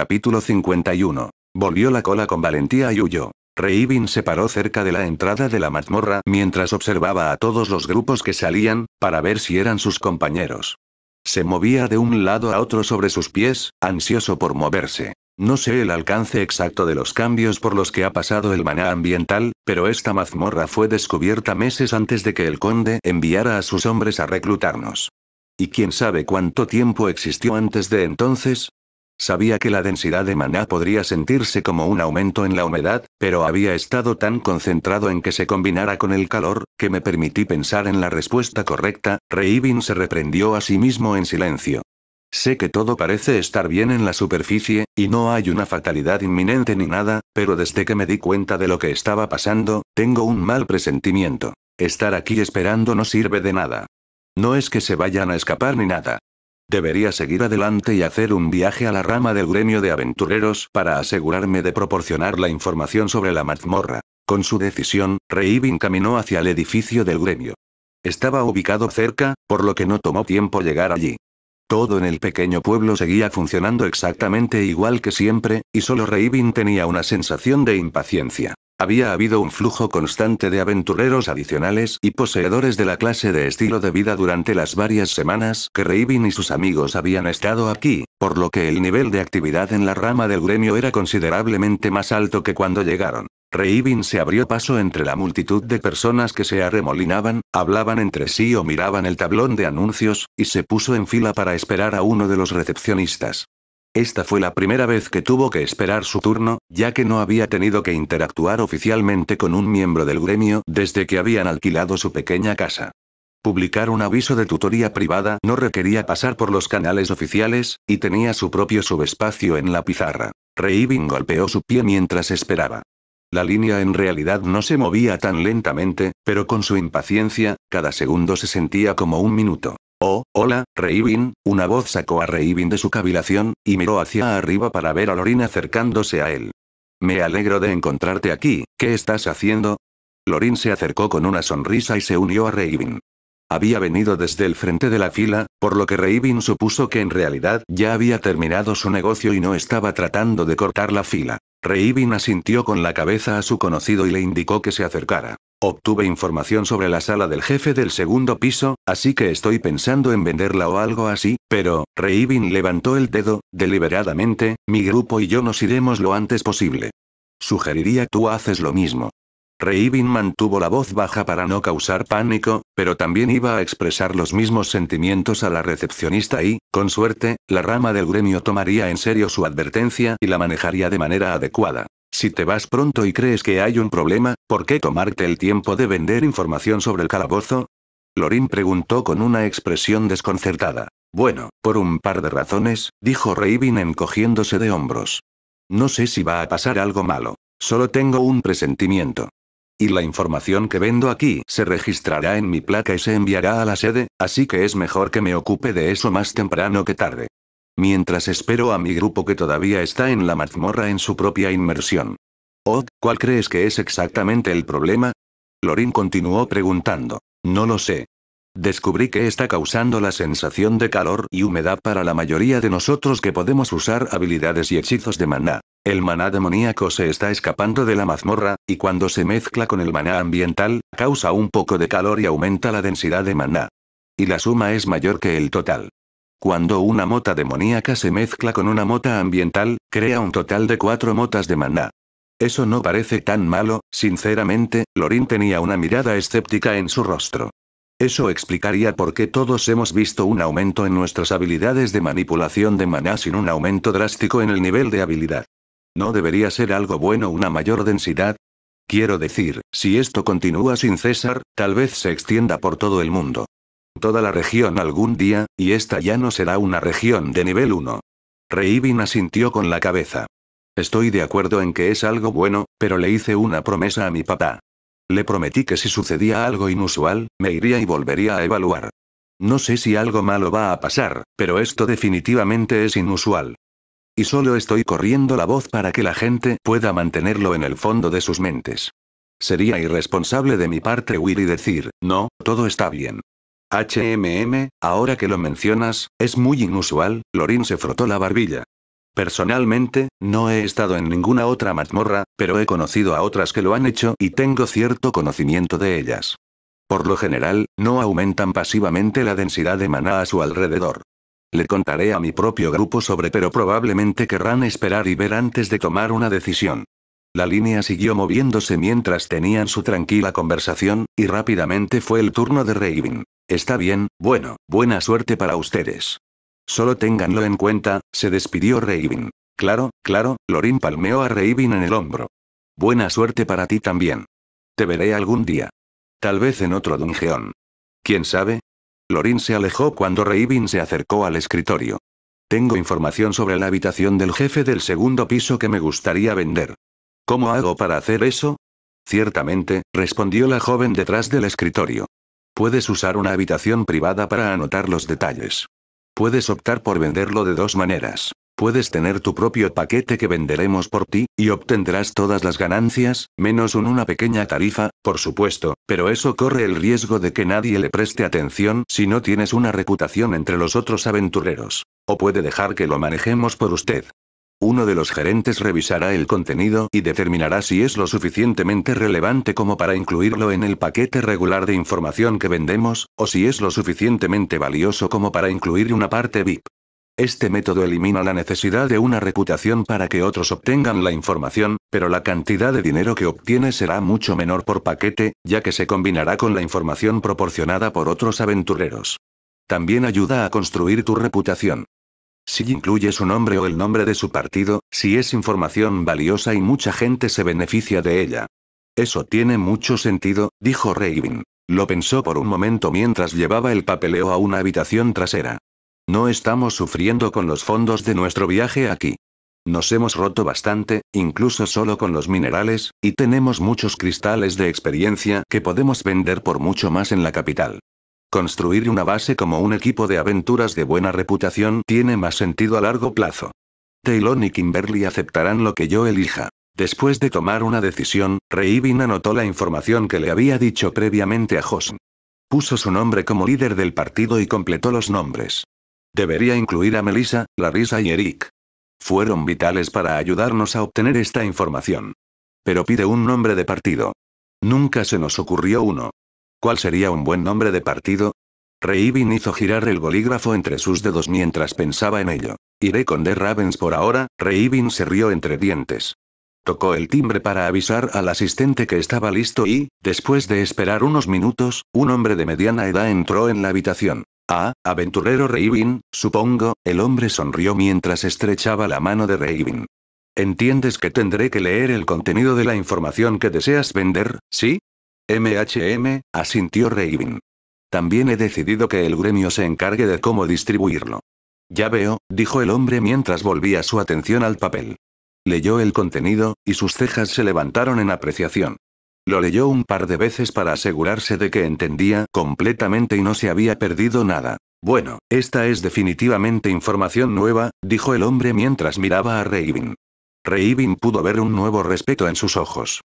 Capítulo 51. Volvió la cola con valentía y huyó. Reivin se paró cerca de la entrada de la mazmorra mientras observaba a todos los grupos que salían, para ver si eran sus compañeros. Se movía de un lado a otro sobre sus pies, ansioso por moverse. No sé el alcance exacto de los cambios por los que ha pasado el maná ambiental, pero esta mazmorra fue descubierta meses antes de que el conde enviara a sus hombres a reclutarnos. Y quién sabe cuánto tiempo existió antes de entonces, Sabía que la densidad de maná podría sentirse como un aumento en la humedad, pero había estado tan concentrado en que se combinara con el calor, que me permití pensar en la respuesta correcta, Reivin se reprendió a sí mismo en silencio. Sé que todo parece estar bien en la superficie, y no hay una fatalidad inminente ni nada, pero desde que me di cuenta de lo que estaba pasando, tengo un mal presentimiento. Estar aquí esperando no sirve de nada. No es que se vayan a escapar ni nada. Debería seguir adelante y hacer un viaje a la rama del gremio de aventureros para asegurarme de proporcionar la información sobre la mazmorra. Con su decisión, Reivin caminó hacia el edificio del gremio. Estaba ubicado cerca, por lo que no tomó tiempo llegar allí. Todo en el pequeño pueblo seguía funcionando exactamente igual que siempre, y solo Reivin tenía una sensación de impaciencia. Había habido un flujo constante de aventureros adicionales y poseedores de la clase de estilo de vida durante las varias semanas que Raven y sus amigos habían estado aquí, por lo que el nivel de actividad en la rama del gremio era considerablemente más alto que cuando llegaron. Raven se abrió paso entre la multitud de personas que se arremolinaban, hablaban entre sí o miraban el tablón de anuncios, y se puso en fila para esperar a uno de los recepcionistas. Esta fue la primera vez que tuvo que esperar su turno, ya que no había tenido que interactuar oficialmente con un miembro del gremio desde que habían alquilado su pequeña casa. Publicar un aviso de tutoría privada no requería pasar por los canales oficiales, y tenía su propio subespacio en la pizarra. Reiving golpeó su pie mientras esperaba. La línea en realidad no se movía tan lentamente, pero con su impaciencia, cada segundo se sentía como un minuto. Oh, hola, Reivin, una voz sacó a Reivin de su cavilación, y miró hacia arriba para ver a Lorin acercándose a él. Me alegro de encontrarte aquí, ¿qué estás haciendo? Lorin se acercó con una sonrisa y se unió a Reivin. Había venido desde el frente de la fila, por lo que Reivin supuso que en realidad ya había terminado su negocio y no estaba tratando de cortar la fila. Reivin asintió con la cabeza a su conocido y le indicó que se acercara. Obtuve información sobre la sala del jefe del segundo piso, así que estoy pensando en venderla o algo así, pero, Reivin levantó el dedo, deliberadamente, mi grupo y yo nos iremos lo antes posible. Sugeriría tú haces lo mismo. Reivin mantuvo la voz baja para no causar pánico, pero también iba a expresar los mismos sentimientos a la recepcionista y, con suerte, la rama del gremio tomaría en serio su advertencia y la manejaría de manera adecuada. Si te vas pronto y crees que hay un problema, ¿por qué tomarte el tiempo de vender información sobre el calabozo? Lorin preguntó con una expresión desconcertada. Bueno, por un par de razones, dijo Raven encogiéndose de hombros. No sé si va a pasar algo malo. Solo tengo un presentimiento. Y la información que vendo aquí se registrará en mi placa y se enviará a la sede, así que es mejor que me ocupe de eso más temprano que tarde mientras espero a mi grupo que todavía está en la mazmorra en su propia inmersión. Oh, ¿cuál crees que es exactamente el problema? Lorin continuó preguntando. No lo sé. Descubrí que está causando la sensación de calor y humedad para la mayoría de nosotros que podemos usar habilidades y hechizos de maná. El maná demoníaco se está escapando de la mazmorra, y cuando se mezcla con el maná ambiental, causa un poco de calor y aumenta la densidad de maná. Y la suma es mayor que el total. Cuando una mota demoníaca se mezcla con una mota ambiental, crea un total de cuatro motas de maná. Eso no parece tan malo, sinceramente, Lorin tenía una mirada escéptica en su rostro. Eso explicaría por qué todos hemos visto un aumento en nuestras habilidades de manipulación de maná sin un aumento drástico en el nivel de habilidad. ¿No debería ser algo bueno una mayor densidad? Quiero decir, si esto continúa sin cesar, tal vez se extienda por todo el mundo toda la región algún día, y esta ya no será una región de nivel 1. Reibin asintió con la cabeza. Estoy de acuerdo en que es algo bueno, pero le hice una promesa a mi papá. Le prometí que si sucedía algo inusual, me iría y volvería a evaluar. No sé si algo malo va a pasar, pero esto definitivamente es inusual. Y solo estoy corriendo la voz para que la gente pueda mantenerlo en el fondo de sus mentes. Sería irresponsable de mi parte huir y decir, no, todo está bien. HMM, ahora que lo mencionas, es muy inusual, Lorin se frotó la barbilla. Personalmente, no he estado en ninguna otra mazmorra, pero he conocido a otras que lo han hecho y tengo cierto conocimiento de ellas. Por lo general, no aumentan pasivamente la densidad de maná a su alrededor. Le contaré a mi propio grupo sobre pero probablemente querrán esperar y ver antes de tomar una decisión. La línea siguió moviéndose mientras tenían su tranquila conversación, y rápidamente fue el turno de Raven. Está bien, bueno, buena suerte para ustedes. Solo ténganlo en cuenta, se despidió Reibin. Claro, claro, Lorin palmeó a Reibin en el hombro. Buena suerte para ti también. Te veré algún día. Tal vez en otro dungeón. ¿Quién sabe? Lorin se alejó cuando Reibin se acercó al escritorio. Tengo información sobre la habitación del jefe del segundo piso que me gustaría vender. ¿Cómo hago para hacer eso? Ciertamente, respondió la joven detrás del escritorio. Puedes usar una habitación privada para anotar los detalles. Puedes optar por venderlo de dos maneras. Puedes tener tu propio paquete que venderemos por ti, y obtendrás todas las ganancias, menos una pequeña tarifa, por supuesto, pero eso corre el riesgo de que nadie le preste atención si no tienes una reputación entre los otros aventureros. O puede dejar que lo manejemos por usted. Uno de los gerentes revisará el contenido y determinará si es lo suficientemente relevante como para incluirlo en el paquete regular de información que vendemos, o si es lo suficientemente valioso como para incluir una parte VIP. Este método elimina la necesidad de una reputación para que otros obtengan la información, pero la cantidad de dinero que obtiene será mucho menor por paquete, ya que se combinará con la información proporcionada por otros aventureros. También ayuda a construir tu reputación. Si incluye su nombre o el nombre de su partido, si es información valiosa y mucha gente se beneficia de ella. Eso tiene mucho sentido, dijo Raven. Lo pensó por un momento mientras llevaba el papeleo a una habitación trasera. No estamos sufriendo con los fondos de nuestro viaje aquí. Nos hemos roto bastante, incluso solo con los minerales, y tenemos muchos cristales de experiencia que podemos vender por mucho más en la capital. Construir una base como un equipo de aventuras de buena reputación tiene más sentido a largo plazo. Taylor y Kimberly aceptarán lo que yo elija. Después de tomar una decisión, Reivin anotó la información que le había dicho previamente a Hosn. Puso su nombre como líder del partido y completó los nombres. Debería incluir a Melissa, Larissa y Eric. Fueron vitales para ayudarnos a obtener esta información. Pero pide un nombre de partido. Nunca se nos ocurrió uno. ¿Cuál sería un buen nombre de partido? Reibin hizo girar el bolígrafo entre sus dedos mientras pensaba en ello. Iré con The Ravens por ahora, Reivin se rió entre dientes. Tocó el timbre para avisar al asistente que estaba listo y, después de esperar unos minutos, un hombre de mediana edad entró en la habitación. Ah, aventurero Reivin, supongo, el hombre sonrió mientras estrechaba la mano de Reibin. ¿Entiendes que tendré que leer el contenido de la información que deseas vender, sí? MHM, asintió Reivin. También he decidido que el gremio se encargue de cómo distribuirlo. Ya veo, dijo el hombre mientras volvía su atención al papel. Leyó el contenido, y sus cejas se levantaron en apreciación. Lo leyó un par de veces para asegurarse de que entendía completamente y no se había perdido nada. Bueno, esta es definitivamente información nueva, dijo el hombre mientras miraba a Reivin. Reivin pudo ver un nuevo respeto en sus ojos.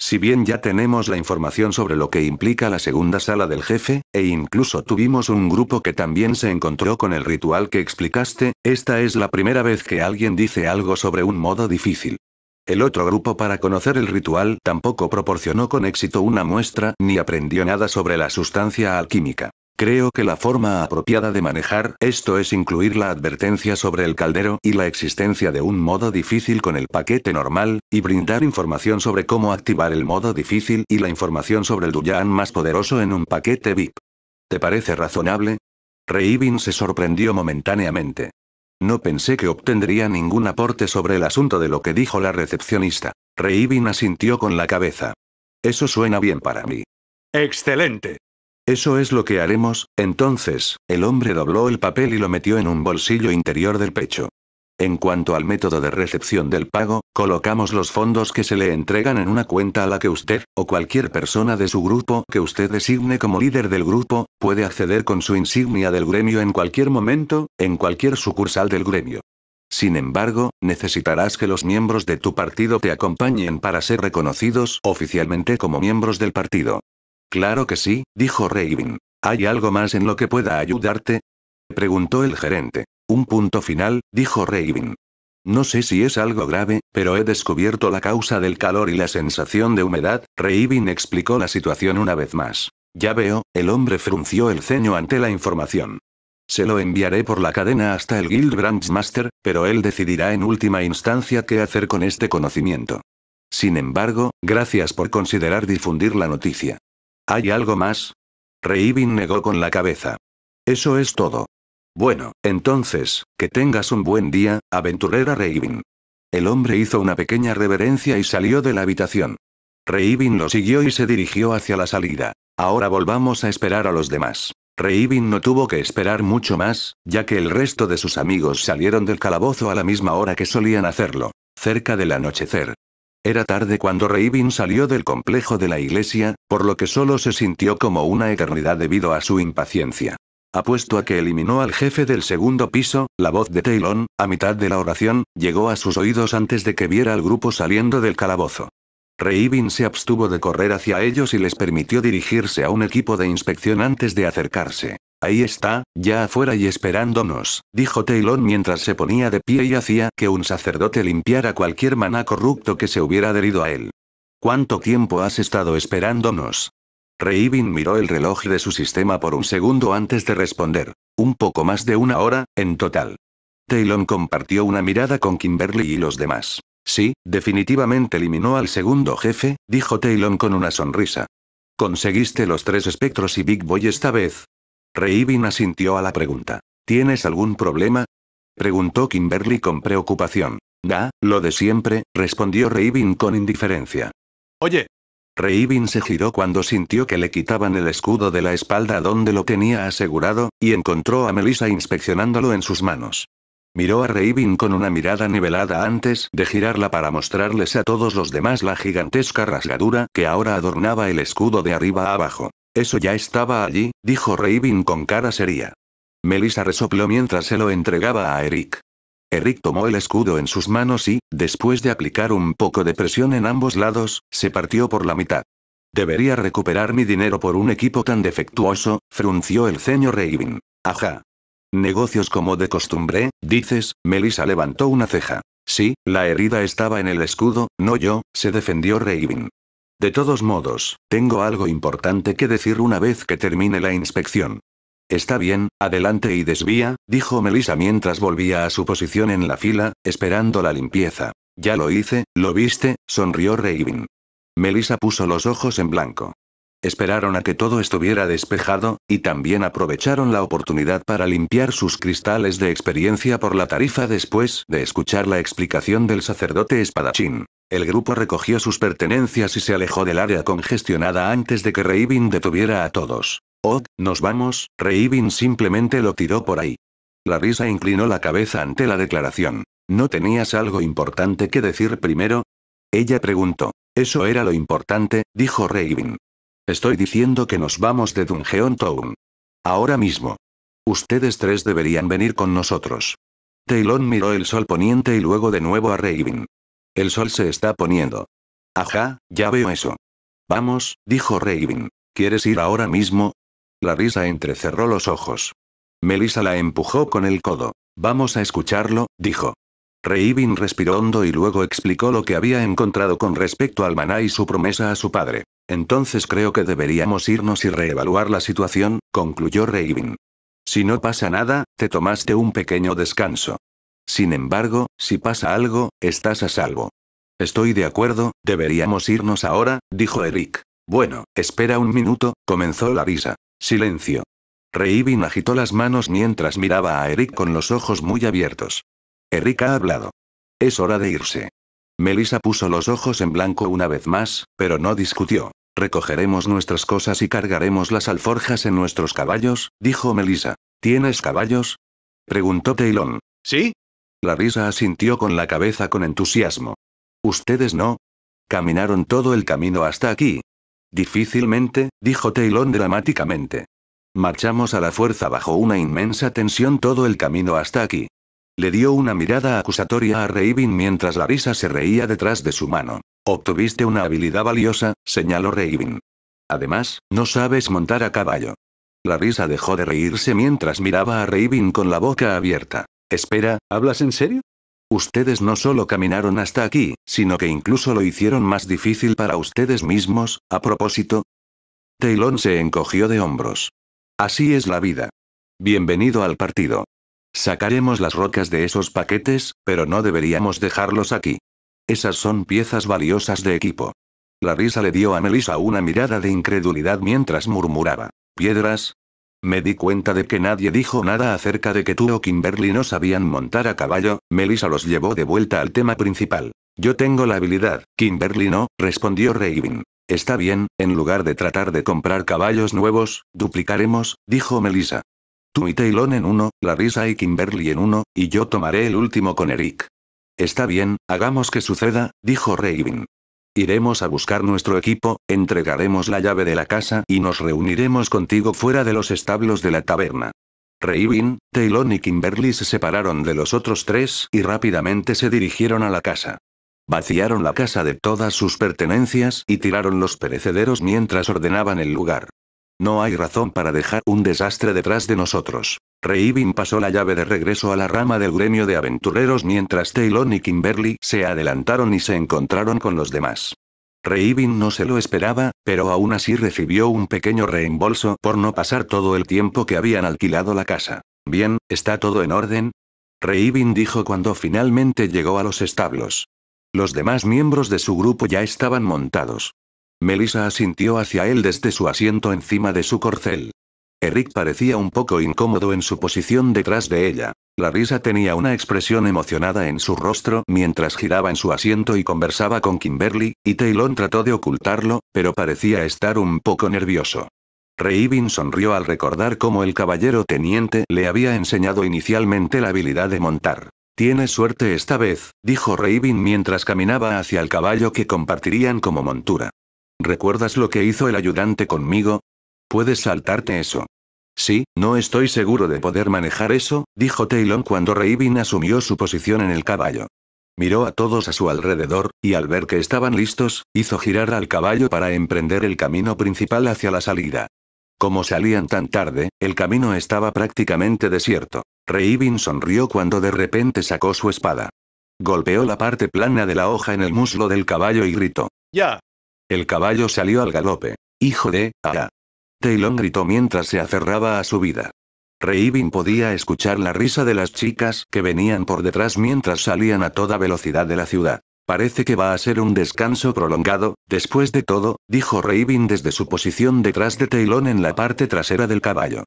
Si bien ya tenemos la información sobre lo que implica la segunda sala del jefe, e incluso tuvimos un grupo que también se encontró con el ritual que explicaste, esta es la primera vez que alguien dice algo sobre un modo difícil. El otro grupo para conocer el ritual tampoco proporcionó con éxito una muestra ni aprendió nada sobre la sustancia alquímica. Creo que la forma apropiada de manejar esto es incluir la advertencia sobre el caldero y la existencia de un modo difícil con el paquete normal, y brindar información sobre cómo activar el modo difícil y la información sobre el Duyan más poderoso en un paquete VIP. ¿Te parece razonable? Reibin se sorprendió momentáneamente. No pensé que obtendría ningún aporte sobre el asunto de lo que dijo la recepcionista. Reibin asintió con la cabeza. Eso suena bien para mí. Excelente. Eso es lo que haremos, entonces, el hombre dobló el papel y lo metió en un bolsillo interior del pecho. En cuanto al método de recepción del pago, colocamos los fondos que se le entregan en una cuenta a la que usted, o cualquier persona de su grupo que usted designe como líder del grupo, puede acceder con su insignia del gremio en cualquier momento, en cualquier sucursal del gremio. Sin embargo, necesitarás que los miembros de tu partido te acompañen para ser reconocidos oficialmente como miembros del partido. Claro que sí, dijo Raven. ¿Hay algo más en lo que pueda ayudarte? Preguntó el gerente. Un punto final, dijo Raven. No sé si es algo grave, pero he descubierto la causa del calor y la sensación de humedad, Raven explicó la situación una vez más. Ya veo, el hombre frunció el ceño ante la información. Se lo enviaré por la cadena hasta el Guild Branch Master, pero él decidirá en última instancia qué hacer con este conocimiento. Sin embargo, gracias por considerar difundir la noticia. ¿Hay algo más? Reivin negó con la cabeza. Eso es todo. Bueno, entonces, que tengas un buen día, aventurera Reivin. El hombre hizo una pequeña reverencia y salió de la habitación. Reivin lo siguió y se dirigió hacia la salida. Ahora volvamos a esperar a los demás. Reivin no tuvo que esperar mucho más, ya que el resto de sus amigos salieron del calabozo a la misma hora que solían hacerlo, cerca del anochecer. Era tarde cuando Reibin salió del complejo de la iglesia, por lo que solo se sintió como una eternidad debido a su impaciencia. Apuesto a que eliminó al jefe del segundo piso, la voz de Taylon, a mitad de la oración, llegó a sus oídos antes de que viera al grupo saliendo del calabozo. Reibin se abstuvo de correr hacia ellos y les permitió dirigirse a un equipo de inspección antes de acercarse. Ahí está, ya afuera y esperándonos, dijo Taylor mientras se ponía de pie y hacía que un sacerdote limpiara cualquier maná corrupto que se hubiera adherido a él. ¿Cuánto tiempo has estado esperándonos? Reivin miró el reloj de su sistema por un segundo antes de responder. Un poco más de una hora, en total. Taylor compartió una mirada con Kimberly y los demás. Sí, definitivamente eliminó al segundo jefe, dijo Taylor con una sonrisa. Conseguiste los tres espectros y Big Boy esta vez, Reibin asintió a la pregunta. ¿Tienes algún problema? Preguntó Kimberly con preocupación. Da, lo de siempre, respondió Reibin con indiferencia. Oye. Reibin se giró cuando sintió que le quitaban el escudo de la espalda donde lo tenía asegurado, y encontró a Melissa inspeccionándolo en sus manos. Miró a Reibin con una mirada nivelada antes de girarla para mostrarles a todos los demás la gigantesca rasgadura que ahora adornaba el escudo de arriba a abajo. Eso ya estaba allí, dijo Raven con cara seria. Melissa resopló mientras se lo entregaba a Eric. Eric tomó el escudo en sus manos y, después de aplicar un poco de presión en ambos lados, se partió por la mitad. Debería recuperar mi dinero por un equipo tan defectuoso, frunció el ceño Raven. Ajá. Negocios como de costumbre, dices, Melissa levantó una ceja. Sí, la herida estaba en el escudo, no yo, se defendió Raven. De todos modos, tengo algo importante que decir una vez que termine la inspección. Está bien, adelante y desvía, dijo Melissa mientras volvía a su posición en la fila, esperando la limpieza. Ya lo hice, lo viste, sonrió Raven. Melissa puso los ojos en blanco. Esperaron a que todo estuviera despejado, y también aprovecharon la oportunidad para limpiar sus cristales de experiencia por la tarifa después de escuchar la explicación del sacerdote espadachín. El grupo recogió sus pertenencias y se alejó del área congestionada antes de que Reibin detuviera a todos. Oh, nos vamos, Reibin simplemente lo tiró por ahí. La risa inclinó la cabeza ante la declaración. ¿No tenías algo importante que decir primero? Ella preguntó. Eso era lo importante, dijo Reibin. Estoy diciendo que nos vamos de Dungeon Town. Ahora mismo. Ustedes tres deberían venir con nosotros. Taylor miró el sol poniente y luego de nuevo a Reibin. El sol se está poniendo. Ajá, ya veo eso. Vamos, dijo Raven. ¿Quieres ir ahora mismo? La risa entrecerró los ojos. Melissa la empujó con el codo. Vamos a escucharlo, dijo. Raven respiró hondo y luego explicó lo que había encontrado con respecto al maná y su promesa a su padre. Entonces creo que deberíamos irnos y reevaluar la situación, concluyó Raven. Si no pasa nada, te tomaste un pequeño descanso. Sin embargo, si pasa algo, estás a salvo. Estoy de acuerdo, deberíamos irnos ahora, dijo Eric. Bueno, espera un minuto, comenzó la risa. Silencio. Reivin agitó las manos mientras miraba a Eric con los ojos muy abiertos. Eric ha hablado. Es hora de irse. Melissa puso los ojos en blanco una vez más, pero no discutió. Recogeremos nuestras cosas y cargaremos las alforjas en nuestros caballos, dijo Melissa. ¿Tienes caballos? Preguntó Taylon. Sí, la risa asintió con la cabeza con entusiasmo. ¿Ustedes no? Caminaron todo el camino hasta aquí. Difícilmente, dijo Taylor dramáticamente. Marchamos a la fuerza bajo una inmensa tensión todo el camino hasta aquí. Le dio una mirada acusatoria a Raven mientras la risa se reía detrás de su mano. Obtuviste una habilidad valiosa, señaló Raven. Además, no sabes montar a caballo. La risa dejó de reírse mientras miraba a Raven con la boca abierta. Espera, ¿hablas en serio? Ustedes no solo caminaron hasta aquí, sino que incluso lo hicieron más difícil para ustedes mismos, a propósito. Taylor se encogió de hombros. Así es la vida. Bienvenido al partido. Sacaremos las rocas de esos paquetes, pero no deberíamos dejarlos aquí. Esas son piezas valiosas de equipo. La risa le dio a Melissa una mirada de incredulidad mientras murmuraba. Piedras, me di cuenta de que nadie dijo nada acerca de que tú o Kimberly no sabían montar a caballo, Melissa los llevó de vuelta al tema principal. Yo tengo la habilidad, Kimberly no, respondió Raven. Está bien, en lugar de tratar de comprar caballos nuevos, duplicaremos, dijo Melissa. Tú y Taylon en uno, la risa y Kimberly en uno, y yo tomaré el último con Eric. Está bien, hagamos que suceda, dijo Raven. Iremos a buscar nuestro equipo, entregaremos la llave de la casa y nos reuniremos contigo fuera de los establos de la taberna. Reivin, Taylor y Kimberly se separaron de los otros tres y rápidamente se dirigieron a la casa. Vaciaron la casa de todas sus pertenencias y tiraron los perecederos mientras ordenaban el lugar. No hay razón para dejar un desastre detrás de nosotros. Reivin pasó la llave de regreso a la rama del gremio de aventureros mientras Taylor y Kimberly se adelantaron y se encontraron con los demás. Reivin no se lo esperaba, pero aún así recibió un pequeño reembolso por no pasar todo el tiempo que habían alquilado la casa. Bien, ¿está todo en orden? Reivin dijo cuando finalmente llegó a los establos. Los demás miembros de su grupo ya estaban montados. Melissa asintió hacia él desde su asiento encima de su corcel. Eric parecía un poco incómodo en su posición detrás de ella. La risa tenía una expresión emocionada en su rostro mientras giraba en su asiento y conversaba con Kimberly, y Taylon trató de ocultarlo, pero parecía estar un poco nervioso. Raven sonrió al recordar cómo el caballero teniente le había enseñado inicialmente la habilidad de montar. Tienes suerte esta vez, dijo Raven mientras caminaba hacia el caballo que compartirían como montura. ¿Recuerdas lo que hizo el ayudante conmigo? Puedes saltarte eso. Sí, no estoy seguro de poder manejar eso, dijo Taylon cuando Raven asumió su posición en el caballo. Miró a todos a su alrededor, y al ver que estaban listos, hizo girar al caballo para emprender el camino principal hacia la salida. Como salían tan tarde, el camino estaba prácticamente desierto. Reibin sonrió cuando de repente sacó su espada. Golpeó la parte plana de la hoja en el muslo del caballo y gritó. ¡Ya! El caballo salió al galope. Hijo de... ¡Ah! Taylor gritó mientras se aferraba a su vida. Reivin podía escuchar la risa de las chicas que venían por detrás mientras salían a toda velocidad de la ciudad. Parece que va a ser un descanso prolongado, después de todo, dijo Reivin desde su posición detrás de Taylor en la parte trasera del caballo.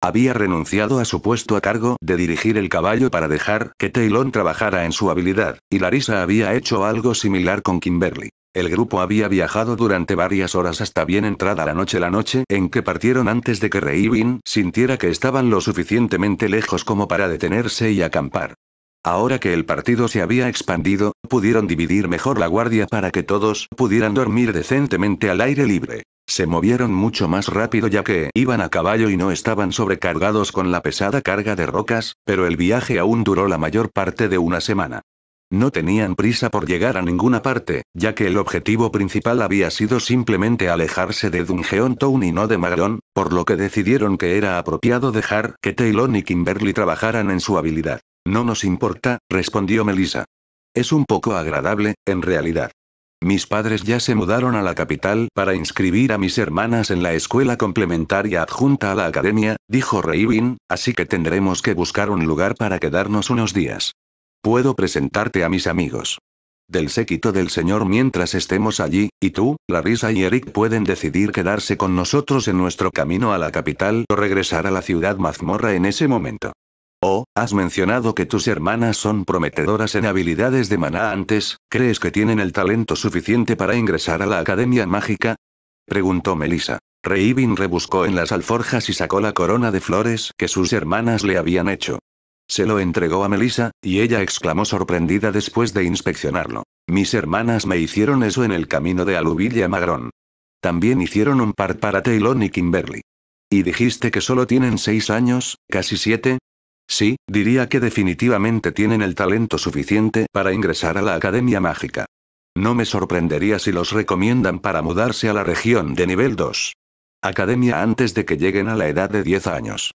Había renunciado a su puesto a cargo de dirigir el caballo para dejar que Taylor trabajara en su habilidad, y Larisa había hecho algo similar con Kimberly. El grupo había viajado durante varias horas hasta bien entrada la noche la noche en que partieron antes de que Reibin sintiera que estaban lo suficientemente lejos como para detenerse y acampar. Ahora que el partido se había expandido, pudieron dividir mejor la guardia para que todos pudieran dormir decentemente al aire libre. Se movieron mucho más rápido ya que iban a caballo y no estaban sobrecargados con la pesada carga de rocas, pero el viaje aún duró la mayor parte de una semana. No tenían prisa por llegar a ninguna parte, ya que el objetivo principal había sido simplemente alejarse de Dungeon Town y no de Magrón, por lo que decidieron que era apropiado dejar que Taylor y Kimberly trabajaran en su habilidad. No nos importa, respondió Melissa. Es un poco agradable, en realidad. Mis padres ya se mudaron a la capital para inscribir a mis hermanas en la escuela complementaria adjunta a la academia, dijo Reivin, así que tendremos que buscar un lugar para quedarnos unos días. Puedo presentarte a mis amigos. Del séquito del Señor mientras estemos allí, y tú, Larisa y Eric pueden decidir quedarse con nosotros en nuestro camino a la capital o regresar a la ciudad mazmorra en ese momento. Oh, has mencionado que tus hermanas son prometedoras en habilidades de maná antes, ¿crees que tienen el talento suficiente para ingresar a la Academia Mágica? Preguntó Melissa. Reibin rebuscó en las alforjas y sacó la corona de flores que sus hermanas le habían hecho. Se lo entregó a Melissa, y ella exclamó sorprendida después de inspeccionarlo. Mis hermanas me hicieron eso en el camino de Alubilla Magrón. También hicieron un par para Taylor y Kimberly. ¿Y dijiste que solo tienen seis años, casi siete? Sí, diría que definitivamente tienen el talento suficiente para ingresar a la Academia Mágica. No me sorprendería si los recomiendan para mudarse a la región de nivel 2. Academia antes de que lleguen a la edad de 10 años.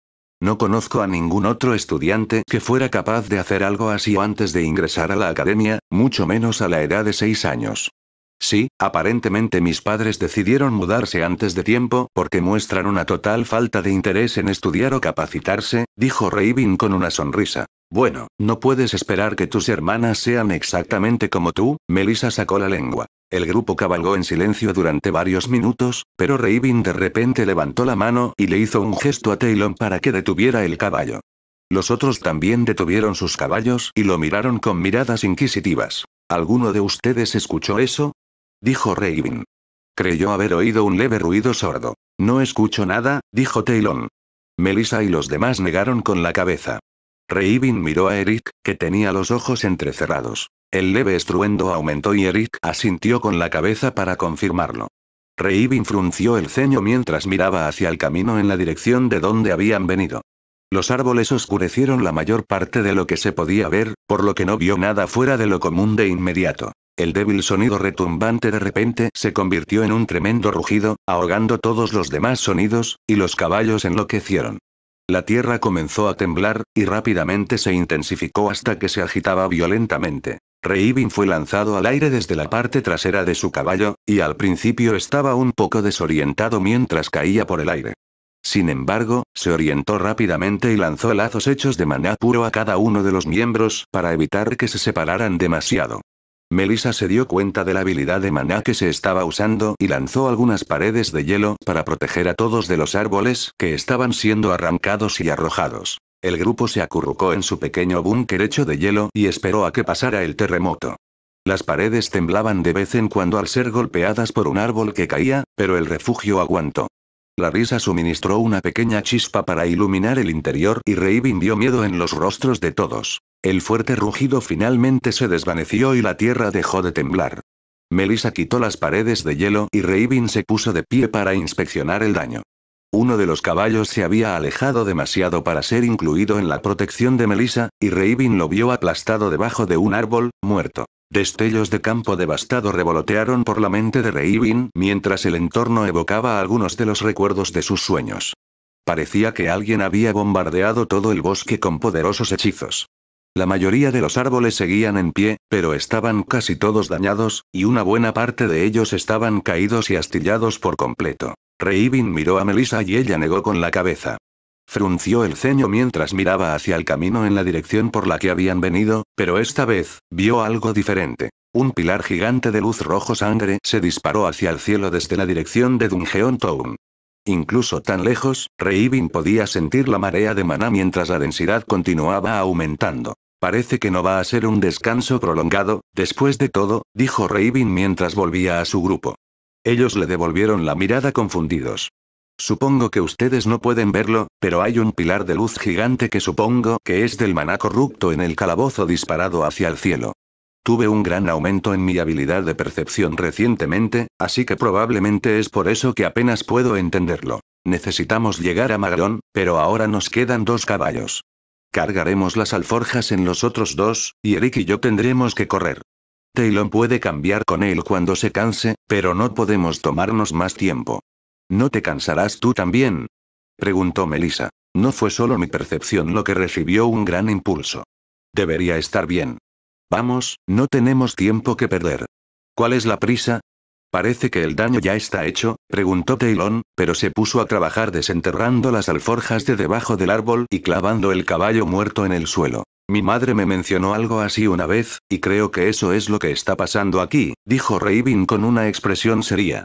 No conozco a ningún otro estudiante que fuera capaz de hacer algo así antes de ingresar a la academia, mucho menos a la edad de seis años. Sí, aparentemente mis padres decidieron mudarse antes de tiempo, porque muestran una total falta de interés en estudiar o capacitarse, dijo Raven con una sonrisa. Bueno, no puedes esperar que tus hermanas sean exactamente como tú, Melissa sacó la lengua. El grupo cabalgó en silencio durante varios minutos, pero Raven de repente levantó la mano y le hizo un gesto a Taylor para que detuviera el caballo. Los otros también detuvieron sus caballos y lo miraron con miradas inquisitivas. ¿Alguno de ustedes escuchó eso? dijo Raven. Creyó haber oído un leve ruido sordo. No escucho nada, dijo Taylon. Melissa y los demás negaron con la cabeza. Raven miró a Eric, que tenía los ojos entrecerrados. El leve estruendo aumentó y Eric asintió con la cabeza para confirmarlo. Reivin frunció el ceño mientras miraba hacia el camino en la dirección de donde habían venido. Los árboles oscurecieron la mayor parte de lo que se podía ver, por lo que no vio nada fuera de lo común de inmediato. El débil sonido retumbante de repente se convirtió en un tremendo rugido, ahogando todos los demás sonidos, y los caballos enloquecieron. La tierra comenzó a temblar, y rápidamente se intensificó hasta que se agitaba violentamente. Reibin fue lanzado al aire desde la parte trasera de su caballo, y al principio estaba un poco desorientado mientras caía por el aire. Sin embargo, se orientó rápidamente y lanzó lazos hechos de maná puro a cada uno de los miembros para evitar que se separaran demasiado. Melissa se dio cuenta de la habilidad de maná que se estaba usando y lanzó algunas paredes de hielo para proteger a todos de los árboles que estaban siendo arrancados y arrojados. El grupo se acurrucó en su pequeño búnker hecho de hielo y esperó a que pasara el terremoto. Las paredes temblaban de vez en cuando al ser golpeadas por un árbol que caía, pero el refugio aguantó. La risa suministró una pequeña chispa para iluminar el interior y Raven vio miedo en los rostros de todos. El fuerte rugido finalmente se desvaneció y la tierra dejó de temblar. Melissa quitó las paredes de hielo y Raven se puso de pie para inspeccionar el daño. Uno de los caballos se había alejado demasiado para ser incluido en la protección de Melissa, y Raven lo vio aplastado debajo de un árbol, muerto. Destellos de campo devastado revolotearon por la mente de Raven mientras el entorno evocaba algunos de los recuerdos de sus sueños. Parecía que alguien había bombardeado todo el bosque con poderosos hechizos. La mayoría de los árboles seguían en pie, pero estaban casi todos dañados, y una buena parte de ellos estaban caídos y astillados por completo. Reibin miró a Melissa y ella negó con la cabeza. Frunció el ceño mientras miraba hacia el camino en la dirección por la que habían venido, pero esta vez, vio algo diferente. Un pilar gigante de luz rojo sangre se disparó hacia el cielo desde la dirección de Dungeon Town. Incluso tan lejos, Reibin podía sentir la marea de maná mientras la densidad continuaba aumentando. Parece que no va a ser un descanso prolongado, después de todo, dijo Reibin mientras volvía a su grupo. Ellos le devolvieron la mirada confundidos. Supongo que ustedes no pueden verlo, pero hay un pilar de luz gigante que supongo que es del maná corrupto en el calabozo disparado hacia el cielo. Tuve un gran aumento en mi habilidad de percepción recientemente, así que probablemente es por eso que apenas puedo entenderlo. Necesitamos llegar a Magrón, pero ahora nos quedan dos caballos. Cargaremos las alforjas en los otros dos, y Eric y yo tendremos que correr. Taylor puede cambiar con él cuando se canse, pero no podemos tomarnos más tiempo. ¿No te cansarás tú también? preguntó Melissa. No fue solo mi percepción lo que recibió un gran impulso. Debería estar bien. Vamos, no tenemos tiempo que perder. ¿Cuál es la prisa? Parece que el daño ya está hecho, preguntó Taylor, pero se puso a trabajar desenterrando las alforjas de debajo del árbol y clavando el caballo muerto en el suelo. Mi madre me mencionó algo así una vez, y creo que eso es lo que está pasando aquí, dijo Raven con una expresión seria.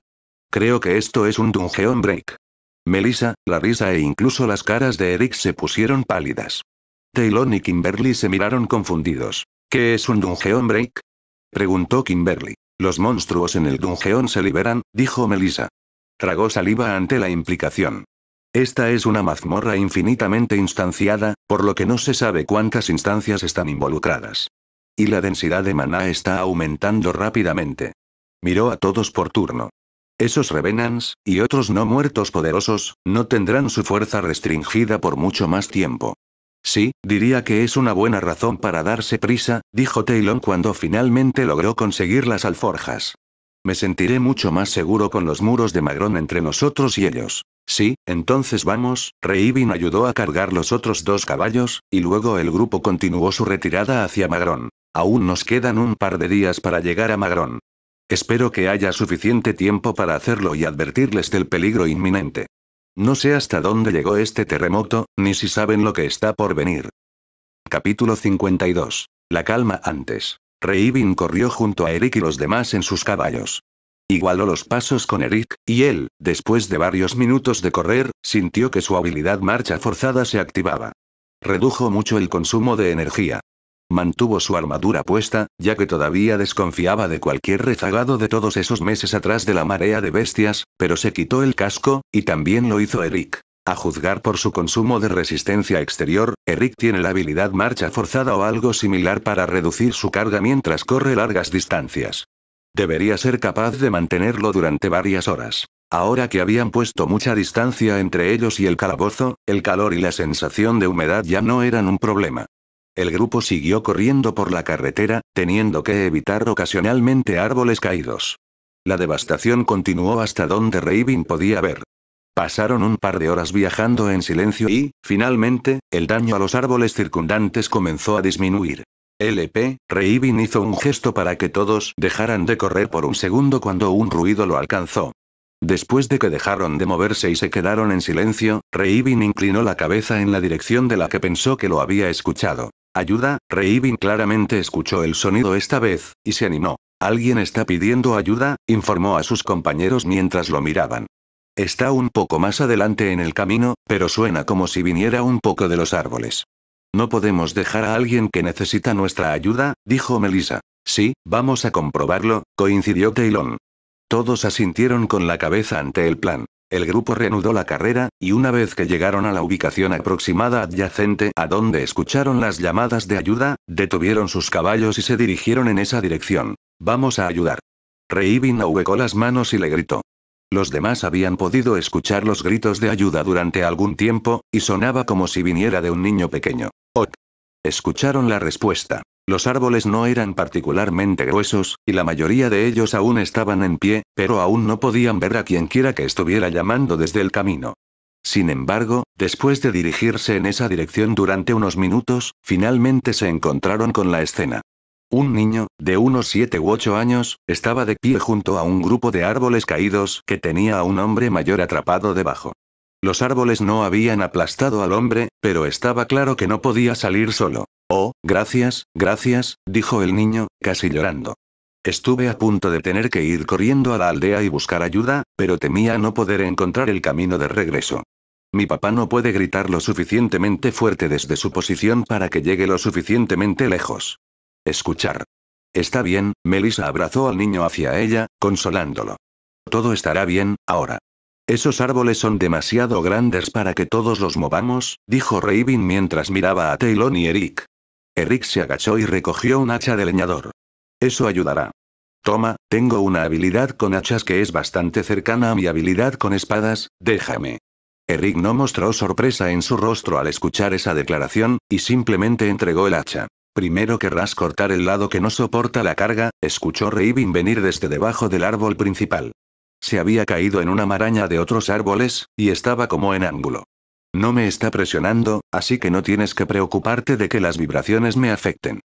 Creo que esto es un dungeon break. Melissa, la risa e incluso las caras de Eric se pusieron pálidas. Taylor y Kimberly se miraron confundidos. ¿Qué es un dungeon break? preguntó Kimberly. Los monstruos en el dungeon se liberan, dijo Melissa. Tragó saliva ante la implicación. Esta es una mazmorra infinitamente instanciada, por lo que no se sabe cuántas instancias están involucradas. Y la densidad de maná está aumentando rápidamente. Miró a todos por turno. Esos revenants, y otros no muertos poderosos, no tendrán su fuerza restringida por mucho más tiempo. Sí, diría que es una buena razón para darse prisa, dijo Taylon cuando finalmente logró conseguir las alforjas. Me sentiré mucho más seguro con los muros de Magrón entre nosotros y ellos. Sí, entonces vamos, Reivin ayudó a cargar los otros dos caballos, y luego el grupo continuó su retirada hacia Magrón. Aún nos quedan un par de días para llegar a Magrón. Espero que haya suficiente tiempo para hacerlo y advertirles del peligro inminente. No sé hasta dónde llegó este terremoto, ni si saben lo que está por venir. Capítulo 52. La calma antes. Reivin corrió junto a Eric y los demás en sus caballos. Igualó los pasos con Eric, y él, después de varios minutos de correr, sintió que su habilidad marcha forzada se activaba. Redujo mucho el consumo de energía. Mantuvo su armadura puesta, ya que todavía desconfiaba de cualquier rezagado de todos esos meses atrás de la marea de bestias, pero se quitó el casco, y también lo hizo Eric. A juzgar por su consumo de resistencia exterior, Eric tiene la habilidad marcha forzada o algo similar para reducir su carga mientras corre largas distancias. Debería ser capaz de mantenerlo durante varias horas. Ahora que habían puesto mucha distancia entre ellos y el calabozo, el calor y la sensación de humedad ya no eran un problema. El grupo siguió corriendo por la carretera, teniendo que evitar ocasionalmente árboles caídos. La devastación continuó hasta donde Raven podía ver. Pasaron un par de horas viajando en silencio y, finalmente, el daño a los árboles circundantes comenzó a disminuir. LP, Reibin hizo un gesto para que todos dejaran de correr por un segundo cuando un ruido lo alcanzó. Después de que dejaron de moverse y se quedaron en silencio, Reibin inclinó la cabeza en la dirección de la que pensó que lo había escuchado. Ayuda, Reibin claramente escuchó el sonido esta vez, y se animó. Alguien está pidiendo ayuda, informó a sus compañeros mientras lo miraban. Está un poco más adelante en el camino, pero suena como si viniera un poco de los árboles. No podemos dejar a alguien que necesita nuestra ayuda, dijo Melissa. Sí, vamos a comprobarlo, coincidió Taylon. Todos asintieron con la cabeza ante el plan. El grupo reanudó la carrera, y una vez que llegaron a la ubicación aproximada adyacente a donde escucharon las llamadas de ayuda, detuvieron sus caballos y se dirigieron en esa dirección. Vamos a ayudar. Reivin ahuecó las manos y le gritó. Los demás habían podido escuchar los gritos de ayuda durante algún tiempo, y sonaba como si viniera de un niño pequeño. Escucharon la respuesta. Los árboles no eran particularmente gruesos, y la mayoría de ellos aún estaban en pie, pero aún no podían ver a quienquiera que estuviera llamando desde el camino. Sin embargo, después de dirigirse en esa dirección durante unos minutos, finalmente se encontraron con la escena. Un niño, de unos 7 u 8 años, estaba de pie junto a un grupo de árboles caídos que tenía a un hombre mayor atrapado debajo. Los árboles no habían aplastado al hombre, pero estaba claro que no podía salir solo. Oh, gracias, gracias, dijo el niño, casi llorando. Estuve a punto de tener que ir corriendo a la aldea y buscar ayuda, pero temía no poder encontrar el camino de regreso. Mi papá no puede gritar lo suficientemente fuerte desde su posición para que llegue lo suficientemente lejos. Escuchar. Está bien, Melissa abrazó al niño hacia ella, consolándolo. Todo estará bien, ahora. Esos árboles son demasiado grandes para que todos los movamos, dijo Raven mientras miraba a Taylon y Eric. Eric se agachó y recogió un hacha de leñador. Eso ayudará. Toma, tengo una habilidad con hachas que es bastante cercana a mi habilidad con espadas, déjame. Eric no mostró sorpresa en su rostro al escuchar esa declaración, y simplemente entregó el hacha. Primero querrás cortar el lado que no soporta la carga, escuchó Raven venir desde debajo del árbol principal. Se había caído en una maraña de otros árboles, y estaba como en ángulo. No me está presionando, así que no tienes que preocuparte de que las vibraciones me afecten.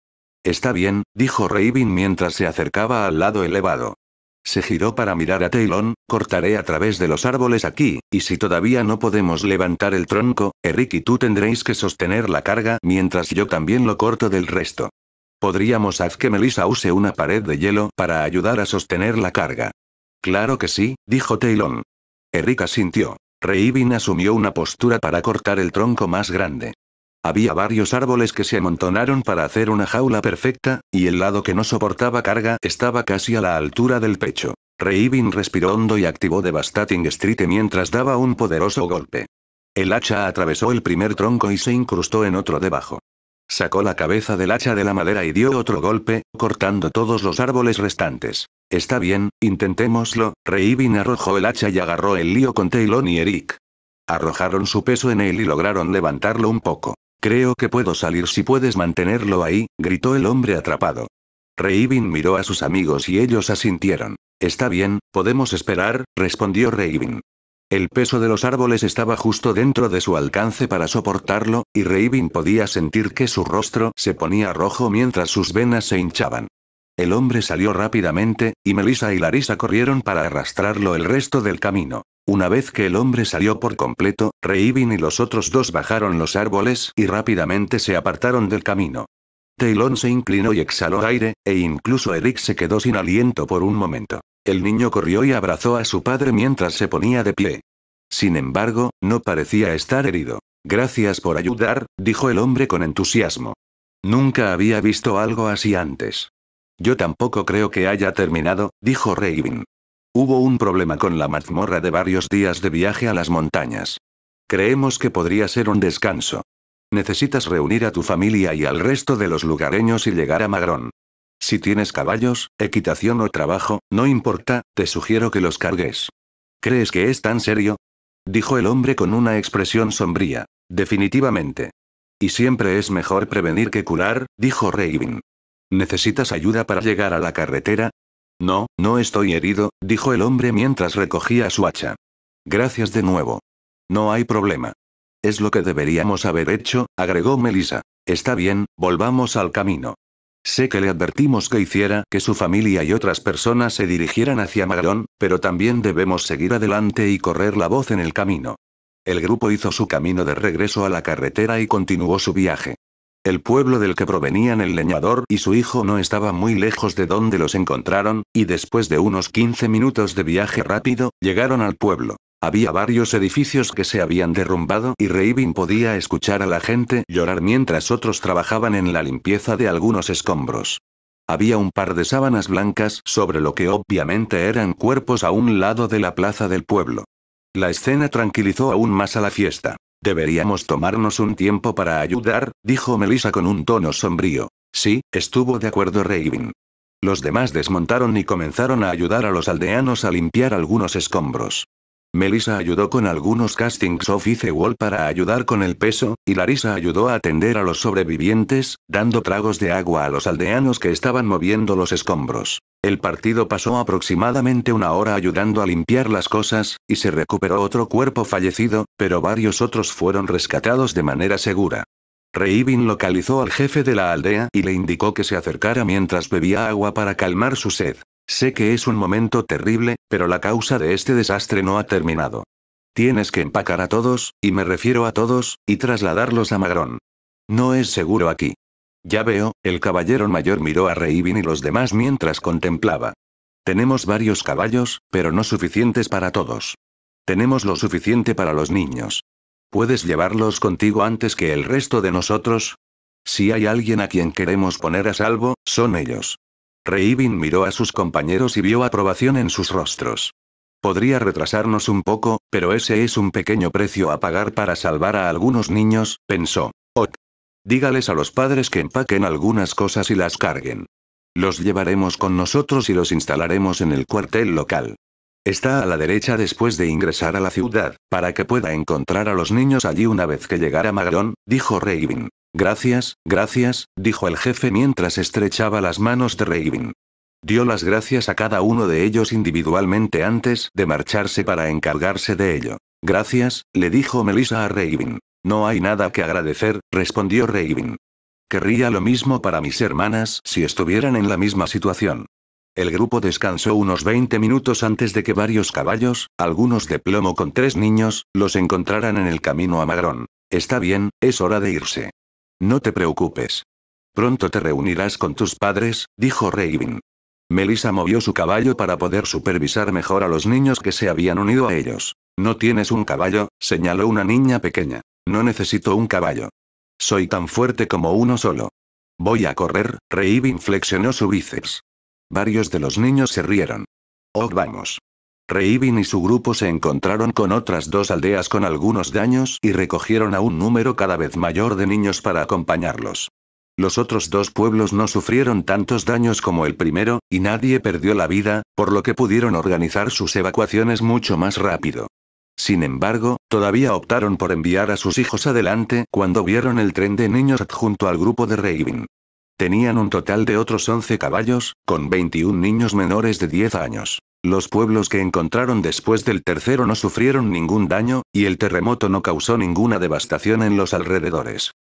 Está bien, dijo Raven mientras se acercaba al lado elevado. Se giró para mirar a Taylon, cortaré a través de los árboles aquí, y si todavía no podemos levantar el tronco, Eric y tú tendréis que sostener la carga mientras yo también lo corto del resto. Podríamos hacer que Melissa use una pared de hielo para ayudar a sostener la carga. Claro que sí, dijo Taylon. Erika sintió. Reivin asumió una postura para cortar el tronco más grande. Había varios árboles que se amontonaron para hacer una jaula perfecta, y el lado que no soportaba carga estaba casi a la altura del pecho. Reivin respiró hondo y activó Devastating Street mientras daba un poderoso golpe. El hacha atravesó el primer tronco y se incrustó en otro debajo. Sacó la cabeza del hacha de la madera y dio otro golpe, cortando todos los árboles restantes. Está bien, intentémoslo. Reivin arrojó el hacha y agarró el lío con Taylon y Eric. Arrojaron su peso en él y lograron levantarlo un poco. Creo que puedo salir si puedes mantenerlo ahí, gritó el hombre atrapado. Reivin miró a sus amigos y ellos asintieron. Está bien, podemos esperar, respondió Reivin. El peso de los árboles estaba justo dentro de su alcance para soportarlo, y Reibin podía sentir que su rostro se ponía rojo mientras sus venas se hinchaban. El hombre salió rápidamente, y Melissa y Larissa corrieron para arrastrarlo el resto del camino. Una vez que el hombre salió por completo, Reibin y los otros dos bajaron los árboles y rápidamente se apartaron del camino. Taylon se inclinó y exhaló aire, e incluso Eric se quedó sin aliento por un momento. El niño corrió y abrazó a su padre mientras se ponía de pie. Sin embargo, no parecía estar herido. Gracias por ayudar, dijo el hombre con entusiasmo. Nunca había visto algo así antes. Yo tampoco creo que haya terminado, dijo Raven. Hubo un problema con la mazmorra de varios días de viaje a las montañas. Creemos que podría ser un descanso. Necesitas reunir a tu familia y al resto de los lugareños y llegar a Magrón. Si tienes caballos, equitación o trabajo, no importa, te sugiero que los cargues. ¿Crees que es tan serio? Dijo el hombre con una expresión sombría. Definitivamente. Y siempre es mejor prevenir que curar, dijo Raven. ¿Necesitas ayuda para llegar a la carretera? No, no estoy herido, dijo el hombre mientras recogía su hacha. Gracias de nuevo. No hay problema. Es lo que deberíamos haber hecho, agregó Melissa. Está bien, volvamos al camino. Sé que le advertimos que hiciera que su familia y otras personas se dirigieran hacia Magrón, pero también debemos seguir adelante y correr la voz en el camino. El grupo hizo su camino de regreso a la carretera y continuó su viaje. El pueblo del que provenían el leñador y su hijo no estaba muy lejos de donde los encontraron, y después de unos 15 minutos de viaje rápido, llegaron al pueblo. Había varios edificios que se habían derrumbado y Raven podía escuchar a la gente llorar mientras otros trabajaban en la limpieza de algunos escombros. Había un par de sábanas blancas sobre lo que obviamente eran cuerpos a un lado de la plaza del pueblo. La escena tranquilizó aún más a la fiesta. Deberíamos tomarnos un tiempo para ayudar, dijo Melissa con un tono sombrío. Sí, estuvo de acuerdo Raven. Los demás desmontaron y comenzaron a ayudar a los aldeanos a limpiar algunos escombros. Melissa ayudó con algunos castings of Wall para ayudar con el peso, y Larissa ayudó a atender a los sobrevivientes, dando tragos de agua a los aldeanos que estaban moviendo los escombros. El partido pasó aproximadamente una hora ayudando a limpiar las cosas, y se recuperó otro cuerpo fallecido, pero varios otros fueron rescatados de manera segura. Reivin localizó al jefe de la aldea y le indicó que se acercara mientras bebía agua para calmar su sed. Sé que es un momento terrible, pero la causa de este desastre no ha terminado. Tienes que empacar a todos, y me refiero a todos, y trasladarlos a Magrón. No es seguro aquí. Ya veo, el caballero mayor miró a Reivin y los demás mientras contemplaba. Tenemos varios caballos, pero no suficientes para todos. Tenemos lo suficiente para los niños. ¿Puedes llevarlos contigo antes que el resto de nosotros? Si hay alguien a quien queremos poner a salvo, son ellos. Reibin miró a sus compañeros y vio aprobación en sus rostros. Podría retrasarnos un poco, pero ese es un pequeño precio a pagar para salvar a algunos niños, pensó. Ok. Dígales a los padres que empaquen algunas cosas y las carguen. Los llevaremos con nosotros y los instalaremos en el cuartel local. Está a la derecha después de ingresar a la ciudad, para que pueda encontrar a los niños allí una vez que llegara Magrón, dijo Reibin. Gracias, gracias, dijo el jefe mientras estrechaba las manos de Raven. Dio las gracias a cada uno de ellos individualmente antes de marcharse para encargarse de ello. Gracias, le dijo Melissa a Raven. No hay nada que agradecer, respondió Raven. Querría lo mismo para mis hermanas si estuvieran en la misma situación. El grupo descansó unos 20 minutos antes de que varios caballos, algunos de plomo con tres niños, los encontraran en el camino a Magrón. Está bien, es hora de irse. No te preocupes. Pronto te reunirás con tus padres, dijo Raven. Melissa movió su caballo para poder supervisar mejor a los niños que se habían unido a ellos. No tienes un caballo, señaló una niña pequeña. No necesito un caballo. Soy tan fuerte como uno solo. Voy a correr, Raven flexionó su bíceps. Varios de los niños se rieron. Oh, vamos. Reibin y su grupo se encontraron con otras dos aldeas con algunos daños y recogieron a un número cada vez mayor de niños para acompañarlos. Los otros dos pueblos no sufrieron tantos daños como el primero, y nadie perdió la vida, por lo que pudieron organizar sus evacuaciones mucho más rápido. Sin embargo, todavía optaron por enviar a sus hijos adelante cuando vieron el tren de niños adjunto al grupo de Reibin. Tenían un total de otros 11 caballos, con 21 niños menores de 10 años. Los pueblos que encontraron después del tercero no sufrieron ningún daño, y el terremoto no causó ninguna devastación en los alrededores.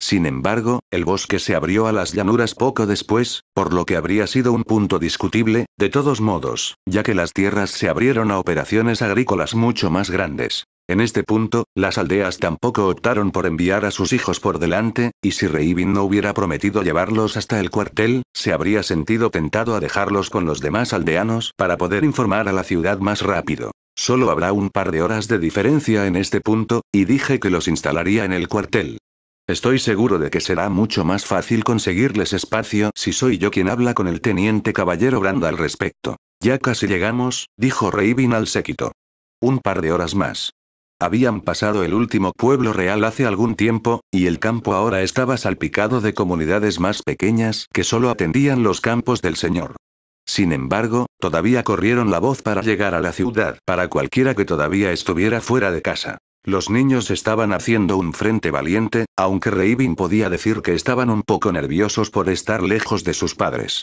Sin embargo, el bosque se abrió a las llanuras poco después, por lo que habría sido un punto discutible, de todos modos, ya que las tierras se abrieron a operaciones agrícolas mucho más grandes. En este punto, las aldeas tampoco optaron por enviar a sus hijos por delante, y si Reivin no hubiera prometido llevarlos hasta el cuartel, se habría sentido tentado a dejarlos con los demás aldeanos para poder informar a la ciudad más rápido. Solo habrá un par de horas de diferencia en este punto, y dije que los instalaría en el cuartel. Estoy seguro de que será mucho más fácil conseguirles espacio si soy yo quien habla con el teniente caballero Branda al respecto. Ya casi llegamos, dijo Reivin al séquito. Un par de horas más. Habían pasado el último pueblo real hace algún tiempo, y el campo ahora estaba salpicado de comunidades más pequeñas que solo atendían los campos del Señor. Sin embargo, todavía corrieron la voz para llegar a la ciudad, para cualquiera que todavía estuviera fuera de casa. Los niños estaban haciendo un frente valiente, aunque Reivin podía decir que estaban un poco nerviosos por estar lejos de sus padres.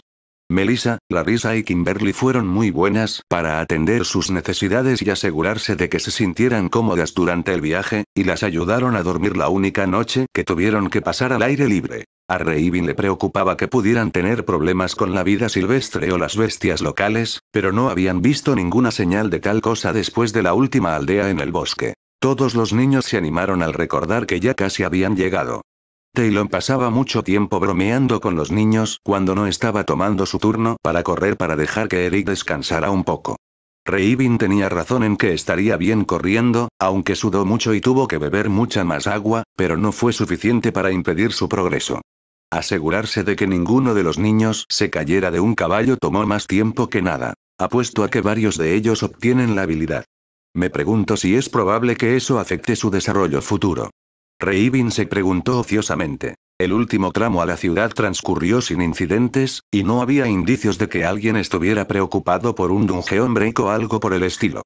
Melissa, Larissa y Kimberly fueron muy buenas para atender sus necesidades y asegurarse de que se sintieran cómodas durante el viaje, y las ayudaron a dormir la única noche que tuvieron que pasar al aire libre. A Reivin le preocupaba que pudieran tener problemas con la vida silvestre o las bestias locales, pero no habían visto ninguna señal de tal cosa después de la última aldea en el bosque. Todos los niños se animaron al recordar que ya casi habían llegado. Taylor pasaba mucho tiempo bromeando con los niños cuando no estaba tomando su turno para correr para dejar que Eric descansara un poco. Reibin tenía razón en que estaría bien corriendo, aunque sudó mucho y tuvo que beber mucha más agua, pero no fue suficiente para impedir su progreso. Asegurarse de que ninguno de los niños se cayera de un caballo tomó más tiempo que nada. Apuesto a que varios de ellos obtienen la habilidad. Me pregunto si es probable que eso afecte su desarrollo futuro. Reibin se preguntó ociosamente. El último tramo a la ciudad transcurrió sin incidentes, y no había indicios de que alguien estuviera preocupado por un dungeon break o algo por el estilo.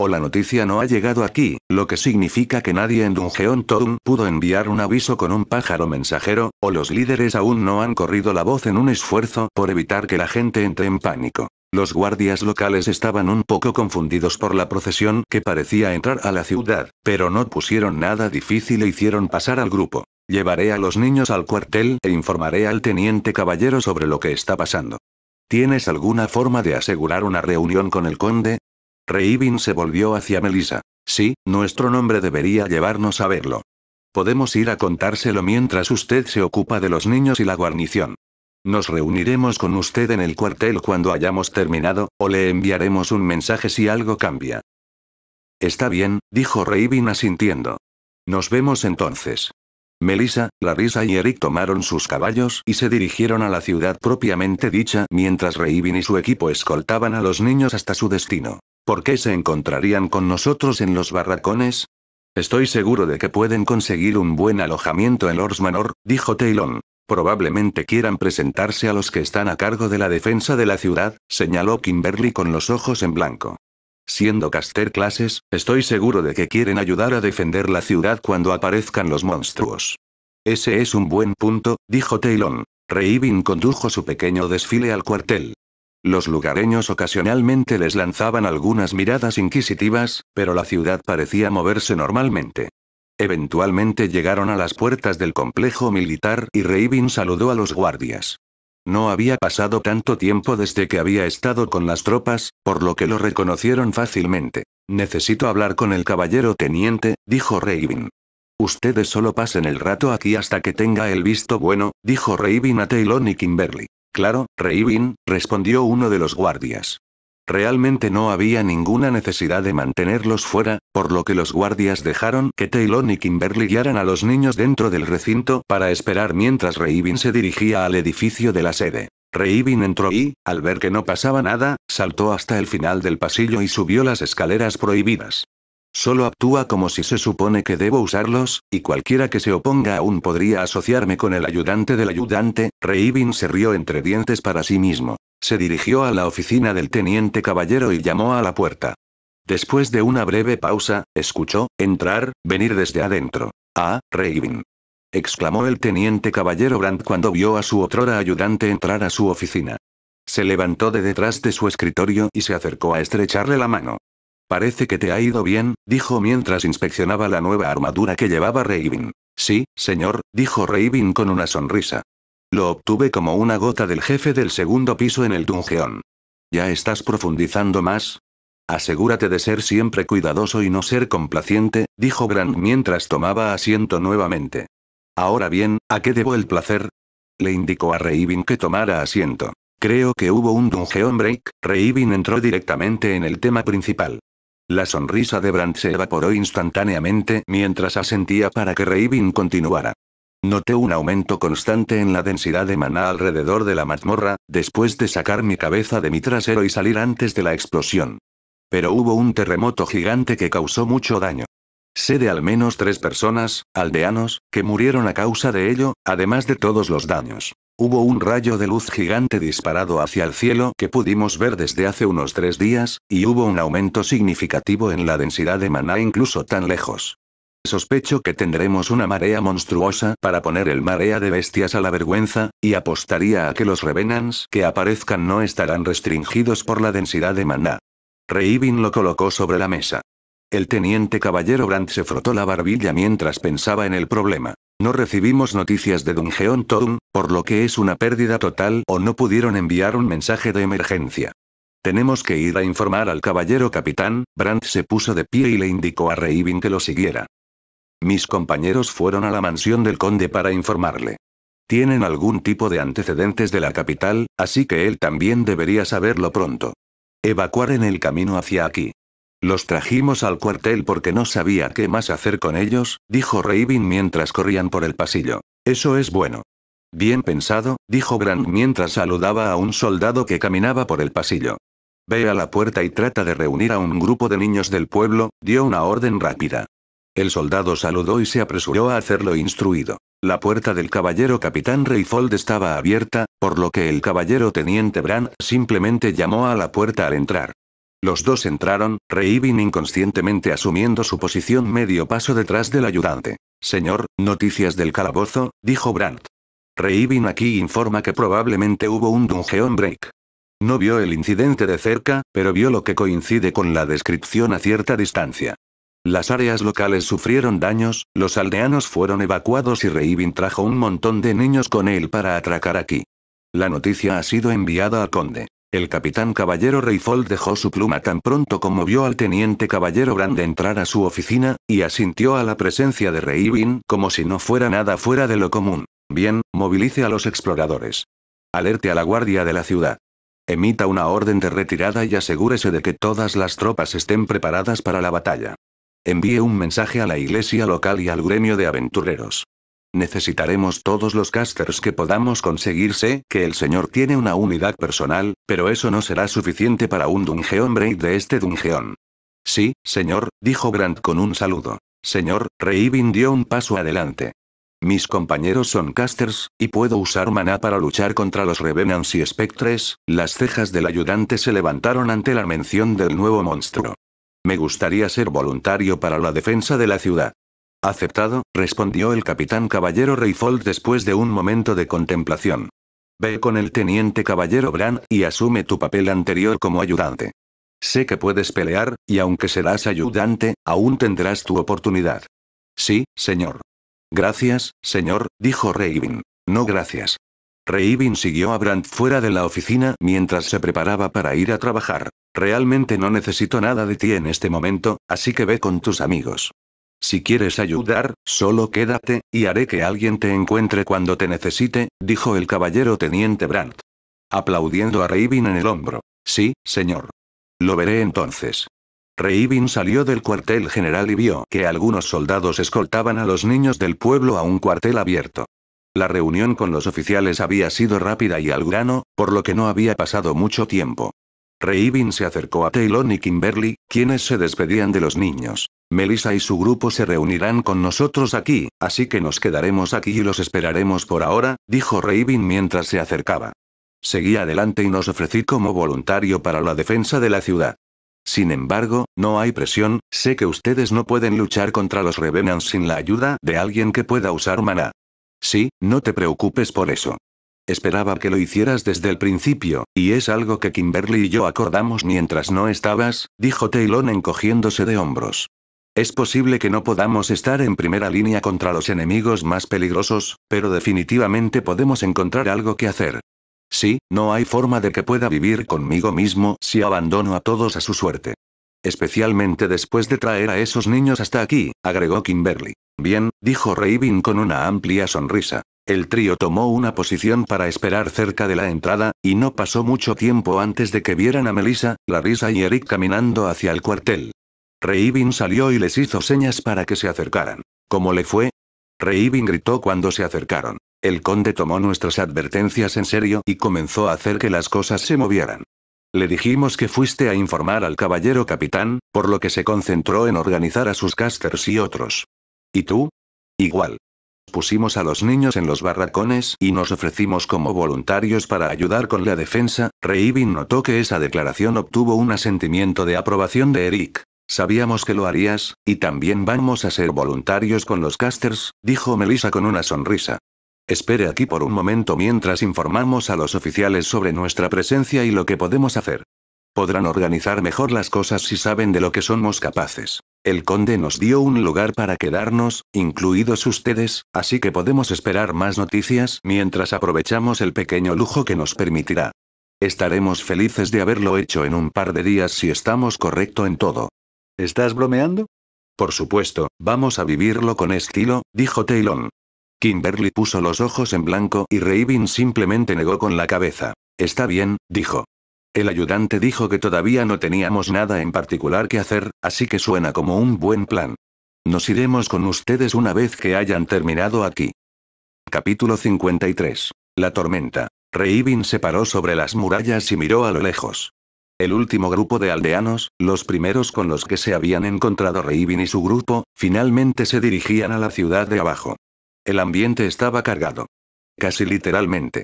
O la noticia no ha llegado aquí, lo que significa que nadie en Dungeon Town pudo enviar un aviso con un pájaro mensajero, o los líderes aún no han corrido la voz en un esfuerzo por evitar que la gente entre en pánico. Los guardias locales estaban un poco confundidos por la procesión que parecía entrar a la ciudad, pero no pusieron nada difícil e hicieron pasar al grupo. Llevaré a los niños al cuartel e informaré al teniente caballero sobre lo que está pasando. ¿Tienes alguna forma de asegurar una reunión con el conde? Reivin se volvió hacia Melissa. Sí, nuestro nombre debería llevarnos a verlo. Podemos ir a contárselo mientras usted se ocupa de los niños y la guarnición. Nos reuniremos con usted en el cuartel cuando hayamos terminado, o le enviaremos un mensaje si algo cambia. Está bien, dijo Reivin asintiendo. Nos vemos entonces. Melissa, risa y Eric tomaron sus caballos y se dirigieron a la ciudad propiamente dicha mientras Reivin y su equipo escoltaban a los niños hasta su destino. ¿Por qué se encontrarían con nosotros en los barracones? Estoy seguro de que pueden conseguir un buen alojamiento en Ors Manor, dijo Taylon. Probablemente quieran presentarse a los que están a cargo de la defensa de la ciudad, señaló Kimberly con los ojos en blanco. Siendo Caster Clases, estoy seguro de que quieren ayudar a defender la ciudad cuando aparezcan los monstruos. Ese es un buen punto, dijo Taylon. Reivin condujo su pequeño desfile al cuartel. Los lugareños ocasionalmente les lanzaban algunas miradas inquisitivas, pero la ciudad parecía moverse normalmente. Eventualmente llegaron a las puertas del complejo militar y Raven saludó a los guardias. No había pasado tanto tiempo desde que había estado con las tropas, por lo que lo reconocieron fácilmente. Necesito hablar con el caballero teniente, dijo Raven. Ustedes solo pasen el rato aquí hasta que tenga el visto bueno, dijo Raven a Taylor y Kimberly. Claro, Raven», respondió uno de los guardias. Realmente no había ninguna necesidad de mantenerlos fuera, por lo que los guardias dejaron que Taylor y Kimberly guiaran a los niños dentro del recinto para esperar mientras Reibin se dirigía al edificio de la sede. Reivin entró y, al ver que no pasaba nada, saltó hasta el final del pasillo y subió las escaleras prohibidas. Solo actúa como si se supone que debo usarlos, y cualquiera que se oponga aún podría asociarme con el ayudante del ayudante. Reivin se rió entre dientes para sí mismo. Se dirigió a la oficina del teniente caballero y llamó a la puerta. Después de una breve pausa, escuchó, entrar, venir desde adentro. Ah, Reivin. Exclamó el teniente caballero Brandt cuando vio a su otrora ayudante entrar a su oficina. Se levantó de detrás de su escritorio y se acercó a estrecharle la mano. Parece que te ha ido bien, dijo mientras inspeccionaba la nueva armadura que llevaba Raven. Sí, señor, dijo Raven con una sonrisa. Lo obtuve como una gota del jefe del segundo piso en el dungeón. ¿Ya estás profundizando más? Asegúrate de ser siempre cuidadoso y no ser complaciente, dijo Grant mientras tomaba asiento nuevamente. Ahora bien, ¿a qué debo el placer? Le indicó a Reivin que tomara asiento. Creo que hubo un dungeon break, Reivin entró directamente en el tema principal. La sonrisa de Brandt se evaporó instantáneamente mientras asentía para que Reivin continuara. Noté un aumento constante en la densidad de maná alrededor de la mazmorra, después de sacar mi cabeza de mi trasero y salir antes de la explosión. Pero hubo un terremoto gigante que causó mucho daño. Sé de al menos tres personas, aldeanos, que murieron a causa de ello, además de todos los daños. Hubo un rayo de luz gigante disparado hacia el cielo que pudimos ver desde hace unos tres días, y hubo un aumento significativo en la densidad de maná incluso tan lejos. Sospecho que tendremos una marea monstruosa para poner el marea de bestias a la vergüenza, y apostaría a que los revenants que aparezcan no estarán restringidos por la densidad de maná. Reivin lo colocó sobre la mesa. El teniente caballero Brandt se frotó la barbilla mientras pensaba en el problema. No recibimos noticias de Dungeon Town, por lo que es una pérdida total o no pudieron enviar un mensaje de emergencia. Tenemos que ir a informar al caballero capitán, Brandt se puso de pie y le indicó a Reivin que lo siguiera. Mis compañeros fueron a la mansión del conde para informarle. Tienen algún tipo de antecedentes de la capital, así que él también debería saberlo pronto. Evacuar en el camino hacia aquí. Los trajimos al cuartel porque no sabía qué más hacer con ellos, dijo Raven mientras corrían por el pasillo. Eso es bueno. Bien pensado, dijo Grant mientras saludaba a un soldado que caminaba por el pasillo. Ve a la puerta y trata de reunir a un grupo de niños del pueblo, dio una orden rápida. El soldado saludó y se apresuró a hacerlo instruido. La puerta del caballero capitán Reifold estaba abierta, por lo que el caballero teniente Brand simplemente llamó a la puerta al entrar. Los dos entraron, Reivin inconscientemente asumiendo su posición medio paso detrás del ayudante. Señor, noticias del calabozo, dijo Brandt. Reivin aquí informa que probablemente hubo un dungeon break. No vio el incidente de cerca, pero vio lo que coincide con la descripción a cierta distancia. Las áreas locales sufrieron daños, los aldeanos fueron evacuados y Reivin trajo un montón de niños con él para atracar aquí. La noticia ha sido enviada a Conde. El capitán caballero Reifold dejó su pluma tan pronto como vio al teniente caballero Brand entrar a su oficina, y asintió a la presencia de Reivin como si no fuera nada fuera de lo común. Bien, movilice a los exploradores. Alerte a la guardia de la ciudad. Emita una orden de retirada y asegúrese de que todas las tropas estén preparadas para la batalla. Envíe un mensaje a la iglesia local y al gremio de aventureros. Necesitaremos todos los casters que podamos conseguir. Sé que el señor tiene una unidad personal, pero eso no será suficiente para un dungeon break de este dungeon. Sí, señor, dijo Grant con un saludo. Señor, Reivin dio un paso adelante. Mis compañeros son casters, y puedo usar maná para luchar contra los Revenants y espectres. Las cejas del ayudante se levantaron ante la mención del nuevo monstruo. Me gustaría ser voluntario para la defensa de la ciudad. Aceptado, respondió el capitán caballero Reyfold después de un momento de contemplación. Ve con el teniente caballero Brand y asume tu papel anterior como ayudante. Sé que puedes pelear, y aunque serás ayudante, aún tendrás tu oportunidad. Sí, señor. Gracias, señor, dijo Raven. No gracias. Raven siguió a Brand fuera de la oficina mientras se preparaba para ir a trabajar. Realmente no necesito nada de ti en este momento, así que ve con tus amigos. Si quieres ayudar, solo quédate, y haré que alguien te encuentre cuando te necesite, dijo el caballero teniente Brandt. Aplaudiendo a Reivin en el hombro. Sí, señor. Lo veré entonces. Reivin salió del cuartel general y vio que algunos soldados escoltaban a los niños del pueblo a un cuartel abierto. La reunión con los oficiales había sido rápida y al grano, por lo que no había pasado mucho tiempo. Reivin se acercó a Taylor y Kimberly, quienes se despedían de los niños. Melissa y su grupo se reunirán con nosotros aquí, así que nos quedaremos aquí y los esperaremos por ahora, dijo Reivin mientras se acercaba. Seguí adelante y nos ofrecí como voluntario para la defensa de la ciudad. Sin embargo, no hay presión, sé que ustedes no pueden luchar contra los Revenants sin la ayuda de alguien que pueda usar maná. Sí, no te preocupes por eso. Esperaba que lo hicieras desde el principio, y es algo que Kimberly y yo acordamos mientras no estabas, dijo Taylor encogiéndose de hombros. Es posible que no podamos estar en primera línea contra los enemigos más peligrosos, pero definitivamente podemos encontrar algo que hacer. Sí, no hay forma de que pueda vivir conmigo mismo si abandono a todos a su suerte. Especialmente después de traer a esos niños hasta aquí, agregó Kimberly. Bien, dijo Raven con una amplia sonrisa. El trío tomó una posición para esperar cerca de la entrada, y no pasó mucho tiempo antes de que vieran a Melissa, Larissa y Eric caminando hacia el cuartel. Reivin salió y les hizo señas para que se acercaran. ¿Cómo le fue? Reivin gritó cuando se acercaron. El conde tomó nuestras advertencias en serio y comenzó a hacer que las cosas se movieran. Le dijimos que fuiste a informar al caballero capitán, por lo que se concentró en organizar a sus casters y otros. ¿Y tú? Igual. Pusimos a los niños en los barracones y nos ofrecimos como voluntarios para ayudar con la defensa. Reivin notó que esa declaración obtuvo un asentimiento de aprobación de Eric. Sabíamos que lo harías, y también vamos a ser voluntarios con los casters, dijo Melissa con una sonrisa. Espere aquí por un momento mientras informamos a los oficiales sobre nuestra presencia y lo que podemos hacer. Podrán organizar mejor las cosas si saben de lo que somos capaces. El conde nos dio un lugar para quedarnos, incluidos ustedes, así que podemos esperar más noticias mientras aprovechamos el pequeño lujo que nos permitirá. Estaremos felices de haberlo hecho en un par de días si estamos correcto en todo. ¿Estás bromeando? Por supuesto, vamos a vivirlo con estilo, dijo Taylor. Kimberly puso los ojos en blanco y Raven simplemente negó con la cabeza. Está bien, dijo. El ayudante dijo que todavía no teníamos nada en particular que hacer, así que suena como un buen plan. Nos iremos con ustedes una vez que hayan terminado aquí. Capítulo 53. La tormenta. Reivin se paró sobre las murallas y miró a lo lejos. El último grupo de aldeanos, los primeros con los que se habían encontrado Reivin y su grupo, finalmente se dirigían a la ciudad de abajo. El ambiente estaba cargado. Casi literalmente.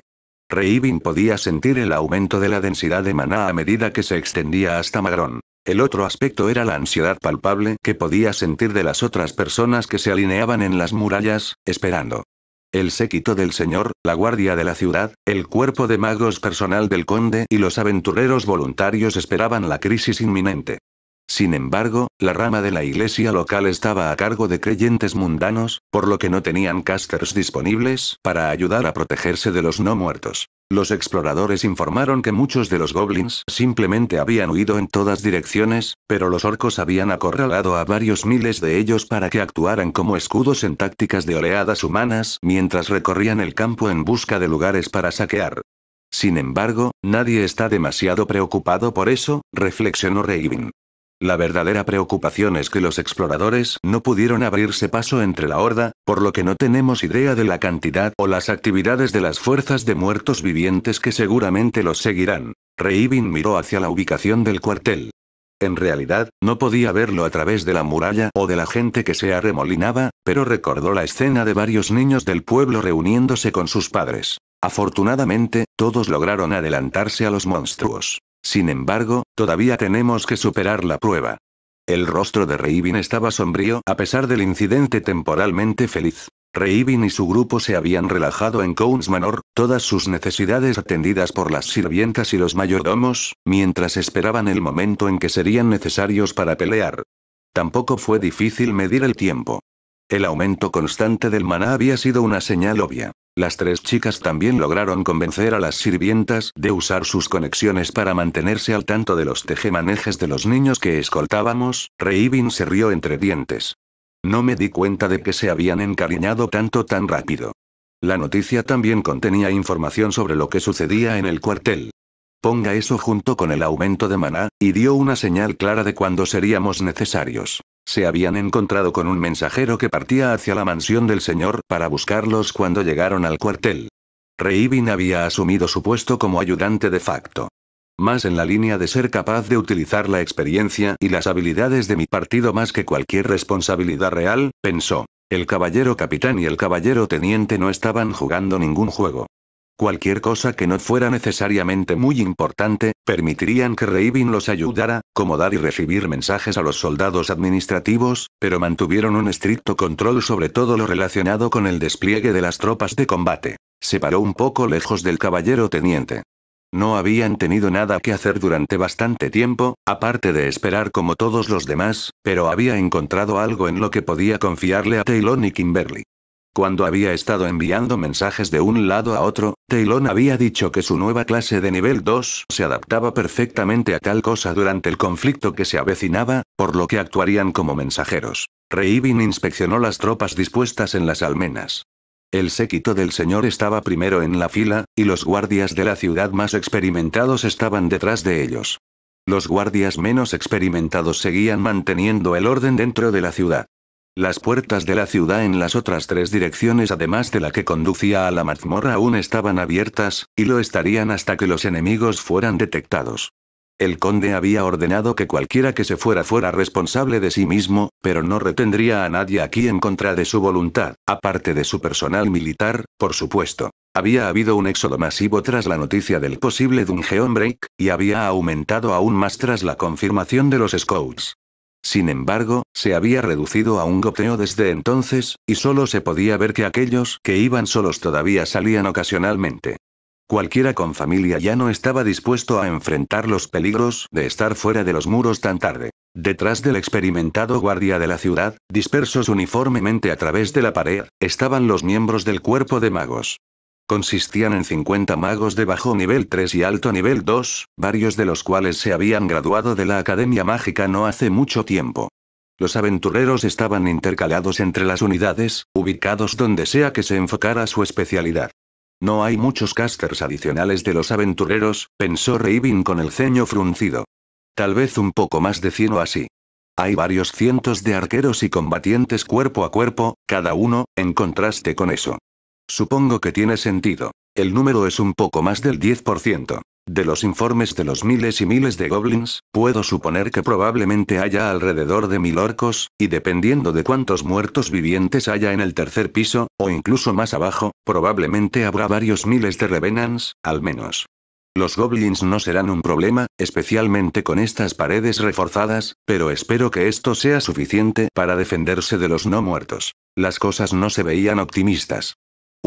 Reibin podía sentir el aumento de la densidad de maná a medida que se extendía hasta Magrón. El otro aspecto era la ansiedad palpable que podía sentir de las otras personas que se alineaban en las murallas, esperando. El séquito del señor, la guardia de la ciudad, el cuerpo de magos personal del conde y los aventureros voluntarios esperaban la crisis inminente. Sin embargo, la rama de la iglesia local estaba a cargo de creyentes mundanos, por lo que no tenían casters disponibles para ayudar a protegerse de los no muertos. Los exploradores informaron que muchos de los goblins simplemente habían huido en todas direcciones, pero los orcos habían acorralado a varios miles de ellos para que actuaran como escudos en tácticas de oleadas humanas mientras recorrían el campo en busca de lugares para saquear. Sin embargo, nadie está demasiado preocupado por eso, reflexionó Raven. La verdadera preocupación es que los exploradores no pudieron abrirse paso entre la horda, por lo que no tenemos idea de la cantidad o las actividades de las fuerzas de muertos vivientes que seguramente los seguirán. Reivin miró hacia la ubicación del cuartel. En realidad, no podía verlo a través de la muralla o de la gente que se arremolinaba, pero recordó la escena de varios niños del pueblo reuniéndose con sus padres. Afortunadamente, todos lograron adelantarse a los monstruos. Sin embargo, todavía tenemos que superar la prueba. El rostro de Reibin estaba sombrío a pesar del incidente temporalmente feliz. Reibin y su grupo se habían relajado en Coons Manor, todas sus necesidades atendidas por las sirvientas y los mayordomos, mientras esperaban el momento en que serían necesarios para pelear. Tampoco fue difícil medir el tiempo. El aumento constante del maná había sido una señal obvia. Las tres chicas también lograron convencer a las sirvientas de usar sus conexiones para mantenerse al tanto de los tejemanejes de los niños que escoltábamos, Reivin se rió entre dientes. No me di cuenta de que se habían encariñado tanto tan rápido. La noticia también contenía información sobre lo que sucedía en el cuartel. Ponga eso junto con el aumento de maná, y dio una señal clara de cuándo seríamos necesarios. Se habían encontrado con un mensajero que partía hacia la mansión del señor para buscarlos cuando llegaron al cuartel. Reibin había asumido su puesto como ayudante de facto. Más en la línea de ser capaz de utilizar la experiencia y las habilidades de mi partido más que cualquier responsabilidad real, pensó. El caballero capitán y el caballero teniente no estaban jugando ningún juego. Cualquier cosa que no fuera necesariamente muy importante, permitirían que Reibin los ayudara, como dar y recibir mensajes a los soldados administrativos, pero mantuvieron un estricto control sobre todo lo relacionado con el despliegue de las tropas de combate. Se paró un poco lejos del caballero teniente. No habían tenido nada que hacer durante bastante tiempo, aparte de esperar como todos los demás, pero había encontrado algo en lo que podía confiarle a Taylor y Kimberly. Cuando había estado enviando mensajes de un lado a otro, Taylon había dicho que su nueva clase de nivel 2 se adaptaba perfectamente a tal cosa durante el conflicto que se avecinaba, por lo que actuarían como mensajeros. Reivin inspeccionó las tropas dispuestas en las almenas. El séquito del señor estaba primero en la fila, y los guardias de la ciudad más experimentados estaban detrás de ellos. Los guardias menos experimentados seguían manteniendo el orden dentro de la ciudad. Las puertas de la ciudad en las otras tres direcciones además de la que conducía a la mazmorra aún estaban abiertas, y lo estarían hasta que los enemigos fueran detectados. El conde había ordenado que cualquiera que se fuera fuera responsable de sí mismo, pero no retendría a nadie aquí en contra de su voluntad, aparte de su personal militar, por supuesto. Había habido un éxodo masivo tras la noticia del posible Dungeon Break, y había aumentado aún más tras la confirmación de los Scouts. Sin embargo, se había reducido a un goteo desde entonces, y solo se podía ver que aquellos que iban solos todavía salían ocasionalmente. Cualquiera con familia ya no estaba dispuesto a enfrentar los peligros de estar fuera de los muros tan tarde. Detrás del experimentado guardia de la ciudad, dispersos uniformemente a través de la pared, estaban los miembros del cuerpo de magos. Consistían en 50 magos de bajo nivel 3 y alto nivel 2, varios de los cuales se habían graduado de la Academia Mágica no hace mucho tiempo. Los aventureros estaban intercalados entre las unidades, ubicados donde sea que se enfocara su especialidad. No hay muchos casters adicionales de los aventureros, pensó Ravin con el ceño fruncido. Tal vez un poco más de 100 o así. Hay varios cientos de arqueros y combatientes cuerpo a cuerpo, cada uno, en contraste con eso. Supongo que tiene sentido. El número es un poco más del 10%. De los informes de los miles y miles de goblins, puedo suponer que probablemente haya alrededor de mil orcos, y dependiendo de cuántos muertos vivientes haya en el tercer piso, o incluso más abajo, probablemente habrá varios miles de revenants, al menos. Los goblins no serán un problema, especialmente con estas paredes reforzadas, pero espero que esto sea suficiente para defenderse de los no muertos. Las cosas no se veían optimistas.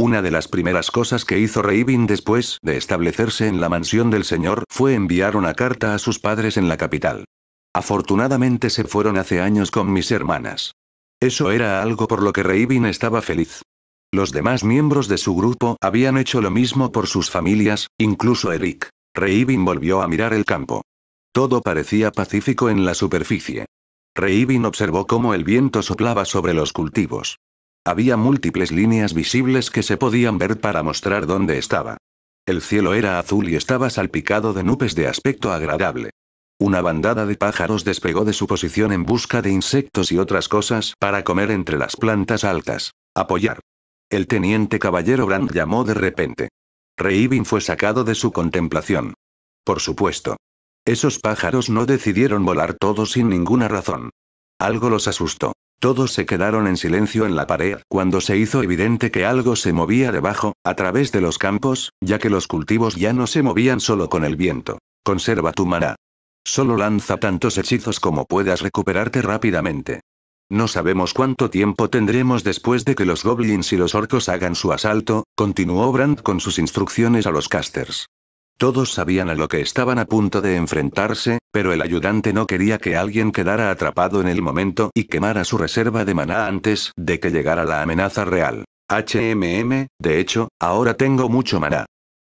Una de las primeras cosas que hizo Reibin después de establecerse en la mansión del señor fue enviar una carta a sus padres en la capital. Afortunadamente se fueron hace años con mis hermanas. Eso era algo por lo que Reibin estaba feliz. Los demás miembros de su grupo habían hecho lo mismo por sus familias, incluso Eric. Reibin volvió a mirar el campo. Todo parecía pacífico en la superficie. Reibin observó cómo el viento soplaba sobre los cultivos. Había múltiples líneas visibles que se podían ver para mostrar dónde estaba. El cielo era azul y estaba salpicado de nubes de aspecto agradable. Una bandada de pájaros despegó de su posición en busca de insectos y otras cosas para comer entre las plantas altas. Apoyar. El teniente caballero Brand llamó de repente. Reibin fue sacado de su contemplación. Por supuesto. Esos pájaros no decidieron volar todos sin ninguna razón. Algo los asustó. Todos se quedaron en silencio en la pared cuando se hizo evidente que algo se movía debajo, a través de los campos, ya que los cultivos ya no se movían solo con el viento. Conserva tu maná. Solo lanza tantos hechizos como puedas recuperarte rápidamente. No sabemos cuánto tiempo tendremos después de que los goblins y los orcos hagan su asalto, continuó Brand con sus instrucciones a los casters. Todos sabían a lo que estaban a punto de enfrentarse, pero el ayudante no quería que alguien quedara atrapado en el momento y quemara su reserva de maná antes de que llegara la amenaza real. HMM, de hecho, ahora tengo mucho maná.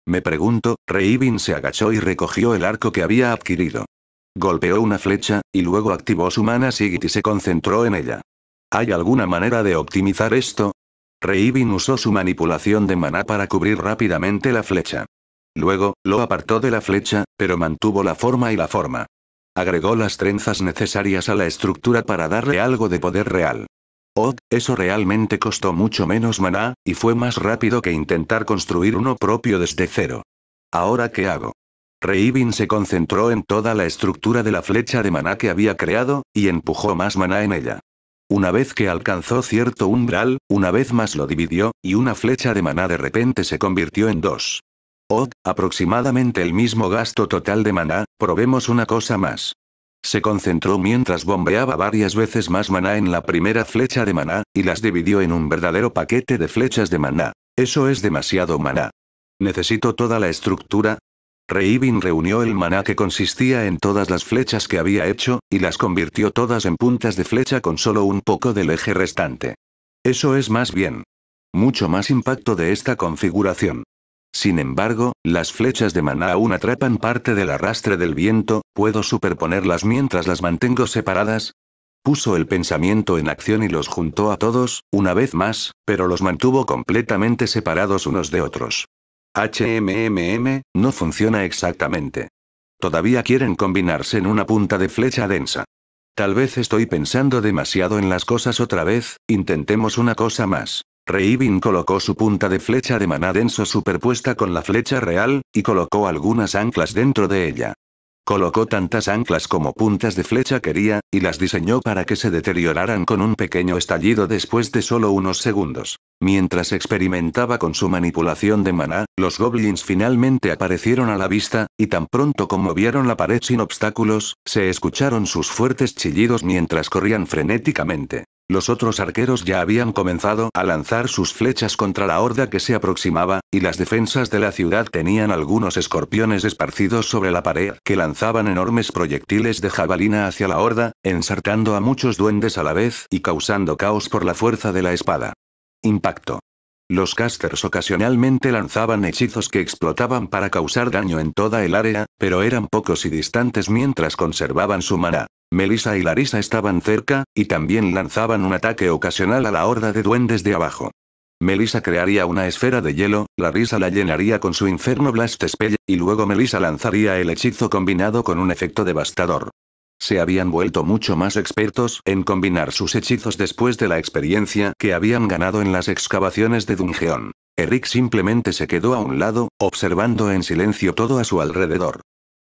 Me pregunto, Reivin se agachó y recogió el arco que había adquirido. Golpeó una flecha, y luego activó su mana Sigit y se concentró en ella. ¿Hay alguna manera de optimizar esto? Reivin usó su manipulación de maná para cubrir rápidamente la flecha. Luego, lo apartó de la flecha, pero mantuvo la forma y la forma. Agregó las trenzas necesarias a la estructura para darle algo de poder real. Oh, eso realmente costó mucho menos maná, y fue más rápido que intentar construir uno propio desde cero. ¿Ahora qué hago? Reibin se concentró en toda la estructura de la flecha de maná que había creado, y empujó más maná en ella. Una vez que alcanzó cierto umbral, una vez más lo dividió, y una flecha de maná de repente se convirtió en dos. Oh, aproximadamente el mismo gasto total de maná, probemos una cosa más. Se concentró mientras bombeaba varias veces más maná en la primera flecha de maná, y las dividió en un verdadero paquete de flechas de maná. Eso es demasiado maná. Necesito toda la estructura. Reibin reunió el maná que consistía en todas las flechas que había hecho, y las convirtió todas en puntas de flecha con solo un poco del eje restante. Eso es más bien. Mucho más impacto de esta configuración. Sin embargo, las flechas de maná aún atrapan parte del arrastre del viento, ¿puedo superponerlas mientras las mantengo separadas? Puso el pensamiento en acción y los juntó a todos, una vez más, pero los mantuvo completamente separados unos de otros. HMMM, no funciona exactamente. Todavía quieren combinarse en una punta de flecha densa. Tal vez estoy pensando demasiado en las cosas otra vez, intentemos una cosa más. Reibin colocó su punta de flecha de maná denso superpuesta con la flecha real, y colocó algunas anclas dentro de ella. Colocó tantas anclas como puntas de flecha quería, y las diseñó para que se deterioraran con un pequeño estallido después de solo unos segundos. Mientras experimentaba con su manipulación de maná, los goblins finalmente aparecieron a la vista, y tan pronto como vieron la pared sin obstáculos, se escucharon sus fuertes chillidos mientras corrían frenéticamente. Los otros arqueros ya habían comenzado a lanzar sus flechas contra la horda que se aproximaba, y las defensas de la ciudad tenían algunos escorpiones esparcidos sobre la pared que lanzaban enormes proyectiles de jabalina hacia la horda, ensartando a muchos duendes a la vez y causando caos por la fuerza de la espada. Impacto. Los casters ocasionalmente lanzaban hechizos que explotaban para causar daño en toda el área, pero eran pocos y distantes mientras conservaban su mana. Melissa y Larisa estaban cerca, y también lanzaban un ataque ocasional a la horda de duendes de abajo. Melissa crearía una esfera de hielo, Larisa la llenaría con su Inferno Blast Spell, y luego Melissa lanzaría el hechizo combinado con un efecto devastador se habían vuelto mucho más expertos en combinar sus hechizos después de la experiencia que habían ganado en las excavaciones de Dungeon. Eric simplemente se quedó a un lado, observando en silencio todo a su alrededor.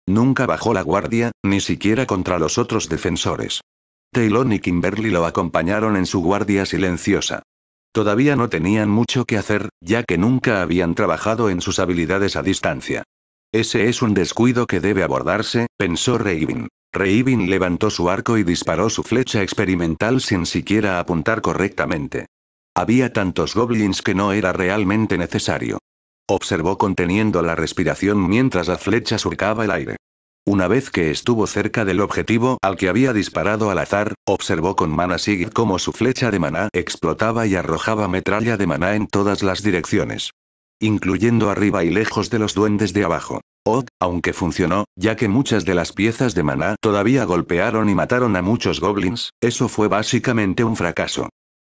Nunca bajó la guardia, ni siquiera contra los otros defensores. Taylor y Kimberly lo acompañaron en su guardia silenciosa. Todavía no tenían mucho que hacer, ya que nunca habían trabajado en sus habilidades a distancia. Ese es un descuido que debe abordarse, pensó Raven. Reibin levantó su arco y disparó su flecha experimental sin siquiera apuntar correctamente. Había tantos goblins que no era realmente necesario. Observó conteniendo la respiración mientras la flecha surcaba el aire. Una vez que estuvo cerca del objetivo al que había disparado al azar, observó con mana sig cómo su flecha de maná explotaba y arrojaba metralla de maná en todas las direcciones. Incluyendo arriba y lejos de los duendes de abajo. Odd, aunque funcionó, ya que muchas de las piezas de maná todavía golpearon y mataron a muchos goblins, eso fue básicamente un fracaso.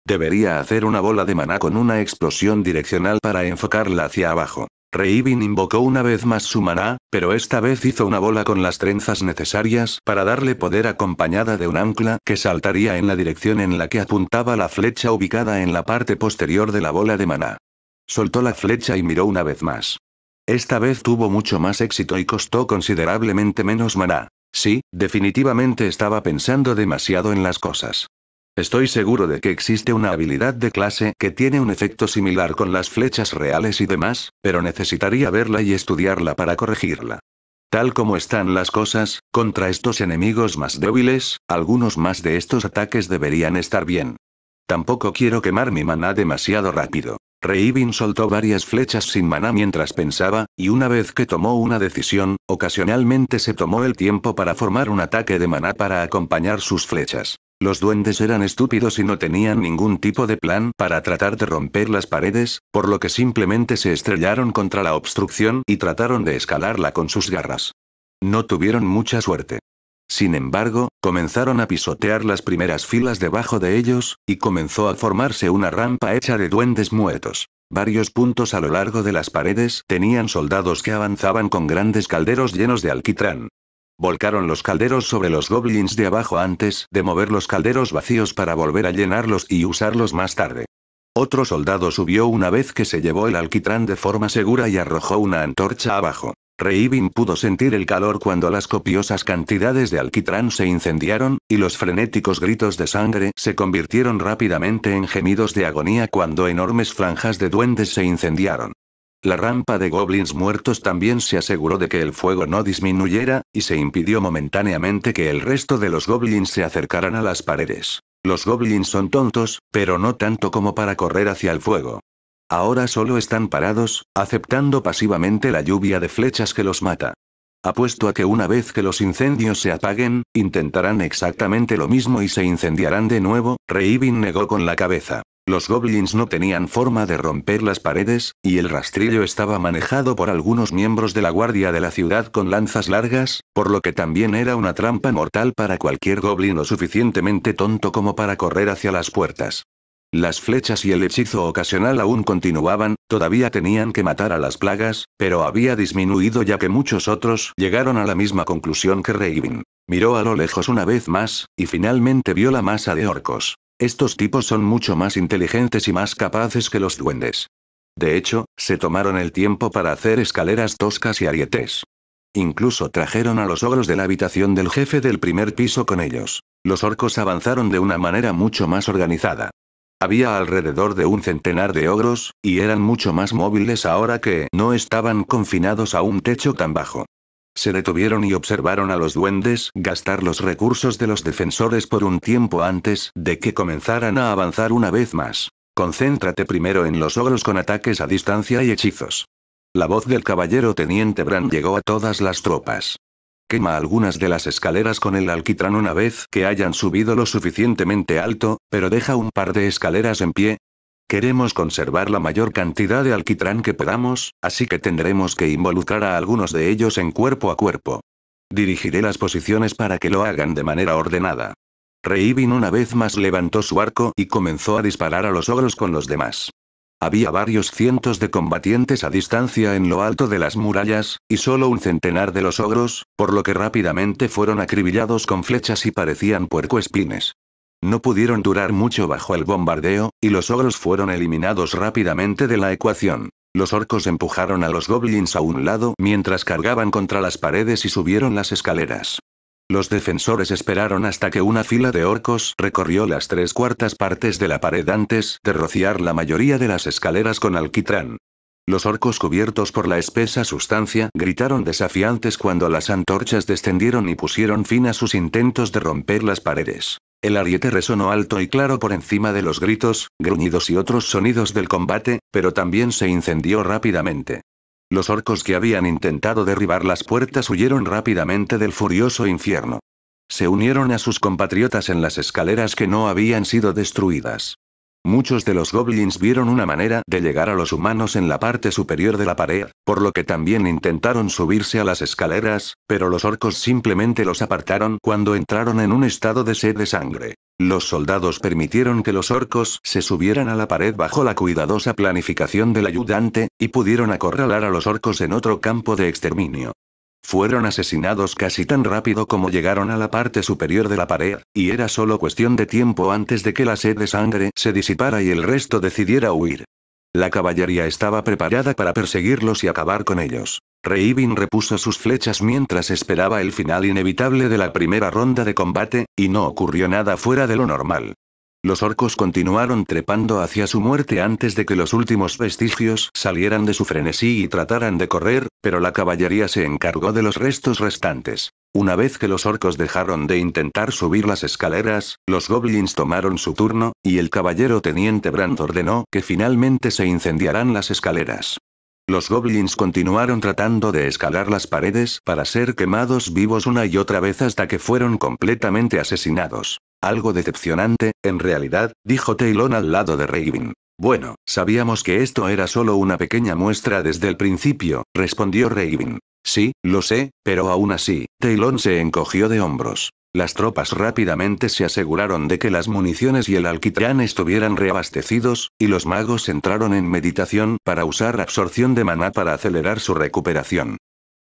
Debería hacer una bola de maná con una explosión direccional para enfocarla hacia abajo. Reivin invocó una vez más su maná, pero esta vez hizo una bola con las trenzas necesarias para darle poder acompañada de un ancla que saltaría en la dirección en la que apuntaba la flecha ubicada en la parte posterior de la bola de maná. Soltó la flecha y miró una vez más. Esta vez tuvo mucho más éxito y costó considerablemente menos maná. Sí, definitivamente estaba pensando demasiado en las cosas. Estoy seguro de que existe una habilidad de clase que tiene un efecto similar con las flechas reales y demás, pero necesitaría verla y estudiarla para corregirla. Tal como están las cosas, contra estos enemigos más débiles, algunos más de estos ataques deberían estar bien. Tampoco quiero quemar mi maná demasiado rápido. Reivin soltó varias flechas sin maná mientras pensaba, y una vez que tomó una decisión, ocasionalmente se tomó el tiempo para formar un ataque de maná para acompañar sus flechas. Los duendes eran estúpidos y no tenían ningún tipo de plan para tratar de romper las paredes, por lo que simplemente se estrellaron contra la obstrucción y trataron de escalarla con sus garras. No tuvieron mucha suerte. Sin embargo, comenzaron a pisotear las primeras filas debajo de ellos, y comenzó a formarse una rampa hecha de duendes muertos. Varios puntos a lo largo de las paredes tenían soldados que avanzaban con grandes calderos llenos de alquitrán. Volcaron los calderos sobre los goblins de abajo antes de mover los calderos vacíos para volver a llenarlos y usarlos más tarde. Otro soldado subió una vez que se llevó el alquitrán de forma segura y arrojó una antorcha abajo. Reibin pudo sentir el calor cuando las copiosas cantidades de alquitrán se incendiaron, y los frenéticos gritos de sangre se convirtieron rápidamente en gemidos de agonía cuando enormes franjas de duendes se incendiaron. La rampa de goblins muertos también se aseguró de que el fuego no disminuyera, y se impidió momentáneamente que el resto de los goblins se acercaran a las paredes. Los goblins son tontos, pero no tanto como para correr hacia el fuego. Ahora solo están parados, aceptando pasivamente la lluvia de flechas que los mata. Apuesto a que una vez que los incendios se apaguen, intentarán exactamente lo mismo y se incendiarán de nuevo, Reivin negó con la cabeza. Los goblins no tenían forma de romper las paredes, y el rastrillo estaba manejado por algunos miembros de la guardia de la ciudad con lanzas largas, por lo que también era una trampa mortal para cualquier goblin lo suficientemente tonto como para correr hacia las puertas. Las flechas y el hechizo ocasional aún continuaban, todavía tenían que matar a las plagas, pero había disminuido ya que muchos otros llegaron a la misma conclusión que Raven. Miró a lo lejos una vez más, y finalmente vio la masa de orcos. Estos tipos son mucho más inteligentes y más capaces que los duendes. De hecho, se tomaron el tiempo para hacer escaleras toscas y arietes. Incluso trajeron a los ogros de la habitación del jefe del primer piso con ellos. Los orcos avanzaron de una manera mucho más organizada. Había alrededor de un centenar de ogros, y eran mucho más móviles ahora que no estaban confinados a un techo tan bajo. Se detuvieron y observaron a los duendes gastar los recursos de los defensores por un tiempo antes de que comenzaran a avanzar una vez más. Concéntrate primero en los ogros con ataques a distancia y hechizos. La voz del caballero teniente Bran llegó a todas las tropas. Quema algunas de las escaleras con el alquitrán una vez que hayan subido lo suficientemente alto, pero deja un par de escaleras en pie. Queremos conservar la mayor cantidad de alquitrán que podamos, así que tendremos que involucrar a algunos de ellos en cuerpo a cuerpo. Dirigiré las posiciones para que lo hagan de manera ordenada. Reivin una vez más levantó su arco y comenzó a disparar a los ogros con los demás. Había varios cientos de combatientes a distancia en lo alto de las murallas, y solo un centenar de los ogros, por lo que rápidamente fueron acribillados con flechas y parecían puercoespines. No pudieron durar mucho bajo el bombardeo, y los ogros fueron eliminados rápidamente de la ecuación. Los orcos empujaron a los goblins a un lado mientras cargaban contra las paredes y subieron las escaleras. Los defensores esperaron hasta que una fila de orcos recorrió las tres cuartas partes de la pared antes de rociar la mayoría de las escaleras con alquitrán. Los orcos cubiertos por la espesa sustancia gritaron desafiantes cuando las antorchas descendieron y pusieron fin a sus intentos de romper las paredes. El ariete resonó alto y claro por encima de los gritos, gruñidos y otros sonidos del combate, pero también se incendió rápidamente. Los orcos que habían intentado derribar las puertas huyeron rápidamente del furioso infierno. Se unieron a sus compatriotas en las escaleras que no habían sido destruidas. Muchos de los goblins vieron una manera de llegar a los humanos en la parte superior de la pared, por lo que también intentaron subirse a las escaleras, pero los orcos simplemente los apartaron cuando entraron en un estado de sed de sangre. Los soldados permitieron que los orcos se subieran a la pared bajo la cuidadosa planificación del ayudante, y pudieron acorralar a los orcos en otro campo de exterminio. Fueron asesinados casi tan rápido como llegaron a la parte superior de la pared, y era solo cuestión de tiempo antes de que la sed de sangre se disipara y el resto decidiera huir. La caballería estaba preparada para perseguirlos y acabar con ellos. Reivin repuso sus flechas mientras esperaba el final inevitable de la primera ronda de combate, y no ocurrió nada fuera de lo normal. Los orcos continuaron trepando hacia su muerte antes de que los últimos vestigios salieran de su frenesí y trataran de correr, pero la caballería se encargó de los restos restantes. Una vez que los orcos dejaron de intentar subir las escaleras, los goblins tomaron su turno, y el caballero teniente Brand ordenó que finalmente se incendiaran las escaleras. Los goblins continuaron tratando de escalar las paredes para ser quemados vivos una y otra vez hasta que fueron completamente asesinados. Algo decepcionante, en realidad, dijo Taylor al lado de Raven. Bueno, sabíamos que esto era solo una pequeña muestra desde el principio, respondió Raven. Sí, lo sé, pero aún así, Taylor se encogió de hombros. Las tropas rápidamente se aseguraron de que las municiones y el alquitrán estuvieran reabastecidos, y los magos entraron en meditación para usar absorción de maná para acelerar su recuperación.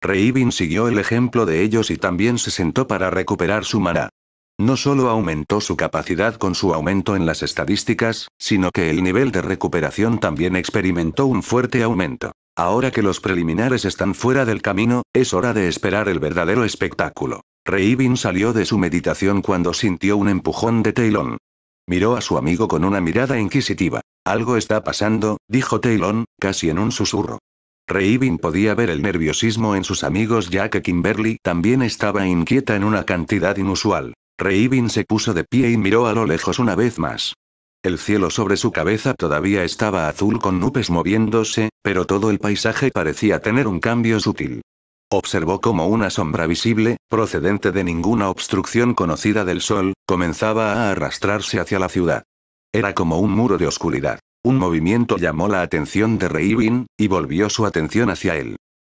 Reibin siguió el ejemplo de ellos y también se sentó para recuperar su maná. No solo aumentó su capacidad con su aumento en las estadísticas, sino que el nivel de recuperación también experimentó un fuerte aumento. Ahora que los preliminares están fuera del camino, es hora de esperar el verdadero espectáculo. Reibin salió de su meditación cuando sintió un empujón de Taylon. Miró a su amigo con una mirada inquisitiva. Algo está pasando, dijo Taylon, casi en un susurro. Reibin podía ver el nerviosismo en sus amigos ya que Kimberly también estaba inquieta en una cantidad inusual. Reibin se puso de pie y miró a lo lejos una vez más. El cielo sobre su cabeza todavía estaba azul con nubes moviéndose, pero todo el paisaje parecía tener un cambio sutil. Observó como una sombra visible, procedente de ninguna obstrucción conocida del sol, comenzaba a arrastrarse hacia la ciudad. Era como un muro de oscuridad. Un movimiento llamó la atención de Reivin, y volvió su atención hacia él.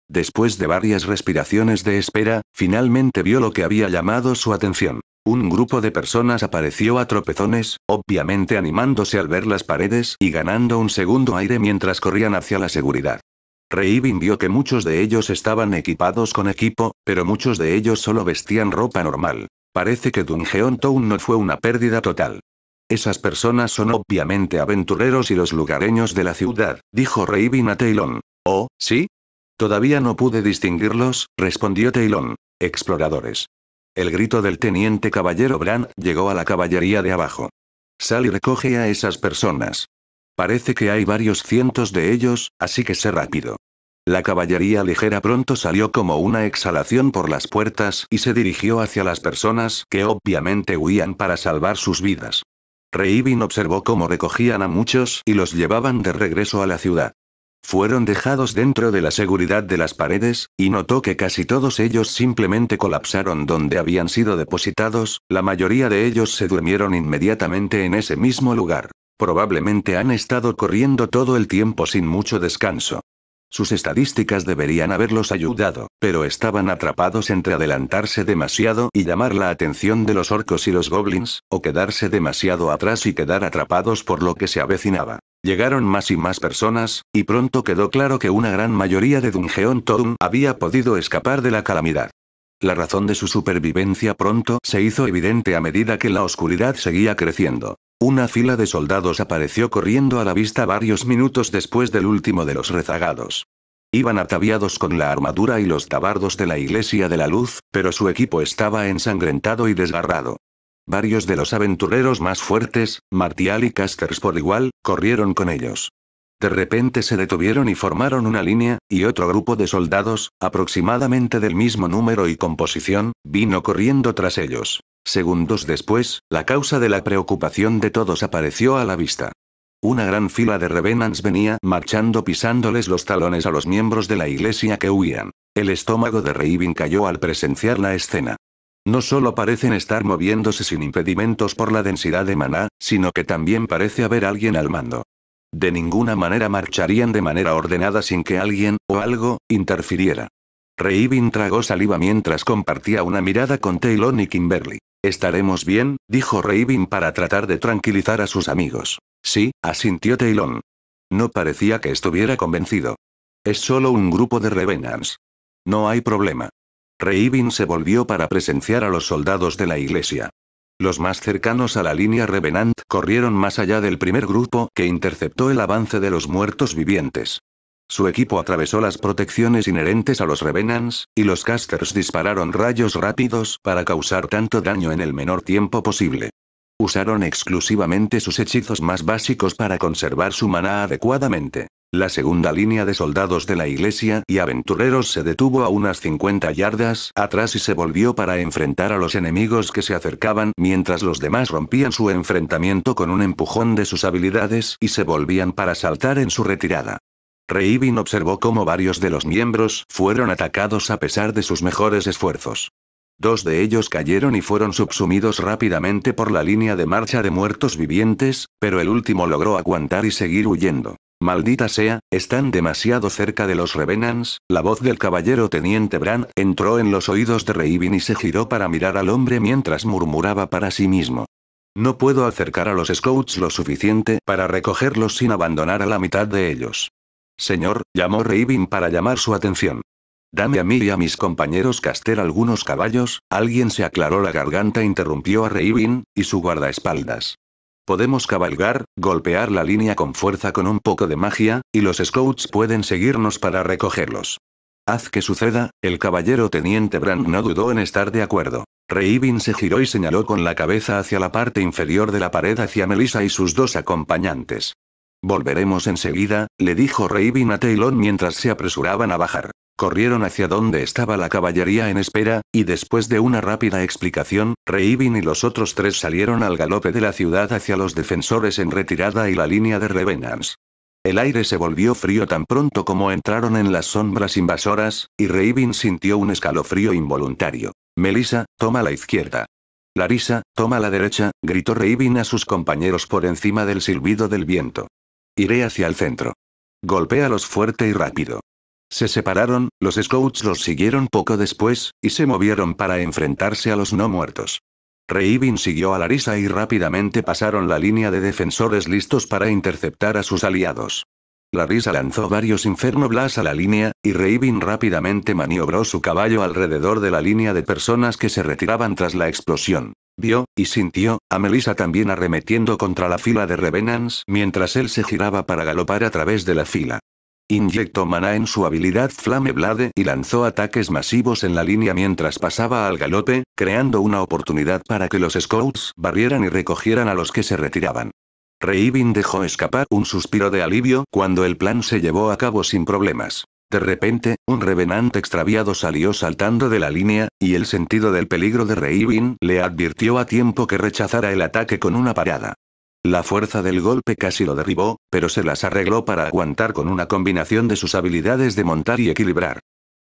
Después de varias respiraciones de espera, finalmente vio lo que había llamado su atención. Un grupo de personas apareció a tropezones, obviamente animándose al ver las paredes y ganando un segundo aire mientras corrían hacia la seguridad. Reibin vio que muchos de ellos estaban equipados con equipo, pero muchos de ellos solo vestían ropa normal. Parece que Dungeon Town no fue una pérdida total. Esas personas son obviamente aventureros y los lugareños de la ciudad, dijo Reibin a Taylon. ¿Oh, sí? Todavía no pude distinguirlos, respondió Taylon. Exploradores. El grito del teniente caballero Bran llegó a la caballería de abajo. Sal y recoge a esas personas. Parece que hay varios cientos de ellos, así que sé rápido. La caballería ligera pronto salió como una exhalación por las puertas y se dirigió hacia las personas que obviamente huían para salvar sus vidas. Reibin observó cómo recogían a muchos y los llevaban de regreso a la ciudad. Fueron dejados dentro de la seguridad de las paredes, y notó que casi todos ellos simplemente colapsaron donde habían sido depositados, la mayoría de ellos se durmieron inmediatamente en ese mismo lugar. Probablemente han estado corriendo todo el tiempo sin mucho descanso. Sus estadísticas deberían haberlos ayudado, pero estaban atrapados entre adelantarse demasiado y llamar la atención de los orcos y los goblins, o quedarse demasiado atrás y quedar atrapados por lo que se avecinaba. Llegaron más y más personas, y pronto quedó claro que una gran mayoría de Dungeon Town había podido escapar de la calamidad. La razón de su supervivencia pronto se hizo evidente a medida que la oscuridad seguía creciendo. Una fila de soldados apareció corriendo a la vista varios minutos después del último de los rezagados. Iban ataviados con la armadura y los tabardos de la Iglesia de la Luz, pero su equipo estaba ensangrentado y desgarrado. Varios de los aventureros más fuertes, Martial y Casters por igual, corrieron con ellos. De repente se detuvieron y formaron una línea, y otro grupo de soldados, aproximadamente del mismo número y composición, vino corriendo tras ellos. Segundos después, la causa de la preocupación de todos apareció a la vista. Una gran fila de revenants venía marchando pisándoles los talones a los miembros de la iglesia que huían. El estómago de Reivin cayó al presenciar la escena. No solo parecen estar moviéndose sin impedimentos por la densidad de maná, sino que también parece haber alguien al mando. De ninguna manera marcharían de manera ordenada sin que alguien, o algo, interfiriera. Reivin tragó saliva mientras compartía una mirada con Taylor y Kimberly. Estaremos bien, dijo Reivin para tratar de tranquilizar a sus amigos. Sí, asintió Taylor. No parecía que estuviera convencido. Es solo un grupo de Revenants. No hay problema. Reivin se volvió para presenciar a los soldados de la iglesia. Los más cercanos a la línea Revenant corrieron más allá del primer grupo que interceptó el avance de los muertos vivientes. Su equipo atravesó las protecciones inherentes a los Revenants, y los casters dispararon rayos rápidos para causar tanto daño en el menor tiempo posible. Usaron exclusivamente sus hechizos más básicos para conservar su maná adecuadamente. La segunda línea de soldados de la iglesia y aventureros se detuvo a unas 50 yardas atrás y se volvió para enfrentar a los enemigos que se acercaban mientras los demás rompían su enfrentamiento con un empujón de sus habilidades y se volvían para saltar en su retirada. Reibin observó cómo varios de los miembros fueron atacados a pesar de sus mejores esfuerzos. Dos de ellos cayeron y fueron subsumidos rápidamente por la línea de marcha de muertos vivientes, pero el último logró aguantar y seguir huyendo. Maldita sea, están demasiado cerca de los Revenants, la voz del caballero teniente Bran entró en los oídos de Reibin y se giró para mirar al hombre mientras murmuraba para sí mismo. No puedo acercar a los scouts lo suficiente para recogerlos sin abandonar a la mitad de ellos. Señor, llamó Reibin para llamar su atención. Dame a mí y a mis compañeros Caster algunos caballos, alguien se aclaró la garganta interrumpió a Reibin, y su guardaespaldas. Podemos cabalgar, golpear la línea con fuerza con un poco de magia, y los scouts pueden seguirnos para recogerlos. Haz que suceda, el caballero teniente Brand no dudó en estar de acuerdo. Reibin se giró y señaló con la cabeza hacia la parte inferior de la pared hacia Melissa y sus dos acompañantes. Volveremos enseguida, le dijo Raven a Taylor mientras se apresuraban a bajar. Corrieron hacia donde estaba la caballería en espera, y después de una rápida explicación, Reibin y los otros tres salieron al galope de la ciudad hacia los defensores en retirada y la línea de Revenants. El aire se volvió frío tan pronto como entraron en las sombras invasoras, y Reivin sintió un escalofrío involuntario. Melissa, toma la izquierda. Larisa, toma la derecha, gritó Reivin a sus compañeros por encima del silbido del viento. Iré hacia el centro. los fuerte y rápido. Se separaron, los scouts los siguieron poco después, y se movieron para enfrentarse a los no muertos. Reivin siguió a Larisa y rápidamente pasaron la línea de defensores listos para interceptar a sus aliados. La risa lanzó varios Inferno Blas a la línea, y Raven rápidamente maniobró su caballo alrededor de la línea de personas que se retiraban tras la explosión. Vio, y sintió, a Melissa también arremetiendo contra la fila de Revenants mientras él se giraba para galopar a través de la fila. Inyectó maná en su habilidad Flame Blade y lanzó ataques masivos en la línea mientras pasaba al galope, creando una oportunidad para que los Scouts barrieran y recogieran a los que se retiraban. Reivin dejó escapar un suspiro de alivio cuando el plan se llevó a cabo sin problemas. De repente, un revenante extraviado salió saltando de la línea, y el sentido del peligro de Reivin le advirtió a tiempo que rechazara el ataque con una parada. La fuerza del golpe casi lo derribó, pero se las arregló para aguantar con una combinación de sus habilidades de montar y equilibrar.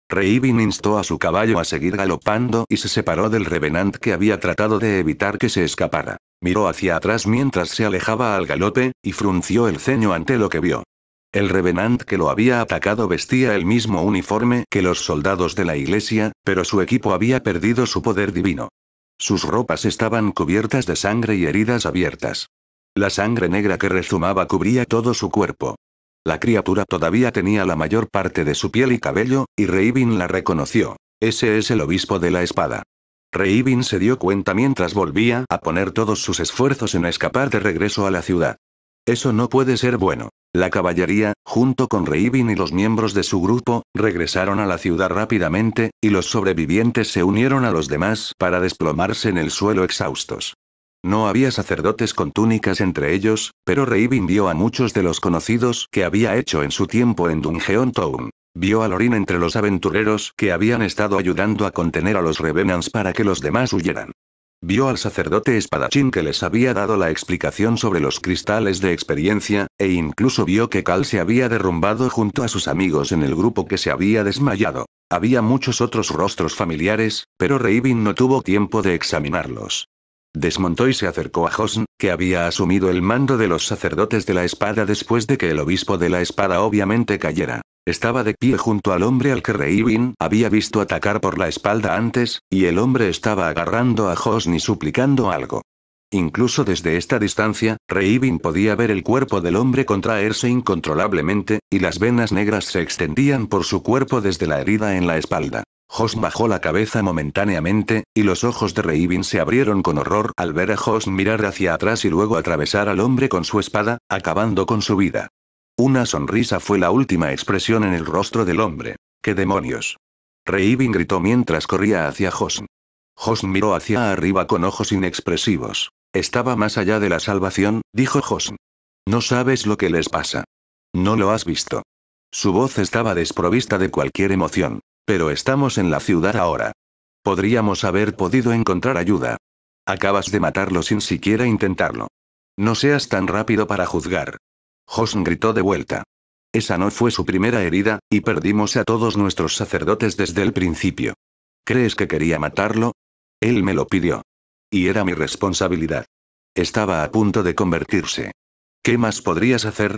Reivin instó a su caballo a seguir galopando y se separó del revenant que había tratado de evitar que se escapara. Miró hacia atrás mientras se alejaba al galope, y frunció el ceño ante lo que vio. El revenant que lo había atacado vestía el mismo uniforme que los soldados de la iglesia, pero su equipo había perdido su poder divino. Sus ropas estaban cubiertas de sangre y heridas abiertas. La sangre negra que rezumaba cubría todo su cuerpo. La criatura todavía tenía la mayor parte de su piel y cabello, y Reivin la reconoció. Ese es el obispo de la espada. Reibin se dio cuenta mientras volvía a poner todos sus esfuerzos en escapar de regreso a la ciudad. Eso no puede ser bueno. La caballería, junto con Reibin y los miembros de su grupo, regresaron a la ciudad rápidamente, y los sobrevivientes se unieron a los demás para desplomarse en el suelo exhaustos. No había sacerdotes con túnicas entre ellos, pero Reibin vio a muchos de los conocidos que había hecho en su tiempo en Dungeon Town. Vio a Lorin entre los aventureros que habían estado ayudando a contener a los Revenants para que los demás huyeran. Vio al sacerdote espadachín que les había dado la explicación sobre los cristales de experiencia, e incluso vio que Cal se había derrumbado junto a sus amigos en el grupo que se había desmayado. Había muchos otros rostros familiares, pero Reivin no tuvo tiempo de examinarlos. Desmontó y se acercó a Josn, que había asumido el mando de los sacerdotes de la espada después de que el obispo de la espada obviamente cayera. Estaba de pie junto al hombre al que Reibin había visto atacar por la espalda antes, y el hombre estaba agarrando a Josn y suplicando algo. Incluso desde esta distancia, Reibin podía ver el cuerpo del hombre contraerse incontrolablemente, y las venas negras se extendían por su cuerpo desde la herida en la espalda. Hosn bajó la cabeza momentáneamente, y los ojos de Reivin se abrieron con horror al ver a Hosn mirar hacia atrás y luego atravesar al hombre con su espada, acabando con su vida. Una sonrisa fue la última expresión en el rostro del hombre. ¡Qué demonios! Reivin gritó mientras corría hacia Hosn. Hosn miró hacia arriba con ojos inexpresivos. Estaba más allá de la salvación, dijo Hosn. No sabes lo que les pasa. No lo has visto. Su voz estaba desprovista de cualquier emoción. Pero estamos en la ciudad ahora. Podríamos haber podido encontrar ayuda. Acabas de matarlo sin siquiera intentarlo. No seas tan rápido para juzgar. Hosn gritó de vuelta. Esa no fue su primera herida, y perdimos a todos nuestros sacerdotes desde el principio. ¿Crees que quería matarlo? Él me lo pidió. Y era mi responsabilidad. Estaba a punto de convertirse. ¿Qué más podrías hacer?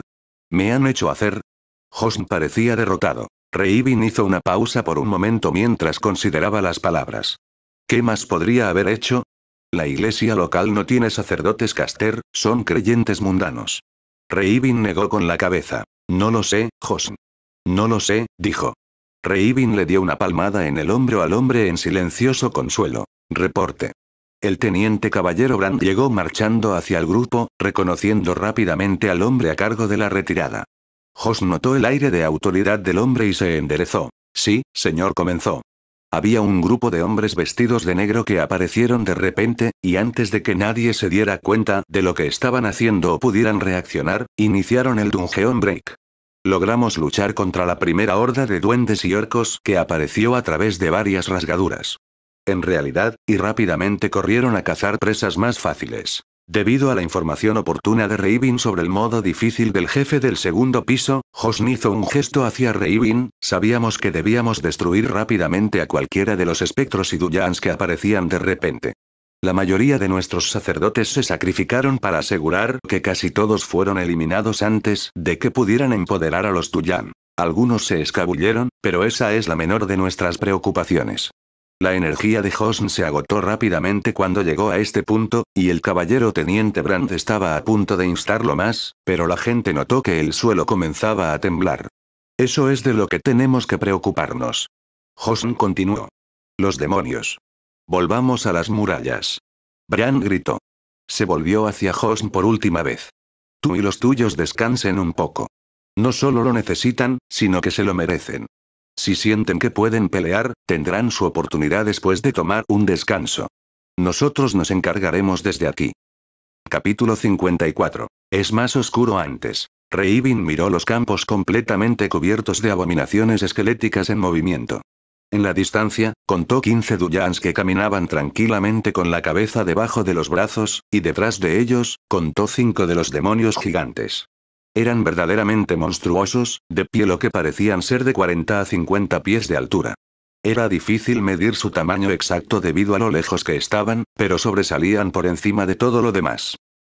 ¿Me han hecho hacer? Hosn parecía derrotado. Reibin hizo una pausa por un momento mientras consideraba las palabras. ¿Qué más podría haber hecho? La iglesia local no tiene sacerdotes caster, son creyentes mundanos. Reibin negó con la cabeza. No lo sé, Josn. No lo sé, dijo. Reibin le dio una palmada en el hombro al hombre en silencioso consuelo. Reporte. El teniente caballero Brand llegó marchando hacia el grupo, reconociendo rápidamente al hombre a cargo de la retirada. Jos notó el aire de autoridad del hombre y se enderezó. Sí, señor comenzó. Había un grupo de hombres vestidos de negro que aparecieron de repente, y antes de que nadie se diera cuenta de lo que estaban haciendo o pudieran reaccionar, iniciaron el Dungeon Break. Logramos luchar contra la primera horda de duendes y orcos que apareció a través de varias rasgaduras. En realidad, y rápidamente corrieron a cazar presas más fáciles. Debido a la información oportuna de Reibin sobre el modo difícil del jefe del segundo piso, Hosni hizo un gesto hacia Reibin, sabíamos que debíamos destruir rápidamente a cualquiera de los espectros y Duyans que aparecían de repente. La mayoría de nuestros sacerdotes se sacrificaron para asegurar que casi todos fueron eliminados antes de que pudieran empoderar a los Duyan. Algunos se escabulleron, pero esa es la menor de nuestras preocupaciones. La energía de Hosn se agotó rápidamente cuando llegó a este punto, y el caballero teniente Brandt estaba a punto de instarlo más, pero la gente notó que el suelo comenzaba a temblar. Eso es de lo que tenemos que preocuparnos. Hosn continuó. Los demonios. Volvamos a las murallas. Brand gritó. Se volvió hacia Hosn por última vez. Tú y los tuyos descansen un poco. No solo lo necesitan, sino que se lo merecen. Si sienten que pueden pelear, tendrán su oportunidad después de tomar un descanso. Nosotros nos encargaremos desde aquí. Capítulo 54. Es más oscuro antes. Reivin miró los campos completamente cubiertos de abominaciones esqueléticas en movimiento. En la distancia, contó 15 Duyans que caminaban tranquilamente con la cabeza debajo de los brazos, y detrás de ellos, contó cinco de los demonios gigantes. Eran verdaderamente monstruosos, de pie lo que parecían ser de 40 a 50 pies de altura. Era difícil medir su tamaño exacto debido a lo lejos que estaban, pero sobresalían por encima de todo lo demás.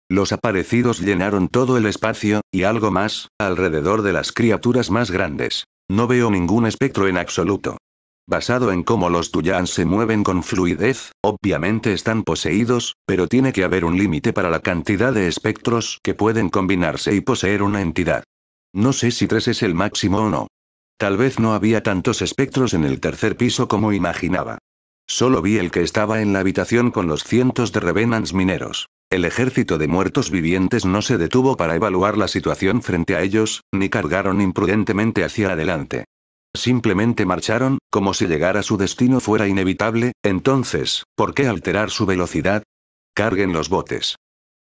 Los aparecidos llenaron todo el espacio, y algo más, alrededor de las criaturas más grandes. No veo ningún espectro en absoluto basado en cómo los Tuyans se mueven con fluidez, obviamente están poseídos, pero tiene que haber un límite para la cantidad de espectros que pueden combinarse y poseer una entidad. No sé si tres es el máximo o no. Tal vez no había tantos espectros en el tercer piso como imaginaba. Solo vi el que estaba en la habitación con los cientos de revenants mineros. El ejército de muertos vivientes no se detuvo para evaluar la situación frente a ellos, ni cargaron imprudentemente hacia adelante. Simplemente marcharon, como si llegar a su destino fuera inevitable, entonces, ¿por qué alterar su velocidad? Carguen los botes.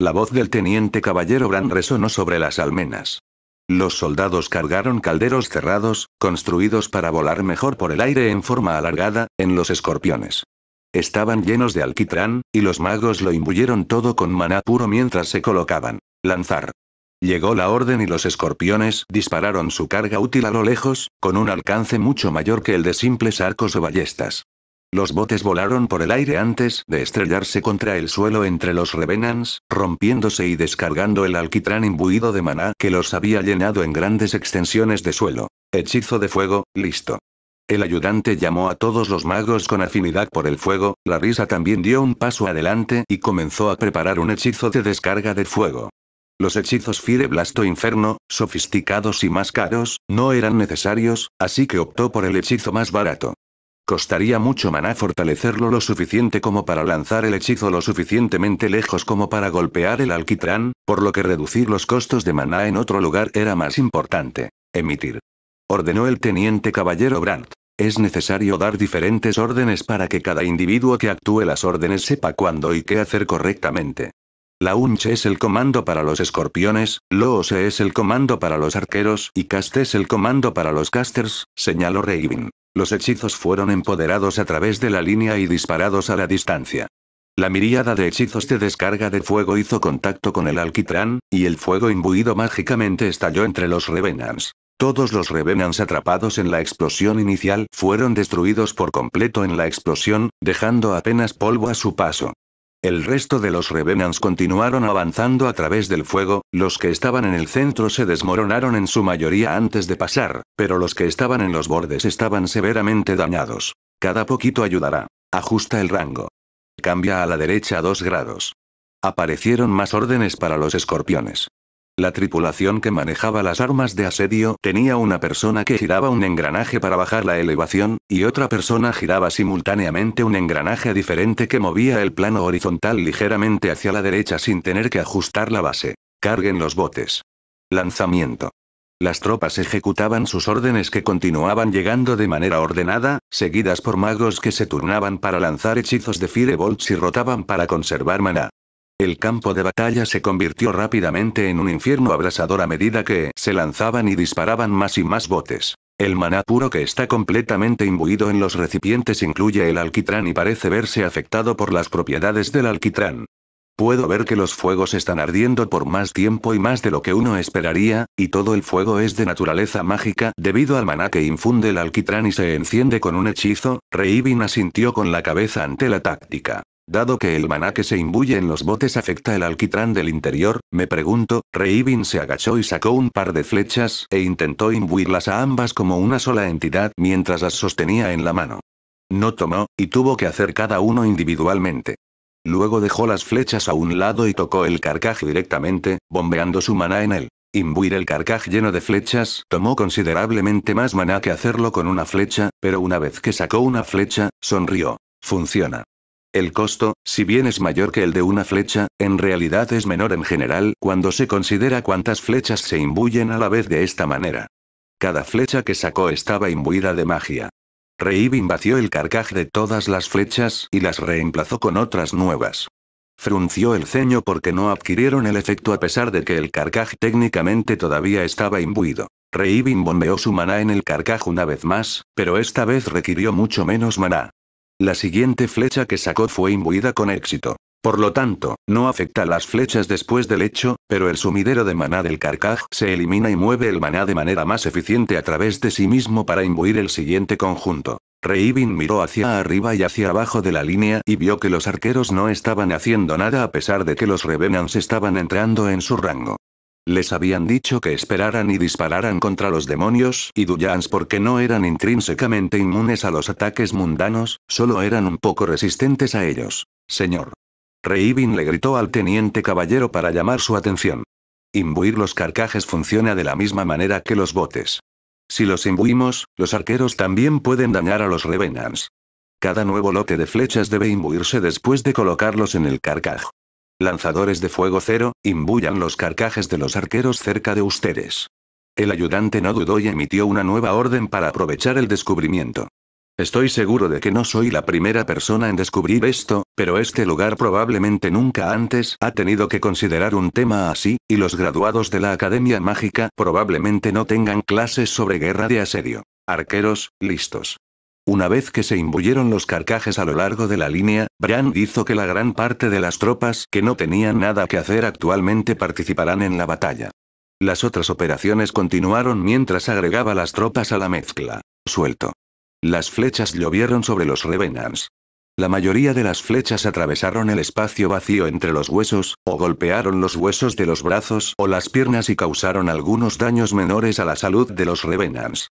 La voz del teniente caballero Bran resonó sobre las almenas. Los soldados cargaron calderos cerrados, construidos para volar mejor por el aire en forma alargada, en los escorpiones. Estaban llenos de alquitrán, y los magos lo imbuyeron todo con maná puro mientras se colocaban. Lanzar. Llegó la orden y los escorpiones dispararon su carga útil a lo lejos, con un alcance mucho mayor que el de simples arcos o ballestas. Los botes volaron por el aire antes de estrellarse contra el suelo entre los revenants, rompiéndose y descargando el alquitrán imbuido de maná que los había llenado en grandes extensiones de suelo. Hechizo de fuego, listo. El ayudante llamó a todos los magos con afinidad por el fuego, la risa también dio un paso adelante y comenzó a preparar un hechizo de descarga de fuego. Los hechizos blasto Inferno, sofisticados y más caros, no eran necesarios, así que optó por el hechizo más barato. Costaría mucho maná fortalecerlo lo suficiente como para lanzar el hechizo lo suficientemente lejos como para golpear el alquitrán, por lo que reducir los costos de maná en otro lugar era más importante. Emitir. Ordenó el teniente caballero Brandt. Es necesario dar diferentes órdenes para que cada individuo que actúe las órdenes sepa cuándo y qué hacer correctamente. La Unche es el comando para los escorpiones, Loose es el comando para los arqueros y Cast es el comando para los casters, señaló Raven. Los hechizos fueron empoderados a través de la línea y disparados a la distancia. La miríada de hechizos de descarga de fuego hizo contacto con el alquitrán, y el fuego imbuido mágicamente estalló entre los Revenants. Todos los Revenants atrapados en la explosión inicial fueron destruidos por completo en la explosión, dejando apenas polvo a su paso. El resto de los Revenants continuaron avanzando a través del fuego, los que estaban en el centro se desmoronaron en su mayoría antes de pasar, pero los que estaban en los bordes estaban severamente dañados. Cada poquito ayudará. Ajusta el rango. Cambia a la derecha dos grados. Aparecieron más órdenes para los escorpiones. La tripulación que manejaba las armas de asedio tenía una persona que giraba un engranaje para bajar la elevación, y otra persona giraba simultáneamente un engranaje diferente que movía el plano horizontal ligeramente hacia la derecha sin tener que ajustar la base. Carguen los botes. Lanzamiento. Las tropas ejecutaban sus órdenes que continuaban llegando de manera ordenada, seguidas por magos que se turnaban para lanzar hechizos de firebolts y rotaban para conservar maná. El campo de batalla se convirtió rápidamente en un infierno abrasador a medida que se lanzaban y disparaban más y más botes. El maná puro que está completamente imbuido en los recipientes incluye el alquitrán y parece verse afectado por las propiedades del alquitrán. Puedo ver que los fuegos están ardiendo por más tiempo y más de lo que uno esperaría, y todo el fuego es de naturaleza mágica debido al maná que infunde el alquitrán y se enciende con un hechizo, Reivin asintió con la cabeza ante la táctica. Dado que el maná que se imbuye en los botes afecta el alquitrán del interior, me pregunto, Reivin se agachó y sacó un par de flechas e intentó imbuirlas a ambas como una sola entidad mientras las sostenía en la mano. No tomó, y tuvo que hacer cada uno individualmente. Luego dejó las flechas a un lado y tocó el carcaj directamente, bombeando su maná en él. Imbuir el carcaj lleno de flechas tomó considerablemente más maná que hacerlo con una flecha, pero una vez que sacó una flecha, sonrió. Funciona. El costo, si bien es mayor que el de una flecha, en realidad es menor en general cuando se considera cuántas flechas se imbuyen a la vez de esta manera. Cada flecha que sacó estaba imbuida de magia. Reibin vació el carcaj de todas las flechas y las reemplazó con otras nuevas. Frunció el ceño porque no adquirieron el efecto a pesar de que el carcaj técnicamente todavía estaba imbuido. Reibin bombeó su maná en el carcaj una vez más, pero esta vez requirió mucho menos maná. La siguiente flecha que sacó fue imbuida con éxito. Por lo tanto, no afecta las flechas después del hecho, pero el sumidero de maná del carcaj se elimina y mueve el maná de manera más eficiente a través de sí mismo para imbuir el siguiente conjunto. Reivin miró hacia arriba y hacia abajo de la línea y vio que los arqueros no estaban haciendo nada a pesar de que los Revenants estaban entrando en su rango. Les habían dicho que esperaran y dispararan contra los demonios y Duyans porque no eran intrínsecamente inmunes a los ataques mundanos, solo eran un poco resistentes a ellos. Señor. Reivin le gritó al teniente caballero para llamar su atención. Imbuir los carcajes funciona de la misma manera que los botes. Si los imbuimos, los arqueros también pueden dañar a los revenants. Cada nuevo lote de flechas debe imbuirse después de colocarlos en el carcaj. Lanzadores de fuego cero, imbullan los carcajes de los arqueros cerca de ustedes. El ayudante no dudó y emitió una nueva orden para aprovechar el descubrimiento. Estoy seguro de que no soy la primera persona en descubrir esto, pero este lugar probablemente nunca antes ha tenido que considerar un tema así, y los graduados de la Academia Mágica probablemente no tengan clases sobre guerra de asedio. Arqueros, listos. Una vez que se imbuyeron los carcajes a lo largo de la línea, Brand hizo que la gran parte de las tropas que no tenían nada que hacer actualmente participarán en la batalla. Las otras operaciones continuaron mientras agregaba las tropas a la mezcla. Suelto. Las flechas llovieron sobre los Revenants. La mayoría de las flechas atravesaron el espacio vacío entre los huesos, o golpearon los huesos de los brazos o las piernas y causaron algunos daños menores a la salud de los Revenants.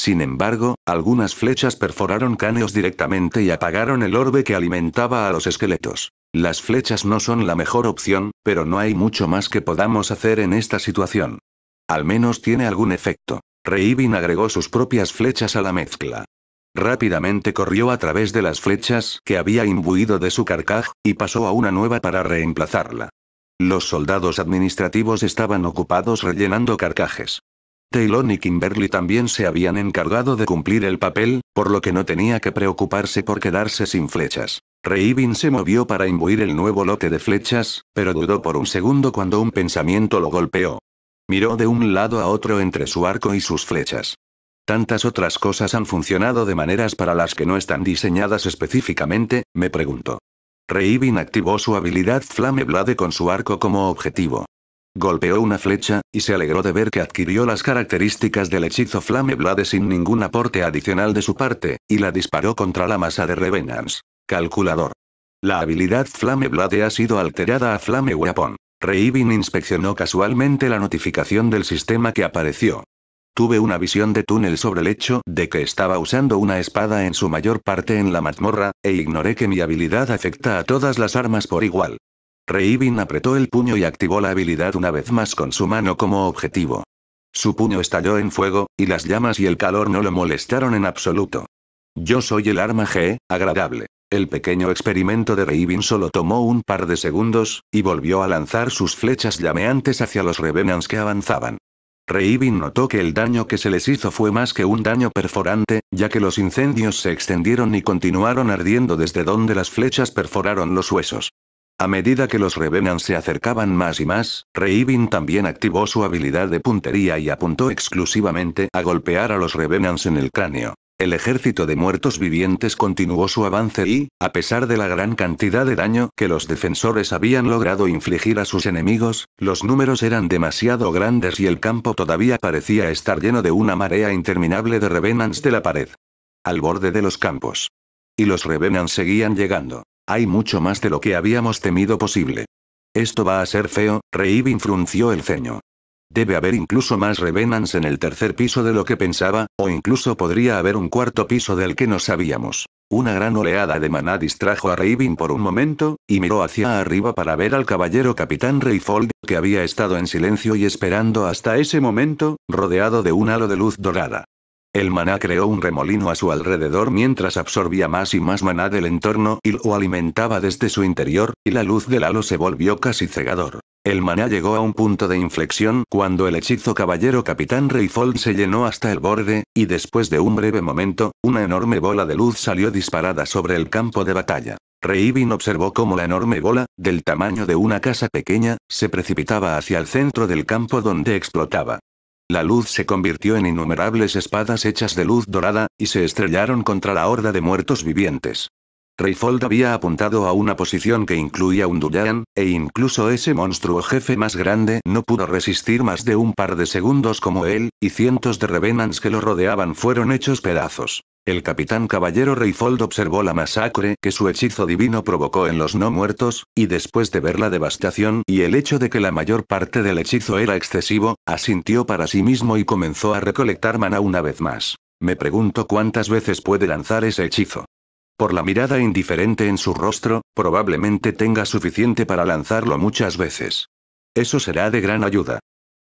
Sin embargo, algunas flechas perforaron cáneos directamente y apagaron el orbe que alimentaba a los esqueletos. Las flechas no son la mejor opción, pero no hay mucho más que podamos hacer en esta situación. Al menos tiene algún efecto. Reibin agregó sus propias flechas a la mezcla. Rápidamente corrió a través de las flechas que había imbuido de su carcaj, y pasó a una nueva para reemplazarla. Los soldados administrativos estaban ocupados rellenando carcajes. Taylor y Kimberly también se habían encargado de cumplir el papel, por lo que no tenía que preocuparse por quedarse sin flechas. Reibin se movió para imbuir el nuevo lote de flechas, pero dudó por un segundo cuando un pensamiento lo golpeó. Miró de un lado a otro entre su arco y sus flechas. Tantas otras cosas han funcionado de maneras para las que no están diseñadas específicamente, me preguntó. Reibin activó su habilidad Flame Blade con su arco como objetivo. Golpeó una flecha, y se alegró de ver que adquirió las características del hechizo Flame Blade sin ningún aporte adicional de su parte, y la disparó contra la masa de Revenants. Calculador. La habilidad Flame Blade ha sido alterada a Flame Weapon. Reivin inspeccionó casualmente la notificación del sistema que apareció. Tuve una visión de túnel sobre el hecho de que estaba usando una espada en su mayor parte en la mazmorra, e ignoré que mi habilidad afecta a todas las armas por igual. Reivin apretó el puño y activó la habilidad una vez más con su mano como objetivo. Su puño estalló en fuego, y las llamas y el calor no lo molestaron en absoluto. Yo soy el arma G, agradable. El pequeño experimento de Reivin solo tomó un par de segundos, y volvió a lanzar sus flechas llameantes hacia los Revenants que avanzaban. Reivin notó que el daño que se les hizo fue más que un daño perforante, ya que los incendios se extendieron y continuaron ardiendo desde donde las flechas perforaron los huesos. A medida que los Revenants se acercaban más y más, Reivin también activó su habilidad de puntería y apuntó exclusivamente a golpear a los Revenants en el cráneo. El ejército de muertos vivientes continuó su avance y, a pesar de la gran cantidad de daño que los defensores habían logrado infligir a sus enemigos, los números eran demasiado grandes y el campo todavía parecía estar lleno de una marea interminable de revenants de la pared. Al borde de los campos. Y los revenants seguían llegando. Hay mucho más de lo que habíamos temido posible. Esto va a ser feo, Reibin frunció el ceño. Debe haber incluso más Revenants en el tercer piso de lo que pensaba, o incluso podría haber un cuarto piso del que no sabíamos. Una gran oleada de maná distrajo a Reibin por un momento, y miró hacia arriba para ver al caballero capitán Reifold, que había estado en silencio y esperando hasta ese momento, rodeado de un halo de luz dorada. El maná creó un remolino a su alrededor mientras absorbía más y más maná del entorno y lo alimentaba desde su interior, y la luz del halo se volvió casi cegador. El maná llegó a un punto de inflexión cuando el hechizo caballero capitán Rayfold se llenó hasta el borde, y después de un breve momento, una enorme bola de luz salió disparada sobre el campo de batalla. Reivin observó cómo la enorme bola, del tamaño de una casa pequeña, se precipitaba hacia el centro del campo donde explotaba. La luz se convirtió en innumerables espadas hechas de luz dorada, y se estrellaron contra la horda de muertos vivientes. Reifold había apuntado a una posición que incluía un Duyan, e incluso ese monstruo jefe más grande no pudo resistir más de un par de segundos como él, y cientos de revenants que lo rodeaban fueron hechos pedazos. El capitán caballero Reifold observó la masacre que su hechizo divino provocó en los no muertos, y después de ver la devastación y el hecho de que la mayor parte del hechizo era excesivo, asintió para sí mismo y comenzó a recolectar mana una vez más. Me pregunto cuántas veces puede lanzar ese hechizo. Por la mirada indiferente en su rostro, probablemente tenga suficiente para lanzarlo muchas veces. Eso será de gran ayuda.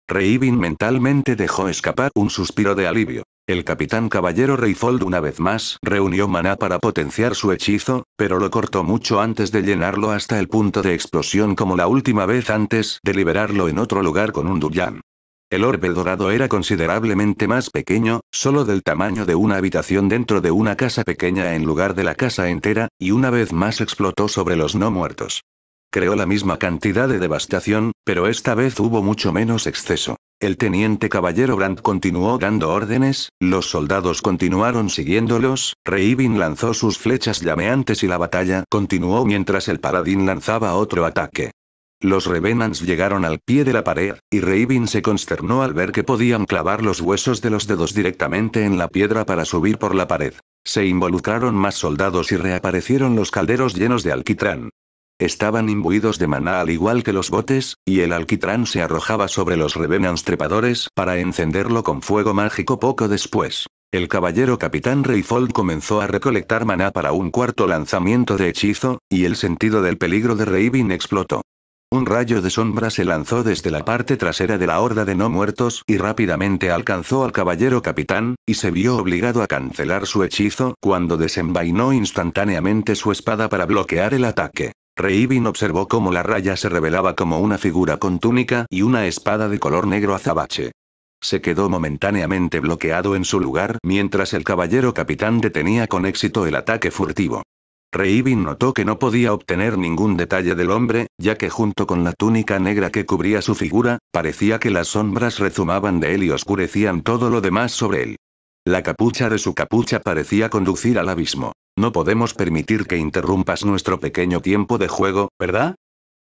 Reibin mentalmente dejó escapar un suspiro de alivio. El capitán caballero Reifold una vez más reunió maná para potenciar su hechizo, pero lo cortó mucho antes de llenarlo hasta el punto de explosión como la última vez antes de liberarlo en otro lugar con un Duyan. El orbe dorado era considerablemente más pequeño, solo del tamaño de una habitación dentro de una casa pequeña en lugar de la casa entera, y una vez más explotó sobre los no muertos. Creó la misma cantidad de devastación, pero esta vez hubo mucho menos exceso. El teniente caballero Brandt continuó dando órdenes, los soldados continuaron siguiéndolos, Reibin lanzó sus flechas llameantes y la batalla continuó mientras el paladín lanzaba otro ataque. Los Revenants llegaron al pie de la pared, y Reibin se consternó al ver que podían clavar los huesos de los dedos directamente en la piedra para subir por la pared. Se involucraron más soldados y reaparecieron los calderos llenos de alquitrán. Estaban imbuidos de maná al igual que los botes, y el alquitrán se arrojaba sobre los revenants trepadores para encenderlo con fuego mágico poco después. El caballero capitán Reifold comenzó a recolectar maná para un cuarto lanzamiento de hechizo, y el sentido del peligro de Reivin explotó. Un rayo de sombra se lanzó desde la parte trasera de la horda de no muertos y rápidamente alcanzó al caballero capitán, y se vio obligado a cancelar su hechizo cuando desenvainó instantáneamente su espada para bloquear el ataque. Reivin observó cómo la raya se revelaba como una figura con túnica y una espada de color negro azabache. Se quedó momentáneamente bloqueado en su lugar mientras el caballero capitán detenía con éxito el ataque furtivo. Reivin notó que no podía obtener ningún detalle del hombre, ya que junto con la túnica negra que cubría su figura, parecía que las sombras rezumaban de él y oscurecían todo lo demás sobre él. La capucha de su capucha parecía conducir al abismo. No podemos permitir que interrumpas nuestro pequeño tiempo de juego, ¿verdad?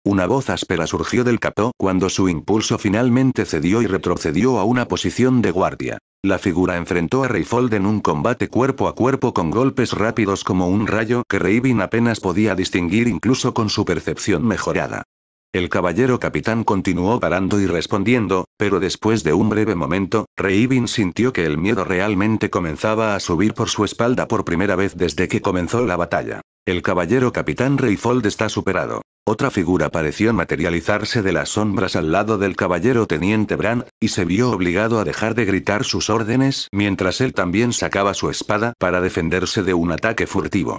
Una voz áspera surgió del capó cuando su impulso finalmente cedió y retrocedió a una posición de guardia. La figura enfrentó a Rayfold en un combate cuerpo a cuerpo con golpes rápidos como un rayo que Raven apenas podía distinguir incluso con su percepción mejorada. El caballero capitán continuó parando y respondiendo, pero después de un breve momento, Reivin sintió que el miedo realmente comenzaba a subir por su espalda por primera vez desde que comenzó la batalla. El caballero capitán Reifold está superado. Otra figura pareció materializarse de las sombras al lado del caballero teniente Brand, y se vio obligado a dejar de gritar sus órdenes mientras él también sacaba su espada para defenderse de un ataque furtivo.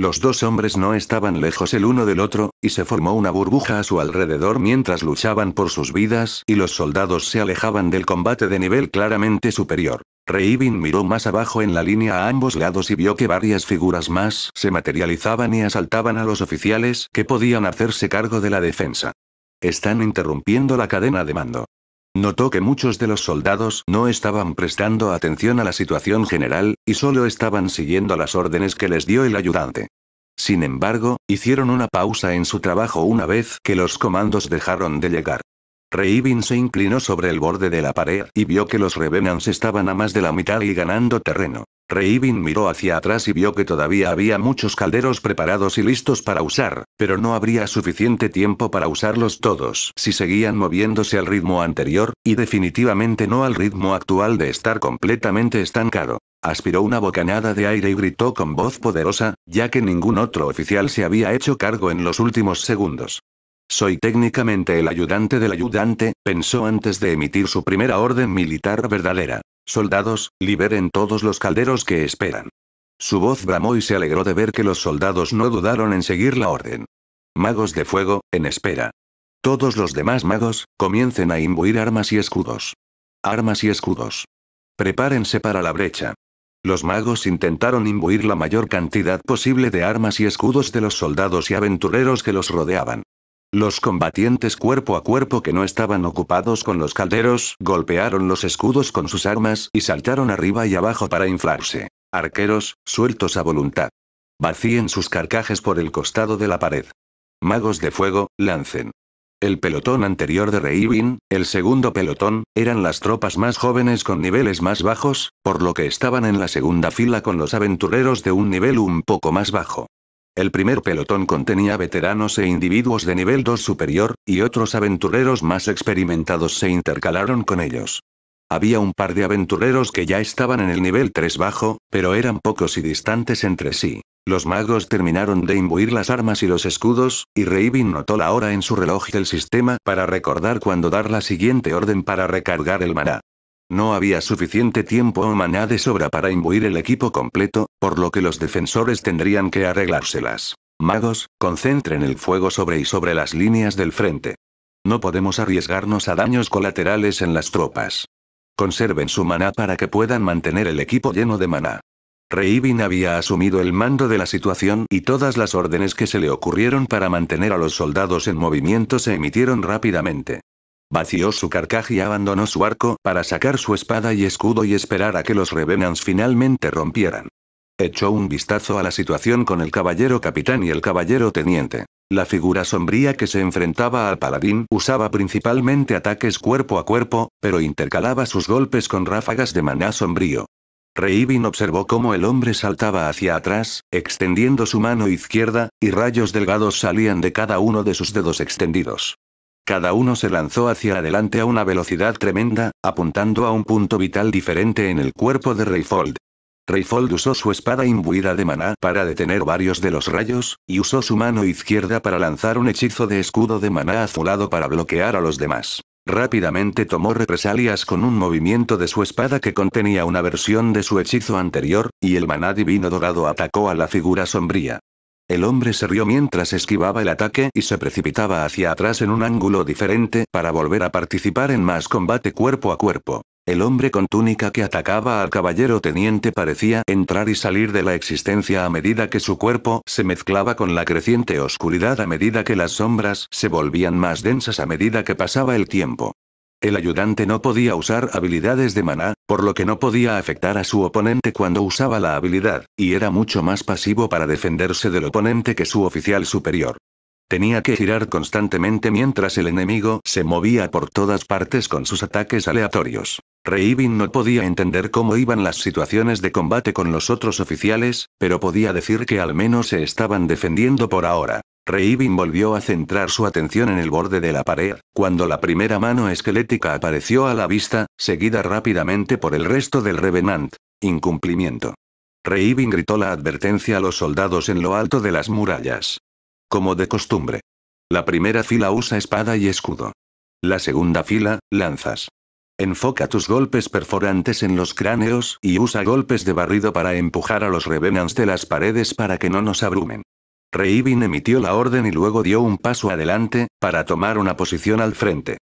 Los dos hombres no estaban lejos el uno del otro, y se formó una burbuja a su alrededor mientras luchaban por sus vidas y los soldados se alejaban del combate de nivel claramente superior. Reibin miró más abajo en la línea a ambos lados y vio que varias figuras más se materializaban y asaltaban a los oficiales que podían hacerse cargo de la defensa. Están interrumpiendo la cadena de mando. Notó que muchos de los soldados no estaban prestando atención a la situación general, y solo estaban siguiendo las órdenes que les dio el ayudante. Sin embargo, hicieron una pausa en su trabajo una vez que los comandos dejaron de llegar. Reivin se inclinó sobre el borde de la pared y vio que los Revenants estaban a más de la mitad y ganando terreno. Reivin miró hacia atrás y vio que todavía había muchos calderos preparados y listos para usar, pero no habría suficiente tiempo para usarlos todos si seguían moviéndose al ritmo anterior, y definitivamente no al ritmo actual de estar completamente estancado. Aspiró una bocanada de aire y gritó con voz poderosa, ya que ningún otro oficial se había hecho cargo en los últimos segundos. Soy técnicamente el ayudante del ayudante, pensó antes de emitir su primera orden militar verdadera. Soldados, liberen todos los calderos que esperan. Su voz bramó y se alegró de ver que los soldados no dudaron en seguir la orden. Magos de fuego, en espera. Todos los demás magos, comiencen a imbuir armas y escudos. Armas y escudos. Prepárense para la brecha. Los magos intentaron imbuir la mayor cantidad posible de armas y escudos de los soldados y aventureros que los rodeaban. Los combatientes cuerpo a cuerpo que no estaban ocupados con los calderos golpearon los escudos con sus armas y saltaron arriba y abajo para inflarse. Arqueros, sueltos a voluntad. Vacíen sus carcajes por el costado de la pared. Magos de fuego, lancen. El pelotón anterior de Reivin, el segundo pelotón, eran las tropas más jóvenes con niveles más bajos, por lo que estaban en la segunda fila con los aventureros de un nivel un poco más bajo. El primer pelotón contenía veteranos e individuos de nivel 2 superior, y otros aventureros más experimentados se intercalaron con ellos. Había un par de aventureros que ya estaban en el nivel 3 bajo, pero eran pocos y distantes entre sí. Los magos terminaron de imbuir las armas y los escudos, y Reivin notó la hora en su reloj del sistema para recordar cuándo dar la siguiente orden para recargar el maná. No había suficiente tiempo o maná de sobra para imbuir el equipo completo, por lo que los defensores tendrían que arreglárselas. Magos, concentren el fuego sobre y sobre las líneas del frente. No podemos arriesgarnos a daños colaterales en las tropas. Conserven su maná para que puedan mantener el equipo lleno de maná. Reibin había asumido el mando de la situación y todas las órdenes que se le ocurrieron para mantener a los soldados en movimiento se emitieron rápidamente. Vació su carcaj y abandonó su arco para sacar su espada y escudo y esperar a que los Revenants finalmente rompieran. Echó un vistazo a la situación con el caballero capitán y el caballero teniente. La figura sombría que se enfrentaba al paladín usaba principalmente ataques cuerpo a cuerpo, pero intercalaba sus golpes con ráfagas de maná sombrío. Reivin observó cómo el hombre saltaba hacia atrás, extendiendo su mano izquierda, y rayos delgados salían de cada uno de sus dedos extendidos. Cada uno se lanzó hacia adelante a una velocidad tremenda, apuntando a un punto vital diferente en el cuerpo de Reifold. Reifold usó su espada imbuida de maná para detener varios de los rayos, y usó su mano izquierda para lanzar un hechizo de escudo de maná azulado para bloquear a los demás. Rápidamente tomó represalias con un movimiento de su espada que contenía una versión de su hechizo anterior, y el maná divino dorado atacó a la figura sombría. El hombre se rió mientras esquivaba el ataque y se precipitaba hacia atrás en un ángulo diferente para volver a participar en más combate cuerpo a cuerpo. El hombre con túnica que atacaba al caballero teniente parecía entrar y salir de la existencia a medida que su cuerpo se mezclaba con la creciente oscuridad a medida que las sombras se volvían más densas a medida que pasaba el tiempo. El ayudante no podía usar habilidades de maná, por lo que no podía afectar a su oponente cuando usaba la habilidad, y era mucho más pasivo para defenderse del oponente que su oficial superior. Tenía que girar constantemente mientras el enemigo se movía por todas partes con sus ataques aleatorios. Reivin no podía entender cómo iban las situaciones de combate con los otros oficiales, pero podía decir que al menos se estaban defendiendo por ahora. Reibin volvió a centrar su atención en el borde de la pared, cuando la primera mano esquelética apareció a la vista, seguida rápidamente por el resto del Revenant. Incumplimiento. Reibin gritó la advertencia a los soldados en lo alto de las murallas. Como de costumbre. La primera fila usa espada y escudo. La segunda fila, lanzas. Enfoca tus golpes perforantes en los cráneos y usa golpes de barrido para empujar a los Revenants de las paredes para que no nos abrumen. Reibin emitió la orden y luego dio un paso adelante, para tomar una posición al frente.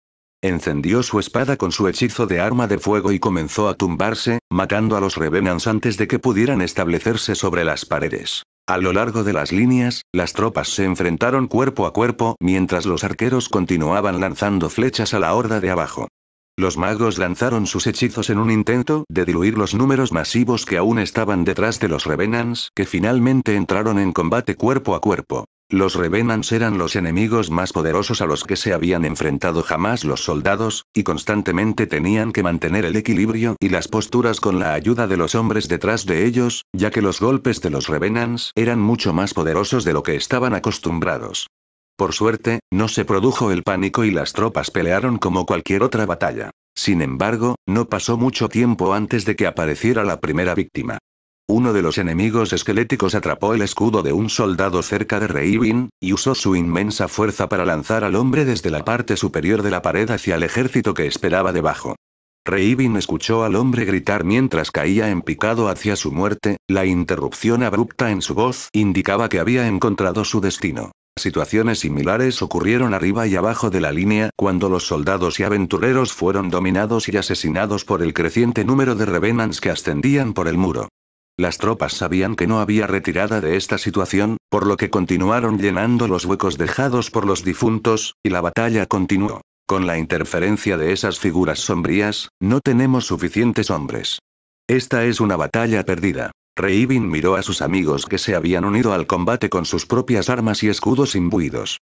Encendió su espada con su hechizo de arma de fuego y comenzó a tumbarse, matando a los revenants antes de que pudieran establecerse sobre las paredes. A lo largo de las líneas, las tropas se enfrentaron cuerpo a cuerpo mientras los arqueros continuaban lanzando flechas a la horda de abajo. Los magos lanzaron sus hechizos en un intento de diluir los números masivos que aún estaban detrás de los Revenants, que finalmente entraron en combate cuerpo a cuerpo. Los Revenants eran los enemigos más poderosos a los que se habían enfrentado jamás los soldados, y constantemente tenían que mantener el equilibrio y las posturas con la ayuda de los hombres detrás de ellos, ya que los golpes de los Revenants eran mucho más poderosos de lo que estaban acostumbrados. Por suerte, no se produjo el pánico y las tropas pelearon como cualquier otra batalla. Sin embargo, no pasó mucho tiempo antes de que apareciera la primera víctima. Uno de los enemigos esqueléticos atrapó el escudo de un soldado cerca de Reibin, y usó su inmensa fuerza para lanzar al hombre desde la parte superior de la pared hacia el ejército que esperaba debajo. Reibin escuchó al hombre gritar mientras caía en picado hacia su muerte, la interrupción abrupta en su voz indicaba que había encontrado su destino. Situaciones similares ocurrieron arriba y abajo de la línea cuando los soldados y aventureros fueron dominados y asesinados por el creciente número de revenants que ascendían por el muro. Las tropas sabían que no había retirada de esta situación, por lo que continuaron llenando los huecos dejados por los difuntos, y la batalla continuó. Con la interferencia de esas figuras sombrías, no tenemos suficientes hombres. Esta es una batalla perdida. Reivin miró a sus amigos que se habían unido al combate con sus propias armas y escudos imbuidos.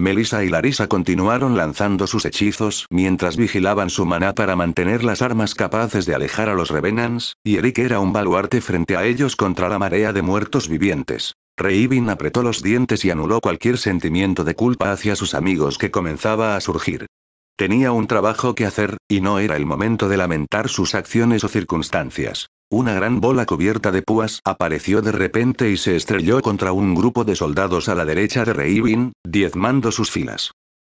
Melissa y Larissa continuaron lanzando sus hechizos mientras vigilaban su maná para mantener las armas capaces de alejar a los Revenants, y Eric era un baluarte frente a ellos contra la marea de muertos vivientes. Reivin apretó los dientes y anuló cualquier sentimiento de culpa hacia sus amigos que comenzaba a surgir. Tenía un trabajo que hacer, y no era el momento de lamentar sus acciones o circunstancias. Una gran bola cubierta de púas apareció de repente y se estrelló contra un grupo de soldados a la derecha de Reivin, diezmando sus filas.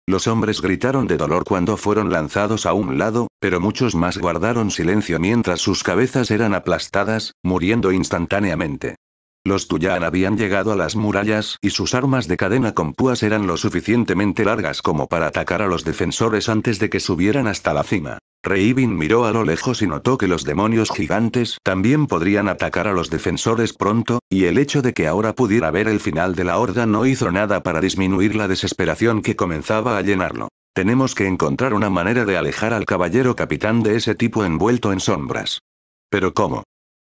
Los hombres gritaron de dolor cuando fueron lanzados a un lado, pero muchos más guardaron silencio mientras sus cabezas eran aplastadas, muriendo instantáneamente. Los Tuyan habían llegado a las murallas y sus armas de cadena con púas eran lo suficientemente largas como para atacar a los defensores antes de que subieran hasta la cima. Reibin miró a lo lejos y notó que los demonios gigantes también podrían atacar a los defensores pronto, y el hecho de que ahora pudiera ver el final de la horda no hizo nada para disminuir la desesperación que comenzaba a llenarlo. Tenemos que encontrar una manera de alejar al caballero capitán de ese tipo envuelto en sombras. Pero ¿cómo?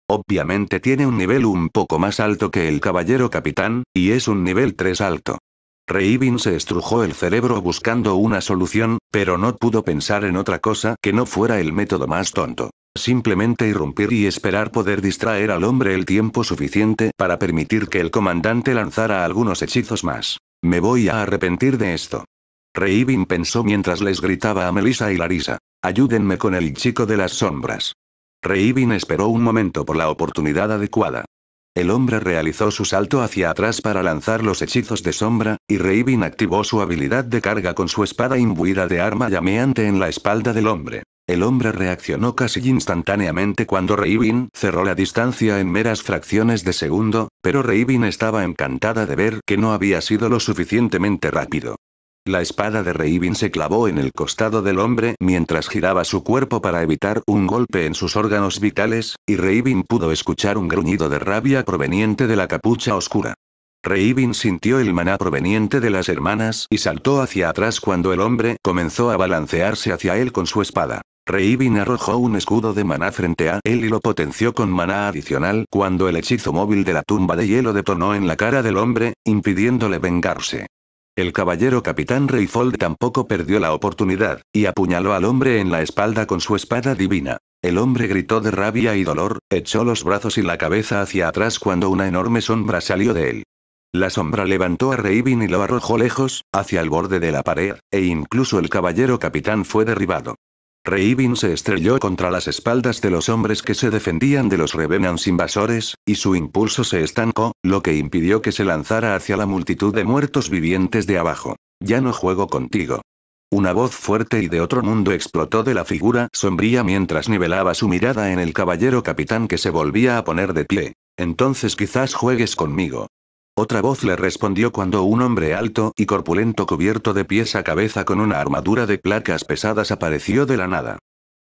Obviamente tiene un nivel un poco más alto que el caballero capitán, y es un nivel 3 alto. Reibin se estrujó el cerebro buscando una solución, pero no pudo pensar en otra cosa que no fuera el método más tonto. Simplemente irrumpir y esperar poder distraer al hombre el tiempo suficiente para permitir que el comandante lanzara algunos hechizos más. Me voy a arrepentir de esto. Reibin pensó mientras les gritaba a Melissa y Larisa. Ayúdenme con el chico de las sombras. Reibin esperó un momento por la oportunidad adecuada. El hombre realizó su salto hacia atrás para lanzar los hechizos de sombra, y Raven activó su habilidad de carga con su espada imbuida de arma llameante en la espalda del hombre. El hombre reaccionó casi instantáneamente cuando Raven cerró la distancia en meras fracciones de segundo, pero Raven estaba encantada de ver que no había sido lo suficientemente rápido. La espada de Reivin se clavó en el costado del hombre mientras giraba su cuerpo para evitar un golpe en sus órganos vitales, y Reivin pudo escuchar un gruñido de rabia proveniente de la capucha oscura. Reivin sintió el maná proveniente de las hermanas y saltó hacia atrás cuando el hombre comenzó a balancearse hacia él con su espada. Reivin arrojó un escudo de maná frente a él y lo potenció con maná adicional cuando el hechizo móvil de la tumba de hielo detonó en la cara del hombre, impidiéndole vengarse. El caballero capitán Reyfold tampoco perdió la oportunidad, y apuñaló al hombre en la espalda con su espada divina. El hombre gritó de rabia y dolor, echó los brazos y la cabeza hacia atrás cuando una enorme sombra salió de él. La sombra levantó a Reivin y lo arrojó lejos, hacia el borde de la pared, e incluso el caballero capitán fue derribado. Reibin se estrelló contra las espaldas de los hombres que se defendían de los Revenants invasores, y su impulso se estancó, lo que impidió que se lanzara hacia la multitud de muertos vivientes de abajo. Ya no juego contigo. Una voz fuerte y de otro mundo explotó de la figura sombría mientras nivelaba su mirada en el caballero capitán que se volvía a poner de pie. Entonces quizás juegues conmigo, otra voz le respondió cuando un hombre alto y corpulento cubierto de pies a cabeza con una armadura de placas pesadas apareció de la nada.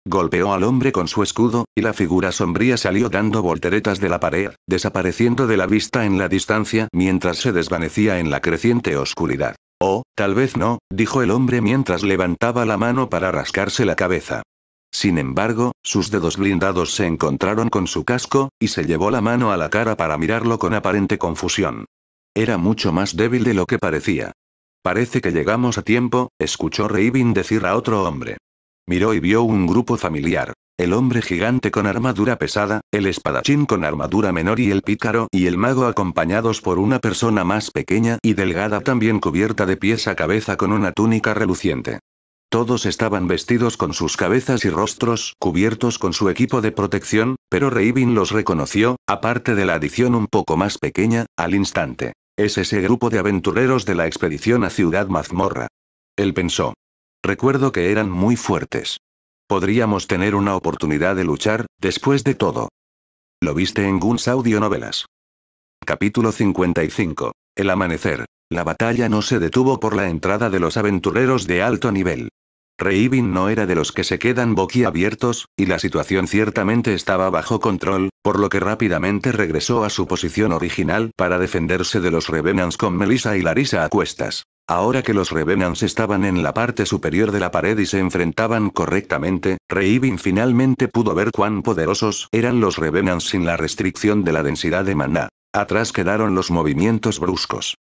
Golpeó al hombre con su escudo, y la figura sombría salió dando volteretas de la pared, desapareciendo de la vista en la distancia mientras se desvanecía en la creciente oscuridad. Oh, tal vez no, dijo el hombre mientras levantaba la mano para rascarse la cabeza. Sin embargo, sus dedos blindados se encontraron con su casco, y se llevó la mano a la cara para mirarlo con aparente confusión. Era mucho más débil de lo que parecía. Parece que llegamos a tiempo, escuchó reybin decir a otro hombre. Miró y vio un grupo familiar. El hombre gigante con armadura pesada, el espadachín con armadura menor y el pícaro y el mago acompañados por una persona más pequeña y delgada también cubierta de pies a cabeza con una túnica reluciente. Todos estaban vestidos con sus cabezas y rostros cubiertos con su equipo de protección, pero Reybin los reconoció, aparte de la adición un poco más pequeña, al instante. Es ese grupo de aventureros de la expedición a Ciudad Mazmorra. Él pensó. Recuerdo que eran muy fuertes. Podríamos tener una oportunidad de luchar, después de todo. Lo viste en Guns Audio Novelas. Capítulo 55. El amanecer. La batalla no se detuvo por la entrada de los aventureros de alto nivel. Reibin no era de los que se quedan boquiabiertos, y la situación ciertamente estaba bajo control, por lo que rápidamente regresó a su posición original para defenderse de los Revenants con Melissa y Larissa a cuestas. Ahora que los Revenants estaban en la parte superior de la pared y se enfrentaban correctamente, Reibin finalmente pudo ver cuán poderosos eran los Revenants sin la restricción de la densidad de maná. Atrás quedaron los movimientos bruscos.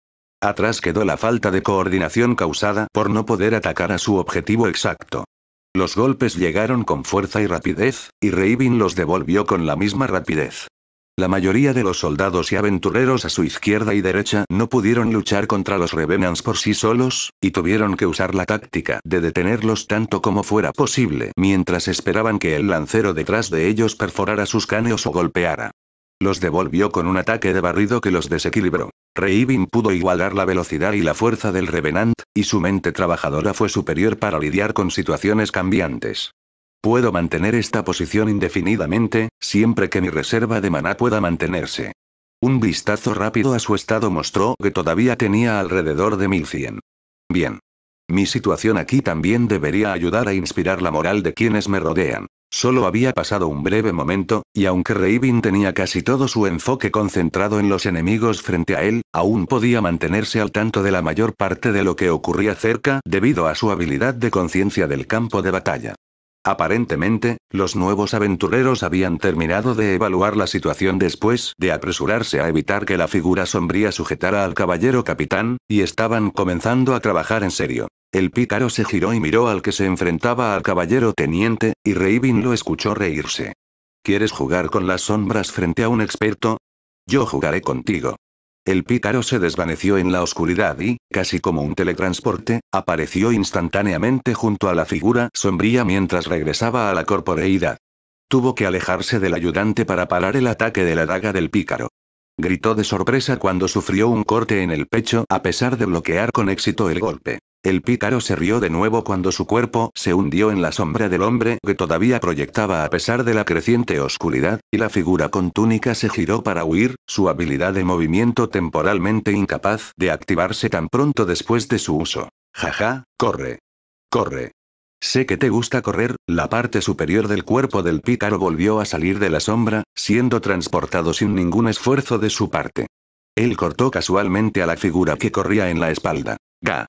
Atrás quedó la falta de coordinación causada por no poder atacar a su objetivo exacto. Los golpes llegaron con fuerza y rapidez, y Raven los devolvió con la misma rapidez. La mayoría de los soldados y aventureros a su izquierda y derecha no pudieron luchar contra los Revenants por sí solos, y tuvieron que usar la táctica de detenerlos tanto como fuera posible mientras esperaban que el lancero detrás de ellos perforara sus caneos o golpeara. Los devolvió con un ataque de barrido que los desequilibró. Reibin pudo igualar la velocidad y la fuerza del Revenant, y su mente trabajadora fue superior para lidiar con situaciones cambiantes. Puedo mantener esta posición indefinidamente, siempre que mi reserva de maná pueda mantenerse. Un vistazo rápido a su estado mostró que todavía tenía alrededor de 1100. Bien. Mi situación aquí también debería ayudar a inspirar la moral de quienes me rodean. Solo había pasado un breve momento, y aunque Raven tenía casi todo su enfoque concentrado en los enemigos frente a él, aún podía mantenerse al tanto de la mayor parte de lo que ocurría cerca debido a su habilidad de conciencia del campo de batalla. Aparentemente, los nuevos aventureros habían terminado de evaluar la situación después de apresurarse a evitar que la figura sombría sujetara al caballero capitán, y estaban comenzando a trabajar en serio. El pícaro se giró y miró al que se enfrentaba al caballero teniente, y Reivin lo escuchó reírse. ¿Quieres jugar con las sombras frente a un experto? Yo jugaré contigo. El pícaro se desvaneció en la oscuridad y, casi como un teletransporte, apareció instantáneamente junto a la figura sombría mientras regresaba a la corporeidad. Tuvo que alejarse del ayudante para parar el ataque de la daga del pícaro. Gritó de sorpresa cuando sufrió un corte en el pecho a pesar de bloquear con éxito el golpe. El pícaro se rió de nuevo cuando su cuerpo se hundió en la sombra del hombre que todavía proyectaba a pesar de la creciente oscuridad, y la figura con túnica se giró para huir, su habilidad de movimiento temporalmente incapaz de activarse tan pronto después de su uso. Jaja, corre. Corre. Sé que te gusta correr, la parte superior del cuerpo del pícaro volvió a salir de la sombra, siendo transportado sin ningún esfuerzo de su parte. Él cortó casualmente a la figura que corría en la espalda. Ga.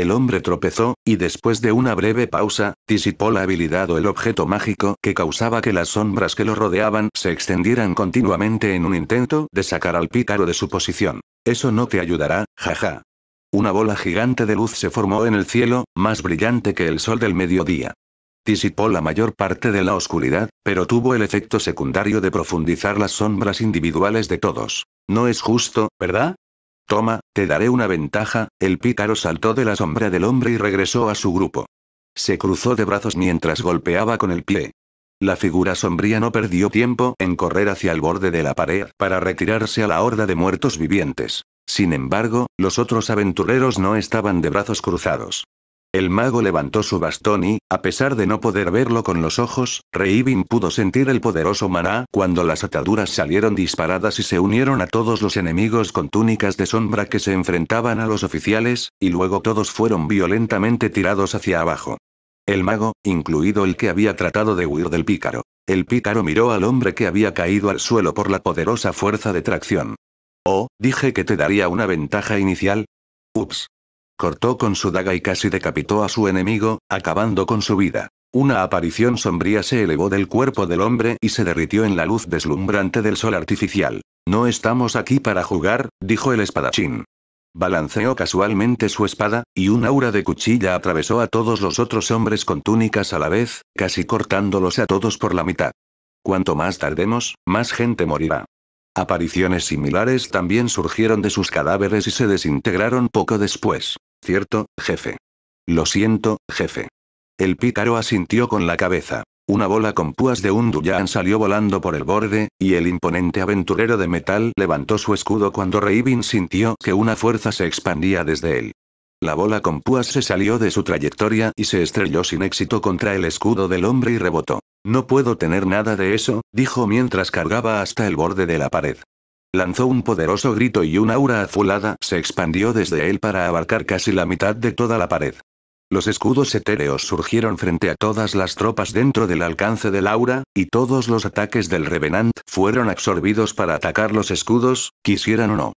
El hombre tropezó, y después de una breve pausa, disipó la habilidad o el objeto mágico que causaba que las sombras que lo rodeaban se extendieran continuamente en un intento de sacar al pícaro de su posición. Eso no te ayudará, jaja. Una bola gigante de luz se formó en el cielo, más brillante que el sol del mediodía. Disipó la mayor parte de la oscuridad, pero tuvo el efecto secundario de profundizar las sombras individuales de todos. No es justo, ¿verdad? Toma, te daré una ventaja, el pícaro saltó de la sombra del hombre y regresó a su grupo. Se cruzó de brazos mientras golpeaba con el pie. La figura sombría no perdió tiempo en correr hacia el borde de la pared para retirarse a la horda de muertos vivientes. Sin embargo, los otros aventureros no estaban de brazos cruzados. El mago levantó su bastón y, a pesar de no poder verlo con los ojos, Reivin pudo sentir el poderoso maná cuando las ataduras salieron disparadas y se unieron a todos los enemigos con túnicas de sombra que se enfrentaban a los oficiales, y luego todos fueron violentamente tirados hacia abajo. El mago, incluido el que había tratado de huir del pícaro. El pícaro miró al hombre que había caído al suelo por la poderosa fuerza de tracción. Oh, dije que te daría una ventaja inicial. Ups, Cortó con su daga y casi decapitó a su enemigo, acabando con su vida. Una aparición sombría se elevó del cuerpo del hombre y se derritió en la luz deslumbrante del sol artificial. No estamos aquí para jugar, dijo el espadachín. Balanceó casualmente su espada, y un aura de cuchilla atravesó a todos los otros hombres con túnicas a la vez, casi cortándolos a todos por la mitad. Cuanto más tardemos, más gente morirá. Apariciones similares también surgieron de sus cadáveres y se desintegraron poco después. Cierto, jefe. Lo siento, jefe. El pícaro asintió con la cabeza. Una bola con púas de un Duyan salió volando por el borde, y el imponente aventurero de metal levantó su escudo cuando Reibin sintió que una fuerza se expandía desde él. La bola con púas se salió de su trayectoria y se estrelló sin éxito contra el escudo del hombre y rebotó. No puedo tener nada de eso, dijo mientras cargaba hasta el borde de la pared. Lanzó un poderoso grito y una aura azulada se expandió desde él para abarcar casi la mitad de toda la pared. Los escudos etéreos surgieron frente a todas las tropas dentro del alcance del aura, y todos los ataques del Revenant fueron absorbidos para atacar los escudos, quisieran o no.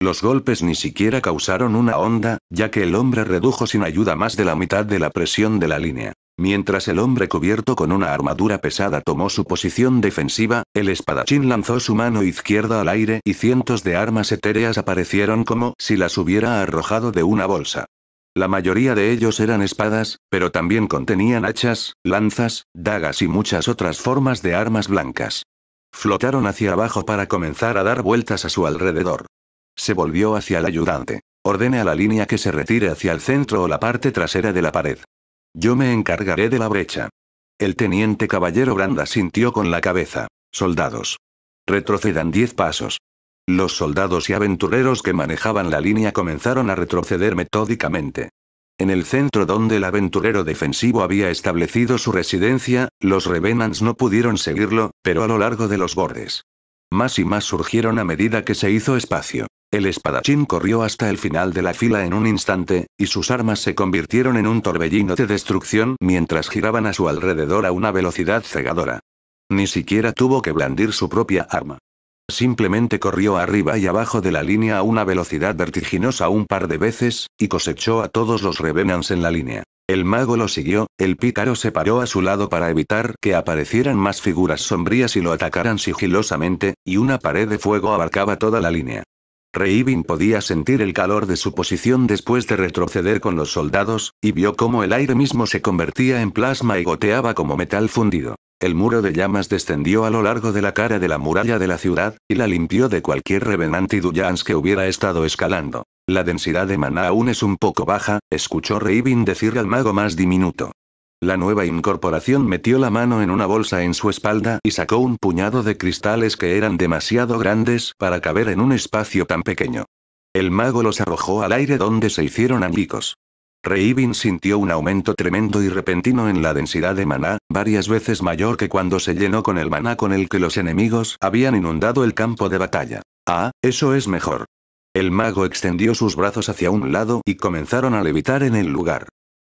Los golpes ni siquiera causaron una onda, ya que el hombre redujo sin ayuda más de la mitad de la presión de la línea. Mientras el hombre cubierto con una armadura pesada tomó su posición defensiva, el espadachín lanzó su mano izquierda al aire y cientos de armas etéreas aparecieron como si las hubiera arrojado de una bolsa. La mayoría de ellos eran espadas, pero también contenían hachas, lanzas, dagas y muchas otras formas de armas blancas. Flotaron hacia abajo para comenzar a dar vueltas a su alrededor. Se volvió hacia el ayudante. Ordene a la línea que se retire hacia el centro o la parte trasera de la pared. Yo me encargaré de la brecha. El teniente caballero Branda sintió con la cabeza. Soldados. Retrocedan diez pasos. Los soldados y aventureros que manejaban la línea comenzaron a retroceder metódicamente. En el centro donde el aventurero defensivo había establecido su residencia, los revenants no pudieron seguirlo, pero a lo largo de los bordes, más y más surgieron a medida que se hizo espacio. El espadachín corrió hasta el final de la fila en un instante, y sus armas se convirtieron en un torbellino de destrucción mientras giraban a su alrededor a una velocidad cegadora. Ni siquiera tuvo que blandir su propia arma. Simplemente corrió arriba y abajo de la línea a una velocidad vertiginosa un par de veces, y cosechó a todos los revenants en la línea. El mago lo siguió, el pícaro se paró a su lado para evitar que aparecieran más figuras sombrías y lo atacaran sigilosamente, y una pared de fuego abarcaba toda la línea. Reibin podía sentir el calor de su posición después de retroceder con los soldados, y vio cómo el aire mismo se convertía en plasma y goteaba como metal fundido. El muro de llamas descendió a lo largo de la cara de la muralla de la ciudad, y la limpió de cualquier revenante y Duyans que hubiera estado escalando. La densidad de maná aún es un poco baja, escuchó Raven decir al mago más diminuto. La nueva incorporación metió la mano en una bolsa en su espalda y sacó un puñado de cristales que eran demasiado grandes para caber en un espacio tan pequeño. El mago los arrojó al aire donde se hicieron añicos. Reibin sintió un aumento tremendo y repentino en la densidad de maná, varias veces mayor que cuando se llenó con el maná con el que los enemigos habían inundado el campo de batalla. Ah, eso es mejor. El mago extendió sus brazos hacia un lado y comenzaron a levitar en el lugar.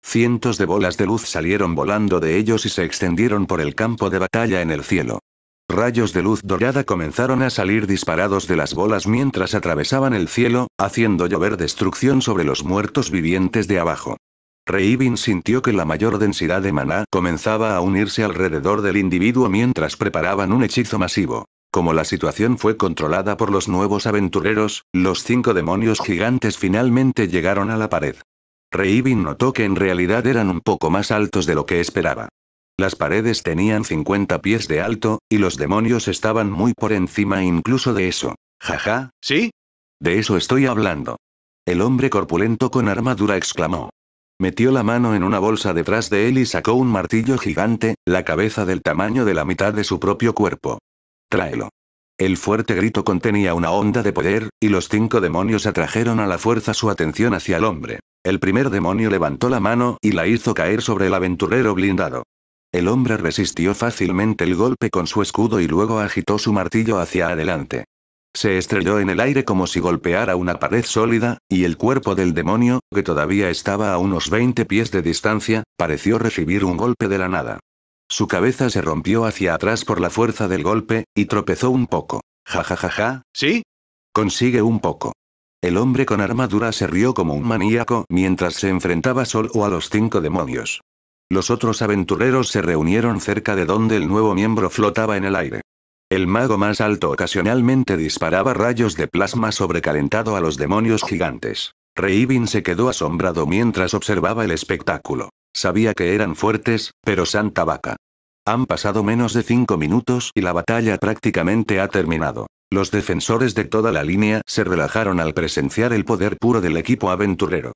Cientos de bolas de luz salieron volando de ellos y se extendieron por el campo de batalla en el cielo. Rayos de luz dorada comenzaron a salir disparados de las bolas mientras atravesaban el cielo, haciendo llover destrucción sobre los muertos vivientes de abajo. Reibin sintió que la mayor densidad de maná comenzaba a unirse alrededor del individuo mientras preparaban un hechizo masivo. Como la situación fue controlada por los nuevos aventureros, los cinco demonios gigantes finalmente llegaron a la pared. Reibin notó que en realidad eran un poco más altos de lo que esperaba. Las paredes tenían 50 pies de alto, y los demonios estaban muy por encima incluso de eso. Jaja, ¿sí? De eso estoy hablando. El hombre corpulento con armadura exclamó. Metió la mano en una bolsa detrás de él y sacó un martillo gigante, la cabeza del tamaño de la mitad de su propio cuerpo. Tráelo. El fuerte grito contenía una onda de poder, y los cinco demonios atrajeron a la fuerza su atención hacia el hombre. El primer demonio levantó la mano y la hizo caer sobre el aventurero blindado. El hombre resistió fácilmente el golpe con su escudo y luego agitó su martillo hacia adelante. Se estrelló en el aire como si golpeara una pared sólida, y el cuerpo del demonio, que todavía estaba a unos 20 pies de distancia, pareció recibir un golpe de la nada. Su cabeza se rompió hacia atrás por la fuerza del golpe, y tropezó un poco. Ja ja ja ja, ¿sí? Consigue un poco. El hombre con armadura se rió como un maníaco mientras se enfrentaba solo a los cinco demonios. Los otros aventureros se reunieron cerca de donde el nuevo miembro flotaba en el aire. El mago más alto ocasionalmente disparaba rayos de plasma sobrecalentado a los demonios gigantes. Reivin se quedó asombrado mientras observaba el espectáculo. Sabía que eran fuertes, pero santa vaca. Han pasado menos de cinco minutos y la batalla prácticamente ha terminado. Los defensores de toda la línea se relajaron al presenciar el poder puro del equipo aventurero.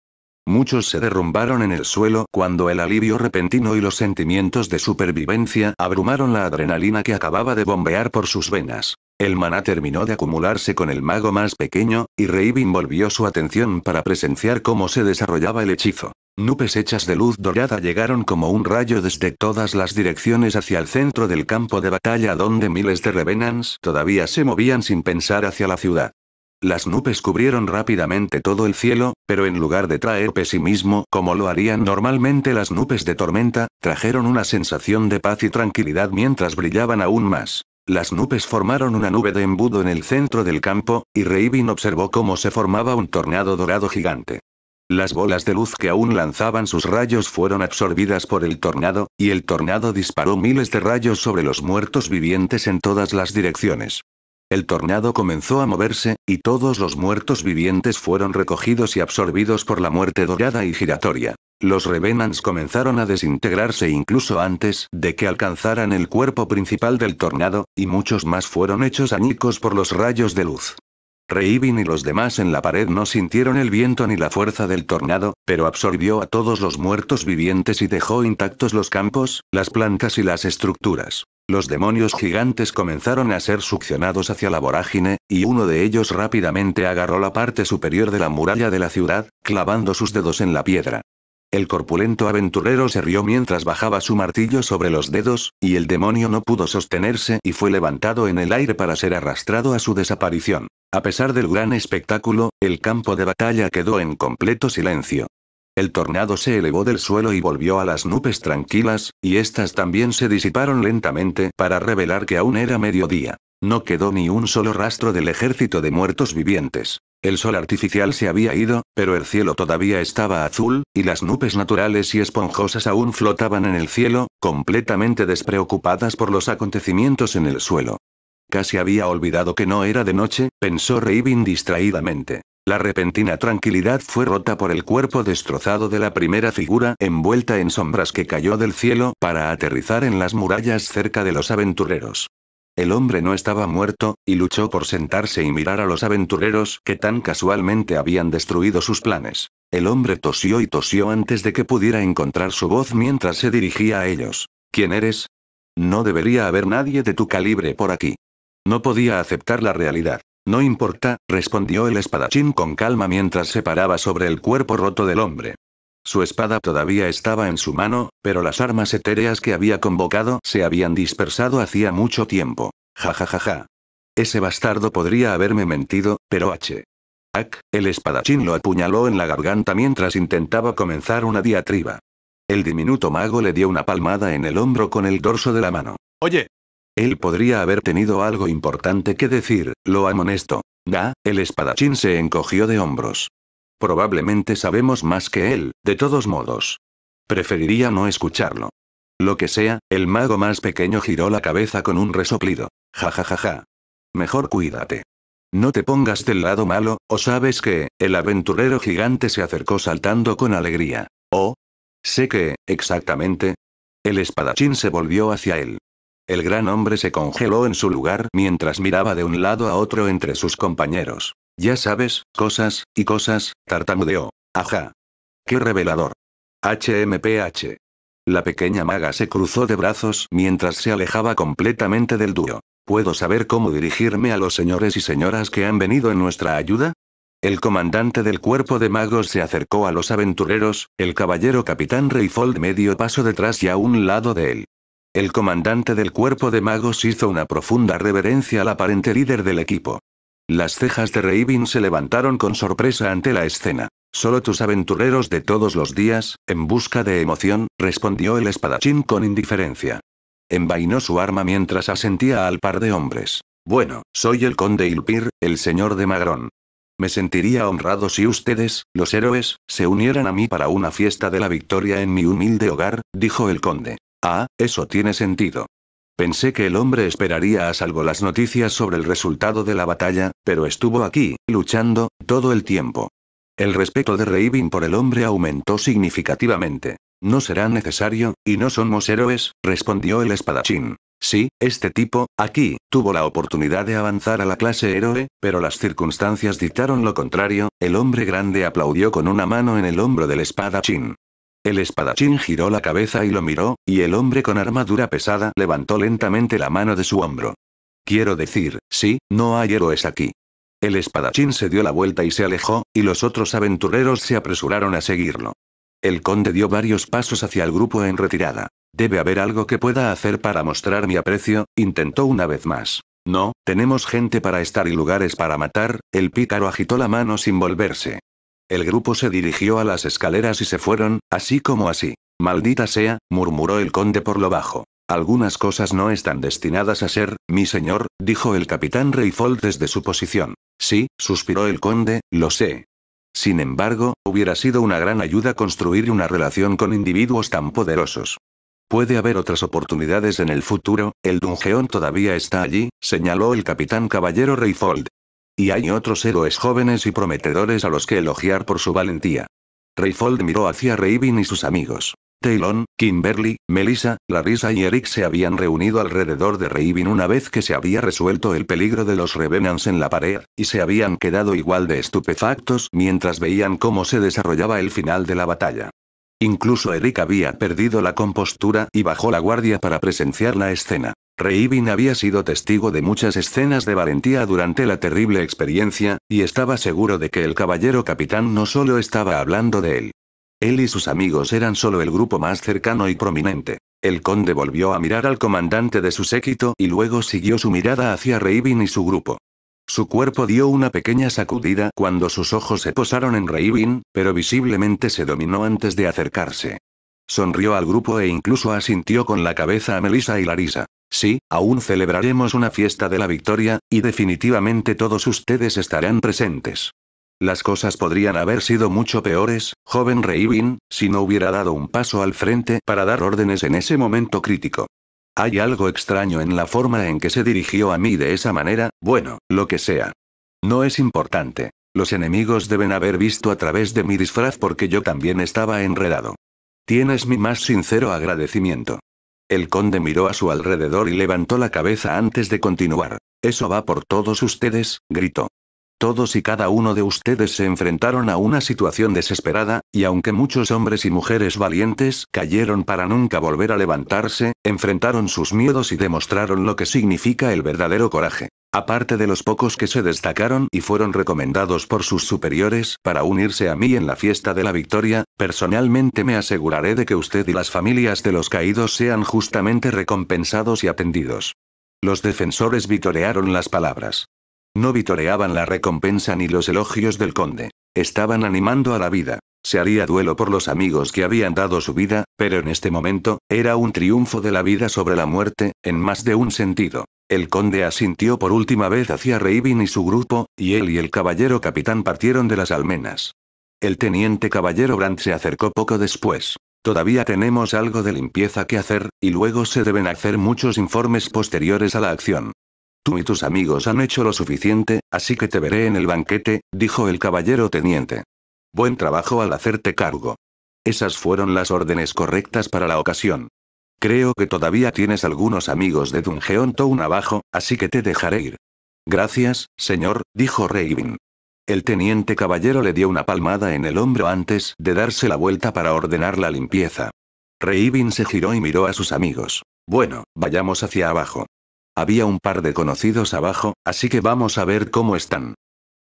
Muchos se derrumbaron en el suelo cuando el alivio repentino y los sentimientos de supervivencia abrumaron la adrenalina que acababa de bombear por sus venas. El maná terminó de acumularse con el mago más pequeño, y Raven volvió su atención para presenciar cómo se desarrollaba el hechizo. Nubes hechas de luz dorada llegaron como un rayo desde todas las direcciones hacia el centro del campo de batalla donde miles de revenants todavía se movían sin pensar hacia la ciudad. Las nubes cubrieron rápidamente todo el cielo, pero en lugar de traer pesimismo como lo harían normalmente las nubes de tormenta, trajeron una sensación de paz y tranquilidad mientras brillaban aún más. Las nubes formaron una nube de embudo en el centro del campo, y Reivin observó cómo se formaba un tornado dorado gigante. Las bolas de luz que aún lanzaban sus rayos fueron absorbidas por el tornado, y el tornado disparó miles de rayos sobre los muertos vivientes en todas las direcciones. El tornado comenzó a moverse, y todos los muertos vivientes fueron recogidos y absorbidos por la muerte dorada y giratoria. Los Revenants comenzaron a desintegrarse incluso antes de que alcanzaran el cuerpo principal del tornado, y muchos más fueron hechos anicos por los rayos de luz. Reibin y los demás en la pared no sintieron el viento ni la fuerza del tornado, pero absorbió a todos los muertos vivientes y dejó intactos los campos, las plantas y las estructuras. Los demonios gigantes comenzaron a ser succionados hacia la vorágine, y uno de ellos rápidamente agarró la parte superior de la muralla de la ciudad, clavando sus dedos en la piedra. El corpulento aventurero se rió mientras bajaba su martillo sobre los dedos, y el demonio no pudo sostenerse y fue levantado en el aire para ser arrastrado a su desaparición. A pesar del gran espectáculo, el campo de batalla quedó en completo silencio. El tornado se elevó del suelo y volvió a las nubes tranquilas, y éstas también se disiparon lentamente para revelar que aún era mediodía. No quedó ni un solo rastro del ejército de muertos vivientes. El sol artificial se había ido, pero el cielo todavía estaba azul, y las nubes naturales y esponjosas aún flotaban en el cielo, completamente despreocupadas por los acontecimientos en el suelo casi había olvidado que no era de noche, pensó Raven distraídamente. La repentina tranquilidad fue rota por el cuerpo destrozado de la primera figura envuelta en sombras que cayó del cielo para aterrizar en las murallas cerca de los aventureros. El hombre no estaba muerto, y luchó por sentarse y mirar a los aventureros que tan casualmente habían destruido sus planes. El hombre tosió y tosió antes de que pudiera encontrar su voz mientras se dirigía a ellos. ¿Quién eres? No debería haber nadie de tu calibre por aquí. No podía aceptar la realidad. No importa, respondió el espadachín con calma mientras se paraba sobre el cuerpo roto del hombre. Su espada todavía estaba en su mano, pero las armas etéreas que había convocado se habían dispersado hacía mucho tiempo. Ja ja ja ja. Ese bastardo podría haberme mentido, pero H. Ac, el espadachín lo apuñaló en la garganta mientras intentaba comenzar una diatriba. El diminuto mago le dio una palmada en el hombro con el dorso de la mano. Oye, él podría haber tenido algo importante que decir, lo amonesto. Da, el espadachín se encogió de hombros. Probablemente sabemos más que él, de todos modos. Preferiría no escucharlo. Lo que sea, el mago más pequeño giró la cabeza con un resoplido. Ja ja ja ja. Mejor cuídate. No te pongas del lado malo, o sabes que, el aventurero gigante se acercó saltando con alegría. Oh. Sé que, exactamente. El espadachín se volvió hacia él. El gran hombre se congeló en su lugar mientras miraba de un lado a otro entre sus compañeros. Ya sabes, cosas, y cosas, tartamudeó. Ajá. Qué revelador. HMPH. La pequeña maga se cruzó de brazos mientras se alejaba completamente del dúo. ¿Puedo saber cómo dirigirme a los señores y señoras que han venido en nuestra ayuda? El comandante del cuerpo de magos se acercó a los aventureros, el caballero capitán Reifold medio paso detrás y a un lado de él. El comandante del cuerpo de magos hizo una profunda reverencia al aparente líder del equipo. Las cejas de Reivin se levantaron con sorpresa ante la escena. Solo tus aventureros de todos los días, en busca de emoción, respondió el espadachín con indiferencia. Envainó su arma mientras asentía al par de hombres. Bueno, soy el conde Ilpir, el señor de Magrón. Me sentiría honrado si ustedes, los héroes, se unieran a mí para una fiesta de la victoria en mi humilde hogar, dijo el conde. Ah, eso tiene sentido. Pensé que el hombre esperaría a salvo las noticias sobre el resultado de la batalla, pero estuvo aquí, luchando, todo el tiempo. El respeto de Raven por el hombre aumentó significativamente. No será necesario, y no somos héroes, respondió el espadachín. Sí, este tipo, aquí, tuvo la oportunidad de avanzar a la clase héroe, pero las circunstancias dictaron lo contrario, el hombre grande aplaudió con una mano en el hombro del espadachín. El espadachín giró la cabeza y lo miró, y el hombre con armadura pesada levantó lentamente la mano de su hombro. Quiero decir, sí, no hay héroes aquí. El espadachín se dio la vuelta y se alejó, y los otros aventureros se apresuraron a seguirlo. El conde dio varios pasos hacia el grupo en retirada. Debe haber algo que pueda hacer para mostrar mi aprecio, intentó una vez más. No, tenemos gente para estar y lugares para matar, el pícaro agitó la mano sin volverse. El grupo se dirigió a las escaleras y se fueron, así como así. Maldita sea, murmuró el conde por lo bajo. Algunas cosas no están destinadas a ser, mi señor, dijo el capitán Reifold desde su posición. Sí, suspiró el conde, lo sé. Sin embargo, hubiera sido una gran ayuda construir una relación con individuos tan poderosos. Puede haber otras oportunidades en el futuro, el dungeón todavía está allí, señaló el capitán caballero Reifold. Y hay otros héroes jóvenes y prometedores a los que elogiar por su valentía. Rayfold miró hacia Raven y sus amigos. Taylon, Kimberly, Melissa, Larissa y Eric se habían reunido alrededor de Raven una vez que se había resuelto el peligro de los Revenants en la pared, y se habían quedado igual de estupefactos mientras veían cómo se desarrollaba el final de la batalla. Incluso Eric había perdido la compostura y bajó la guardia para presenciar la escena. Reivin había sido testigo de muchas escenas de valentía durante la terrible experiencia, y estaba seguro de que el caballero capitán no solo estaba hablando de él. Él y sus amigos eran solo el grupo más cercano y prominente. El conde volvió a mirar al comandante de su séquito y luego siguió su mirada hacia Reivin y su grupo. Su cuerpo dio una pequeña sacudida cuando sus ojos se posaron en Reibin, pero visiblemente se dominó antes de acercarse. Sonrió al grupo e incluso asintió con la cabeza a Melissa y Larisa. Sí, aún celebraremos una fiesta de la victoria, y definitivamente todos ustedes estarán presentes. Las cosas podrían haber sido mucho peores, joven Reibin, si no hubiera dado un paso al frente para dar órdenes en ese momento crítico. Hay algo extraño en la forma en que se dirigió a mí de esa manera, bueno, lo que sea. No es importante. Los enemigos deben haber visto a través de mi disfraz porque yo también estaba enredado. Tienes mi más sincero agradecimiento. El conde miró a su alrededor y levantó la cabeza antes de continuar. Eso va por todos ustedes, gritó. Todos y cada uno de ustedes se enfrentaron a una situación desesperada, y aunque muchos hombres y mujeres valientes cayeron para nunca volver a levantarse, enfrentaron sus miedos y demostraron lo que significa el verdadero coraje. Aparte de los pocos que se destacaron y fueron recomendados por sus superiores para unirse a mí en la fiesta de la victoria, personalmente me aseguraré de que usted y las familias de los caídos sean justamente recompensados y atendidos. Los defensores vitorearon las palabras. No vitoreaban la recompensa ni los elogios del conde. Estaban animando a la vida. Se haría duelo por los amigos que habían dado su vida, pero en este momento, era un triunfo de la vida sobre la muerte, en más de un sentido. El conde asintió por última vez hacia Reibin y su grupo, y él y el caballero capitán partieron de las almenas. El teniente caballero Brandt se acercó poco después. Todavía tenemos algo de limpieza que hacer, y luego se deben hacer muchos informes posteriores a la acción. Tú y tus amigos han hecho lo suficiente, así que te veré en el banquete, dijo el caballero teniente. Buen trabajo al hacerte cargo. Esas fueron las órdenes correctas para la ocasión. Creo que todavía tienes algunos amigos de Dungeon Town abajo, así que te dejaré ir. Gracias, señor, dijo Raven. El teniente caballero le dio una palmada en el hombro antes de darse la vuelta para ordenar la limpieza. Raven se giró y miró a sus amigos. Bueno, vayamos hacia abajo. Había un par de conocidos abajo, así que vamos a ver cómo están.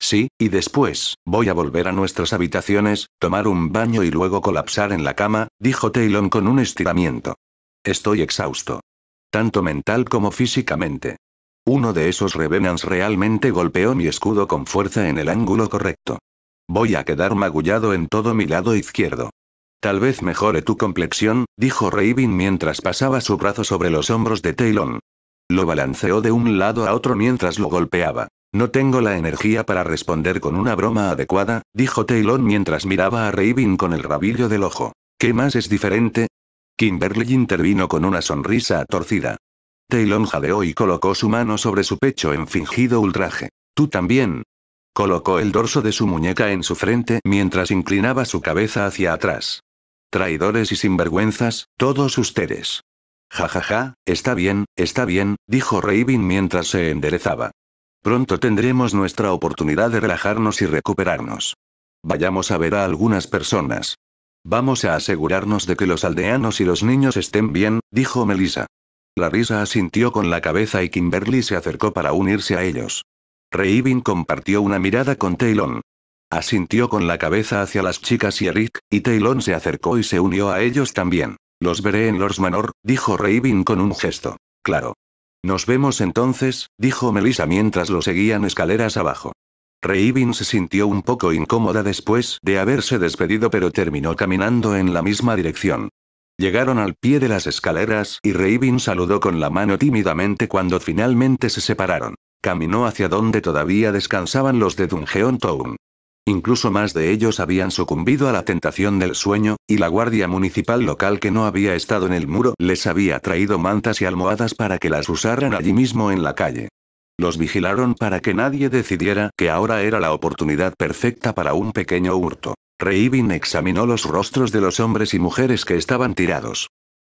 Sí, y después, voy a volver a nuestras habitaciones, tomar un baño y luego colapsar en la cama, dijo Taylor con un estiramiento. Estoy exhausto. Tanto mental como físicamente. Uno de esos revenants realmente golpeó mi escudo con fuerza en el ángulo correcto. Voy a quedar magullado en todo mi lado izquierdo. Tal vez mejore tu complexión, dijo Raven mientras pasaba su brazo sobre los hombros de Taylor. Lo balanceó de un lado a otro mientras lo golpeaba. No tengo la energía para responder con una broma adecuada, dijo Taylor mientras miraba a Raven con el rabillo del ojo. ¿Qué más es diferente? Kimberly intervino con una sonrisa torcida. Taylor jadeó y colocó su mano sobre su pecho en fingido ultraje. Tú también. Colocó el dorso de su muñeca en su frente mientras inclinaba su cabeza hacia atrás. Traidores y sinvergüenzas, todos ustedes. Jajaja, ja, ja, está bien, está bien, dijo Raven mientras se enderezaba. Pronto tendremos nuestra oportunidad de relajarnos y recuperarnos. Vayamos a ver a algunas personas. Vamos a asegurarnos de que los aldeanos y los niños estén bien, dijo Melissa. La risa asintió con la cabeza y Kimberly se acercó para unirse a ellos. Raven compartió una mirada con Taylon. Asintió con la cabeza hacia las chicas y Eric, y Taylon se acercó y se unió a ellos también. Los veré en Lords Manor, dijo Raven con un gesto. Claro. Nos vemos entonces, dijo Melissa mientras lo seguían escaleras abajo. Raven se sintió un poco incómoda después de haberse despedido pero terminó caminando en la misma dirección. Llegaron al pie de las escaleras y Raven saludó con la mano tímidamente cuando finalmente se separaron. Caminó hacia donde todavía descansaban los de Dungeon Town. Incluso más de ellos habían sucumbido a la tentación del sueño, y la guardia municipal local que no había estado en el muro les había traído mantas y almohadas para que las usaran allí mismo en la calle. Los vigilaron para que nadie decidiera que ahora era la oportunidad perfecta para un pequeño hurto. Reibin examinó los rostros de los hombres y mujeres que estaban tirados.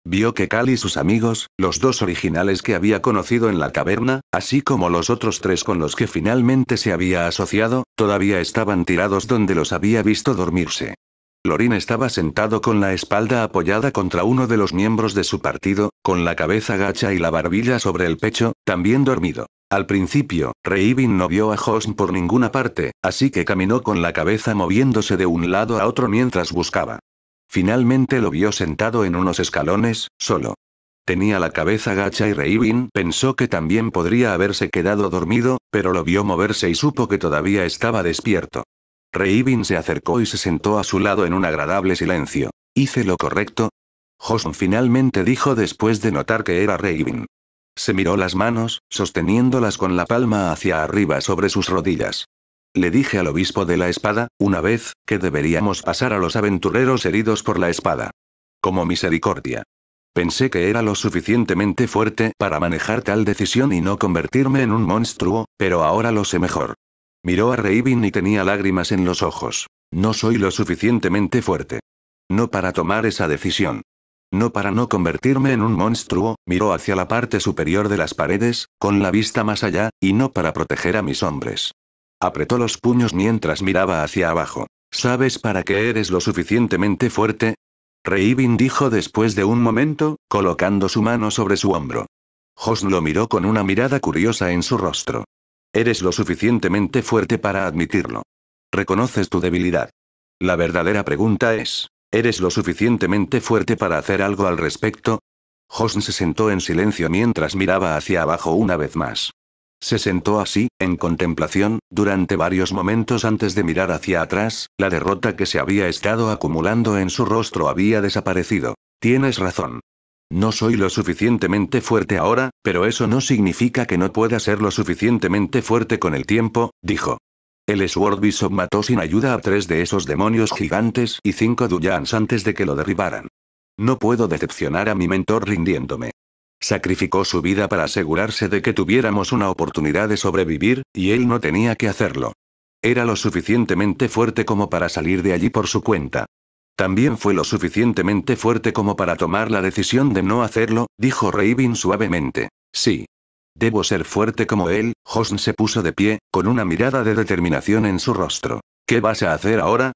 Vio que Cal y sus amigos, los dos originales que había conocido en la caverna, así como los otros tres con los que finalmente se había asociado, todavía estaban tirados donde los había visto dormirse. Lorin estaba sentado con la espalda apoyada contra uno de los miembros de su partido, con la cabeza gacha y la barbilla sobre el pecho, también dormido. Al principio, Reivin no vio a Hosn por ninguna parte, así que caminó con la cabeza moviéndose de un lado a otro mientras buscaba. Finalmente lo vio sentado en unos escalones, solo. Tenía la cabeza gacha y Reivin pensó que también podría haberse quedado dormido, pero lo vio moverse y supo que todavía estaba despierto. Reivin se acercó y se sentó a su lado en un agradable silencio. ¿Hice lo correcto? Josun finalmente dijo después de notar que era Reivin. Se miró las manos, sosteniéndolas con la palma hacia arriba sobre sus rodillas. Le dije al obispo de la espada, una vez, que deberíamos pasar a los aventureros heridos por la espada. Como misericordia. Pensé que era lo suficientemente fuerte para manejar tal decisión y no convertirme en un monstruo, pero ahora lo sé mejor. Miró a Raven y tenía lágrimas en los ojos. No soy lo suficientemente fuerte. No para tomar esa decisión. No para no convertirme en un monstruo, miró hacia la parte superior de las paredes, con la vista más allá, y no para proteger a mis hombres. Apretó los puños mientras miraba hacia abajo. ¿Sabes para qué eres lo suficientemente fuerte? Reibin dijo después de un momento, colocando su mano sobre su hombro. Hosn lo miró con una mirada curiosa en su rostro. Eres lo suficientemente fuerte para admitirlo. Reconoces tu debilidad. La verdadera pregunta es, ¿eres lo suficientemente fuerte para hacer algo al respecto? Hosn se sentó en silencio mientras miraba hacia abajo una vez más. Se sentó así, en contemplación, durante varios momentos antes de mirar hacia atrás, la derrota que se había estado acumulando en su rostro había desaparecido. Tienes razón. No soy lo suficientemente fuerte ahora, pero eso no significa que no pueda ser lo suficientemente fuerte con el tiempo, dijo. El Sword Bishop mató sin ayuda a tres de esos demonios gigantes y cinco Duyans antes de que lo derribaran. No puedo decepcionar a mi mentor rindiéndome. Sacrificó su vida para asegurarse de que tuviéramos una oportunidad de sobrevivir, y él no tenía que hacerlo. Era lo suficientemente fuerte como para salir de allí por su cuenta. También fue lo suficientemente fuerte como para tomar la decisión de no hacerlo, dijo Raven suavemente. Sí. Debo ser fuerte como él, Hosn se puso de pie, con una mirada de determinación en su rostro. ¿Qué vas a hacer ahora?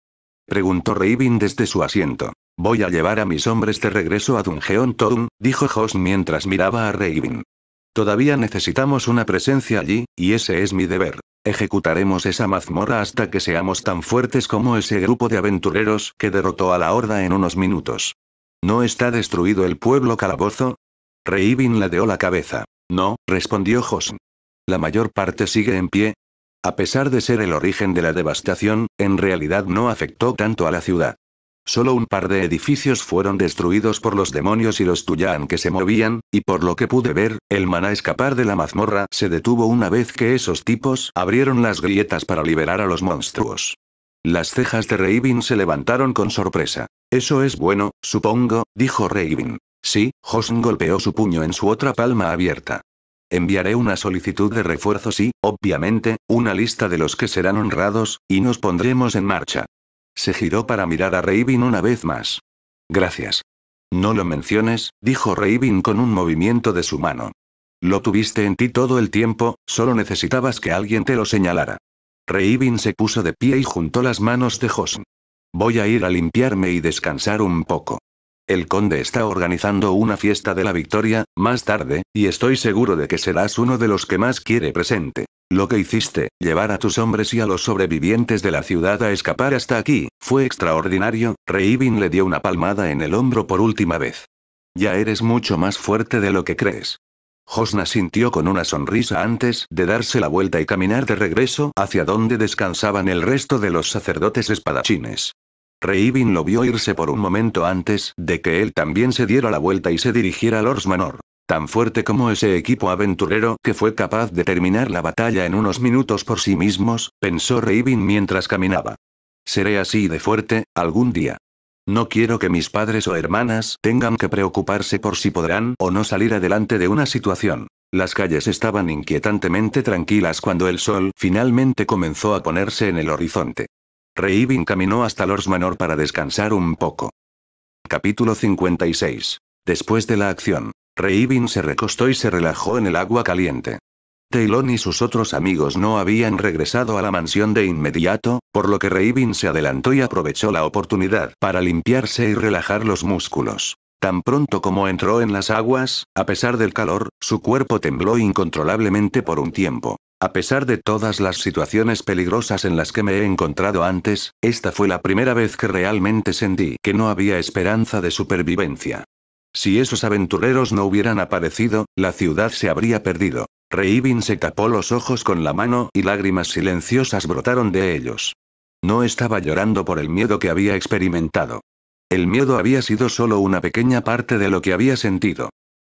preguntó Raven desde su asiento. Voy a llevar a mis hombres de regreso a Dungeon Town, dijo Hoss mientras miraba a Raven. Todavía necesitamos una presencia allí, y ese es mi deber. Ejecutaremos esa mazmorra hasta que seamos tan fuertes como ese grupo de aventureros que derrotó a la horda en unos minutos. ¿No está destruido el pueblo calabozo? le ladeó la cabeza. No, respondió Hosn. La mayor parte sigue en pie. A pesar de ser el origen de la devastación, en realidad no afectó tanto a la ciudad. Solo un par de edificios fueron destruidos por los demonios y los Tuyan que se movían, y por lo que pude ver, el maná escapar de la mazmorra se detuvo una vez que esos tipos abrieron las grietas para liberar a los monstruos. Las cejas de Raven se levantaron con sorpresa. Eso es bueno, supongo, dijo Raven. Sí, Hosen golpeó su puño en su otra palma abierta. Enviaré una solicitud de refuerzos y, obviamente, una lista de los que serán honrados, y nos pondremos en marcha. Se giró para mirar a Raven una vez más. Gracias. No lo menciones, dijo Raven con un movimiento de su mano. Lo tuviste en ti todo el tiempo, solo necesitabas que alguien te lo señalara. Raven se puso de pie y juntó las manos de Hosn. Voy a ir a limpiarme y descansar un poco. El conde está organizando una fiesta de la victoria, más tarde, y estoy seguro de que serás uno de los que más quiere presente. Lo que hiciste, llevar a tus hombres y a los sobrevivientes de la ciudad a escapar hasta aquí, fue extraordinario, Reivin le dio una palmada en el hombro por última vez. Ya eres mucho más fuerte de lo que crees. Josna sintió con una sonrisa antes de darse la vuelta y caminar de regreso hacia donde descansaban el resto de los sacerdotes espadachines. Reivin lo vio irse por un momento antes de que él también se diera la vuelta y se dirigiera al Ors tan fuerte como ese equipo aventurero que fue capaz de terminar la batalla en unos minutos por sí mismos, pensó Raven mientras caminaba. Seré así de fuerte, algún día. No quiero que mis padres o hermanas tengan que preocuparse por si podrán o no salir adelante de una situación. Las calles estaban inquietantemente tranquilas cuando el sol finalmente comenzó a ponerse en el horizonte. Reivin caminó hasta Lors Manor para descansar un poco. Capítulo 56. Después de la acción. Reibin se recostó y se relajó en el agua caliente. Taylor y sus otros amigos no habían regresado a la mansión de inmediato, por lo que Reibin se adelantó y aprovechó la oportunidad para limpiarse y relajar los músculos. Tan pronto como entró en las aguas, a pesar del calor, su cuerpo tembló incontrolablemente por un tiempo. A pesar de todas las situaciones peligrosas en las que me he encontrado antes, esta fue la primera vez que realmente sentí que no había esperanza de supervivencia. Si esos aventureros no hubieran aparecido, la ciudad se habría perdido. Reibin se tapó los ojos con la mano y lágrimas silenciosas brotaron de ellos. No estaba llorando por el miedo que había experimentado. El miedo había sido solo una pequeña parte de lo que había sentido.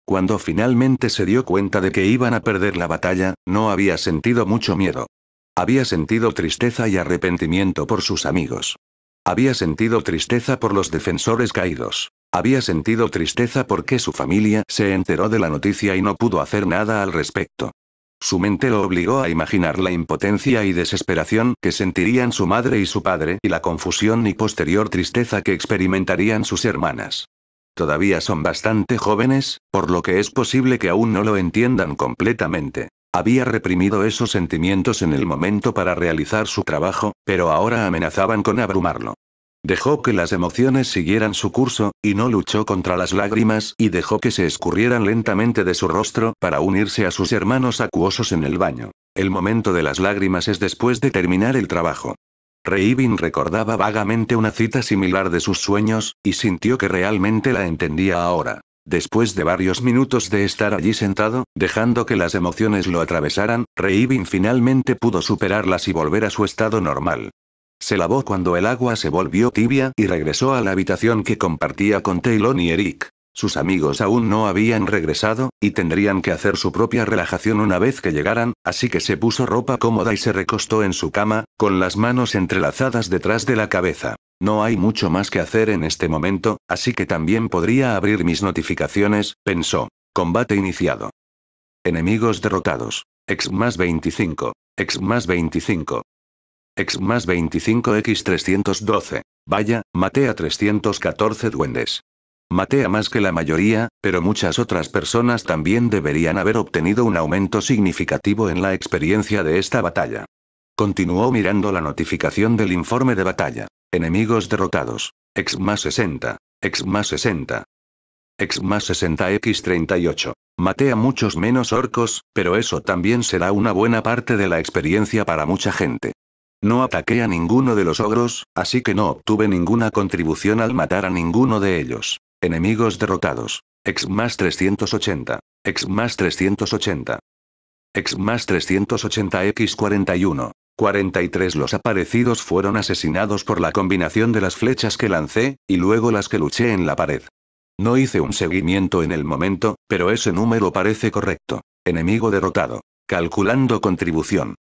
Cuando finalmente se dio cuenta de que iban a perder la batalla, no había sentido mucho miedo. Había sentido tristeza y arrepentimiento por sus amigos. Había sentido tristeza por los defensores caídos. Había sentido tristeza porque su familia se enteró de la noticia y no pudo hacer nada al respecto. Su mente lo obligó a imaginar la impotencia y desesperación que sentirían su madre y su padre y la confusión y posterior tristeza que experimentarían sus hermanas. Todavía son bastante jóvenes, por lo que es posible que aún no lo entiendan completamente. Había reprimido esos sentimientos en el momento para realizar su trabajo, pero ahora amenazaban con abrumarlo. Dejó que las emociones siguieran su curso, y no luchó contra las lágrimas y dejó que se escurrieran lentamente de su rostro para unirse a sus hermanos acuosos en el baño. El momento de las lágrimas es después de terminar el trabajo. Reibin recordaba vagamente una cita similar de sus sueños, y sintió que realmente la entendía ahora. Después de varios minutos de estar allí sentado, dejando que las emociones lo atravesaran, Reibin finalmente pudo superarlas y volver a su estado normal. Se lavó cuando el agua se volvió tibia y regresó a la habitación que compartía con Taylon y Eric. Sus amigos aún no habían regresado, y tendrían que hacer su propia relajación una vez que llegaran, así que se puso ropa cómoda y se recostó en su cama, con las manos entrelazadas detrás de la cabeza. No hay mucho más que hacer en este momento, así que también podría abrir mis notificaciones, pensó. Combate iniciado. Enemigos derrotados. Ex más 25. Ex más 25. X más 25x 312. Vaya, maté a 314 duendes. Maté a más que la mayoría, pero muchas otras personas también deberían haber obtenido un aumento significativo en la experiencia de esta batalla. Continuó mirando la notificación del informe de batalla. Enemigos derrotados. X más 60. X más 60. X más 60x38. Maté a muchos menos orcos, pero eso también será una buena parte de la experiencia para mucha gente. No ataqué a ninguno de los ogros, así que no obtuve ninguna contribución al matar a ninguno de ellos. Enemigos derrotados. Ex más 380. Ex más 380. X más 380 X 41. 43 Los aparecidos fueron asesinados por la combinación de las flechas que lancé, y luego las que luché en la pared. No hice un seguimiento en el momento, pero ese número parece correcto. Enemigo derrotado. Calculando contribución.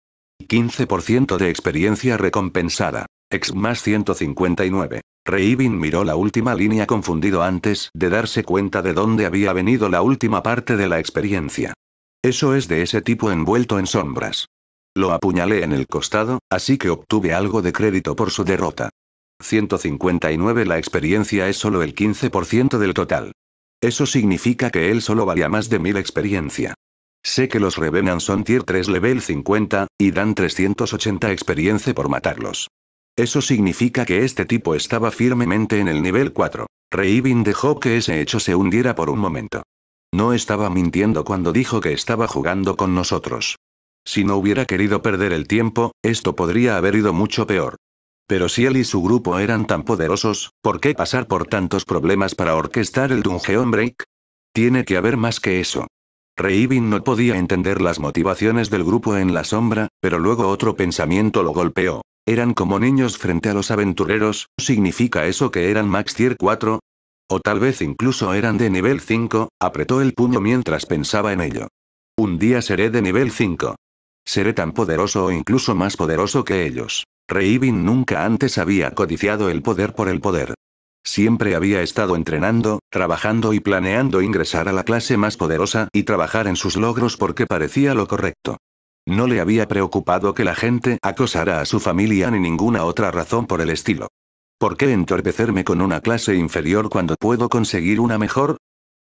15% de experiencia recompensada. Ex más 159. Reibin miró la última línea confundido antes de darse cuenta de dónde había venido la última parte de la experiencia. Eso es de ese tipo envuelto en sombras. Lo apuñalé en el costado, así que obtuve algo de crédito por su derrota. 159 La experiencia es solo el 15% del total. Eso significa que él solo valía más de 1000 experiencia. Sé que los Revenants son tier 3 level 50, y dan 380 experiencia por matarlos. Eso significa que este tipo estaba firmemente en el nivel 4. Reivin dejó que ese hecho se hundiera por un momento. No estaba mintiendo cuando dijo que estaba jugando con nosotros. Si no hubiera querido perder el tiempo, esto podría haber ido mucho peor. Pero si él y su grupo eran tan poderosos, ¿por qué pasar por tantos problemas para orquestar el Dungeon Break? Tiene que haber más que eso. Reibin no podía entender las motivaciones del grupo en la sombra, pero luego otro pensamiento lo golpeó. Eran como niños frente a los aventureros, ¿significa eso que eran Max Tier 4? O tal vez incluso eran de nivel 5, apretó el puño mientras pensaba en ello. Un día seré de nivel 5. Seré tan poderoso o incluso más poderoso que ellos. Reibin nunca antes había codiciado el poder por el poder. Siempre había estado entrenando, trabajando y planeando ingresar a la clase más poderosa y trabajar en sus logros porque parecía lo correcto. No le había preocupado que la gente acosara a su familia ni ninguna otra razón por el estilo. ¿Por qué entorpecerme con una clase inferior cuando puedo conseguir una mejor?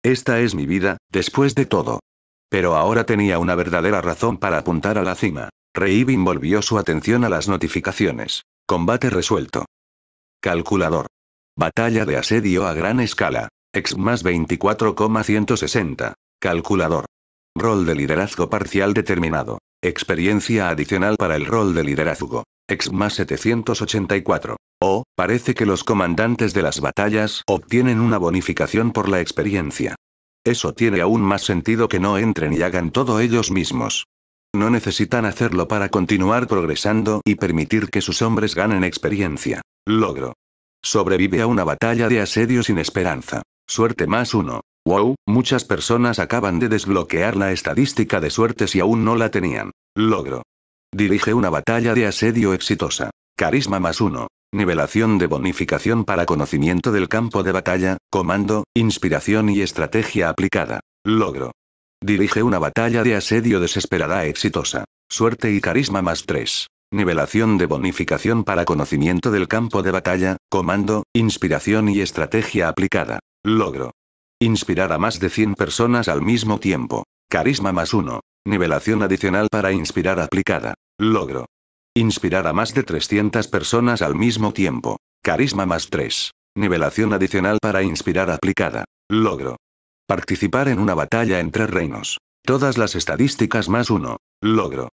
Esta es mi vida, después de todo. Pero ahora tenía una verdadera razón para apuntar a la cima. Reivin volvió su atención a las notificaciones. Combate resuelto. Calculador. Batalla de asedio a gran escala. Ex más 24,160. Calculador. Rol de liderazgo parcial determinado. Experiencia adicional para el rol de liderazgo. Ex más 784. O, parece que los comandantes de las batallas obtienen una bonificación por la experiencia. Eso tiene aún más sentido que no entren y hagan todo ellos mismos. No necesitan hacerlo para continuar progresando y permitir que sus hombres ganen experiencia. Logro. Sobrevive a una batalla de asedio sin esperanza. Suerte más uno. Wow, muchas personas acaban de desbloquear la estadística de suerte si aún no la tenían. Logro. Dirige una batalla de asedio exitosa. Carisma más uno. Nivelación de bonificación para conocimiento del campo de batalla, comando, inspiración y estrategia aplicada. Logro. Dirige una batalla de asedio desesperada exitosa. Suerte y carisma más 3. Nivelación de bonificación para conocimiento del campo de batalla, comando, inspiración y estrategia aplicada. Logro. Inspirar a más de 100 personas al mismo tiempo. Carisma más 1. Nivelación adicional para inspirar aplicada. Logro. Inspirar a más de 300 personas al mismo tiempo. Carisma más 3. Nivelación adicional para inspirar aplicada. Logro. Participar en una batalla entre reinos. Todas las estadísticas más 1. Logro.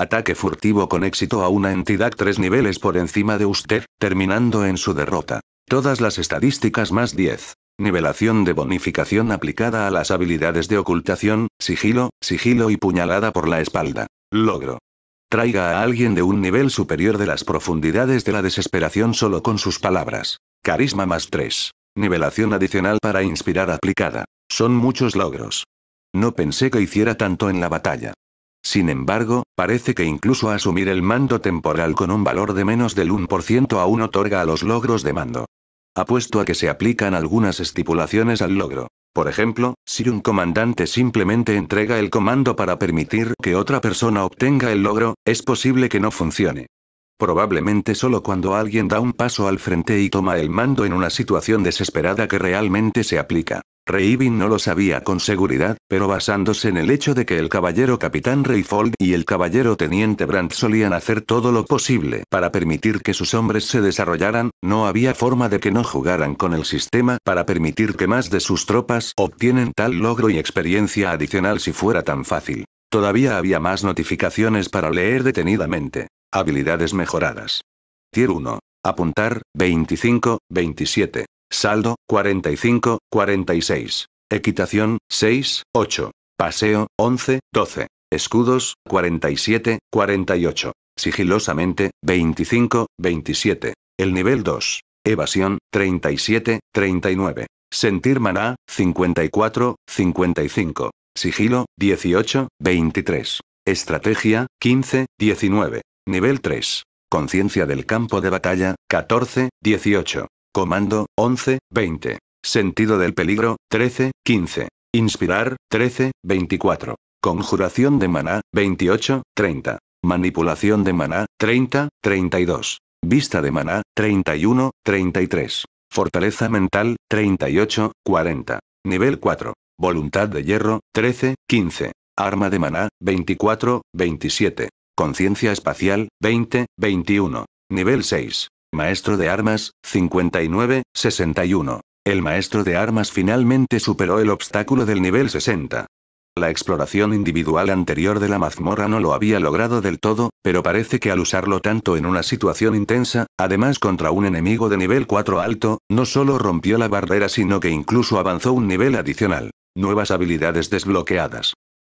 Ataque furtivo con éxito a una entidad tres niveles por encima de usted, terminando en su derrota. Todas las estadísticas más 10. Nivelación de bonificación aplicada a las habilidades de ocultación, sigilo, sigilo y puñalada por la espalda. Logro. Traiga a alguien de un nivel superior de las profundidades de la desesperación solo con sus palabras. Carisma más 3. Nivelación adicional para inspirar aplicada. Son muchos logros. No pensé que hiciera tanto en la batalla. Sin embargo, parece que incluso asumir el mando temporal con un valor de menos del 1% aún otorga a los logros de mando. Apuesto a que se aplican algunas estipulaciones al logro. Por ejemplo, si un comandante simplemente entrega el comando para permitir que otra persona obtenga el logro, es posible que no funcione. Probablemente solo cuando alguien da un paso al frente y toma el mando en una situación desesperada que realmente se aplica. Reibin no lo sabía con seguridad, pero basándose en el hecho de que el caballero capitán Rayfold y el caballero teniente Brandt solían hacer todo lo posible para permitir que sus hombres se desarrollaran, no había forma de que no jugaran con el sistema para permitir que más de sus tropas obtienen tal logro y experiencia adicional si fuera tan fácil. Todavía había más notificaciones para leer detenidamente. Habilidades mejoradas. Tier 1. Apuntar, 25, 27. Saldo, 45, 46. Equitación, 6, 8. Paseo, 11, 12. Escudos, 47, 48. Sigilosamente, 25, 27. El nivel 2. Evasión, 37, 39. Sentir maná, 54, 55. Sigilo, 18, 23. Estrategia, 15, 19. Nivel 3. Conciencia del campo de batalla, 14, 18. Comando, 11, 20. Sentido del peligro, 13, 15. Inspirar, 13, 24. Conjuración de maná, 28, 30. Manipulación de maná, 30, 32. Vista de maná, 31, 33. Fortaleza mental, 38, 40. Nivel 4. Voluntad de hierro, 13, 15. Arma de maná, 24, 27. Conciencia espacial, 20, 21. Nivel 6. Maestro de armas, 59, 61. El maestro de armas finalmente superó el obstáculo del nivel 60. La exploración individual anterior de la mazmorra no lo había logrado del todo, pero parece que al usarlo tanto en una situación intensa, además contra un enemigo de nivel 4 alto, no solo rompió la barrera sino que incluso avanzó un nivel adicional. Nuevas habilidades desbloqueadas.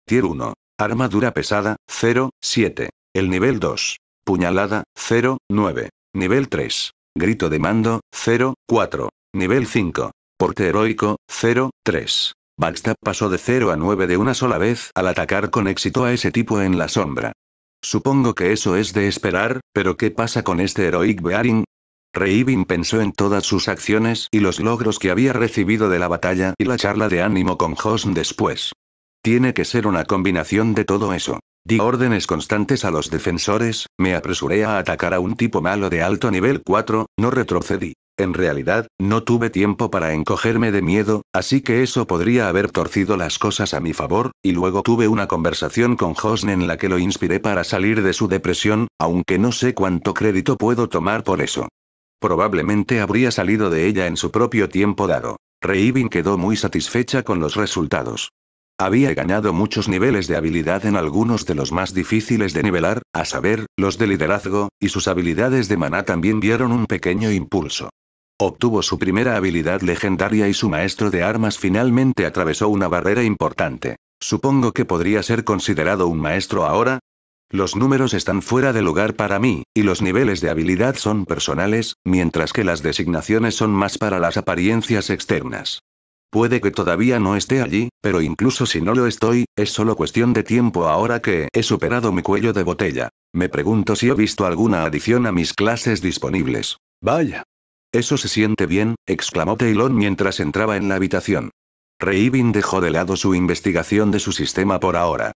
Tier 1. Armadura pesada, 0, 7. El nivel 2. Puñalada, 0, 9. Nivel 3. Grito de mando, 0, 4. Nivel 5. Porte heroico, 0, 3. Backstab pasó de 0 a 9 de una sola vez al atacar con éxito a ese tipo en la sombra. Supongo que eso es de esperar, pero ¿qué pasa con este Heroic Bearing? Reivin pensó en todas sus acciones y los logros que había recibido de la batalla y la charla de ánimo con Hoss después. Tiene que ser una combinación de todo eso. Di órdenes constantes a los defensores, me apresuré a atacar a un tipo malo de alto nivel 4, no retrocedí. En realidad, no tuve tiempo para encogerme de miedo, así que eso podría haber torcido las cosas a mi favor, y luego tuve una conversación con Hosn en la que lo inspiré para salir de su depresión, aunque no sé cuánto crédito puedo tomar por eso. Probablemente habría salido de ella en su propio tiempo dado. Reivin quedó muy satisfecha con los resultados. Había ganado muchos niveles de habilidad en algunos de los más difíciles de nivelar, a saber, los de liderazgo, y sus habilidades de maná también dieron un pequeño impulso. Obtuvo su primera habilidad legendaria y su maestro de armas finalmente atravesó una barrera importante. Supongo que podría ser considerado un maestro ahora, los números están fuera de lugar para mí, y los niveles de habilidad son personales, mientras que las designaciones son más para las apariencias externas. Puede que todavía no esté allí, pero incluso si no lo estoy, es solo cuestión de tiempo ahora que he superado mi cuello de botella. Me pregunto si he visto alguna adición a mis clases disponibles. Vaya. Eso se siente bien, exclamó Taylor mientras entraba en la habitación. Reivin dejó de lado su investigación de su sistema por ahora.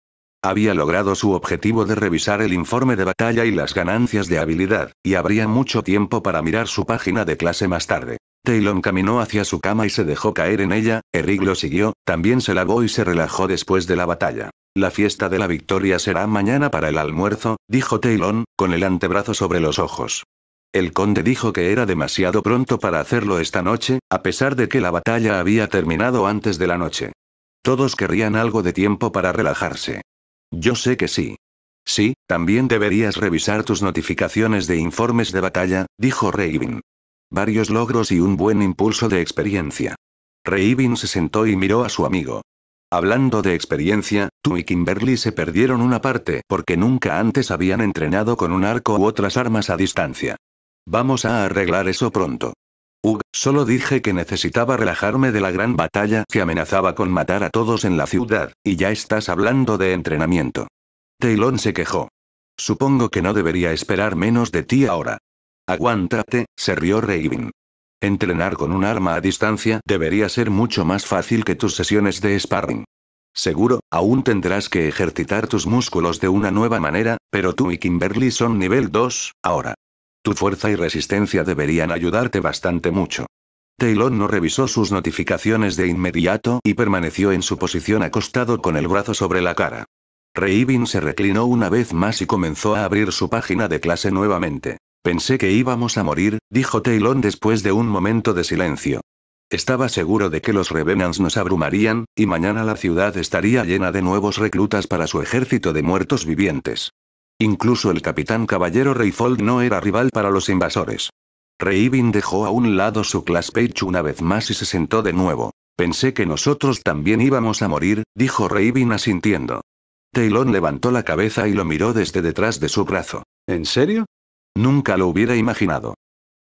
Había logrado su objetivo de revisar el informe de batalla y las ganancias de habilidad, y habría mucho tiempo para mirar su página de clase más tarde. Taylon caminó hacia su cama y se dejó caer en ella, Eric lo siguió, también se lavó y se relajó después de la batalla. La fiesta de la victoria será mañana para el almuerzo, dijo Taylon, con el antebrazo sobre los ojos. El conde dijo que era demasiado pronto para hacerlo esta noche, a pesar de que la batalla había terminado antes de la noche. Todos querrían algo de tiempo para relajarse. Yo sé que sí. Sí, también deberías revisar tus notificaciones de informes de batalla, dijo Raven varios logros y un buen impulso de experiencia. Reivin se sentó y miró a su amigo. Hablando de experiencia, tú y Kimberly se perdieron una parte porque nunca antes habían entrenado con un arco u otras armas a distancia. Vamos a arreglar eso pronto. Ugh, solo dije que necesitaba relajarme de la gran batalla que amenazaba con matar a todos en la ciudad, y ya estás hablando de entrenamiento. Taylon se quejó. Supongo que no debería esperar menos de ti ahora. Aguántate, se rió Raven. Entrenar con un arma a distancia debería ser mucho más fácil que tus sesiones de sparring. Seguro, aún tendrás que ejercitar tus músculos de una nueva manera, pero tú y Kimberly son nivel 2, ahora. Tu fuerza y resistencia deberían ayudarte bastante mucho. Taylor no revisó sus notificaciones de inmediato y permaneció en su posición acostado con el brazo sobre la cara. Reivin se reclinó una vez más y comenzó a abrir su página de clase nuevamente. Pensé que íbamos a morir, dijo Taylor después de un momento de silencio. Estaba seguro de que los Revenants nos abrumarían, y mañana la ciudad estaría llena de nuevos reclutas para su ejército de muertos vivientes. Incluso el capitán caballero Reyfold no era rival para los invasores. Reivin dejó a un lado su class una vez más y se sentó de nuevo. Pensé que nosotros también íbamos a morir, dijo Reivin asintiendo. Taylor levantó la cabeza y lo miró desde detrás de su brazo. ¿En serio? Nunca lo hubiera imaginado.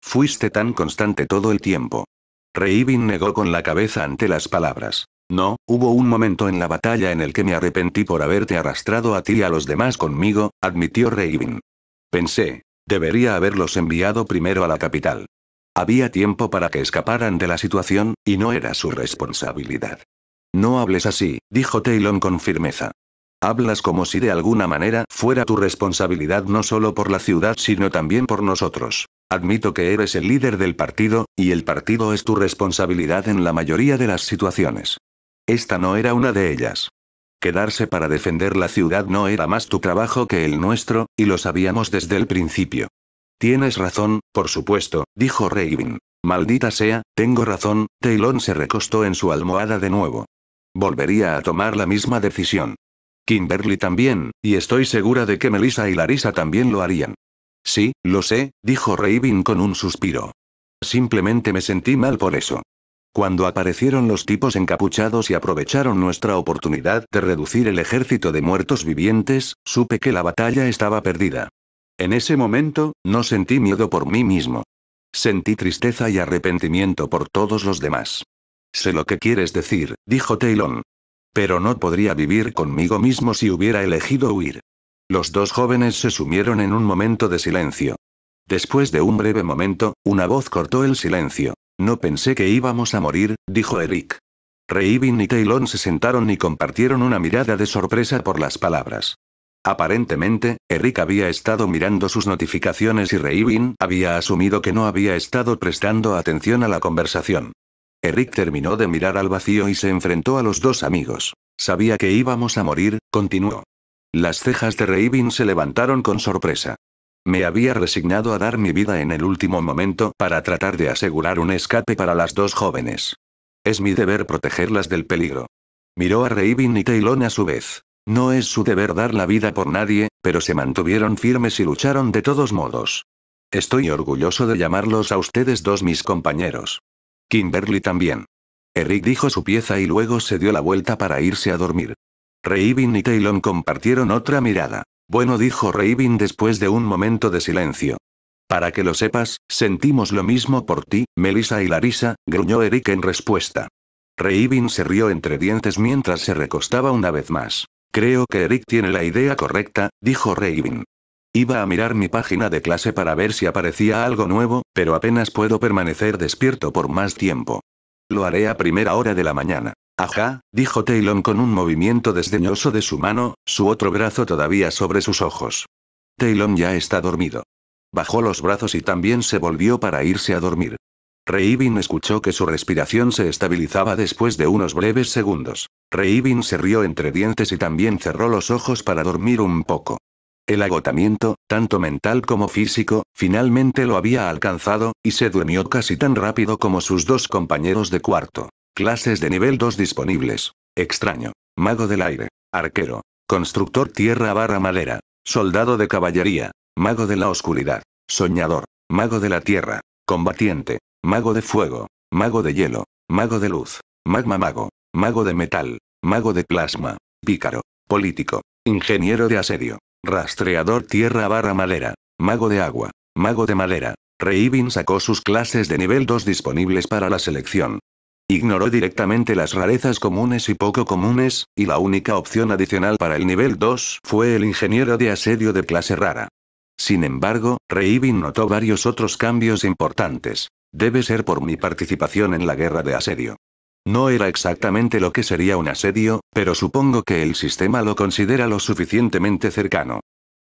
Fuiste tan constante todo el tiempo. Reibin negó con la cabeza ante las palabras. No, hubo un momento en la batalla en el que me arrepentí por haberte arrastrado a ti y a los demás conmigo, admitió Reibin. Pensé, debería haberlos enviado primero a la capital. Había tiempo para que escaparan de la situación, y no era su responsabilidad. No hables así, dijo Taylor con firmeza. Hablas como si de alguna manera fuera tu responsabilidad no solo por la ciudad sino también por nosotros. Admito que eres el líder del partido, y el partido es tu responsabilidad en la mayoría de las situaciones. Esta no era una de ellas. Quedarse para defender la ciudad no era más tu trabajo que el nuestro, y lo sabíamos desde el principio. Tienes razón, por supuesto, dijo Raven. Maldita sea, tengo razón, Taylor se recostó en su almohada de nuevo. Volvería a tomar la misma decisión. Kimberly también, y estoy segura de que Melissa y Larissa también lo harían. Sí, lo sé, dijo Raven con un suspiro. Simplemente me sentí mal por eso. Cuando aparecieron los tipos encapuchados y aprovecharon nuestra oportunidad de reducir el ejército de muertos vivientes, supe que la batalla estaba perdida. En ese momento, no sentí miedo por mí mismo. Sentí tristeza y arrepentimiento por todos los demás. Sé lo que quieres decir, dijo Taylon. Pero no podría vivir conmigo mismo si hubiera elegido huir. Los dos jóvenes se sumieron en un momento de silencio. Después de un breve momento, una voz cortó el silencio. No pensé que íbamos a morir, dijo Eric. Reivin y Taylon se sentaron y compartieron una mirada de sorpresa por las palabras. Aparentemente, Eric había estado mirando sus notificaciones y Reivin había asumido que no había estado prestando atención a la conversación. Eric terminó de mirar al vacío y se enfrentó a los dos amigos. Sabía que íbamos a morir, continuó. Las cejas de Raven se levantaron con sorpresa. Me había resignado a dar mi vida en el último momento para tratar de asegurar un escape para las dos jóvenes. Es mi deber protegerlas del peligro. Miró a Raven y Taylor a su vez. No es su deber dar la vida por nadie, pero se mantuvieron firmes y lucharon de todos modos. Estoy orgulloso de llamarlos a ustedes dos mis compañeros. Kimberly también. Eric dijo su pieza y luego se dio la vuelta para irse a dormir. Raven y Taylon compartieron otra mirada. Bueno, dijo Raven después de un momento de silencio. Para que lo sepas, sentimos lo mismo por ti, Melissa y Larisa, gruñó Eric en respuesta. Raven se rió entre dientes mientras se recostaba una vez más. Creo que Eric tiene la idea correcta, dijo Raven. Iba a mirar mi página de clase para ver si aparecía algo nuevo, pero apenas puedo permanecer despierto por más tiempo. Lo haré a primera hora de la mañana. Ajá, dijo Taylor con un movimiento desdeñoso de su mano, su otro brazo todavía sobre sus ojos. Taylor ya está dormido. Bajó los brazos y también se volvió para irse a dormir. Reibin escuchó que su respiración se estabilizaba después de unos breves segundos. Reibin se rió entre dientes y también cerró los ojos para dormir un poco. El agotamiento, tanto mental como físico, finalmente lo había alcanzado, y se durmió casi tan rápido como sus dos compañeros de cuarto. Clases de nivel 2 disponibles. Extraño. Mago del aire. Arquero. Constructor tierra barra madera. Soldado de caballería. Mago de la oscuridad. Soñador. Mago de la tierra. Combatiente. Mago de fuego. Mago de hielo. Mago de luz. Magma mago. Mago de metal. Mago de plasma. Pícaro. Político. Ingeniero de asedio. Rastreador tierra barra madera. Mago de agua. Mago de madera. Reivin sacó sus clases de nivel 2 disponibles para la selección. Ignoró directamente las rarezas comunes y poco comunes, y la única opción adicional para el nivel 2 fue el ingeniero de asedio de clase rara. Sin embargo, Reivin notó varios otros cambios importantes. Debe ser por mi participación en la guerra de asedio. No era exactamente lo que sería un asedio, pero supongo que el sistema lo considera lo suficientemente cercano.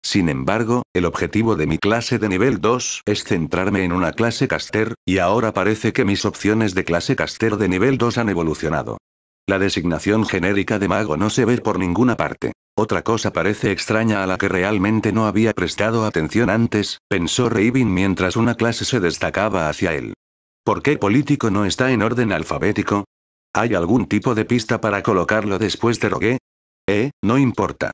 Sin embargo, el objetivo de mi clase de nivel 2 es centrarme en una clase caster, y ahora parece que mis opciones de clase caster de nivel 2 han evolucionado. La designación genérica de mago no se ve por ninguna parte. Otra cosa parece extraña a la que realmente no había prestado atención antes, pensó Raven mientras una clase se destacaba hacia él. ¿Por qué político no está en orden alfabético? ¿Hay algún tipo de pista para colocarlo después de rogué? Eh, no importa.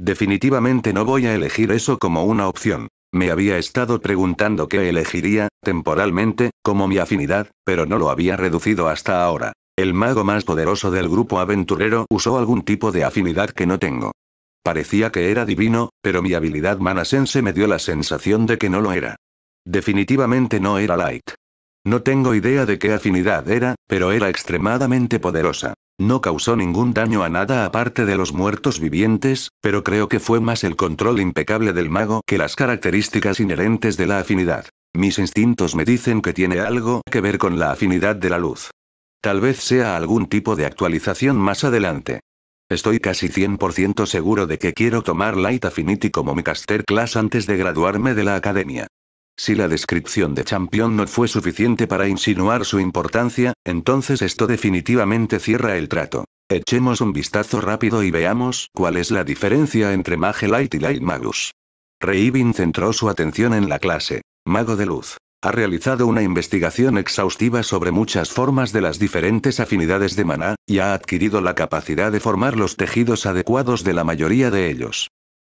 Definitivamente no voy a elegir eso como una opción. Me había estado preguntando qué elegiría, temporalmente, como mi afinidad, pero no lo había reducido hasta ahora. El mago más poderoso del grupo aventurero usó algún tipo de afinidad que no tengo. Parecía que era divino, pero mi habilidad manasense me dio la sensación de que no lo era. Definitivamente no era light. No tengo idea de qué afinidad era, pero era extremadamente poderosa. No causó ningún daño a nada aparte de los muertos vivientes, pero creo que fue más el control impecable del mago que las características inherentes de la afinidad. Mis instintos me dicen que tiene algo que ver con la afinidad de la luz. Tal vez sea algún tipo de actualización más adelante. Estoy casi 100% seguro de que quiero tomar Light Affinity como mi caster class antes de graduarme de la academia. Si la descripción de Champion no fue suficiente para insinuar su importancia, entonces esto definitivamente cierra el trato. Echemos un vistazo rápido y veamos cuál es la diferencia entre Mage Light y Light Magus. Reibin centró su atención en la clase. Mago de luz. Ha realizado una investigación exhaustiva sobre muchas formas de las diferentes afinidades de maná, y ha adquirido la capacidad de formar los tejidos adecuados de la mayoría de ellos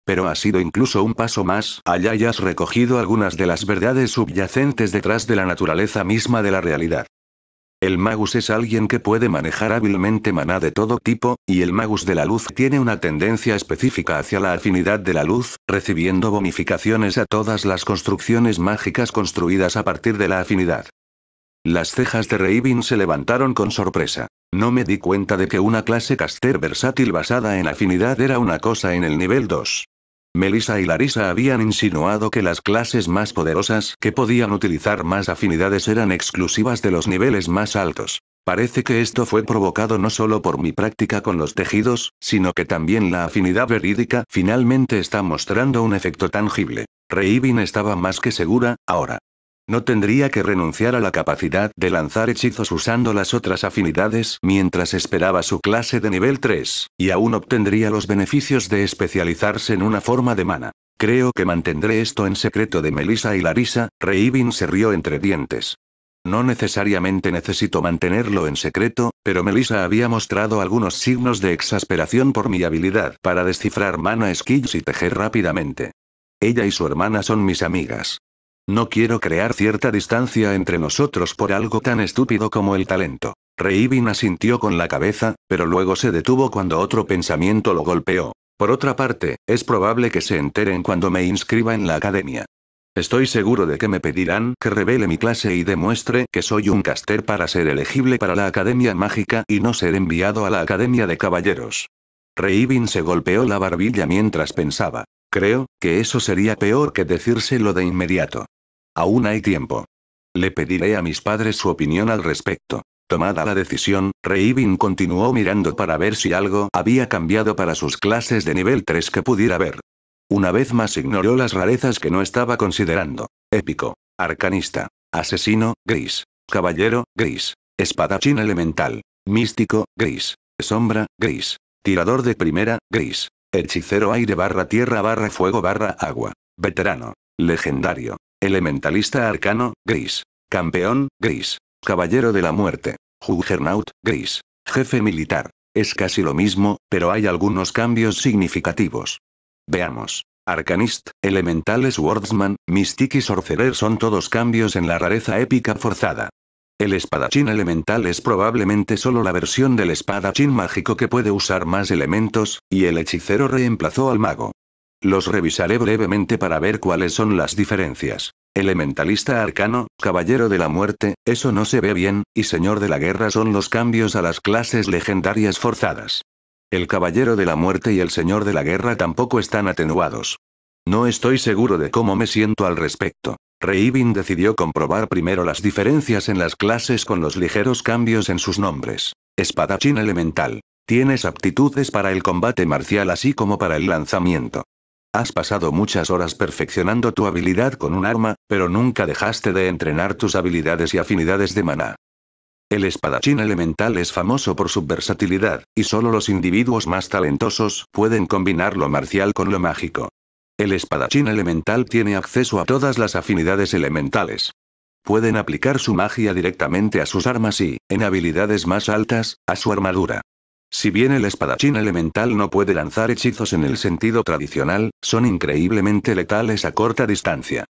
pero ha sido incluso un paso más allá y has recogido algunas de las verdades subyacentes detrás de la naturaleza misma de la realidad. El magus es alguien que puede manejar hábilmente maná de todo tipo, y el magus de la luz tiene una tendencia específica hacia la afinidad de la luz, recibiendo bonificaciones a todas las construcciones mágicas construidas a partir de la afinidad. Las cejas de Reibin se levantaron con sorpresa. No me di cuenta de que una clase caster versátil basada en afinidad era una cosa en el nivel 2. Melissa y Larissa habían insinuado que las clases más poderosas que podían utilizar más afinidades eran exclusivas de los niveles más altos. Parece que esto fue provocado no solo por mi práctica con los tejidos, sino que también la afinidad verídica finalmente está mostrando un efecto tangible. Reivin estaba más que segura, ahora. No tendría que renunciar a la capacidad de lanzar hechizos usando las otras afinidades mientras esperaba su clase de nivel 3, y aún obtendría los beneficios de especializarse en una forma de mana. Creo que mantendré esto en secreto de Melissa y Larisa, Reivin se rió entre dientes. No necesariamente necesito mantenerlo en secreto, pero Melissa había mostrado algunos signos de exasperación por mi habilidad para descifrar mana skills y tejer rápidamente. Ella y su hermana son mis amigas. No quiero crear cierta distancia entre nosotros por algo tan estúpido como el talento. Reibin asintió con la cabeza, pero luego se detuvo cuando otro pensamiento lo golpeó. Por otra parte, es probable que se enteren cuando me inscriba en la academia. Estoy seguro de que me pedirán que revele mi clase y demuestre que soy un caster para ser elegible para la Academia Mágica y no ser enviado a la Academia de Caballeros. Reivin se golpeó la barbilla mientras pensaba. Creo que eso sería peor que decírselo de inmediato. Aún hay tiempo. Le pediré a mis padres su opinión al respecto. Tomada la decisión, Reivin continuó mirando para ver si algo había cambiado para sus clases de nivel 3 que pudiera ver. Una vez más ignoró las rarezas que no estaba considerando. Épico. Arcanista. Asesino, gris. Caballero, gris. Espadachín elemental. Místico, gris. Sombra, gris. Tirador de primera, gris. Hechicero aire barra tierra barra fuego barra agua. Veterano. Legendario. Elementalista arcano, gris. Campeón, gris. Caballero de la muerte. Juggernaut, gris. Jefe militar. Es casi lo mismo, pero hay algunos cambios significativos. Veamos. Arcanist, Elemental Swordsman, Mystic y Sorcerer son todos cambios en la rareza épica forzada. El espadachín elemental es probablemente solo la versión del espadachín mágico que puede usar más elementos, y el hechicero reemplazó al mago. Los revisaré brevemente para ver cuáles son las diferencias. Elementalista arcano, caballero de la muerte, eso no se ve bien, y señor de la guerra son los cambios a las clases legendarias forzadas. El caballero de la muerte y el señor de la guerra tampoco están atenuados. No estoy seguro de cómo me siento al respecto. Reivin decidió comprobar primero las diferencias en las clases con los ligeros cambios en sus nombres. Espadachín elemental. Tienes aptitudes para el combate marcial así como para el lanzamiento. Has pasado muchas horas perfeccionando tu habilidad con un arma, pero nunca dejaste de entrenar tus habilidades y afinidades de maná. El espadachín elemental es famoso por su versatilidad, y solo los individuos más talentosos pueden combinar lo marcial con lo mágico. El espadachín elemental tiene acceso a todas las afinidades elementales. Pueden aplicar su magia directamente a sus armas y, en habilidades más altas, a su armadura. Si bien el espadachín elemental no puede lanzar hechizos en el sentido tradicional, son increíblemente letales a corta distancia.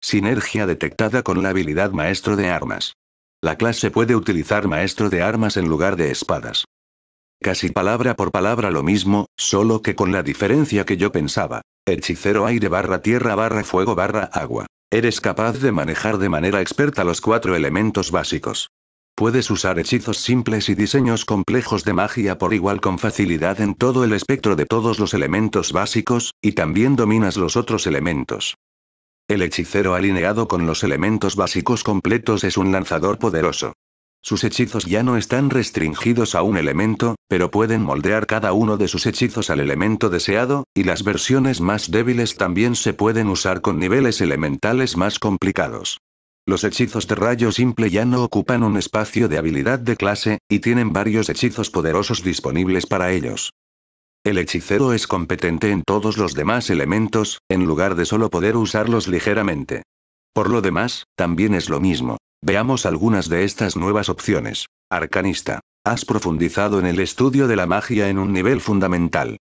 Sinergia detectada con la habilidad maestro de armas. La clase puede utilizar maestro de armas en lugar de espadas. Casi palabra por palabra lo mismo, solo que con la diferencia que yo pensaba. Hechicero aire barra tierra barra fuego barra agua. Eres capaz de manejar de manera experta los cuatro elementos básicos. Puedes usar hechizos simples y diseños complejos de magia por igual con facilidad en todo el espectro de todos los elementos básicos, y también dominas los otros elementos. El hechicero alineado con los elementos básicos completos es un lanzador poderoso. Sus hechizos ya no están restringidos a un elemento, pero pueden moldear cada uno de sus hechizos al elemento deseado, y las versiones más débiles también se pueden usar con niveles elementales más complicados. Los hechizos de rayo simple ya no ocupan un espacio de habilidad de clase, y tienen varios hechizos poderosos disponibles para ellos. El hechicero es competente en todos los demás elementos, en lugar de solo poder usarlos ligeramente. Por lo demás, también es lo mismo. Veamos algunas de estas nuevas opciones. Arcanista. Has profundizado en el estudio de la magia en un nivel fundamental.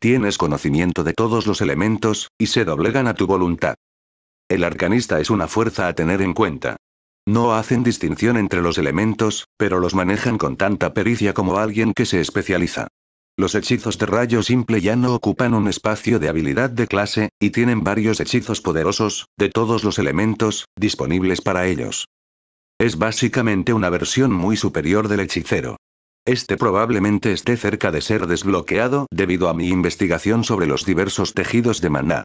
Tienes conocimiento de todos los elementos, y se doblegan a tu voluntad. El arcanista es una fuerza a tener en cuenta. No hacen distinción entre los elementos, pero los manejan con tanta pericia como alguien que se especializa. Los hechizos de rayo simple ya no ocupan un espacio de habilidad de clase, y tienen varios hechizos poderosos, de todos los elementos, disponibles para ellos. Es básicamente una versión muy superior del hechicero. Este probablemente esté cerca de ser desbloqueado debido a mi investigación sobre los diversos tejidos de maná.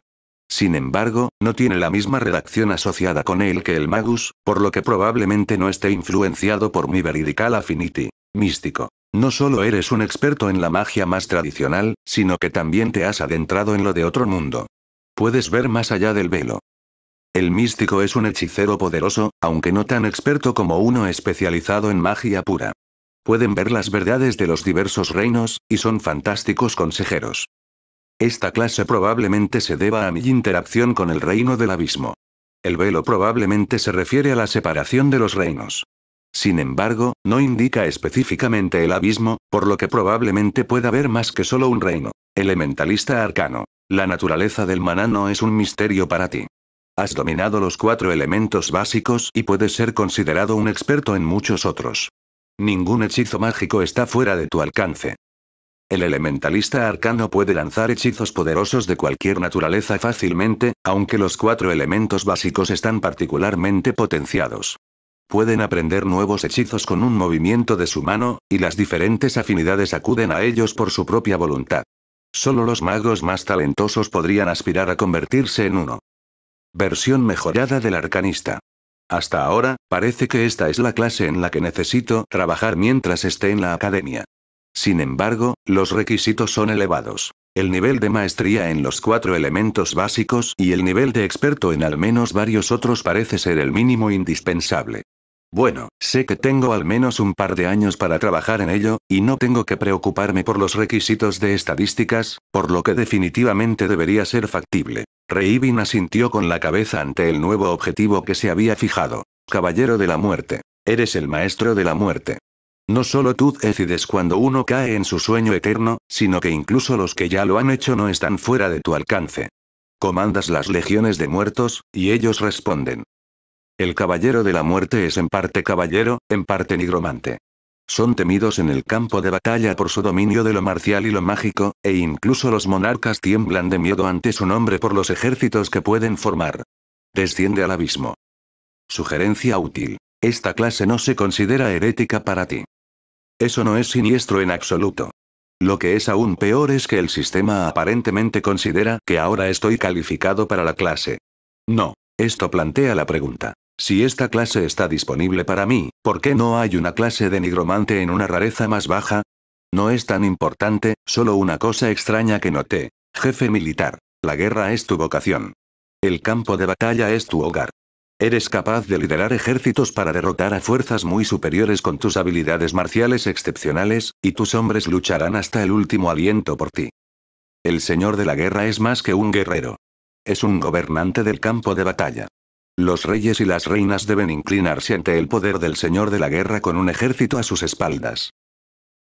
Sin embargo, no tiene la misma redacción asociada con él que el Magus, por lo que probablemente no esté influenciado por mi veridical affinity. Místico. No solo eres un experto en la magia más tradicional, sino que también te has adentrado en lo de otro mundo. Puedes ver más allá del velo. El místico es un hechicero poderoso, aunque no tan experto como uno especializado en magia pura. Pueden ver las verdades de los diversos reinos, y son fantásticos consejeros. Esta clase probablemente se deba a mi interacción con el reino del abismo. El velo probablemente se refiere a la separación de los reinos. Sin embargo, no indica específicamente el abismo, por lo que probablemente pueda haber más que solo un reino. Elementalista arcano. La naturaleza del maná no es un misterio para ti. Has dominado los cuatro elementos básicos y puedes ser considerado un experto en muchos otros. Ningún hechizo mágico está fuera de tu alcance. El elementalista arcano puede lanzar hechizos poderosos de cualquier naturaleza fácilmente, aunque los cuatro elementos básicos están particularmente potenciados. Pueden aprender nuevos hechizos con un movimiento de su mano, y las diferentes afinidades acuden a ellos por su propia voluntad. Solo los magos más talentosos podrían aspirar a convertirse en uno. Versión mejorada del arcanista. Hasta ahora, parece que esta es la clase en la que necesito trabajar mientras esté en la academia. Sin embargo, los requisitos son elevados. El nivel de maestría en los cuatro elementos básicos y el nivel de experto en al menos varios otros parece ser el mínimo indispensable. Bueno, sé que tengo al menos un par de años para trabajar en ello, y no tengo que preocuparme por los requisitos de estadísticas, por lo que definitivamente debería ser factible. Reibin asintió con la cabeza ante el nuevo objetivo que se había fijado. Caballero de la Muerte. Eres el maestro de la muerte. No solo tú decides cuando uno cae en su sueño eterno, sino que incluso los que ya lo han hecho no están fuera de tu alcance. Comandas las legiones de muertos, y ellos responden. El caballero de la muerte es en parte caballero, en parte nigromante. Son temidos en el campo de batalla por su dominio de lo marcial y lo mágico, e incluso los monarcas tiemblan de miedo ante su nombre por los ejércitos que pueden formar. Desciende al abismo. Sugerencia útil. Esta clase no se considera herética para ti. Eso no es siniestro en absoluto. Lo que es aún peor es que el sistema aparentemente considera que ahora estoy calificado para la clase. No, esto plantea la pregunta. Si esta clase está disponible para mí, ¿por qué no hay una clase de nigromante en una rareza más baja? No es tan importante, solo una cosa extraña que noté. Jefe militar, la guerra es tu vocación. El campo de batalla es tu hogar. Eres capaz de liderar ejércitos para derrotar a fuerzas muy superiores con tus habilidades marciales excepcionales, y tus hombres lucharán hasta el último aliento por ti. El Señor de la Guerra es más que un guerrero. Es un gobernante del campo de batalla. Los reyes y las reinas deben inclinarse ante el poder del Señor de la Guerra con un ejército a sus espaldas.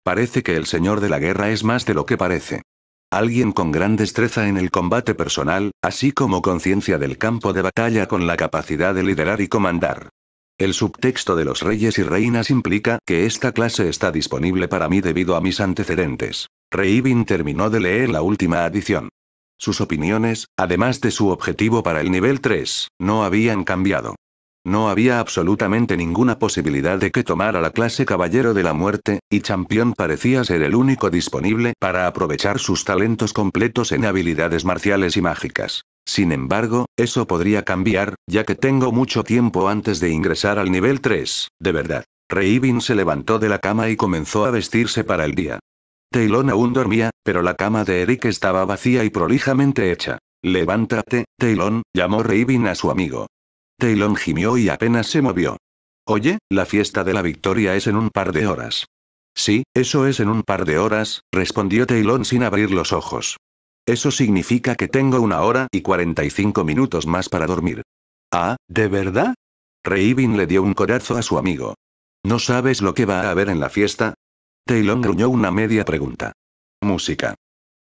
Parece que el Señor de la Guerra es más de lo que parece. Alguien con gran destreza en el combate personal, así como conciencia del campo de batalla con la capacidad de liderar y comandar. El subtexto de los reyes y reinas implica que esta clase está disponible para mí debido a mis antecedentes. Reivin terminó de leer la última adición. Sus opiniones, además de su objetivo para el nivel 3, no habían cambiado. No había absolutamente ninguna posibilidad de que tomara la clase Caballero de la Muerte, y Champion parecía ser el único disponible para aprovechar sus talentos completos en habilidades marciales y mágicas. Sin embargo, eso podría cambiar, ya que tengo mucho tiempo antes de ingresar al nivel 3, de verdad. Reivin se levantó de la cama y comenzó a vestirse para el día. Taylon aún dormía, pero la cama de Eric estaba vacía y prolijamente hecha. Levántate, Taylon, llamó Reivin a su amigo. Taylon gimió y apenas se movió. Oye, la fiesta de la victoria es en un par de horas. Sí, eso es en un par de horas, respondió Taylon sin abrir los ojos. Eso significa que tengo una hora y 45 minutos más para dormir. Ah, ¿de verdad? Reivin le dio un corazo a su amigo. ¿No sabes lo que va a haber en la fiesta? Taylon gruñó una media pregunta. Música.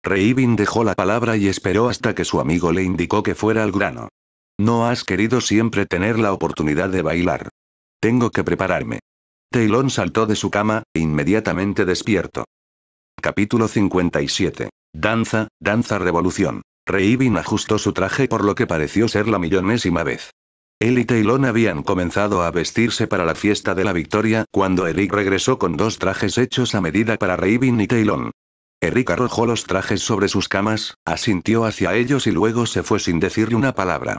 Reivin dejó la palabra y esperó hasta que su amigo le indicó que fuera al grano. No has querido siempre tener la oportunidad de bailar. Tengo que prepararme. Taylor saltó de su cama, e inmediatamente despierto. Capítulo 57. Danza, danza revolución. Reivin ajustó su traje por lo que pareció ser la millonésima vez. Él y Taylor habían comenzado a vestirse para la fiesta de la victoria cuando Eric regresó con dos trajes hechos a medida para Reivin y Taylon. Eric arrojó los trajes sobre sus camas, asintió hacia ellos y luego se fue sin decirle una palabra.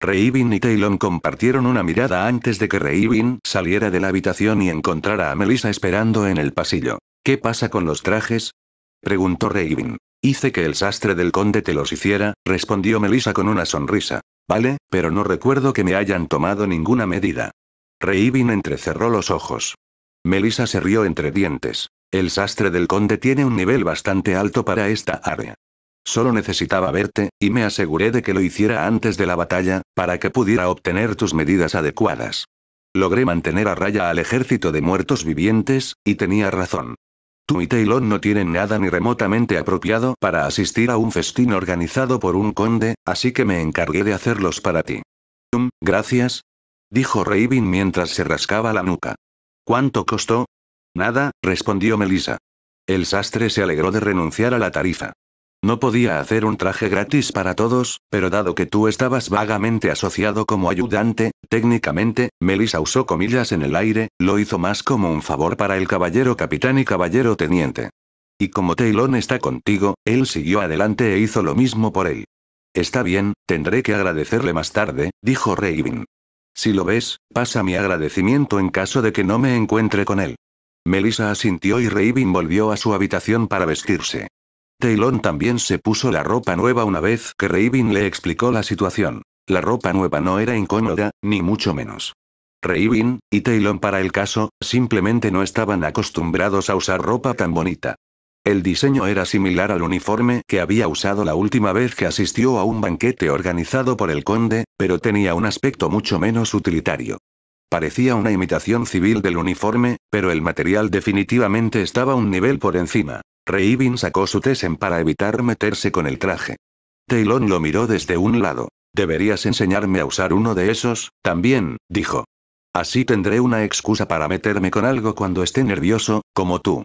Reibin y Taylon compartieron una mirada antes de que Reivin saliera de la habitación y encontrara a Melissa esperando en el pasillo. ¿Qué pasa con los trajes? preguntó Reybin. Hice que el sastre del conde te los hiciera, respondió Melissa con una sonrisa. Vale, pero no recuerdo que me hayan tomado ninguna medida. Reibin entrecerró los ojos. Melissa se rió entre dientes. El sastre del conde tiene un nivel bastante alto para esta área. Solo necesitaba verte, y me aseguré de que lo hiciera antes de la batalla, para que pudiera obtener tus medidas adecuadas. Logré mantener a raya al ejército de muertos vivientes, y tenía razón. Tú y Taylor no tienen nada ni remotamente apropiado para asistir a un festín organizado por un conde, así que me encargué de hacerlos para ti. Um, gracias. Dijo Raven mientras se rascaba la nuca. ¿Cuánto costó? Nada, respondió Melissa. El sastre se alegró de renunciar a la tarifa. No podía hacer un traje gratis para todos, pero dado que tú estabas vagamente asociado como ayudante, técnicamente, Melissa usó comillas en el aire, lo hizo más como un favor para el caballero capitán y caballero teniente. Y como Taylon está contigo, él siguió adelante e hizo lo mismo por él. Está bien, tendré que agradecerle más tarde, dijo Raven. Si lo ves, pasa mi agradecimiento en caso de que no me encuentre con él. Melissa asintió y Raven volvió a su habitación para vestirse. Taylon también se puso la ropa nueva una vez que Raven le explicó la situación. La ropa nueva no era incómoda, ni mucho menos. Raven, y Taylon para el caso, simplemente no estaban acostumbrados a usar ropa tan bonita. El diseño era similar al uniforme que había usado la última vez que asistió a un banquete organizado por el conde, pero tenía un aspecto mucho menos utilitario. Parecía una imitación civil del uniforme, pero el material definitivamente estaba un nivel por encima. Raven sacó su tesen para evitar meterse con el traje. Taylon lo miró desde un lado. Deberías enseñarme a usar uno de esos, también, dijo. Así tendré una excusa para meterme con algo cuando esté nervioso, como tú.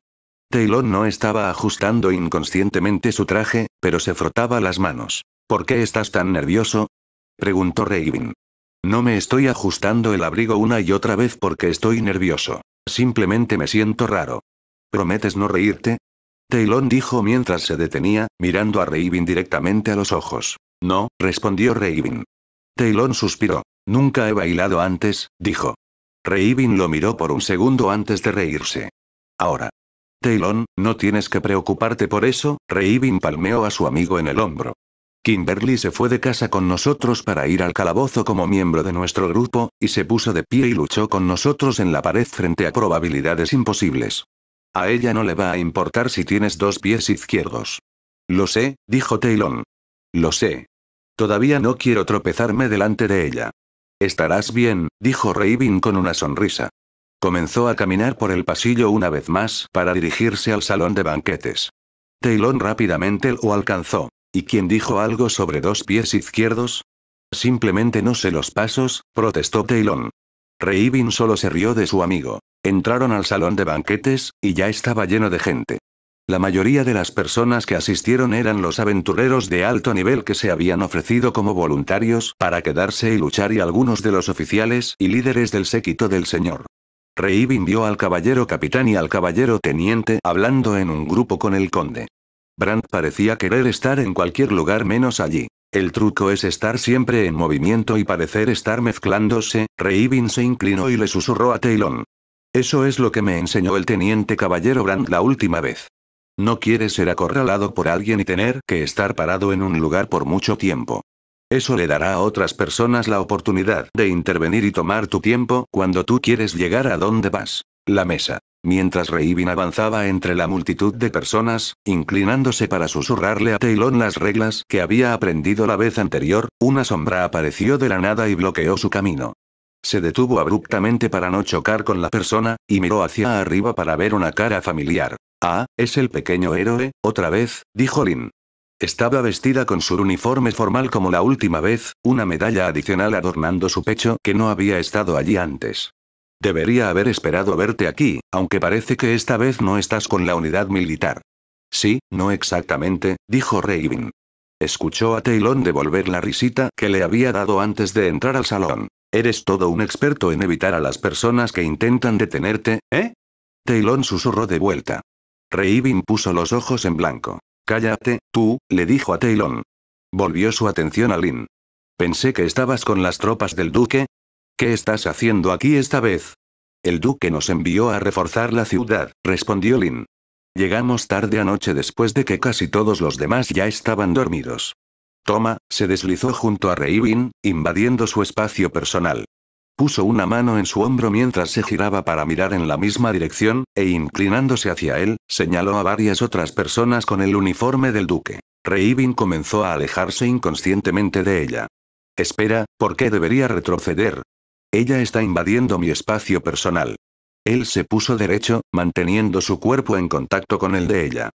Taylon no estaba ajustando inconscientemente su traje, pero se frotaba las manos. ¿Por qué estás tan nervioso? preguntó Raven. No me estoy ajustando el abrigo una y otra vez porque estoy nervioso. Simplemente me siento raro. ¿Prometes no reírte? Taylon dijo mientras se detenía, mirando a Reivin directamente a los ojos. No, respondió Reivin. Taylon suspiró. Nunca he bailado antes, dijo. Reivin lo miró por un segundo antes de reírse. Ahora. Taylon, no tienes que preocuparte por eso, Reivin palmeó a su amigo en el hombro. Kimberly se fue de casa con nosotros para ir al calabozo como miembro de nuestro grupo, y se puso de pie y luchó con nosotros en la pared frente a probabilidades imposibles. A ella no le va a importar si tienes dos pies izquierdos. Lo sé, dijo Taylor. Lo sé. Todavía no quiero tropezarme delante de ella. Estarás bien, dijo Raven con una sonrisa. Comenzó a caminar por el pasillo una vez más para dirigirse al salón de banquetes. Taylor rápidamente lo alcanzó. ¿Y quién dijo algo sobre dos pies izquierdos? Simplemente no sé los pasos, protestó Taylor. Raven solo se rió de su amigo. Entraron al salón de banquetes, y ya estaba lleno de gente. La mayoría de las personas que asistieron eran los aventureros de alto nivel que se habían ofrecido como voluntarios para quedarse y luchar y algunos de los oficiales y líderes del séquito del señor. Reivin vio al caballero capitán y al caballero teniente hablando en un grupo con el conde. Brandt parecía querer estar en cualquier lugar menos allí. El truco es estar siempre en movimiento y parecer estar mezclándose. Reivin se inclinó y le susurró a Taylon. Eso es lo que me enseñó el teniente caballero Brand la última vez. No quieres ser acorralado por alguien y tener que estar parado en un lugar por mucho tiempo. Eso le dará a otras personas la oportunidad de intervenir y tomar tu tiempo cuando tú quieres llegar a donde vas. La mesa. Mientras Reivin avanzaba entre la multitud de personas, inclinándose para susurrarle a Taylor las reglas que había aprendido la vez anterior, una sombra apareció de la nada y bloqueó su camino. Se detuvo abruptamente para no chocar con la persona, y miró hacia arriba para ver una cara familiar. Ah, es el pequeño héroe, otra vez, dijo Lin. Estaba vestida con su uniforme formal como la última vez, una medalla adicional adornando su pecho que no había estado allí antes. Debería haber esperado verte aquí, aunque parece que esta vez no estás con la unidad militar. Sí, no exactamente, dijo Raven. Escuchó a Taylon devolver la risita que le había dado antes de entrar al salón. Eres todo un experto en evitar a las personas que intentan detenerte, ¿eh? Taylon susurró de vuelta. Bin puso los ojos en blanco. Cállate, tú, le dijo a Taylon. Volvió su atención a Lin. Pensé que estabas con las tropas del duque. ¿Qué estás haciendo aquí esta vez? El duque nos envió a reforzar la ciudad, respondió Lin. Llegamos tarde anoche después de que casi todos los demás ya estaban dormidos. Toma, se deslizó junto a Reibin, invadiendo su espacio personal. Puso una mano en su hombro mientras se giraba para mirar en la misma dirección, e inclinándose hacia él, señaló a varias otras personas con el uniforme del duque. Reibin comenzó a alejarse inconscientemente de ella. Espera, ¿por qué debería retroceder? Ella está invadiendo mi espacio personal. Él se puso derecho, manteniendo su cuerpo en contacto con el de ella.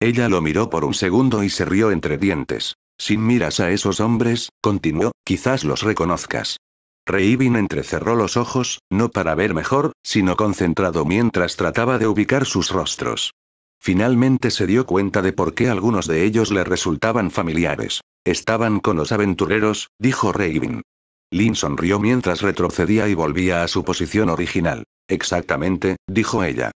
Ella lo miró por un segundo y se rió entre dientes. Sin miras a esos hombres, continuó, quizás los reconozcas. Reivin entrecerró los ojos, no para ver mejor, sino concentrado mientras trataba de ubicar sus rostros. Finalmente se dio cuenta de por qué algunos de ellos le resultaban familiares. Estaban con los aventureros, dijo Reivin. Lin sonrió mientras retrocedía y volvía a su posición original. Exactamente, dijo ella.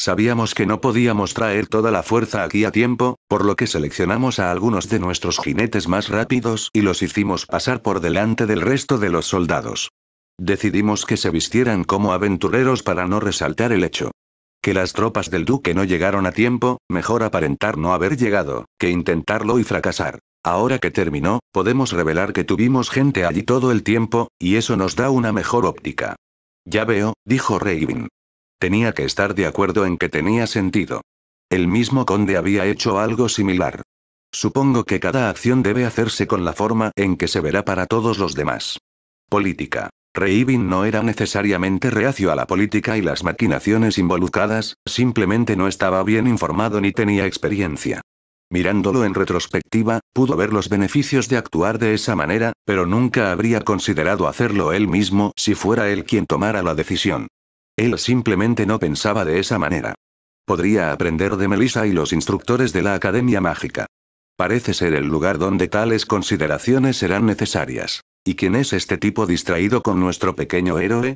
Sabíamos que no podíamos traer toda la fuerza aquí a tiempo, por lo que seleccionamos a algunos de nuestros jinetes más rápidos y los hicimos pasar por delante del resto de los soldados. Decidimos que se vistieran como aventureros para no resaltar el hecho. Que las tropas del duque no llegaron a tiempo, mejor aparentar no haber llegado, que intentarlo y fracasar. Ahora que terminó, podemos revelar que tuvimos gente allí todo el tiempo, y eso nos da una mejor óptica. Ya veo, dijo Raven. Tenía que estar de acuerdo en que tenía sentido. El mismo conde había hecho algo similar. Supongo que cada acción debe hacerse con la forma en que se verá para todos los demás. Política. Reibin no era necesariamente reacio a la política y las maquinaciones involucradas, simplemente no estaba bien informado ni tenía experiencia. Mirándolo en retrospectiva, pudo ver los beneficios de actuar de esa manera, pero nunca habría considerado hacerlo él mismo si fuera él quien tomara la decisión. Él simplemente no pensaba de esa manera. Podría aprender de Melissa y los instructores de la Academia Mágica. Parece ser el lugar donde tales consideraciones serán necesarias. ¿Y quién es este tipo distraído con nuestro pequeño héroe?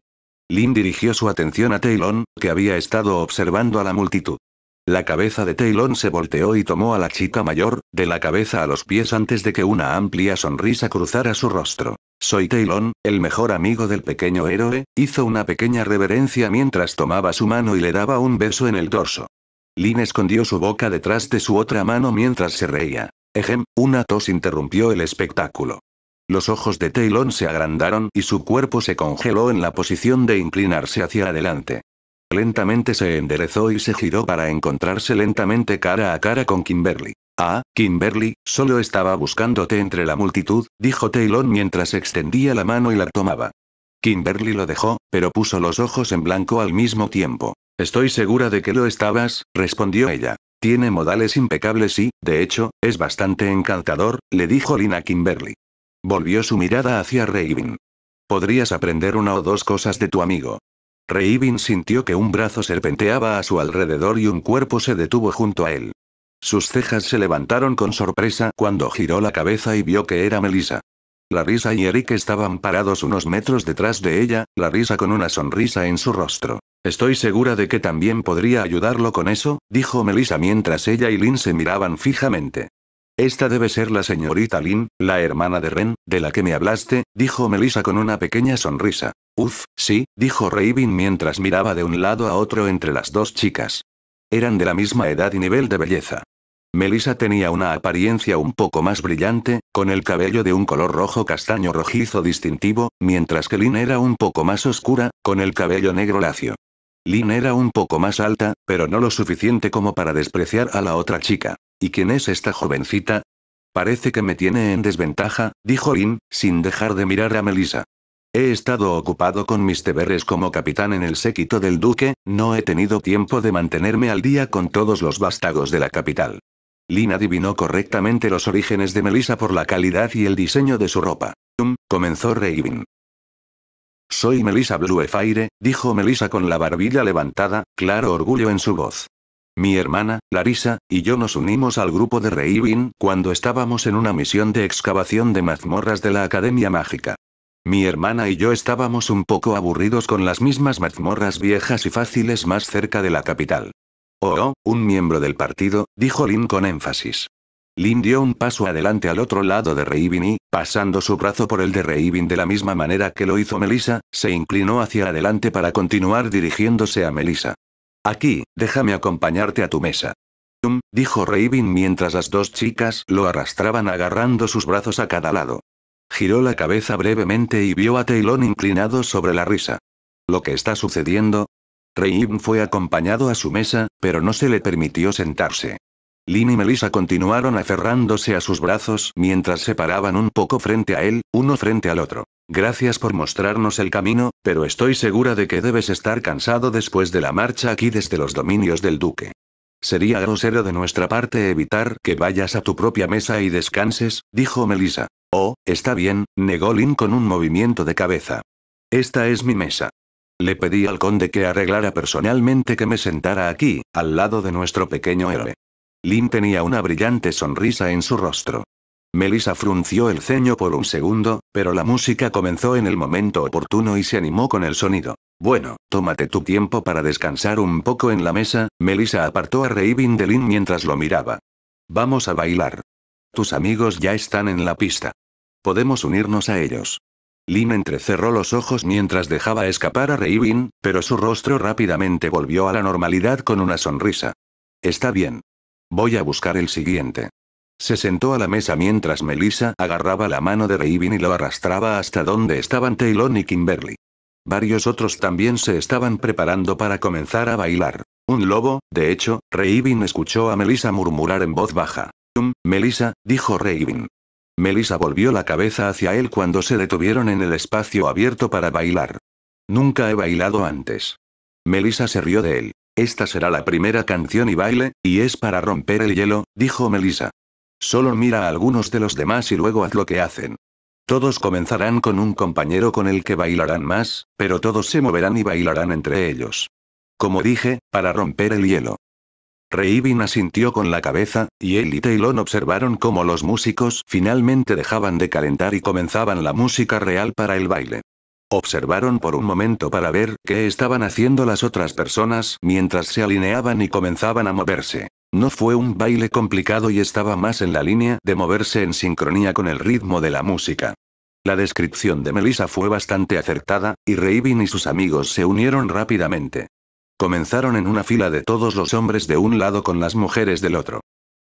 Lin dirigió su atención a Taylon, que había estado observando a la multitud. La cabeza de Taylon se volteó y tomó a la chica mayor, de la cabeza a los pies antes de que una amplia sonrisa cruzara su rostro. Soy Taylon, el mejor amigo del pequeño héroe, hizo una pequeña reverencia mientras tomaba su mano y le daba un beso en el torso. Lin escondió su boca detrás de su otra mano mientras se reía. Ejem, una tos interrumpió el espectáculo. Los ojos de Taylon se agrandaron y su cuerpo se congeló en la posición de inclinarse hacia adelante. Lentamente se enderezó y se giró para encontrarse lentamente cara a cara con Kimberly. Ah, Kimberly, solo estaba buscándote entre la multitud, dijo Taylor mientras extendía la mano y la tomaba. Kimberly lo dejó, pero puso los ojos en blanco al mismo tiempo. Estoy segura de que lo estabas, respondió ella. Tiene modales impecables y, de hecho, es bastante encantador, le dijo Lina Kimberly. Volvió su mirada hacia Raven. Podrías aprender una o dos cosas de tu amigo. Reivin sintió que un brazo serpenteaba a su alrededor y un cuerpo se detuvo junto a él. Sus cejas se levantaron con sorpresa cuando giró la cabeza y vio que era Melissa. risa y Eric estaban parados unos metros detrás de ella, risa con una sonrisa en su rostro. Estoy segura de que también podría ayudarlo con eso, dijo Melissa mientras ella y Lin se miraban fijamente. Esta debe ser la señorita Lin, la hermana de Ren, de la que me hablaste, dijo Melissa con una pequeña sonrisa. Uf, sí, dijo Raven mientras miraba de un lado a otro entre las dos chicas. Eran de la misma edad y nivel de belleza. Melissa tenía una apariencia un poco más brillante, con el cabello de un color rojo castaño rojizo distintivo, mientras que Lin era un poco más oscura, con el cabello negro lacio. Lin era un poco más alta, pero no lo suficiente como para despreciar a la otra chica. ¿Y quién es esta jovencita? Parece que me tiene en desventaja, dijo Lynn, sin dejar de mirar a Melissa. He estado ocupado con mis deberes como capitán en el séquito del duque, no he tenido tiempo de mantenerme al día con todos los vástagos de la capital. Lina adivinó correctamente los orígenes de Melissa por la calidad y el diseño de su ropa. comenzó Raven. Soy Melissa Bluefire, dijo Melissa con la barbilla levantada, claro orgullo en su voz. Mi hermana, Larissa, y yo nos unimos al grupo de Raven cuando estábamos en una misión de excavación de mazmorras de la Academia Mágica. Mi hermana y yo estábamos un poco aburridos con las mismas mazmorras viejas y fáciles más cerca de la capital. Oh, oh un miembro del partido, dijo Lin con énfasis. Lin dio un paso adelante al otro lado de Reibin y, pasando su brazo por el de Reibin de la misma manera que lo hizo Melissa, se inclinó hacia adelante para continuar dirigiéndose a Melissa. Aquí, déjame acompañarte a tu mesa. dijo Reibin mientras las dos chicas lo arrastraban agarrando sus brazos a cada lado. Giró la cabeza brevemente y vio a Taylon inclinado sobre la risa. ¿Lo que está sucediendo? Reim fue acompañado a su mesa, pero no se le permitió sentarse. Lin y Melissa continuaron aferrándose a sus brazos mientras se paraban un poco frente a él, uno frente al otro. Gracias por mostrarnos el camino, pero estoy segura de que debes estar cansado después de la marcha aquí desde los dominios del duque. Sería grosero de nuestra parte evitar que vayas a tu propia mesa y descanses, dijo Melissa. Oh, está bien, negó Lin con un movimiento de cabeza. Esta es mi mesa. Le pedí al conde que arreglara personalmente que me sentara aquí, al lado de nuestro pequeño héroe. Lin tenía una brillante sonrisa en su rostro. Melissa frunció el ceño por un segundo, pero la música comenzó en el momento oportuno y se animó con el sonido. Bueno, tómate tu tiempo para descansar un poco en la mesa, Melissa apartó a Raven de Lin mientras lo miraba. Vamos a bailar. Tus amigos ya están en la pista. Podemos unirnos a ellos. Lynn entrecerró los ojos mientras dejaba escapar a Reivin, pero su rostro rápidamente volvió a la normalidad con una sonrisa. Está bien. Voy a buscar el siguiente. Se sentó a la mesa mientras Melissa agarraba la mano de Reivin y lo arrastraba hasta donde estaban Taylor y Kimberly. Varios otros también se estaban preparando para comenzar a bailar. Un lobo, de hecho, Reivin escuchó a Melissa murmurar en voz baja. Um, Melissa, dijo Reivin. Melissa volvió la cabeza hacia él cuando se detuvieron en el espacio abierto para bailar. Nunca he bailado antes. Melissa se rió de él. Esta será la primera canción y baile, y es para romper el hielo, dijo Melissa. Solo mira a algunos de los demás y luego haz lo que hacen. Todos comenzarán con un compañero con el que bailarán más, pero todos se moverán y bailarán entre ellos. Como dije, para romper el hielo. Reibin asintió con la cabeza, y él y Taylor observaron cómo los músicos finalmente dejaban de calentar y comenzaban la música real para el baile. Observaron por un momento para ver qué estaban haciendo las otras personas mientras se alineaban y comenzaban a moverse. No fue un baile complicado y estaba más en la línea de moverse en sincronía con el ritmo de la música. La descripción de Melissa fue bastante acertada, y Reibin y sus amigos se unieron rápidamente. Comenzaron en una fila de todos los hombres de un lado con las mujeres del otro.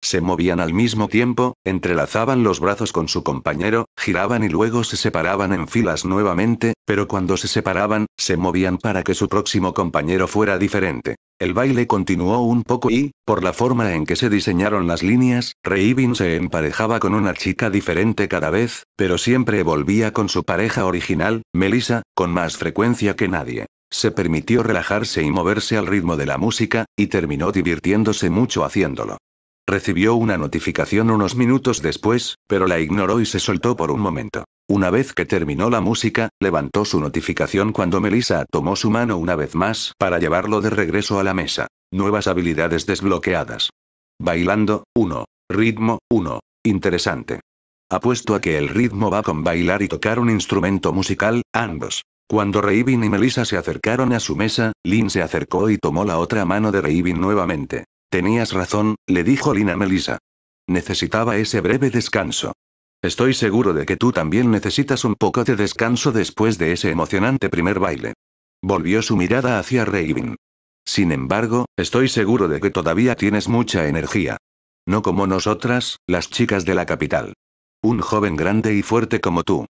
Se movían al mismo tiempo, entrelazaban los brazos con su compañero, giraban y luego se separaban en filas nuevamente, pero cuando se separaban, se movían para que su próximo compañero fuera diferente. El baile continuó un poco y, por la forma en que se diseñaron las líneas, Reibin se emparejaba con una chica diferente cada vez, pero siempre volvía con su pareja original, Melissa, con más frecuencia que nadie. Se permitió relajarse y moverse al ritmo de la música, y terminó divirtiéndose mucho haciéndolo. Recibió una notificación unos minutos después, pero la ignoró y se soltó por un momento. Una vez que terminó la música, levantó su notificación cuando Melissa tomó su mano una vez más para llevarlo de regreso a la mesa. Nuevas habilidades desbloqueadas. Bailando, 1. Ritmo, 1. Interesante. Apuesto a que el ritmo va con bailar y tocar un instrumento musical, ambos. Cuando Raven y Melissa se acercaron a su mesa, Lin se acercó y tomó la otra mano de Raven nuevamente. Tenías razón, le dijo Lin a Melissa. Necesitaba ese breve descanso. Estoy seguro de que tú también necesitas un poco de descanso después de ese emocionante primer baile. Volvió su mirada hacia Raven. Sin embargo, estoy seguro de que todavía tienes mucha energía. No como nosotras, las chicas de la capital. Un joven grande y fuerte como tú.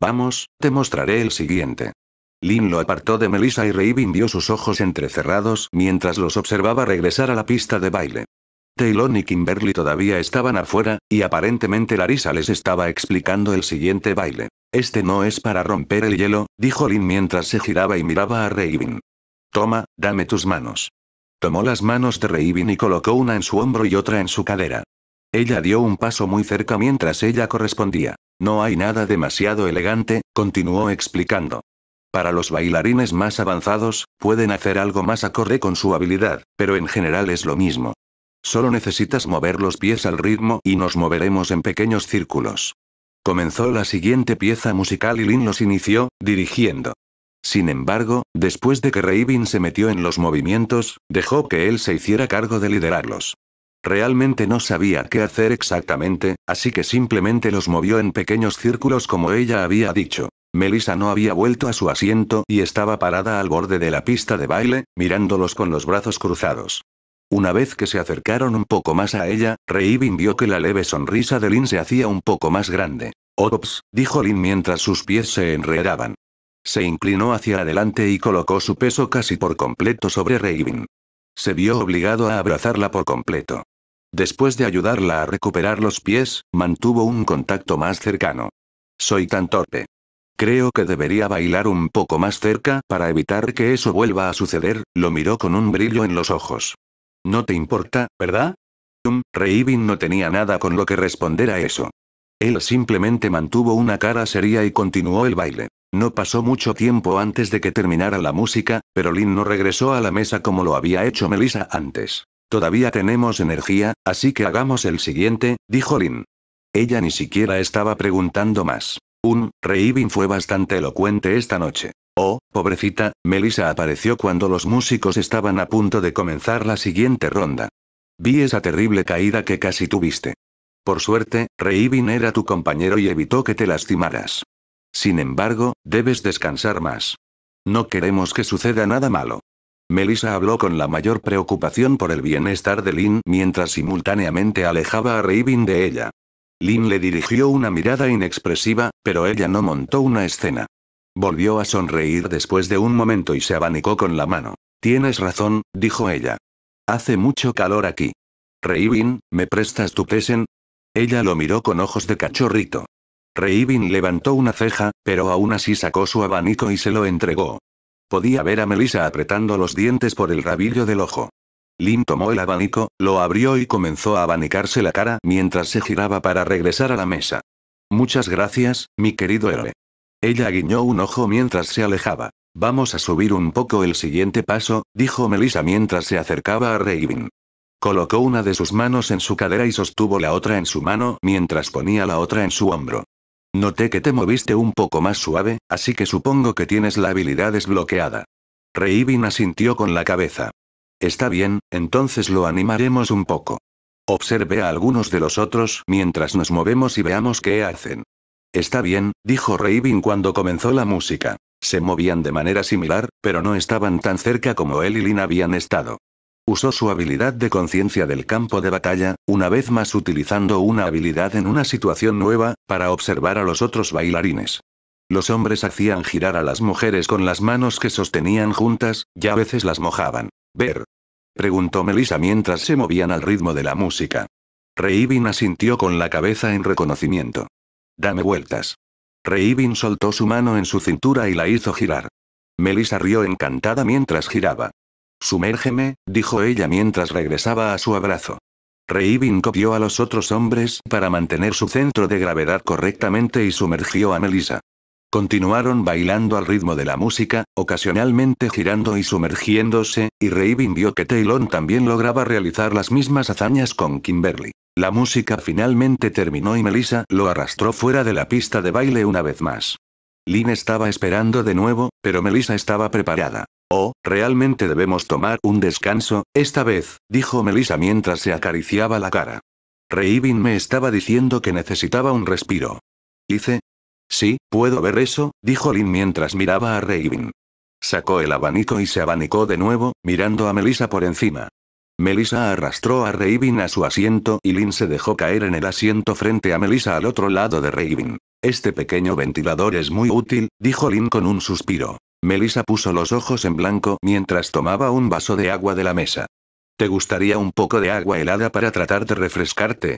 Vamos, te mostraré el siguiente. Lin lo apartó de Melissa y Raven vio sus ojos entrecerrados mientras los observaba regresar a la pista de baile. Taylon y Kimberly todavía estaban afuera, y aparentemente Larissa les estaba explicando el siguiente baile. Este no es para romper el hielo, dijo Lin mientras se giraba y miraba a Raven. Toma, dame tus manos. Tomó las manos de Raven y colocó una en su hombro y otra en su cadera. Ella dio un paso muy cerca mientras ella correspondía. No hay nada demasiado elegante, continuó explicando. Para los bailarines más avanzados, pueden hacer algo más acorde con su habilidad, pero en general es lo mismo. Solo necesitas mover los pies al ritmo y nos moveremos en pequeños círculos. Comenzó la siguiente pieza musical y Lin los inició, dirigiendo. Sin embargo, después de que Raven se metió en los movimientos, dejó que él se hiciera cargo de liderarlos. Realmente no sabía qué hacer exactamente, así que simplemente los movió en pequeños círculos como ella había dicho. Melissa no había vuelto a su asiento y estaba parada al borde de la pista de baile, mirándolos con los brazos cruzados. Una vez que se acercaron un poco más a ella, Reivin vio que la leve sonrisa de Lin se hacía un poco más grande. Ops, dijo Lin mientras sus pies se enredaban. Se inclinó hacia adelante y colocó su peso casi por completo sobre Reivin. Se vio obligado a abrazarla por completo. Después de ayudarla a recuperar los pies, mantuvo un contacto más cercano. Soy tan torpe. Creo que debería bailar un poco más cerca para evitar que eso vuelva a suceder, lo miró con un brillo en los ojos. No te importa, ¿verdad? Um, Reivin no tenía nada con lo que responder a eso. Él simplemente mantuvo una cara seria y continuó el baile. No pasó mucho tiempo antes de que terminara la música, pero Lin no regresó a la mesa como lo había hecho Melissa antes. Todavía tenemos energía, así que hagamos el siguiente, dijo Lin. Ella ni siquiera estaba preguntando más. Un, Reivin fue bastante elocuente esta noche. Oh, pobrecita, Melissa apareció cuando los músicos estaban a punto de comenzar la siguiente ronda. Vi esa terrible caída que casi tuviste. Por suerte, Reivin era tu compañero y evitó que te lastimaras. Sin embargo, debes descansar más. No queremos que suceda nada malo. Melissa habló con la mayor preocupación por el bienestar de Lynn mientras simultáneamente alejaba a Reivin de ella. Lin le dirigió una mirada inexpresiva, pero ella no montó una escena. Volvió a sonreír después de un momento y se abanicó con la mano. Tienes razón, dijo ella. Hace mucho calor aquí. Reibin, ¿me prestas tu pesen? Ella lo miró con ojos de cachorrito. Reibin levantó una ceja, pero aún así sacó su abanico y se lo entregó. Podía ver a Melissa apretando los dientes por el rabillo del ojo. Lin tomó el abanico, lo abrió y comenzó a abanicarse la cara mientras se giraba para regresar a la mesa. Muchas gracias, mi querido héroe. Ella guiñó un ojo mientras se alejaba. Vamos a subir un poco el siguiente paso, dijo Melissa mientras se acercaba a Raven. Colocó una de sus manos en su cadera y sostuvo la otra en su mano mientras ponía la otra en su hombro. Noté que te moviste un poco más suave, así que supongo que tienes la habilidad desbloqueada. Raven asintió con la cabeza. Está bien, entonces lo animaremos un poco. Observe a algunos de los otros mientras nos movemos y veamos qué hacen. Está bien, dijo Raven cuando comenzó la música. Se movían de manera similar, pero no estaban tan cerca como él y Lin habían estado. Usó su habilidad de conciencia del campo de batalla, una vez más utilizando una habilidad en una situación nueva, para observar a los otros bailarines. Los hombres hacían girar a las mujeres con las manos que sostenían juntas, y a veces las mojaban. ¿Ver? preguntó Melissa mientras se movían al ritmo de la música. Reibin asintió con la cabeza en reconocimiento. Dame vueltas. Reibin soltó su mano en su cintura y la hizo girar. Melissa rió encantada mientras giraba. Sumérgeme, dijo ella mientras regresaba a su abrazo. Reibin copió a los otros hombres para mantener su centro de gravedad correctamente y sumergió a Melissa. Continuaron bailando al ritmo de la música, ocasionalmente girando y sumergiéndose, y Reivin vio que Taylon también lograba realizar las mismas hazañas con Kimberly. La música finalmente terminó y Melissa lo arrastró fuera de la pista de baile una vez más. Lynn estaba esperando de nuevo, pero Melissa estaba preparada. Oh, realmente debemos tomar un descanso, esta vez, dijo Melissa mientras se acariciaba la cara. Reivin me estaba diciendo que necesitaba un respiro. Hice, Sí, puedo ver eso, dijo Lin mientras miraba a Raven. Sacó el abanico y se abanicó de nuevo, mirando a Melissa por encima. Melissa arrastró a Raven a su asiento y Lin se dejó caer en el asiento frente a Melissa al otro lado de Raven. Este pequeño ventilador es muy útil, dijo Lin con un suspiro. Melissa puso los ojos en blanco mientras tomaba un vaso de agua de la mesa. ¿Te gustaría un poco de agua helada para tratar de refrescarte?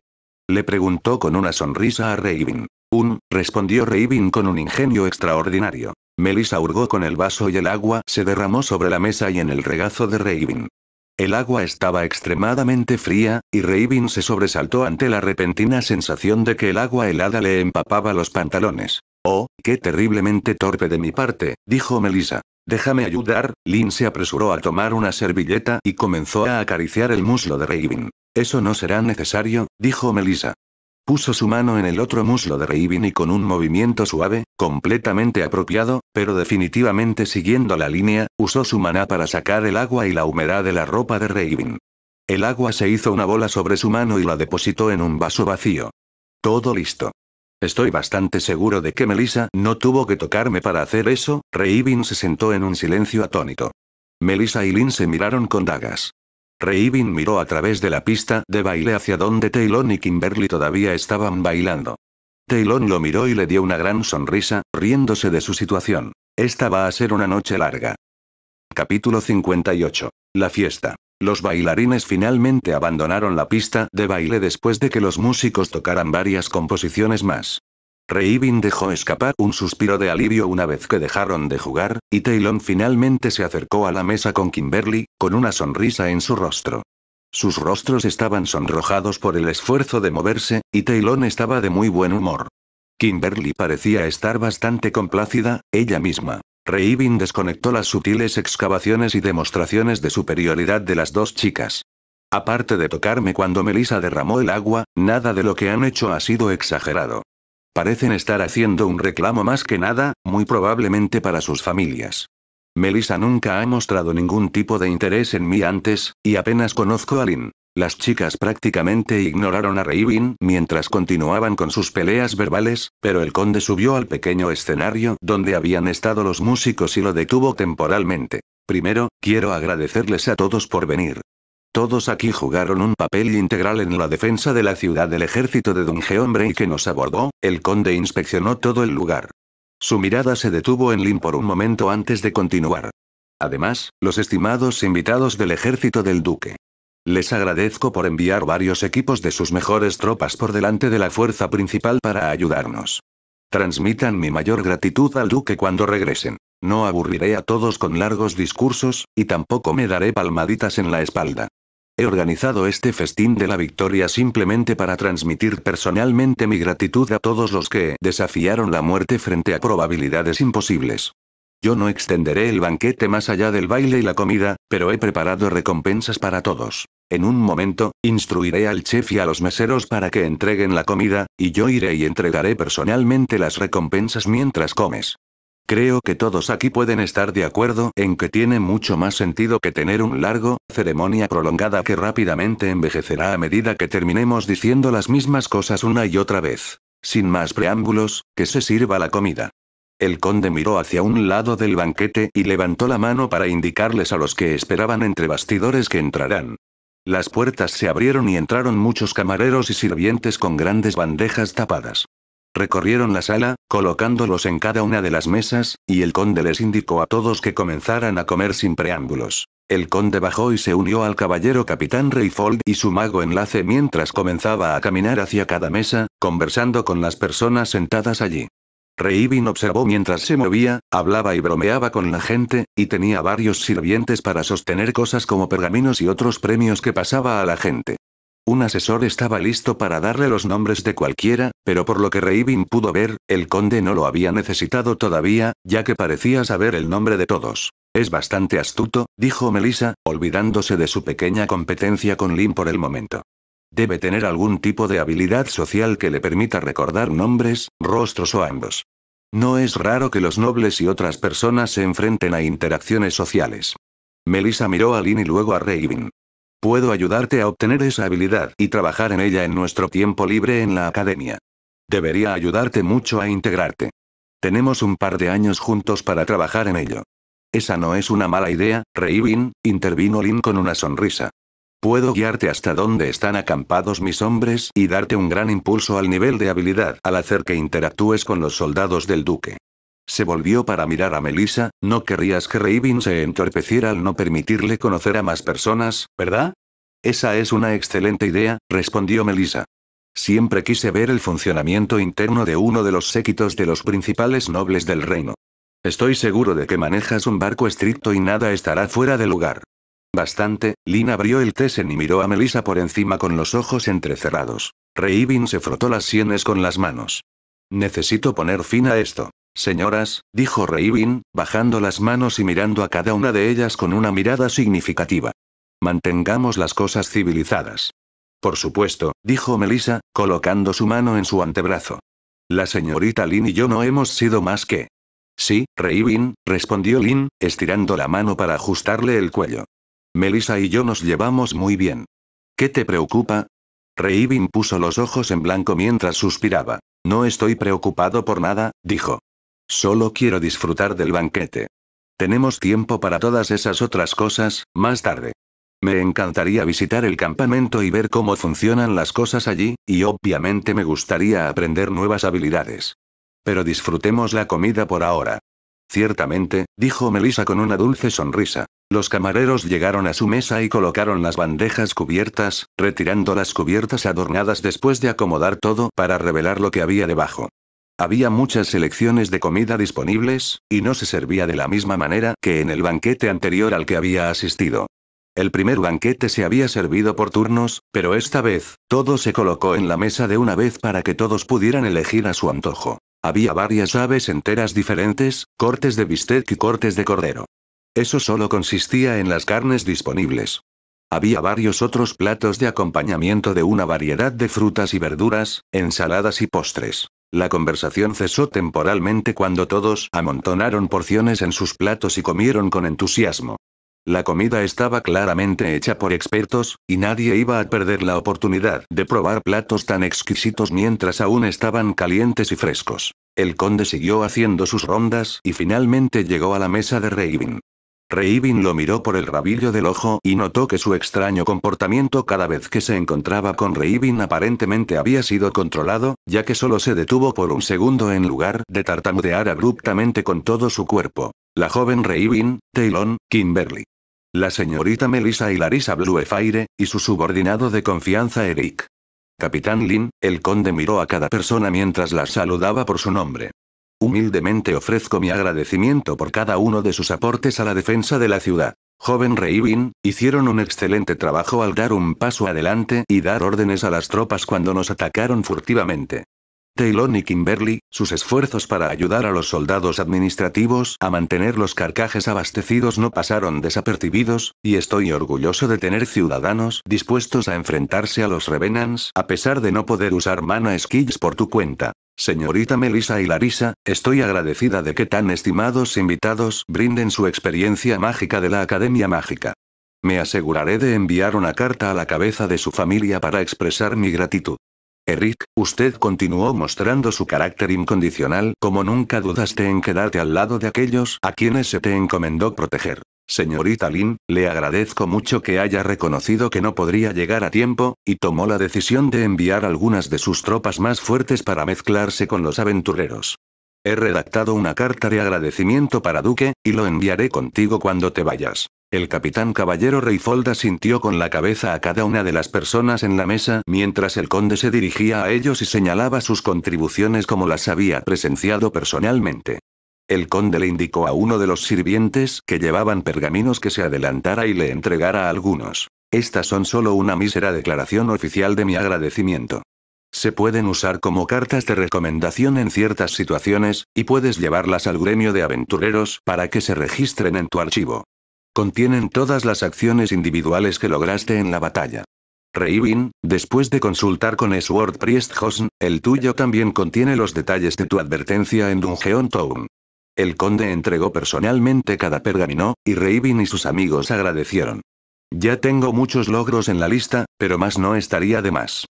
Le preguntó con una sonrisa a Raven. Un, respondió Raven con un ingenio extraordinario. Melissa hurgó con el vaso y el agua se derramó sobre la mesa y en el regazo de Raven. El agua estaba extremadamente fría, y Raven se sobresaltó ante la repentina sensación de que el agua helada le empapaba los pantalones. Oh, qué terriblemente torpe de mi parte, dijo Melissa. Déjame ayudar, Lin se apresuró a tomar una servilleta y comenzó a acariciar el muslo de Raven. Eso no será necesario, dijo Melissa. Puso su mano en el otro muslo de Reibin y con un movimiento suave, completamente apropiado, pero definitivamente siguiendo la línea, usó su maná para sacar el agua y la humedad de la ropa de Reibin. El agua se hizo una bola sobre su mano y la depositó en un vaso vacío. Todo listo. Estoy bastante seguro de que Melissa no tuvo que tocarme para hacer eso, Reibin se sentó en un silencio atónito. Melissa y Lynn se miraron con dagas. Reivin miró a través de la pista de baile hacia donde Taylon y Kimberly todavía estaban bailando. Taylon lo miró y le dio una gran sonrisa, riéndose de su situación. Esta va a ser una noche larga. Capítulo 58. La fiesta. Los bailarines finalmente abandonaron la pista de baile después de que los músicos tocaran varias composiciones más. Reivin dejó escapar un suspiro de alivio una vez que dejaron de jugar, y Taylon finalmente se acercó a la mesa con Kimberly, con una sonrisa en su rostro. Sus rostros estaban sonrojados por el esfuerzo de moverse, y Taylon estaba de muy buen humor. Kimberly parecía estar bastante complacida ella misma. Reivin desconectó las sutiles excavaciones y demostraciones de superioridad de las dos chicas. Aparte de tocarme cuando Melissa derramó el agua, nada de lo que han hecho ha sido exagerado. Parecen estar haciendo un reclamo más que nada, muy probablemente para sus familias. Melissa nunca ha mostrado ningún tipo de interés en mí antes, y apenas conozco a Lynn. Las chicas prácticamente ignoraron a Raven mientras continuaban con sus peleas verbales, pero el conde subió al pequeño escenario donde habían estado los músicos y lo detuvo temporalmente. Primero, quiero agradecerles a todos por venir. Todos aquí jugaron un papel integral en la defensa de la ciudad. del ejército de y que nos abordó, el conde inspeccionó todo el lugar. Su mirada se detuvo en Lin por un momento antes de continuar. Además, los estimados invitados del ejército del duque. Les agradezco por enviar varios equipos de sus mejores tropas por delante de la fuerza principal para ayudarnos. Transmitan mi mayor gratitud al duque cuando regresen. No aburriré a todos con largos discursos, y tampoco me daré palmaditas en la espalda. He organizado este festín de la victoria simplemente para transmitir personalmente mi gratitud a todos los que desafiaron la muerte frente a probabilidades imposibles. Yo no extenderé el banquete más allá del baile y la comida, pero he preparado recompensas para todos. En un momento, instruiré al chef y a los meseros para que entreguen la comida, y yo iré y entregaré personalmente las recompensas mientras comes. Creo que todos aquí pueden estar de acuerdo en que tiene mucho más sentido que tener un largo, ceremonia prolongada que rápidamente envejecerá a medida que terminemos diciendo las mismas cosas una y otra vez. Sin más preámbulos, que se sirva la comida. El conde miró hacia un lado del banquete y levantó la mano para indicarles a los que esperaban entre bastidores que entrarán. Las puertas se abrieron y entraron muchos camareros y sirvientes con grandes bandejas tapadas. Recorrieron la sala, colocándolos en cada una de las mesas, y el conde les indicó a todos que comenzaran a comer sin preámbulos. El conde bajó y se unió al caballero capitán Reifold y su mago enlace mientras comenzaba a caminar hacia cada mesa, conversando con las personas sentadas allí. Reivin observó mientras se movía, hablaba y bromeaba con la gente, y tenía varios sirvientes para sostener cosas como pergaminos y otros premios que pasaba a la gente. Un asesor estaba listo para darle los nombres de cualquiera, pero por lo que Reibin pudo ver, el conde no lo había necesitado todavía, ya que parecía saber el nombre de todos. Es bastante astuto, dijo Melissa, olvidándose de su pequeña competencia con Lynn por el momento. Debe tener algún tipo de habilidad social que le permita recordar nombres, rostros o ambos. No es raro que los nobles y otras personas se enfrenten a interacciones sociales. Melissa miró a Lynn y luego a Reibin. Puedo ayudarte a obtener esa habilidad y trabajar en ella en nuestro tiempo libre en la academia. Debería ayudarte mucho a integrarte. Tenemos un par de años juntos para trabajar en ello. Esa no es una mala idea, Reivin, intervino Lin con una sonrisa. Puedo guiarte hasta donde están acampados mis hombres y darte un gran impulso al nivel de habilidad al hacer que interactúes con los soldados del duque. Se volvió para mirar a Melissa, no querrías que Raven se entorpeciera al no permitirle conocer a más personas, ¿verdad? Esa es una excelente idea, respondió Melissa. Siempre quise ver el funcionamiento interno de uno de los séquitos de los principales nobles del reino. Estoy seguro de que manejas un barco estricto y nada estará fuera de lugar. Bastante, Lynn abrió el tesen y miró a Melissa por encima con los ojos entrecerrados. Reivin se frotó las sienes con las manos. Necesito poner fin a esto. Señoras, dijo Reibin, bajando las manos y mirando a cada una de ellas con una mirada significativa. Mantengamos las cosas civilizadas. Por supuesto, dijo Melissa, colocando su mano en su antebrazo. La señorita Lin y yo no hemos sido más que. Sí, Reibin, respondió Lin, estirando la mano para ajustarle el cuello. Melissa y yo nos llevamos muy bien. ¿Qué te preocupa? Reibin puso los ojos en blanco mientras suspiraba. No estoy preocupado por nada, dijo. Solo quiero disfrutar del banquete. Tenemos tiempo para todas esas otras cosas, más tarde. Me encantaría visitar el campamento y ver cómo funcionan las cosas allí, y obviamente me gustaría aprender nuevas habilidades. Pero disfrutemos la comida por ahora. Ciertamente, dijo Melissa con una dulce sonrisa. Los camareros llegaron a su mesa y colocaron las bandejas cubiertas, retirando las cubiertas adornadas después de acomodar todo para revelar lo que había debajo. Había muchas selecciones de comida disponibles, y no se servía de la misma manera que en el banquete anterior al que había asistido. El primer banquete se había servido por turnos, pero esta vez, todo se colocó en la mesa de una vez para que todos pudieran elegir a su antojo. Había varias aves enteras diferentes, cortes de bistec y cortes de cordero. Eso solo consistía en las carnes disponibles. Había varios otros platos de acompañamiento de una variedad de frutas y verduras, ensaladas y postres. La conversación cesó temporalmente cuando todos amontonaron porciones en sus platos y comieron con entusiasmo. La comida estaba claramente hecha por expertos, y nadie iba a perder la oportunidad de probar platos tan exquisitos mientras aún estaban calientes y frescos. El conde siguió haciendo sus rondas y finalmente llegó a la mesa de Raven. Reibin lo miró por el rabillo del ojo y notó que su extraño comportamiento cada vez que se encontraba con Reibin aparentemente había sido controlado, ya que solo se detuvo por un segundo en lugar de tartamudear abruptamente con todo su cuerpo. La joven Reibin, Taylon, Kimberly. La señorita Melissa y Larissa Bluefire, y su subordinado de confianza Eric. Capitán Lin, el conde miró a cada persona mientras la saludaba por su nombre. Humildemente ofrezco mi agradecimiento por cada uno de sus aportes a la defensa de la ciudad. Joven Reivin, hicieron un excelente trabajo al dar un paso adelante y dar órdenes a las tropas cuando nos atacaron furtivamente. Taylor y Kimberly, sus esfuerzos para ayudar a los soldados administrativos a mantener los carcajes abastecidos no pasaron desapercibidos, y estoy orgulloso de tener ciudadanos dispuestos a enfrentarse a los Revenants a pesar de no poder usar mana skills por tu cuenta. Señorita Melissa y Larisa, estoy agradecida de que tan estimados invitados brinden su experiencia mágica de la Academia Mágica. Me aseguraré de enviar una carta a la cabeza de su familia para expresar mi gratitud. Eric, usted continuó mostrando su carácter incondicional como nunca dudaste en quedarte al lado de aquellos a quienes se te encomendó proteger. Señorita Lin, le agradezco mucho que haya reconocido que no podría llegar a tiempo, y tomó la decisión de enviar algunas de sus tropas más fuertes para mezclarse con los aventureros. He redactado una carta de agradecimiento para Duque, y lo enviaré contigo cuando te vayas. El capitán caballero Reifolda sintió con la cabeza a cada una de las personas en la mesa mientras el conde se dirigía a ellos y señalaba sus contribuciones como las había presenciado personalmente. El conde le indicó a uno de los sirvientes que llevaban pergaminos que se adelantara y le entregara algunos. Estas son solo una mísera declaración oficial de mi agradecimiento. Se pueden usar como cartas de recomendación en ciertas situaciones, y puedes llevarlas al gremio de aventureros para que se registren en tu archivo. Contienen todas las acciones individuales que lograste en la batalla. Reivin, después de consultar con Sword Priest Hosn, el tuyo también contiene los detalles de tu advertencia en Dungeon Town. El conde entregó personalmente cada pergamino, y Reibin y sus amigos agradecieron. Ya tengo muchos logros en la lista, pero más no estaría de más.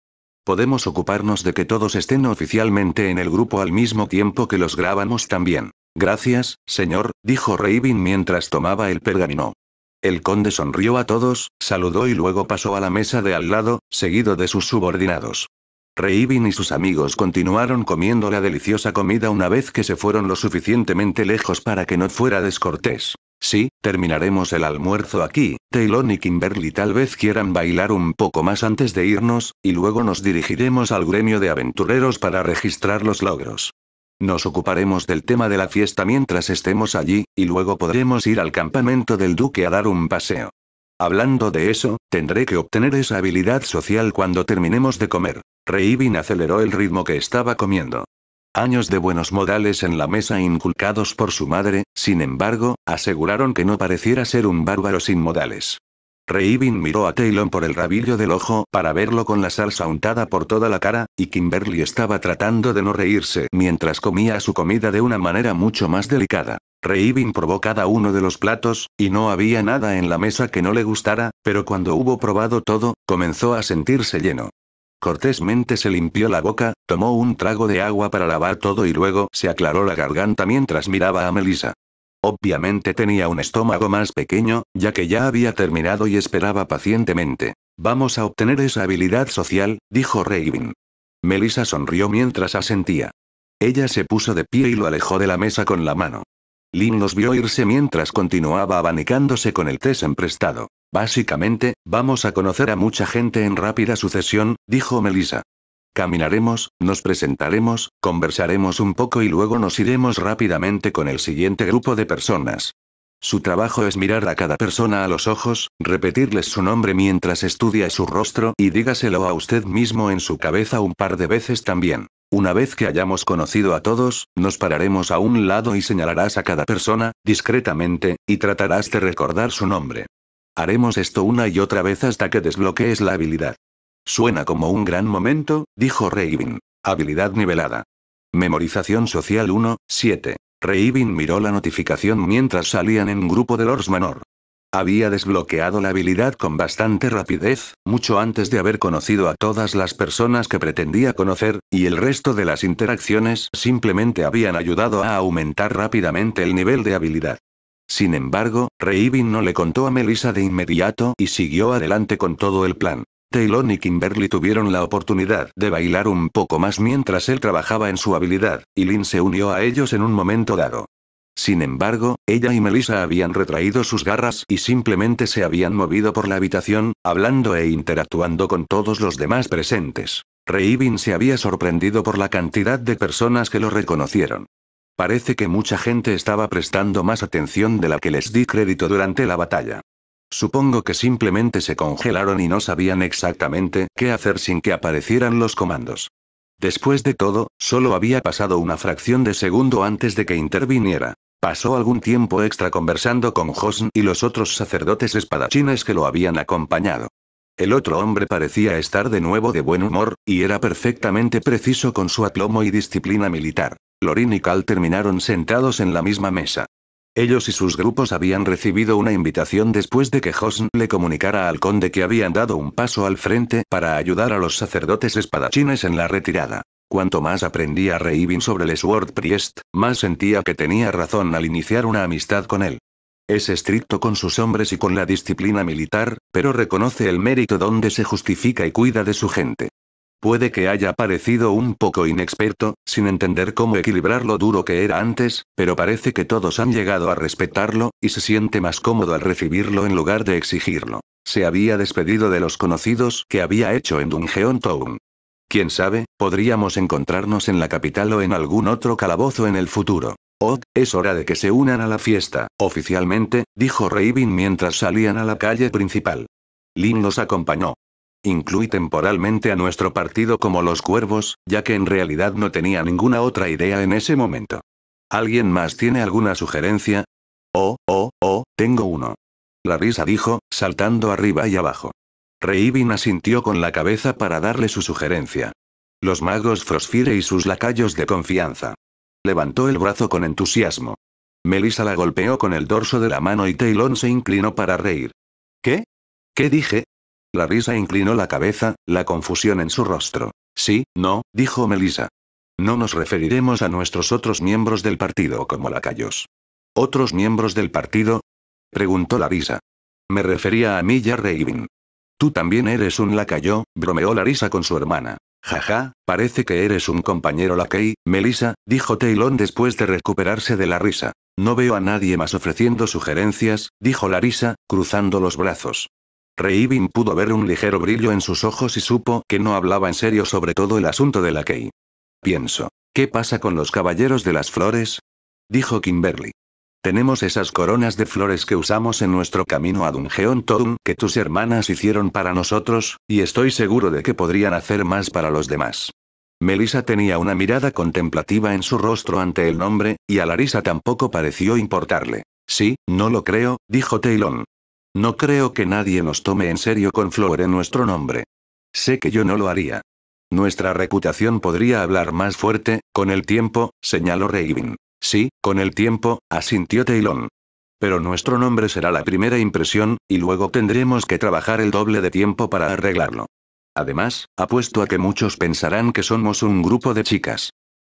Podemos ocuparnos de que todos estén oficialmente en el grupo al mismo tiempo que los grabamos también. Gracias, señor, dijo Reibin mientras tomaba el pergamino. El conde sonrió a todos, saludó y luego pasó a la mesa de al lado, seguido de sus subordinados. Reibin y sus amigos continuaron comiendo la deliciosa comida una vez que se fueron lo suficientemente lejos para que no fuera descortés. Sí, terminaremos el almuerzo aquí. Taylor y Kimberly tal vez quieran bailar un poco más antes de irnos, y luego nos dirigiremos al gremio de aventureros para registrar los logros. Nos ocuparemos del tema de la fiesta mientras estemos allí, y luego podremos ir al campamento del duque a dar un paseo. Hablando de eso, tendré que obtener esa habilidad social cuando terminemos de comer. Reivin aceleró el ritmo que estaba comiendo. Años de buenos modales en la mesa inculcados por su madre, sin embargo, aseguraron que no pareciera ser un bárbaro sin modales. Reivin miró a Taylon por el rabillo del ojo para verlo con la salsa untada por toda la cara, y Kimberly estaba tratando de no reírse mientras comía su comida de una manera mucho más delicada. Reibin probó cada uno de los platos, y no había nada en la mesa que no le gustara, pero cuando hubo probado todo, comenzó a sentirse lleno. Cortésmente se limpió la boca, tomó un trago de agua para lavar todo y luego se aclaró la garganta mientras miraba a Melissa. Obviamente tenía un estómago más pequeño, ya que ya había terminado y esperaba pacientemente. Vamos a obtener esa habilidad social, dijo Reibin. Melissa sonrió mientras asentía. Ella se puso de pie y lo alejó de la mesa con la mano. Lin los vio irse mientras continuaba abanicándose con el test emprestado. Básicamente, vamos a conocer a mucha gente en rápida sucesión, dijo Melissa. Caminaremos, nos presentaremos, conversaremos un poco y luego nos iremos rápidamente con el siguiente grupo de personas. Su trabajo es mirar a cada persona a los ojos, repetirles su nombre mientras estudia su rostro y dígaselo a usted mismo en su cabeza un par de veces también. Una vez que hayamos conocido a todos, nos pararemos a un lado y señalarás a cada persona, discretamente, y tratarás de recordar su nombre. Haremos esto una y otra vez hasta que desbloquees la habilidad. Suena como un gran momento, dijo Raven. Habilidad nivelada. Memorización social 1, 7. Raven miró la notificación mientras salían en grupo de Lords Manor. Había desbloqueado la habilidad con bastante rapidez, mucho antes de haber conocido a todas las personas que pretendía conocer, y el resto de las interacciones simplemente habían ayudado a aumentar rápidamente el nivel de habilidad. Sin embargo, Reivin no le contó a Melissa de inmediato y siguió adelante con todo el plan. Taylor y Kimberly tuvieron la oportunidad de bailar un poco más mientras él trabajaba en su habilidad, y Lynn se unió a ellos en un momento dado. Sin embargo, ella y Melissa habían retraído sus garras y simplemente se habían movido por la habitación, hablando e interactuando con todos los demás presentes. Reivin se había sorprendido por la cantidad de personas que lo reconocieron. Parece que mucha gente estaba prestando más atención de la que les di crédito durante la batalla. Supongo que simplemente se congelaron y no sabían exactamente qué hacer sin que aparecieran los comandos. Después de todo, solo había pasado una fracción de segundo antes de que interviniera. Pasó algún tiempo extra conversando con Josn y los otros sacerdotes espadachines que lo habían acompañado. El otro hombre parecía estar de nuevo de buen humor, y era perfectamente preciso con su aplomo y disciplina militar. Lorin y Cal terminaron sentados en la misma mesa. Ellos y sus grupos habían recibido una invitación después de que Hosn le comunicara al conde que habían dado un paso al frente para ayudar a los sacerdotes espadachines en la retirada. Cuanto más aprendía ibn sobre el Sword Priest, más sentía que tenía razón al iniciar una amistad con él. Es estricto con sus hombres y con la disciplina militar, pero reconoce el mérito donde se justifica y cuida de su gente. Puede que haya parecido un poco inexperto, sin entender cómo equilibrar lo duro que era antes, pero parece que todos han llegado a respetarlo, y se siente más cómodo al recibirlo en lugar de exigirlo. Se había despedido de los conocidos que había hecho en Dungeon Town. Quién sabe, podríamos encontrarnos en la capital o en algún otro calabozo en el futuro. Oh, es hora de que se unan a la fiesta, oficialmente, dijo Raven mientras salían a la calle principal. Lin los acompañó. Incluí temporalmente a nuestro partido como los cuervos, ya que en realidad no tenía ninguna otra idea en ese momento. ¿Alguien más tiene alguna sugerencia? Oh, oh, oh, tengo uno. La risa dijo, saltando arriba y abajo. Reivin asintió con la cabeza para darle su sugerencia. Los magos Frosfire y sus lacayos de confianza. Levantó el brazo con entusiasmo. Melisa la golpeó con el dorso de la mano y Taylor se inclinó para reír. ¿Qué? ¿Qué dije? La risa inclinó la cabeza, la confusión en su rostro. Sí, no, dijo Melisa. No nos referiremos a nuestros otros miembros del partido como lacayos. ¿Otros miembros del partido? Preguntó la risa. Me refería a mí y a Reibin. Tú también eres un lacayo, bromeó Larisa con su hermana. Jaja, parece que eres un compañero lacay, Melissa, dijo Taylon después de recuperarse de la risa. No veo a nadie más ofreciendo sugerencias, dijo Larisa, cruzando los brazos. Reivin pudo ver un ligero brillo en sus ojos y supo que no hablaba en serio sobre todo el asunto de la Pienso, ¿qué pasa con los caballeros de las flores? dijo Kimberly. Tenemos esas coronas de flores que usamos en nuestro camino a Dungeon Town que tus hermanas hicieron para nosotros, y estoy seguro de que podrían hacer más para los demás. Melissa tenía una mirada contemplativa en su rostro ante el nombre, y a Larissa tampoco pareció importarle. Sí, no lo creo, dijo Taylon. No creo que nadie nos tome en serio con Flor en nuestro nombre. Sé que yo no lo haría. Nuestra reputación podría hablar más fuerte, con el tiempo, señaló Raven. Sí, con el tiempo, asintió Taylon. Pero nuestro nombre será la primera impresión, y luego tendremos que trabajar el doble de tiempo para arreglarlo. Además, apuesto a que muchos pensarán que somos un grupo de chicas.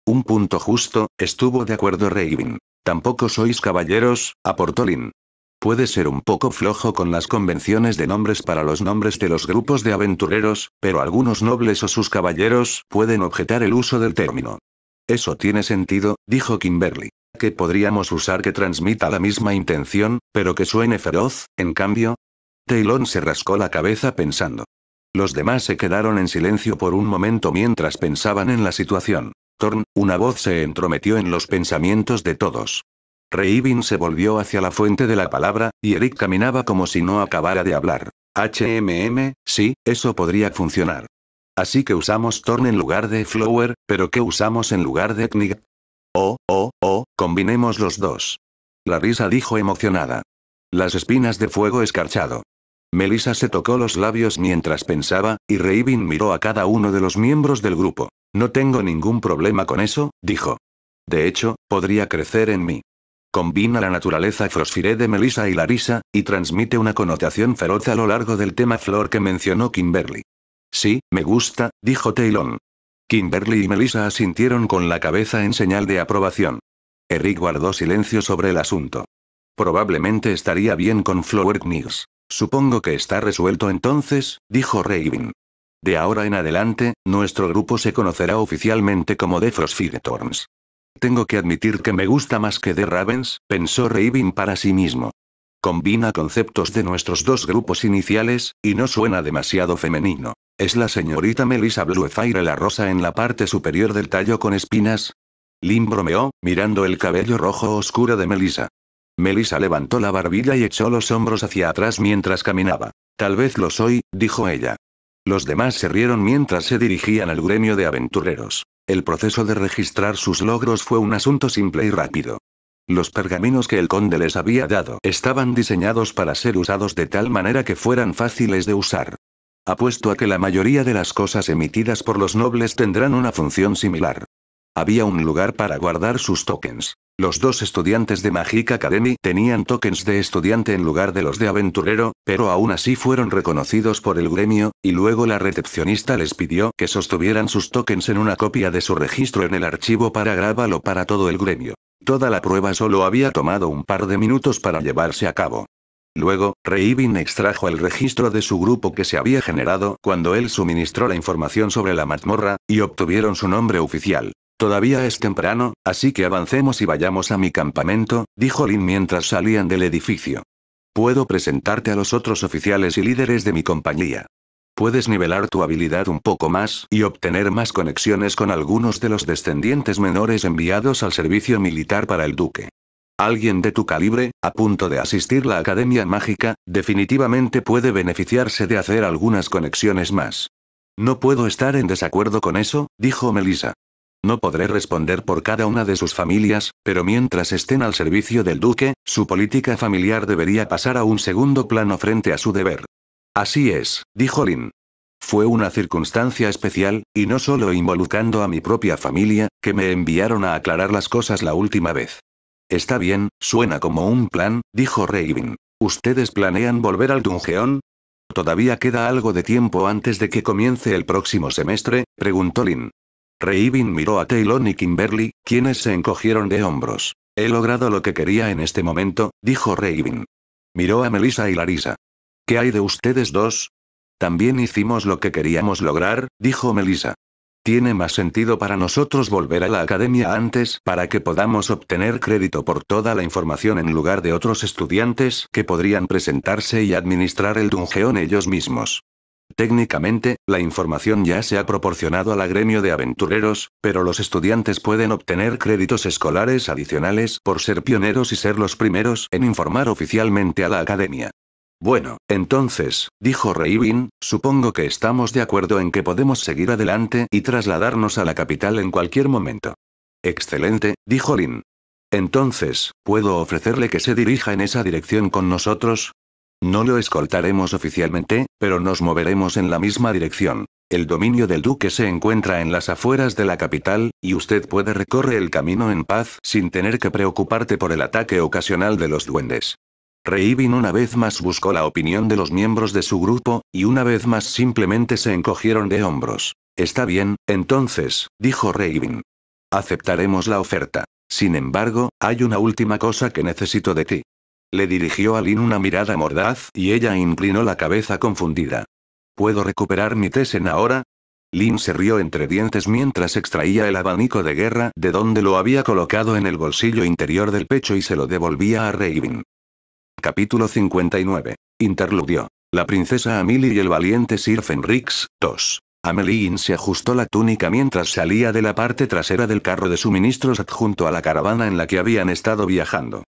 Un punto justo, estuvo de acuerdo Raven. Tampoco sois caballeros, aportó Lin. Puede ser un poco flojo con las convenciones de nombres para los nombres de los grupos de aventureros, pero algunos nobles o sus caballeros pueden objetar el uso del término. Eso tiene sentido, dijo Kimberly. ¿Qué podríamos usar que transmita la misma intención, pero que suene feroz, en cambio? Taylor se rascó la cabeza pensando. Los demás se quedaron en silencio por un momento mientras pensaban en la situación. Torn, una voz se entrometió en los pensamientos de todos. Reivin se volvió hacia la fuente de la palabra, y Eric caminaba como si no acabara de hablar. HMM, sí, eso podría funcionar. Así que usamos torn en lugar de flower, pero ¿qué usamos en lugar de knig? Oh, oh, oh, combinemos los dos. La risa dijo emocionada. Las espinas de fuego escarchado. Melissa se tocó los labios mientras pensaba, y Raven miró a cada uno de los miembros del grupo. No tengo ningún problema con eso, dijo. De hecho, podría crecer en mí. Combina la naturaleza frosfiré de Melissa y la risa, y transmite una connotación feroz a lo largo del tema flor que mencionó Kimberly. Sí, me gusta, dijo Taylor. Kimberly y Melissa asintieron con la cabeza en señal de aprobación. Eric guardó silencio sobre el asunto. Probablemente estaría bien con Flower Knigs. Supongo que está resuelto entonces, dijo Raven. De ahora en adelante, nuestro grupo se conocerá oficialmente como The Tengo que admitir que me gusta más que The Ravens, pensó Raven para sí mismo. Combina conceptos de nuestros dos grupos iniciales, y no suena demasiado femenino. ¿Es la señorita Melissa Bluefire la rosa en la parte superior del tallo con espinas? Lim bromeó, mirando el cabello rojo oscuro de Melissa. Melissa levantó la barbilla y echó los hombros hacia atrás mientras caminaba. Tal vez lo soy, dijo ella. Los demás se rieron mientras se dirigían al gremio de aventureros. El proceso de registrar sus logros fue un asunto simple y rápido. Los pergaminos que el conde les había dado estaban diseñados para ser usados de tal manera que fueran fáciles de usar. Apuesto a que la mayoría de las cosas emitidas por los nobles tendrán una función similar. Había un lugar para guardar sus tokens. Los dos estudiantes de Magic Academy tenían tokens de estudiante en lugar de los de aventurero, pero aún así fueron reconocidos por el gremio, y luego la recepcionista les pidió que sostuvieran sus tokens en una copia de su registro en el archivo para grabarlo para todo el gremio. Toda la prueba solo había tomado un par de minutos para llevarse a cabo. Luego, Reivin extrajo el registro de su grupo que se había generado cuando él suministró la información sobre la mazmorra, y obtuvieron su nombre oficial. Todavía es temprano, así que avancemos y vayamos a mi campamento, dijo Lin mientras salían del edificio. Puedo presentarte a los otros oficiales y líderes de mi compañía. Puedes nivelar tu habilidad un poco más y obtener más conexiones con algunos de los descendientes menores enviados al servicio militar para el duque. Alguien de tu calibre, a punto de asistir la Academia Mágica, definitivamente puede beneficiarse de hacer algunas conexiones más. No puedo estar en desacuerdo con eso, dijo Melissa. No podré responder por cada una de sus familias, pero mientras estén al servicio del duque, su política familiar debería pasar a un segundo plano frente a su deber. Así es, dijo Lin. Fue una circunstancia especial, y no solo involucrando a mi propia familia, que me enviaron a aclarar las cosas la última vez. Está bien, suena como un plan, dijo Raven. ¿Ustedes planean volver al Dungeon? ¿Todavía queda algo de tiempo antes de que comience el próximo semestre? preguntó Lin. Reibin miró a Taylor y Kimberly, quienes se encogieron de hombros. He logrado lo que quería en este momento, dijo Reibin. Miró a Melissa y Larisa. ¿Qué hay de ustedes dos? También hicimos lo que queríamos lograr, dijo Melissa. Tiene más sentido para nosotros volver a la academia antes para que podamos obtener crédito por toda la información en lugar de otros estudiantes que podrían presentarse y administrar el dungeón ellos mismos. Técnicamente, la información ya se ha proporcionado al gremio de aventureros, pero los estudiantes pueden obtener créditos escolares adicionales por ser pioneros y ser los primeros en informar oficialmente a la academia. Bueno, entonces, dijo Reibin, supongo que estamos de acuerdo en que podemos seguir adelante y trasladarnos a la capital en cualquier momento. Excelente, dijo Lin. Entonces, ¿puedo ofrecerle que se dirija en esa dirección con nosotros? No lo escoltaremos oficialmente, pero nos moveremos en la misma dirección. El dominio del duque se encuentra en las afueras de la capital, y usted puede recorrer el camino en paz sin tener que preocuparte por el ataque ocasional de los duendes. Reivin una vez más buscó la opinión de los miembros de su grupo, y una vez más simplemente se encogieron de hombros. Está bien, entonces, dijo Reivin. Aceptaremos la oferta. Sin embargo, hay una última cosa que necesito de ti. Le dirigió a Lin una mirada mordaz y ella inclinó la cabeza confundida. ¿Puedo recuperar mi tesen ahora? Lin se rió entre dientes mientras extraía el abanico de guerra de donde lo había colocado en el bolsillo interior del pecho y se lo devolvía a Raven. Capítulo 59. Interludio. La princesa Amelie y el valiente Sir Fenrix, 2. Amelie se ajustó la túnica mientras salía de la parte trasera del carro de suministros adjunto a la caravana en la que habían estado viajando.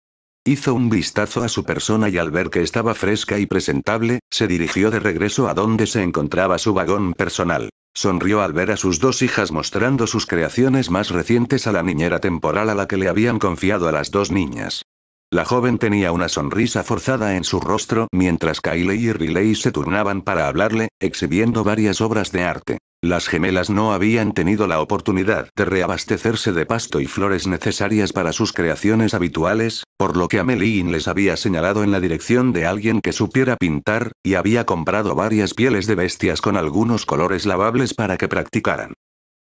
Hizo un vistazo a su persona y al ver que estaba fresca y presentable, se dirigió de regreso a donde se encontraba su vagón personal. Sonrió al ver a sus dos hijas mostrando sus creaciones más recientes a la niñera temporal a la que le habían confiado a las dos niñas. La joven tenía una sonrisa forzada en su rostro mientras Kylie y Riley se turnaban para hablarle, exhibiendo varias obras de arte. Las gemelas no habían tenido la oportunidad de reabastecerse de pasto y flores necesarias para sus creaciones habituales, por lo que Amelie les había señalado en la dirección de alguien que supiera pintar, y había comprado varias pieles de bestias con algunos colores lavables para que practicaran.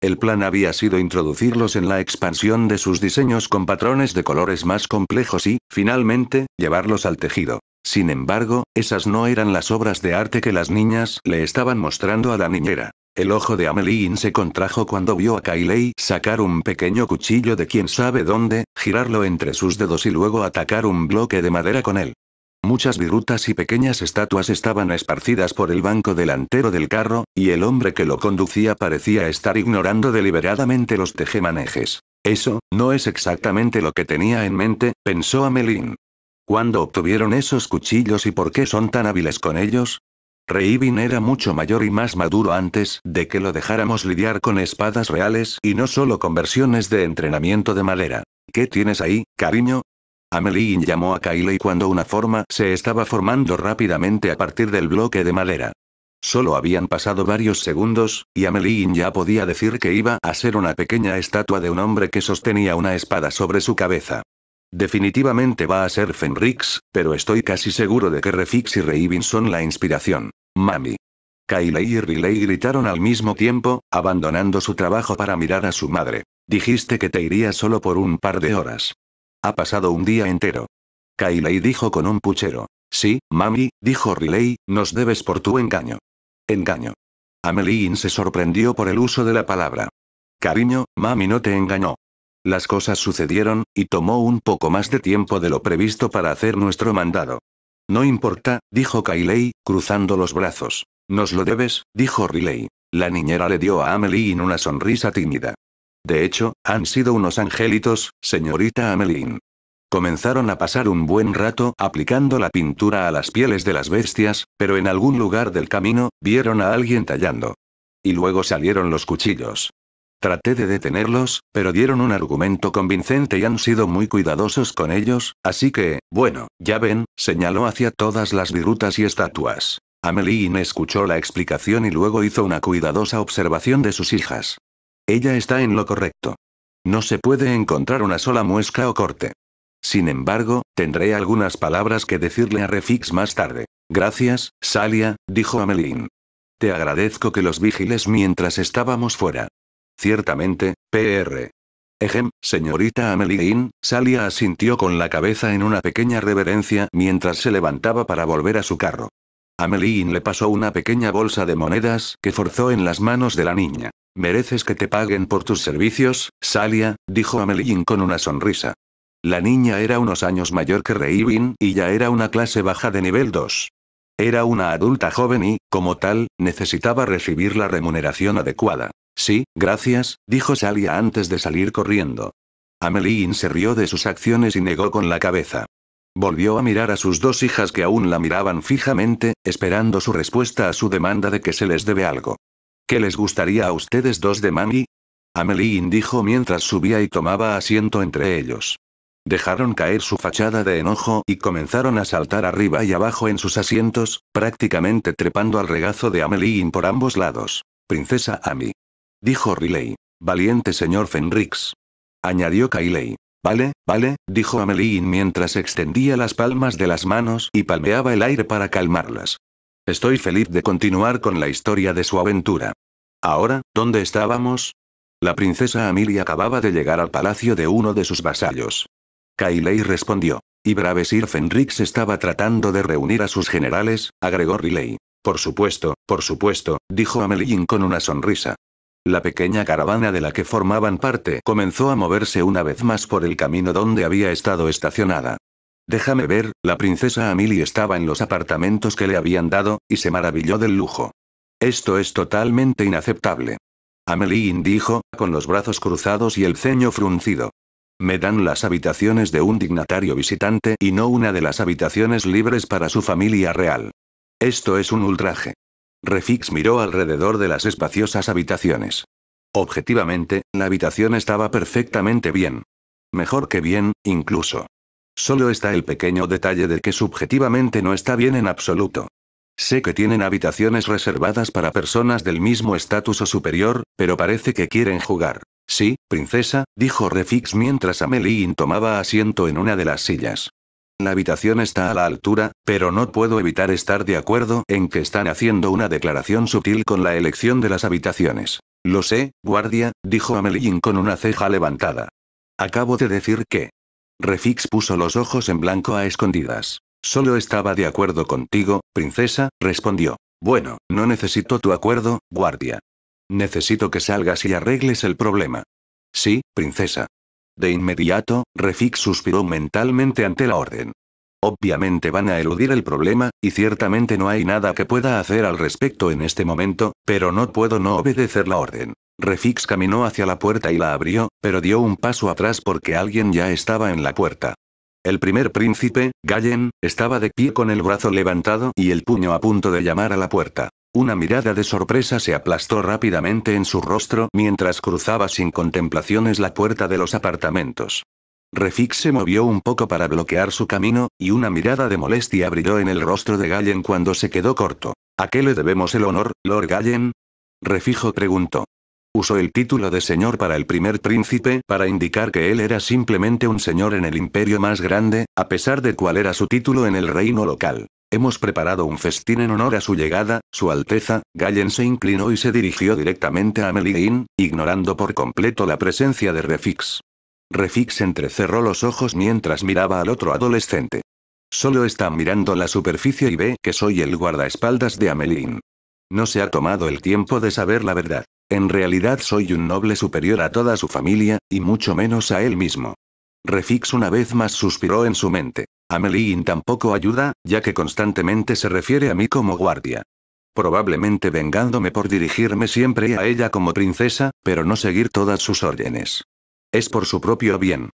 El plan había sido introducirlos en la expansión de sus diseños con patrones de colores más complejos y, finalmente, llevarlos al tejido. Sin embargo, esas no eran las obras de arte que las niñas le estaban mostrando a la niñera. El ojo de Amelie se contrajo cuando vio a Kylie sacar un pequeño cuchillo de quién sabe dónde, girarlo entre sus dedos y luego atacar un bloque de madera con él. Muchas virutas y pequeñas estatuas estaban esparcidas por el banco delantero del carro, y el hombre que lo conducía parecía estar ignorando deliberadamente los tejemanejes. Eso, no es exactamente lo que tenía en mente, pensó Amelín. ¿Cuándo obtuvieron esos cuchillos y por qué son tan hábiles con ellos? Reibin era mucho mayor y más maduro antes de que lo dejáramos lidiar con espadas reales y no solo con versiones de entrenamiento de madera. ¿Qué tienes ahí, cariño? Amelie llamó a Kylie cuando una forma se estaba formando rápidamente a partir del bloque de madera. Solo habían pasado varios segundos, y Amelie ya podía decir que iba a ser una pequeña estatua de un hombre que sostenía una espada sobre su cabeza. Definitivamente va a ser Fenrix, pero estoy casi seguro de que Refix y Raven son la inspiración. Mami. Kylie y Riley gritaron al mismo tiempo, abandonando su trabajo para mirar a su madre. Dijiste que te irías solo por un par de horas. Ha pasado un día entero. Kylie dijo con un puchero. Sí, mami, dijo Riley, nos debes por tu engaño. Engaño. Amelie se sorprendió por el uso de la palabra. Cariño, mami no te engañó. Las cosas sucedieron, y tomó un poco más de tiempo de lo previsto para hacer nuestro mandado. No importa, dijo Kylie, cruzando los brazos. Nos lo debes, dijo Riley. La niñera le dio a Amelie una sonrisa tímida. De hecho, han sido unos angelitos, señorita Amelín. Comenzaron a pasar un buen rato aplicando la pintura a las pieles de las bestias, pero en algún lugar del camino, vieron a alguien tallando. Y luego salieron los cuchillos. Traté de detenerlos, pero dieron un argumento convincente y han sido muy cuidadosos con ellos, así que, bueno, ya ven, señaló hacia todas las virutas y estatuas. Ameline escuchó la explicación y luego hizo una cuidadosa observación de sus hijas. Ella está en lo correcto. No se puede encontrar una sola muesca o corte. Sin embargo, tendré algunas palabras que decirle a Refix más tarde. Gracias, Salia, dijo Amelín. Te agradezco que los vigiles mientras estábamos fuera. Ciertamente, PR. Ejem, señorita Amelín, Salia asintió con la cabeza en una pequeña reverencia mientras se levantaba para volver a su carro. Ameline le pasó una pequeña bolsa de monedas que forzó en las manos de la niña. Mereces que te paguen por tus servicios, Salia, dijo Ameline con una sonrisa. La niña era unos años mayor que Reivin y ya era una clase baja de nivel 2. Era una adulta joven y, como tal, necesitaba recibir la remuneración adecuada. Sí, gracias, dijo Salia antes de salir corriendo. Amelin se rió de sus acciones y negó con la cabeza. Volvió a mirar a sus dos hijas que aún la miraban fijamente, esperando su respuesta a su demanda de que se les debe algo. ¿Qué les gustaría a ustedes dos de mami? Amelie dijo mientras subía y tomaba asiento entre ellos. Dejaron caer su fachada de enojo y comenzaron a saltar arriba y abajo en sus asientos, prácticamente trepando al regazo de Amelie por ambos lados. Princesa Amy. Dijo Riley. Valiente señor Fenrix. Añadió Kylie. Vale, vale, dijo Amelie mientras extendía las palmas de las manos y palmeaba el aire para calmarlas. Estoy feliz de continuar con la historia de su aventura. Ahora, ¿dónde estábamos? La princesa Amelie acababa de llegar al palacio de uno de sus vasallos. Kailei respondió. Y Bravesir Fenrix estaba tratando de reunir a sus generales, agregó Riley. Por supuesto, por supuesto, dijo Amelie con una sonrisa. La pequeña caravana de la que formaban parte comenzó a moverse una vez más por el camino donde había estado estacionada. Déjame ver, la princesa Amelie estaba en los apartamentos que le habían dado, y se maravilló del lujo. Esto es totalmente inaceptable. Amelie indijo, con los brazos cruzados y el ceño fruncido. Me dan las habitaciones de un dignatario visitante y no una de las habitaciones libres para su familia real. Esto es un ultraje. Refix miró alrededor de las espaciosas habitaciones. Objetivamente, la habitación estaba perfectamente bien. Mejor que bien, incluso. Solo está el pequeño detalle de que subjetivamente no está bien en absoluto. Sé que tienen habitaciones reservadas para personas del mismo estatus o superior, pero parece que quieren jugar. Sí, princesa, dijo Refix mientras Amelie tomaba asiento en una de las sillas. La habitación está a la altura, pero no puedo evitar estar de acuerdo en que están haciendo una declaración sutil con la elección de las habitaciones. Lo sé, guardia, dijo Amelín con una ceja levantada. Acabo de decir que. Refix puso los ojos en blanco a escondidas. Solo estaba de acuerdo contigo, princesa, respondió. Bueno, no necesito tu acuerdo, guardia. Necesito que salgas y arregles el problema. Sí, princesa. De inmediato, Refix suspiró mentalmente ante la orden. Obviamente van a eludir el problema, y ciertamente no hay nada que pueda hacer al respecto en este momento, pero no puedo no obedecer la orden. Refix caminó hacia la puerta y la abrió, pero dio un paso atrás porque alguien ya estaba en la puerta. El primer príncipe, Gallen, estaba de pie con el brazo levantado y el puño a punto de llamar a la puerta. Una mirada de sorpresa se aplastó rápidamente en su rostro mientras cruzaba sin contemplaciones la puerta de los apartamentos. Refix se movió un poco para bloquear su camino, y una mirada de molestia brilló en el rostro de Gallen cuando se quedó corto. ¿A qué le debemos el honor, Lord Gallen? Refijo preguntó. Usó el título de señor para el primer príncipe para indicar que él era simplemente un señor en el imperio más grande, a pesar de cuál era su título en el reino local. Hemos preparado un festín en honor a su llegada, Su Alteza, Gallen se inclinó y se dirigió directamente a Meligain, ignorando por completo la presencia de Refix. Refix entrecerró los ojos mientras miraba al otro adolescente. Solo está mirando la superficie y ve que soy el guardaespaldas de Amelín. No se ha tomado el tiempo de saber la verdad. En realidad soy un noble superior a toda su familia, y mucho menos a él mismo. Refix una vez más suspiró en su mente. Amelie tampoco ayuda, ya que constantemente se refiere a mí como guardia. Probablemente vengándome por dirigirme siempre a ella como princesa, pero no seguir todas sus órdenes. Es por su propio bien.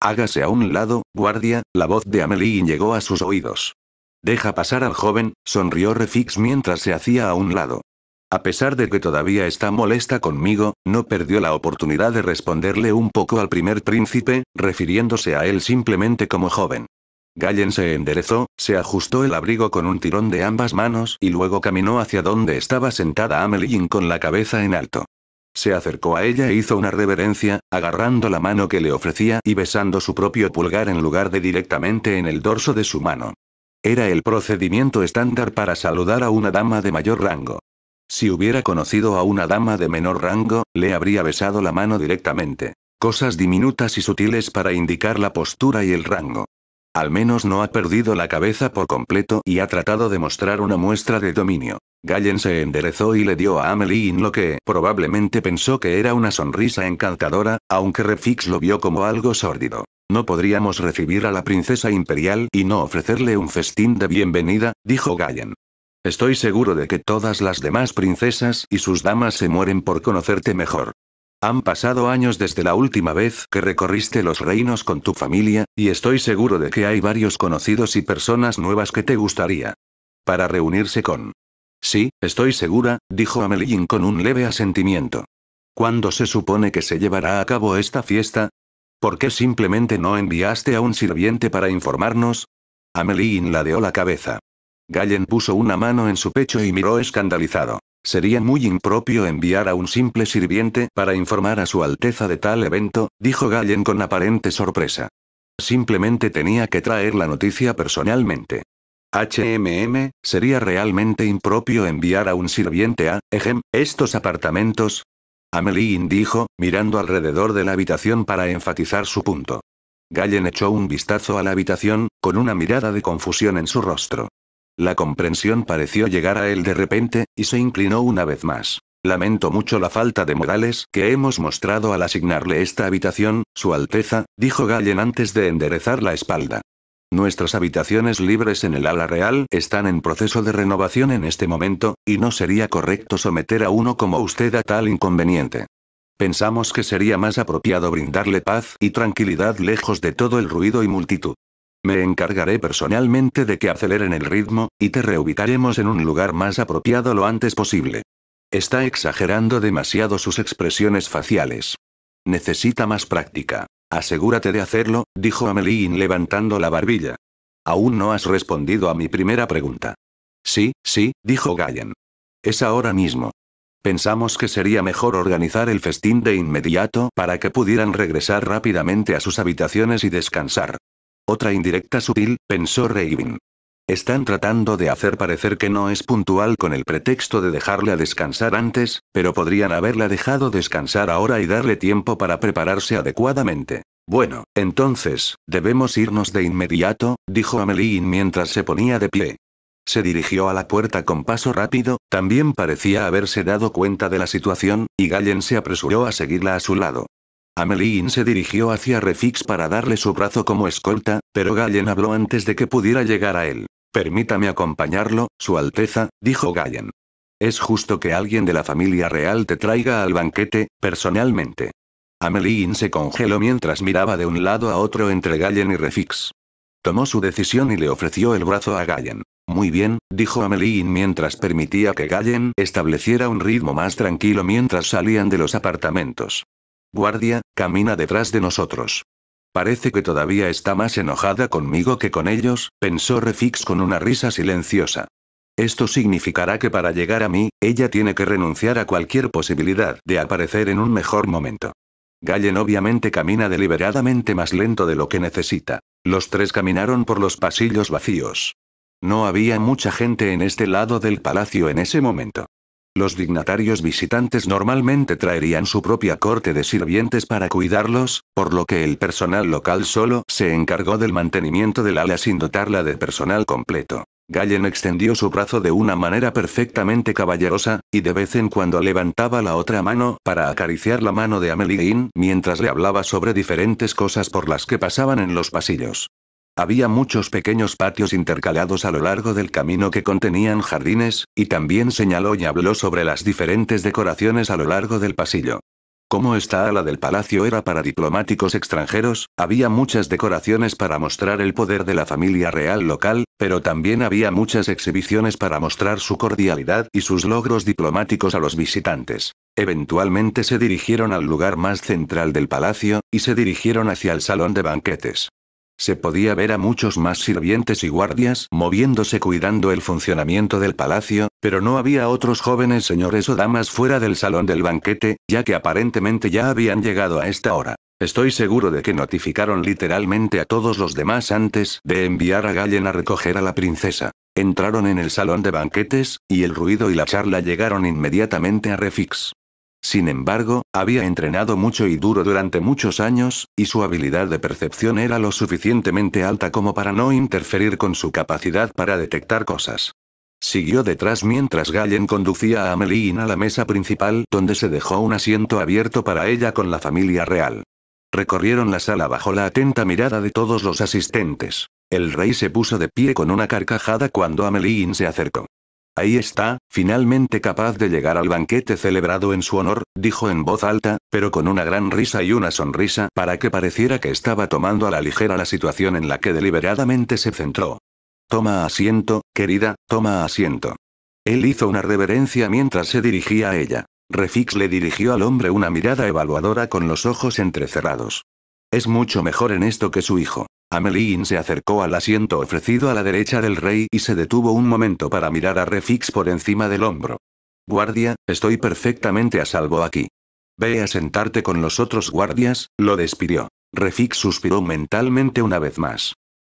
Hágase a un lado, guardia, la voz de Amelie llegó a sus oídos. Deja pasar al joven, sonrió Refix mientras se hacía a un lado. A pesar de que todavía está molesta conmigo, no perdió la oportunidad de responderle un poco al primer príncipe, refiriéndose a él simplemente como joven. Gallen se enderezó, se ajustó el abrigo con un tirón de ambas manos y luego caminó hacia donde estaba sentada Amelie con la cabeza en alto. Se acercó a ella e hizo una reverencia, agarrando la mano que le ofrecía y besando su propio pulgar en lugar de directamente en el dorso de su mano. Era el procedimiento estándar para saludar a una dama de mayor rango. Si hubiera conocido a una dama de menor rango, le habría besado la mano directamente. Cosas diminutas y sutiles para indicar la postura y el rango. Al menos no ha perdido la cabeza por completo y ha tratado de mostrar una muestra de dominio. Gallen se enderezó y le dio a Amelie lo que probablemente pensó que era una sonrisa encantadora, aunque Refix lo vio como algo sórdido. No podríamos recibir a la princesa imperial y no ofrecerle un festín de bienvenida, dijo Gallen. Estoy seguro de que todas las demás princesas y sus damas se mueren por conocerte mejor. Han pasado años desde la última vez que recorriste los reinos con tu familia, y estoy seguro de que hay varios conocidos y personas nuevas que te gustaría. Para reunirse con. Sí, estoy segura, dijo Amelín con un leve asentimiento. ¿Cuándo se supone que se llevará a cabo esta fiesta? ¿Por qué simplemente no enviaste a un sirviente para informarnos? Amelín ladeó la cabeza. Gallen puso una mano en su pecho y miró escandalizado. Sería muy impropio enviar a un simple sirviente para informar a su Alteza de tal evento, dijo Gallen con aparente sorpresa. Simplemente tenía que traer la noticia personalmente. HMM, sería realmente impropio enviar a un sirviente a, ejem, estos apartamentos. Amelie dijo, mirando alrededor de la habitación para enfatizar su punto. Gallen echó un vistazo a la habitación, con una mirada de confusión en su rostro. La comprensión pareció llegar a él de repente, y se inclinó una vez más. Lamento mucho la falta de modales que hemos mostrado al asignarle esta habitación, Su Alteza, dijo Gallen antes de enderezar la espalda. Nuestras habitaciones libres en el ala real están en proceso de renovación en este momento, y no sería correcto someter a uno como usted a tal inconveniente. Pensamos que sería más apropiado brindarle paz y tranquilidad lejos de todo el ruido y multitud. Me encargaré personalmente de que aceleren el ritmo, y te reubicaremos en un lugar más apropiado lo antes posible. Está exagerando demasiado sus expresiones faciales. Necesita más práctica. Asegúrate de hacerlo, dijo Amelie levantando la barbilla. Aún no has respondido a mi primera pregunta. Sí, sí, dijo Gallen. Es ahora mismo. Pensamos que sería mejor organizar el festín de inmediato para que pudieran regresar rápidamente a sus habitaciones y descansar. Otra indirecta sutil, pensó Raven. Están tratando de hacer parecer que no es puntual con el pretexto de a descansar antes, pero podrían haberla dejado descansar ahora y darle tiempo para prepararse adecuadamente. Bueno, entonces, debemos irnos de inmediato, dijo Amelie mientras se ponía de pie. Se dirigió a la puerta con paso rápido, también parecía haberse dado cuenta de la situación, y Gallen se apresuró a seguirla a su lado. Ameline se dirigió hacia Refix para darle su brazo como escolta, pero Gallen habló antes de que pudiera llegar a él. Permítame acompañarlo, Su Alteza, dijo Gallen. Es justo que alguien de la familia real te traiga al banquete, personalmente. Ameline se congeló mientras miraba de un lado a otro entre Gallen y Refix. Tomó su decisión y le ofreció el brazo a Gallen. Muy bien, dijo Ameline mientras permitía que Gallen estableciera un ritmo más tranquilo mientras salían de los apartamentos. Guardia, camina detrás de nosotros. Parece que todavía está más enojada conmigo que con ellos, pensó Refix con una risa silenciosa. Esto significará que para llegar a mí, ella tiene que renunciar a cualquier posibilidad de aparecer en un mejor momento. Gallen obviamente camina deliberadamente más lento de lo que necesita. Los tres caminaron por los pasillos vacíos. No había mucha gente en este lado del palacio en ese momento. Los dignatarios visitantes normalmente traerían su propia corte de sirvientes para cuidarlos, por lo que el personal local solo se encargó del mantenimiento del ala sin dotarla de personal completo. Gallen extendió su brazo de una manera perfectamente caballerosa, y de vez en cuando levantaba la otra mano para acariciar la mano de Amelie mientras le hablaba sobre diferentes cosas por las que pasaban en los pasillos. Había muchos pequeños patios intercalados a lo largo del camino que contenían jardines, y también señaló y habló sobre las diferentes decoraciones a lo largo del pasillo. Como esta ala del palacio era para diplomáticos extranjeros, había muchas decoraciones para mostrar el poder de la familia real local, pero también había muchas exhibiciones para mostrar su cordialidad y sus logros diplomáticos a los visitantes. Eventualmente se dirigieron al lugar más central del palacio, y se dirigieron hacia el salón de banquetes. Se podía ver a muchos más sirvientes y guardias moviéndose cuidando el funcionamiento del palacio, pero no había otros jóvenes señores o damas fuera del salón del banquete, ya que aparentemente ya habían llegado a esta hora. Estoy seguro de que notificaron literalmente a todos los demás antes de enviar a Gallen a recoger a la princesa. Entraron en el salón de banquetes, y el ruido y la charla llegaron inmediatamente a Refix. Sin embargo, había entrenado mucho y duro durante muchos años, y su habilidad de percepción era lo suficientemente alta como para no interferir con su capacidad para detectar cosas. Siguió detrás mientras Gallen conducía a Amelie a la mesa principal, donde se dejó un asiento abierto para ella con la familia real. Recorrieron la sala bajo la atenta mirada de todos los asistentes. El rey se puso de pie con una carcajada cuando Amelie se acercó. Ahí está, finalmente capaz de llegar al banquete celebrado en su honor, dijo en voz alta, pero con una gran risa y una sonrisa para que pareciera que estaba tomando a la ligera la situación en la que deliberadamente se centró. Toma asiento, querida, toma asiento. Él hizo una reverencia mientras se dirigía a ella. Refix le dirigió al hombre una mirada evaluadora con los ojos entrecerrados. Es mucho mejor en esto que su hijo. Amelie se acercó al asiento ofrecido a la derecha del rey y se detuvo un momento para mirar a Refix por encima del hombro. Guardia, estoy perfectamente a salvo aquí. Ve a sentarte con los otros guardias, lo despidió. Refix suspiró mentalmente una vez más.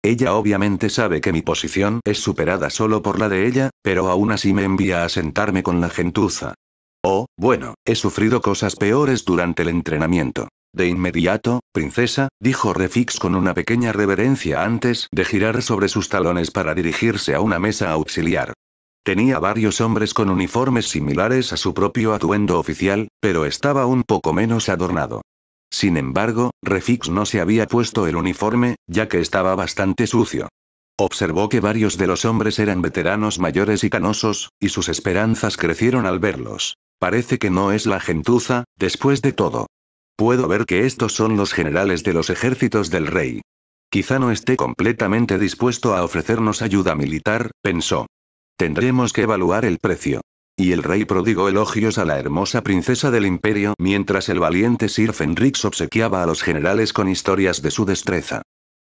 Ella obviamente sabe que mi posición es superada solo por la de ella, pero aún así me envía a sentarme con la gentuza. Oh, bueno, he sufrido cosas peores durante el entrenamiento. De inmediato, princesa, dijo Refix con una pequeña reverencia antes de girar sobre sus talones para dirigirse a una mesa auxiliar. Tenía varios hombres con uniformes similares a su propio atuendo oficial, pero estaba un poco menos adornado. Sin embargo, Refix no se había puesto el uniforme, ya que estaba bastante sucio. Observó que varios de los hombres eran veteranos mayores y canosos, y sus esperanzas crecieron al verlos. Parece que no es la gentuza, después de todo. Puedo ver que estos son los generales de los ejércitos del rey. Quizá no esté completamente dispuesto a ofrecernos ayuda militar, pensó. Tendremos que evaluar el precio. Y el rey prodigó elogios a la hermosa princesa del imperio mientras el valiente Sir Fenrix obsequiaba a los generales con historias de su destreza.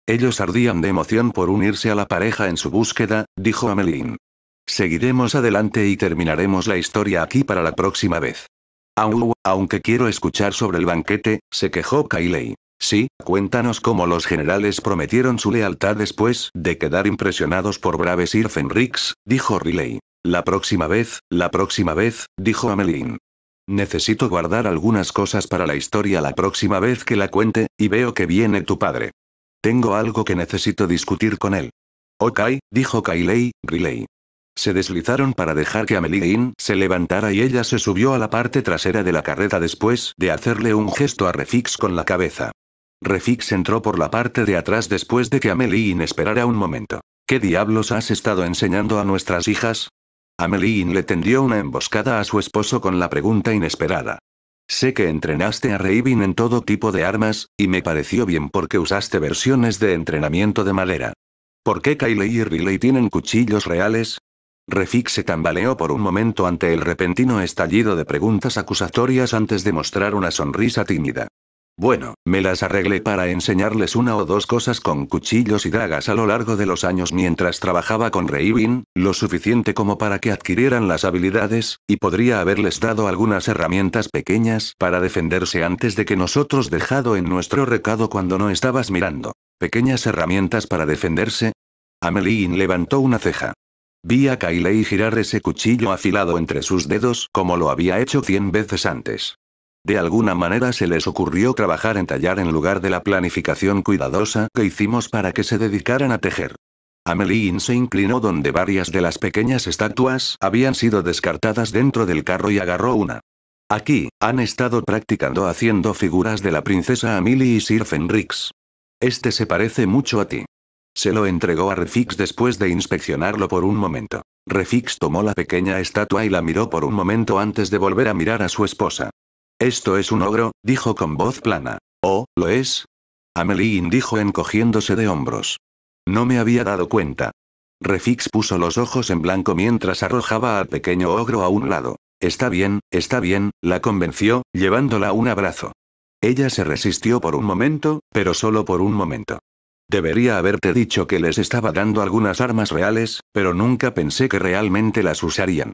Ellos ardían de emoción por unirse a la pareja en su búsqueda, dijo Amelín. Seguiremos adelante y terminaremos la historia aquí para la próxima vez. aunque quiero escuchar sobre el banquete, se quejó Kailei. Sí, cuéntanos cómo los generales prometieron su lealtad después de quedar impresionados por braves Sir Fenrix, dijo Riley. La próxima vez, la próxima vez, dijo Amelin. Necesito guardar algunas cosas para la historia la próxima vez que la cuente, y veo que viene tu padre. Tengo algo que necesito discutir con él. Ok, dijo Kailey, Riley. Se deslizaron para dejar que Amelie se levantara y ella se subió a la parte trasera de la carreta después de hacerle un gesto a Refix con la cabeza. Refix entró por la parte de atrás después de que Amelie esperara un momento. ¿Qué diablos has estado enseñando a nuestras hijas? Amelie le tendió una emboscada a su esposo con la pregunta inesperada. Sé que entrenaste a Raven en todo tipo de armas, y me pareció bien porque usaste versiones de entrenamiento de madera. ¿Por qué Kylie y Riley tienen cuchillos reales? Refix se tambaleó por un momento ante el repentino estallido de preguntas acusatorias antes de mostrar una sonrisa tímida. Bueno, me las arreglé para enseñarles una o dos cosas con cuchillos y dagas a lo largo de los años mientras trabajaba con Reivin, lo suficiente como para que adquirieran las habilidades, y podría haberles dado algunas herramientas pequeñas para defenderse antes de que nosotros dejado en nuestro recado cuando no estabas mirando. Pequeñas herramientas para defenderse. Amelie levantó una ceja. Vi a Kylie girar ese cuchillo afilado entre sus dedos como lo había hecho cien veces antes. De alguna manera se les ocurrió trabajar en tallar en lugar de la planificación cuidadosa que hicimos para que se dedicaran a tejer. Amelie se inclinó donde varias de las pequeñas estatuas habían sido descartadas dentro del carro y agarró una. Aquí, han estado practicando haciendo figuras de la princesa Amelie y Sir Fenrix. Este se parece mucho a ti. Se lo entregó a Refix después de inspeccionarlo por un momento. Refix tomó la pequeña estatua y la miró por un momento antes de volver a mirar a su esposa. Esto es un ogro, dijo con voz plana. Oh, ¿lo es? Amelie indijo encogiéndose de hombros. No me había dado cuenta. Refix puso los ojos en blanco mientras arrojaba al pequeño ogro a un lado. Está bien, está bien, la convenció, llevándola un abrazo. Ella se resistió por un momento, pero solo por un momento. Debería haberte dicho que les estaba dando algunas armas reales, pero nunca pensé que realmente las usarían.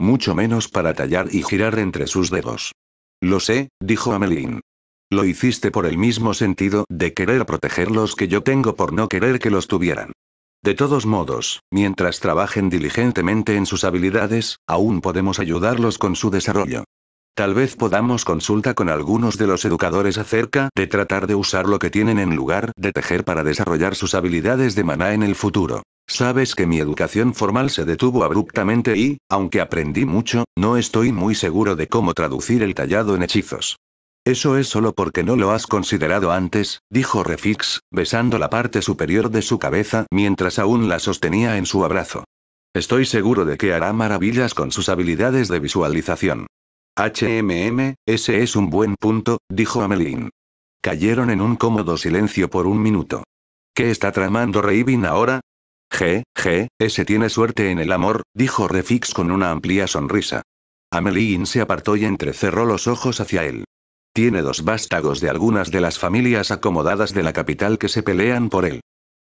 Mucho menos para tallar y girar entre sus dedos. Lo sé, dijo Amelín. Lo hiciste por el mismo sentido de querer protegerlos que yo tengo por no querer que los tuvieran. De todos modos, mientras trabajen diligentemente en sus habilidades, aún podemos ayudarlos con su desarrollo. Tal vez podamos consulta con algunos de los educadores acerca de tratar de usar lo que tienen en lugar de tejer para desarrollar sus habilidades de maná en el futuro. Sabes que mi educación formal se detuvo abruptamente y, aunque aprendí mucho, no estoy muy seguro de cómo traducir el tallado en hechizos. Eso es solo porque no lo has considerado antes, dijo Refix, besando la parte superior de su cabeza mientras aún la sostenía en su abrazo. Estoy seguro de que hará maravillas con sus habilidades de visualización. HMM, ese es un buen punto, dijo Ameline. Cayeron en un cómodo silencio por un minuto. ¿Qué está tramando Reibin ahora? G, G, ese tiene suerte en el amor, dijo Refix con una amplia sonrisa. Ameline se apartó y entrecerró los ojos hacia él. Tiene dos vástagos de algunas de las familias acomodadas de la capital que se pelean por él.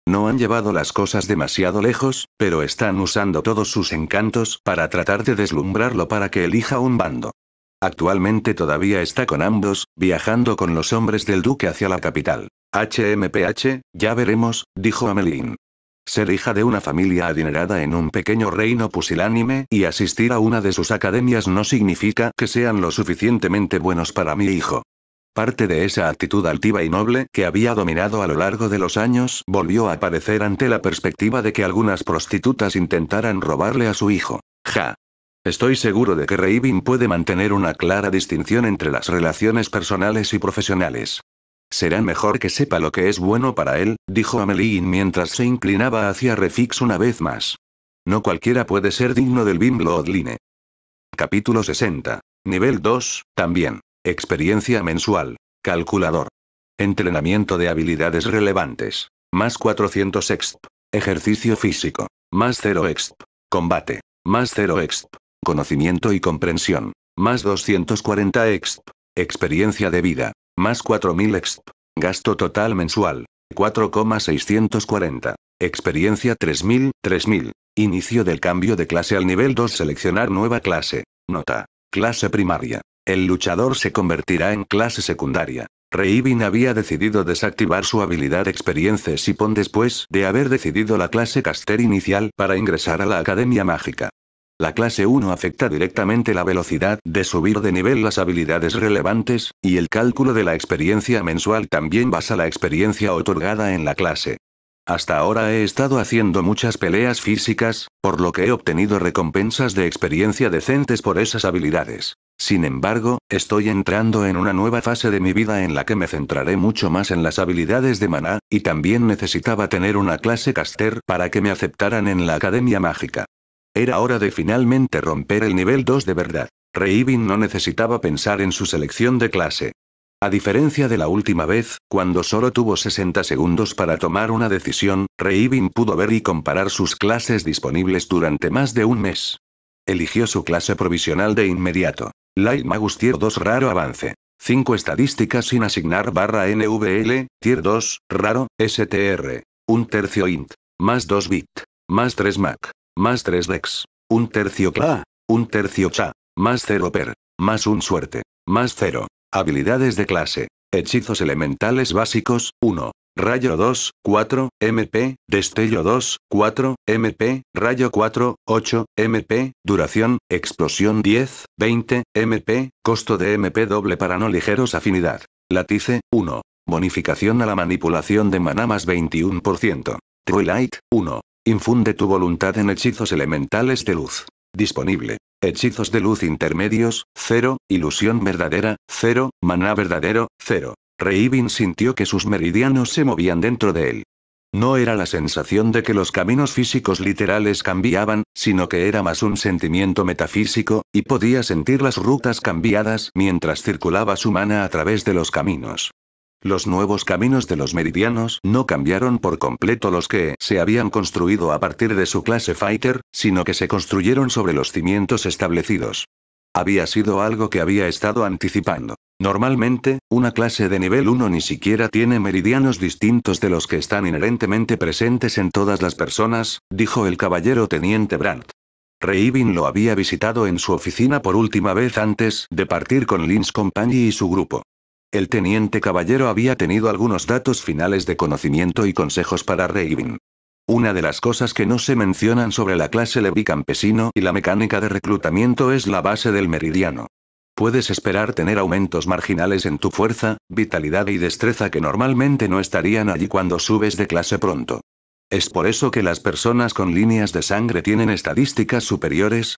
No han llevado las cosas demasiado lejos, pero están usando todos sus encantos para tratar de deslumbrarlo para que elija un bando. Actualmente todavía está con ambos, viajando con los hombres del duque hacia la capital. HMPH, ya veremos, dijo Amelín. Ser hija de una familia adinerada en un pequeño reino pusilánime y asistir a una de sus academias no significa que sean lo suficientemente buenos para mi hijo. Parte de esa actitud altiva y noble que había dominado a lo largo de los años volvió a aparecer ante la perspectiva de que algunas prostitutas intentaran robarle a su hijo. Ja. Estoy seguro de que Reivin puede mantener una clara distinción entre las relaciones personales y profesionales. Será mejor que sepa lo que es bueno para él, dijo Amelie mientras se inclinaba hacia Refix una vez más. No cualquiera puede ser digno del Bimblodline. Capítulo 60. Nivel 2, también. Experiencia mensual. Calculador. Entrenamiento de habilidades relevantes. Más 400 exp. Ejercicio físico. Más 0 exp. Combate. Más 0 exp. Conocimiento y comprensión. Más 240 exp. Experiencia de vida. Más 4000 exp. Gasto total mensual. 4,640. Experiencia 3000, 3000. Inicio del cambio de clase al nivel 2. Seleccionar nueva clase. Nota. Clase primaria. El luchador se convertirá en clase secundaria. reivin había decidido desactivar su habilidad experiencia pon después de haber decidido la clase Caster inicial para ingresar a la Academia Mágica. La clase 1 afecta directamente la velocidad de subir de nivel las habilidades relevantes, y el cálculo de la experiencia mensual también basa la experiencia otorgada en la clase. Hasta ahora he estado haciendo muchas peleas físicas, por lo que he obtenido recompensas de experiencia decentes por esas habilidades. Sin embargo, estoy entrando en una nueva fase de mi vida en la que me centraré mucho más en las habilidades de maná, y también necesitaba tener una clase caster para que me aceptaran en la Academia Mágica. Era hora de finalmente romper el nivel 2 de verdad. Reivin no necesitaba pensar en su selección de clase. A diferencia de la última vez, cuando solo tuvo 60 segundos para tomar una decisión, Reivin pudo ver y comparar sus clases disponibles durante más de un mes. Eligió su clase provisional de inmediato. Light Magus Tier 2 Raro Avance. 5 Estadísticas sin asignar barra NVL, Tier 2, Raro, STR. Un tercio int. Más 2 bit. Más 3 Mac. Más 3 dex. Un tercio Cla. Un tercio Cha. Más 0 per. Más un suerte. Más 0. Habilidades de clase. Hechizos elementales básicos. 1. Rayo 2, 4, MP, Destello 2, 4, MP, Rayo 4, 8, MP, Duración, Explosión 10, 20, MP, Costo de MP doble para no ligeros afinidad. Latice, 1. Bonificación a la manipulación de maná más 21%. Light. 1. Infunde tu voluntad en hechizos elementales de luz. Disponible. Hechizos de luz intermedios, cero, ilusión verdadera, cero, maná verdadero, cero. Reibin sintió que sus meridianos se movían dentro de él. No era la sensación de que los caminos físicos literales cambiaban, sino que era más un sentimiento metafísico, y podía sentir las rutas cambiadas mientras circulaba su mana a través de los caminos. Los nuevos caminos de los meridianos no cambiaron por completo los que se habían construido a partir de su clase fighter, sino que se construyeron sobre los cimientos establecidos. Había sido algo que había estado anticipando. Normalmente, una clase de nivel 1 ni siquiera tiene meridianos distintos de los que están inherentemente presentes en todas las personas, dijo el caballero teniente Brandt. Reibin lo había visitado en su oficina por última vez antes de partir con Lynn's Company y su grupo. El teniente caballero había tenido algunos datos finales de conocimiento y consejos para Reivin. Una de las cosas que no se mencionan sobre la clase Levi campesino y la mecánica de reclutamiento es la base del meridiano. Puedes esperar tener aumentos marginales en tu fuerza, vitalidad y destreza que normalmente no estarían allí cuando subes de clase pronto. ¿Es por eso que las personas con líneas de sangre tienen estadísticas superiores?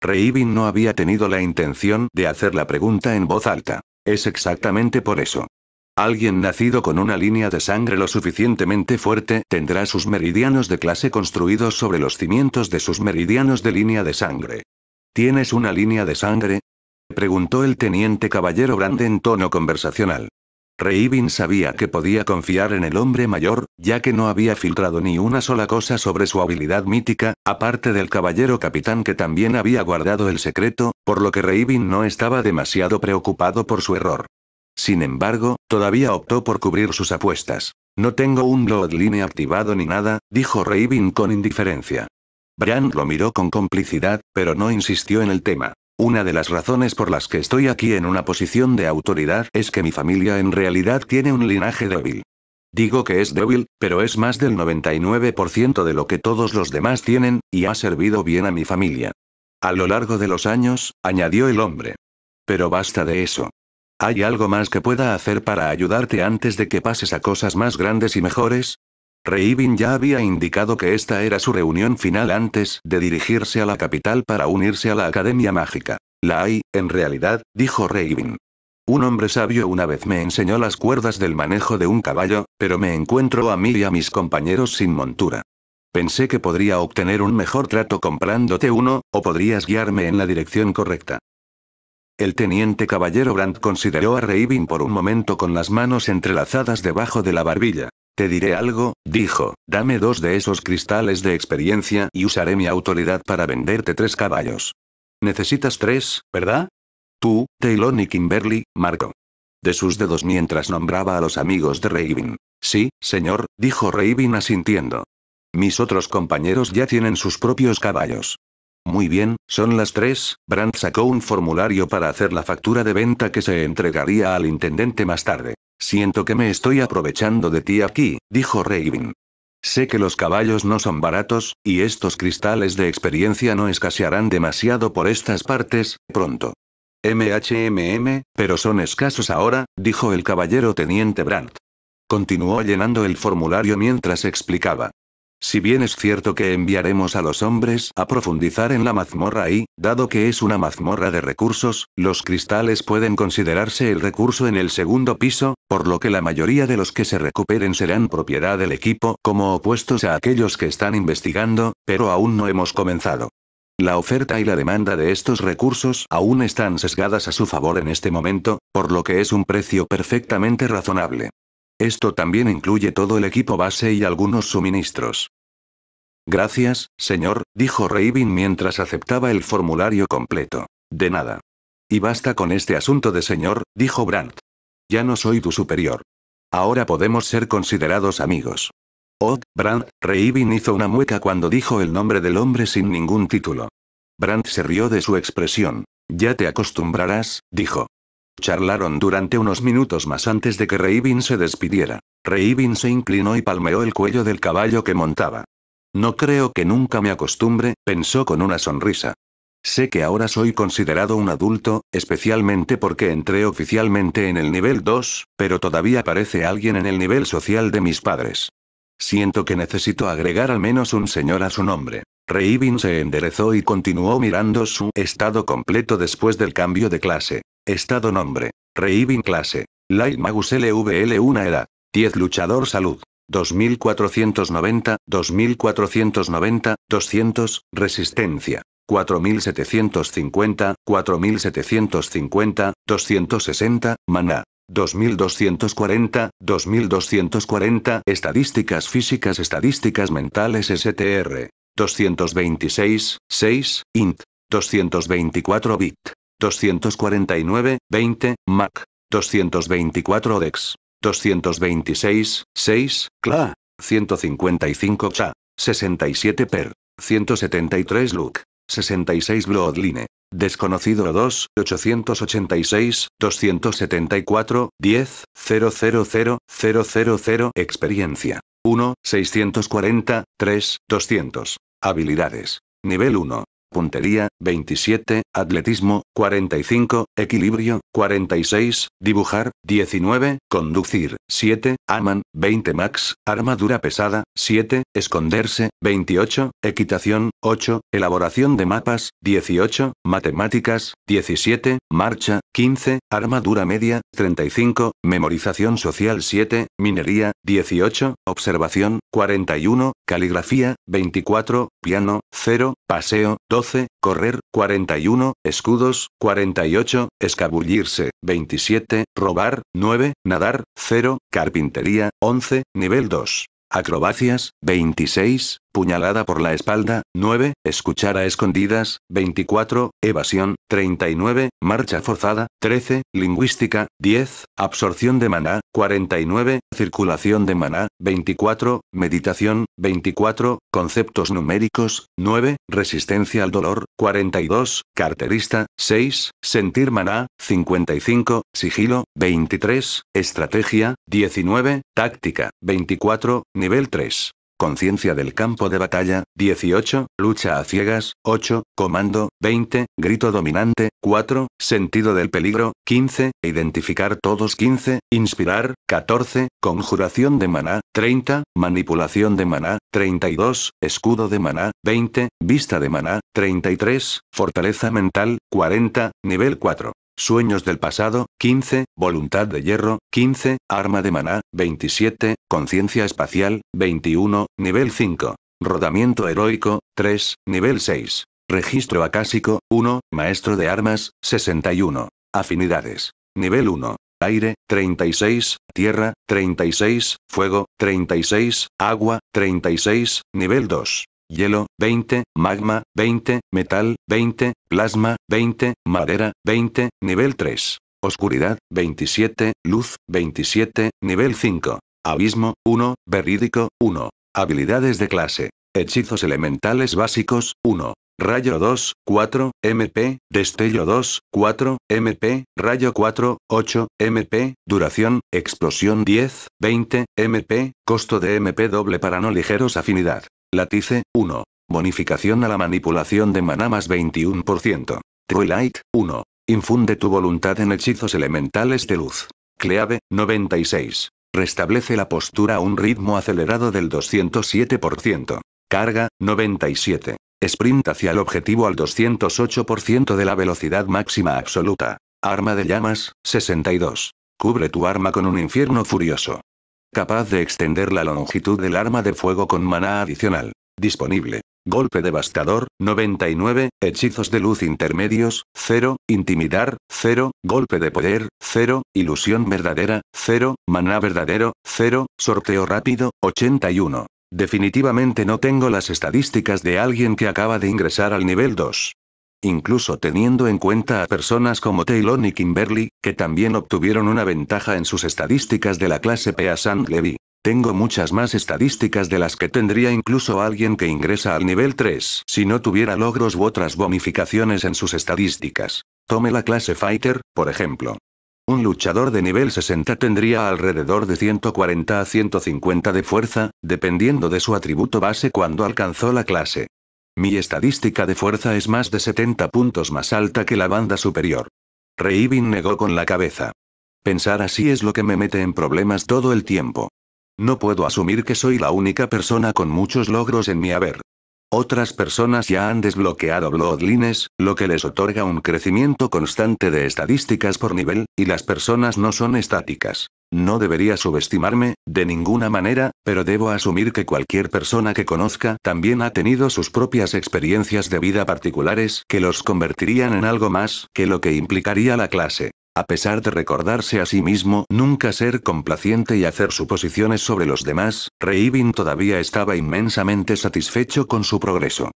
Reivin no había tenido la intención de hacer la pregunta en voz alta. Es exactamente por eso. Alguien nacido con una línea de sangre lo suficientemente fuerte tendrá sus meridianos de clase construidos sobre los cimientos de sus meridianos de línea de sangre. ¿Tienes una línea de sangre? preguntó el teniente caballero grande en tono conversacional. Reivin sabía que podía confiar en el hombre mayor, ya que no había filtrado ni una sola cosa sobre su habilidad mítica, aparte del caballero capitán que también había guardado el secreto, por lo que Reivin no estaba demasiado preocupado por su error. Sin embargo, todavía optó por cubrir sus apuestas. No tengo un Bloodline activado ni nada, dijo Reivin con indiferencia. Brian lo miró con complicidad, pero no insistió en el tema. Una de las razones por las que estoy aquí en una posición de autoridad es que mi familia en realidad tiene un linaje débil. Digo que es débil, pero es más del 99% de lo que todos los demás tienen, y ha servido bien a mi familia. A lo largo de los años, añadió el hombre. Pero basta de eso. ¿Hay algo más que pueda hacer para ayudarte antes de que pases a cosas más grandes y mejores? Reibin ya había indicado que esta era su reunión final antes de dirigirse a la capital para unirse a la Academia Mágica. La hay, en realidad, dijo Reibin. Un hombre sabio una vez me enseñó las cuerdas del manejo de un caballo, pero me encuentro a mí y a mis compañeros sin montura. Pensé que podría obtener un mejor trato comprándote uno, o podrías guiarme en la dirección correcta. El teniente caballero Brandt consideró a Reibin por un momento con las manos entrelazadas debajo de la barbilla. Te diré algo, dijo, dame dos de esos cristales de experiencia y usaré mi autoridad para venderte tres caballos. Necesitas tres, ¿verdad? Tú, Taylor y Kimberly, Marco. De sus dedos mientras nombraba a los amigos de Raven. Sí, señor, dijo Raven asintiendo. Mis otros compañeros ya tienen sus propios caballos. Muy bien, son las tres. Brand sacó un formulario para hacer la factura de venta que se entregaría al intendente más tarde. Siento que me estoy aprovechando de ti aquí, dijo Raven. Sé que los caballos no son baratos, y estos cristales de experiencia no escasearán demasiado por estas partes, pronto. MHMM, pero son escasos ahora, dijo el caballero teniente Brandt. Continuó llenando el formulario mientras explicaba. Si bien es cierto que enviaremos a los hombres a profundizar en la mazmorra y, dado que es una mazmorra de recursos, los cristales pueden considerarse el recurso en el segundo piso, por lo que la mayoría de los que se recuperen serán propiedad del equipo como opuestos a aquellos que están investigando, pero aún no hemos comenzado. La oferta y la demanda de estos recursos aún están sesgadas a su favor en este momento, por lo que es un precio perfectamente razonable. Esto también incluye todo el equipo base y algunos suministros. Gracias, señor, dijo Raven mientras aceptaba el formulario completo. De nada. Y basta con este asunto de señor, dijo Brandt. Ya no soy tu superior. Ahora podemos ser considerados amigos. Oh, Brandt, Reivin hizo una mueca cuando dijo el nombre del hombre sin ningún título. Brandt se rió de su expresión. Ya te acostumbrarás, dijo. Charlaron durante unos minutos más antes de que Reibin se despidiera. Reibin se inclinó y palmeó el cuello del caballo que montaba. No creo que nunca me acostumbre, pensó con una sonrisa. Sé que ahora soy considerado un adulto, especialmente porque entré oficialmente en el nivel 2, pero todavía parece alguien en el nivel social de mis padres. Siento que necesito agregar al menos un señor a su nombre. Reibin se enderezó y continuó mirando su estado completo después del cambio de clase. Estado nombre. Reivin clase. Light Magus LVL 1 Era 10 luchador salud. 2490, 2490, 200, resistencia. 4750, 4750, 260, maná. 2240, 2240, estadísticas físicas, estadísticas mentales STR. 226, 6, int. 224 bit. 249, 20, Mac. 224 Odex, 226, 6, CLA. 155 CHA. 67 PER. 173 Luke, 66 Bloodline. Desconocido 2, 886, 274, 10, 000, 000, experiencia. 1, 640, 3, 200. Habilidades. Nivel 1 puntería, 27, atletismo, 45, equilibrio, 46, dibujar, 19, conducir, 7, aman, 20 max, armadura pesada, 7, esconderse, 28, equitación, 8, elaboración de mapas, 18, matemáticas, 17, marcha, 15, armadura media, 35, memorización social 7, minería, 18, observación, 41, caligrafía, 24, piano, 0, paseo, 2, 12, correr, 41, escudos, 48, escabullirse, 27, robar, 9, nadar, 0, carpintería, 11, nivel 2. Acrobacias, 26, Puñalada por la espalda, 9, escuchar a escondidas, 24, evasión, 39, marcha forzada, 13, lingüística, 10, absorción de maná, 49, circulación de maná, 24, meditación, 24, conceptos numéricos, 9, resistencia al dolor, 42, carterista, 6, sentir maná, 55, sigilo, 23, estrategia, 19, táctica, 24, nivel 3. Conciencia del campo de batalla, 18, lucha a ciegas, 8, comando, 20, grito dominante, 4, sentido del peligro, 15, identificar todos 15, inspirar, 14, conjuración de maná, 30, manipulación de maná, 32, escudo de maná, 20, vista de maná, 33, fortaleza mental, 40, nivel 4. Sueños del pasado, 15, Voluntad de hierro, 15, Arma de maná, 27, Conciencia espacial, 21, nivel 5. Rodamiento heroico, 3, nivel 6. Registro acásico, 1, Maestro de armas, 61. Afinidades. Nivel 1. Aire, 36, Tierra, 36, Fuego, 36, Agua, 36, Nivel 2 hielo, 20, magma, 20, metal, 20, plasma, 20, madera, 20, nivel 3. Oscuridad, 27, luz, 27, nivel 5. Abismo, 1, verídico, 1. Habilidades de clase. Hechizos elementales básicos, 1. Rayo 2, 4, MP, Destello 2, 4, MP, Rayo 4, 8, MP, Duración, Explosión 10, 20, MP, Costo de MP doble para no ligeros afinidad. Latice, 1. Bonificación a la manipulación de maná más 21%. True Light, 1. Infunde tu voluntad en hechizos elementales de luz. Cleave, 96. Restablece la postura a un ritmo acelerado del 207%. Carga, 97. Sprint hacia el objetivo al 208% de la velocidad máxima absoluta. Arma de llamas, 62. Cubre tu arma con un infierno furioso capaz de extender la longitud del arma de fuego con maná adicional. Disponible. Golpe devastador, 99, hechizos de luz intermedios, 0, intimidar, 0, golpe de poder, 0, ilusión verdadera, 0, maná verdadero, 0, sorteo rápido, 81. Definitivamente no tengo las estadísticas de alguien que acaba de ingresar al nivel 2 incluso teniendo en cuenta a personas como Taylor y Kimberly, que también obtuvieron una ventaja en sus estadísticas de la clase P a Levy. Tengo muchas más estadísticas de las que tendría incluso alguien que ingresa al nivel 3 si no tuviera logros u otras bonificaciones en sus estadísticas. Tome la clase Fighter, por ejemplo. Un luchador de nivel 60 tendría alrededor de 140 a 150 de fuerza, dependiendo de su atributo base cuando alcanzó la clase. Mi estadística de fuerza es más de 70 puntos más alta que la banda superior. Reivin negó con la cabeza. Pensar así es lo que me mete en problemas todo el tiempo. No puedo asumir que soy la única persona con muchos logros en mi haber. Otras personas ya han desbloqueado Bloodlines, lo que les otorga un crecimiento constante de estadísticas por nivel, y las personas no son estáticas. No debería subestimarme, de ninguna manera, pero debo asumir que cualquier persona que conozca también ha tenido sus propias experiencias de vida particulares que los convertirían en algo más que lo que implicaría la clase. A pesar de recordarse a sí mismo nunca ser complaciente y hacer suposiciones sobre los demás, Reivin todavía estaba inmensamente satisfecho con su progreso.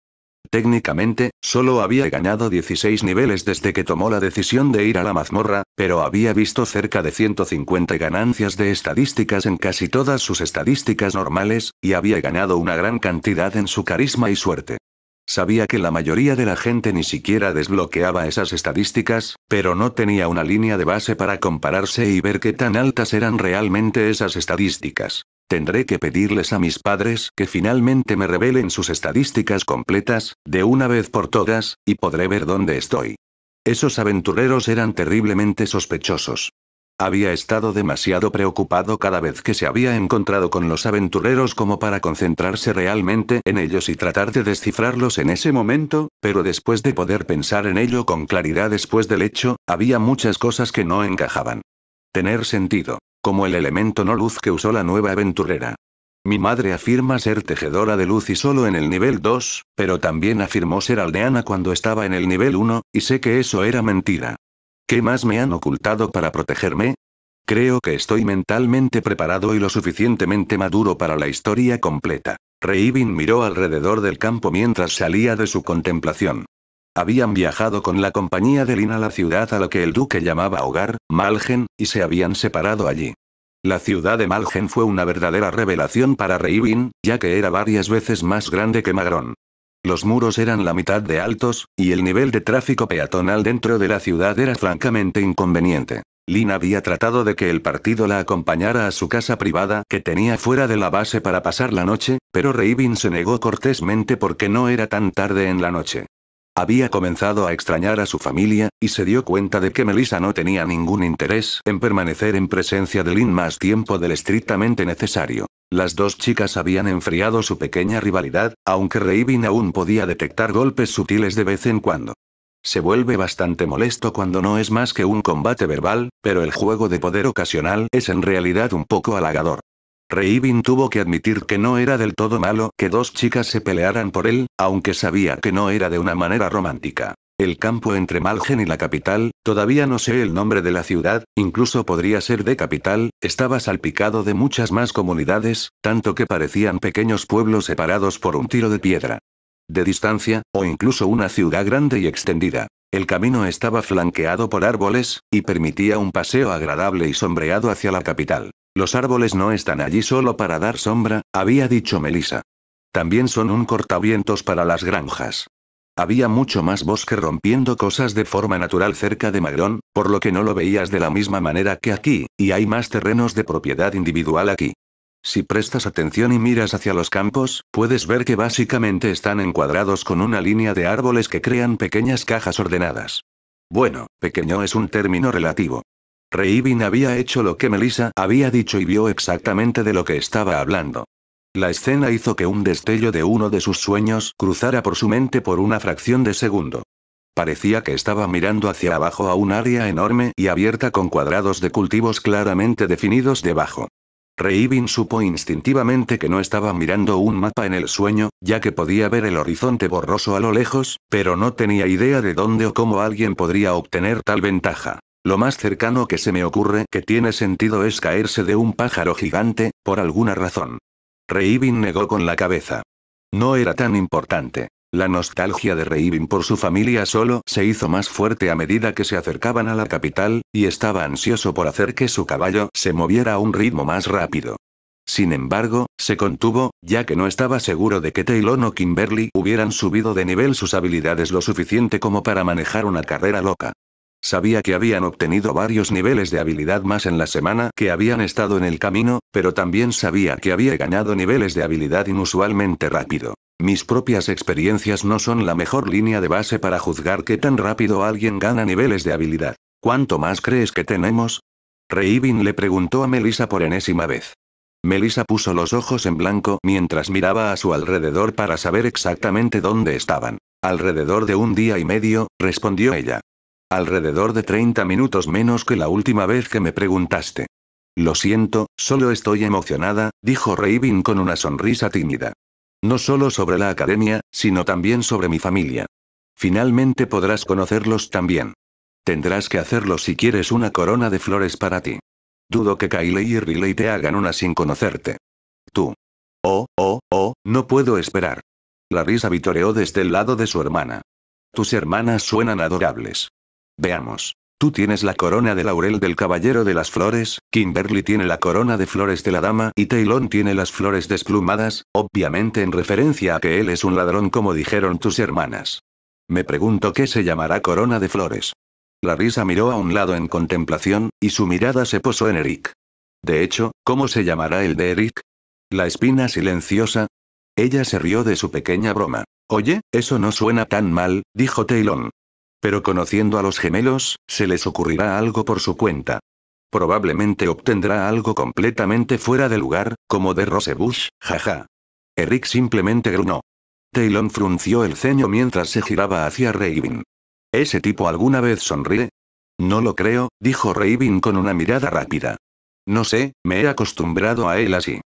Técnicamente, solo había ganado 16 niveles desde que tomó la decisión de ir a la mazmorra, pero había visto cerca de 150 ganancias de estadísticas en casi todas sus estadísticas normales, y había ganado una gran cantidad en su carisma y suerte. Sabía que la mayoría de la gente ni siquiera desbloqueaba esas estadísticas, pero no tenía una línea de base para compararse y ver qué tan altas eran realmente esas estadísticas. Tendré que pedirles a mis padres que finalmente me revelen sus estadísticas completas, de una vez por todas, y podré ver dónde estoy. Esos aventureros eran terriblemente sospechosos. Había estado demasiado preocupado cada vez que se había encontrado con los aventureros como para concentrarse realmente en ellos y tratar de descifrarlos en ese momento, pero después de poder pensar en ello con claridad después del hecho, había muchas cosas que no encajaban. Tener sentido como el elemento no luz que usó la nueva aventurera. Mi madre afirma ser tejedora de luz y solo en el nivel 2, pero también afirmó ser aldeana cuando estaba en el nivel 1, y sé que eso era mentira. ¿Qué más me han ocultado para protegerme? Creo que estoy mentalmente preparado y lo suficientemente maduro para la historia completa. Reivin miró alrededor del campo mientras salía de su contemplación. Habían viajado con la compañía de Lina a la ciudad a la que el duque llamaba hogar, Malgen, y se habían separado allí. La ciudad de Malgen fue una verdadera revelación para Reibin, ya que era varias veces más grande que Magrón. Los muros eran la mitad de altos, y el nivel de tráfico peatonal dentro de la ciudad era francamente inconveniente. Lin había tratado de que el partido la acompañara a su casa privada que tenía fuera de la base para pasar la noche, pero Reibin se negó cortésmente porque no era tan tarde en la noche. Había comenzado a extrañar a su familia, y se dio cuenta de que Melissa no tenía ningún interés en permanecer en presencia de Lynn más tiempo del estrictamente necesario. Las dos chicas habían enfriado su pequeña rivalidad, aunque Raven aún podía detectar golpes sutiles de vez en cuando. Se vuelve bastante molesto cuando no es más que un combate verbal, pero el juego de poder ocasional es en realidad un poco halagador. Reibin tuvo que admitir que no era del todo malo que dos chicas se pelearan por él, aunque sabía que no era de una manera romántica. El campo entre Malgen y la capital, todavía no sé el nombre de la ciudad, incluso podría ser de capital, estaba salpicado de muchas más comunidades, tanto que parecían pequeños pueblos separados por un tiro de piedra. De distancia, o incluso una ciudad grande y extendida. El camino estaba flanqueado por árboles, y permitía un paseo agradable y sombreado hacia la capital. Los árboles no están allí solo para dar sombra, había dicho Melissa. También son un cortavientos para las granjas. Había mucho más bosque rompiendo cosas de forma natural cerca de Magrón, por lo que no lo veías de la misma manera que aquí, y hay más terrenos de propiedad individual aquí. Si prestas atención y miras hacia los campos, puedes ver que básicamente están encuadrados con una línea de árboles que crean pequeñas cajas ordenadas. Bueno, pequeño es un término relativo. Reibin había hecho lo que Melissa había dicho y vio exactamente de lo que estaba hablando. La escena hizo que un destello de uno de sus sueños cruzara por su mente por una fracción de segundo. Parecía que estaba mirando hacia abajo a un área enorme y abierta con cuadrados de cultivos claramente definidos debajo. Reibin supo instintivamente que no estaba mirando un mapa en el sueño, ya que podía ver el horizonte borroso a lo lejos, pero no tenía idea de dónde o cómo alguien podría obtener tal ventaja. Lo más cercano que se me ocurre que tiene sentido es caerse de un pájaro gigante, por alguna razón. Reivin negó con la cabeza. No era tan importante. La nostalgia de Reibin por su familia solo se hizo más fuerte a medida que se acercaban a la capital, y estaba ansioso por hacer que su caballo se moviera a un ritmo más rápido. Sin embargo, se contuvo, ya que no estaba seguro de que Taylor o Kimberly hubieran subido de nivel sus habilidades lo suficiente como para manejar una carrera loca. Sabía que habían obtenido varios niveles de habilidad más en la semana que habían estado en el camino, pero también sabía que había ganado niveles de habilidad inusualmente rápido. Mis propias experiencias no son la mejor línea de base para juzgar qué tan rápido alguien gana niveles de habilidad. ¿Cuánto más crees que tenemos? Reivin le preguntó a Melissa por enésima vez. Melissa puso los ojos en blanco mientras miraba a su alrededor para saber exactamente dónde estaban. Alrededor de un día y medio, respondió ella. Alrededor de 30 minutos menos que la última vez que me preguntaste. Lo siento, solo estoy emocionada, dijo Raven con una sonrisa tímida. No solo sobre la academia, sino también sobre mi familia. Finalmente podrás conocerlos también. Tendrás que hacerlo si quieres una corona de flores para ti. Dudo que Kylie y Riley te hagan una sin conocerte. Tú. Oh, oh, oh, no puedo esperar. La risa vitoreó desde el lado de su hermana. Tus hermanas suenan adorables. Veamos. Tú tienes la corona de laurel del caballero de las flores, Kimberly tiene la corona de flores de la dama y Taylon tiene las flores desplumadas, obviamente en referencia a que él es un ladrón como dijeron tus hermanas. Me pregunto qué se llamará corona de flores. La risa miró a un lado en contemplación, y su mirada se posó en Eric. De hecho, ¿cómo se llamará el de Eric? ¿La espina silenciosa? Ella se rió de su pequeña broma. Oye, eso no suena tan mal, dijo Taylon. Pero conociendo a los gemelos, se les ocurrirá algo por su cuenta. Probablemente obtendrá algo completamente fuera de lugar, como de Rosebush, jaja. Eric simplemente grunó. Taylor frunció el ceño mientras se giraba hacia Raven. ¿Ese tipo alguna vez sonríe? No lo creo, dijo Raven con una mirada rápida. No sé, me he acostumbrado a él así.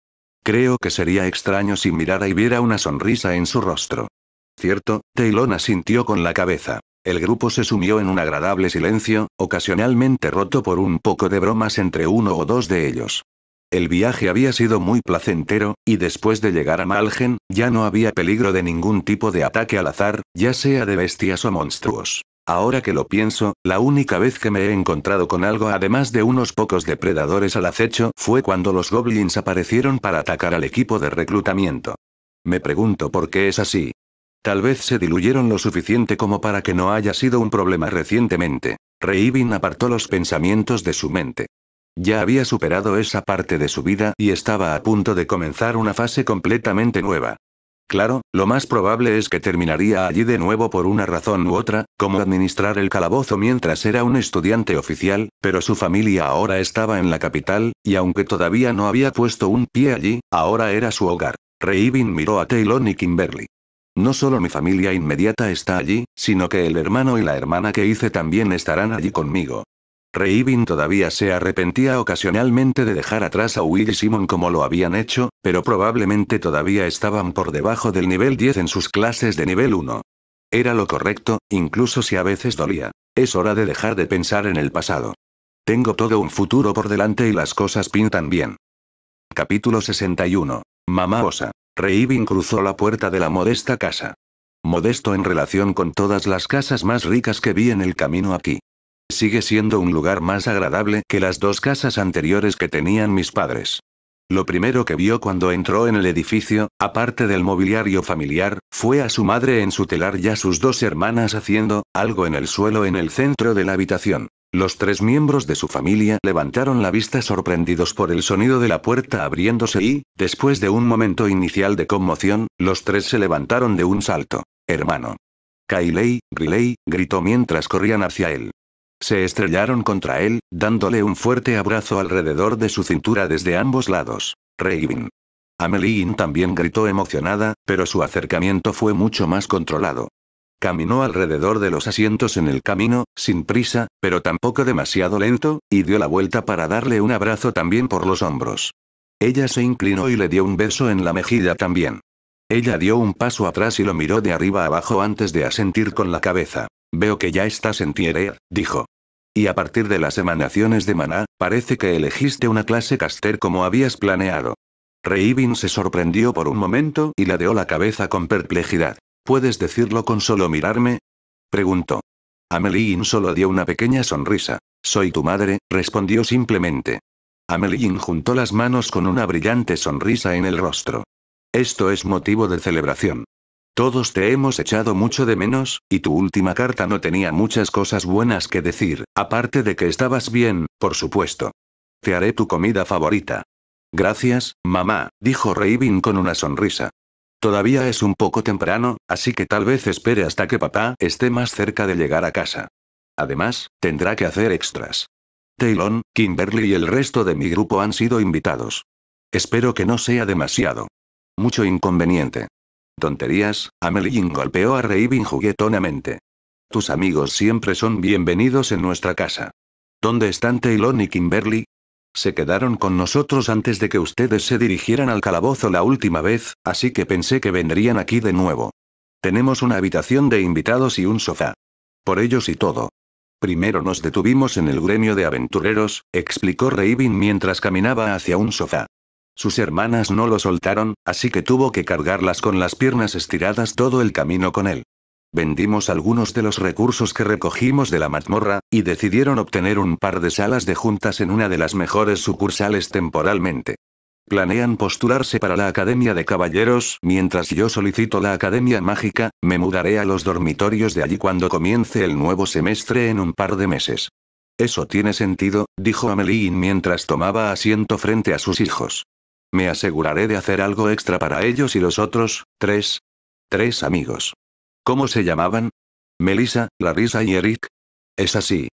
Creo que sería extraño si mirara y viera una sonrisa en su rostro. Cierto, Taylor asintió con la cabeza. El grupo se sumió en un agradable silencio, ocasionalmente roto por un poco de bromas entre uno o dos de ellos. El viaje había sido muy placentero, y después de llegar a Malgen, ya no había peligro de ningún tipo de ataque al azar, ya sea de bestias o monstruos. Ahora que lo pienso, la única vez que me he encontrado con algo además de unos pocos depredadores al acecho fue cuando los goblins aparecieron para atacar al equipo de reclutamiento. Me pregunto por qué es así. Tal vez se diluyeron lo suficiente como para que no haya sido un problema recientemente. Reivin apartó los pensamientos de su mente. Ya había superado esa parte de su vida y estaba a punto de comenzar una fase completamente nueva. Claro, lo más probable es que terminaría allí de nuevo por una razón u otra, como administrar el calabozo mientras era un estudiante oficial, pero su familia ahora estaba en la capital, y aunque todavía no había puesto un pie allí, ahora era su hogar. Reivin miró a Taylor y Kimberly. No solo mi familia inmediata está allí, sino que el hermano y la hermana que hice también estarán allí conmigo. Reivin todavía se arrepentía ocasionalmente de dejar atrás a Will y Simon como lo habían hecho, pero probablemente todavía estaban por debajo del nivel 10 en sus clases de nivel 1. Era lo correcto, incluso si a veces dolía. Es hora de dejar de pensar en el pasado. Tengo todo un futuro por delante y las cosas pintan bien. Capítulo 61. Mamá Osa. Reivin cruzó la puerta de la modesta casa. Modesto en relación con todas las casas más ricas que vi en el camino aquí. Sigue siendo un lugar más agradable que las dos casas anteriores que tenían mis padres. Lo primero que vio cuando entró en el edificio, aparte del mobiliario familiar, fue a su madre en su telar y a sus dos hermanas haciendo algo en el suelo en el centro de la habitación. Los tres miembros de su familia levantaron la vista sorprendidos por el sonido de la puerta abriéndose y, después de un momento inicial de conmoción, los tres se levantaron de un salto. Hermano. Kailey, Riley, gritó mientras corrían hacia él. Se estrellaron contra él, dándole un fuerte abrazo alrededor de su cintura desde ambos lados. Raven. Amelie también gritó emocionada, pero su acercamiento fue mucho más controlado. Caminó alrededor de los asientos en el camino, sin prisa, pero tampoco demasiado lento, y dio la vuelta para darle un abrazo también por los hombros. Ella se inclinó y le dio un beso en la mejilla también. Ella dio un paso atrás y lo miró de arriba abajo antes de asentir con la cabeza. Veo que ya estás en Tierra, dijo. Y a partir de las emanaciones de maná, parece que elegiste una clase caster como habías planeado. Reivin se sorprendió por un momento y dio la cabeza con perplejidad. ¿Puedes decirlo con solo mirarme? preguntó. Amelie solo dio una pequeña sonrisa. Soy tu madre, respondió simplemente. Amelie juntó las manos con una brillante sonrisa en el rostro. Esto es motivo de celebración. Todos te hemos echado mucho de menos, y tu última carta no tenía muchas cosas buenas que decir, aparte de que estabas bien, por supuesto. Te haré tu comida favorita. Gracias, mamá, dijo Raven con una sonrisa. Todavía es un poco temprano, así que tal vez espere hasta que papá esté más cerca de llegar a casa. Además, tendrá que hacer extras. Taylon, Kimberly y el resto de mi grupo han sido invitados. Espero que no sea demasiado. Mucho inconveniente. Tonterías, Amelie golpeó a Raven juguetonamente. Tus amigos siempre son bienvenidos en nuestra casa. ¿Dónde están Taylon y Kimberly? Se quedaron con nosotros antes de que ustedes se dirigieran al calabozo la última vez, así que pensé que vendrían aquí de nuevo. Tenemos una habitación de invitados y un sofá. Por ellos y todo. Primero nos detuvimos en el gremio de aventureros, explicó Raven mientras caminaba hacia un sofá. Sus hermanas no lo soltaron, así que tuvo que cargarlas con las piernas estiradas todo el camino con él. Vendimos algunos de los recursos que recogimos de la mazmorra, y decidieron obtener un par de salas de juntas en una de las mejores sucursales temporalmente. Planean postularse para la Academia de Caballeros, mientras yo solicito la Academia Mágica, me mudaré a los dormitorios de allí cuando comience el nuevo semestre en un par de meses. Eso tiene sentido, dijo Amelie mientras tomaba asiento frente a sus hijos. Me aseguraré de hacer algo extra para ellos y los otros, tres. Tres amigos. ¿Cómo se llamaban? Melissa, Larissa y Eric. Es así.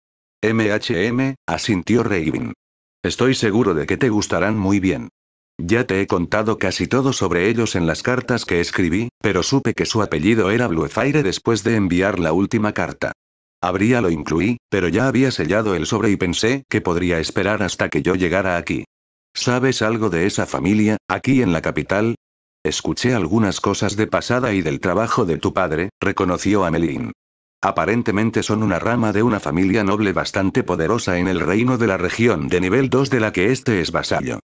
MHM, asintió Raven. Estoy seguro de que te gustarán muy bien. Ya te he contado casi todo sobre ellos en las cartas que escribí, pero supe que su apellido era Bluefire después de enviar la última carta. Habría lo incluí, pero ya había sellado el sobre y pensé que podría esperar hasta que yo llegara aquí. ¿Sabes algo de esa familia, aquí en la capital? Escuché algunas cosas de pasada y del trabajo de tu padre, reconoció Amelín. Aparentemente son una rama de una familia noble bastante poderosa en el reino de la región de nivel 2 de la que este es vasallo.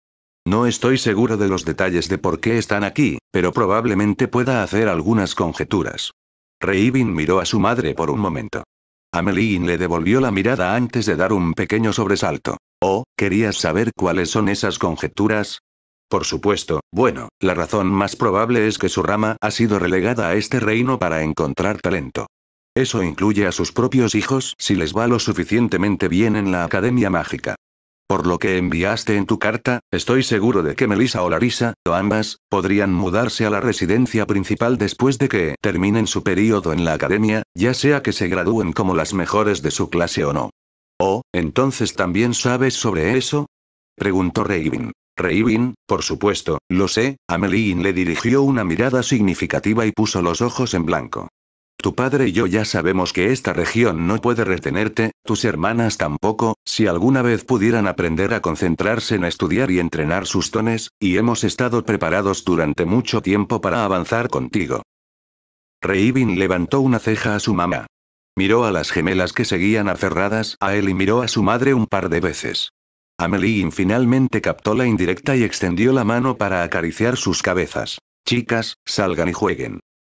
No estoy seguro de los detalles de por qué están aquí, pero probablemente pueda hacer algunas conjeturas. Reivin miró a su madre por un momento. Amelín le devolvió la mirada antes de dar un pequeño sobresalto. Oh, ¿querías saber cuáles son esas conjeturas? Por supuesto, bueno, la razón más probable es que su rama ha sido relegada a este reino para encontrar talento. Eso incluye a sus propios hijos si les va lo suficientemente bien en la Academia Mágica. Por lo que enviaste en tu carta, estoy seguro de que Melissa o Larissa, o ambas, podrían mudarse a la residencia principal después de que terminen su periodo en la academia, ya sea que se gradúen como las mejores de su clase o no. Oh, entonces también sabes sobre eso? Preguntó Raven. Reibin, por supuesto, lo sé, Amelie le dirigió una mirada significativa y puso los ojos en blanco. Tu padre y yo ya sabemos que esta región no puede retenerte, tus hermanas tampoco, si alguna vez pudieran aprender a concentrarse en estudiar y entrenar sus tones, y hemos estado preparados durante mucho tiempo para avanzar contigo. Reibin levantó una ceja a su mamá. Miró a las gemelas que seguían aferradas a él y miró a su madre un par de veces. Amelie finalmente captó la indirecta y extendió la mano para acariciar sus cabezas. Chicas, salgan y jueguen.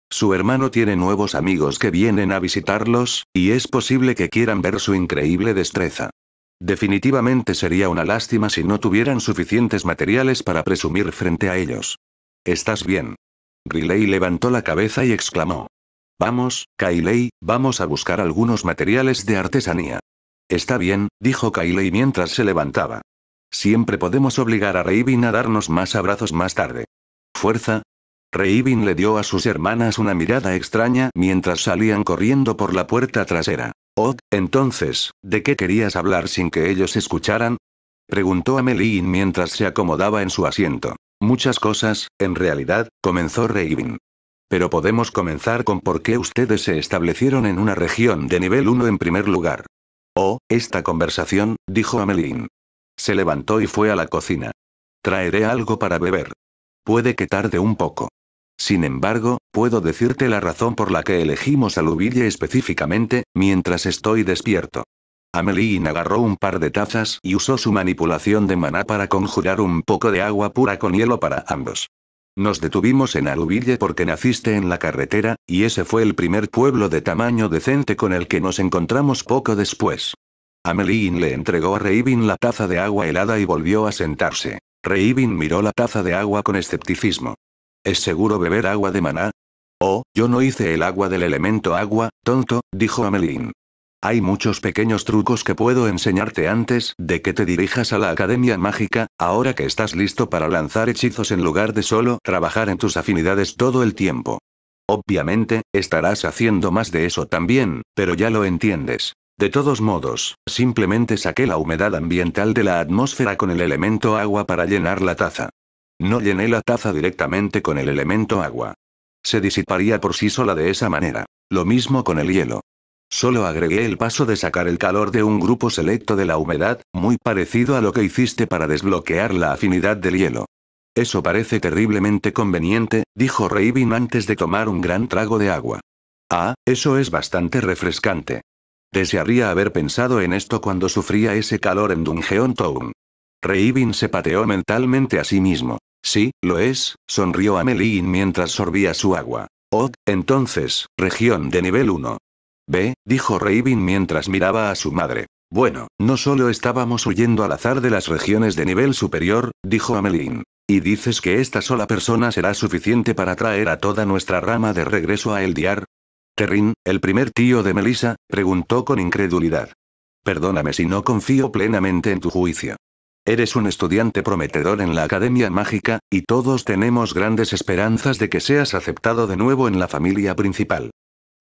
Su hermano tiene nuevos amigos que vienen a visitarlos, y es posible que quieran ver su increíble destreza. Definitivamente sería una lástima si no tuvieran suficientes materiales para presumir frente a ellos. ¿Estás bien? Riley levantó la cabeza y exclamó. Vamos, Kailey, vamos a buscar algunos materiales de artesanía. Está bien, dijo Kylie mientras se levantaba. Siempre podemos obligar a Raven a darnos más abrazos más tarde. Fuerza. Raven le dio a sus hermanas una mirada extraña mientras salían corriendo por la puerta trasera. Oh, entonces, ¿de qué querías hablar sin que ellos escucharan? Preguntó a Melin mientras se acomodaba en su asiento. Muchas cosas, en realidad, comenzó Raven. Pero podemos comenzar con por qué ustedes se establecieron en una región de nivel 1 en primer lugar. Oh, esta conversación, dijo Amelín. Se levantó y fue a la cocina. Traeré algo para beber. Puede que tarde un poco. Sin embargo, puedo decirte la razón por la que elegimos a Lubille específicamente, mientras estoy despierto. Amelín agarró un par de tazas y usó su manipulación de maná para conjurar un poco de agua pura con hielo para ambos. Nos detuvimos en aruville porque naciste en la carretera, y ese fue el primer pueblo de tamaño decente con el que nos encontramos poco después. Amelín le entregó a Reibin la taza de agua helada y volvió a sentarse. Reibin miró la taza de agua con escepticismo. ¿Es seguro beber agua de maná? Oh, yo no hice el agua del elemento agua, tonto, dijo Amelín. Hay muchos pequeños trucos que puedo enseñarte antes de que te dirijas a la Academia Mágica, ahora que estás listo para lanzar hechizos en lugar de solo trabajar en tus afinidades todo el tiempo. Obviamente, estarás haciendo más de eso también, pero ya lo entiendes. De todos modos, simplemente saqué la humedad ambiental de la atmósfera con el elemento agua para llenar la taza. No llené la taza directamente con el elemento agua. Se disiparía por sí sola de esa manera. Lo mismo con el hielo. Solo agregué el paso de sacar el calor de un grupo selecto de la humedad, muy parecido a lo que hiciste para desbloquear la afinidad del hielo. Eso parece terriblemente conveniente, dijo Raven antes de tomar un gran trago de agua. Ah, eso es bastante refrescante. Desearía haber pensado en esto cuando sufría ese calor en Dungeon Town. Raven se pateó mentalmente a sí mismo. Sí, lo es, sonrió Amelie mientras sorbía su agua. Oh, entonces, región de nivel 1. Ve, dijo Raven mientras miraba a su madre. Bueno, no solo estábamos huyendo al azar de las regiones de nivel superior, dijo Ameline. ¿Y dices que esta sola persona será suficiente para traer a toda nuestra rama de regreso a Eldiar? Terrin, el primer tío de Melissa, preguntó con incredulidad. Perdóname si no confío plenamente en tu juicio. Eres un estudiante prometedor en la Academia Mágica, y todos tenemos grandes esperanzas de que seas aceptado de nuevo en la familia principal.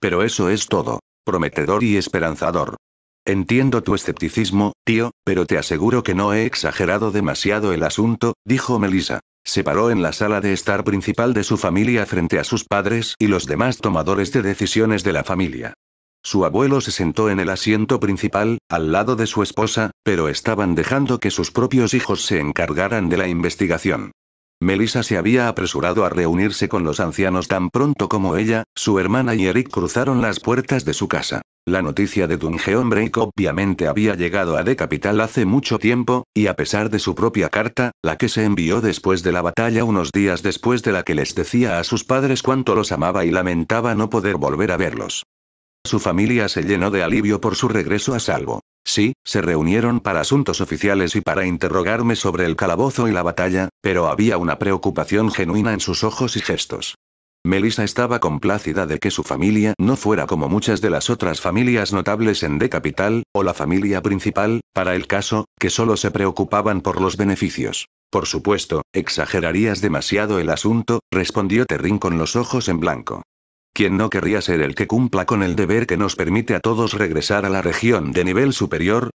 Pero eso es todo prometedor y esperanzador. Entiendo tu escepticismo, tío, pero te aseguro que no he exagerado demasiado el asunto, dijo Melissa. Se paró en la sala de estar principal de su familia frente a sus padres y los demás tomadores de decisiones de la familia. Su abuelo se sentó en el asiento principal, al lado de su esposa, pero estaban dejando que sus propios hijos se encargaran de la investigación. Melissa se había apresurado a reunirse con los ancianos tan pronto como ella, su hermana y Eric cruzaron las puertas de su casa. La noticia de Dungeon Break obviamente había llegado a The Capital hace mucho tiempo, y a pesar de su propia carta, la que se envió después de la batalla unos días después de la que les decía a sus padres cuánto los amaba y lamentaba no poder volver a verlos. Su familia se llenó de alivio por su regreso a salvo. Sí, se reunieron para asuntos oficiales y para interrogarme sobre el calabozo y la batalla, pero había una preocupación genuina en sus ojos y gestos. Melissa estaba complacida de que su familia no fuera como muchas de las otras familias notables en D Capital, o la familia principal, para el caso, que solo se preocupaban por los beneficios. Por supuesto, exagerarías demasiado el asunto, respondió Terrin con los ojos en blanco. ¿Quién no querría ser el que cumpla con el deber que nos permite a todos regresar a la región de nivel superior?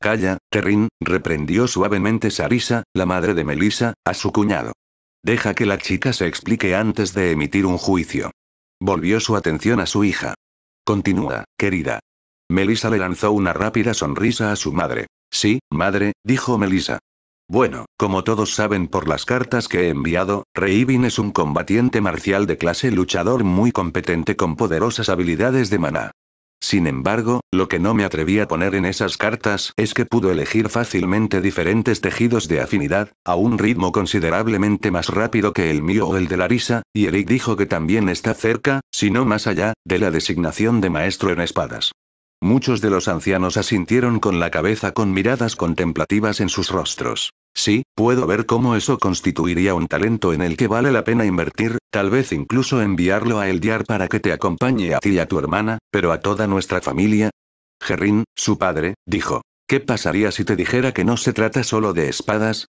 Calla, Terrin, reprendió suavemente Sarisa, la madre de Melisa, a su cuñado. Deja que la chica se explique antes de emitir un juicio. Volvió su atención a su hija. Continúa, querida. Melisa le lanzó una rápida sonrisa a su madre. Sí, madre, dijo Melisa. Bueno, como todos saben por las cartas que he enviado, Reivin es un combatiente marcial de clase luchador muy competente con poderosas habilidades de maná. Sin embargo, lo que no me atreví a poner en esas cartas es que pudo elegir fácilmente diferentes tejidos de afinidad, a un ritmo considerablemente más rápido que el mío o el de risa. y Eric dijo que también está cerca, si no más allá, de la designación de maestro en espadas. Muchos de los ancianos asintieron con la cabeza con miradas contemplativas en sus rostros. Sí, puedo ver cómo eso constituiría un talento en el que vale la pena invertir, tal vez incluso enviarlo a Eldiar para que te acompañe a ti y a tu hermana, pero a toda nuestra familia. Gerrin, su padre, dijo. ¿Qué pasaría si te dijera que no se trata solo de espadas?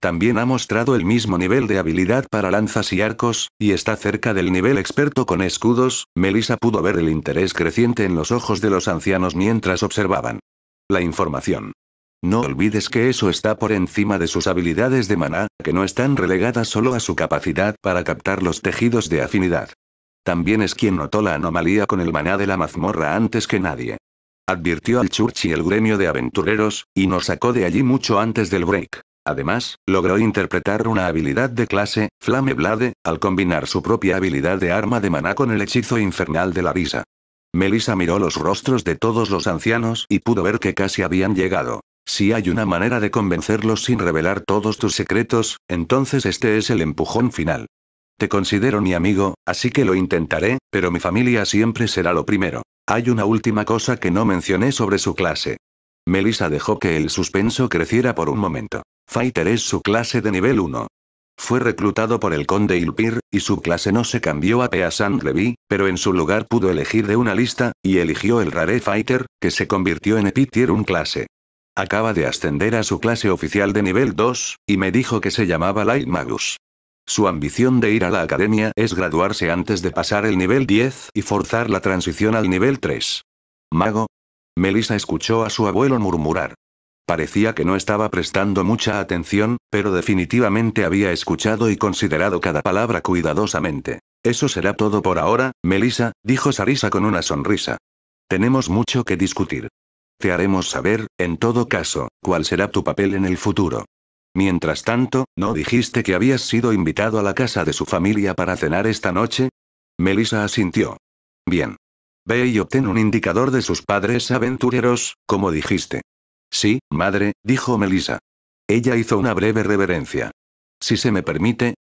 También ha mostrado el mismo nivel de habilidad para lanzas y arcos, y está cerca del nivel experto con escudos, Melissa pudo ver el interés creciente en los ojos de los ancianos mientras observaban. La información. No olvides que eso está por encima de sus habilidades de maná, que no están relegadas solo a su capacidad para captar los tejidos de afinidad. También es quien notó la anomalía con el maná de la mazmorra antes que nadie. Advirtió al Church y el gremio de aventureros, y nos sacó de allí mucho antes del break. Además, logró interpretar una habilidad de clase, Flame Blade, al combinar su propia habilidad de arma de maná con el hechizo infernal de la risa. Melissa miró los rostros de todos los ancianos y pudo ver que casi habían llegado. Si hay una manera de convencerlos sin revelar todos tus secretos, entonces este es el empujón final. Te considero mi amigo, así que lo intentaré, pero mi familia siempre será lo primero. Hay una última cosa que no mencioné sobre su clase. Melissa dejó que el suspenso creciera por un momento. Fighter es su clase de nivel 1. Fue reclutado por el conde Ilpir, y su clase no se cambió a Peasant Levy, pero en su lugar pudo elegir de una lista, y eligió el Rare Fighter, que se convirtió en Epitier un clase. Acaba de ascender a su clase oficial de nivel 2, y me dijo que se llamaba Light Magus. Su ambición de ir a la academia es graduarse antes de pasar el nivel 10 y forzar la transición al nivel 3. Mago, Melissa escuchó a su abuelo murmurar. Parecía que no estaba prestando mucha atención, pero definitivamente había escuchado y considerado cada palabra cuidadosamente. Eso será todo por ahora, Melissa, dijo Sarisa con una sonrisa. Tenemos mucho que discutir. Te haremos saber, en todo caso, cuál será tu papel en el futuro. Mientras tanto, ¿no dijiste que habías sido invitado a la casa de su familia para cenar esta noche? Melissa asintió. Bien. Ve y obtén un indicador de sus padres aventureros, como dijiste. Sí, madre, dijo Melissa. Ella hizo una breve reverencia. Si se me permite.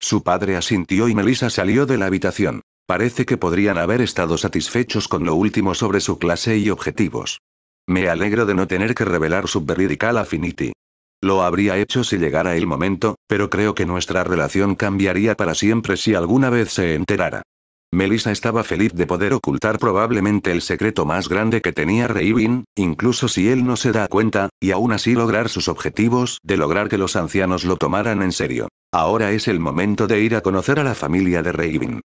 Su padre asintió y Melissa salió de la habitación. Parece que podrían haber estado satisfechos con lo último sobre su clase y objetivos. Me alegro de no tener que revelar su veridical affinity. Lo habría hecho si llegara el momento, pero creo que nuestra relación cambiaría para siempre si alguna vez se enterara. Melissa estaba feliz de poder ocultar probablemente el secreto más grande que tenía Raven, incluso si él no se da cuenta, y aún así lograr sus objetivos de lograr que los ancianos lo tomaran en serio. Ahora es el momento de ir a conocer a la familia de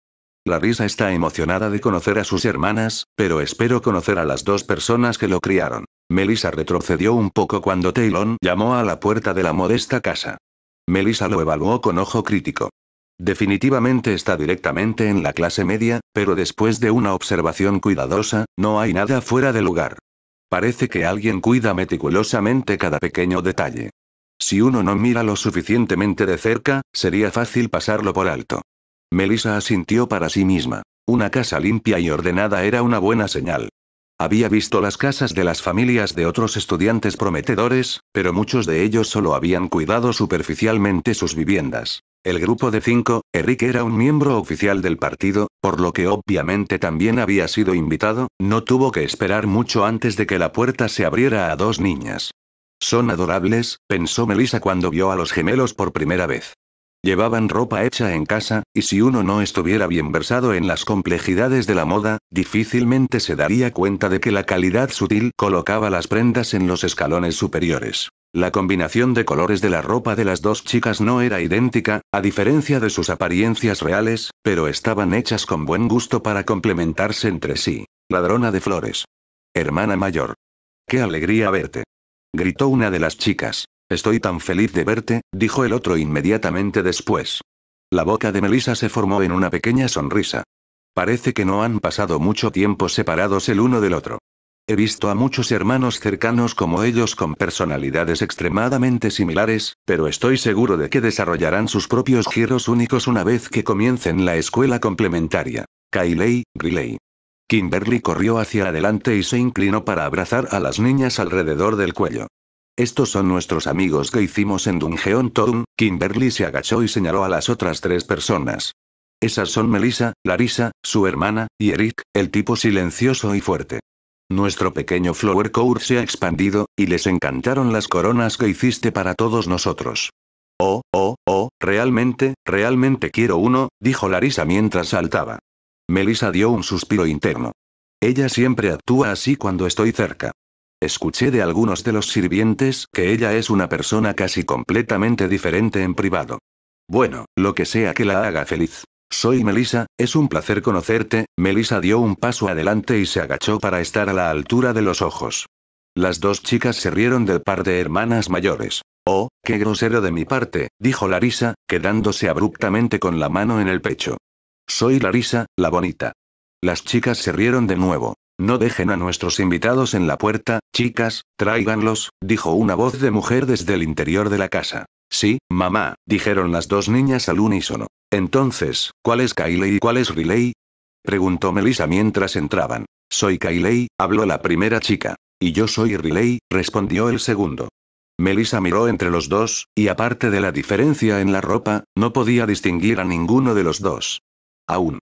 La risa está emocionada de conocer a sus hermanas, pero espero conocer a las dos personas que lo criaron. Melissa retrocedió un poco cuando Taylon llamó a la puerta de la modesta casa. Melissa lo evaluó con ojo crítico. Definitivamente está directamente en la clase media, pero después de una observación cuidadosa, no hay nada fuera de lugar. Parece que alguien cuida meticulosamente cada pequeño detalle. Si uno no mira lo suficientemente de cerca, sería fácil pasarlo por alto. Melissa asintió para sí misma. Una casa limpia y ordenada era una buena señal. Había visto las casas de las familias de otros estudiantes prometedores, pero muchos de ellos solo habían cuidado superficialmente sus viviendas. El grupo de cinco, Eric era un miembro oficial del partido, por lo que obviamente también había sido invitado, no tuvo que esperar mucho antes de que la puerta se abriera a dos niñas. Son adorables, pensó Melissa cuando vio a los gemelos por primera vez. Llevaban ropa hecha en casa, y si uno no estuviera bien versado en las complejidades de la moda, difícilmente se daría cuenta de que la calidad sutil colocaba las prendas en los escalones superiores. La combinación de colores de la ropa de las dos chicas no era idéntica, a diferencia de sus apariencias reales, pero estaban hechas con buen gusto para complementarse entre sí. Ladrona de flores. Hermana mayor. ¡Qué alegría verte! gritó una de las chicas. Estoy tan feliz de verte, dijo el otro inmediatamente después. La boca de Melissa se formó en una pequeña sonrisa. Parece que no han pasado mucho tiempo separados el uno del otro. He visto a muchos hermanos cercanos como ellos con personalidades extremadamente similares, pero estoy seguro de que desarrollarán sus propios giros únicos una vez que comiencen la escuela complementaria. Kylie, Riley. Kimberly corrió hacia adelante y se inclinó para abrazar a las niñas alrededor del cuello. Estos son nuestros amigos que hicimos en Dungeon Town. Kimberly se agachó y señaló a las otras tres personas. Esas son Melissa, Larissa, su hermana, y Eric, el tipo silencioso y fuerte. Nuestro pequeño Flower Court se ha expandido, y les encantaron las coronas que hiciste para todos nosotros. Oh, oh, oh, realmente, realmente quiero uno, dijo Larissa mientras saltaba. Melissa dio un suspiro interno. Ella siempre actúa así cuando estoy cerca. Escuché de algunos de los sirvientes que ella es una persona casi completamente diferente en privado. Bueno, lo que sea que la haga feliz. Soy Melissa, es un placer conocerte. Melissa dio un paso adelante y se agachó para estar a la altura de los ojos. Las dos chicas se rieron del par de hermanas mayores. Oh, qué grosero de mi parte, dijo Larisa, quedándose abruptamente con la mano en el pecho. Soy Larisa, la bonita. Las chicas se rieron de nuevo. No dejen a nuestros invitados en la puerta, chicas, tráiganlos, dijo una voz de mujer desde el interior de la casa. Sí, mamá, dijeron las dos niñas al unísono. Entonces, ¿cuál es Kylie y cuál es Riley? preguntó Melissa mientras entraban. Soy Kylie, habló la primera chica. Y yo soy Riley, respondió el segundo. Melissa miró entre los dos, y aparte de la diferencia en la ropa, no podía distinguir a ninguno de los dos. Aún.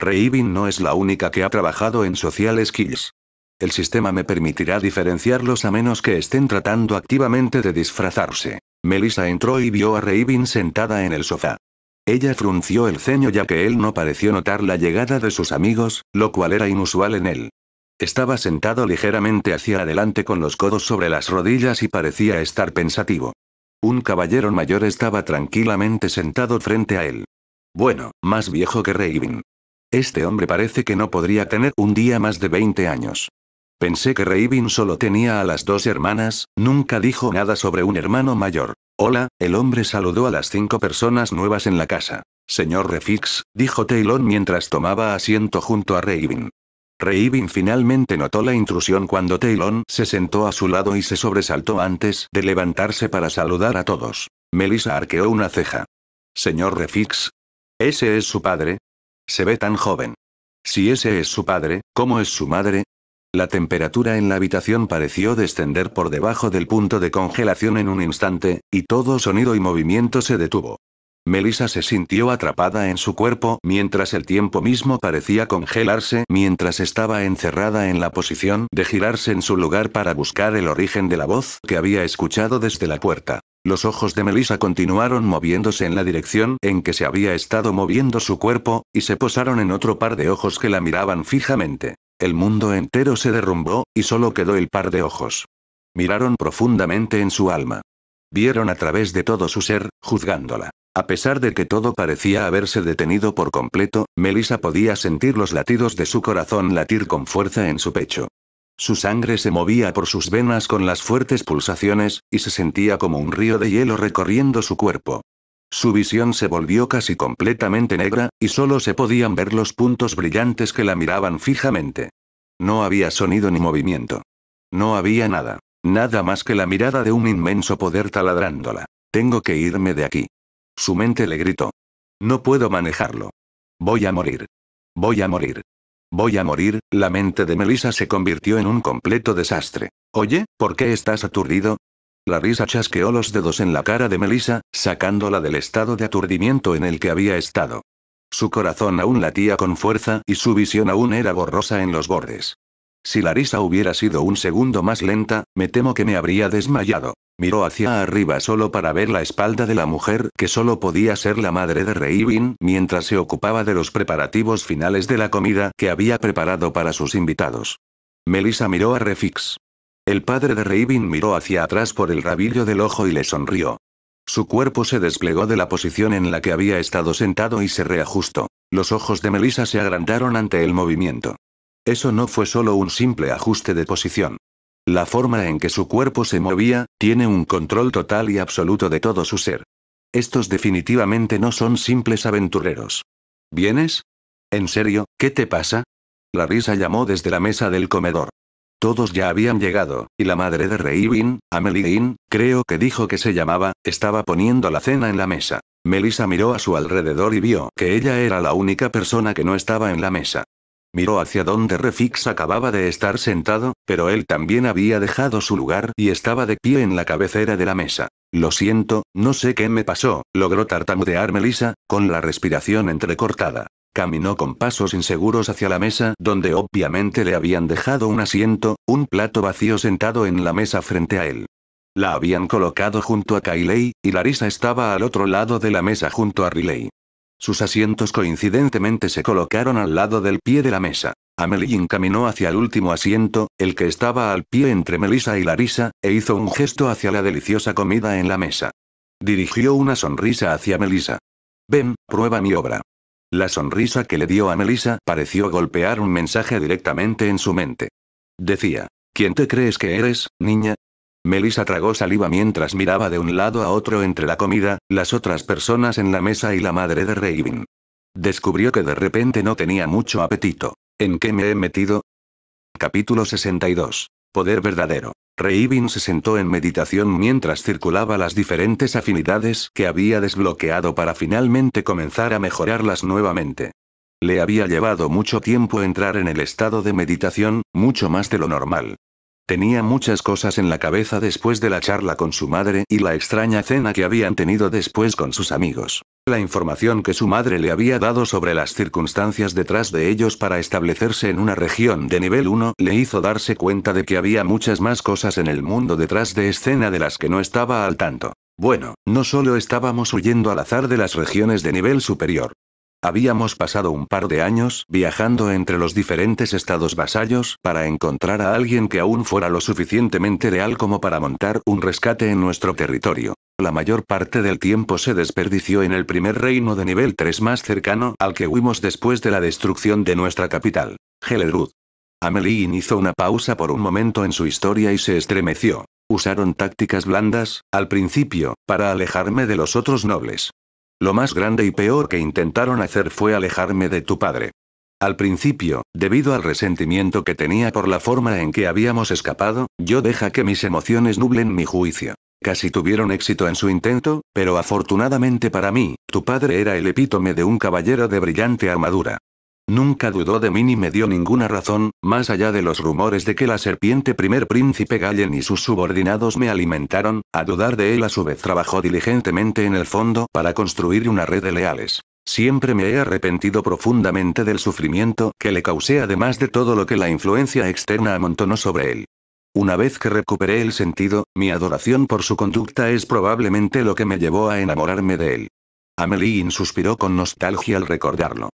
Reibin no es la única que ha trabajado en Social Skills. El sistema me permitirá diferenciarlos a menos que estén tratando activamente de disfrazarse. Melissa entró y vio a Reibin sentada en el sofá. Ella frunció el ceño ya que él no pareció notar la llegada de sus amigos, lo cual era inusual en él. Estaba sentado ligeramente hacia adelante con los codos sobre las rodillas y parecía estar pensativo. Un caballero mayor estaba tranquilamente sentado frente a él. Bueno, más viejo que Reibin. Este hombre parece que no podría tener un día más de 20 años. Pensé que Raven solo tenía a las dos hermanas, nunca dijo nada sobre un hermano mayor. Hola, el hombre saludó a las cinco personas nuevas en la casa. Señor Refix, dijo Taylor mientras tomaba asiento junto a Raven. Raven finalmente notó la intrusión cuando Taylor se sentó a su lado y se sobresaltó antes de levantarse para saludar a todos. Melissa arqueó una ceja. Señor Refix. Ese es su padre, se ve tan joven. Si ese es su padre, ¿cómo es su madre? La temperatura en la habitación pareció descender por debajo del punto de congelación en un instante, y todo sonido y movimiento se detuvo. Melissa se sintió atrapada en su cuerpo mientras el tiempo mismo parecía congelarse mientras estaba encerrada en la posición de girarse en su lugar para buscar el origen de la voz que había escuchado desde la puerta. Los ojos de Melissa continuaron moviéndose en la dirección en que se había estado moviendo su cuerpo, y se posaron en otro par de ojos que la miraban fijamente. El mundo entero se derrumbó, y solo quedó el par de ojos. Miraron profundamente en su alma. Vieron a través de todo su ser, juzgándola. A pesar de que todo parecía haberse detenido por completo, Melissa podía sentir los latidos de su corazón latir con fuerza en su pecho. Su sangre se movía por sus venas con las fuertes pulsaciones, y se sentía como un río de hielo recorriendo su cuerpo. Su visión se volvió casi completamente negra, y solo se podían ver los puntos brillantes que la miraban fijamente. No había sonido ni movimiento. No había nada. Nada más que la mirada de un inmenso poder taladrándola. Tengo que irme de aquí. Su mente le gritó. No puedo manejarlo. Voy a morir. Voy a morir. Voy a morir, la mente de Melissa se convirtió en un completo desastre. Oye, ¿por qué estás aturdido? La risa chasqueó los dedos en la cara de Melissa, sacándola del estado de aturdimiento en el que había estado. Su corazón aún latía con fuerza y su visión aún era borrosa en los bordes. Si la risa hubiera sido un segundo más lenta, me temo que me habría desmayado. Miró hacia arriba solo para ver la espalda de la mujer que solo podía ser la madre de Reibin mientras se ocupaba de los preparativos finales de la comida que había preparado para sus invitados. Melissa miró a Refix. El padre de Reibin miró hacia atrás por el rabillo del ojo y le sonrió. Su cuerpo se desplegó de la posición en la que había estado sentado y se reajustó. Los ojos de Melissa se agrandaron ante el movimiento. Eso no fue solo un simple ajuste de posición. La forma en que su cuerpo se movía, tiene un control total y absoluto de todo su ser. Estos definitivamente no son simples aventureros. ¿Vienes? ¿En serio, qué te pasa? La risa llamó desde la mesa del comedor. Todos ya habían llegado, y la madre de Reivin, Amelie creo que dijo que se llamaba, estaba poniendo la cena en la mesa. Melissa miró a su alrededor y vio que ella era la única persona que no estaba en la mesa. Miró hacia donde Refix acababa de estar sentado, pero él también había dejado su lugar y estaba de pie en la cabecera de la mesa. Lo siento, no sé qué me pasó, logró tartamudear Melissa, con la respiración entrecortada. Caminó con pasos inseguros hacia la mesa, donde obviamente le habían dejado un asiento, un plato vacío sentado en la mesa frente a él. La habían colocado junto a Kylie, y Larissa estaba al otro lado de la mesa junto a Riley. Sus asientos coincidentemente se colocaron al lado del pie de la mesa. Amelie encaminó hacia el último asiento, el que estaba al pie entre Melissa y Larisa, e hizo un gesto hacia la deliciosa comida en la mesa. Dirigió una sonrisa hacia Melissa. Ven, prueba mi obra. La sonrisa que le dio a Melissa pareció golpear un mensaje directamente en su mente. Decía, ¿quién te crees que eres, niña? Melissa tragó saliva mientras miraba de un lado a otro entre la comida, las otras personas en la mesa y la madre de Raven. Descubrió que de repente no tenía mucho apetito. ¿En qué me he metido? Capítulo 62. Poder verdadero. Reivin se sentó en meditación mientras circulaba las diferentes afinidades que había desbloqueado para finalmente comenzar a mejorarlas nuevamente. Le había llevado mucho tiempo entrar en el estado de meditación, mucho más de lo normal. Tenía muchas cosas en la cabeza después de la charla con su madre y la extraña cena que habían tenido después con sus amigos. La información que su madre le había dado sobre las circunstancias detrás de ellos para establecerse en una región de nivel 1 le hizo darse cuenta de que había muchas más cosas en el mundo detrás de escena de las que no estaba al tanto. Bueno, no solo estábamos huyendo al azar de las regiones de nivel superior, Habíamos pasado un par de años viajando entre los diferentes estados vasallos para encontrar a alguien que aún fuera lo suficientemente real como para montar un rescate en nuestro territorio. La mayor parte del tiempo se desperdició en el primer reino de nivel 3 más cercano al que huimos después de la destrucción de nuestra capital, Gelerud. Amelie hizo una pausa por un momento en su historia y se estremeció. Usaron tácticas blandas, al principio, para alejarme de los otros nobles. Lo más grande y peor que intentaron hacer fue alejarme de tu padre. Al principio, debido al resentimiento que tenía por la forma en que habíamos escapado, yo deja que mis emociones nublen mi juicio. Casi tuvieron éxito en su intento, pero afortunadamente para mí, tu padre era el epítome de un caballero de brillante armadura. Nunca dudó de mí ni me dio ninguna razón, más allá de los rumores de que la serpiente primer príncipe Gallen y sus subordinados me alimentaron, a dudar de él a su vez trabajó diligentemente en el fondo para construir una red de leales. Siempre me he arrepentido profundamente del sufrimiento que le causé además de todo lo que la influencia externa amontonó sobre él. Una vez que recuperé el sentido, mi adoración por su conducta es probablemente lo que me llevó a enamorarme de él. Amelie suspiró con nostalgia al recordarlo.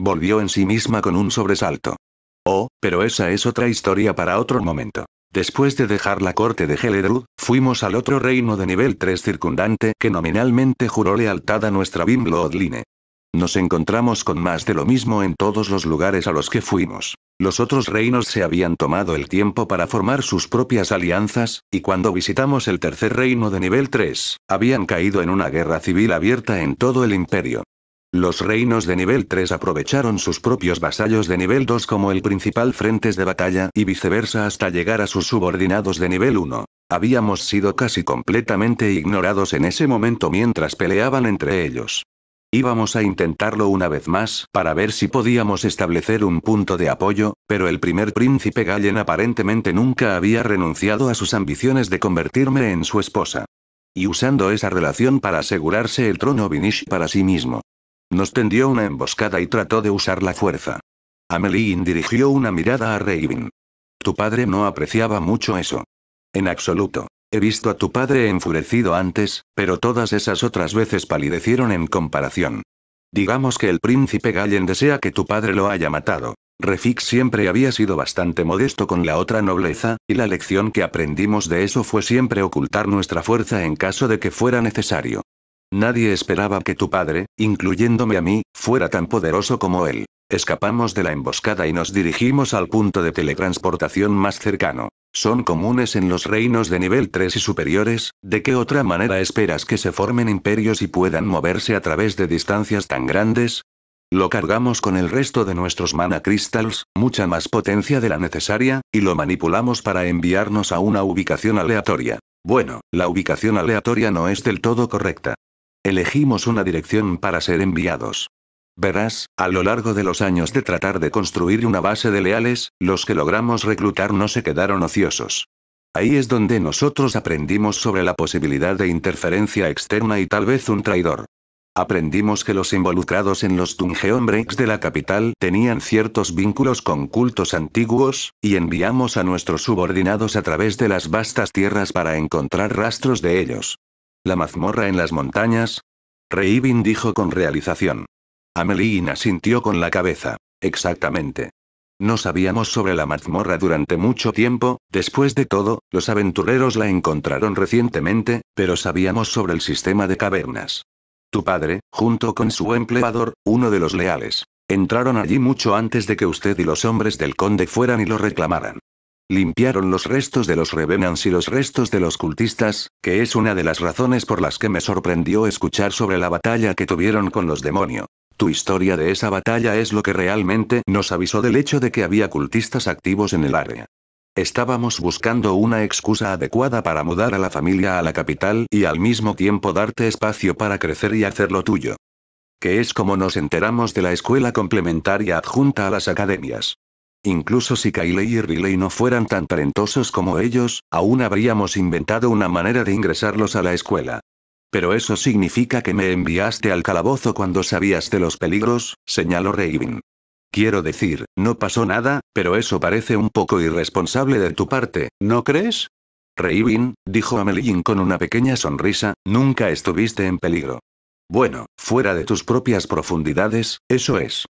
Volvió en sí misma con un sobresalto. Oh, pero esa es otra historia para otro momento. Después de dejar la corte de Helerud, fuimos al otro reino de nivel 3 circundante que nominalmente juró lealtad a nuestra Bimblodline. Nos encontramos con más de lo mismo en todos los lugares a los que fuimos. Los otros reinos se habían tomado el tiempo para formar sus propias alianzas, y cuando visitamos el tercer reino de nivel 3, habían caído en una guerra civil abierta en todo el imperio. Los reinos de nivel 3 aprovecharon sus propios vasallos de nivel 2 como el principal frentes de batalla y viceversa hasta llegar a sus subordinados de nivel 1. Habíamos sido casi completamente ignorados en ese momento mientras peleaban entre ellos. Íbamos a intentarlo una vez más para ver si podíamos establecer un punto de apoyo, pero el primer príncipe Gallen aparentemente nunca había renunciado a sus ambiciones de convertirme en su esposa. Y usando esa relación para asegurarse el trono Vinish para sí mismo. Nos tendió una emboscada y trató de usar la fuerza. Amelie dirigió una mirada a Raven. Tu padre no apreciaba mucho eso. En absoluto. He visto a tu padre enfurecido antes, pero todas esas otras veces palidecieron en comparación. Digamos que el príncipe Gallen desea que tu padre lo haya matado. Refix siempre había sido bastante modesto con la otra nobleza, y la lección que aprendimos de eso fue siempre ocultar nuestra fuerza en caso de que fuera necesario. Nadie esperaba que tu padre, incluyéndome a mí, fuera tan poderoso como él. Escapamos de la emboscada y nos dirigimos al punto de teletransportación más cercano. Son comunes en los reinos de nivel 3 y superiores, ¿de qué otra manera esperas que se formen imperios y puedan moverse a través de distancias tan grandes? Lo cargamos con el resto de nuestros mana crystals, mucha más potencia de la necesaria, y lo manipulamos para enviarnos a una ubicación aleatoria. Bueno, la ubicación aleatoria no es del todo correcta. Elegimos una dirección para ser enviados. Verás, a lo largo de los años de tratar de construir una base de leales, los que logramos reclutar no se quedaron ociosos. Ahí es donde nosotros aprendimos sobre la posibilidad de interferencia externa y tal vez un traidor. Aprendimos que los involucrados en los Dungeon Breaks de la capital tenían ciertos vínculos con cultos antiguos, y enviamos a nuestros subordinados a través de las vastas tierras para encontrar rastros de ellos. La mazmorra en las montañas. Reivin dijo con realización. Amelina sintió con la cabeza. Exactamente. No sabíamos sobre la mazmorra durante mucho tiempo, después de todo, los aventureros la encontraron recientemente, pero sabíamos sobre el sistema de cavernas. Tu padre, junto con su empleador, uno de los leales, entraron allí mucho antes de que usted y los hombres del conde fueran y lo reclamaran. Limpiaron los restos de los Revenants y los restos de los cultistas, que es una de las razones por las que me sorprendió escuchar sobre la batalla que tuvieron con los demonios. Tu historia de esa batalla es lo que realmente nos avisó del hecho de que había cultistas activos en el área. Estábamos buscando una excusa adecuada para mudar a la familia a la capital y al mismo tiempo darte espacio para crecer y hacer lo tuyo. Que es como nos enteramos de la escuela complementaria adjunta a las academias. Incluso si Kylie y Riley no fueran tan talentosos como ellos, aún habríamos inventado una manera de ingresarlos a la escuela. Pero eso significa que me enviaste al calabozo cuando sabías de los peligros, señaló Raven. Quiero decir, no pasó nada, pero eso parece un poco irresponsable de tu parte, ¿no crees? Raven, dijo Amelin con una pequeña sonrisa, nunca estuviste en peligro. Bueno, fuera de tus propias profundidades, eso es.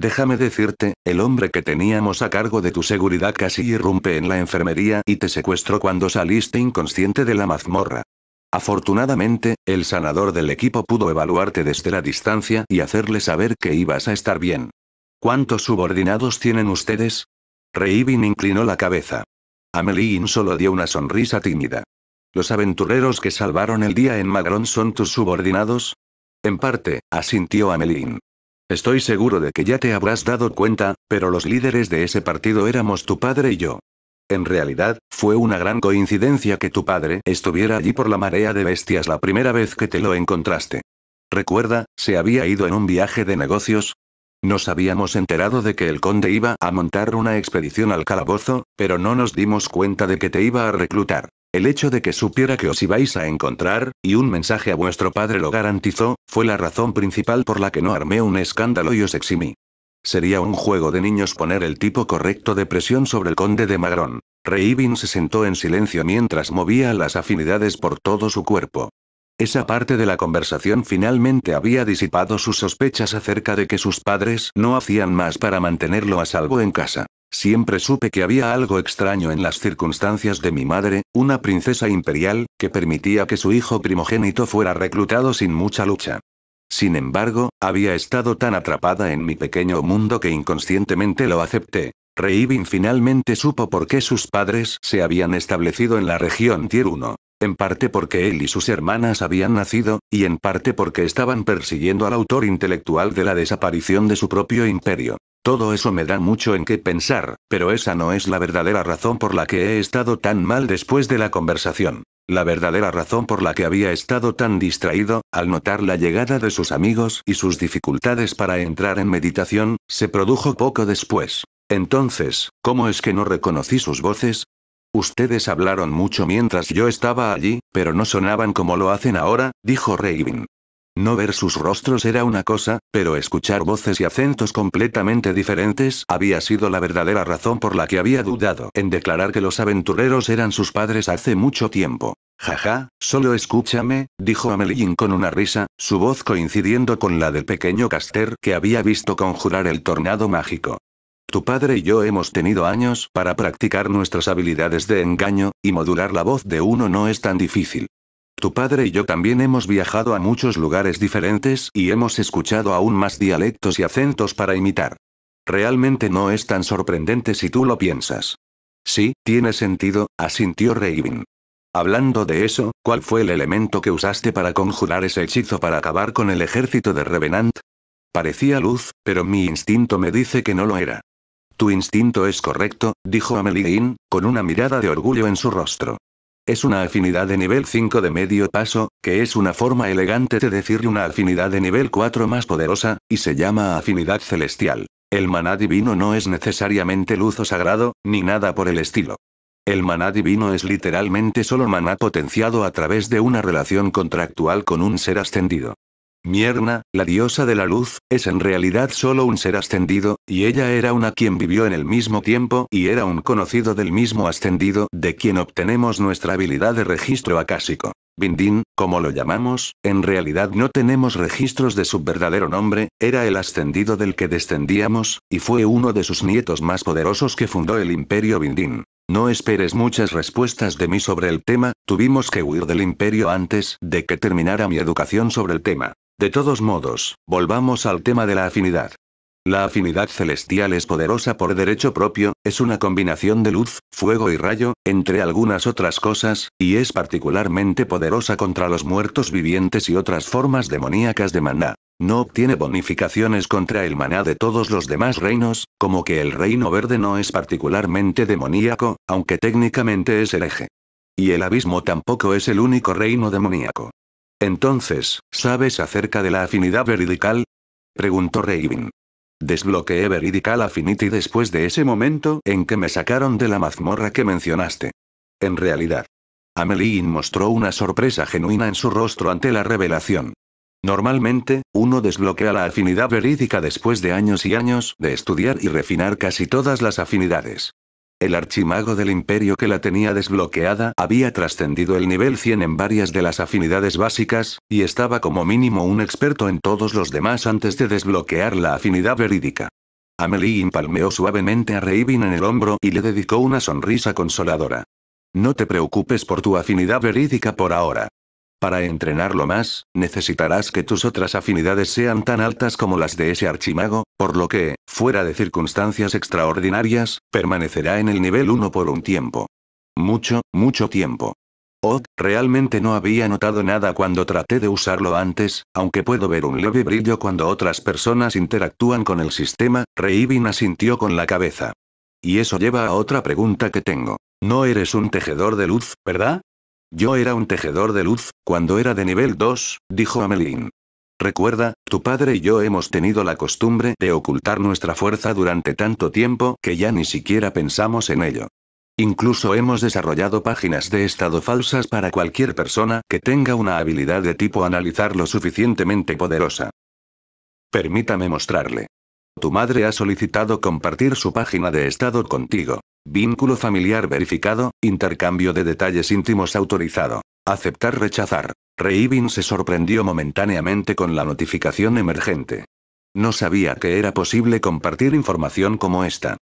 Déjame decirte, el hombre que teníamos a cargo de tu seguridad casi irrumpe en la enfermería y te secuestró cuando saliste inconsciente de la mazmorra. Afortunadamente, el sanador del equipo pudo evaluarte desde la distancia y hacerle saber que ibas a estar bien. ¿Cuántos subordinados tienen ustedes? Reivin inclinó la cabeza. Amelie solo dio una sonrisa tímida. ¿Los aventureros que salvaron el día en Magrón son tus subordinados? En parte, asintió Amelín. Estoy seguro de que ya te habrás dado cuenta, pero los líderes de ese partido éramos tu padre y yo. En realidad, fue una gran coincidencia que tu padre estuviera allí por la marea de bestias la primera vez que te lo encontraste. Recuerda, se había ido en un viaje de negocios. Nos habíamos enterado de que el conde iba a montar una expedición al calabozo, pero no nos dimos cuenta de que te iba a reclutar. El hecho de que supiera que os ibais a encontrar, y un mensaje a vuestro padre lo garantizó, fue la razón principal por la que no armé un escándalo y os eximí. Sería un juego de niños poner el tipo correcto de presión sobre el conde de Magrón. Reivin se sentó en silencio mientras movía las afinidades por todo su cuerpo. Esa parte de la conversación finalmente había disipado sus sospechas acerca de que sus padres no hacían más para mantenerlo a salvo en casa. Siempre supe que había algo extraño en las circunstancias de mi madre, una princesa imperial, que permitía que su hijo primogénito fuera reclutado sin mucha lucha. Sin embargo, había estado tan atrapada en mi pequeño mundo que inconscientemente lo acepté. Reibin finalmente supo por qué sus padres se habían establecido en la región Tier 1. En parte porque él y sus hermanas habían nacido, y en parte porque estaban persiguiendo al autor intelectual de la desaparición de su propio imperio. Todo eso me da mucho en qué pensar, pero esa no es la verdadera razón por la que he estado tan mal después de la conversación. La verdadera razón por la que había estado tan distraído, al notar la llegada de sus amigos y sus dificultades para entrar en meditación, se produjo poco después. Entonces, ¿cómo es que no reconocí sus voces? Ustedes hablaron mucho mientras yo estaba allí, pero no sonaban como lo hacen ahora, dijo Raven. No ver sus rostros era una cosa, pero escuchar voces y acentos completamente diferentes había sido la verdadera razón por la que había dudado en declarar que los aventureros eran sus padres hace mucho tiempo. Jaja, solo escúchame, dijo Amelín con una risa, su voz coincidiendo con la del pequeño Caster que había visto conjurar el tornado mágico. Tu padre y yo hemos tenido años para practicar nuestras habilidades de engaño, y modular la voz de uno no es tan difícil. Tu padre y yo también hemos viajado a muchos lugares diferentes y hemos escuchado aún más dialectos y acentos para imitar. Realmente no es tan sorprendente si tú lo piensas. Sí, tiene sentido, asintió Raven. Hablando de eso, ¿cuál fue el elemento que usaste para conjurar ese hechizo para acabar con el ejército de Revenant? Parecía luz, pero mi instinto me dice que no lo era. Tu instinto es correcto, dijo Amelie con una mirada de orgullo en su rostro. Es una afinidad de nivel 5 de medio paso, que es una forma elegante de decir una afinidad de nivel 4 más poderosa, y se llama afinidad celestial. El maná divino no es necesariamente luz o sagrado, ni nada por el estilo. El maná divino es literalmente solo maná potenciado a través de una relación contractual con un ser ascendido. Mierna, la diosa de la luz, es en realidad solo un ser ascendido, y ella era una quien vivió en el mismo tiempo y era un conocido del mismo ascendido de quien obtenemos nuestra habilidad de registro acásico. Bindin, como lo llamamos, en realidad no tenemos registros de su verdadero nombre, era el ascendido del que descendíamos, y fue uno de sus nietos más poderosos que fundó el imperio Bindin. No esperes muchas respuestas de mí sobre el tema, tuvimos que huir del imperio antes de que terminara mi educación sobre el tema. De todos modos, volvamos al tema de la afinidad. La afinidad celestial es poderosa por derecho propio, es una combinación de luz, fuego y rayo, entre algunas otras cosas, y es particularmente poderosa contra los muertos vivientes y otras formas demoníacas de maná. No obtiene bonificaciones contra el maná de todos los demás reinos, como que el reino verde no es particularmente demoníaco, aunque técnicamente es hereje. Y el abismo tampoco es el único reino demoníaco. Entonces, ¿sabes acerca de la afinidad veridical? preguntó Raven. Desbloqueé Veridical Affinity después de ese momento en que me sacaron de la mazmorra que mencionaste. En realidad. Amelie mostró una sorpresa genuina en su rostro ante la revelación. Normalmente, uno desbloquea la afinidad verídica después de años y años de estudiar y refinar casi todas las afinidades. El archimago del imperio que la tenía desbloqueada había trascendido el nivel 100 en varias de las afinidades básicas, y estaba como mínimo un experto en todos los demás antes de desbloquear la afinidad verídica. Amelie impalmeó suavemente a Raven en el hombro y le dedicó una sonrisa consoladora. No te preocupes por tu afinidad verídica por ahora. Para entrenarlo más, necesitarás que tus otras afinidades sean tan altas como las de ese archimago, por lo que, fuera de circunstancias extraordinarias, permanecerá en el nivel 1 por un tiempo. Mucho, mucho tiempo. Oh, realmente no había notado nada cuando traté de usarlo antes, aunque puedo ver un leve brillo cuando otras personas interactúan con el sistema, Reivin asintió con la cabeza. Y eso lleva a otra pregunta que tengo. No eres un tejedor de luz, ¿verdad? Yo era un tejedor de luz, cuando era de nivel 2, dijo Amelín. Recuerda, tu padre y yo hemos tenido la costumbre de ocultar nuestra fuerza durante tanto tiempo que ya ni siquiera pensamos en ello. Incluso hemos desarrollado páginas de estado falsas para cualquier persona que tenga una habilidad de tipo analizar lo suficientemente poderosa. Permítame mostrarle. Tu madre ha solicitado compartir su página de estado contigo. Vínculo familiar verificado, intercambio de detalles íntimos autorizado. Aceptar rechazar. Reivin se sorprendió momentáneamente con la notificación emergente. No sabía que era posible compartir información como esta.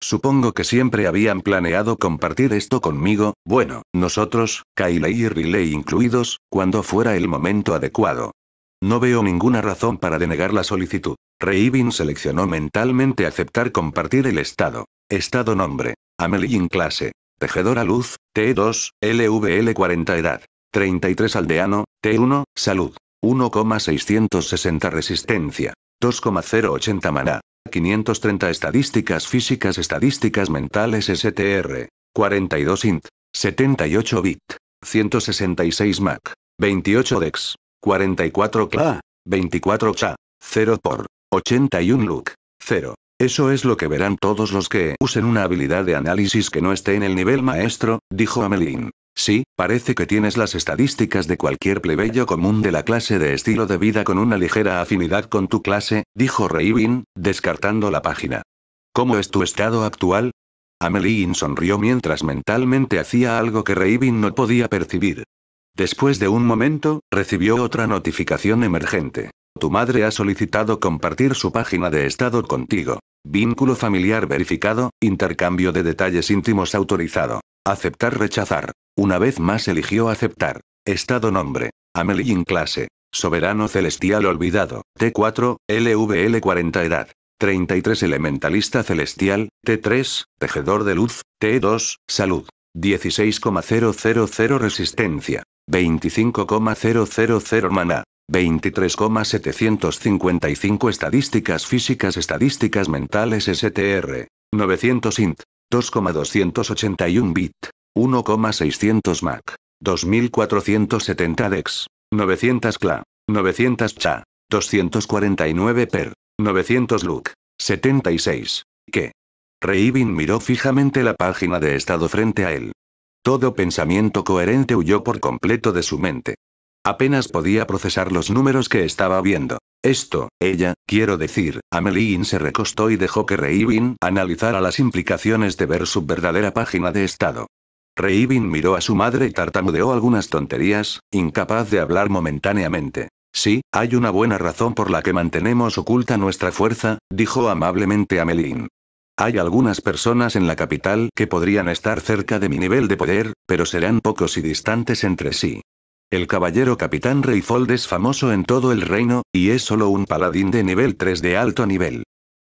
Supongo que siempre habían planeado compartir esto conmigo, bueno, nosotros, Kyle y Riley incluidos, cuando fuera el momento adecuado. No veo ninguna razón para denegar la solicitud. Reivin seleccionó mentalmente aceptar compartir el estado. Estado nombre. Amelie en clase. Tejedora luz, T2, LVL40 edad. 33 aldeano, T1, salud. 1,660 resistencia. 2,080 maná. 530 estadísticas físicas estadísticas mentales STR. 42 int. 78 bit. 166 mac. 28 dex. 44 cla. 24 cha. 0 por. 81 look. 0. Eso es lo que verán todos los que usen una habilidad de análisis que no esté en el nivel maestro, dijo Amelin. Sí, parece que tienes las estadísticas de cualquier plebeyo común de la clase de estilo de vida con una ligera afinidad con tu clase, dijo Reivin, descartando la página. ¿Cómo es tu estado actual? Amelin sonrió mientras mentalmente hacía algo que Reivin no podía percibir. Después de un momento, recibió otra notificación emergente. Tu madre ha solicitado compartir su página de estado contigo. Vínculo familiar verificado, intercambio de detalles íntimos autorizado. Aceptar rechazar. Una vez más eligió aceptar. Estado nombre. Amelie clase. Soberano celestial olvidado. T4, LVL 40 edad. 33 elementalista celestial, T3, tejedor de luz, T2, salud. 16,000 resistencia. 25,000 maná. 23,755 Estadísticas físicas Estadísticas mentales STR. 900 int. 2,281 bit. 1,600 mac. 2470 dex. 900 cla. 900 cha. 249 per. 900 look. 76. ¿Qué? Reibin miró fijamente la página de estado frente a él. Todo pensamiento coherente huyó por completo de su mente. Apenas podía procesar los números que estaba viendo. Esto, ella, quiero decir, Amelie se recostó y dejó que Reivin analizara las implicaciones de ver su verdadera página de estado. Reivin miró a su madre y tartamudeó algunas tonterías, incapaz de hablar momentáneamente. Sí, hay una buena razón por la que mantenemos oculta nuestra fuerza, dijo amablemente Amelie. Hay algunas personas en la capital que podrían estar cerca de mi nivel de poder, pero serán pocos y distantes entre sí. El caballero capitán Reyfold es famoso en todo el reino, y es solo un paladín de nivel 3 de alto nivel.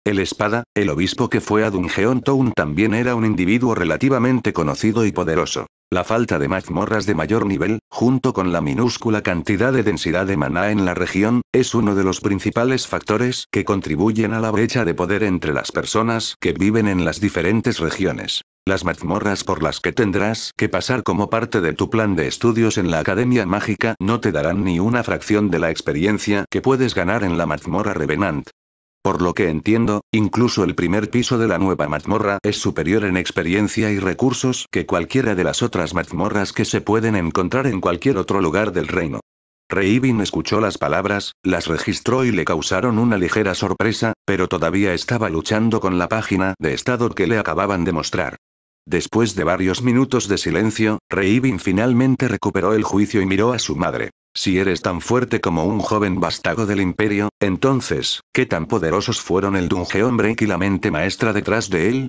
El espada, el obispo que fue a Dungeon Town también era un individuo relativamente conocido y poderoso. La falta de mazmorras de mayor nivel, junto con la minúscula cantidad de densidad de maná en la región, es uno de los principales factores que contribuyen a la brecha de poder entre las personas que viven en las diferentes regiones. Las mazmorras por las que tendrás que pasar como parte de tu plan de estudios en la Academia Mágica no te darán ni una fracción de la experiencia que puedes ganar en la mazmorra Revenant. Por lo que entiendo, incluso el primer piso de la nueva mazmorra es superior en experiencia y recursos que cualquiera de las otras mazmorras que se pueden encontrar en cualquier otro lugar del reino. Reibin escuchó las palabras, las registró y le causaron una ligera sorpresa, pero todavía estaba luchando con la página de estado que le acababan de mostrar. Después de varios minutos de silencio, Reibin finalmente recuperó el juicio y miró a su madre. Si eres tan fuerte como un joven vástago del imperio, entonces, ¿qué tan poderosos fueron el Dungeon Break y la mente maestra detrás de él?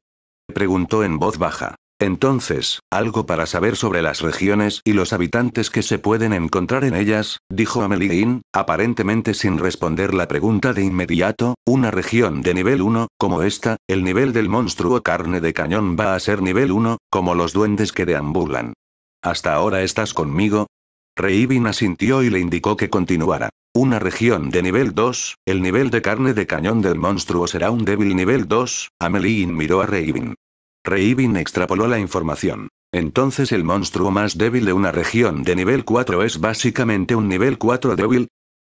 Preguntó en voz baja. Entonces, algo para saber sobre las regiones y los habitantes que se pueden encontrar en ellas, dijo Ameliein, aparentemente sin responder la pregunta de inmediato, una región de nivel 1, como esta, el nivel del monstruo carne de cañón va a ser nivel 1, como los duendes que deambulan. Hasta ahora estás conmigo, Reibin asintió y le indicó que continuara. Una región de nivel 2, el nivel de carne de cañón del monstruo será un débil nivel 2, Amelin miró a Reibin. Reibin extrapoló la información. Entonces el monstruo más débil de una región de nivel 4 es básicamente un nivel 4 débil.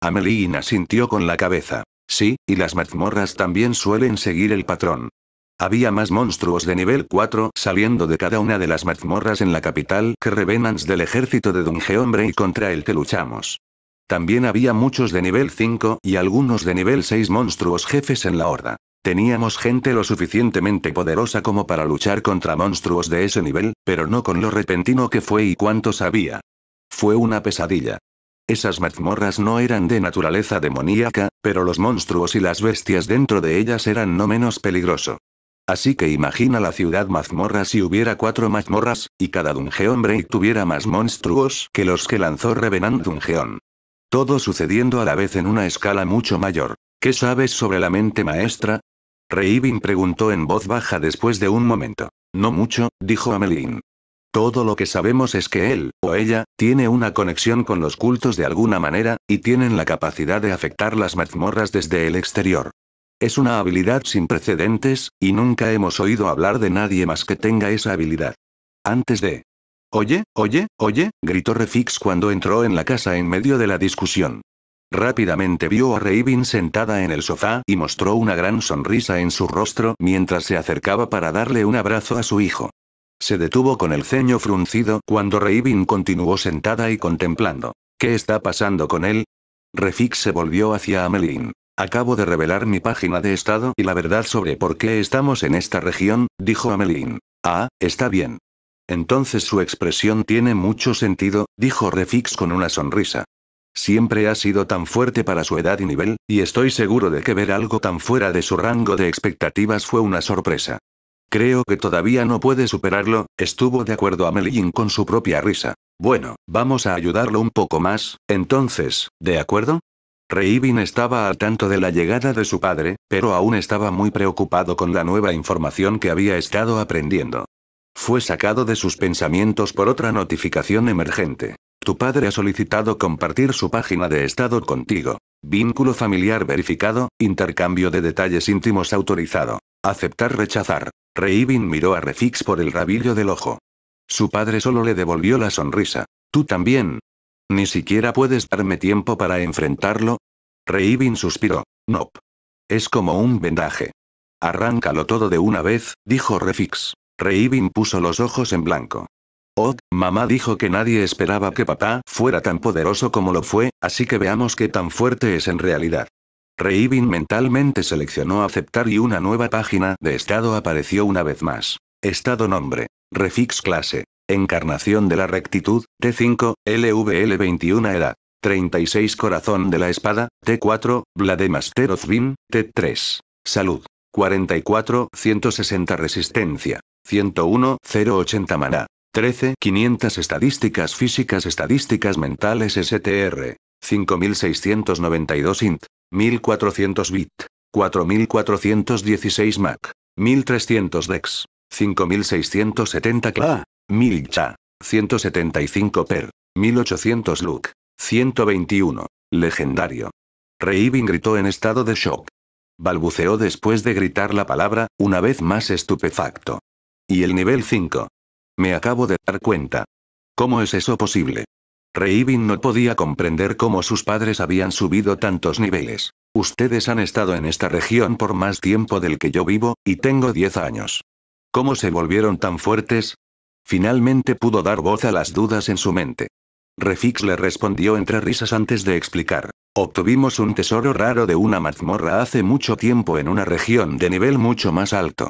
Amelin asintió con la cabeza. Sí, y las mazmorras también suelen seguir el patrón. Había más monstruos de nivel 4 saliendo de cada una de las mazmorras en la capital que revenants del ejército de Dungeombre y contra el que luchamos. También había muchos de nivel 5 y algunos de nivel 6 monstruos jefes en la horda. Teníamos gente lo suficientemente poderosa como para luchar contra monstruos de ese nivel, pero no con lo repentino que fue y cuántos había. Fue una pesadilla. Esas mazmorras no eran de naturaleza demoníaca, pero los monstruos y las bestias dentro de ellas eran no menos peligroso. Así que imagina la ciudad mazmorra si hubiera cuatro mazmorras, y cada Dungeon Break tuviera más monstruos que los que lanzó Revenant Dungeon. Todo sucediendo a la vez en una escala mucho mayor. ¿Qué sabes sobre la mente maestra? Reivin preguntó en voz baja después de un momento. No mucho, dijo Amelin. Todo lo que sabemos es que él, o ella, tiene una conexión con los cultos de alguna manera, y tienen la capacidad de afectar las mazmorras desde el exterior. Es una habilidad sin precedentes, y nunca hemos oído hablar de nadie más que tenga esa habilidad. Antes de... Oye, oye, oye, gritó Refix cuando entró en la casa en medio de la discusión. Rápidamente vio a Raven sentada en el sofá y mostró una gran sonrisa en su rostro mientras se acercaba para darle un abrazo a su hijo. Se detuvo con el ceño fruncido cuando Raven continuó sentada y contemplando. ¿Qué está pasando con él? Refix se volvió hacia Amelin. Acabo de revelar mi página de estado y la verdad sobre por qué estamos en esta región, dijo Amelín. Ah, está bien. Entonces su expresión tiene mucho sentido, dijo Refix con una sonrisa. Siempre ha sido tan fuerte para su edad y nivel, y estoy seguro de que ver algo tan fuera de su rango de expectativas fue una sorpresa. Creo que todavía no puede superarlo, estuvo de acuerdo Amelín con su propia risa. Bueno, vamos a ayudarlo un poco más, entonces, ¿de acuerdo? Reibin estaba al tanto de la llegada de su padre, pero aún estaba muy preocupado con la nueva información que había estado aprendiendo. Fue sacado de sus pensamientos por otra notificación emergente. Tu padre ha solicitado compartir su página de estado contigo. Vínculo familiar verificado, intercambio de detalles íntimos autorizado. Aceptar rechazar. Reibin miró a Refix por el rabillo del ojo. Su padre solo le devolvió la sonrisa. Tú también, ni siquiera puedes darme tiempo para enfrentarlo. Reivin suspiró. Nope. Es como un vendaje. Arráncalo todo de una vez, dijo Refix. Reivin puso los ojos en blanco. Oh, mamá dijo que nadie esperaba que papá fuera tan poderoso como lo fue, así que veamos qué tan fuerte es en realidad. Reivin mentalmente seleccionó aceptar y una nueva página de estado apareció una vez más. Estado nombre. Refix clase. Encarnación de la rectitud, T5, LVL 21 era. 36 Corazón de la Espada, T4, Vlademaster Ozbin T3. Salud. 44, 160 Resistencia. 101, 080 Maná. 13, 500 Estadísticas Físicas Estadísticas Mentales STR. 5692 INT. 1400 BIT. 4416 MAC. 1300 DEX. 5670 CLA. Milcha. 175 per. 1800 Luke. 121. Legendario. Reivin gritó en estado de shock. Balbuceó después de gritar la palabra, una vez más estupefacto. Y el nivel 5. Me acabo de dar cuenta. ¿Cómo es eso posible? Reivin no podía comprender cómo sus padres habían subido tantos niveles. Ustedes han estado en esta región por más tiempo del que yo vivo, y tengo 10 años. ¿Cómo se volvieron tan fuertes? Finalmente pudo dar voz a las dudas en su mente. Refix le respondió entre risas antes de explicar. Obtuvimos un tesoro raro de una mazmorra hace mucho tiempo en una región de nivel mucho más alto.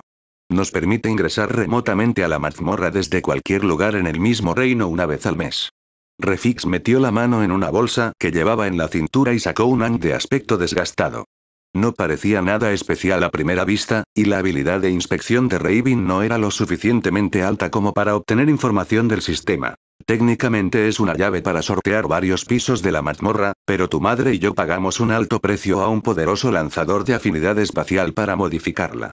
Nos permite ingresar remotamente a la mazmorra desde cualquier lugar en el mismo reino una vez al mes. Refix metió la mano en una bolsa que llevaba en la cintura y sacó un ang de aspecto desgastado. No parecía nada especial a primera vista, y la habilidad de inspección de Raven no era lo suficientemente alta como para obtener información del sistema. Técnicamente es una llave para sortear varios pisos de la mazmorra, pero tu madre y yo pagamos un alto precio a un poderoso lanzador de afinidad espacial para modificarla.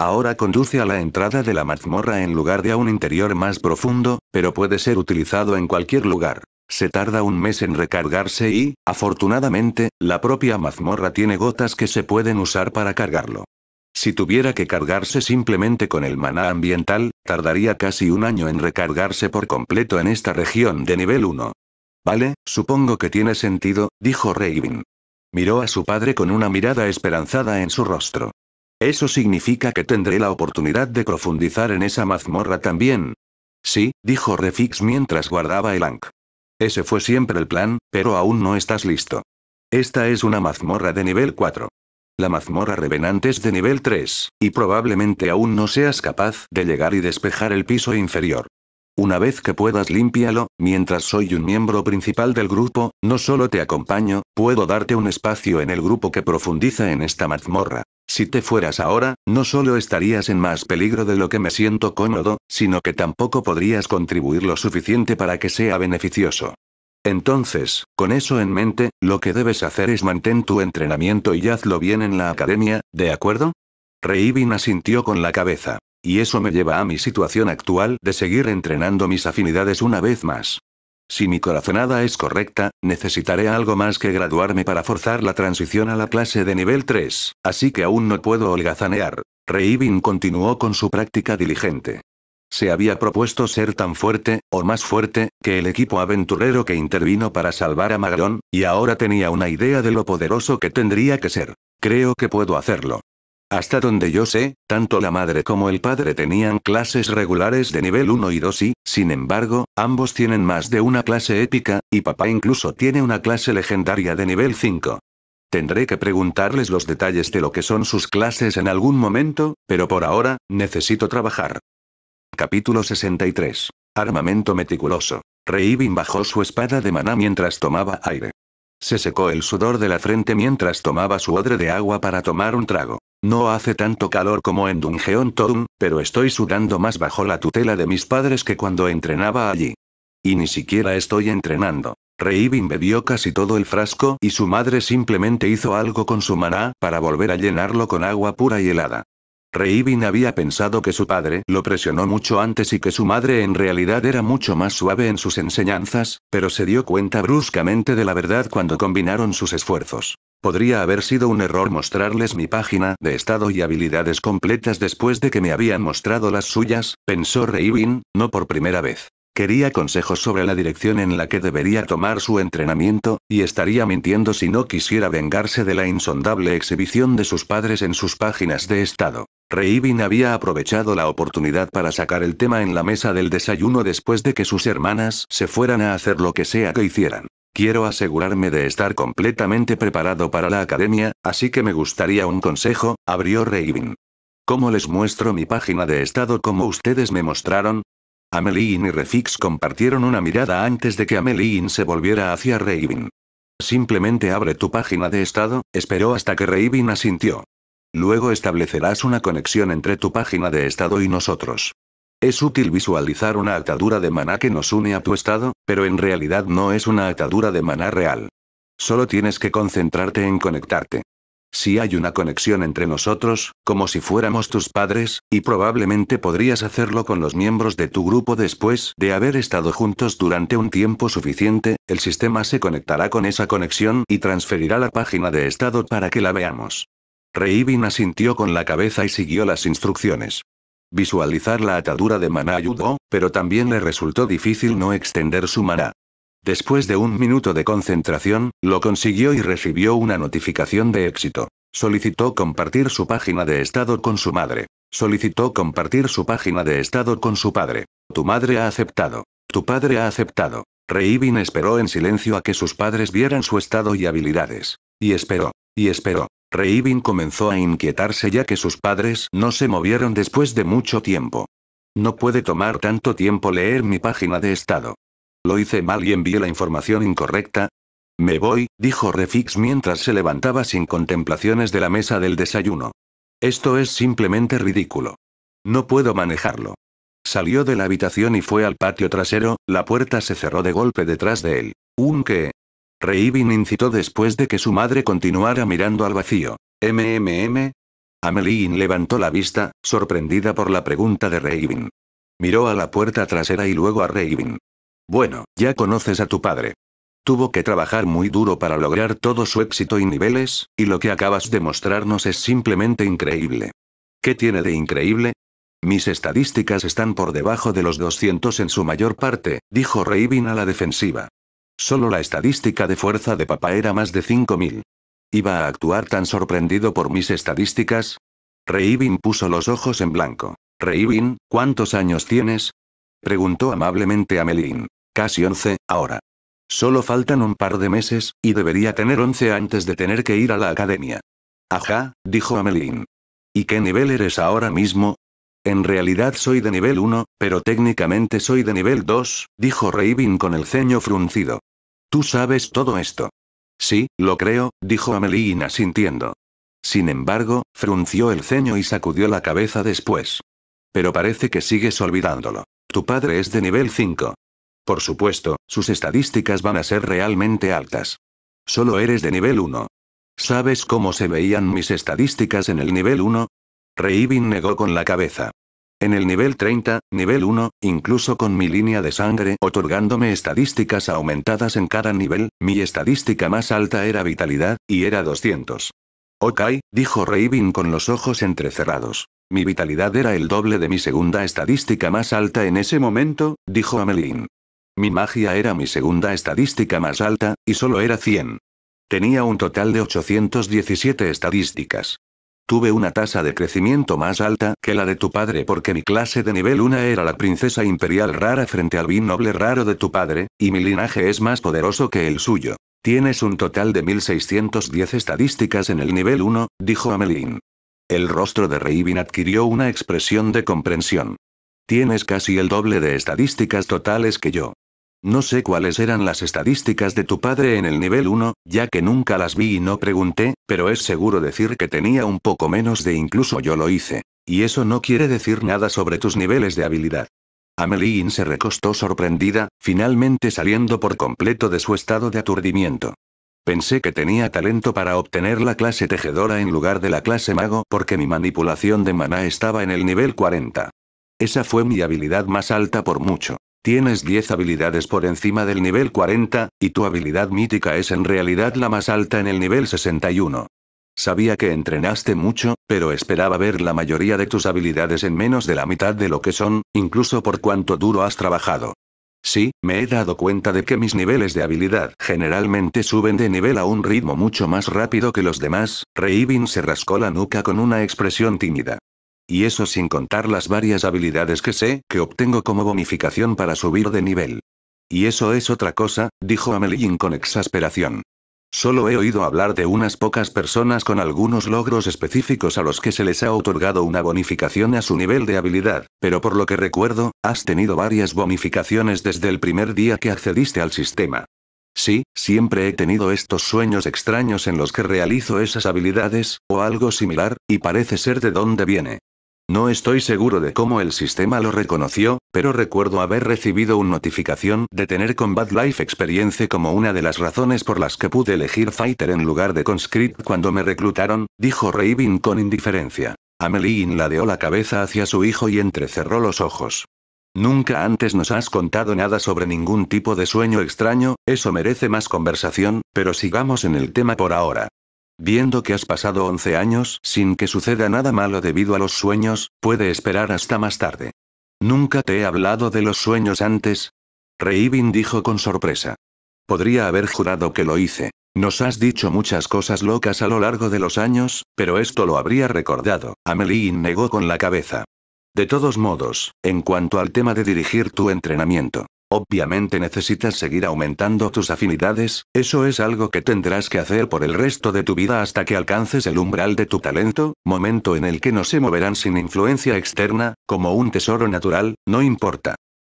Ahora conduce a la entrada de la mazmorra en lugar de a un interior más profundo, pero puede ser utilizado en cualquier lugar. Se tarda un mes en recargarse y, afortunadamente, la propia mazmorra tiene gotas que se pueden usar para cargarlo. Si tuviera que cargarse simplemente con el maná ambiental, tardaría casi un año en recargarse por completo en esta región de nivel 1. Vale, supongo que tiene sentido, dijo Raven. Miró a su padre con una mirada esperanzada en su rostro. Eso significa que tendré la oportunidad de profundizar en esa mazmorra también. Sí, dijo Refix mientras guardaba el Ankh. Ese fue siempre el plan, pero aún no estás listo. Esta es una mazmorra de nivel 4. La mazmorra revenante es de nivel 3, y probablemente aún no seas capaz de llegar y despejar el piso inferior. Una vez que puedas límpialo, mientras soy un miembro principal del grupo, no solo te acompaño, puedo darte un espacio en el grupo que profundiza en esta mazmorra. Si te fueras ahora, no solo estarías en más peligro de lo que me siento cómodo, sino que tampoco podrías contribuir lo suficiente para que sea beneficioso. Entonces, con eso en mente, lo que debes hacer es mantén tu entrenamiento y hazlo bien en la academia, ¿de acuerdo? Reivin asintió con la cabeza y eso me lleva a mi situación actual de seguir entrenando mis afinidades una vez más. Si mi corazonada es correcta, necesitaré algo más que graduarme para forzar la transición a la clase de nivel 3, así que aún no puedo holgazanear. Reivin continuó con su práctica diligente. Se había propuesto ser tan fuerte, o más fuerte, que el equipo aventurero que intervino para salvar a Magrón, y ahora tenía una idea de lo poderoso que tendría que ser. Creo que puedo hacerlo. Hasta donde yo sé, tanto la madre como el padre tenían clases regulares de nivel 1 y 2 y, sin embargo, ambos tienen más de una clase épica, y papá incluso tiene una clase legendaria de nivel 5. Tendré que preguntarles los detalles de lo que son sus clases en algún momento, pero por ahora, necesito trabajar. Capítulo 63. Armamento meticuloso. Reibin bajó su espada de maná mientras tomaba aire. Se secó el sudor de la frente mientras tomaba su odre de agua para tomar un trago. No hace tanto calor como en Dungeon Town, pero estoy sudando más bajo la tutela de mis padres que cuando entrenaba allí. Y ni siquiera estoy entrenando. Reivin bebió casi todo el frasco y su madre simplemente hizo algo con su maná para volver a llenarlo con agua pura y helada. Reivin había pensado que su padre lo presionó mucho antes y que su madre en realidad era mucho más suave en sus enseñanzas, pero se dio cuenta bruscamente de la verdad cuando combinaron sus esfuerzos. Podría haber sido un error mostrarles mi página de estado y habilidades completas después de que me habían mostrado las suyas, pensó Reivin, no por primera vez. Quería consejos sobre la dirección en la que debería tomar su entrenamiento, y estaría mintiendo si no quisiera vengarse de la insondable exhibición de sus padres en sus páginas de estado. Reivin había aprovechado la oportunidad para sacar el tema en la mesa del desayuno después de que sus hermanas se fueran a hacer lo que sea que hicieran. Quiero asegurarme de estar completamente preparado para la academia, así que me gustaría un consejo, abrió Raven. ¿Cómo les muestro mi página de estado como ustedes me mostraron? Amelin y Refix compartieron una mirada antes de que Ameline se volviera hacia Raven. Simplemente abre tu página de estado, esperó hasta que Raven asintió. Luego establecerás una conexión entre tu página de estado y nosotros. Es útil visualizar una atadura de maná que nos une a tu estado, pero en realidad no es una atadura de maná real. Solo tienes que concentrarte en conectarte. Si hay una conexión entre nosotros, como si fuéramos tus padres, y probablemente podrías hacerlo con los miembros de tu grupo después de haber estado juntos durante un tiempo suficiente, el sistema se conectará con esa conexión y transferirá la página de estado para que la veamos. Reivin asintió con la cabeza y siguió las instrucciones visualizar la atadura de maná ayudó, pero también le resultó difícil no extender su maná. Después de un minuto de concentración, lo consiguió y recibió una notificación de éxito. Solicitó compartir su página de estado con su madre. Solicitó compartir su página de estado con su padre. Tu madre ha aceptado. Tu padre ha aceptado. Reibin esperó en silencio a que sus padres vieran su estado y habilidades. Y esperó. Y esperó. Reibin comenzó a inquietarse ya que sus padres no se movieron después de mucho tiempo. No puede tomar tanto tiempo leer mi página de estado. Lo hice mal y envié la información incorrecta. Me voy, dijo Refix mientras se levantaba sin contemplaciones de la mesa del desayuno. Esto es simplemente ridículo. No puedo manejarlo. Salió de la habitación y fue al patio trasero, la puerta se cerró de golpe detrás de él. Un que, Reibin incitó después de que su madre continuara mirando al vacío. ¿MMM? Amelie levantó la vista, sorprendida por la pregunta de Reibin. Miró a la puerta trasera y luego a Reibin. Bueno, ya conoces a tu padre. Tuvo que trabajar muy duro para lograr todo su éxito y niveles, y lo que acabas de mostrarnos es simplemente increíble. ¿Qué tiene de increíble? Mis estadísticas están por debajo de los 200 en su mayor parte, dijo Reibin a la defensiva. Solo la estadística de fuerza de papá era más de 5.000. ¿Iba a actuar tan sorprendido por mis estadísticas? Reibin puso los ojos en blanco. Reibin, ¿cuántos años tienes? Preguntó amablemente a Melin. Casi 11, ahora. Solo faltan un par de meses, y debería tener 11 antes de tener que ir a la academia. Ajá, dijo Melin. ¿Y qué nivel eres ahora mismo? En realidad soy de nivel 1, pero técnicamente soy de nivel 2, dijo Raven con el ceño fruncido. Tú sabes todo esto. Sí, lo creo, dijo Amelina sintiendo. Sin embargo, frunció el ceño y sacudió la cabeza después. Pero parece que sigues olvidándolo. Tu padre es de nivel 5. Por supuesto, sus estadísticas van a ser realmente altas. Solo eres de nivel 1. ¿Sabes cómo se veían mis estadísticas en el nivel 1? Reibin negó con la cabeza. En el nivel 30, nivel 1, incluso con mi línea de sangre otorgándome estadísticas aumentadas en cada nivel, mi estadística más alta era vitalidad, y era 200. Ok, dijo Reibin con los ojos entrecerrados. Mi vitalidad era el doble de mi segunda estadística más alta en ese momento, dijo Amelin. Mi magia era mi segunda estadística más alta, y solo era 100. Tenía un total de 817 estadísticas. Tuve una tasa de crecimiento más alta que la de tu padre porque mi clase de nivel 1 era la princesa imperial rara frente al bin noble raro de tu padre, y mi linaje es más poderoso que el suyo. Tienes un total de 1610 estadísticas en el nivel 1, dijo Amelín. El rostro de Reivin adquirió una expresión de comprensión. Tienes casi el doble de estadísticas totales que yo. No sé cuáles eran las estadísticas de tu padre en el nivel 1, ya que nunca las vi y no pregunté, pero es seguro decir que tenía un poco menos de incluso yo lo hice. Y eso no quiere decir nada sobre tus niveles de habilidad. Amelie se recostó sorprendida, finalmente saliendo por completo de su estado de aturdimiento. Pensé que tenía talento para obtener la clase tejedora en lugar de la clase mago porque mi manipulación de maná estaba en el nivel 40. Esa fue mi habilidad más alta por mucho. Tienes 10 habilidades por encima del nivel 40, y tu habilidad mítica es en realidad la más alta en el nivel 61. Sabía que entrenaste mucho, pero esperaba ver la mayoría de tus habilidades en menos de la mitad de lo que son, incluso por cuánto duro has trabajado. Sí, me he dado cuenta de que mis niveles de habilidad generalmente suben de nivel a un ritmo mucho más rápido que los demás, Reivin se rascó la nuca con una expresión tímida y eso sin contar las varias habilidades que sé que obtengo como bonificación para subir de nivel. Y eso es otra cosa, dijo Amelie con exasperación. Solo he oído hablar de unas pocas personas con algunos logros específicos a los que se les ha otorgado una bonificación a su nivel de habilidad, pero por lo que recuerdo, has tenido varias bonificaciones desde el primer día que accediste al sistema. Sí, siempre he tenido estos sueños extraños en los que realizo esas habilidades, o algo similar, y parece ser de dónde viene. No estoy seguro de cómo el sistema lo reconoció, pero recuerdo haber recibido una notificación de tener Combat Life Experience como una de las razones por las que pude elegir Fighter en lugar de Conscript cuando me reclutaron, dijo Raven con indiferencia. Amelie ladeó la cabeza hacia su hijo y entrecerró los ojos. Nunca antes nos has contado nada sobre ningún tipo de sueño extraño, eso merece más conversación, pero sigamos en el tema por ahora. Viendo que has pasado 11 años sin que suceda nada malo debido a los sueños, puede esperar hasta más tarde. ¿Nunca te he hablado de los sueños antes? Reivin dijo con sorpresa. Podría haber jurado que lo hice. Nos has dicho muchas cosas locas a lo largo de los años, pero esto lo habría recordado. Amelie negó con la cabeza. De todos modos, en cuanto al tema de dirigir tu entrenamiento, Obviamente necesitas seguir aumentando tus afinidades, eso es algo que tendrás que hacer por el resto de tu vida hasta que alcances el umbral de tu talento, momento en el que no se moverán sin influencia externa, como un tesoro natural, no importa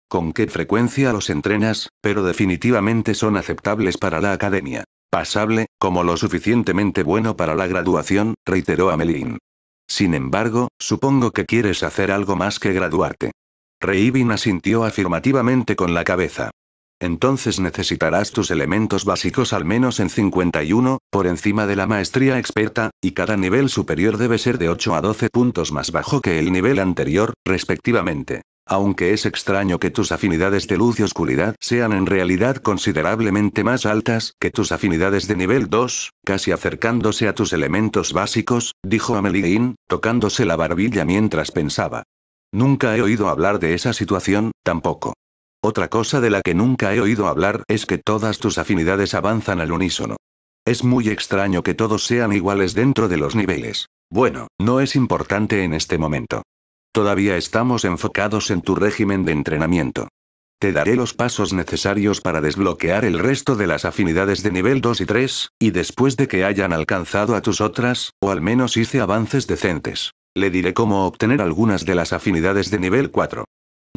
con qué frecuencia los entrenas, pero definitivamente son aceptables para la academia. Pasable, como lo suficientemente bueno para la graduación, reiteró Amelín. Sin embargo, supongo que quieres hacer algo más que graduarte. Reibin asintió afirmativamente con la cabeza. Entonces necesitarás tus elementos básicos al menos en 51, por encima de la maestría experta, y cada nivel superior debe ser de 8 a 12 puntos más bajo que el nivel anterior, respectivamente. Aunque es extraño que tus afinidades de luz y oscuridad sean en realidad considerablemente más altas que tus afinidades de nivel 2, casi acercándose a tus elementos básicos, dijo Amelie tocándose la barbilla mientras pensaba. Nunca he oído hablar de esa situación, tampoco. Otra cosa de la que nunca he oído hablar es que todas tus afinidades avanzan al unísono. Es muy extraño que todos sean iguales dentro de los niveles. Bueno, no es importante en este momento. Todavía estamos enfocados en tu régimen de entrenamiento. Te daré los pasos necesarios para desbloquear el resto de las afinidades de nivel 2 y 3, y después de que hayan alcanzado a tus otras, o al menos hice avances decentes. Le diré cómo obtener algunas de las afinidades de nivel 4.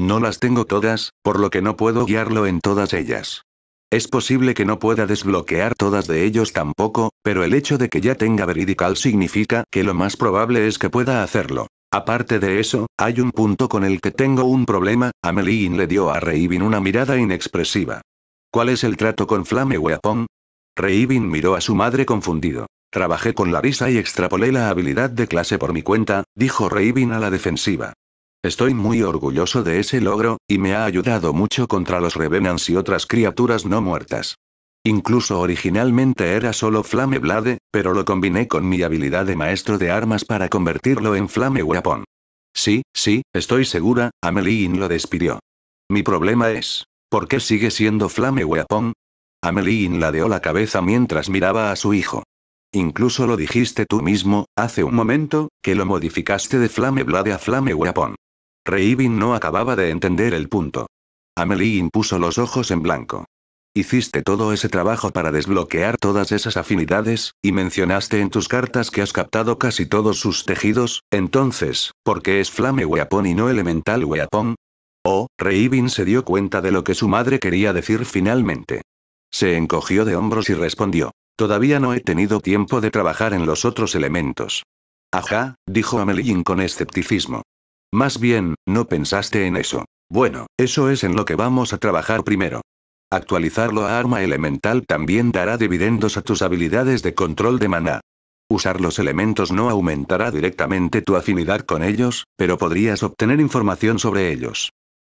No las tengo todas, por lo que no puedo guiarlo en todas ellas. Es posible que no pueda desbloquear todas de ellos tampoco, pero el hecho de que ya tenga Veridical significa que lo más probable es que pueda hacerlo. Aparte de eso, hay un punto con el que tengo un problema, Amelie le dio a Reivin una mirada inexpresiva. ¿Cuál es el trato con Flame Weapon? Reivin miró a su madre confundido. Trabajé con la risa y extrapolé la habilidad de clase por mi cuenta, dijo Raven a la defensiva. Estoy muy orgulloso de ese logro, y me ha ayudado mucho contra los Revenants y otras criaturas no muertas. Incluso originalmente era solo Flame Blade, pero lo combiné con mi habilidad de maestro de armas para convertirlo en Flame Weapon. Sí, sí, estoy segura, Ameliein lo despidió. Mi problema es, ¿por qué sigue siendo Flame Weapon? Amelin ladeó la cabeza mientras miraba a su hijo. Incluso lo dijiste tú mismo, hace un momento, que lo modificaste de Flame Blade a Flame Weapon. Reivin no acababa de entender el punto. Amelie impuso los ojos en blanco. Hiciste todo ese trabajo para desbloquear todas esas afinidades, y mencionaste en tus cartas que has captado casi todos sus tejidos, entonces, ¿por qué es Flame Weapon y no Elemental Weapon? Oh, Reivin se dio cuenta de lo que su madre quería decir finalmente. Se encogió de hombros y respondió. Todavía no he tenido tiempo de trabajar en los otros elementos. Ajá, dijo Amelín con escepticismo. Más bien, no pensaste en eso. Bueno, eso es en lo que vamos a trabajar primero. Actualizarlo a arma elemental también dará dividendos a tus habilidades de control de maná. Usar los elementos no aumentará directamente tu afinidad con ellos, pero podrías obtener información sobre ellos.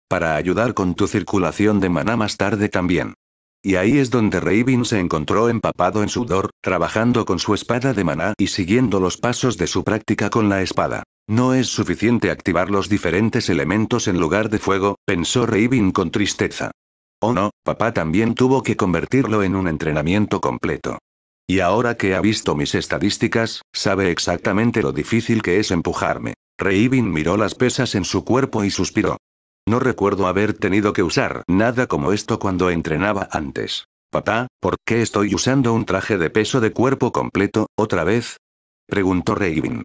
Para ayudar con tu circulación de maná más tarde también. Y ahí es donde Raven se encontró empapado en sudor, trabajando con su espada de maná y siguiendo los pasos de su práctica con la espada. No es suficiente activar los diferentes elementos en lugar de fuego, pensó Raven con tristeza. Oh no, papá también tuvo que convertirlo en un entrenamiento completo. Y ahora que ha visto mis estadísticas, sabe exactamente lo difícil que es empujarme. Raven miró las pesas en su cuerpo y suspiró. No recuerdo haber tenido que usar nada como esto cuando entrenaba antes. Papá, ¿por qué estoy usando un traje de peso de cuerpo completo, otra vez? Preguntó Raven.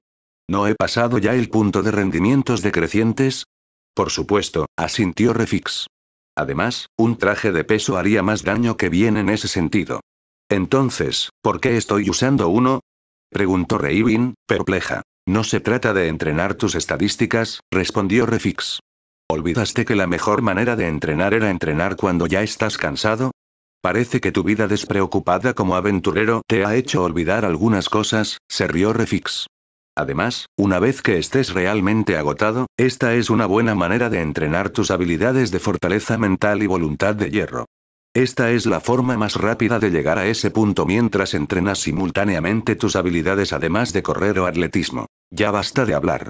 ¿No he pasado ya el punto de rendimientos decrecientes? Por supuesto, asintió Refix. Además, un traje de peso haría más daño que bien en ese sentido. Entonces, ¿por qué estoy usando uno? Preguntó Raven, perpleja. No se trata de entrenar tus estadísticas, respondió Refix. ¿Olvidaste que la mejor manera de entrenar era entrenar cuando ya estás cansado? Parece que tu vida despreocupada como aventurero te ha hecho olvidar algunas cosas, se rió Refix. Además, una vez que estés realmente agotado, esta es una buena manera de entrenar tus habilidades de fortaleza mental y voluntad de hierro. Esta es la forma más rápida de llegar a ese punto mientras entrenas simultáneamente tus habilidades además de correr o atletismo. Ya basta de hablar.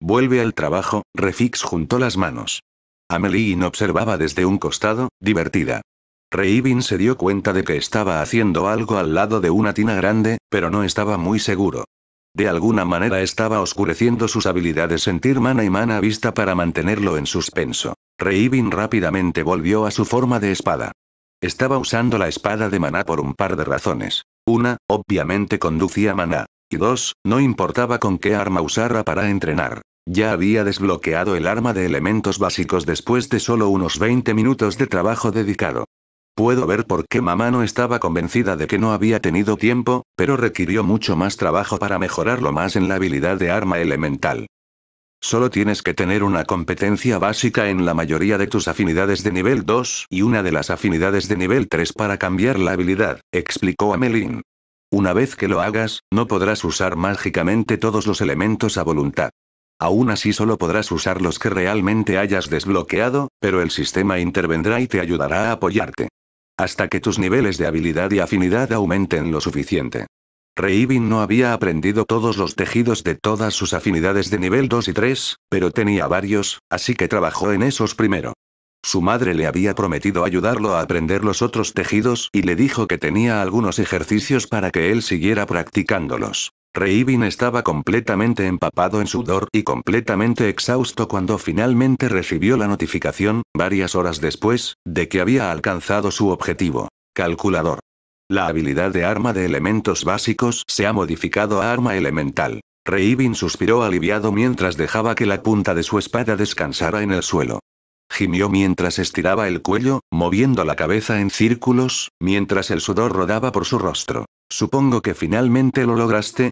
Vuelve al trabajo, Refix juntó las manos. Amelie observaba desde un costado, divertida. Reivin se dio cuenta de que estaba haciendo algo al lado de una tina grande, pero no estaba muy seguro. De alguna manera estaba oscureciendo sus habilidades sentir mana y mana vista para mantenerlo en suspenso. Reivin rápidamente volvió a su forma de espada. Estaba usando la espada de maná por un par de razones. Una, obviamente conducía maná. Y dos, no importaba con qué arma usara para entrenar. Ya había desbloqueado el arma de elementos básicos después de solo unos 20 minutos de trabajo dedicado. Puedo ver por qué mamá no estaba convencida de que no había tenido tiempo, pero requirió mucho más trabajo para mejorarlo más en la habilidad de arma elemental. Solo tienes que tener una competencia básica en la mayoría de tus afinidades de nivel 2 y una de las afinidades de nivel 3 para cambiar la habilidad, explicó Amelin. Una vez que lo hagas, no podrás usar mágicamente todos los elementos a voluntad. Aún así solo podrás usar los que realmente hayas desbloqueado, pero el sistema intervendrá y te ayudará a apoyarte. Hasta que tus niveles de habilidad y afinidad aumenten lo suficiente. Reivin no había aprendido todos los tejidos de todas sus afinidades de nivel 2 y 3, pero tenía varios, así que trabajó en esos primero. Su madre le había prometido ayudarlo a aprender los otros tejidos y le dijo que tenía algunos ejercicios para que él siguiera practicándolos. Reibin estaba completamente empapado en sudor y completamente exhausto cuando finalmente recibió la notificación, varias horas después, de que había alcanzado su objetivo. Calculador. La habilidad de arma de elementos básicos se ha modificado a arma elemental. Reibin suspiró aliviado mientras dejaba que la punta de su espada descansara en el suelo gimió mientras estiraba el cuello, moviendo la cabeza en círculos, mientras el sudor rodaba por su rostro. Supongo que finalmente lo lograste,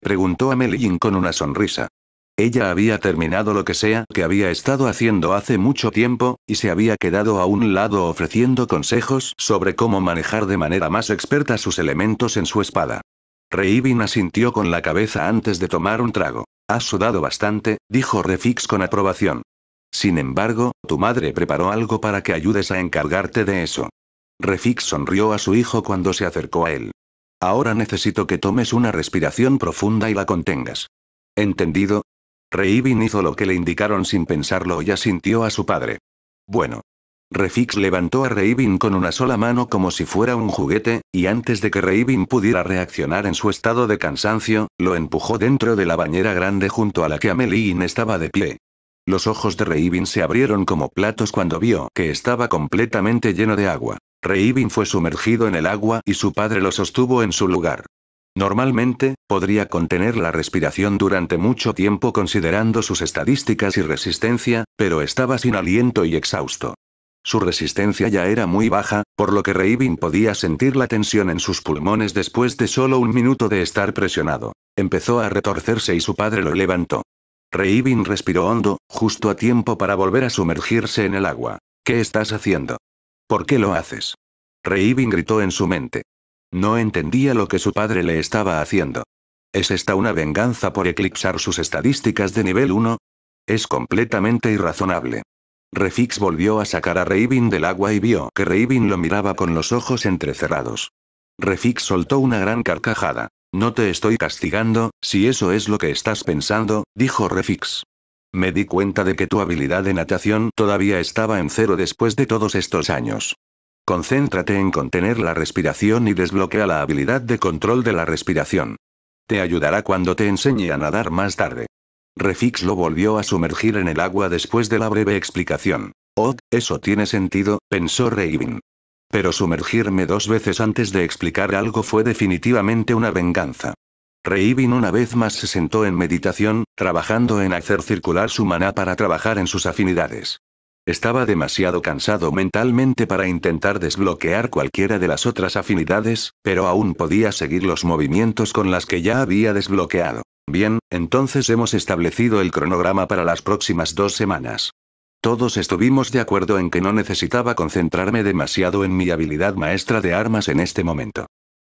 preguntó a Melin con una sonrisa. Ella había terminado lo que sea que había estado haciendo hace mucho tiempo, y se había quedado a un lado ofreciendo consejos sobre cómo manejar de manera más experta sus elementos en su espada. Reibin asintió con la cabeza antes de tomar un trago. Has sudado bastante, dijo Refix con aprobación. Sin embargo, tu madre preparó algo para que ayudes a encargarte de eso. Refix sonrió a su hijo cuando se acercó a él. Ahora necesito que tomes una respiración profunda y la contengas. ¿Entendido? Reibin hizo lo que le indicaron sin pensarlo y asintió a su padre. Bueno. Refix levantó a Reibin con una sola mano como si fuera un juguete, y antes de que Reibin pudiera reaccionar en su estado de cansancio, lo empujó dentro de la bañera grande junto a la que Amelie estaba de pie. Los ojos de Reibin se abrieron como platos cuando vio que estaba completamente lleno de agua. Reibin fue sumergido en el agua y su padre lo sostuvo en su lugar. Normalmente, podría contener la respiración durante mucho tiempo considerando sus estadísticas y resistencia, pero estaba sin aliento y exhausto. Su resistencia ya era muy baja, por lo que Reibin podía sentir la tensión en sus pulmones después de solo un minuto de estar presionado. Empezó a retorcerse y su padre lo levantó. Reibin respiró hondo, justo a tiempo para volver a sumergirse en el agua. ¿Qué estás haciendo? ¿Por qué lo haces? Reibin gritó en su mente. No entendía lo que su padre le estaba haciendo. ¿Es esta una venganza por eclipsar sus estadísticas de nivel 1? Es completamente irrazonable. Refix volvió a sacar a Reibin del agua y vio que Reibin lo miraba con los ojos entrecerrados. Refix soltó una gran carcajada. No te estoy castigando, si eso es lo que estás pensando, dijo Refix. Me di cuenta de que tu habilidad de natación todavía estaba en cero después de todos estos años. Concéntrate en contener la respiración y desbloquea la habilidad de control de la respiración. Te ayudará cuando te enseñe a nadar más tarde. Refix lo volvió a sumergir en el agua después de la breve explicación. Oh, eso tiene sentido, pensó Raven. Pero sumergirme dos veces antes de explicar algo fue definitivamente una venganza. Reivin una vez más se sentó en meditación, trabajando en hacer circular su maná para trabajar en sus afinidades. Estaba demasiado cansado mentalmente para intentar desbloquear cualquiera de las otras afinidades, pero aún podía seguir los movimientos con las que ya había desbloqueado. Bien, entonces hemos establecido el cronograma para las próximas dos semanas. Todos estuvimos de acuerdo en que no necesitaba concentrarme demasiado en mi habilidad maestra de armas en este momento.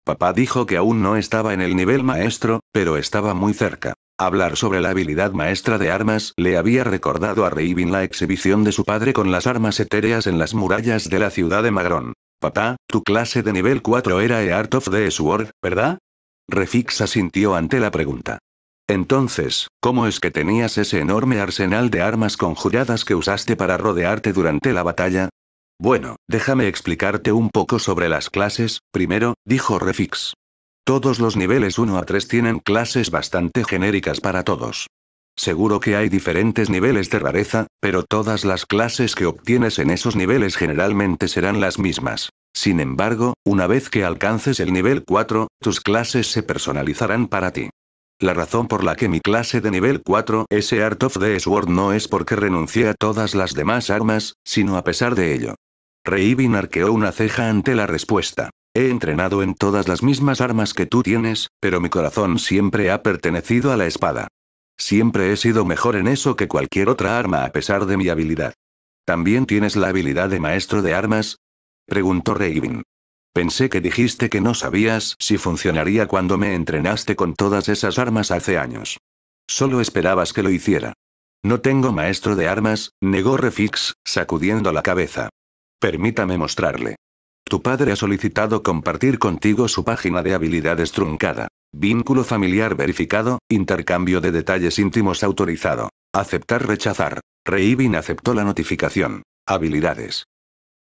Papá dijo que aún no estaba en el nivel maestro, pero estaba muy cerca. Hablar sobre la habilidad maestra de armas le había recordado a Reivin la exhibición de su padre con las armas etéreas en las murallas de la ciudad de Magrón. Papá, tu clase de nivel 4 era Art of the Sword, ¿verdad? Refix asintió ante la pregunta. Entonces, ¿cómo es que tenías ese enorme arsenal de armas conjuradas que usaste para rodearte durante la batalla? Bueno, déjame explicarte un poco sobre las clases, primero, dijo Refix. Todos los niveles 1 a 3 tienen clases bastante genéricas para todos. Seguro que hay diferentes niveles de rareza, pero todas las clases que obtienes en esos niveles generalmente serán las mismas. Sin embargo, una vez que alcances el nivel 4, tus clases se personalizarán para ti. La razón por la que mi clase de nivel 4 ese Art of the Sword no es porque renuncié a todas las demás armas, sino a pesar de ello. Reivin arqueó una ceja ante la respuesta. He entrenado en todas las mismas armas que tú tienes, pero mi corazón siempre ha pertenecido a la espada. Siempre he sido mejor en eso que cualquier otra arma a pesar de mi habilidad. ¿También tienes la habilidad de maestro de armas? Preguntó Reivin. Pensé que dijiste que no sabías si funcionaría cuando me entrenaste con todas esas armas hace años. Solo esperabas que lo hiciera. No tengo maestro de armas, negó Refix, sacudiendo la cabeza. Permítame mostrarle. Tu padre ha solicitado compartir contigo su página de habilidades truncada. Vínculo familiar verificado, intercambio de detalles íntimos autorizado. Aceptar rechazar. Reivin aceptó la notificación. Habilidades.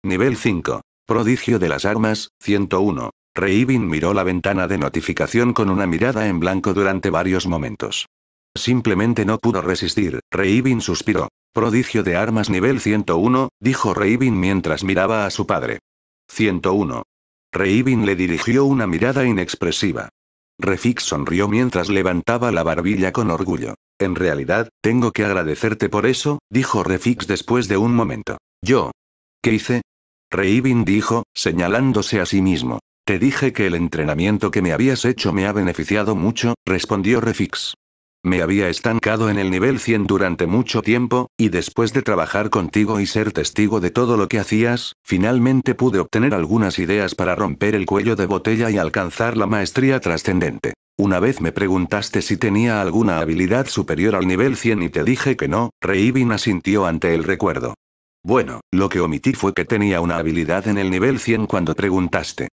Nivel 5. Prodigio de las armas, 101. Reivin miró la ventana de notificación con una mirada en blanco durante varios momentos. Simplemente no pudo resistir, Reibin suspiró. Prodigio de armas nivel 101, dijo Reivin mientras miraba a su padre. 101. Reibin le dirigió una mirada inexpresiva. Refix sonrió mientras levantaba la barbilla con orgullo. En realidad, tengo que agradecerte por eso, dijo Refix después de un momento. Yo. ¿Qué hice? Reibin dijo, señalándose a sí mismo. Te dije que el entrenamiento que me habías hecho me ha beneficiado mucho, respondió Refix. Me había estancado en el nivel 100 durante mucho tiempo, y después de trabajar contigo y ser testigo de todo lo que hacías, finalmente pude obtener algunas ideas para romper el cuello de botella y alcanzar la maestría trascendente. Una vez me preguntaste si tenía alguna habilidad superior al nivel 100 y te dije que no, Reibin asintió ante el recuerdo. Bueno, lo que omití fue que tenía una habilidad en el nivel 100 cuando preguntaste.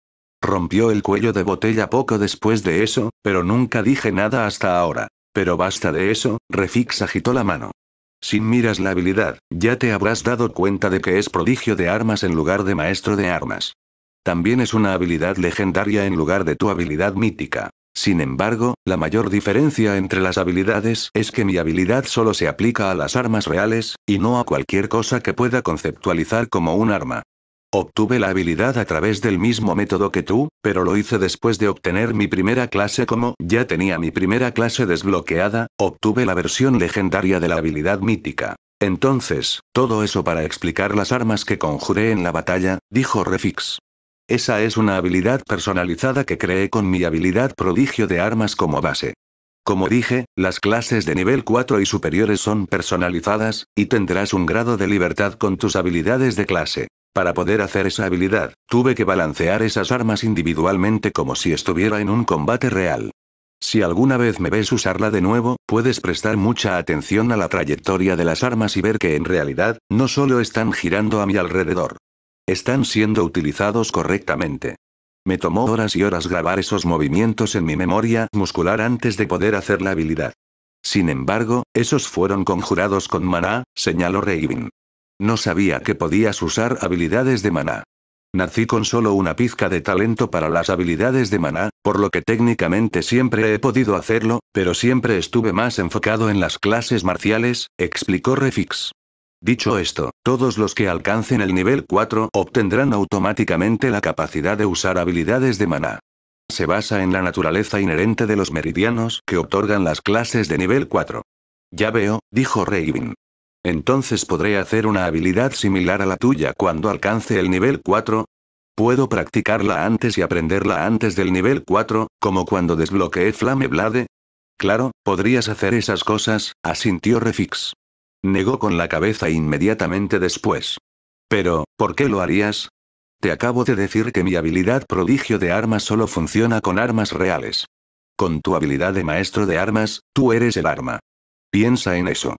Rompió el cuello de botella poco después de eso, pero nunca dije nada hasta ahora. Pero basta de eso, Refix agitó la mano. Si miras la habilidad, ya te habrás dado cuenta de que es prodigio de armas en lugar de maestro de armas. También es una habilidad legendaria en lugar de tu habilidad mítica. Sin embargo, la mayor diferencia entre las habilidades es que mi habilidad solo se aplica a las armas reales, y no a cualquier cosa que pueda conceptualizar como un arma. Obtuve la habilidad a través del mismo método que tú, pero lo hice después de obtener mi primera clase como ya tenía mi primera clase desbloqueada, obtuve la versión legendaria de la habilidad mítica. Entonces, todo eso para explicar las armas que conjuré en la batalla, dijo Refix. Esa es una habilidad personalizada que creé con mi habilidad prodigio de armas como base. Como dije, las clases de nivel 4 y superiores son personalizadas, y tendrás un grado de libertad con tus habilidades de clase. Para poder hacer esa habilidad, tuve que balancear esas armas individualmente como si estuviera en un combate real. Si alguna vez me ves usarla de nuevo, puedes prestar mucha atención a la trayectoria de las armas y ver que en realidad, no solo están girando a mi alrededor. Están siendo utilizados correctamente. Me tomó horas y horas grabar esos movimientos en mi memoria muscular antes de poder hacer la habilidad. Sin embargo, esos fueron conjurados con maná, señaló Raven. No sabía que podías usar habilidades de maná. Nací con solo una pizca de talento para las habilidades de maná, por lo que técnicamente siempre he podido hacerlo, pero siempre estuve más enfocado en las clases marciales, explicó Refix. Dicho esto, todos los que alcancen el nivel 4 obtendrán automáticamente la capacidad de usar habilidades de maná. Se basa en la naturaleza inherente de los meridianos que otorgan las clases de nivel 4. Ya veo, dijo Raven. Entonces podré hacer una habilidad similar a la tuya cuando alcance el nivel 4. Puedo practicarla antes y aprenderla antes del nivel 4, como cuando desbloqueé Flame Blade. Claro, podrías hacer esas cosas, asintió Refix. Negó con la cabeza inmediatamente después. Pero, ¿por qué lo harías? Te acabo de decir que mi habilidad prodigio de armas solo funciona con armas reales. Con tu habilidad de maestro de armas, tú eres el arma. Piensa en eso.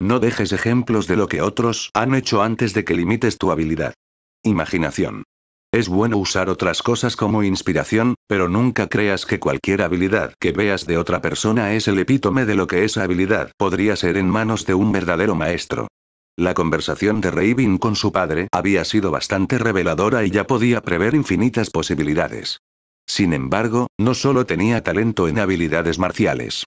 No dejes ejemplos de lo que otros han hecho antes de que limites tu habilidad. Imaginación. Es bueno usar otras cosas como inspiración, pero nunca creas que cualquier habilidad que veas de otra persona es el epítome de lo que esa habilidad podría ser en manos de un verdadero maestro. La conversación de Raven con su padre había sido bastante reveladora y ya podía prever infinitas posibilidades. Sin embargo, no solo tenía talento en habilidades marciales.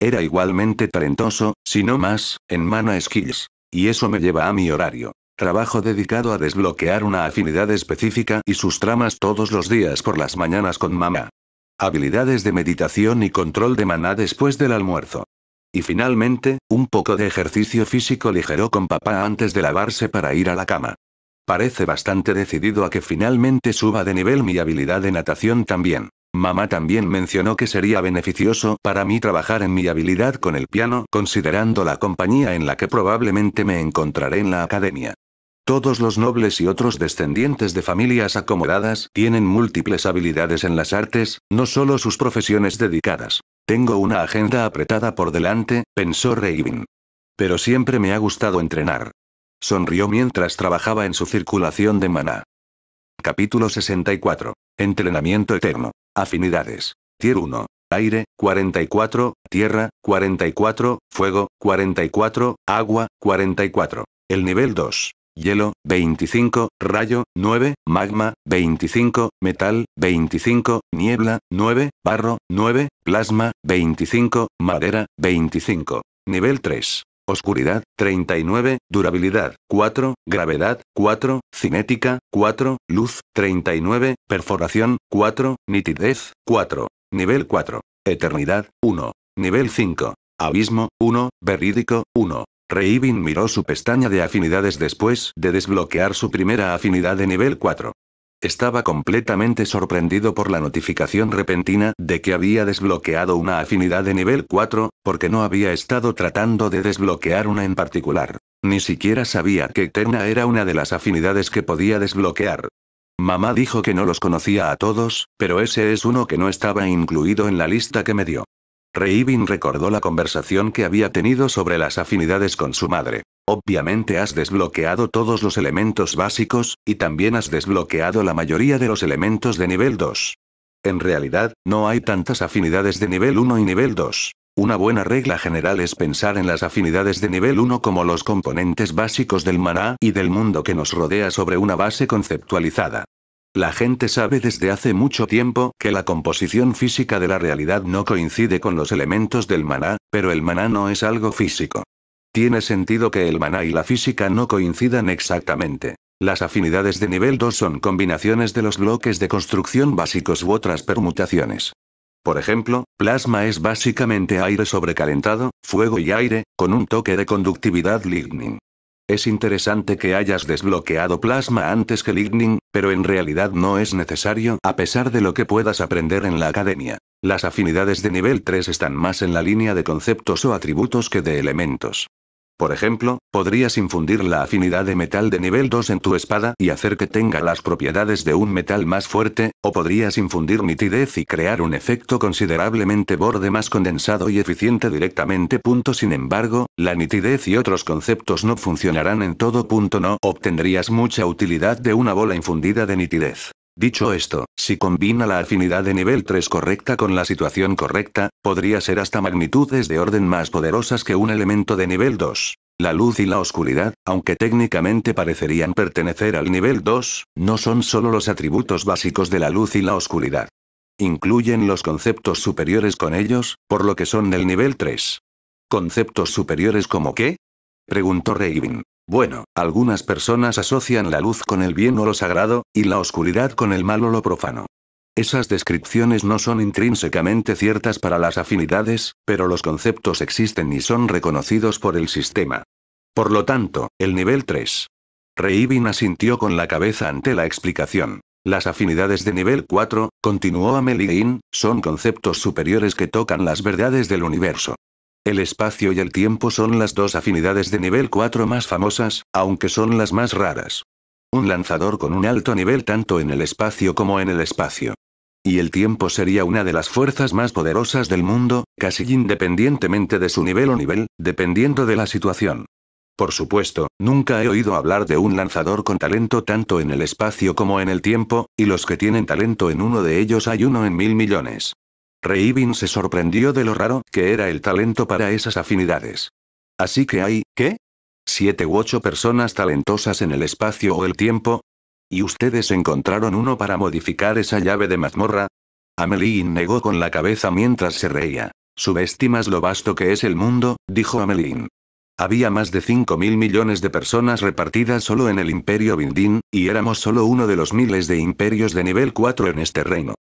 Era igualmente talentoso, si no más, en mana skills. Y eso me lleva a mi horario. Trabajo dedicado a desbloquear una afinidad específica y sus tramas todos los días por las mañanas con mamá. Habilidades de meditación y control de maná después del almuerzo. Y finalmente, un poco de ejercicio físico ligero con papá antes de lavarse para ir a la cama. Parece bastante decidido a que finalmente suba de nivel mi habilidad de natación también. Mamá también mencionó que sería beneficioso para mí trabajar en mi habilidad con el piano, considerando la compañía en la que probablemente me encontraré en la academia. Todos los nobles y otros descendientes de familias acomodadas tienen múltiples habilidades en las artes, no solo sus profesiones dedicadas. Tengo una agenda apretada por delante, pensó Raven. Pero siempre me ha gustado entrenar. Sonrió mientras trabajaba en su circulación de maná. Capítulo 64. Entrenamiento eterno. Afinidades. Tier 1. Aire, 44, Tierra, 44, Fuego, 44, Agua, 44. El nivel 2 hielo, 25, rayo, 9, magma, 25, metal, 25, niebla, 9, barro, 9, plasma, 25, madera, 25. Nivel 3. Oscuridad, 39, durabilidad, 4, gravedad, 4, cinética, 4, luz, 39, perforación, 4, nitidez, 4. Nivel 4. Eternidad, 1. Nivel 5. Abismo, 1, verídico, 1. Reibin miró su pestaña de afinidades después de desbloquear su primera afinidad de nivel 4. Estaba completamente sorprendido por la notificación repentina de que había desbloqueado una afinidad de nivel 4, porque no había estado tratando de desbloquear una en particular. Ni siquiera sabía que Eterna era una de las afinidades que podía desbloquear. Mamá dijo que no los conocía a todos, pero ese es uno que no estaba incluido en la lista que me dio. Reibin recordó la conversación que había tenido sobre las afinidades con su madre. Obviamente has desbloqueado todos los elementos básicos, y también has desbloqueado la mayoría de los elementos de nivel 2. En realidad, no hay tantas afinidades de nivel 1 y nivel 2. Una buena regla general es pensar en las afinidades de nivel 1 como los componentes básicos del maná y del mundo que nos rodea sobre una base conceptualizada. La gente sabe desde hace mucho tiempo que la composición física de la realidad no coincide con los elementos del maná, pero el maná no es algo físico. Tiene sentido que el maná y la física no coincidan exactamente. Las afinidades de nivel 2 son combinaciones de los bloques de construcción básicos u otras permutaciones. Por ejemplo, plasma es básicamente aire sobrecalentado, fuego y aire, con un toque de conductividad lightning. Es interesante que hayas desbloqueado plasma antes que Lightning, pero en realidad no es necesario a pesar de lo que puedas aprender en la academia. Las afinidades de nivel 3 están más en la línea de conceptos o atributos que de elementos. Por ejemplo, podrías infundir la afinidad de metal de nivel 2 en tu espada y hacer que tenga las propiedades de un metal más fuerte, o podrías infundir nitidez y crear un efecto considerablemente borde más condensado y eficiente directamente. Sin embargo, la nitidez y otros conceptos no funcionarán en todo punto. No obtendrías mucha utilidad de una bola infundida de nitidez. Dicho esto, si combina la afinidad de nivel 3 correcta con la situación correcta, podría ser hasta magnitudes de orden más poderosas que un elemento de nivel 2. La luz y la oscuridad, aunque técnicamente parecerían pertenecer al nivel 2, no son solo los atributos básicos de la luz y la oscuridad. Incluyen los conceptos superiores con ellos, por lo que son del nivel 3. ¿Conceptos superiores como qué? Preguntó Raven. Bueno, algunas personas asocian la luz con el bien o lo sagrado, y la oscuridad con el mal o lo profano. Esas descripciones no son intrínsecamente ciertas para las afinidades, pero los conceptos existen y son reconocidos por el sistema. Por lo tanto, el nivel 3. Reibin asintió con la cabeza ante la explicación. Las afinidades de nivel 4, continuó Amelie son conceptos superiores que tocan las verdades del universo. El espacio y el tiempo son las dos afinidades de nivel 4 más famosas, aunque son las más raras. Un lanzador con un alto nivel tanto en el espacio como en el espacio. Y el tiempo sería una de las fuerzas más poderosas del mundo, casi independientemente de su nivel o nivel, dependiendo de la situación. Por supuesto, nunca he oído hablar de un lanzador con talento tanto en el espacio como en el tiempo, y los que tienen talento en uno de ellos hay uno en mil millones. Reibin se sorprendió de lo raro que era el talento para esas afinidades. Así que hay, ¿qué? ¿Siete u ocho personas talentosas en el espacio o el tiempo? ¿Y ustedes encontraron uno para modificar esa llave de mazmorra? Amelie negó con la cabeza mientras se reía. Subestimas lo vasto que es el mundo, dijo Amelie. Había más de 5 mil millones de personas repartidas solo en el Imperio Bindin y éramos solo uno de los miles de imperios de nivel 4 en este reino.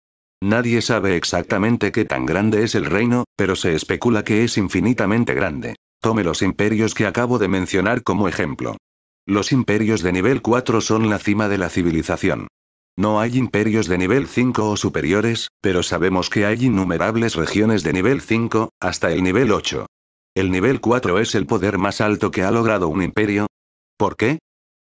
Nadie sabe exactamente qué tan grande es el reino, pero se especula que es infinitamente grande. Tome los imperios que acabo de mencionar como ejemplo. Los imperios de nivel 4 son la cima de la civilización. No hay imperios de nivel 5 o superiores, pero sabemos que hay innumerables regiones de nivel 5, hasta el nivel 8. El nivel 4 es el poder más alto que ha logrado un imperio. ¿Por qué?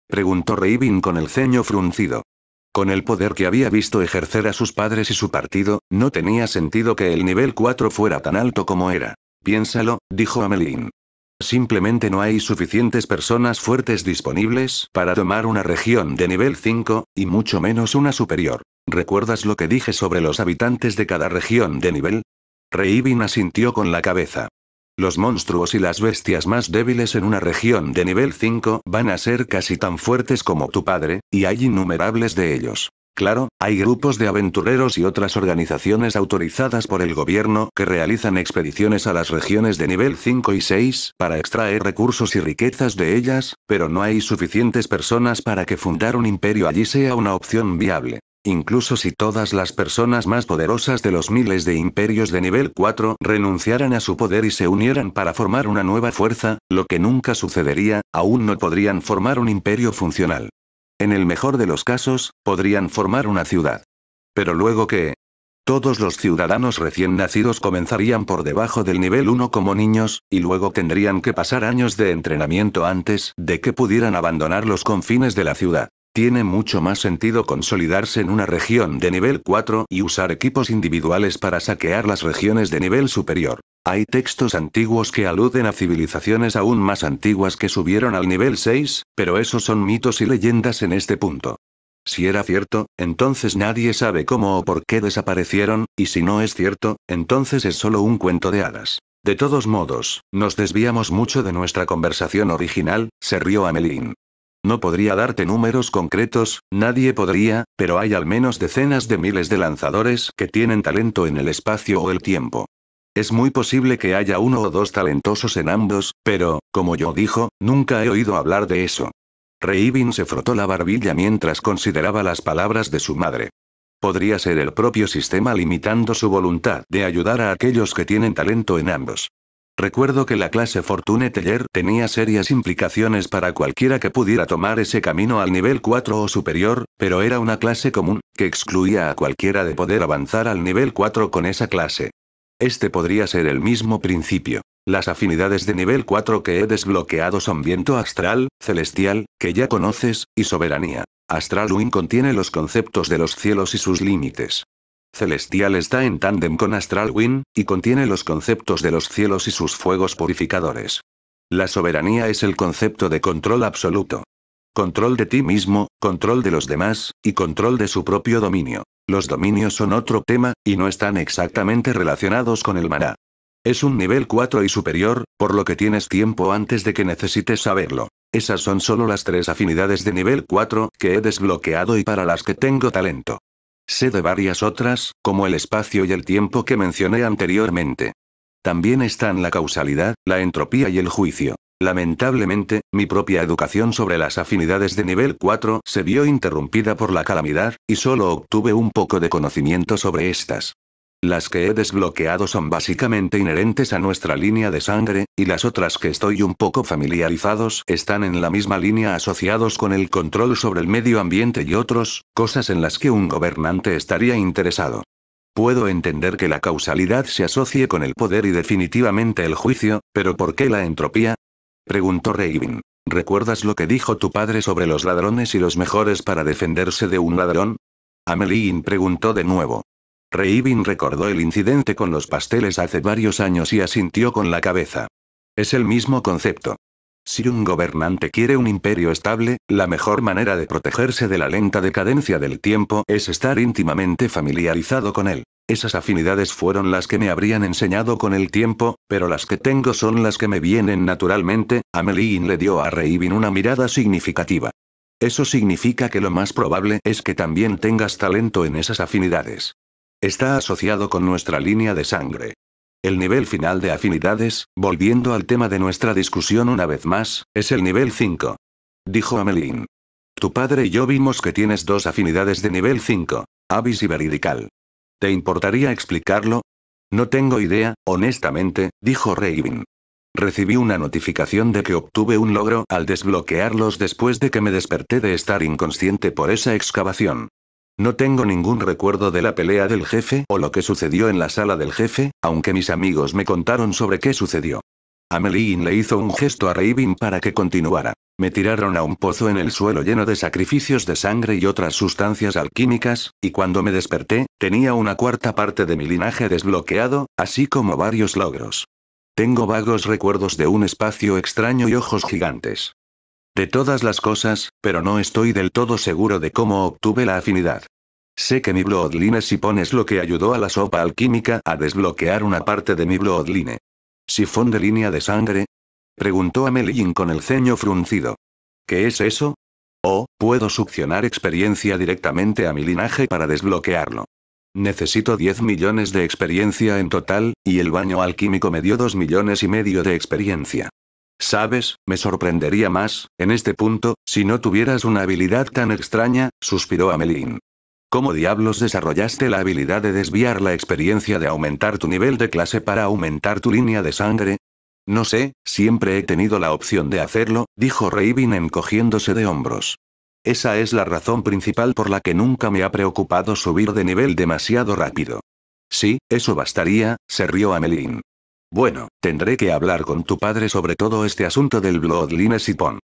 Preguntó Reibin con el ceño fruncido. Con el poder que había visto ejercer a sus padres y su partido, no tenía sentido que el nivel 4 fuera tan alto como era. Piénsalo, dijo Amelín. Simplemente no hay suficientes personas fuertes disponibles para tomar una región de nivel 5, y mucho menos una superior. ¿Recuerdas lo que dije sobre los habitantes de cada región de nivel? Reibin asintió con la cabeza. Los monstruos y las bestias más débiles en una región de nivel 5 van a ser casi tan fuertes como tu padre, y hay innumerables de ellos. Claro, hay grupos de aventureros y otras organizaciones autorizadas por el gobierno que realizan expediciones a las regiones de nivel 5 y 6 para extraer recursos y riquezas de ellas, pero no hay suficientes personas para que fundar un imperio allí sea una opción viable. Incluso si todas las personas más poderosas de los miles de imperios de nivel 4 renunciaran a su poder y se unieran para formar una nueva fuerza, lo que nunca sucedería, aún no podrían formar un imperio funcional. En el mejor de los casos, podrían formar una ciudad. Pero luego que... Todos los ciudadanos recién nacidos comenzarían por debajo del nivel 1 como niños, y luego tendrían que pasar años de entrenamiento antes de que pudieran abandonar los confines de la ciudad. Tiene mucho más sentido consolidarse en una región de nivel 4 y usar equipos individuales para saquear las regiones de nivel superior. Hay textos antiguos que aluden a civilizaciones aún más antiguas que subieron al nivel 6, pero esos son mitos y leyendas en este punto. Si era cierto, entonces nadie sabe cómo o por qué desaparecieron, y si no es cierto, entonces es solo un cuento de hadas. De todos modos, nos desviamos mucho de nuestra conversación original, se rió Amelín. No podría darte números concretos, nadie podría, pero hay al menos decenas de miles de lanzadores que tienen talento en el espacio o el tiempo. Es muy posible que haya uno o dos talentosos en ambos, pero, como yo dijo, nunca he oído hablar de eso. Reibin se frotó la barbilla mientras consideraba las palabras de su madre. Podría ser el propio sistema limitando su voluntad de ayudar a aquellos que tienen talento en ambos. Recuerdo que la clase Fortune Teller tenía serias implicaciones para cualquiera que pudiera tomar ese camino al nivel 4 o superior, pero era una clase común, que excluía a cualquiera de poder avanzar al nivel 4 con esa clase. Este podría ser el mismo principio. Las afinidades de nivel 4 que he desbloqueado son viento astral, celestial, que ya conoces, y soberanía. Astral Wing contiene los conceptos de los cielos y sus límites. Celestial está en tándem con Astral Wind, y contiene los conceptos de los cielos y sus fuegos purificadores. La soberanía es el concepto de control absoluto. Control de ti mismo, control de los demás, y control de su propio dominio. Los dominios son otro tema, y no están exactamente relacionados con el maná. Es un nivel 4 y superior, por lo que tienes tiempo antes de que necesites saberlo. Esas son solo las tres afinidades de nivel 4 que he desbloqueado y para las que tengo talento. Sé de varias otras, como el espacio y el tiempo que mencioné anteriormente. También están la causalidad, la entropía y el juicio. Lamentablemente, mi propia educación sobre las afinidades de nivel 4 se vio interrumpida por la calamidad, y solo obtuve un poco de conocimiento sobre estas. Las que he desbloqueado son básicamente inherentes a nuestra línea de sangre, y las otras que estoy un poco familiarizados están en la misma línea asociados con el control sobre el medio ambiente y otros, cosas en las que un gobernante estaría interesado. Puedo entender que la causalidad se asocie con el poder y definitivamente el juicio, pero ¿por qué la entropía? preguntó Raven. ¿Recuerdas lo que dijo tu padre sobre los ladrones y los mejores para defenderse de un ladrón? Amelie preguntó de nuevo. Reibin recordó el incidente con los pasteles hace varios años y asintió con la cabeza. Es el mismo concepto. Si un gobernante quiere un imperio estable, la mejor manera de protegerse de la lenta decadencia del tiempo es estar íntimamente familiarizado con él. Esas afinidades fueron las que me habrían enseñado con el tiempo, pero las que tengo son las que me vienen naturalmente. Amelie le dio a Reibin una mirada significativa. Eso significa que lo más probable es que también tengas talento en esas afinidades. Está asociado con nuestra línea de sangre. El nivel final de afinidades, volviendo al tema de nuestra discusión una vez más, es el nivel 5. Dijo Amelín. Tu padre y yo vimos que tienes dos afinidades de nivel 5, Avis y Veridical. ¿Te importaría explicarlo? No tengo idea, honestamente, dijo Raven. Recibí una notificación de que obtuve un logro al desbloquearlos después de que me desperté de estar inconsciente por esa excavación. No tengo ningún recuerdo de la pelea del jefe o lo que sucedió en la sala del jefe, aunque mis amigos me contaron sobre qué sucedió. Amelie le hizo un gesto a Raven para que continuara. Me tiraron a un pozo en el suelo lleno de sacrificios de sangre y otras sustancias alquímicas, y cuando me desperté, tenía una cuarta parte de mi linaje desbloqueado, así como varios logros. Tengo vagos recuerdos de un espacio extraño y ojos gigantes de todas las cosas, pero no estoy del todo seguro de cómo obtuve la afinidad. Sé que mi bloodline si pones lo que ayudó a la sopa alquímica a desbloquear una parte de mi bloodline. ¿Sifón de línea de sangre? Preguntó a Melin con el ceño fruncido. ¿Qué es eso? O, puedo succionar experiencia directamente a mi linaje para desbloquearlo. Necesito 10 millones de experiencia en total, y el baño alquímico me dio 2 millones y medio de experiencia. Sabes, me sorprendería más, en este punto, si no tuvieras una habilidad tan extraña, suspiró Amelín. ¿Cómo diablos desarrollaste la habilidad de desviar la experiencia de aumentar tu nivel de clase para aumentar tu línea de sangre? No sé, siempre he tenido la opción de hacerlo, dijo Raven encogiéndose de hombros. Esa es la razón principal por la que nunca me ha preocupado subir de nivel demasiado rápido. Sí, eso bastaría, se rió Amelín. Bueno, tendré que hablar con tu padre sobre todo este asunto del Bloodlines y Pon.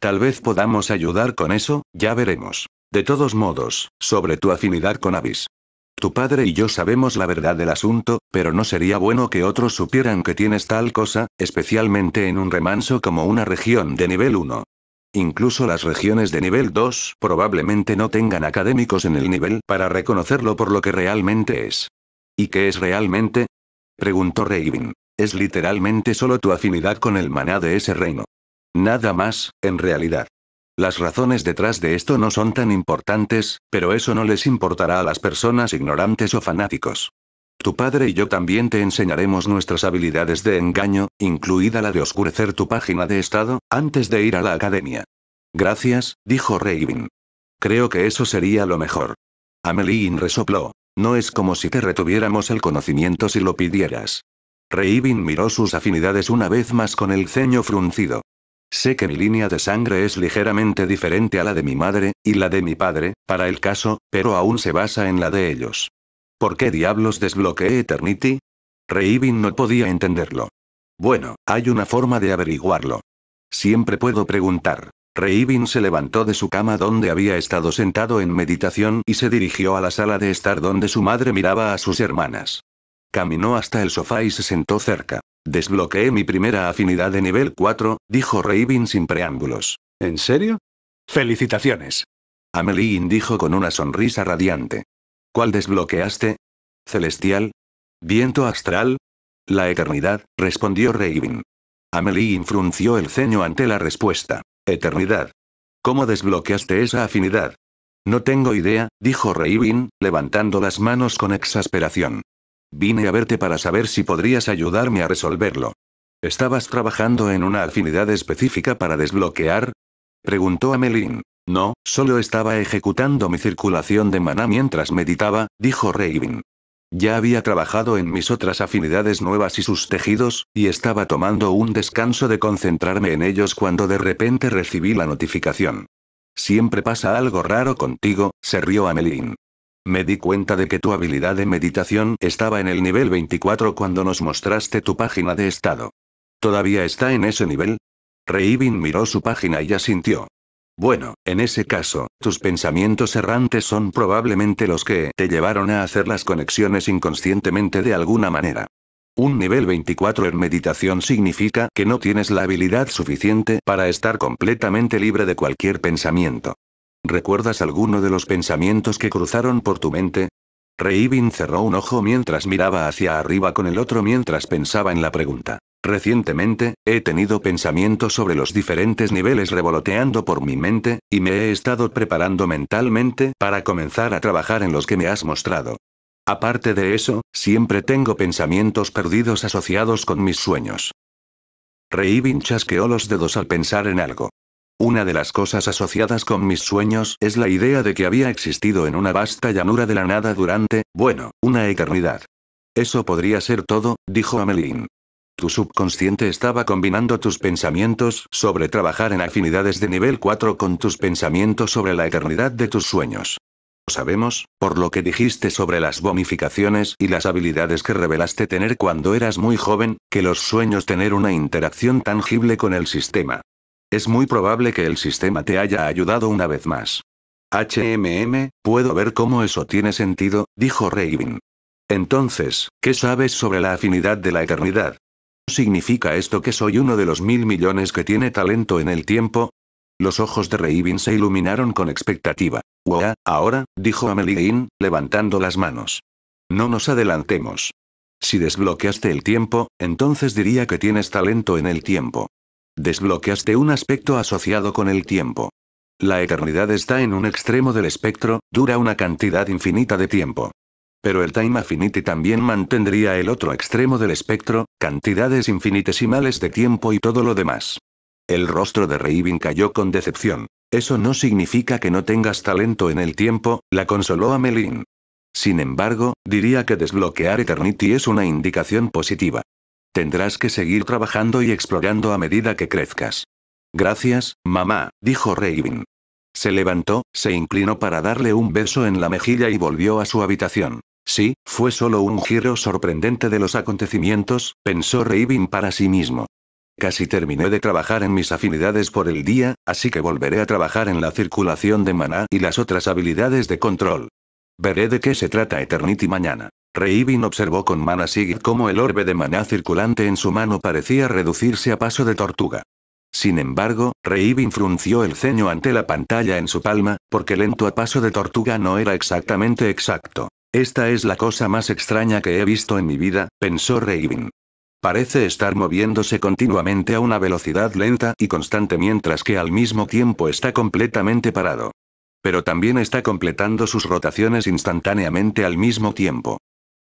Tal vez podamos ayudar con eso, ya veremos. De todos modos, sobre tu afinidad con Avis. Tu padre y yo sabemos la verdad del asunto, pero no sería bueno que otros supieran que tienes tal cosa, especialmente en un remanso como una región de nivel 1. Incluso las regiones de nivel 2 probablemente no tengan académicos en el nivel para reconocerlo por lo que realmente es. ¿Y qué es realmente? preguntó Raven. Es literalmente solo tu afinidad con el maná de ese reino. Nada más, en realidad. Las razones detrás de esto no son tan importantes, pero eso no les importará a las personas ignorantes o fanáticos. Tu padre y yo también te enseñaremos nuestras habilidades de engaño, incluida la de oscurecer tu página de estado, antes de ir a la academia. Gracias, dijo Raven. Creo que eso sería lo mejor. Amelie resopló. No es como si te retuviéramos el conocimiento si lo pidieras. Reibin miró sus afinidades una vez más con el ceño fruncido. Sé que mi línea de sangre es ligeramente diferente a la de mi madre, y la de mi padre, para el caso, pero aún se basa en la de ellos. ¿Por qué diablos desbloqueé Eternity? Reibin no podía entenderlo. Bueno, hay una forma de averiguarlo. Siempre puedo preguntar. Reibin se levantó de su cama donde había estado sentado en meditación y se dirigió a la sala de estar donde su madre miraba a sus hermanas. Caminó hasta el sofá y se sentó cerca. Desbloqueé mi primera afinidad de nivel 4, dijo Reivin sin preámbulos. ¿En serio? Felicitaciones. Amelie dijo con una sonrisa radiante. ¿Cuál desbloqueaste? Celestial. Viento astral. La eternidad, respondió Reibin. Amelie frunció el ceño ante la respuesta. Eternidad. ¿Cómo desbloqueaste esa afinidad? No tengo idea, dijo Reivin, levantando las manos con exasperación. Vine a verte para saber si podrías ayudarme a resolverlo. ¿Estabas trabajando en una afinidad específica para desbloquear? Preguntó Amelin. No, solo estaba ejecutando mi circulación de maná mientras meditaba, dijo raven ya había trabajado en mis otras afinidades nuevas y sus tejidos, y estaba tomando un descanso de concentrarme en ellos cuando de repente recibí la notificación. Siempre pasa algo raro contigo, se rió Amelín. Me di cuenta de que tu habilidad de meditación estaba en el nivel 24 cuando nos mostraste tu página de estado. ¿Todavía está en ese nivel? Reivin miró su página y asintió. Bueno, en ese caso, tus pensamientos errantes son probablemente los que te llevaron a hacer las conexiones inconscientemente de alguna manera. Un nivel 24 en meditación significa que no tienes la habilidad suficiente para estar completamente libre de cualquier pensamiento. ¿Recuerdas alguno de los pensamientos que cruzaron por tu mente? Reivin cerró un ojo mientras miraba hacia arriba con el otro mientras pensaba en la pregunta. Recientemente, he tenido pensamientos sobre los diferentes niveles revoloteando por mi mente, y me he estado preparando mentalmente para comenzar a trabajar en los que me has mostrado. Aparte de eso, siempre tengo pensamientos perdidos asociados con mis sueños. Reí chasqueó los dedos al pensar en algo. Una de las cosas asociadas con mis sueños es la idea de que había existido en una vasta llanura de la nada durante, bueno, una eternidad. Eso podría ser todo, dijo Amelín. Tu subconsciente estaba combinando tus pensamientos sobre trabajar en afinidades de nivel 4 con tus pensamientos sobre la eternidad de tus sueños. Sabemos, por lo que dijiste sobre las bonificaciones y las habilidades que revelaste tener cuando eras muy joven, que los sueños tener una interacción tangible con el sistema. Es muy probable que el sistema te haya ayudado una vez más. HMM, puedo ver cómo eso tiene sentido, dijo Raven. Entonces, ¿qué sabes sobre la afinidad de la eternidad? ¿Significa esto que soy uno de los mil millones que tiene talento en el tiempo? Los ojos de Reivin se iluminaron con expectativa. Wow, ahora, dijo Amelie levantando las manos. No nos adelantemos. Si desbloqueaste el tiempo, entonces diría que tienes talento en el tiempo. Desbloqueaste un aspecto asociado con el tiempo. La eternidad está en un extremo del espectro, dura una cantidad infinita de tiempo. Pero el time affinity también mantendría el otro extremo del espectro, cantidades infinitesimales de tiempo y todo lo demás. El rostro de Raven cayó con decepción. Eso no significa que no tengas talento en el tiempo, la consoló a Melin. Sin embargo, diría que desbloquear Eternity es una indicación positiva. Tendrás que seguir trabajando y explorando a medida que crezcas. Gracias, mamá, dijo Raven. Se levantó, se inclinó para darle un beso en la mejilla y volvió a su habitación. Sí, fue solo un giro sorprendente de los acontecimientos, pensó Reibin para sí mismo. Casi terminé de trabajar en mis afinidades por el día, así que volveré a trabajar en la circulación de maná y las otras habilidades de control. Veré de qué se trata Eternity mañana. Reibin observó con sigue cómo el orbe de maná circulante en su mano parecía reducirse a paso de tortuga. Sin embargo, Reibin frunció el ceño ante la pantalla en su palma, porque lento a paso de tortuga no era exactamente exacto. Esta es la cosa más extraña que he visto en mi vida, pensó Raven. Parece estar moviéndose continuamente a una velocidad lenta y constante mientras que al mismo tiempo está completamente parado. Pero también está completando sus rotaciones instantáneamente al mismo tiempo.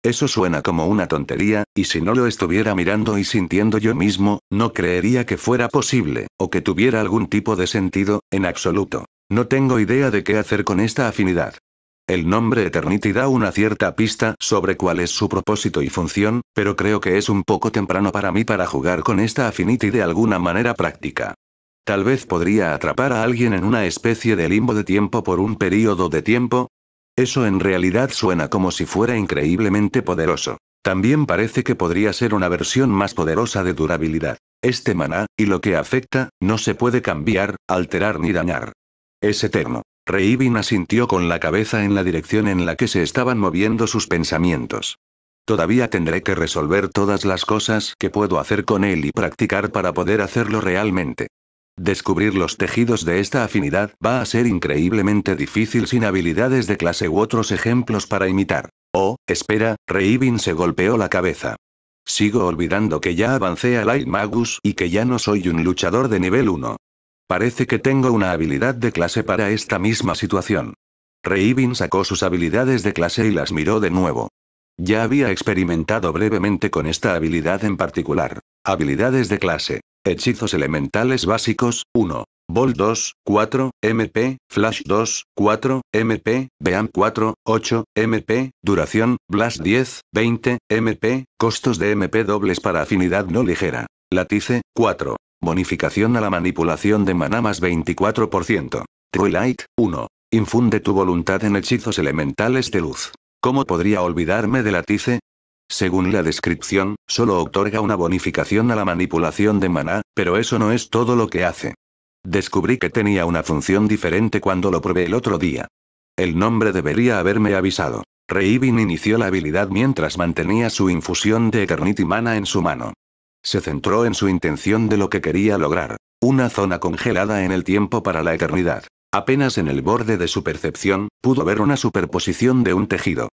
Eso suena como una tontería, y si no lo estuviera mirando y sintiendo yo mismo, no creería que fuera posible, o que tuviera algún tipo de sentido, en absoluto. No tengo idea de qué hacer con esta afinidad. El nombre Eternity da una cierta pista sobre cuál es su propósito y función, pero creo que es un poco temprano para mí para jugar con esta Affinity de alguna manera práctica. Tal vez podría atrapar a alguien en una especie de limbo de tiempo por un período de tiempo. Eso en realidad suena como si fuera increíblemente poderoso. También parece que podría ser una versión más poderosa de durabilidad. Este maná, y lo que afecta, no se puede cambiar, alterar ni dañar. Es eterno. Reibin asintió con la cabeza en la dirección en la que se estaban moviendo sus pensamientos. Todavía tendré que resolver todas las cosas que puedo hacer con él y practicar para poder hacerlo realmente. Descubrir los tejidos de esta afinidad va a ser increíblemente difícil sin habilidades de clase u otros ejemplos para imitar. Oh, espera, Reibin se golpeó la cabeza. Sigo olvidando que ya avancé a Light Magus y que ya no soy un luchador de nivel 1. Parece que tengo una habilidad de clase para esta misma situación. Reivin sacó sus habilidades de clase y las miró de nuevo. Ya había experimentado brevemente con esta habilidad en particular. Habilidades de clase. Hechizos elementales básicos, 1. Vol 2, 4, MP, Flash 2, 4, MP, Beam 4, 8, MP, Duración, Blast 10, 20, MP, Costos de MP dobles para afinidad no ligera. Latice, 4. Bonificación a la manipulación de maná más 24%. True Light, 1. Infunde tu voluntad en hechizos elementales de luz. ¿Cómo podría olvidarme de la tice? Según la descripción, solo otorga una bonificación a la manipulación de maná, pero eso no es todo lo que hace. Descubrí que tenía una función diferente cuando lo probé el otro día. El nombre debería haberme avisado. Reivin inició la habilidad mientras mantenía su infusión de Eternity Mana en su mano. Se centró en su intención de lo que quería lograr. Una zona congelada en el tiempo para la eternidad. Apenas en el borde de su percepción, pudo ver una superposición de un tejido.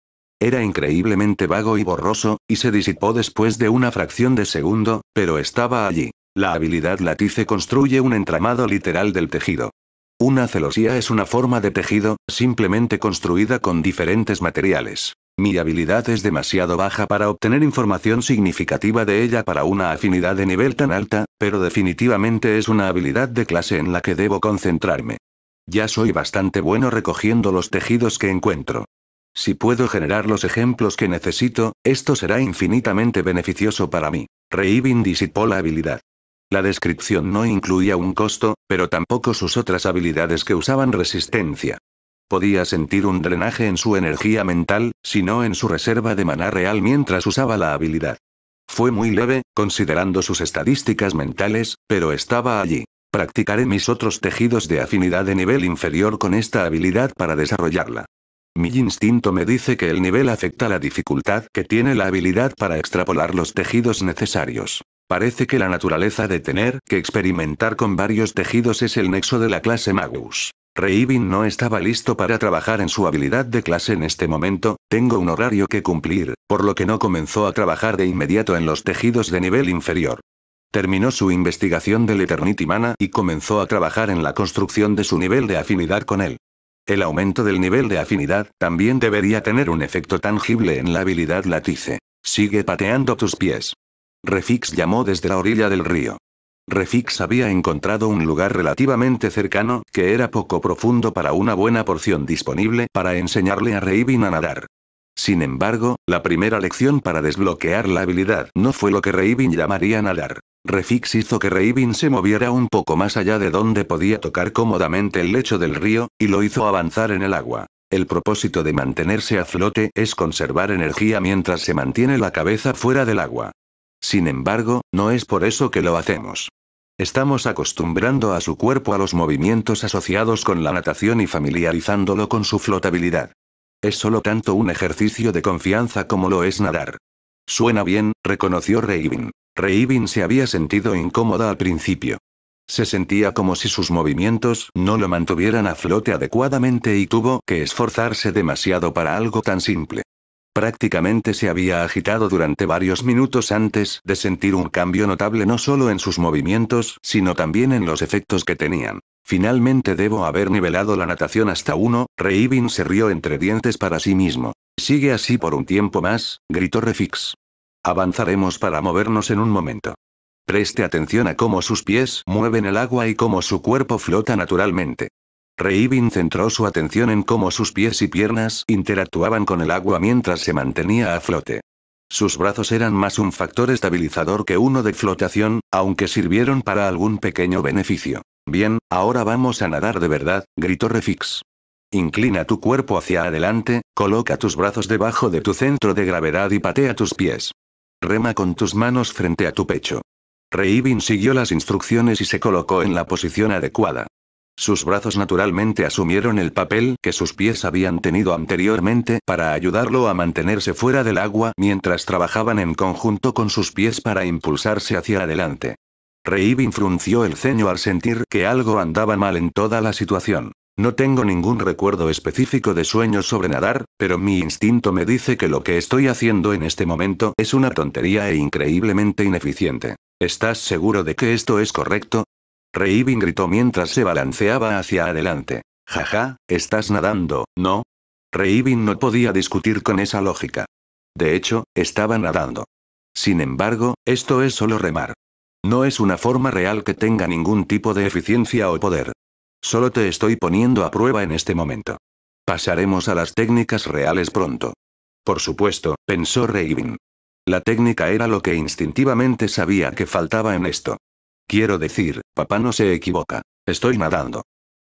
Era increíblemente vago y borroso, y se disipó después de una fracción de segundo, pero estaba allí. La habilidad latice construye un entramado literal del tejido. Una celosía es una forma de tejido, simplemente construida con diferentes materiales. Mi habilidad es demasiado baja para obtener información significativa de ella para una afinidad de nivel tan alta, pero definitivamente es una habilidad de clase en la que debo concentrarme. Ya soy bastante bueno recogiendo los tejidos que encuentro. Si puedo generar los ejemplos que necesito, esto será infinitamente beneficioso para mí. Reiving disipó la habilidad. La descripción no incluía un costo, pero tampoco sus otras habilidades que usaban resistencia. Podía sentir un drenaje en su energía mental, sino en su reserva de maná real mientras usaba la habilidad. Fue muy leve, considerando sus estadísticas mentales, pero estaba allí. Practicaré mis otros tejidos de afinidad de nivel inferior con esta habilidad para desarrollarla. Mi instinto me dice que el nivel afecta la dificultad que tiene la habilidad para extrapolar los tejidos necesarios. Parece que la naturaleza de tener que experimentar con varios tejidos es el nexo de la clase Magus. Reibin no estaba listo para trabajar en su habilidad de clase en este momento, tengo un horario que cumplir, por lo que no comenzó a trabajar de inmediato en los tejidos de nivel inferior. Terminó su investigación del Eternity Mana y comenzó a trabajar en la construcción de su nivel de afinidad con él. El aumento del nivel de afinidad también debería tener un efecto tangible en la habilidad latice. Sigue pateando tus pies. Refix llamó desde la orilla del río. Refix había encontrado un lugar relativamente cercano, que era poco profundo para una buena porción disponible para enseñarle a Reibin a nadar. Sin embargo, la primera lección para desbloquear la habilidad no fue lo que Reibin llamaría nadar. Refix hizo que Reibin se moviera un poco más allá de donde podía tocar cómodamente el lecho del río, y lo hizo avanzar en el agua. El propósito de mantenerse a flote es conservar energía mientras se mantiene la cabeza fuera del agua. Sin embargo, no es por eso que lo hacemos. Estamos acostumbrando a su cuerpo a los movimientos asociados con la natación y familiarizándolo con su flotabilidad. Es solo tanto un ejercicio de confianza como lo es nadar. Suena bien, reconoció Reivin. Reivin se había sentido incómoda al principio. Se sentía como si sus movimientos no lo mantuvieran a flote adecuadamente y tuvo que esforzarse demasiado para algo tan simple. Prácticamente se había agitado durante varios minutos antes de sentir un cambio notable no solo en sus movimientos, sino también en los efectos que tenían. Finalmente debo haber nivelado la natación hasta uno, Reivin se rió entre dientes para sí mismo. Sigue así por un tiempo más, gritó Refix. Avanzaremos para movernos en un momento. Preste atención a cómo sus pies mueven el agua y cómo su cuerpo flota naturalmente. Reibin centró su atención en cómo sus pies y piernas interactuaban con el agua mientras se mantenía a flote. Sus brazos eran más un factor estabilizador que uno de flotación, aunque sirvieron para algún pequeño beneficio. Bien, ahora vamos a nadar de verdad, gritó Refix. Inclina tu cuerpo hacia adelante, coloca tus brazos debajo de tu centro de gravedad y patea tus pies. Rema con tus manos frente a tu pecho. Reibin siguió las instrucciones y se colocó en la posición adecuada. Sus brazos naturalmente asumieron el papel que sus pies habían tenido anteriormente para ayudarlo a mantenerse fuera del agua mientras trabajaban en conjunto con sus pies para impulsarse hacia adelante. Reibin frunció el ceño al sentir que algo andaba mal en toda la situación. No tengo ningún recuerdo específico de sueños sobre nadar, pero mi instinto me dice que lo que estoy haciendo en este momento es una tontería e increíblemente ineficiente. ¿Estás seguro de que esto es correcto? Reibin gritó mientras se balanceaba hacia adelante. Jaja, estás nadando, ¿no? Reibin no podía discutir con esa lógica. De hecho, estaba nadando. Sin embargo, esto es solo remar. No es una forma real que tenga ningún tipo de eficiencia o poder. Solo te estoy poniendo a prueba en este momento. Pasaremos a las técnicas reales pronto. Por supuesto, pensó Reibin. La técnica era lo que instintivamente sabía que faltaba en esto. Quiero decir, papá no se equivoca. Estoy nadando.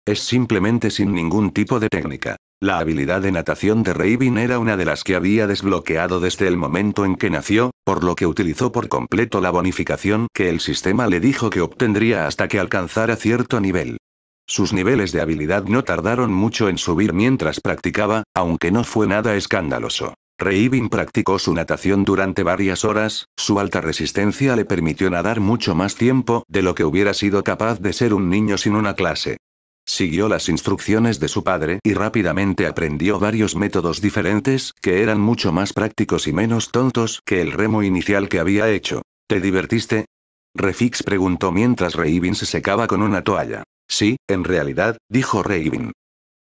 Es simplemente sin ningún tipo de técnica. La habilidad de natación de Raven era una de las que había desbloqueado desde el momento en que nació, por lo que utilizó por completo la bonificación que el sistema le dijo que obtendría hasta que alcanzara cierto nivel. Sus niveles de habilidad no tardaron mucho en subir mientras practicaba, aunque no fue nada escandaloso. Reibin practicó su natación durante varias horas, su alta resistencia le permitió nadar mucho más tiempo de lo que hubiera sido capaz de ser un niño sin una clase. Siguió las instrucciones de su padre y rápidamente aprendió varios métodos diferentes, que eran mucho más prácticos y menos tontos que el remo inicial que había hecho. ¿Te divertiste? Refix preguntó mientras Reibin se secaba con una toalla. Sí, en realidad, dijo Reibin.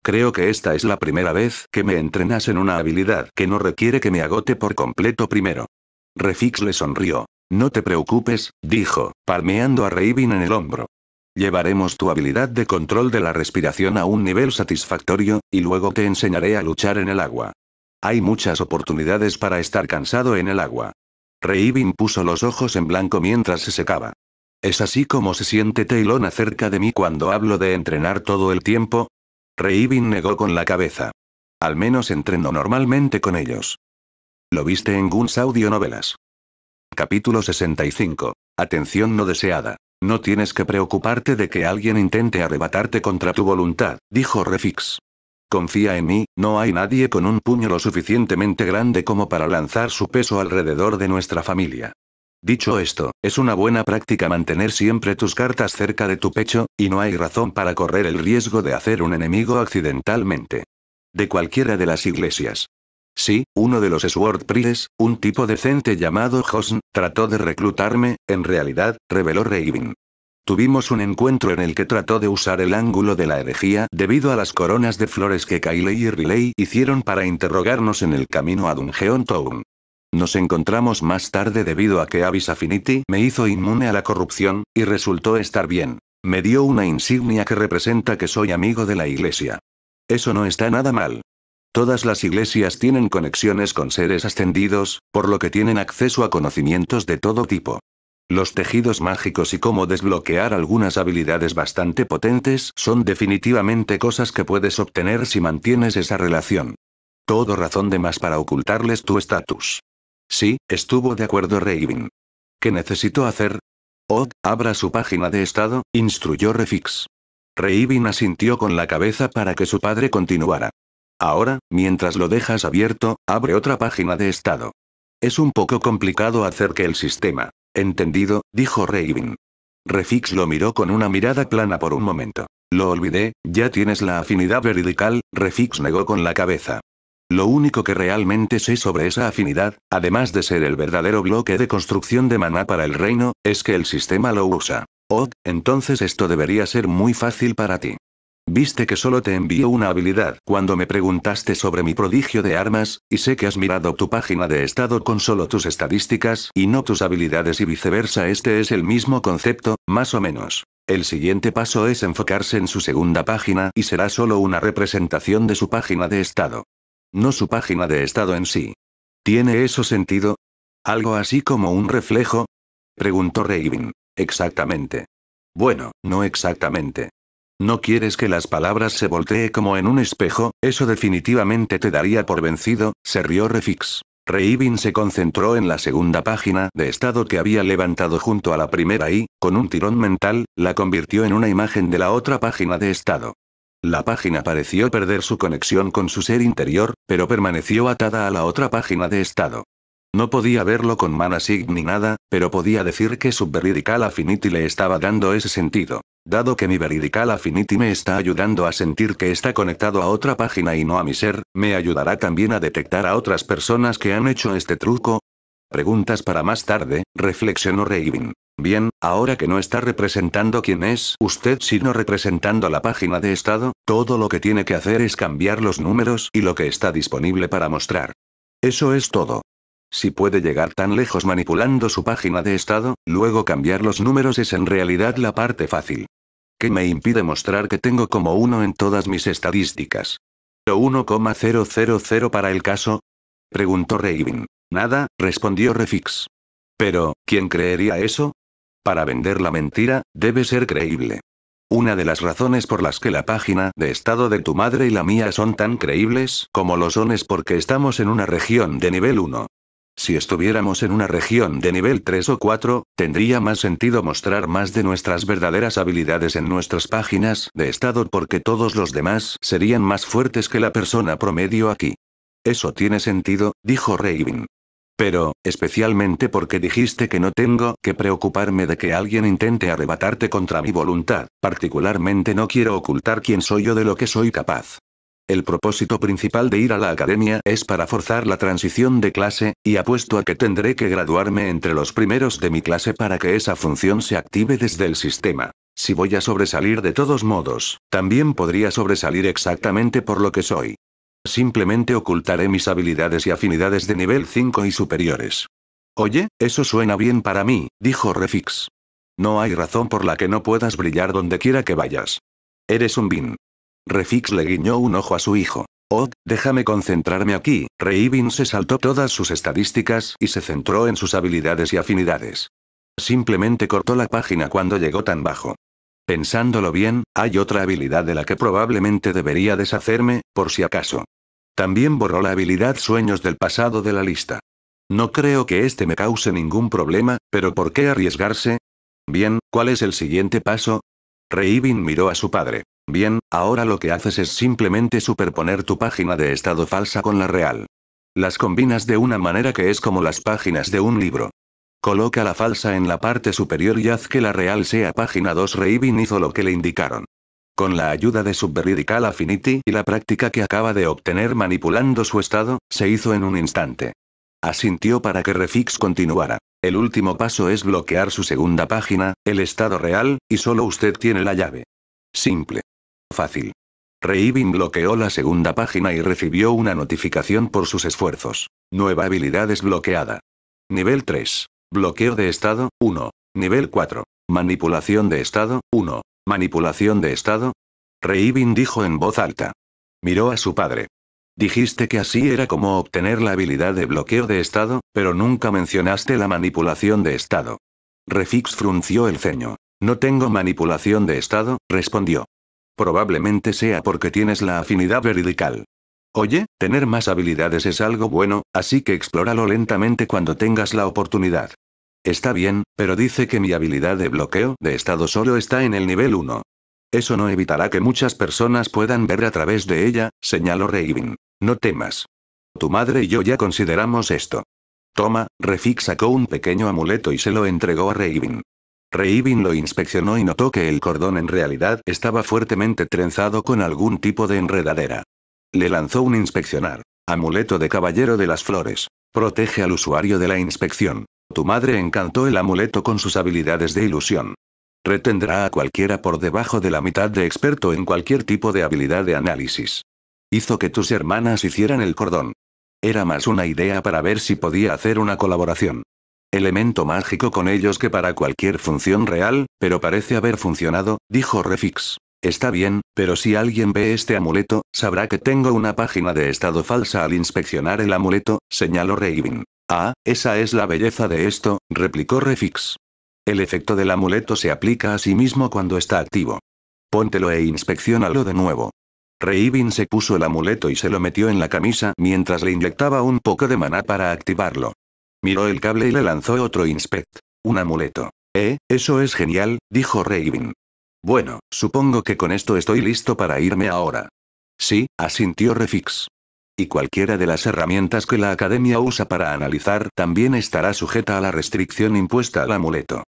Creo que esta es la primera vez que me entrenas en una habilidad que no requiere que me agote por completo primero. Refix le sonrió. No te preocupes, dijo, palmeando a Reibin en el hombro. Llevaremos tu habilidad de control de la respiración a un nivel satisfactorio, y luego te enseñaré a luchar en el agua. Hay muchas oportunidades para estar cansado en el agua. Reibin puso los ojos en blanco mientras se secaba. ¿Es así como se siente Taylon acerca de mí cuando hablo de entrenar todo el tiempo? Reibin negó con la cabeza. Al menos entrenó normalmente con ellos. Lo viste en Guns Audio Novelas. Capítulo 65. Atención no deseada. No tienes que preocuparte de que alguien intente arrebatarte contra tu voluntad, dijo Refix. Confía en mí, no hay nadie con un puño lo suficientemente grande como para lanzar su peso alrededor de nuestra familia. Dicho esto, es una buena práctica mantener siempre tus cartas cerca de tu pecho, y no hay razón para correr el riesgo de hacer un enemigo accidentalmente. De cualquiera de las iglesias. Sí, uno de los Sword un tipo decente llamado Hosn, trató de reclutarme, en realidad, reveló Raven. Tuvimos un encuentro en el que trató de usar el ángulo de la herejía debido a las coronas de flores que Kylie y Riley hicieron para interrogarnos en el camino a Dungeon Town. Nos encontramos más tarde debido a que Avis Affinity me hizo inmune a la corrupción, y resultó estar bien. Me dio una insignia que representa que soy amigo de la iglesia. Eso no está nada mal. Todas las iglesias tienen conexiones con seres ascendidos, por lo que tienen acceso a conocimientos de todo tipo. Los tejidos mágicos y cómo desbloquear algunas habilidades bastante potentes son definitivamente cosas que puedes obtener si mantienes esa relación. Todo razón de más para ocultarles tu estatus. Sí, estuvo de acuerdo Raven. ¿Qué necesito hacer? Og, oh, abra su página de estado, instruyó Refix. Raven asintió con la cabeza para que su padre continuara. Ahora, mientras lo dejas abierto, abre otra página de estado. Es un poco complicado hacer que el sistema. Entendido, dijo Raven. Refix lo miró con una mirada plana por un momento. Lo olvidé, ya tienes la afinidad veridical, Refix negó con la cabeza. Lo único que realmente sé sobre esa afinidad, además de ser el verdadero bloque de construcción de maná para el reino, es que el sistema lo usa. Oh, entonces esto debería ser muy fácil para ti. Viste que solo te envío una habilidad cuando me preguntaste sobre mi prodigio de armas, y sé que has mirado tu página de estado con solo tus estadísticas y no tus habilidades y viceversa. Este es el mismo concepto, más o menos. El siguiente paso es enfocarse en su segunda página y será solo una representación de su página de estado no su página de estado en sí. ¿Tiene eso sentido? ¿Algo así como un reflejo? Preguntó Raven. Exactamente. Bueno, no exactamente. No quieres que las palabras se voltee como en un espejo, eso definitivamente te daría por vencido, se rió Refix. Reivin se concentró en la segunda página de estado que había levantado junto a la primera y, con un tirón mental, la convirtió en una imagen de la otra página de estado. La página pareció perder su conexión con su ser interior, pero permaneció atada a la otra página de estado. No podía verlo con mana sig ni nada, pero podía decir que su veridical Affinity le estaba dando ese sentido. Dado que mi Veridical Affinity me está ayudando a sentir que está conectado a otra página y no a mi ser, ¿me ayudará también a detectar a otras personas que han hecho este truco? Preguntas para más tarde, reflexionó Raven. Bien, ahora que no está representando quién es usted sino representando la página de estado, todo lo que tiene que hacer es cambiar los números y lo que está disponible para mostrar. Eso es todo. Si puede llegar tan lejos manipulando su página de estado, luego cambiar los números es en realidad la parte fácil. ¿Qué me impide mostrar que tengo como uno en todas mis estadísticas? ¿Lo ¿1,000 para el caso? Preguntó Raven. Nada, respondió Refix. Pero, ¿quién creería eso? Para vender la mentira, debe ser creíble. Una de las razones por las que la página de estado de tu madre y la mía son tan creíbles como lo son es porque estamos en una región de nivel 1. Si estuviéramos en una región de nivel 3 o 4, tendría más sentido mostrar más de nuestras verdaderas habilidades en nuestras páginas de estado porque todos los demás serían más fuertes que la persona promedio aquí. Eso tiene sentido, dijo Raven. Pero, especialmente porque dijiste que no tengo que preocuparme de que alguien intente arrebatarte contra mi voluntad, particularmente no quiero ocultar quién soy yo de lo que soy capaz. El propósito principal de ir a la academia es para forzar la transición de clase, y apuesto a que tendré que graduarme entre los primeros de mi clase para que esa función se active desde el sistema. Si voy a sobresalir de todos modos, también podría sobresalir exactamente por lo que soy. Simplemente ocultaré mis habilidades y afinidades de nivel 5 y superiores. Oye, eso suena bien para mí, dijo Refix. No hay razón por la que no puedas brillar donde quiera que vayas. Eres un bin. Refix le guiñó un ojo a su hijo. Oh, déjame concentrarme aquí. Reivin se saltó todas sus estadísticas y se centró en sus habilidades y afinidades. Simplemente cortó la página cuando llegó tan bajo. Pensándolo bien, hay otra habilidad de la que probablemente debería deshacerme, por si acaso. También borró la habilidad sueños del pasado de la lista. No creo que este me cause ningún problema, pero ¿por qué arriesgarse? Bien, ¿cuál es el siguiente paso? Reivin miró a su padre. Bien, ahora lo que haces es simplemente superponer tu página de estado falsa con la real. Las combinas de una manera que es como las páginas de un libro. Coloca la falsa en la parte superior y haz que la real sea página 2 Reibin hizo lo que le indicaron. Con la ayuda de Subveridical Affinity y la práctica que acaba de obtener manipulando su estado, se hizo en un instante. Asintió para que Refix continuara. El último paso es bloquear su segunda página, el estado real, y solo usted tiene la llave. Simple. Fácil. Reibin bloqueó la segunda página y recibió una notificación por sus esfuerzos. Nueva habilidad desbloqueada. Nivel 3. Bloqueo de estado, 1. Nivel 4. Manipulación de estado, 1. Manipulación de estado. Reibin dijo en voz alta. Miró a su padre. Dijiste que así era como obtener la habilidad de bloqueo de estado, pero nunca mencionaste la manipulación de estado. Refix frunció el ceño. No tengo manipulación de estado, respondió. Probablemente sea porque tienes la afinidad veridical. Oye, tener más habilidades es algo bueno, así que explóralo lentamente cuando tengas la oportunidad. Está bien, pero dice que mi habilidad de bloqueo de estado solo está en el nivel 1. Eso no evitará que muchas personas puedan ver a través de ella, señaló Raven. No temas. Tu madre y yo ya consideramos esto. Toma, Refix sacó un pequeño amuleto y se lo entregó a Raven. Raven lo inspeccionó y notó que el cordón en realidad estaba fuertemente trenzado con algún tipo de enredadera. Le lanzó un inspeccionar. Amuleto de Caballero de las Flores. Protege al usuario de la inspección. Tu madre encantó el amuleto con sus habilidades de ilusión. Retendrá a cualquiera por debajo de la mitad de experto en cualquier tipo de habilidad de análisis. Hizo que tus hermanas hicieran el cordón. Era más una idea para ver si podía hacer una colaboración. Elemento mágico con ellos que para cualquier función real, pero parece haber funcionado, dijo Refix. Está bien, pero si alguien ve este amuleto, sabrá que tengo una página de estado falsa al inspeccionar el amuleto, señaló Raven. Ah, esa es la belleza de esto, replicó Refix. El efecto del amuleto se aplica a sí mismo cuando está activo. Póntelo e inspeccionalo de nuevo. Reivin se puso el amuleto y se lo metió en la camisa mientras le inyectaba un poco de maná para activarlo. Miró el cable y le lanzó otro inspect. Un amuleto. Eh, eso es genial, dijo Reivin. Bueno, supongo que con esto estoy listo para irme ahora. Sí, asintió Refix. Y cualquiera de las herramientas que la academia usa para analizar también estará sujeta a la restricción impuesta al amuleto.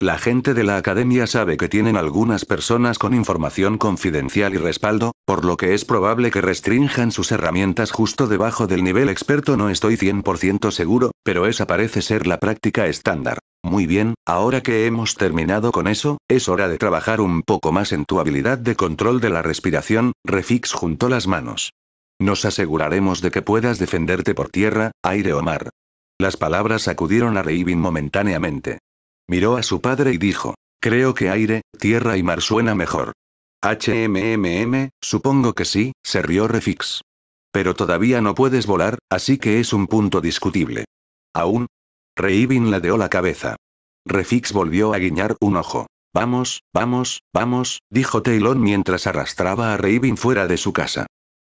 La gente de la academia sabe que tienen algunas personas con información confidencial y respaldo, por lo que es probable que restrinjan sus herramientas justo debajo del nivel experto. No estoy 100% seguro, pero esa parece ser la práctica estándar. Muy bien, ahora que hemos terminado con eso, es hora de trabajar un poco más en tu habilidad de control de la respiración, Refix juntó las manos. Nos aseguraremos de que puedas defenderte por tierra, aire o mar. Las palabras acudieron a Reivin momentáneamente. Miró a su padre y dijo, creo que aire, tierra y mar suena mejor. HMMM, supongo que sí, se rió Refix. Pero todavía no puedes volar, así que es un punto discutible. ¿Aún? Reivin ladeó la cabeza. Refix volvió a guiñar un ojo. Vamos, vamos, vamos, dijo Taylor mientras arrastraba a Reivin fuera de su casa.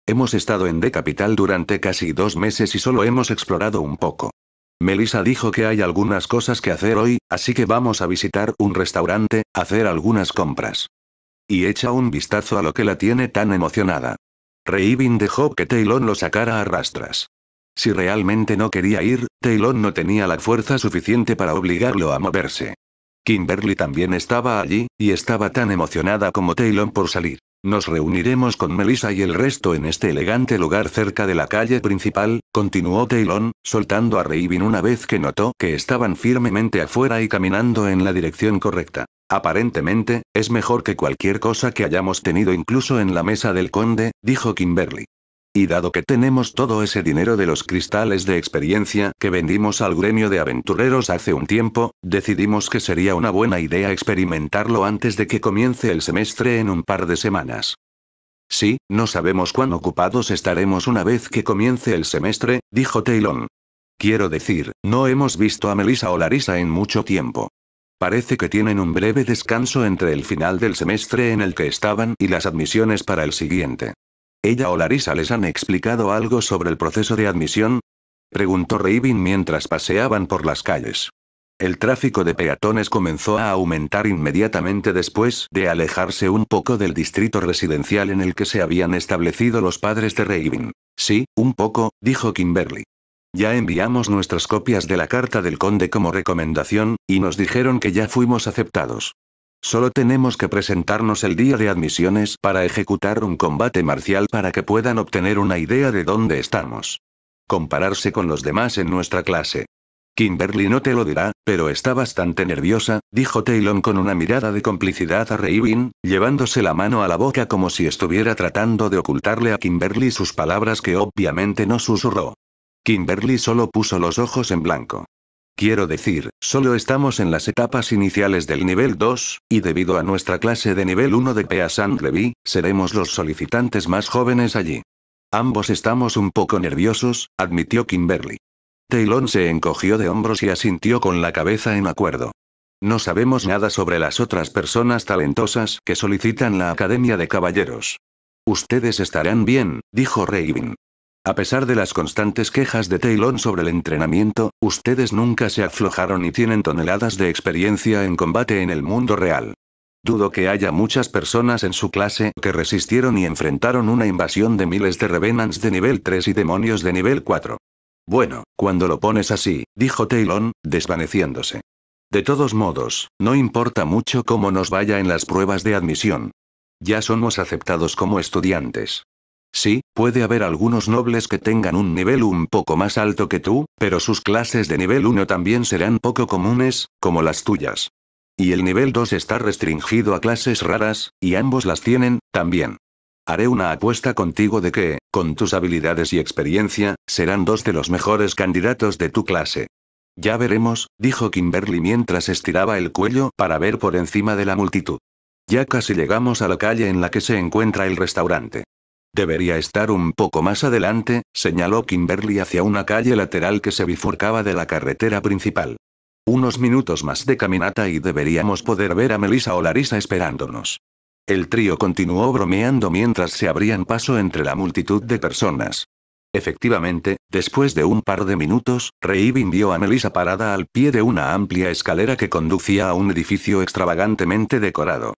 Hemos estado en The Capital durante casi dos meses y solo hemos explorado un poco. Melissa dijo que hay algunas cosas que hacer hoy, así que vamos a visitar un restaurante, hacer algunas compras. Y echa un vistazo a lo que la tiene tan emocionada. Reivin dejó que Taylor lo sacara a rastras. Si realmente no quería ir, Taylor no tenía la fuerza suficiente para obligarlo a moverse. Kimberly también estaba allí, y estaba tan emocionada como Taylor por salir. Nos reuniremos con Melissa y el resto en este elegante lugar cerca de la calle principal, continuó Taylor, soltando a Raven una vez que notó que estaban firmemente afuera y caminando en la dirección correcta. Aparentemente, es mejor que cualquier cosa que hayamos tenido incluso en la mesa del conde, dijo Kimberly. Y dado que tenemos todo ese dinero de los cristales de experiencia que vendimos al gremio de aventureros hace un tiempo, decidimos que sería una buena idea experimentarlo antes de que comience el semestre en un par de semanas. Sí, no sabemos cuán ocupados estaremos una vez que comience el semestre, dijo Taylon. Quiero decir, no hemos visto a Melissa o Larissa en mucho tiempo. Parece que tienen un breve descanso entre el final del semestre en el que estaban y las admisiones para el siguiente. ¿Ella o Larisa les han explicado algo sobre el proceso de admisión? Preguntó Reivin mientras paseaban por las calles. El tráfico de peatones comenzó a aumentar inmediatamente después de alejarse un poco del distrito residencial en el que se habían establecido los padres de Reivin. Sí, un poco, dijo Kimberly. Ya enviamos nuestras copias de la carta del conde como recomendación, y nos dijeron que ya fuimos aceptados. Solo tenemos que presentarnos el día de admisiones para ejecutar un combate marcial para que puedan obtener una idea de dónde estamos. Compararse con los demás en nuestra clase. Kimberly no te lo dirá, pero está bastante nerviosa, dijo Taylon con una mirada de complicidad a Raven, llevándose la mano a la boca como si estuviera tratando de ocultarle a Kimberly sus palabras que obviamente no susurró. Kimberly solo puso los ojos en blanco. Quiero decir, solo estamos en las etapas iniciales del nivel 2, y debido a nuestra clase de nivel 1 de Peasant Levy, seremos los solicitantes más jóvenes allí. Ambos estamos un poco nerviosos, admitió Kimberly. Taylor se encogió de hombros y asintió con la cabeza en acuerdo. No sabemos nada sobre las otras personas talentosas que solicitan la Academia de Caballeros. Ustedes estarán bien, dijo Raven. A pesar de las constantes quejas de Taylon sobre el entrenamiento, ustedes nunca se aflojaron y tienen toneladas de experiencia en combate en el mundo real. Dudo que haya muchas personas en su clase que resistieron y enfrentaron una invasión de miles de revenants de nivel 3 y demonios de nivel 4. Bueno, cuando lo pones así, dijo Taylon, desvaneciéndose. De todos modos, no importa mucho cómo nos vaya en las pruebas de admisión. Ya somos aceptados como estudiantes. Sí, puede haber algunos nobles que tengan un nivel un poco más alto que tú, pero sus clases de nivel 1 también serán poco comunes, como las tuyas. Y el nivel 2 está restringido a clases raras, y ambos las tienen, también. Haré una apuesta contigo de que, con tus habilidades y experiencia, serán dos de los mejores candidatos de tu clase. Ya veremos, dijo Kimberly mientras estiraba el cuello para ver por encima de la multitud. Ya casi llegamos a la calle en la que se encuentra el restaurante. Debería estar un poco más adelante, señaló Kimberly hacia una calle lateral que se bifurcaba de la carretera principal. Unos minutos más de caminata y deberíamos poder ver a Melissa o Larissa esperándonos. El trío continuó bromeando mientras se abrían paso entre la multitud de personas. Efectivamente, después de un par de minutos, Reivin vio a Melissa parada al pie de una amplia escalera que conducía a un edificio extravagantemente decorado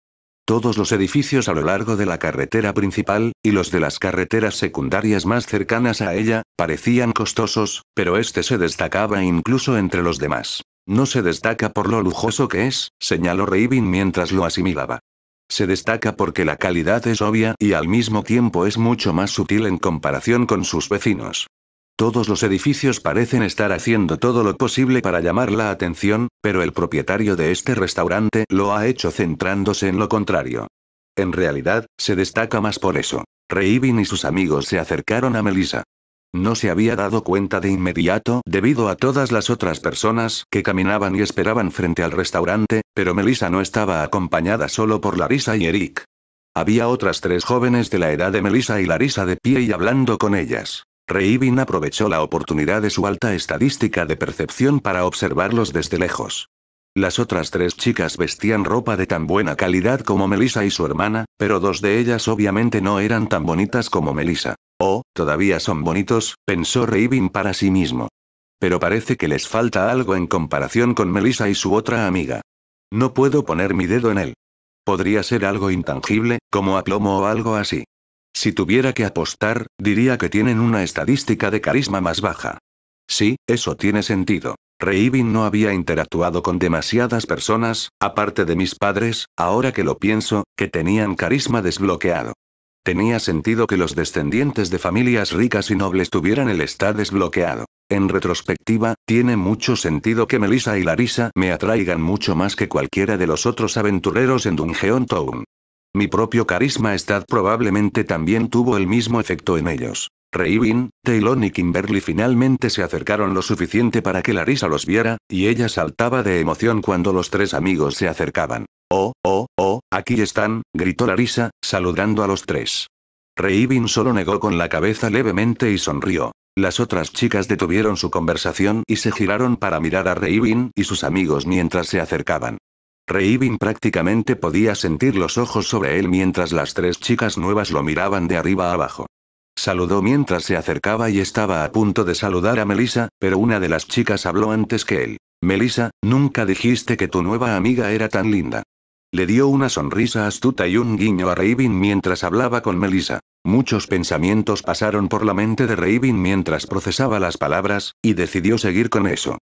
todos los edificios a lo largo de la carretera principal, y los de las carreteras secundarias más cercanas a ella, parecían costosos, pero este se destacaba incluso entre los demás. No se destaca por lo lujoso que es, señaló Reivin mientras lo asimilaba. Se destaca porque la calidad es obvia y al mismo tiempo es mucho más sutil en comparación con sus vecinos. Todos los edificios parecen estar haciendo todo lo posible para llamar la atención, pero el propietario de este restaurante lo ha hecho centrándose en lo contrario. En realidad, se destaca más por eso. Reivin y sus amigos se acercaron a Melissa. No se había dado cuenta de inmediato debido a todas las otras personas que caminaban y esperaban frente al restaurante, pero Melissa no estaba acompañada solo por Larisa y Eric. Había otras tres jóvenes de la edad de Melissa y Larisa de pie y hablando con ellas. Reibin aprovechó la oportunidad de su alta estadística de percepción para observarlos desde lejos. Las otras tres chicas vestían ropa de tan buena calidad como Melissa y su hermana, pero dos de ellas obviamente no eran tan bonitas como Melissa. Oh, todavía son bonitos, pensó Reibin para sí mismo. Pero parece que les falta algo en comparación con Melissa y su otra amiga. No puedo poner mi dedo en él. Podría ser algo intangible, como aplomo o algo así. Si tuviera que apostar, diría que tienen una estadística de carisma más baja. Sí, eso tiene sentido. Reivin no había interactuado con demasiadas personas, aparte de mis padres, ahora que lo pienso, que tenían carisma desbloqueado. Tenía sentido que los descendientes de familias ricas y nobles tuvieran el estar desbloqueado. En retrospectiva, tiene mucho sentido que Melissa y Larissa me atraigan mucho más que cualquiera de los otros aventureros en Dungeon Town. Mi propio carisma estad probablemente también tuvo el mismo efecto en ellos. Reivin, Taylor y Kimberly finalmente se acercaron lo suficiente para que Larisa los viera, y ella saltaba de emoción cuando los tres amigos se acercaban. Oh, oh, oh, aquí están, gritó Larisa, saludando a los tres. Reivin solo negó con la cabeza levemente y sonrió. Las otras chicas detuvieron su conversación y se giraron para mirar a Reivin y sus amigos mientras se acercaban. Reivin prácticamente podía sentir los ojos sobre él mientras las tres chicas nuevas lo miraban de arriba abajo. Saludó mientras se acercaba y estaba a punto de saludar a Melissa, pero una de las chicas habló antes que él. Melissa, nunca dijiste que tu nueva amiga era tan linda. Le dio una sonrisa astuta y un guiño a Reivin mientras hablaba con Melissa. Muchos pensamientos pasaron por la mente de Reivin mientras procesaba las palabras, y decidió seguir con eso.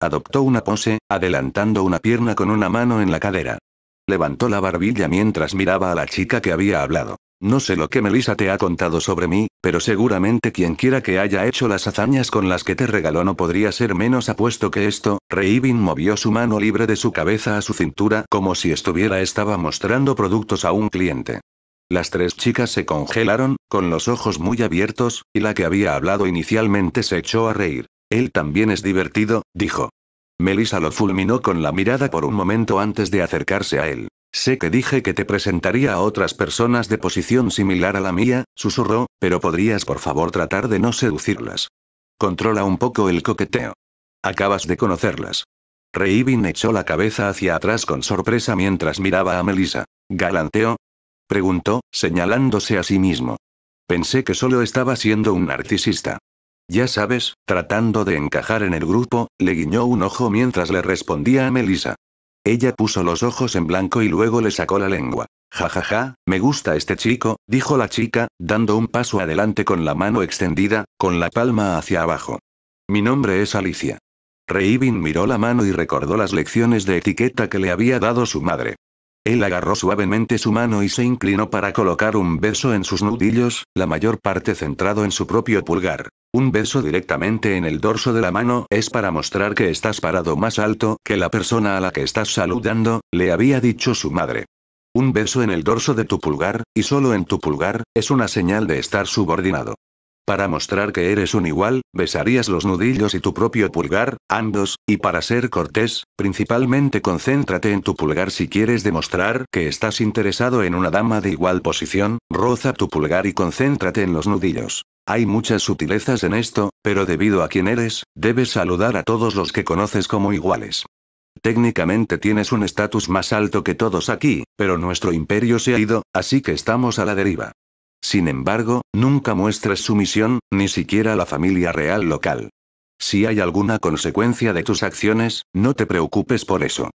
Adoptó una pose, adelantando una pierna con una mano en la cadera. Levantó la barbilla mientras miraba a la chica que había hablado. No sé lo que Melissa te ha contado sobre mí, pero seguramente quien quiera que haya hecho las hazañas con las que te regaló no podría ser menos apuesto que esto. Reivin movió su mano libre de su cabeza a su cintura como si estuviera estaba mostrando productos a un cliente. Las tres chicas se congelaron, con los ojos muy abiertos, y la que había hablado inicialmente se echó a reír. Él también es divertido, dijo. Melissa lo fulminó con la mirada por un momento antes de acercarse a él. Sé que dije que te presentaría a otras personas de posición similar a la mía, susurró, pero podrías por favor tratar de no seducirlas. Controla un poco el coqueteo. Acabas de conocerlas. Reivin echó la cabeza hacia atrás con sorpresa mientras miraba a Melissa. ¿Galanteo? preguntó, señalándose a sí mismo. Pensé que solo estaba siendo un narcisista. Ya sabes, tratando de encajar en el grupo, le guiñó un ojo mientras le respondía a Melissa. Ella puso los ojos en blanco y luego le sacó la lengua. Ja ja ja, me gusta este chico, dijo la chica, dando un paso adelante con la mano extendida, con la palma hacia abajo. Mi nombre es Alicia. Reivin miró la mano y recordó las lecciones de etiqueta que le había dado su madre. Él agarró suavemente su mano y se inclinó para colocar un beso en sus nudillos, la mayor parte centrado en su propio pulgar. Un beso directamente en el dorso de la mano es para mostrar que estás parado más alto que la persona a la que estás saludando, le había dicho su madre. Un beso en el dorso de tu pulgar, y solo en tu pulgar, es una señal de estar subordinado. Para mostrar que eres un igual, besarías los nudillos y tu propio pulgar, ambos, y para ser cortés, principalmente concéntrate en tu pulgar si quieres demostrar que estás interesado en una dama de igual posición, roza tu pulgar y concéntrate en los nudillos. Hay muchas sutilezas en esto, pero debido a quién eres, debes saludar a todos los que conoces como iguales. Técnicamente tienes un estatus más alto que todos aquí, pero nuestro imperio se ha ido, así que estamos a la deriva. Sin embargo, nunca muestres sumisión, ni siquiera a la familia real local. Si hay alguna consecuencia de tus acciones, no te preocupes por eso.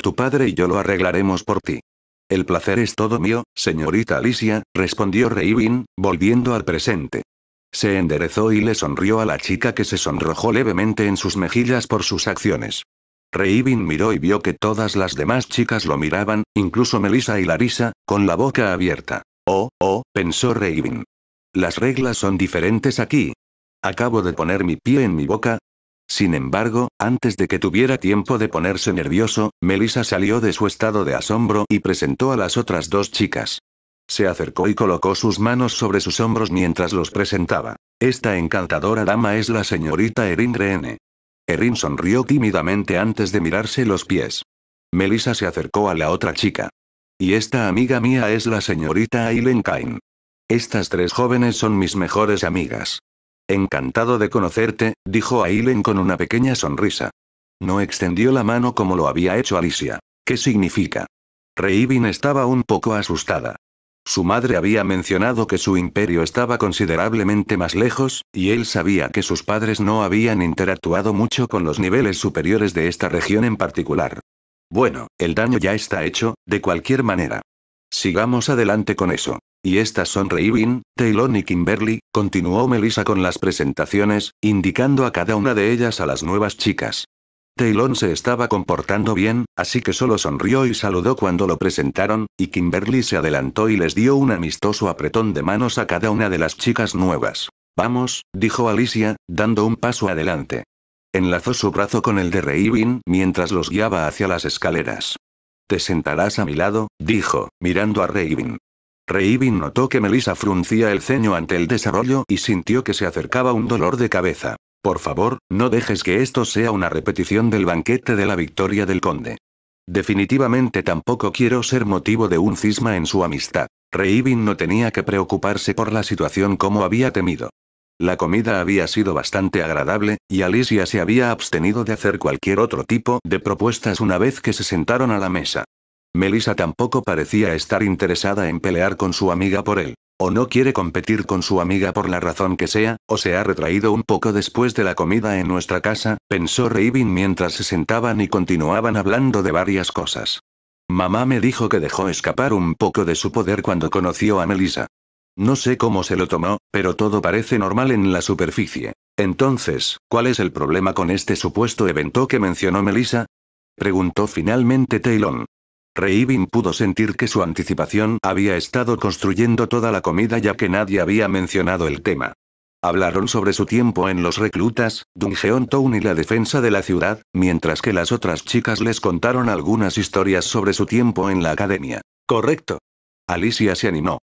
Tu padre y yo lo arreglaremos por ti. El placer es todo mío, señorita Alicia, respondió Reivin, volviendo al presente. Se enderezó y le sonrió a la chica que se sonrojó levemente en sus mejillas por sus acciones. Reivin miró y vio que todas las demás chicas lo miraban, incluso Melissa y Larissa, con la boca abierta. Oh, oh, pensó Raven. Las reglas son diferentes aquí. Acabo de poner mi pie en mi boca. Sin embargo, antes de que tuviera tiempo de ponerse nervioso, Melissa salió de su estado de asombro y presentó a las otras dos chicas. Se acercó y colocó sus manos sobre sus hombros mientras los presentaba. Esta encantadora dama es la señorita Erin Greene. Erin sonrió tímidamente antes de mirarse los pies. Melissa se acercó a la otra chica. Y esta amiga mía es la señorita Aileen Kain. Estas tres jóvenes son mis mejores amigas. Encantado de conocerte, dijo Ailen con una pequeña sonrisa. No extendió la mano como lo había hecho Alicia. ¿Qué significa? Reivin estaba un poco asustada. Su madre había mencionado que su imperio estaba considerablemente más lejos, y él sabía que sus padres no habían interactuado mucho con los niveles superiores de esta región en particular. Bueno, el daño ya está hecho, de cualquier manera. Sigamos adelante con eso. Y estas son Reivin, Taylor y Kimberly, continuó Melissa con las presentaciones, indicando a cada una de ellas a las nuevas chicas. Taylor se estaba comportando bien, así que solo sonrió y saludó cuando lo presentaron, y Kimberly se adelantó y les dio un amistoso apretón de manos a cada una de las chicas nuevas. Vamos, dijo Alicia, dando un paso adelante. Enlazó su brazo con el de Reivin mientras los guiaba hacia las escaleras. Te sentarás a mi lado, dijo, mirando a Reivin. Reivin notó que Melissa fruncía el ceño ante el desarrollo y sintió que se acercaba un dolor de cabeza. Por favor, no dejes que esto sea una repetición del banquete de la victoria del conde. Definitivamente tampoco quiero ser motivo de un cisma en su amistad. Reivin no tenía que preocuparse por la situación como había temido. La comida había sido bastante agradable, y Alicia se había abstenido de hacer cualquier otro tipo de propuestas una vez que se sentaron a la mesa. Melissa tampoco parecía estar interesada en pelear con su amiga por él. O no quiere competir con su amiga por la razón que sea, o se ha retraído un poco después de la comida en nuestra casa, pensó Raven mientras se sentaban y continuaban hablando de varias cosas. Mamá me dijo que dejó escapar un poco de su poder cuando conoció a Melissa. No sé cómo se lo tomó, pero todo parece normal en la superficie. Entonces, ¿cuál es el problema con este supuesto evento que mencionó Melissa? Preguntó finalmente Taylor. Reivin pudo sentir que su anticipación había estado construyendo toda la comida ya que nadie había mencionado el tema. Hablaron sobre su tiempo en los reclutas, Dungeon Town y la defensa de la ciudad, mientras que las otras chicas les contaron algunas historias sobre su tiempo en la academia. Correcto. Alicia se animó.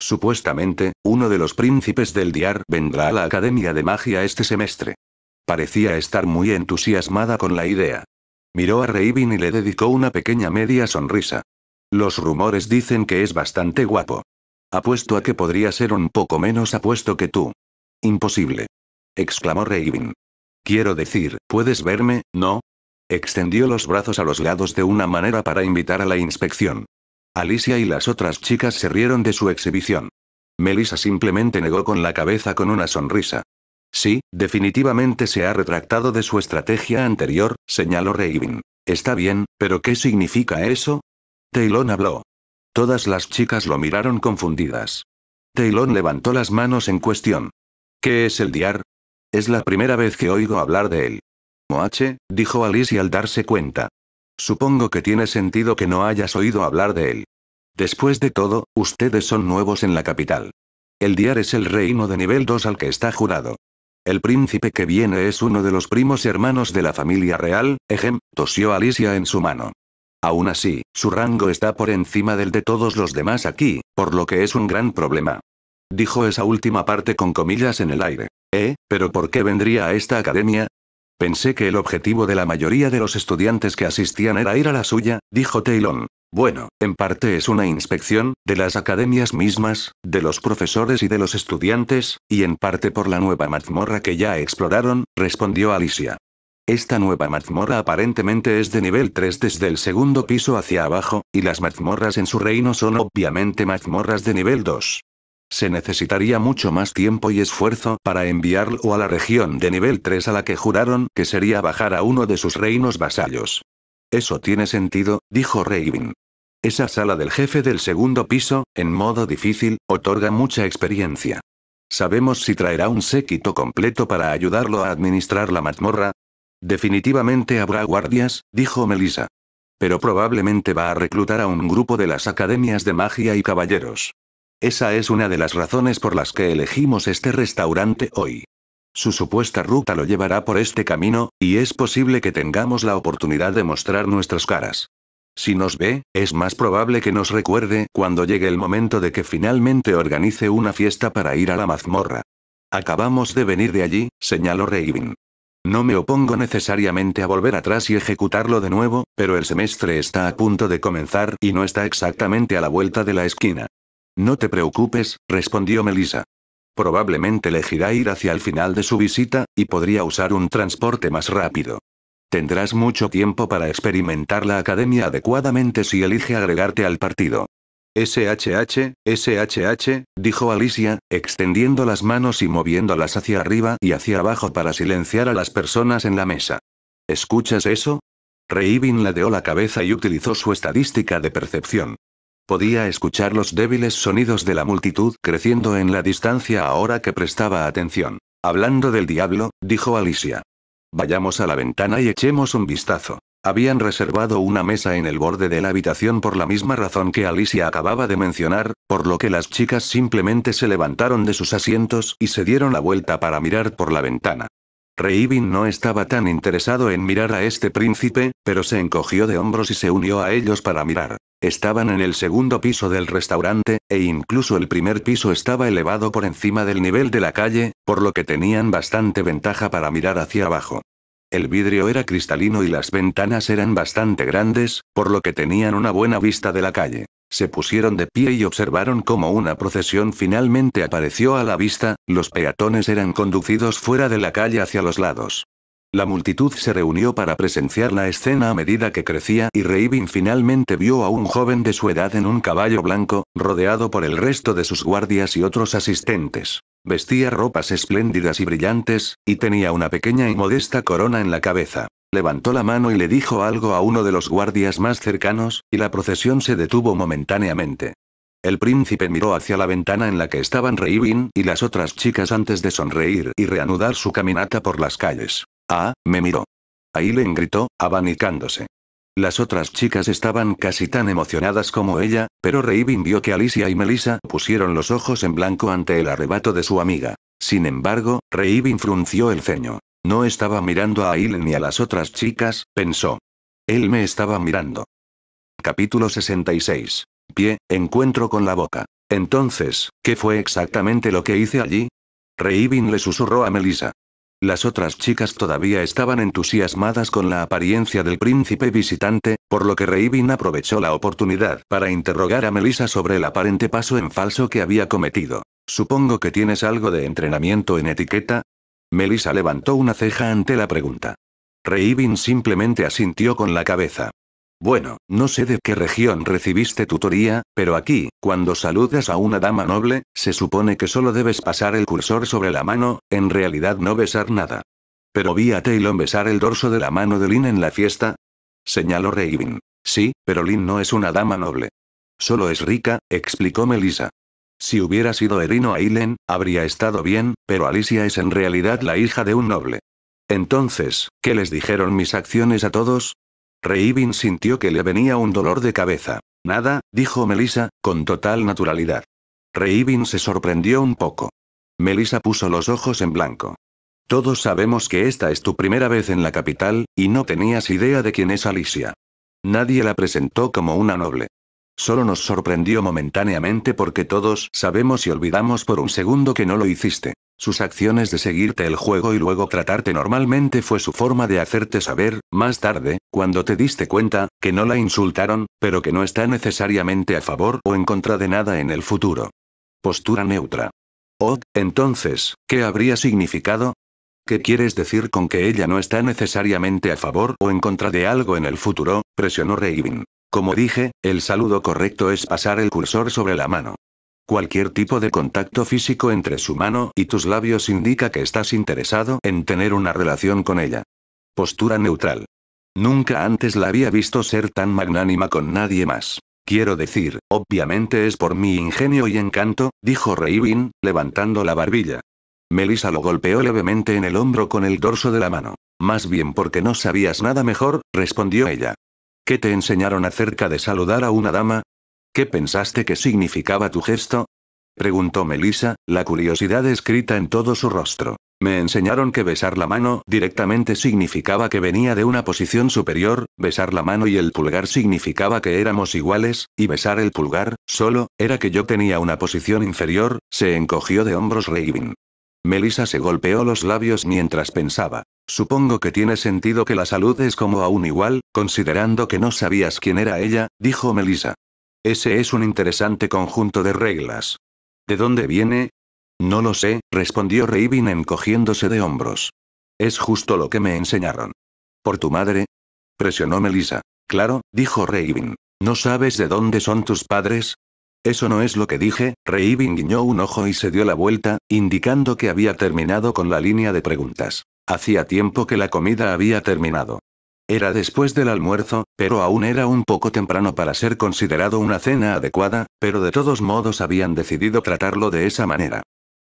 Supuestamente, uno de los príncipes del Diar vendrá a la Academia de Magia este semestre. Parecía estar muy entusiasmada con la idea. Miró a Raven y le dedicó una pequeña media sonrisa. Los rumores dicen que es bastante guapo. Apuesto a que podría ser un poco menos apuesto que tú. Imposible. exclamó Raven. Quiero decir, ¿puedes verme, no? Extendió los brazos a los lados de una manera para invitar a la inspección. Alicia y las otras chicas se rieron de su exhibición. Melissa simplemente negó con la cabeza con una sonrisa. Sí, definitivamente se ha retractado de su estrategia anterior, señaló Raven. Está bien, pero ¿qué significa eso? Taylon habló. Todas las chicas lo miraron confundidas. Taylon levantó las manos en cuestión. ¿Qué es el diar? Es la primera vez que oigo hablar de él. Moache, dijo Alicia al darse cuenta. Supongo que tiene sentido que no hayas oído hablar de él. Después de todo, ustedes son nuevos en la capital. El Diar es el reino de nivel 2 al que está jurado. El príncipe que viene es uno de los primos hermanos de la familia real, Ejem, tosió Alicia en su mano. Aún así, su rango está por encima del de todos los demás aquí, por lo que es un gran problema. Dijo esa última parte con comillas en el aire. ¿Eh? ¿Pero por qué vendría a esta academia? Pensé que el objetivo de la mayoría de los estudiantes que asistían era ir a la suya, dijo Taylon. Bueno, en parte es una inspección, de las academias mismas, de los profesores y de los estudiantes, y en parte por la nueva mazmorra que ya exploraron, respondió Alicia. Esta nueva mazmorra aparentemente es de nivel 3 desde el segundo piso hacia abajo, y las mazmorras en su reino son obviamente mazmorras de nivel 2 se necesitaría mucho más tiempo y esfuerzo para enviarlo a la región de nivel 3 a la que juraron que sería bajar a uno de sus reinos vasallos. Eso tiene sentido, dijo Raven. Esa sala del jefe del segundo piso, en modo difícil, otorga mucha experiencia. ¿Sabemos si traerá un séquito completo para ayudarlo a administrar la mazmorra? Definitivamente habrá guardias, dijo Melissa. Pero probablemente va a reclutar a un grupo de las academias de magia y caballeros. Esa es una de las razones por las que elegimos este restaurante hoy. Su supuesta ruta lo llevará por este camino, y es posible que tengamos la oportunidad de mostrar nuestras caras. Si nos ve, es más probable que nos recuerde cuando llegue el momento de que finalmente organice una fiesta para ir a la mazmorra. Acabamos de venir de allí, señaló Raven. No me opongo necesariamente a volver atrás y ejecutarlo de nuevo, pero el semestre está a punto de comenzar y no está exactamente a la vuelta de la esquina. No te preocupes, respondió Melissa. Probablemente elegirá ir hacia el final de su visita, y podría usar un transporte más rápido. Tendrás mucho tiempo para experimentar la academia adecuadamente si elige agregarte al partido. SHH, SHH, dijo Alicia, extendiendo las manos y moviéndolas hacia arriba y hacia abajo para silenciar a las personas en la mesa. ¿Escuchas eso? Reivin ladeó la cabeza y utilizó su estadística de percepción. Podía escuchar los débiles sonidos de la multitud creciendo en la distancia ahora que prestaba atención. Hablando del diablo, dijo Alicia. Vayamos a la ventana y echemos un vistazo. Habían reservado una mesa en el borde de la habitación por la misma razón que Alicia acababa de mencionar, por lo que las chicas simplemente se levantaron de sus asientos y se dieron la vuelta para mirar por la ventana. Reivin no estaba tan interesado en mirar a este príncipe, pero se encogió de hombros y se unió a ellos para mirar. Estaban en el segundo piso del restaurante, e incluso el primer piso estaba elevado por encima del nivel de la calle, por lo que tenían bastante ventaja para mirar hacia abajo. El vidrio era cristalino y las ventanas eran bastante grandes, por lo que tenían una buena vista de la calle. Se pusieron de pie y observaron cómo una procesión finalmente apareció a la vista, los peatones eran conducidos fuera de la calle hacia los lados. La multitud se reunió para presenciar la escena a medida que crecía y Reibin finalmente vio a un joven de su edad en un caballo blanco, rodeado por el resto de sus guardias y otros asistentes. Vestía ropas espléndidas y brillantes, y tenía una pequeña y modesta corona en la cabeza. Levantó la mano y le dijo algo a uno de los guardias más cercanos, y la procesión se detuvo momentáneamente. El príncipe miró hacia la ventana en la que estaban Reibin y las otras chicas antes de sonreír y reanudar su caminata por las calles. Ah, me miró. Aileen gritó, abanicándose. Las otras chicas estaban casi tan emocionadas como ella, pero Raven vio que Alicia y Melissa pusieron los ojos en blanco ante el arrebato de su amiga. Sin embargo, Raven frunció el ceño. No estaba mirando a Aileen ni a las otras chicas, pensó. Él me estaba mirando. Capítulo 66. Pie, encuentro con la boca. Entonces, ¿qué fue exactamente lo que hice allí? Raven le susurró a Melissa. Las otras chicas todavía estaban entusiasmadas con la apariencia del príncipe visitante, por lo que Reivin aprovechó la oportunidad para interrogar a Melissa sobre el aparente paso en falso que había cometido. Supongo que tienes algo de entrenamiento en etiqueta. Melissa levantó una ceja ante la pregunta. Reivin simplemente asintió con la cabeza. Bueno, no sé de qué región recibiste tutoría, pero aquí, cuando saludas a una dama noble, se supone que solo debes pasar el cursor sobre la mano, en realidad no besar nada. Pero vi a Taylor besar el dorso de la mano de Lynn en la fiesta. Señaló Raven. Sí, pero Lin no es una dama noble. Solo es rica, explicó Melissa. Si hubiera sido Erino Ailen, habría estado bien, pero Alicia es en realidad la hija de un noble. Entonces, ¿qué les dijeron mis acciones a todos? Reivin sintió que le venía un dolor de cabeza. Nada, dijo Melissa, con total naturalidad. Reivin se sorprendió un poco. Melissa puso los ojos en blanco. Todos sabemos que esta es tu primera vez en la capital, y no tenías idea de quién es Alicia. Nadie la presentó como una noble. Solo nos sorprendió momentáneamente porque todos sabemos y olvidamos por un segundo que no lo hiciste. Sus acciones de seguirte el juego y luego tratarte normalmente fue su forma de hacerte saber, más tarde, cuando te diste cuenta, que no la insultaron, pero que no está necesariamente a favor o en contra de nada en el futuro. Postura neutra. Oh, entonces, ¿qué habría significado? ¿Qué quieres decir con que ella no está necesariamente a favor o en contra de algo en el futuro? presionó Raven. Como dije, el saludo correcto es pasar el cursor sobre la mano. Cualquier tipo de contacto físico entre su mano y tus labios indica que estás interesado en tener una relación con ella. Postura neutral. Nunca antes la había visto ser tan magnánima con nadie más. Quiero decir, obviamente es por mi ingenio y encanto, dijo Reivin, levantando la barbilla. Melissa lo golpeó levemente en el hombro con el dorso de la mano. Más bien porque no sabías nada mejor, respondió ella. ¿Qué te enseñaron acerca de saludar a una dama? ¿Qué pensaste que significaba tu gesto? Preguntó Melissa, la curiosidad escrita en todo su rostro. Me enseñaron que besar la mano directamente significaba que venía de una posición superior, besar la mano y el pulgar significaba que éramos iguales, y besar el pulgar, solo, era que yo tenía una posición inferior, se encogió de hombros Raven. Melissa se golpeó los labios mientras pensaba. Supongo que tiene sentido que la salud es como a un igual, considerando que no sabías quién era ella, dijo Melissa. Ese es un interesante conjunto de reglas. ¿De dónde viene? No lo sé, respondió Raven encogiéndose de hombros. Es justo lo que me enseñaron. ¿Por tu madre? Presionó Melissa. Claro, dijo Raven. ¿No sabes de dónde son tus padres? Eso no es lo que dije, Raven guiñó un ojo y se dio la vuelta, indicando que había terminado con la línea de preguntas. Hacía tiempo que la comida había terminado. Era después del almuerzo, pero aún era un poco temprano para ser considerado una cena adecuada, pero de todos modos habían decidido tratarlo de esa manera.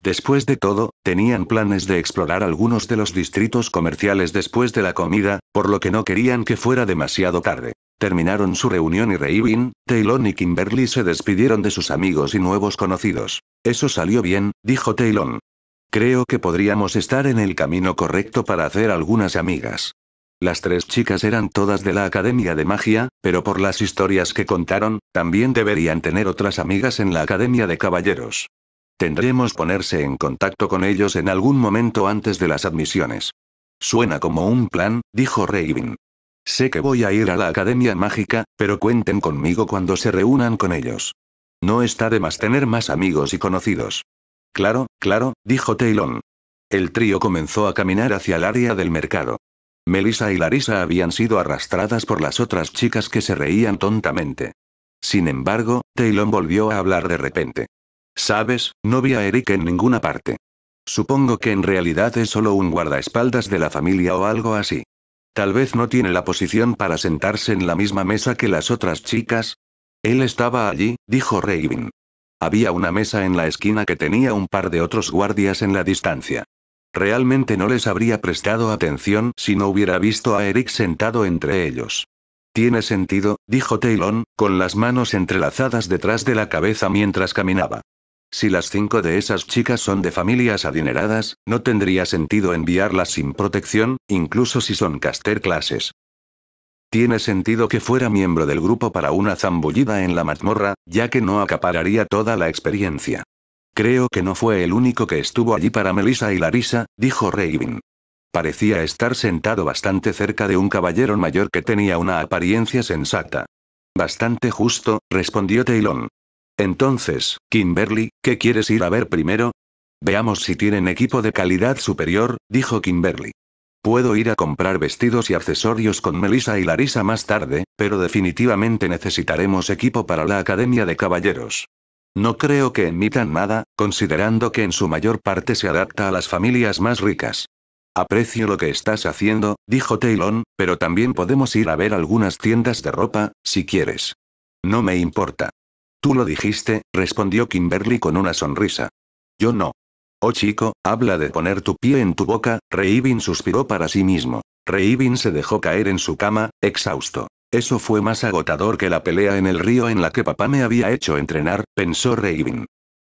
Después de todo, tenían planes de explorar algunos de los distritos comerciales después de la comida, por lo que no querían que fuera demasiado tarde. Terminaron su reunión y Reivin, Taylor y Kimberly se despidieron de sus amigos y nuevos conocidos. Eso salió bien, dijo Taylor. Creo que podríamos estar en el camino correcto para hacer algunas amigas. Las tres chicas eran todas de la Academia de Magia, pero por las historias que contaron, también deberían tener otras amigas en la Academia de Caballeros. Tendremos ponerse en contacto con ellos en algún momento antes de las admisiones. Suena como un plan, dijo Raven. Sé que voy a ir a la Academia Mágica, pero cuenten conmigo cuando se reúnan con ellos. No está de más tener más amigos y conocidos. Claro, claro, dijo Taylon. El trío comenzó a caminar hacia el área del mercado. Melissa y Larissa habían sido arrastradas por las otras chicas que se reían tontamente. Sin embargo, Taylor volvió a hablar de repente. Sabes, no vi a Eric en ninguna parte. Supongo que en realidad es solo un guardaespaldas de la familia o algo así. Tal vez no tiene la posición para sentarse en la misma mesa que las otras chicas. Él estaba allí, dijo Raven. Había una mesa en la esquina que tenía un par de otros guardias en la distancia. Realmente no les habría prestado atención si no hubiera visto a Eric sentado entre ellos. Tiene sentido, dijo Taylon, con las manos entrelazadas detrás de la cabeza mientras caminaba. Si las cinco de esas chicas son de familias adineradas, no tendría sentido enviarlas sin protección, incluso si son caster clases. Tiene sentido que fuera miembro del grupo para una zambullida en la mazmorra, ya que no acapararía toda la experiencia. Creo que no fue el único que estuvo allí para Melissa y Larisa, dijo Raven. Parecía estar sentado bastante cerca de un caballero mayor que tenía una apariencia sensata. Bastante justo, respondió Taylor. Entonces, Kimberly, ¿qué quieres ir a ver primero? Veamos si tienen equipo de calidad superior, dijo Kimberly. Puedo ir a comprar vestidos y accesorios con Melissa y Larisa más tarde, pero definitivamente necesitaremos equipo para la Academia de Caballeros. No creo que emitan nada, considerando que en su mayor parte se adapta a las familias más ricas. Aprecio lo que estás haciendo, dijo Taylon, pero también podemos ir a ver algunas tiendas de ropa, si quieres. No me importa. Tú lo dijiste, respondió Kimberly con una sonrisa. Yo no. Oh chico, habla de poner tu pie en tu boca, Reivin suspiró para sí mismo. Reivin se dejó caer en su cama, exhausto. Eso fue más agotador que la pelea en el río en la que papá me había hecho entrenar, pensó Raven.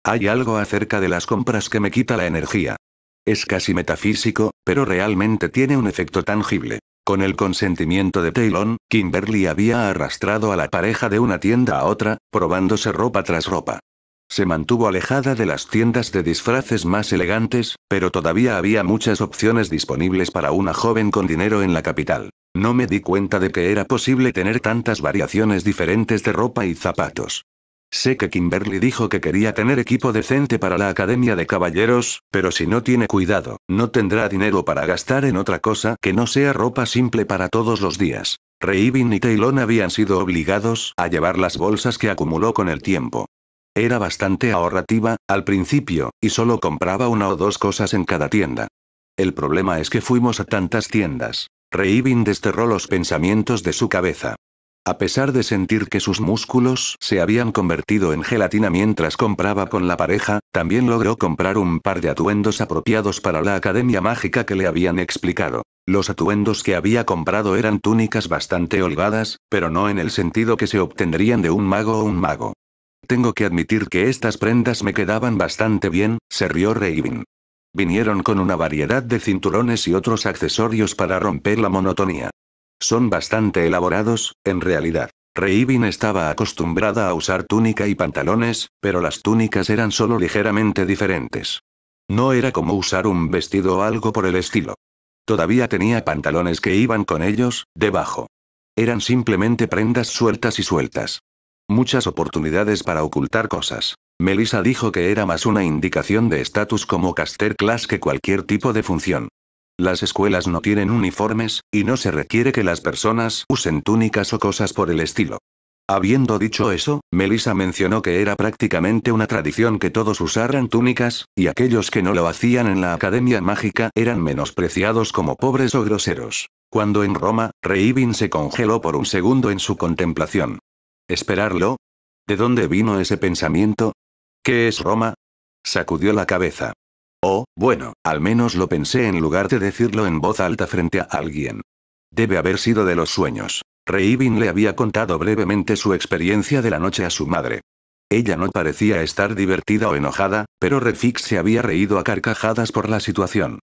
Hay algo acerca de las compras que me quita la energía. Es casi metafísico, pero realmente tiene un efecto tangible. Con el consentimiento de Taylor, Kimberly había arrastrado a la pareja de una tienda a otra, probándose ropa tras ropa. Se mantuvo alejada de las tiendas de disfraces más elegantes, pero todavía había muchas opciones disponibles para una joven con dinero en la capital. No me di cuenta de que era posible tener tantas variaciones diferentes de ropa y zapatos. Sé que Kimberly dijo que quería tener equipo decente para la Academia de Caballeros, pero si no tiene cuidado, no tendrá dinero para gastar en otra cosa que no sea ropa simple para todos los días. Reivin y Taylon habían sido obligados a llevar las bolsas que acumuló con el tiempo. Era bastante ahorrativa, al principio, y solo compraba una o dos cosas en cada tienda. El problema es que fuimos a tantas tiendas. Reibin desterró los pensamientos de su cabeza. A pesar de sentir que sus músculos se habían convertido en gelatina mientras compraba con la pareja, también logró comprar un par de atuendos apropiados para la academia mágica que le habían explicado. Los atuendos que había comprado eran túnicas bastante holgadas, pero no en el sentido que se obtendrían de un mago o un mago. Tengo que admitir que estas prendas me quedaban bastante bien, se rió Reivin. Vinieron con una variedad de cinturones y otros accesorios para romper la monotonía. Son bastante elaborados, en realidad. reivin estaba acostumbrada a usar túnica y pantalones, pero las túnicas eran solo ligeramente diferentes. No era como usar un vestido o algo por el estilo. Todavía tenía pantalones que iban con ellos, debajo. Eran simplemente prendas sueltas y sueltas. Muchas oportunidades para ocultar cosas. Melissa dijo que era más una indicación de estatus como caster class que cualquier tipo de función. Las escuelas no tienen uniformes, y no se requiere que las personas usen túnicas o cosas por el estilo. Habiendo dicho eso, Melissa mencionó que era prácticamente una tradición que todos usaran túnicas, y aquellos que no lo hacían en la Academia Mágica eran menospreciados como pobres o groseros. Cuando en Roma, Reibin se congeló por un segundo en su contemplación. ¿Esperarlo? ¿De dónde vino ese pensamiento? ¿Qué es Roma? Sacudió la cabeza. Oh, bueno, al menos lo pensé en lugar de decirlo en voz alta frente a alguien. Debe haber sido de los sueños. Reibin le había contado brevemente su experiencia de la noche a su madre. Ella no parecía estar divertida o enojada, pero Refix se había reído a carcajadas por la situación.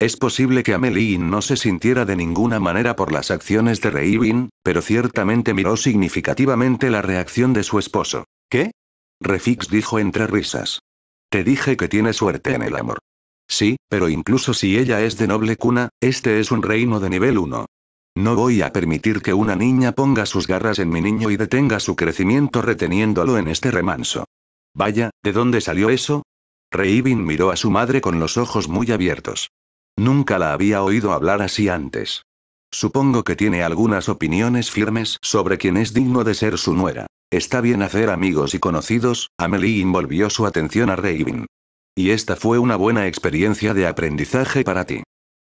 Es posible que Amelie no se sintiera de ninguna manera por las acciones de Reibin, pero ciertamente miró significativamente la reacción de su esposo. ¿Qué? Refix dijo entre risas. Te dije que tiene suerte en el amor. Sí, pero incluso si ella es de noble cuna, este es un reino de nivel 1. No voy a permitir que una niña ponga sus garras en mi niño y detenga su crecimiento reteniéndolo en este remanso. Vaya, ¿de dónde salió eso? Reivin miró a su madre con los ojos muy abiertos. Nunca la había oído hablar así antes. Supongo que tiene algunas opiniones firmes sobre quién es digno de ser su nuera. Está bien hacer amigos y conocidos, Amelie envolvió su atención a Raven. Y esta fue una buena experiencia de aprendizaje para ti.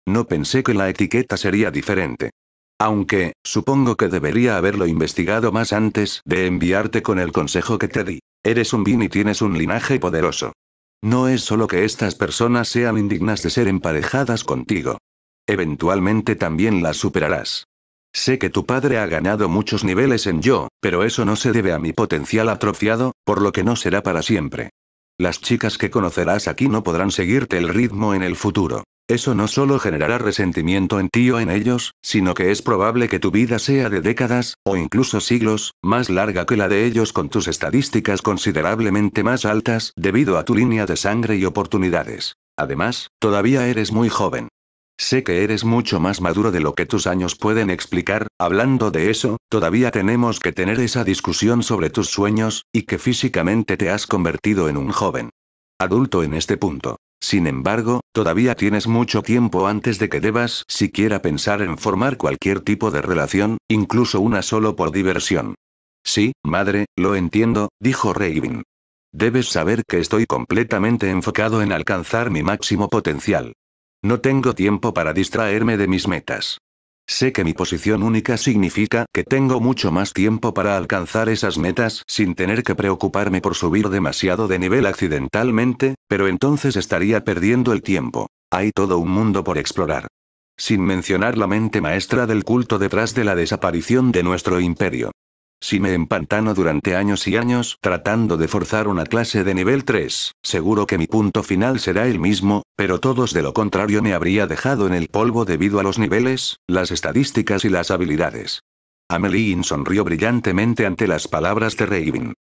No pensé que la etiqueta sería diferente. Aunque, supongo que debería haberlo investigado más antes de enviarte con el consejo que te di. Eres un bin y tienes un linaje poderoso. No es solo que estas personas sean indignas de ser emparejadas contigo. Eventualmente también las superarás. Sé que tu padre ha ganado muchos niveles en yo, pero eso no se debe a mi potencial atrofiado, por lo que no será para siempre. Las chicas que conocerás aquí no podrán seguirte el ritmo en el futuro. Eso no solo generará resentimiento en ti o en ellos, sino que es probable que tu vida sea de décadas, o incluso siglos, más larga que la de ellos con tus estadísticas considerablemente más altas debido a tu línea de sangre y oportunidades. Además, todavía eres muy joven. Sé que eres mucho más maduro de lo que tus años pueden explicar, hablando de eso, todavía tenemos que tener esa discusión sobre tus sueños, y que físicamente te has convertido en un joven. Adulto en este punto. Sin embargo, todavía tienes mucho tiempo antes de que debas siquiera pensar en formar cualquier tipo de relación, incluso una solo por diversión. Sí, madre, lo entiendo, dijo Raven. Debes saber que estoy completamente enfocado en alcanzar mi máximo potencial. No tengo tiempo para distraerme de mis metas. Sé que mi posición única significa que tengo mucho más tiempo para alcanzar esas metas sin tener que preocuparme por subir demasiado de nivel accidentalmente, pero entonces estaría perdiendo el tiempo. Hay todo un mundo por explorar. Sin mencionar la mente maestra del culto detrás de la desaparición de nuestro imperio. Si me empantano durante años y años tratando de forzar una clase de nivel 3, seguro que mi punto final será el mismo, pero todos de lo contrario me habría dejado en el polvo debido a los niveles, las estadísticas y las habilidades. Amelie sonrió brillantemente ante las palabras de Raven.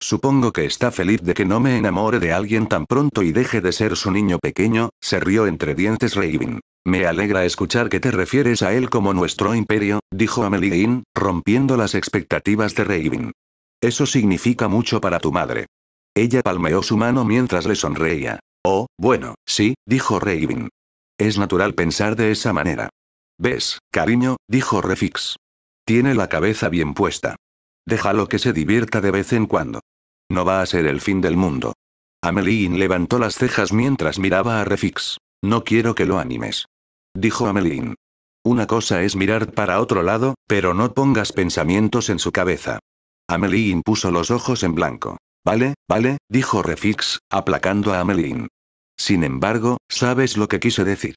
Supongo que está feliz de que no me enamore de alguien tan pronto y deje de ser su niño pequeño, se rió entre dientes Raven. Me alegra escuchar que te refieres a él como nuestro imperio, dijo Amelie rompiendo las expectativas de Raven. Eso significa mucho para tu madre. Ella palmeó su mano mientras le sonreía. Oh, bueno, sí, dijo Raven. Es natural pensar de esa manera. ¿Ves, cariño? dijo Refix. Tiene la cabeza bien puesta. Déjalo que se divierta de vez en cuando. No va a ser el fin del mundo. Amelie levantó las cejas mientras miraba a Refix. No quiero que lo animes dijo Amelín. Una cosa es mirar para otro lado, pero no pongas pensamientos en su cabeza. Amelín puso los ojos en blanco. Vale, vale, dijo Refix, aplacando a Amelín. Sin embargo, sabes lo que quise decir.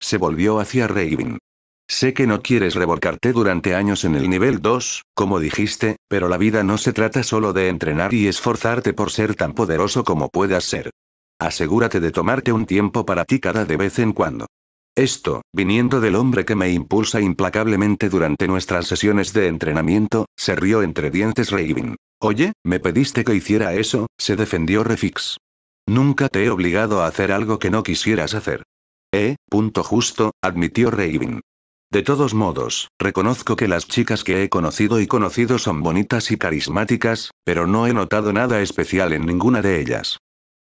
Se volvió hacia Raven. Sé que no quieres revolcarte durante años en el nivel 2, como dijiste, pero la vida no se trata solo de entrenar y esforzarte por ser tan poderoso como puedas ser. Asegúrate de tomarte un tiempo para ti cada de vez en cuando. Esto, viniendo del hombre que me impulsa implacablemente durante nuestras sesiones de entrenamiento, se rió entre dientes Raven. Oye, me pediste que hiciera eso, se defendió Refix. Nunca te he obligado a hacer algo que no quisieras hacer. Eh, punto justo, admitió Raven. De todos modos, reconozco que las chicas que he conocido y conocido son bonitas y carismáticas, pero no he notado nada especial en ninguna de ellas.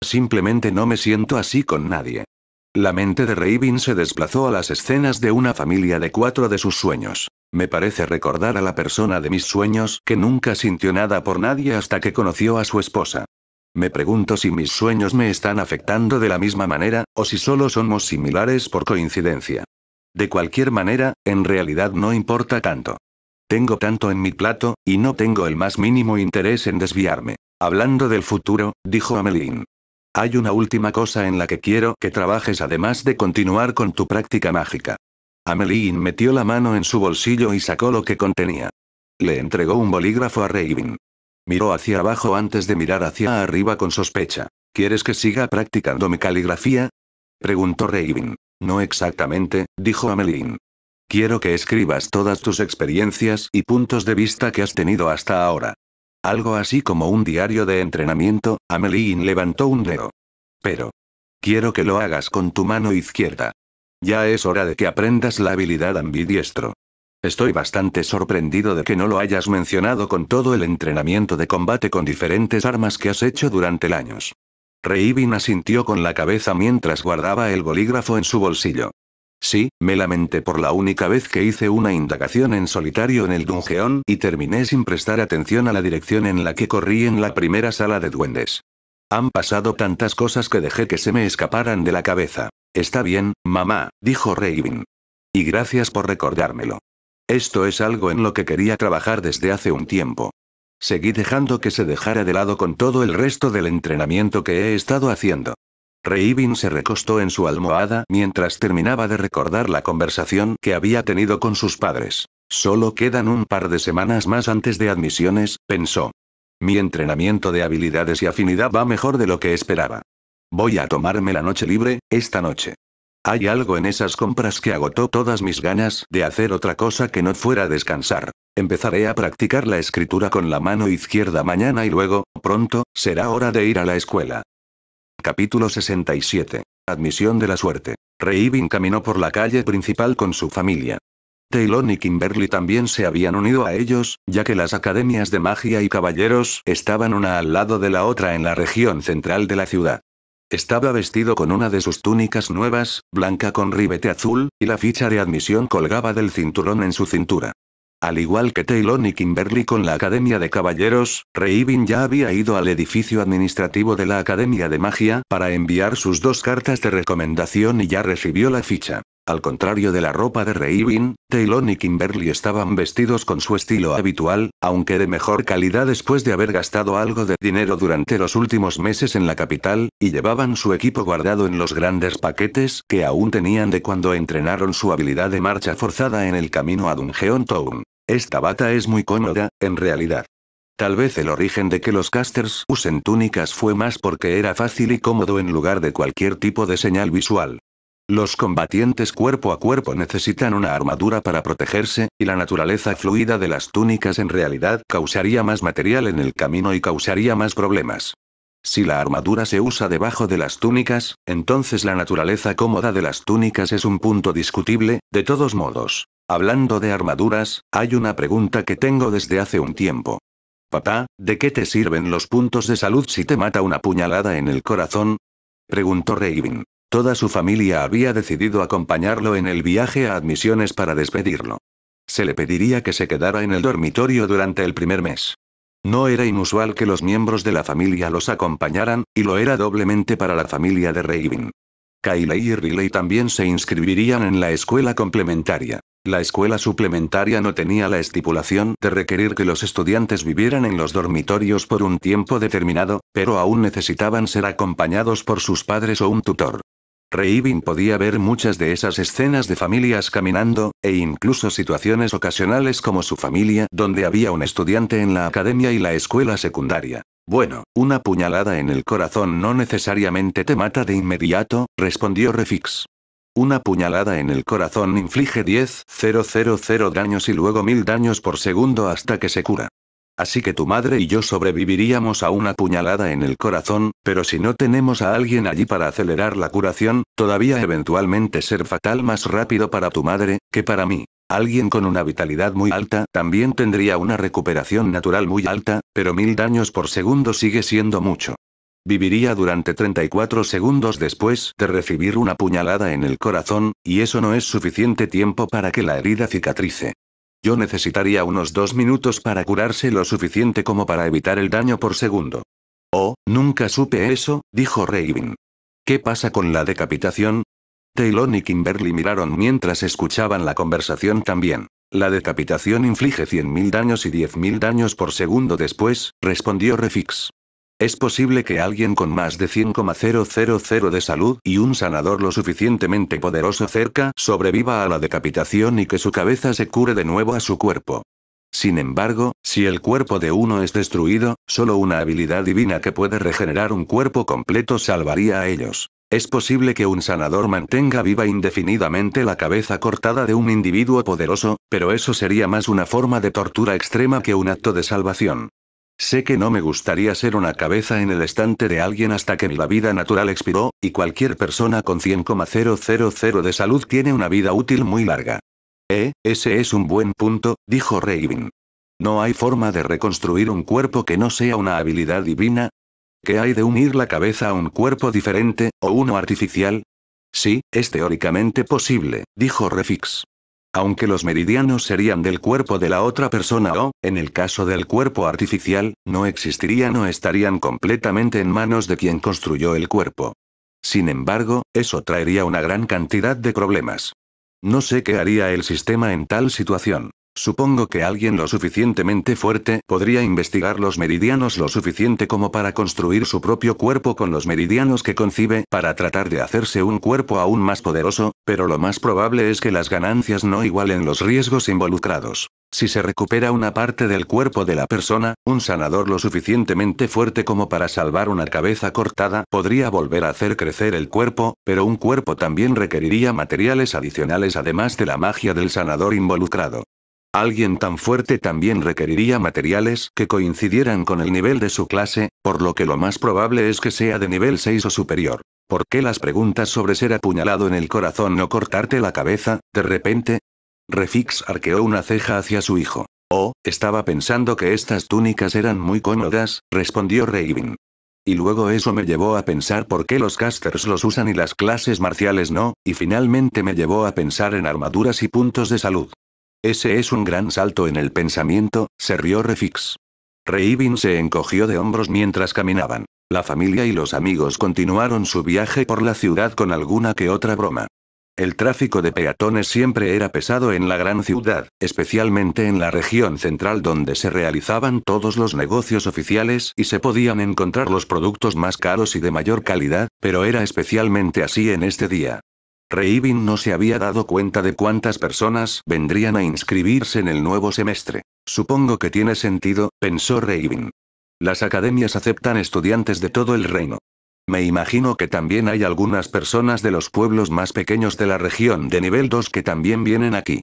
Simplemente no me siento así con nadie. La mente de Raven se desplazó a las escenas de una familia de cuatro de sus sueños. Me parece recordar a la persona de mis sueños que nunca sintió nada por nadie hasta que conoció a su esposa. Me pregunto si mis sueños me están afectando de la misma manera, o si solo somos similares por coincidencia. De cualquier manera, en realidad no importa tanto. Tengo tanto en mi plato, y no tengo el más mínimo interés en desviarme. Hablando del futuro, dijo Ameline. Hay una última cosa en la que quiero que trabajes además de continuar con tu práctica mágica. Amelie metió la mano en su bolsillo y sacó lo que contenía. Le entregó un bolígrafo a Raven. Miró hacia abajo antes de mirar hacia arriba con sospecha. ¿Quieres que siga practicando mi caligrafía? Preguntó Raven. No exactamente, dijo Amelie. Quiero que escribas todas tus experiencias y puntos de vista que has tenido hasta ahora. Algo así como un diario de entrenamiento, Amelie levantó un dedo. Pero. Quiero que lo hagas con tu mano izquierda. Ya es hora de que aprendas la habilidad ambidiestro. Estoy bastante sorprendido de que no lo hayas mencionado con todo el entrenamiento de combate con diferentes armas que has hecho durante el años. Reivin asintió con la cabeza mientras guardaba el bolígrafo en su bolsillo. Sí, me lamenté por la única vez que hice una indagación en solitario en el dungeón y terminé sin prestar atención a la dirección en la que corrí en la primera sala de duendes. Han pasado tantas cosas que dejé que se me escaparan de la cabeza. Está bien, mamá, dijo Raven. Y gracias por recordármelo. Esto es algo en lo que quería trabajar desde hace un tiempo. Seguí dejando que se dejara de lado con todo el resto del entrenamiento que he estado haciendo. Reivin se recostó en su almohada mientras terminaba de recordar la conversación que había tenido con sus padres. Solo quedan un par de semanas más antes de admisiones, pensó. Mi entrenamiento de habilidades y afinidad va mejor de lo que esperaba. Voy a tomarme la noche libre, esta noche. Hay algo en esas compras que agotó todas mis ganas de hacer otra cosa que no fuera descansar. Empezaré a practicar la escritura con la mano izquierda mañana y luego, pronto, será hora de ir a la escuela. Capítulo 67. Admisión de la suerte. Reivin caminó por la calle principal con su familia. Taylor y Kimberly también se habían unido a ellos, ya que las academias de magia y caballeros estaban una al lado de la otra en la región central de la ciudad. Estaba vestido con una de sus túnicas nuevas, blanca con ribete azul, y la ficha de admisión colgaba del cinturón en su cintura. Al igual que Taylor y Kimberly con la Academia de Caballeros, Reivin ya había ido al edificio administrativo de la Academia de Magia para enviar sus dos cartas de recomendación y ya recibió la ficha. Al contrario de la ropa de Reivin, Taylor y Kimberly estaban vestidos con su estilo habitual, aunque de mejor calidad después de haber gastado algo de dinero durante los últimos meses en la capital, y llevaban su equipo guardado en los grandes paquetes que aún tenían de cuando entrenaron su habilidad de marcha forzada en el camino a Dungeon Town. Esta bata es muy cómoda, en realidad. Tal vez el origen de que los casters usen túnicas fue más porque era fácil y cómodo en lugar de cualquier tipo de señal visual. Los combatientes cuerpo a cuerpo necesitan una armadura para protegerse, y la naturaleza fluida de las túnicas en realidad causaría más material en el camino y causaría más problemas. Si la armadura se usa debajo de las túnicas, entonces la naturaleza cómoda de las túnicas es un punto discutible, de todos modos. Hablando de armaduras, hay una pregunta que tengo desde hace un tiempo. Papá, ¿de qué te sirven los puntos de salud si te mata una puñalada en el corazón? preguntó Raven. Toda su familia había decidido acompañarlo en el viaje a admisiones para despedirlo. Se le pediría que se quedara en el dormitorio durante el primer mes. No era inusual que los miembros de la familia los acompañaran, y lo era doblemente para la familia de Raven. Kylie y Riley también se inscribirían en la escuela complementaria. La escuela suplementaria no tenía la estipulación de requerir que los estudiantes vivieran en los dormitorios por un tiempo determinado, pero aún necesitaban ser acompañados por sus padres o un tutor. Reivin podía ver muchas de esas escenas de familias caminando, e incluso situaciones ocasionales como su familia, donde había un estudiante en la academia y la escuela secundaria. Bueno, una puñalada en el corazón no necesariamente te mata de inmediato, respondió Refix. Una puñalada en el corazón inflige 10.000 daños y luego 1000 daños por segundo hasta que se cura. Así que tu madre y yo sobreviviríamos a una puñalada en el corazón, pero si no tenemos a alguien allí para acelerar la curación, todavía eventualmente ser fatal más rápido para tu madre, que para mí. Alguien con una vitalidad muy alta también tendría una recuperación natural muy alta, pero mil daños por segundo sigue siendo mucho. Viviría durante 34 segundos después de recibir una puñalada en el corazón, y eso no es suficiente tiempo para que la herida cicatrice. Yo necesitaría unos dos minutos para curarse lo suficiente como para evitar el daño por segundo. Oh, nunca supe eso, dijo Raven. ¿Qué pasa con la decapitación? Taylor y Kimberly miraron mientras escuchaban la conversación también. La decapitación inflige 100.000 daños y 10.000 daños por segundo después, respondió Refix. Es posible que alguien con más de 100,000 de salud y un sanador lo suficientemente poderoso cerca sobreviva a la decapitación y que su cabeza se cure de nuevo a su cuerpo. Sin embargo, si el cuerpo de uno es destruido, solo una habilidad divina que puede regenerar un cuerpo completo salvaría a ellos. Es posible que un sanador mantenga viva indefinidamente la cabeza cortada de un individuo poderoso, pero eso sería más una forma de tortura extrema que un acto de salvación. Sé que no me gustaría ser una cabeza en el estante de alguien hasta que mi vida natural expiró, y cualquier persona con 100,000 de salud tiene una vida útil muy larga. Eh, ese es un buen punto, dijo Raven. No hay forma de reconstruir un cuerpo que no sea una habilidad divina. ¿Qué hay de unir la cabeza a un cuerpo diferente, o uno artificial? Sí, es teóricamente posible, dijo Refix. Aunque los meridianos serían del cuerpo de la otra persona o, en el caso del cuerpo artificial, no existirían o estarían completamente en manos de quien construyó el cuerpo. Sin embargo, eso traería una gran cantidad de problemas. No sé qué haría el sistema en tal situación. Supongo que alguien lo suficientemente fuerte podría investigar los meridianos lo suficiente como para construir su propio cuerpo con los meridianos que concibe para tratar de hacerse un cuerpo aún más poderoso, pero lo más probable es que las ganancias no igualen los riesgos involucrados. Si se recupera una parte del cuerpo de la persona, un sanador lo suficientemente fuerte como para salvar una cabeza cortada podría volver a hacer crecer el cuerpo, pero un cuerpo también requeriría materiales adicionales además de la magia del sanador involucrado. Alguien tan fuerte también requeriría materiales que coincidieran con el nivel de su clase, por lo que lo más probable es que sea de nivel 6 o superior. ¿Por qué las preguntas sobre ser apuñalado en el corazón o cortarte la cabeza, de repente? Refix arqueó una ceja hacia su hijo. Oh, estaba pensando que estas túnicas eran muy cómodas, respondió Raven. Y luego eso me llevó a pensar por qué los casters los usan y las clases marciales no, y finalmente me llevó a pensar en armaduras y puntos de salud. Ese es un gran salto en el pensamiento, se rió Refix. Reibin se encogió de hombros mientras caminaban. La familia y los amigos continuaron su viaje por la ciudad con alguna que otra broma. El tráfico de peatones siempre era pesado en la gran ciudad, especialmente en la región central donde se realizaban todos los negocios oficiales y se podían encontrar los productos más caros y de mayor calidad, pero era especialmente así en este día. Reibin no se había dado cuenta de cuántas personas vendrían a inscribirse en el nuevo semestre. Supongo que tiene sentido, pensó Reibin. Las academias aceptan estudiantes de todo el reino. Me imagino que también hay algunas personas de los pueblos más pequeños de la región de nivel 2 que también vienen aquí.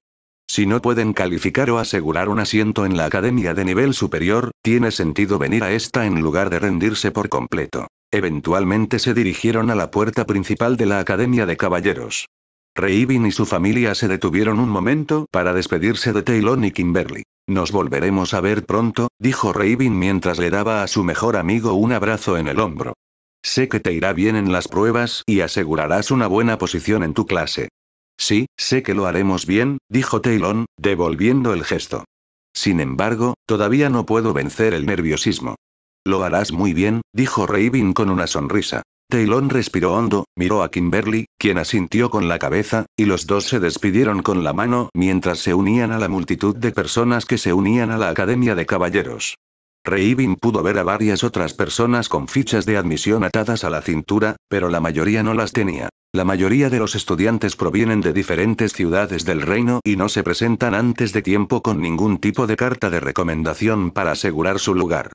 Si no pueden calificar o asegurar un asiento en la academia de nivel superior, tiene sentido venir a esta en lugar de rendirse por completo. Eventualmente se dirigieron a la puerta principal de la academia de caballeros. Reibin y su familia se detuvieron un momento para despedirse de Taylor y Kimberly. Nos volveremos a ver pronto, dijo Reivin mientras le daba a su mejor amigo un abrazo en el hombro. Sé que te irá bien en las pruebas y asegurarás una buena posición en tu clase. Sí, sé que lo haremos bien, dijo Taylon, devolviendo el gesto. Sin embargo, todavía no puedo vencer el nerviosismo. Lo harás muy bien, dijo Raven con una sonrisa. Taylon respiró hondo, miró a Kimberly, quien asintió con la cabeza, y los dos se despidieron con la mano mientras se unían a la multitud de personas que se unían a la Academia de Caballeros. Raven pudo ver a varias otras personas con fichas de admisión atadas a la cintura, pero la mayoría no las tenía. La mayoría de los estudiantes provienen de diferentes ciudades del reino y no se presentan antes de tiempo con ningún tipo de carta de recomendación para asegurar su lugar.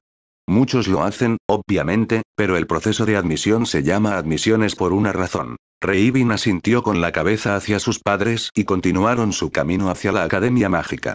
Muchos lo hacen, obviamente, pero el proceso de admisión se llama admisiones por una razón. Reivin asintió con la cabeza hacia sus padres y continuaron su camino hacia la Academia Mágica.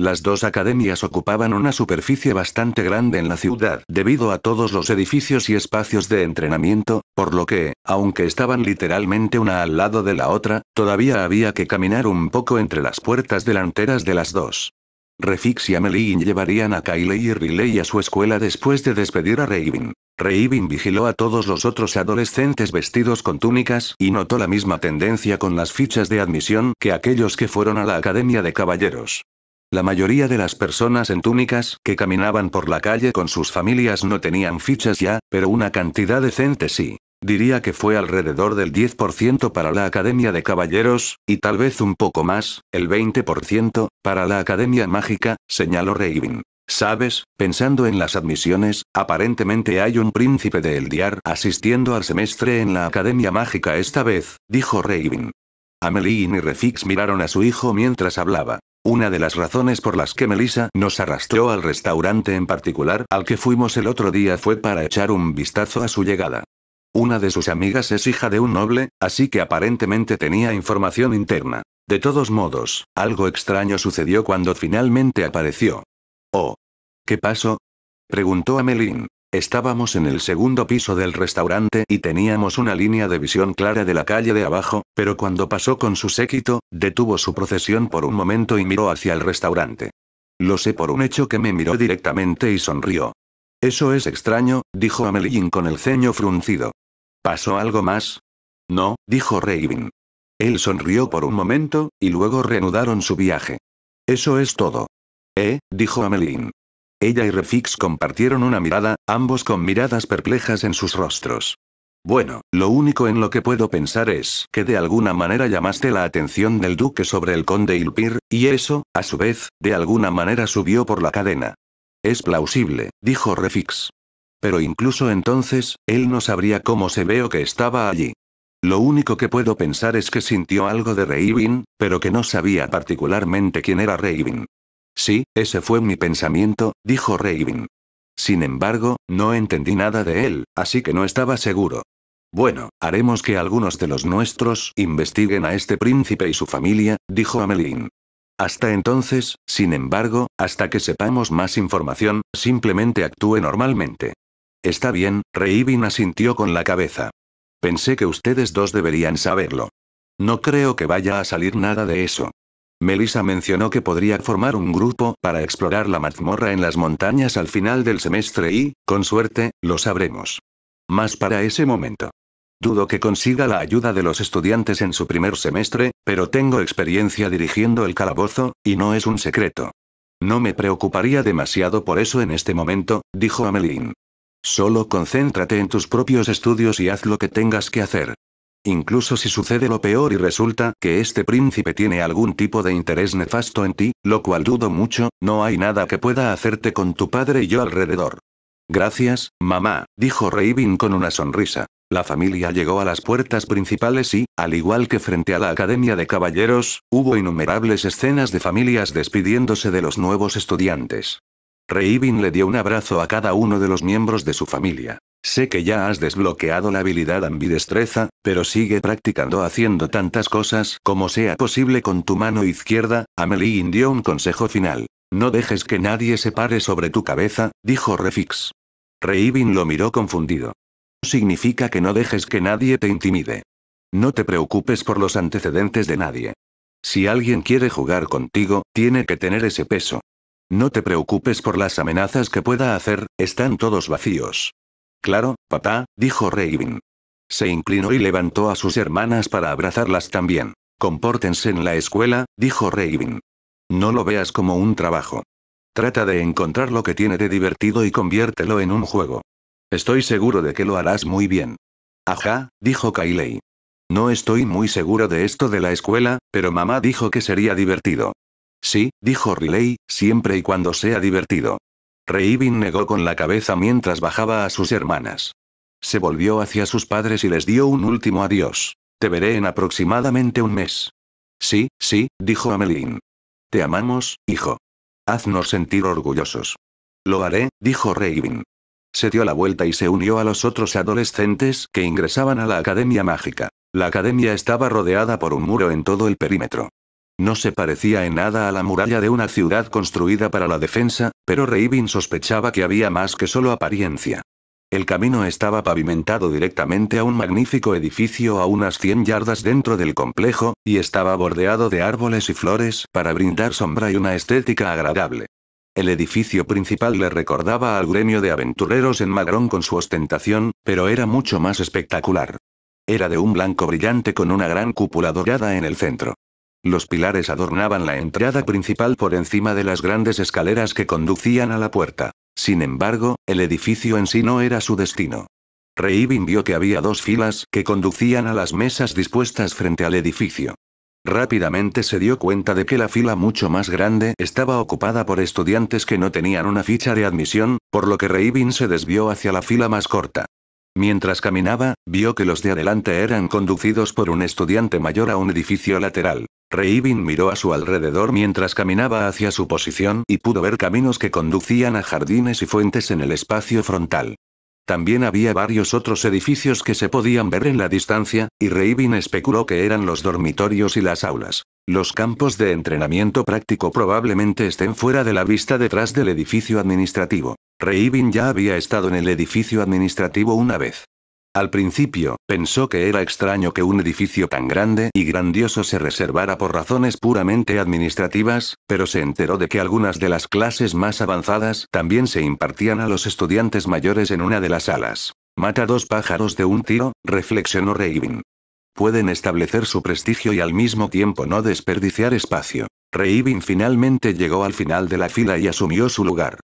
Las dos academias ocupaban una superficie bastante grande en la ciudad debido a todos los edificios y espacios de entrenamiento, por lo que, aunque estaban literalmente una al lado de la otra, todavía había que caminar un poco entre las puertas delanteras de las dos. Refix y Amelie llevarían a Kylie y Riley a su escuela después de despedir a Raven. Reibin vigiló a todos los otros adolescentes vestidos con túnicas y notó la misma tendencia con las fichas de admisión que aquellos que fueron a la Academia de Caballeros. La mayoría de las personas en túnicas que caminaban por la calle con sus familias no tenían fichas ya, pero una cantidad decente sí. Diría que fue alrededor del 10% para la Academia de Caballeros, y tal vez un poco más, el 20%, para la Academia Mágica, señaló Raven. Sabes, pensando en las admisiones, aparentemente hay un príncipe de Eldiar asistiendo al semestre en la Academia Mágica esta vez, dijo Raven. Amelie y Refix miraron a su hijo mientras hablaba. Una de las razones por las que Melissa nos arrastró al restaurante en particular al que fuimos el otro día fue para echar un vistazo a su llegada. Una de sus amigas es hija de un noble, así que aparentemente tenía información interna. De todos modos, algo extraño sucedió cuando finalmente apareció. Oh. ¿Qué pasó? preguntó a Melin. Estábamos en el segundo piso del restaurante y teníamos una línea de visión clara de la calle de abajo, pero cuando pasó con su séquito, detuvo su procesión por un momento y miró hacia el restaurante. Lo sé por un hecho que me miró directamente y sonrió. Eso es extraño, dijo Ameline con el ceño fruncido. ¿Pasó algo más? No, dijo Raven. Él sonrió por un momento, y luego reanudaron su viaje. Eso es todo. Eh, dijo Amelie. Ella y Refix compartieron una mirada, ambos con miradas perplejas en sus rostros. Bueno, lo único en lo que puedo pensar es que de alguna manera llamaste la atención del duque sobre el conde Ilpir, y eso, a su vez, de alguna manera subió por la cadena. Es plausible, dijo Refix. Pero incluso entonces, él no sabría cómo se veo que estaba allí. Lo único que puedo pensar es que sintió algo de Raven, pero que no sabía particularmente quién era Raven. Sí, ese fue mi pensamiento, dijo Raven. Sin embargo, no entendí nada de él, así que no estaba seguro. Bueno, haremos que algunos de los nuestros investiguen a este príncipe y su familia, dijo amelin Hasta entonces, sin embargo, hasta que sepamos más información, simplemente actúe normalmente. Está bien, Reivin asintió con la cabeza. Pensé que ustedes dos deberían saberlo. No creo que vaya a salir nada de eso. Melissa mencionó que podría formar un grupo para explorar la mazmorra en las montañas al final del semestre y, con suerte, lo sabremos. Más para ese momento. Dudo que consiga la ayuda de los estudiantes en su primer semestre, pero tengo experiencia dirigiendo el calabozo, y no es un secreto. No me preocuparía demasiado por eso en este momento, dijo Amelín. Solo concéntrate en tus propios estudios y haz lo que tengas que hacer. Incluso si sucede lo peor y resulta que este príncipe tiene algún tipo de interés nefasto en ti, lo cual dudo mucho, no hay nada que pueda hacerte con tu padre y yo alrededor. Gracias, mamá, dijo Raven con una sonrisa. La familia llegó a las puertas principales y, al igual que frente a la Academia de Caballeros, hubo innumerables escenas de familias despidiéndose de los nuevos estudiantes. Raven le dio un abrazo a cada uno de los miembros de su familia. Sé que ya has desbloqueado la habilidad ambidestreza, pero sigue practicando haciendo tantas cosas como sea posible con tu mano izquierda, Amelie indió un consejo final. No dejes que nadie se pare sobre tu cabeza, dijo Refix. Reibin lo miró confundido. Significa que no dejes que nadie te intimide. No te preocupes por los antecedentes de nadie. Si alguien quiere jugar contigo, tiene que tener ese peso. No te preocupes por las amenazas que pueda hacer, están todos vacíos. Claro, papá, dijo Raven. Se inclinó y levantó a sus hermanas para abrazarlas también. Compórtense en la escuela, dijo Raven. No lo veas como un trabajo. Trata de encontrar lo que tiene de divertido y conviértelo en un juego. Estoy seguro de que lo harás muy bien. Ajá, dijo Kylie. No estoy muy seguro de esto de la escuela, pero mamá dijo que sería divertido. Sí, dijo Riley, siempre y cuando sea divertido. Reibin negó con la cabeza mientras bajaba a sus hermanas. Se volvió hacia sus padres y les dio un último adiós. Te veré en aproximadamente un mes. Sí, sí, dijo Amelín. Te amamos, hijo. Haznos sentir orgullosos. Lo haré, dijo Reibin. Se dio la vuelta y se unió a los otros adolescentes que ingresaban a la Academia Mágica. La academia estaba rodeada por un muro en todo el perímetro. No se parecía en nada a la muralla de una ciudad construida para la defensa, pero Reibin sospechaba que había más que solo apariencia. El camino estaba pavimentado directamente a un magnífico edificio a unas 100 yardas dentro del complejo, y estaba bordeado de árboles y flores para brindar sombra y una estética agradable. El edificio principal le recordaba al gremio de aventureros en Magrón con su ostentación, pero era mucho más espectacular. Era de un blanco brillante con una gran cúpula dorada en el centro. Los pilares adornaban la entrada principal por encima de las grandes escaleras que conducían a la puerta. Sin embargo, el edificio en sí no era su destino. Reibin vio que había dos filas que conducían a las mesas dispuestas frente al edificio. Rápidamente se dio cuenta de que la fila mucho más grande estaba ocupada por estudiantes que no tenían una ficha de admisión, por lo que Reibin se desvió hacia la fila más corta. Mientras caminaba, vio que los de adelante eran conducidos por un estudiante mayor a un edificio lateral. Reibin miró a su alrededor mientras caminaba hacia su posición y pudo ver caminos que conducían a jardines y fuentes en el espacio frontal. También había varios otros edificios que se podían ver en la distancia, y Reibin especuló que eran los dormitorios y las aulas. Los campos de entrenamiento práctico probablemente estén fuera de la vista detrás del edificio administrativo. Reibin ya había estado en el edificio administrativo una vez. Al principio, pensó que era extraño que un edificio tan grande y grandioso se reservara por razones puramente administrativas, pero se enteró de que algunas de las clases más avanzadas también se impartían a los estudiantes mayores en una de las salas. Mata dos pájaros de un tiro, reflexionó Reibin. Pueden establecer su prestigio y al mismo tiempo no desperdiciar espacio. Reibin finalmente llegó al final de la fila y asumió su lugar.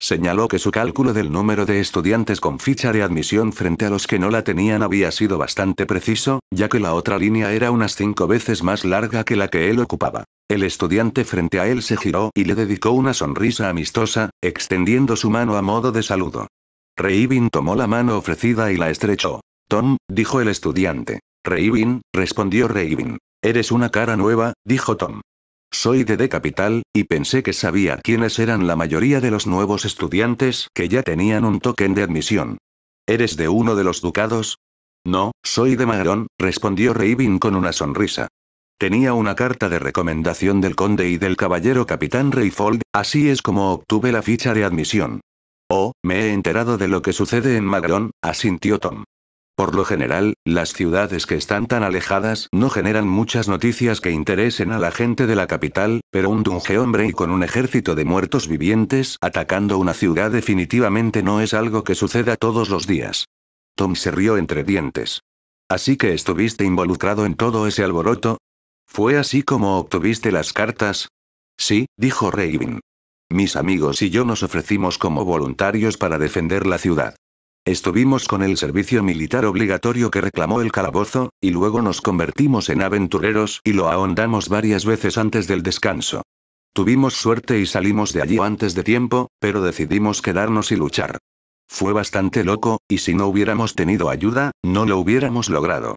Señaló que su cálculo del número de estudiantes con ficha de admisión frente a los que no la tenían había sido bastante preciso, ya que la otra línea era unas cinco veces más larga que la que él ocupaba. El estudiante frente a él se giró y le dedicó una sonrisa amistosa, extendiendo su mano a modo de saludo. Reibin tomó la mano ofrecida y la estrechó. Tom, dijo el estudiante. Reibin, respondió Reibin. Eres una cara nueva, dijo Tom. Soy de D Capital, y pensé que sabía quiénes eran la mayoría de los nuevos estudiantes que ya tenían un token de admisión. ¿Eres de uno de los ducados? No, soy de Magrón», respondió Raven con una sonrisa. Tenía una carta de recomendación del conde y del caballero capitán Rayfold, así es como obtuve la ficha de admisión. Oh, me he enterado de lo que sucede en Magrón», asintió Tom. Por lo general, las ciudades que están tan alejadas no generan muchas noticias que interesen a la gente de la capital, pero un dunge hombre y con un ejército de muertos vivientes atacando una ciudad definitivamente no es algo que suceda todos los días. Tom se rió entre dientes. Así que estuviste involucrado en todo ese alboroto. ¿Fue así como obtuviste las cartas? Sí, dijo Raven. Mis amigos y yo nos ofrecimos como voluntarios para defender la ciudad. Estuvimos con el servicio militar obligatorio que reclamó el calabozo, y luego nos convertimos en aventureros y lo ahondamos varias veces antes del descanso. Tuvimos suerte y salimos de allí antes de tiempo, pero decidimos quedarnos y luchar. Fue bastante loco, y si no hubiéramos tenido ayuda, no lo hubiéramos logrado.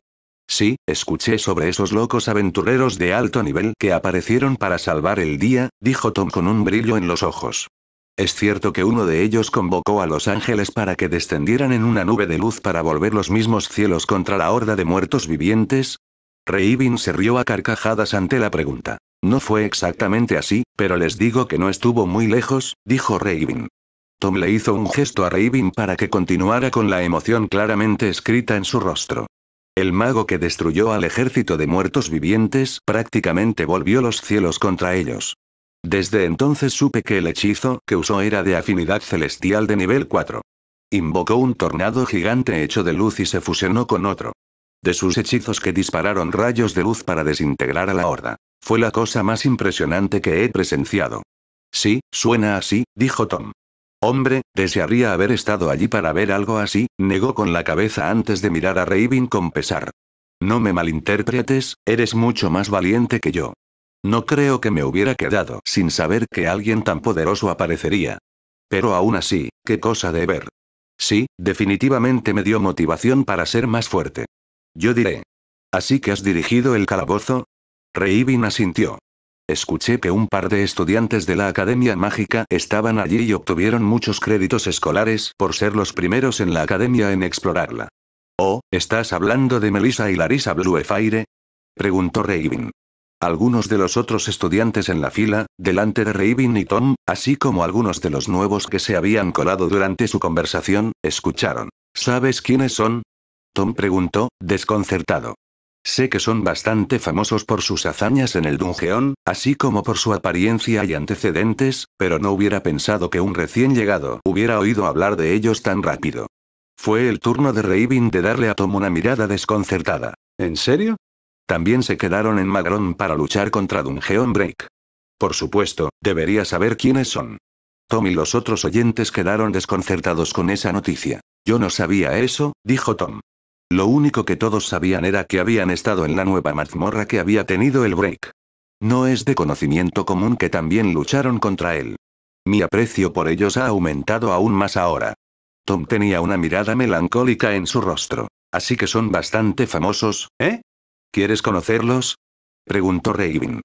Sí, escuché sobre esos locos aventureros de alto nivel que aparecieron para salvar el día, dijo Tom con un brillo en los ojos. Es cierto que uno de ellos convocó a los ángeles para que descendieran en una nube de luz para volver los mismos cielos contra la horda de muertos vivientes. Reibin se rió a carcajadas ante la pregunta. No fue exactamente así, pero les digo que no estuvo muy lejos, dijo Reibin. Tom le hizo un gesto a Reibin para que continuara con la emoción claramente escrita en su rostro. El mago que destruyó al ejército de muertos vivientes prácticamente volvió los cielos contra ellos. Desde entonces supe que el hechizo que usó era de afinidad celestial de nivel 4. Invocó un tornado gigante hecho de luz y se fusionó con otro. De sus hechizos que dispararon rayos de luz para desintegrar a la horda. Fue la cosa más impresionante que he presenciado. Sí, suena así, dijo Tom. Hombre, desearía haber estado allí para ver algo así, negó con la cabeza antes de mirar a Raven con pesar. No me malinterpretes, eres mucho más valiente que yo. No creo que me hubiera quedado sin saber que alguien tan poderoso aparecería. Pero aún así, qué cosa de ver. Sí, definitivamente me dio motivación para ser más fuerte. Yo diré. Así que has dirigido el calabozo. Reivin asintió. Escuché que un par de estudiantes de la Academia Mágica estaban allí y obtuvieron muchos créditos escolares por ser los primeros en la Academia en explorarla. Oh, ¿estás hablando de Melissa y Larissa Bluefire? Preguntó Reivin algunos de los otros estudiantes en la fila, delante de Raven y Tom, así como algunos de los nuevos que se habían colado durante su conversación, escucharon. ¿Sabes quiénes son? Tom preguntó, desconcertado. Sé que son bastante famosos por sus hazañas en el Dungeon, así como por su apariencia y antecedentes, pero no hubiera pensado que un recién llegado hubiera oído hablar de ellos tan rápido. Fue el turno de Raven de darle a Tom una mirada desconcertada. ¿En serio? También se quedaron en Magrón para luchar contra Dungeon Break. Por supuesto, debería saber quiénes son. Tom y los otros oyentes quedaron desconcertados con esa noticia. Yo no sabía eso, dijo Tom. Lo único que todos sabían era que habían estado en la nueva mazmorra que había tenido el break. No es de conocimiento común que también lucharon contra él. Mi aprecio por ellos ha aumentado aún más ahora. Tom tenía una mirada melancólica en su rostro. Así que son bastante famosos, ¿eh? ¿Quieres conocerlos? preguntó Raven.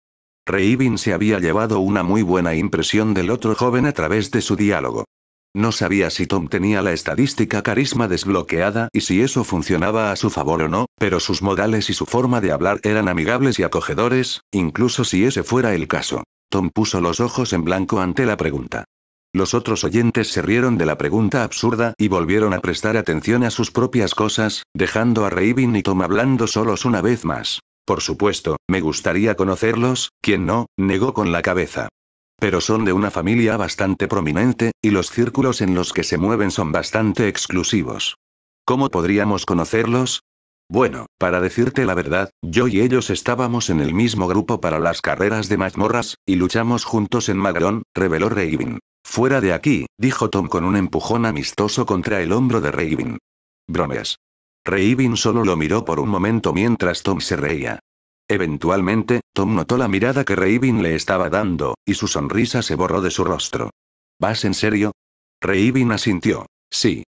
Raven se había llevado una muy buena impresión del otro joven a través de su diálogo. No sabía si Tom tenía la estadística carisma desbloqueada y si eso funcionaba a su favor o no, pero sus modales y su forma de hablar eran amigables y acogedores, incluso si ese fuera el caso. Tom puso los ojos en blanco ante la pregunta. Los otros oyentes se rieron de la pregunta absurda y volvieron a prestar atención a sus propias cosas, dejando a Raven y Tom hablando solos una vez más. Por supuesto, me gustaría conocerlos, quien no, negó con la cabeza. Pero son de una familia bastante prominente, y los círculos en los que se mueven son bastante exclusivos. ¿Cómo podríamos conocerlos? Bueno, para decirte la verdad, yo y ellos estábamos en el mismo grupo para las carreras de mazmorras, y luchamos juntos en Magrón, reveló Raven. Fuera de aquí, dijo Tom con un empujón amistoso contra el hombro de Raven. Bromes. Raven solo lo miró por un momento mientras Tom se reía. Eventualmente, Tom notó la mirada que Raven le estaba dando, y su sonrisa se borró de su rostro. ¿Vas en serio? Raven asintió. Sí,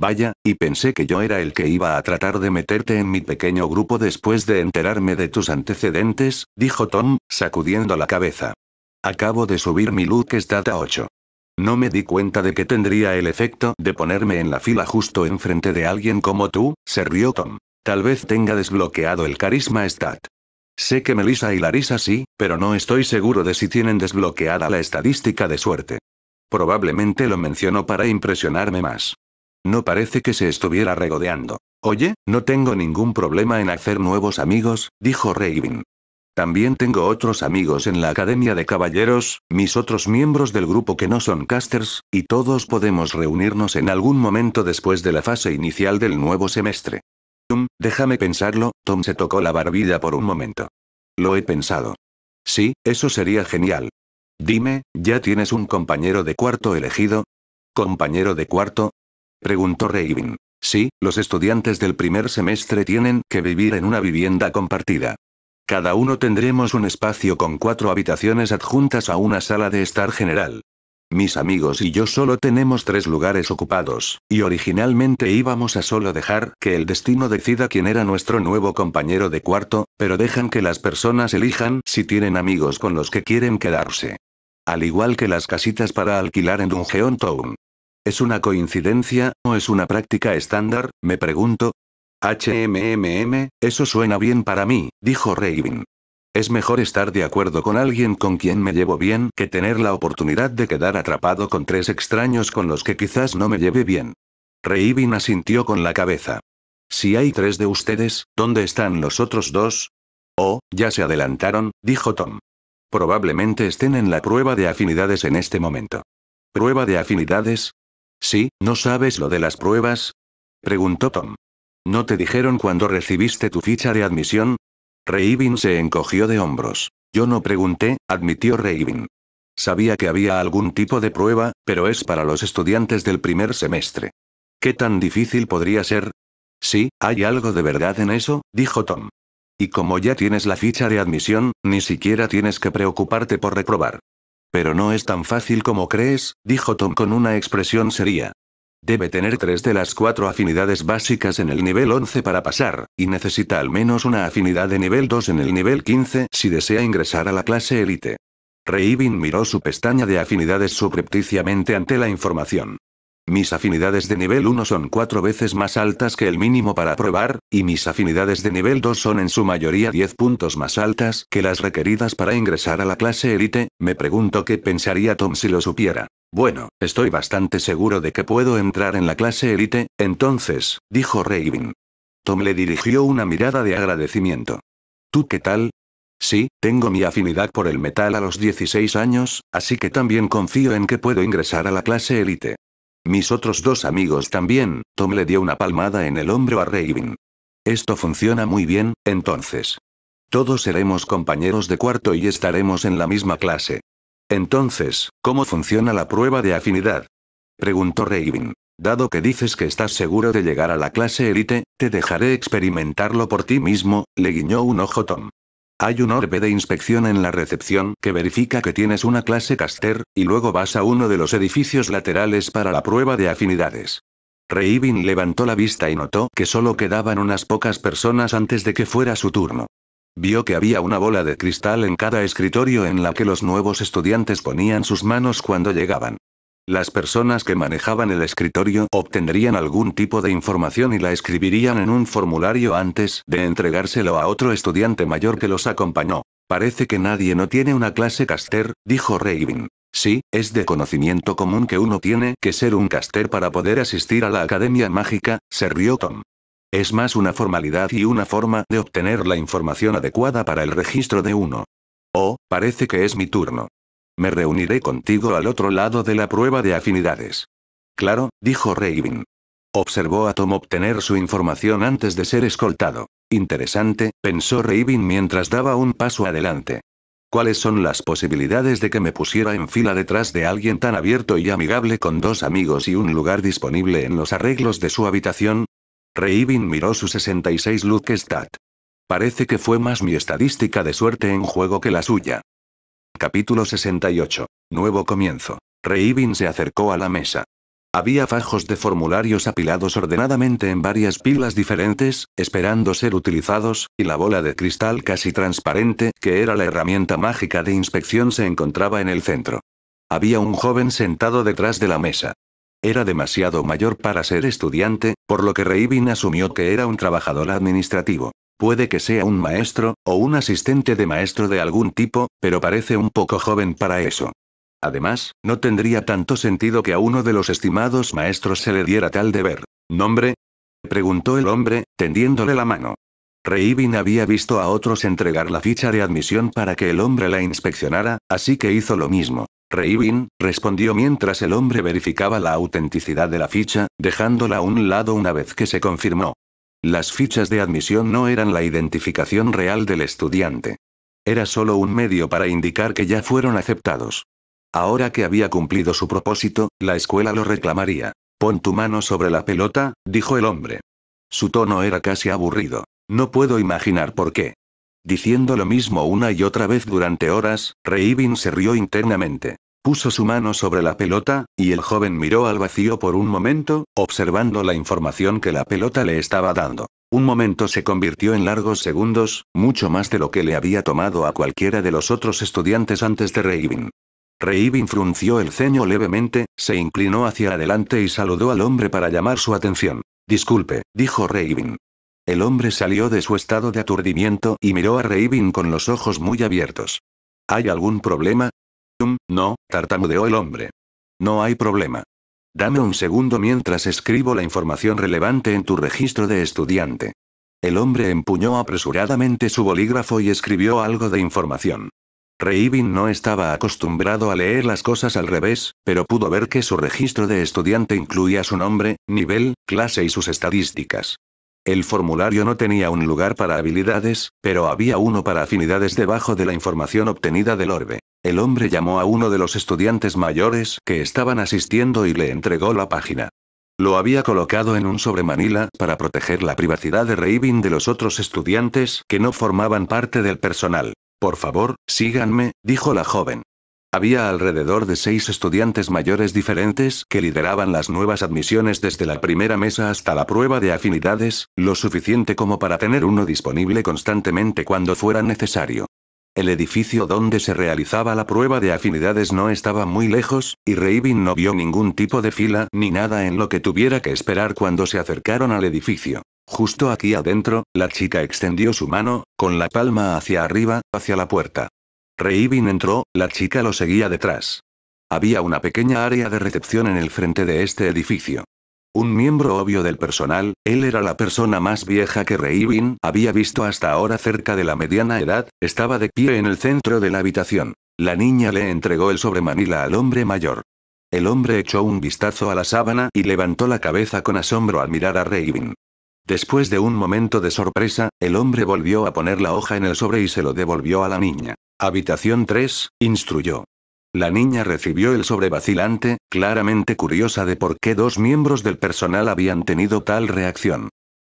Vaya, y pensé que yo era el que iba a tratar de meterte en mi pequeño grupo después de enterarme de tus antecedentes, dijo Tom, sacudiendo la cabeza. Acabo de subir mi look a 8. No me di cuenta de que tendría el efecto de ponerme en la fila justo enfrente de alguien como tú, se rió Tom. Tal vez tenga desbloqueado el carisma stat. Sé que Melissa y Larissa sí, pero no estoy seguro de si tienen desbloqueada la estadística de suerte. Probablemente lo mencionó para impresionarme más. No parece que se estuviera regodeando. Oye, no tengo ningún problema en hacer nuevos amigos, dijo Raven. También tengo otros amigos en la Academia de Caballeros, mis otros miembros del grupo que no son casters, y todos podemos reunirnos en algún momento después de la fase inicial del nuevo semestre. Um, déjame pensarlo, Tom se tocó la barbilla por un momento. Lo he pensado. Sí, eso sería genial. Dime, ¿ya tienes un compañero de cuarto elegido? ¿Compañero de cuarto? Preguntó Raven. Sí, los estudiantes del primer semestre tienen que vivir en una vivienda compartida. Cada uno tendremos un espacio con cuatro habitaciones adjuntas a una sala de estar general. Mis amigos y yo solo tenemos tres lugares ocupados, y originalmente íbamos a solo dejar que el destino decida quién era nuestro nuevo compañero de cuarto, pero dejan que las personas elijan si tienen amigos con los que quieren quedarse. Al igual que las casitas para alquilar en Dungeon Town. ¿Es una coincidencia, o es una práctica estándar? Me pregunto. HMMM, eso suena bien para mí, dijo Raven. Es mejor estar de acuerdo con alguien con quien me llevo bien que tener la oportunidad de quedar atrapado con tres extraños con los que quizás no me lleve bien. Raven asintió con la cabeza. Si hay tres de ustedes, ¿dónde están los otros dos? Oh, ya se adelantaron, dijo Tom. Probablemente estén en la prueba de afinidades en este momento. ¿Prueba de afinidades? Sí, ¿no sabes lo de las pruebas? preguntó Tom. ¿No te dijeron cuando recibiste tu ficha de admisión? Raven se encogió de hombros. Yo no pregunté, admitió Raven. Sabía que había algún tipo de prueba, pero es para los estudiantes del primer semestre. ¿Qué tan difícil podría ser? Sí, hay algo de verdad en eso, dijo Tom. Y como ya tienes la ficha de admisión, ni siquiera tienes que preocuparte por reprobar. Pero no es tan fácil como crees, dijo Tom con una expresión seria. Debe tener tres de las cuatro afinidades básicas en el nivel 11 para pasar, y necesita al menos una afinidad de nivel 2 en el nivel 15 si desea ingresar a la clase élite. Reibin miró su pestaña de afinidades suprepticiamente ante la información. Mis afinidades de nivel 1 son cuatro veces más altas que el mínimo para probar, y mis afinidades de nivel 2 son en su mayoría 10 puntos más altas que las requeridas para ingresar a la clase élite, me pregunto qué pensaría Tom si lo supiera. Bueno, estoy bastante seguro de que puedo entrar en la clase élite, entonces, dijo Raven. Tom le dirigió una mirada de agradecimiento. ¿Tú qué tal? Sí, tengo mi afinidad por el metal a los 16 años, así que también confío en que puedo ingresar a la clase élite. Mis otros dos amigos también, Tom le dio una palmada en el hombro a Raven. Esto funciona muy bien, entonces. Todos seremos compañeros de cuarto y estaremos en la misma clase. Entonces, ¿cómo funciona la prueba de afinidad? Preguntó Raven. Dado que dices que estás seguro de llegar a la clase élite, te dejaré experimentarlo por ti mismo, le guiñó un ojo Tom. Hay un orbe de inspección en la recepción que verifica que tienes una clase caster, y luego vas a uno de los edificios laterales para la prueba de afinidades. Reivin levantó la vista y notó que solo quedaban unas pocas personas antes de que fuera su turno. Vio que había una bola de cristal en cada escritorio en la que los nuevos estudiantes ponían sus manos cuando llegaban. Las personas que manejaban el escritorio obtendrían algún tipo de información y la escribirían en un formulario antes de entregárselo a otro estudiante mayor que los acompañó. Parece que nadie no tiene una clase caster, dijo Raven. Sí, es de conocimiento común que uno tiene que ser un caster para poder asistir a la Academia Mágica, se rió Tom. Es más una formalidad y una forma de obtener la información adecuada para el registro de uno. Oh, parece que es mi turno. Me reuniré contigo al otro lado de la prueba de afinidades. Claro, dijo Raven. Observó a Tom obtener su información antes de ser escoltado. Interesante, pensó Raven mientras daba un paso adelante. ¿Cuáles son las posibilidades de que me pusiera en fila detrás de alguien tan abierto y amigable con dos amigos y un lugar disponible en los arreglos de su habitación? Raven miró su 66 Luke Stat. Parece que fue más mi estadística de suerte en juego que la suya. Capítulo 68. Nuevo comienzo. Reivin se acercó a la mesa. Había fajos de formularios apilados ordenadamente en varias pilas diferentes, esperando ser utilizados, y la bola de cristal casi transparente, que era la herramienta mágica de inspección, se encontraba en el centro. Había un joven sentado detrás de la mesa. Era demasiado mayor para ser estudiante, por lo que Reivin asumió que era un trabajador administrativo. Puede que sea un maestro, o un asistente de maestro de algún tipo, pero parece un poco joven para eso. Además, no tendría tanto sentido que a uno de los estimados maestros se le diera tal deber. ¿Nombre? preguntó el hombre, tendiéndole la mano. Reibin había visto a otros entregar la ficha de admisión para que el hombre la inspeccionara, así que hizo lo mismo. Reibin, respondió mientras el hombre verificaba la autenticidad de la ficha, dejándola a un lado una vez que se confirmó. Las fichas de admisión no eran la identificación real del estudiante. Era solo un medio para indicar que ya fueron aceptados. Ahora que había cumplido su propósito, la escuela lo reclamaría. Pon tu mano sobre la pelota, dijo el hombre. Su tono era casi aburrido. No puedo imaginar por qué. Diciendo lo mismo una y otra vez durante horas, Reivin se rió internamente. Puso su mano sobre la pelota, y el joven miró al vacío por un momento, observando la información que la pelota le estaba dando. Un momento se convirtió en largos segundos, mucho más de lo que le había tomado a cualquiera de los otros estudiantes antes de Reivin. Reivin frunció el ceño levemente, se inclinó hacia adelante y saludó al hombre para llamar su atención. Disculpe, dijo Reivin. El hombre salió de su estado de aturdimiento y miró a Reivin con los ojos muy abiertos. ¿Hay algún problema? no, tartamudeó el hombre. No hay problema. Dame un segundo mientras escribo la información relevante en tu registro de estudiante. El hombre empuñó apresuradamente su bolígrafo y escribió algo de información. Reibin no estaba acostumbrado a leer las cosas al revés, pero pudo ver que su registro de estudiante incluía su nombre, nivel, clase y sus estadísticas. El formulario no tenía un lugar para habilidades, pero había uno para afinidades debajo de la información obtenida del orbe. El hombre llamó a uno de los estudiantes mayores que estaban asistiendo y le entregó la página. Lo había colocado en un sobremanila para proteger la privacidad de Raven de los otros estudiantes que no formaban parte del personal. Por favor, síganme, dijo la joven. Había alrededor de seis estudiantes mayores diferentes que lideraban las nuevas admisiones desde la primera mesa hasta la prueba de afinidades, lo suficiente como para tener uno disponible constantemente cuando fuera necesario. El edificio donde se realizaba la prueba de afinidades no estaba muy lejos, y Reibin no vio ningún tipo de fila ni nada en lo que tuviera que esperar cuando se acercaron al edificio. Justo aquí adentro, la chica extendió su mano, con la palma hacia arriba, hacia la puerta. Reibin entró, la chica lo seguía detrás. Había una pequeña área de recepción en el frente de este edificio. Un miembro obvio del personal, él era la persona más vieja que Reibin había visto hasta ahora cerca de la mediana edad, estaba de pie en el centro de la habitación. La niña le entregó el sobremanila al hombre mayor. El hombre echó un vistazo a la sábana y levantó la cabeza con asombro al mirar a Reibin. Después de un momento de sorpresa, el hombre volvió a poner la hoja en el sobre y se lo devolvió a la niña. Habitación 3, instruyó. La niña recibió el sobre vacilante, claramente curiosa de por qué dos miembros del personal habían tenido tal reacción.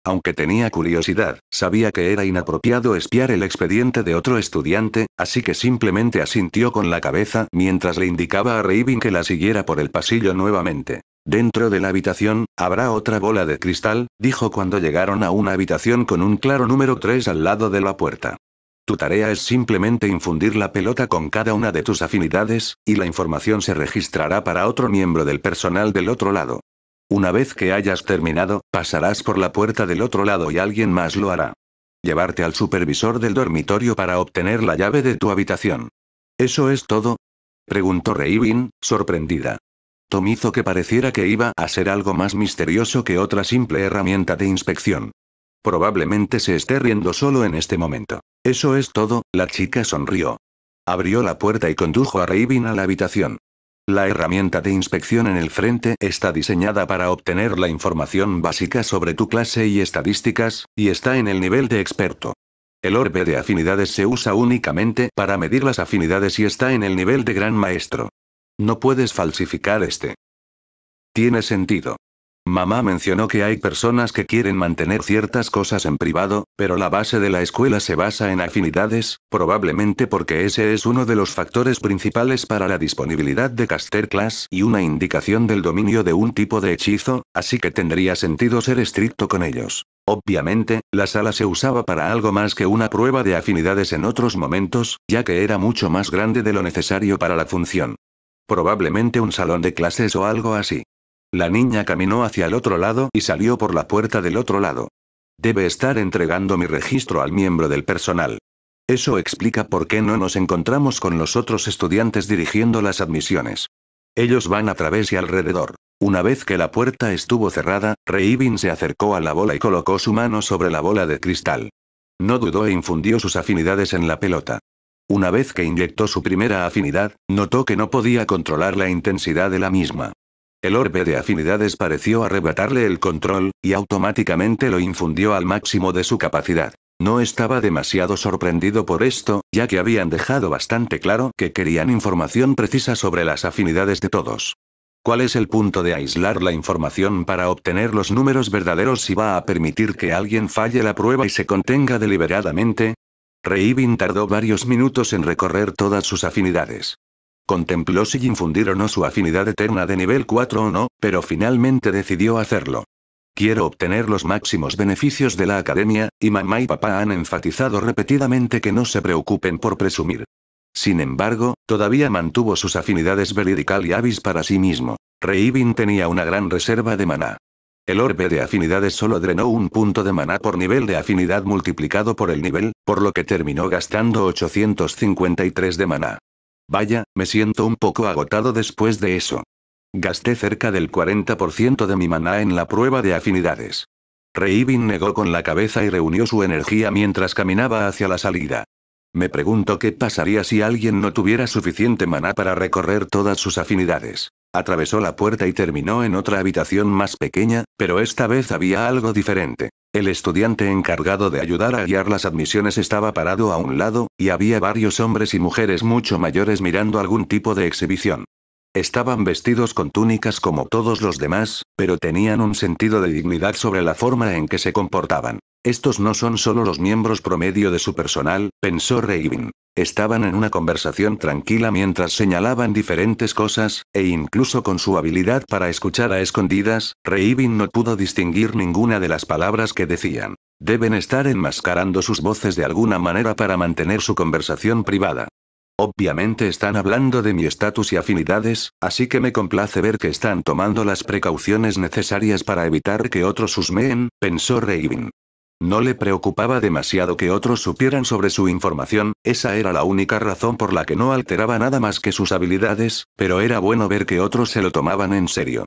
Aunque tenía curiosidad, sabía que era inapropiado espiar el expediente de otro estudiante, así que simplemente asintió con la cabeza mientras le indicaba a Raven que la siguiera por el pasillo nuevamente. Dentro de la habitación, habrá otra bola de cristal, dijo cuando llegaron a una habitación con un claro número 3 al lado de la puerta. Tu tarea es simplemente infundir la pelota con cada una de tus afinidades, y la información se registrará para otro miembro del personal del otro lado. Una vez que hayas terminado, pasarás por la puerta del otro lado y alguien más lo hará. Llevarte al supervisor del dormitorio para obtener la llave de tu habitación. ¿Eso es todo? preguntó Reivin, sorprendida. Tom hizo que pareciera que iba a ser algo más misterioso que otra simple herramienta de inspección. Probablemente se esté riendo solo en este momento. Eso es todo, la chica sonrió. Abrió la puerta y condujo a Raven a la habitación. La herramienta de inspección en el frente está diseñada para obtener la información básica sobre tu clase y estadísticas, y está en el nivel de experto. El orbe de afinidades se usa únicamente para medir las afinidades y está en el nivel de gran maestro. No puedes falsificar este. Tiene sentido. Mamá mencionó que hay personas que quieren mantener ciertas cosas en privado, pero la base de la escuela se basa en afinidades, probablemente porque ese es uno de los factores principales para la disponibilidad de Caster Class y una indicación del dominio de un tipo de hechizo, así que tendría sentido ser estricto con ellos. Obviamente, la sala se usaba para algo más que una prueba de afinidades en otros momentos, ya que era mucho más grande de lo necesario para la función. Probablemente un salón de clases o algo así. La niña caminó hacia el otro lado y salió por la puerta del otro lado. Debe estar entregando mi registro al miembro del personal. Eso explica por qué no nos encontramos con los otros estudiantes dirigiendo las admisiones. Ellos van a través y alrededor. Una vez que la puerta estuvo cerrada, Reibin se acercó a la bola y colocó su mano sobre la bola de cristal. No dudó e infundió sus afinidades en la pelota. Una vez que inyectó su primera afinidad, notó que no podía controlar la intensidad de la misma. El orbe de afinidades pareció arrebatarle el control, y automáticamente lo infundió al máximo de su capacidad. No estaba demasiado sorprendido por esto, ya que habían dejado bastante claro que querían información precisa sobre las afinidades de todos. ¿Cuál es el punto de aislar la información para obtener los números verdaderos si va a permitir que alguien falle la prueba y se contenga deliberadamente? Reibin tardó varios minutos en recorrer todas sus afinidades. Contempló si infundir o no su afinidad eterna de nivel 4 o no, pero finalmente decidió hacerlo. Quiero obtener los máximos beneficios de la academia, y mamá y papá han enfatizado repetidamente que no se preocupen por presumir. Sin embargo, todavía mantuvo sus afinidades veridical y avis para sí mismo. Reivin tenía una gran reserva de maná. El orbe de afinidades solo drenó un punto de maná por nivel de afinidad multiplicado por el nivel, por lo que terminó gastando 853 de maná. Vaya, me siento un poco agotado después de eso. Gasté cerca del 40% de mi maná en la prueba de afinidades. Reivin negó con la cabeza y reunió su energía mientras caminaba hacia la salida. Me pregunto qué pasaría si alguien no tuviera suficiente maná para recorrer todas sus afinidades. Atravesó la puerta y terminó en otra habitación más pequeña, pero esta vez había algo diferente. El estudiante encargado de ayudar a guiar las admisiones estaba parado a un lado, y había varios hombres y mujeres mucho mayores mirando algún tipo de exhibición. Estaban vestidos con túnicas como todos los demás, pero tenían un sentido de dignidad sobre la forma en que se comportaban. Estos no son solo los miembros promedio de su personal, pensó Raven. Estaban en una conversación tranquila mientras señalaban diferentes cosas, e incluso con su habilidad para escuchar a escondidas, Raven no pudo distinguir ninguna de las palabras que decían. Deben estar enmascarando sus voces de alguna manera para mantener su conversación privada. Obviamente están hablando de mi estatus y afinidades, así que me complace ver que están tomando las precauciones necesarias para evitar que otros husmeen, pensó Raven. No le preocupaba demasiado que otros supieran sobre su información, esa era la única razón por la que no alteraba nada más que sus habilidades, pero era bueno ver que otros se lo tomaban en serio.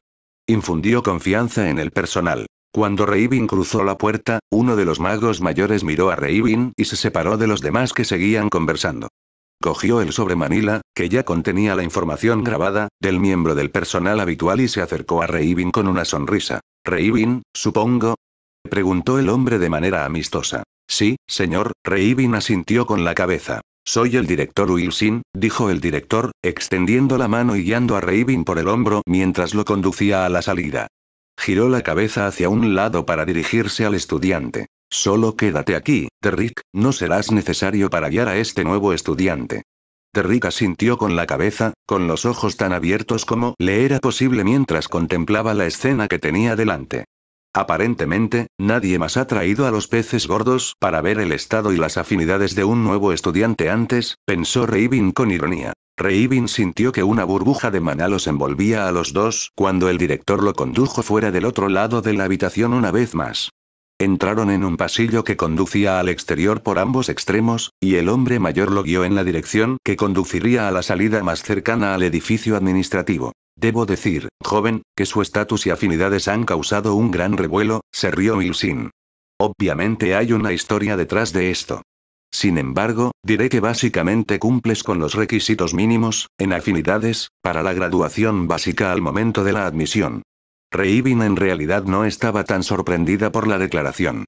Infundió confianza en el personal. Cuando Reibin cruzó la puerta, uno de los magos mayores miró a Reibin y se separó de los demás que seguían conversando. Cogió el sobre Manila, que ya contenía la información grabada, del miembro del personal habitual y se acercó a Reibin con una sonrisa. Reibin, supongo, preguntó el hombre de manera amistosa. Sí, señor, Reibin asintió con la cabeza. Soy el director Wilson, dijo el director, extendiendo la mano y guiando a Reibin por el hombro mientras lo conducía a la salida. Giró la cabeza hacia un lado para dirigirse al estudiante. Solo quédate aquí, Derrick, no serás necesario para guiar a este nuevo estudiante. Derrick asintió con la cabeza, con los ojos tan abiertos como le era posible mientras contemplaba la escena que tenía delante. Aparentemente, nadie más ha traído a los peces gordos para ver el estado y las afinidades de un nuevo estudiante antes, pensó Reivin con ironía. Reivin sintió que una burbuja de maná los envolvía a los dos cuando el director lo condujo fuera del otro lado de la habitación una vez más. Entraron en un pasillo que conducía al exterior por ambos extremos, y el hombre mayor lo guió en la dirección que conduciría a la salida más cercana al edificio administrativo. Debo decir, joven, que su estatus y afinidades han causado un gran revuelo, se rió Milsin. Obviamente hay una historia detrás de esto. Sin embargo, diré que básicamente cumples con los requisitos mínimos, en afinidades, para la graduación básica al momento de la admisión. Reivin en realidad no estaba tan sorprendida por la declaración.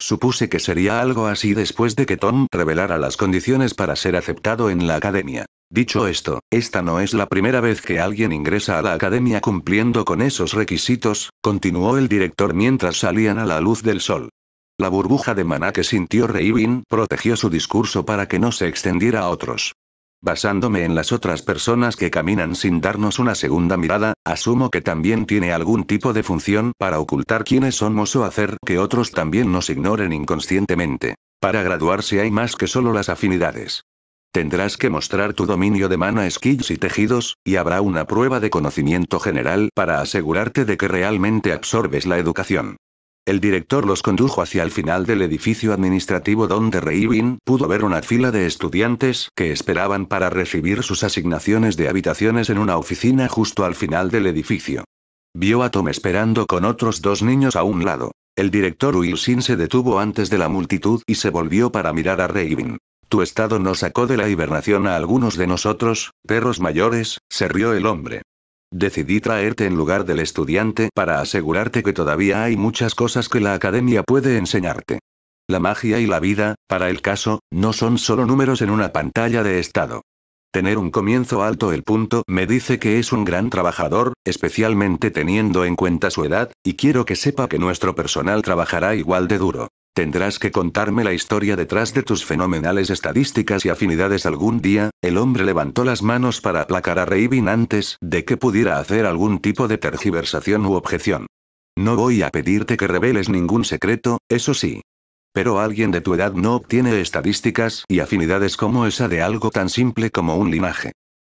Supuse que sería algo así después de que Tom revelara las condiciones para ser aceptado en la academia. Dicho esto, esta no es la primera vez que alguien ingresa a la academia cumpliendo con esos requisitos, continuó el director mientras salían a la luz del sol. La burbuja de maná que sintió Reibin protegió su discurso para que no se extendiera a otros. Basándome en las otras personas que caminan sin darnos una segunda mirada, asumo que también tiene algún tipo de función para ocultar quiénes somos o hacer que otros también nos ignoren inconscientemente. Para graduarse hay más que solo las afinidades. Tendrás que mostrar tu dominio de mana skills y tejidos, y habrá una prueba de conocimiento general para asegurarte de que realmente absorbes la educación. El director los condujo hacia el final del edificio administrativo donde Reibin pudo ver una fila de estudiantes que esperaban para recibir sus asignaciones de habitaciones en una oficina justo al final del edificio. Vio a Tom esperando con otros dos niños a un lado. El director Wilson se detuvo antes de la multitud y se volvió para mirar a Reibin. Tu estado nos sacó de la hibernación a algunos de nosotros, perros mayores, se rió el hombre. Decidí traerte en lugar del estudiante para asegurarte que todavía hay muchas cosas que la academia puede enseñarte. La magia y la vida, para el caso, no son solo números en una pantalla de estado. Tener un comienzo alto el punto me dice que es un gran trabajador, especialmente teniendo en cuenta su edad, y quiero que sepa que nuestro personal trabajará igual de duro. Tendrás que contarme la historia detrás de tus fenomenales estadísticas y afinidades algún día, el hombre levantó las manos para aplacar a Raven antes de que pudiera hacer algún tipo de tergiversación u objeción. No voy a pedirte que reveles ningún secreto, eso sí. Pero alguien de tu edad no obtiene estadísticas y afinidades como esa de algo tan simple como un linaje.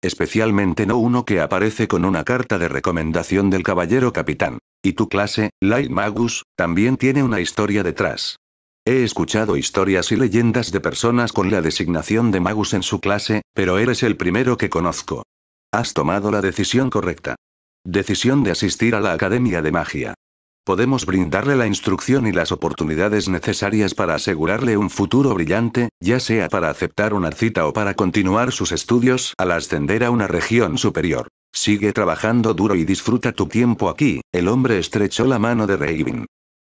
Especialmente no uno que aparece con una carta de recomendación del caballero capitán. Y tu clase, Light Magus, también tiene una historia detrás. He escuchado historias y leyendas de personas con la designación de magus en su clase, pero eres el primero que conozco. Has tomado la decisión correcta. Decisión de asistir a la Academia de Magia. Podemos brindarle la instrucción y las oportunidades necesarias para asegurarle un futuro brillante, ya sea para aceptar una cita o para continuar sus estudios al ascender a una región superior. Sigue trabajando duro y disfruta tu tiempo aquí, el hombre estrechó la mano de Raven.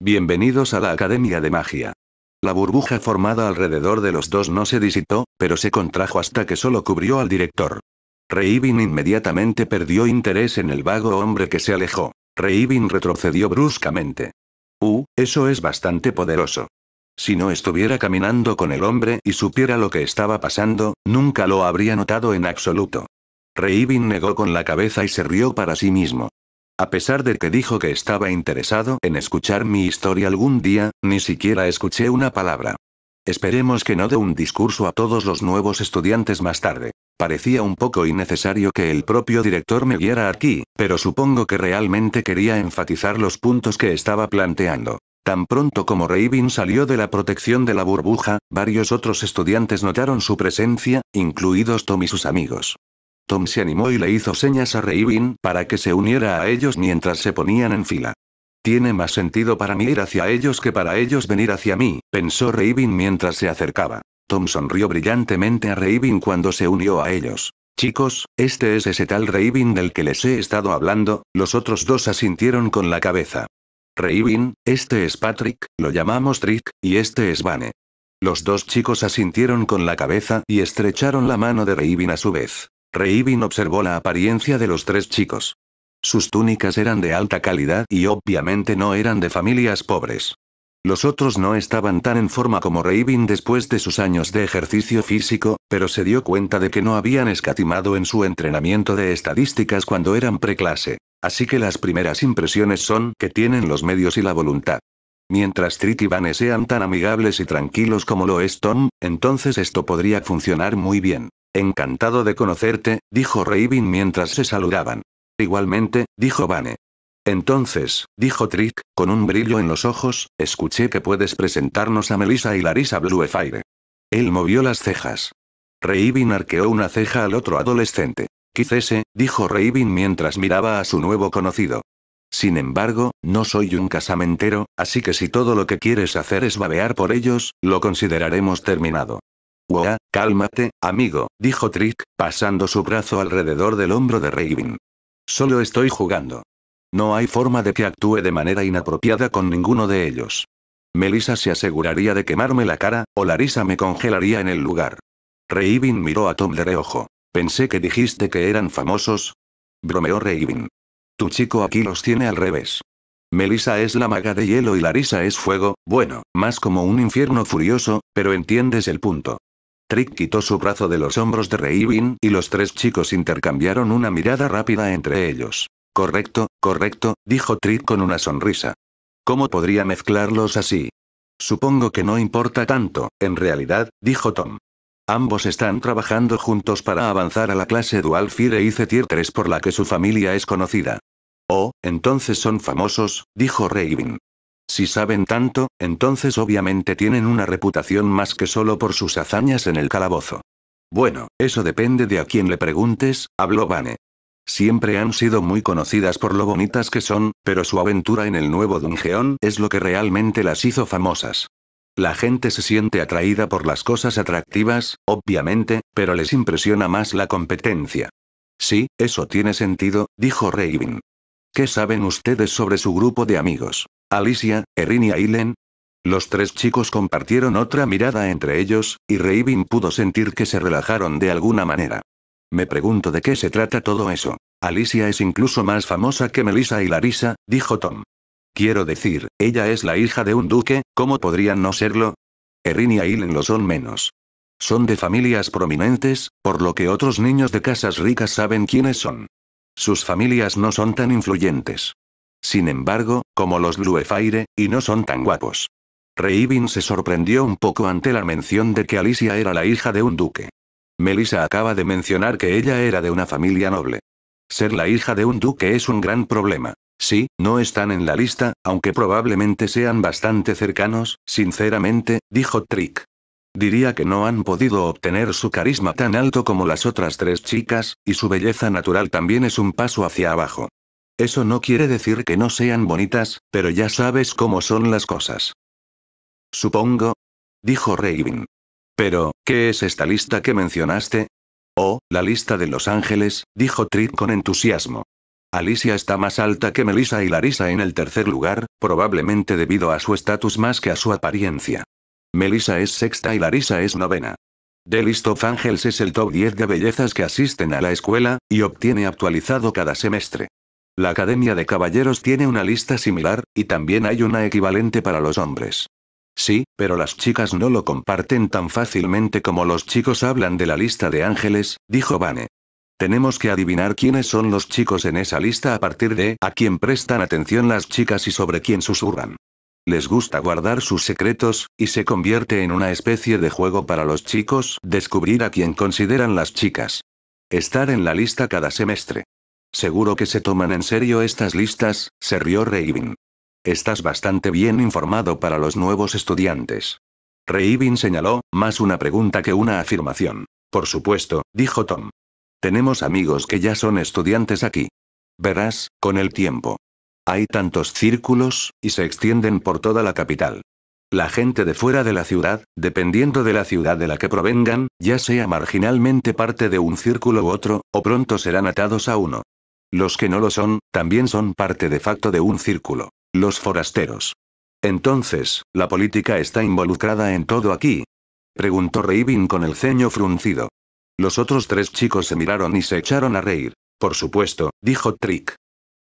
Bienvenidos a la Academia de Magia. La burbuja formada alrededor de los dos no se disitó, pero se contrajo hasta que solo cubrió al director. Reivin inmediatamente perdió interés en el vago hombre que se alejó. Reivin retrocedió bruscamente. Uh, eso es bastante poderoso. Si no estuviera caminando con el hombre y supiera lo que estaba pasando, nunca lo habría notado en absoluto. Reivin negó con la cabeza y se rió para sí mismo. A pesar de que dijo que estaba interesado en escuchar mi historia algún día, ni siquiera escuché una palabra. Esperemos que no dé un discurso a todos los nuevos estudiantes más tarde. Parecía un poco innecesario que el propio director me guiara aquí, pero supongo que realmente quería enfatizar los puntos que estaba planteando. Tan pronto como Raven salió de la protección de la burbuja, varios otros estudiantes notaron su presencia, incluidos Tom y sus amigos. Tom se animó y le hizo señas a Reivin para que se uniera a ellos mientras se ponían en fila. Tiene más sentido para mí ir hacia ellos que para ellos venir hacia mí, pensó Reivin mientras se acercaba. Tom sonrió brillantemente a Reivin cuando se unió a ellos. Chicos, este es ese tal Reivin del que les he estado hablando, los otros dos asintieron con la cabeza. Reivin, este es Patrick, lo llamamos Trick, y este es Vane. Los dos chicos asintieron con la cabeza y estrecharon la mano de Reivin a su vez. Reibin observó la apariencia de los tres chicos. Sus túnicas eran de alta calidad y obviamente no eran de familias pobres. Los otros no estaban tan en forma como Reibin después de sus años de ejercicio físico, pero se dio cuenta de que no habían escatimado en su entrenamiento de estadísticas cuando eran preclase. Así que las primeras impresiones son que tienen los medios y la voluntad. Mientras Trick y Vane sean tan amigables y tranquilos como lo es Tom, entonces esto podría funcionar muy bien. Encantado de conocerte, dijo Raven mientras se saludaban. Igualmente, dijo Vane. Entonces, dijo Trick, con un brillo en los ojos, escuché que puedes presentarnos a Melissa y Larissa Bluefire. Él movió las cejas. Raven arqueó una ceja al otro adolescente. Quizese, dijo Raven mientras miraba a su nuevo conocido. Sin embargo, no soy un casamentero, así que si todo lo que quieres hacer es babear por ellos, lo consideraremos terminado. Wow, cálmate, amigo, dijo Trick, pasando su brazo alrededor del hombro de Raven. Solo estoy jugando. No hay forma de que actúe de manera inapropiada con ninguno de ellos. Melissa se aseguraría de quemarme la cara, o Larissa me congelaría en el lugar. Raven miró a Tom de reojo. Pensé que dijiste que eran famosos. Bromeó Raven. Tu chico aquí los tiene al revés. Melissa es la maga de hielo y Larissa es fuego, bueno, más como un infierno furioso, pero entiendes el punto. Trick quitó su brazo de los hombros de Reivin y los tres chicos intercambiaron una mirada rápida entre ellos. Correcto, correcto, dijo Trick con una sonrisa. ¿Cómo podría mezclarlos así? Supongo que no importa tanto, en realidad, dijo Tom. Ambos están trabajando juntos para avanzar a la clase Dual Fire y Tier 3 por la que su familia es conocida. Oh, entonces son famosos, dijo Raven. Si saben tanto, entonces obviamente tienen una reputación más que solo por sus hazañas en el calabozo. Bueno, eso depende de a quién le preguntes, habló Vane. Siempre han sido muy conocidas por lo bonitas que son, pero su aventura en el nuevo Dungeon es lo que realmente las hizo famosas. La gente se siente atraída por las cosas atractivas, obviamente, pero les impresiona más la competencia. Sí, eso tiene sentido, dijo Raven. ¿Qué saben ustedes sobre su grupo de amigos? Alicia, Erin y Aileen. Los tres chicos compartieron otra mirada entre ellos, y Raven pudo sentir que se relajaron de alguna manera. Me pregunto de qué se trata todo eso. Alicia es incluso más famosa que Melissa y Larissa, dijo Tom. Quiero decir, ella es la hija de un duque, ¿cómo podrían no serlo? Erin y Aileen lo son menos. Son de familias prominentes, por lo que otros niños de casas ricas saben quiénes son. Sus familias no son tan influyentes. Sin embargo, como los Bluefire, y no son tan guapos. Reivin se sorprendió un poco ante la mención de que Alicia era la hija de un duque. Melissa acaba de mencionar que ella era de una familia noble. Ser la hija de un duque es un gran problema. Sí, no están en la lista, aunque probablemente sean bastante cercanos, sinceramente, dijo Trick. Diría que no han podido obtener su carisma tan alto como las otras tres chicas, y su belleza natural también es un paso hacia abajo. Eso no quiere decir que no sean bonitas, pero ya sabes cómo son las cosas. Supongo, dijo Raven. Pero, ¿qué es esta lista que mencionaste? Oh, la lista de Los Ángeles, dijo Trick con entusiasmo. Alicia está más alta que Melissa y Larissa en el tercer lugar, probablemente debido a su estatus más que a su apariencia. Melissa es sexta y Larissa es novena. The List of Angels es el top 10 de bellezas que asisten a la escuela, y obtiene actualizado cada semestre. La Academia de Caballeros tiene una lista similar, y también hay una equivalente para los hombres. Sí, pero las chicas no lo comparten tan fácilmente como los chicos hablan de la lista de ángeles, dijo Vane. Tenemos que adivinar quiénes son los chicos en esa lista a partir de a quién prestan atención las chicas y sobre quién susurran les gusta guardar sus secretos, y se convierte en una especie de juego para los chicos descubrir a quien consideran las chicas. Estar en la lista cada semestre. Seguro que se toman en serio estas listas, se rió Reivin. Estás bastante bien informado para los nuevos estudiantes. Reivin señaló, más una pregunta que una afirmación. Por supuesto, dijo Tom. Tenemos amigos que ya son estudiantes aquí. Verás, con el tiempo, hay tantos círculos, y se extienden por toda la capital. La gente de fuera de la ciudad, dependiendo de la ciudad de la que provengan, ya sea marginalmente parte de un círculo u otro, o pronto serán atados a uno. Los que no lo son, también son parte de facto de un círculo. Los forasteros. Entonces, ¿la política está involucrada en todo aquí? Preguntó Reibin con el ceño fruncido. Los otros tres chicos se miraron y se echaron a reír. Por supuesto, dijo Trick.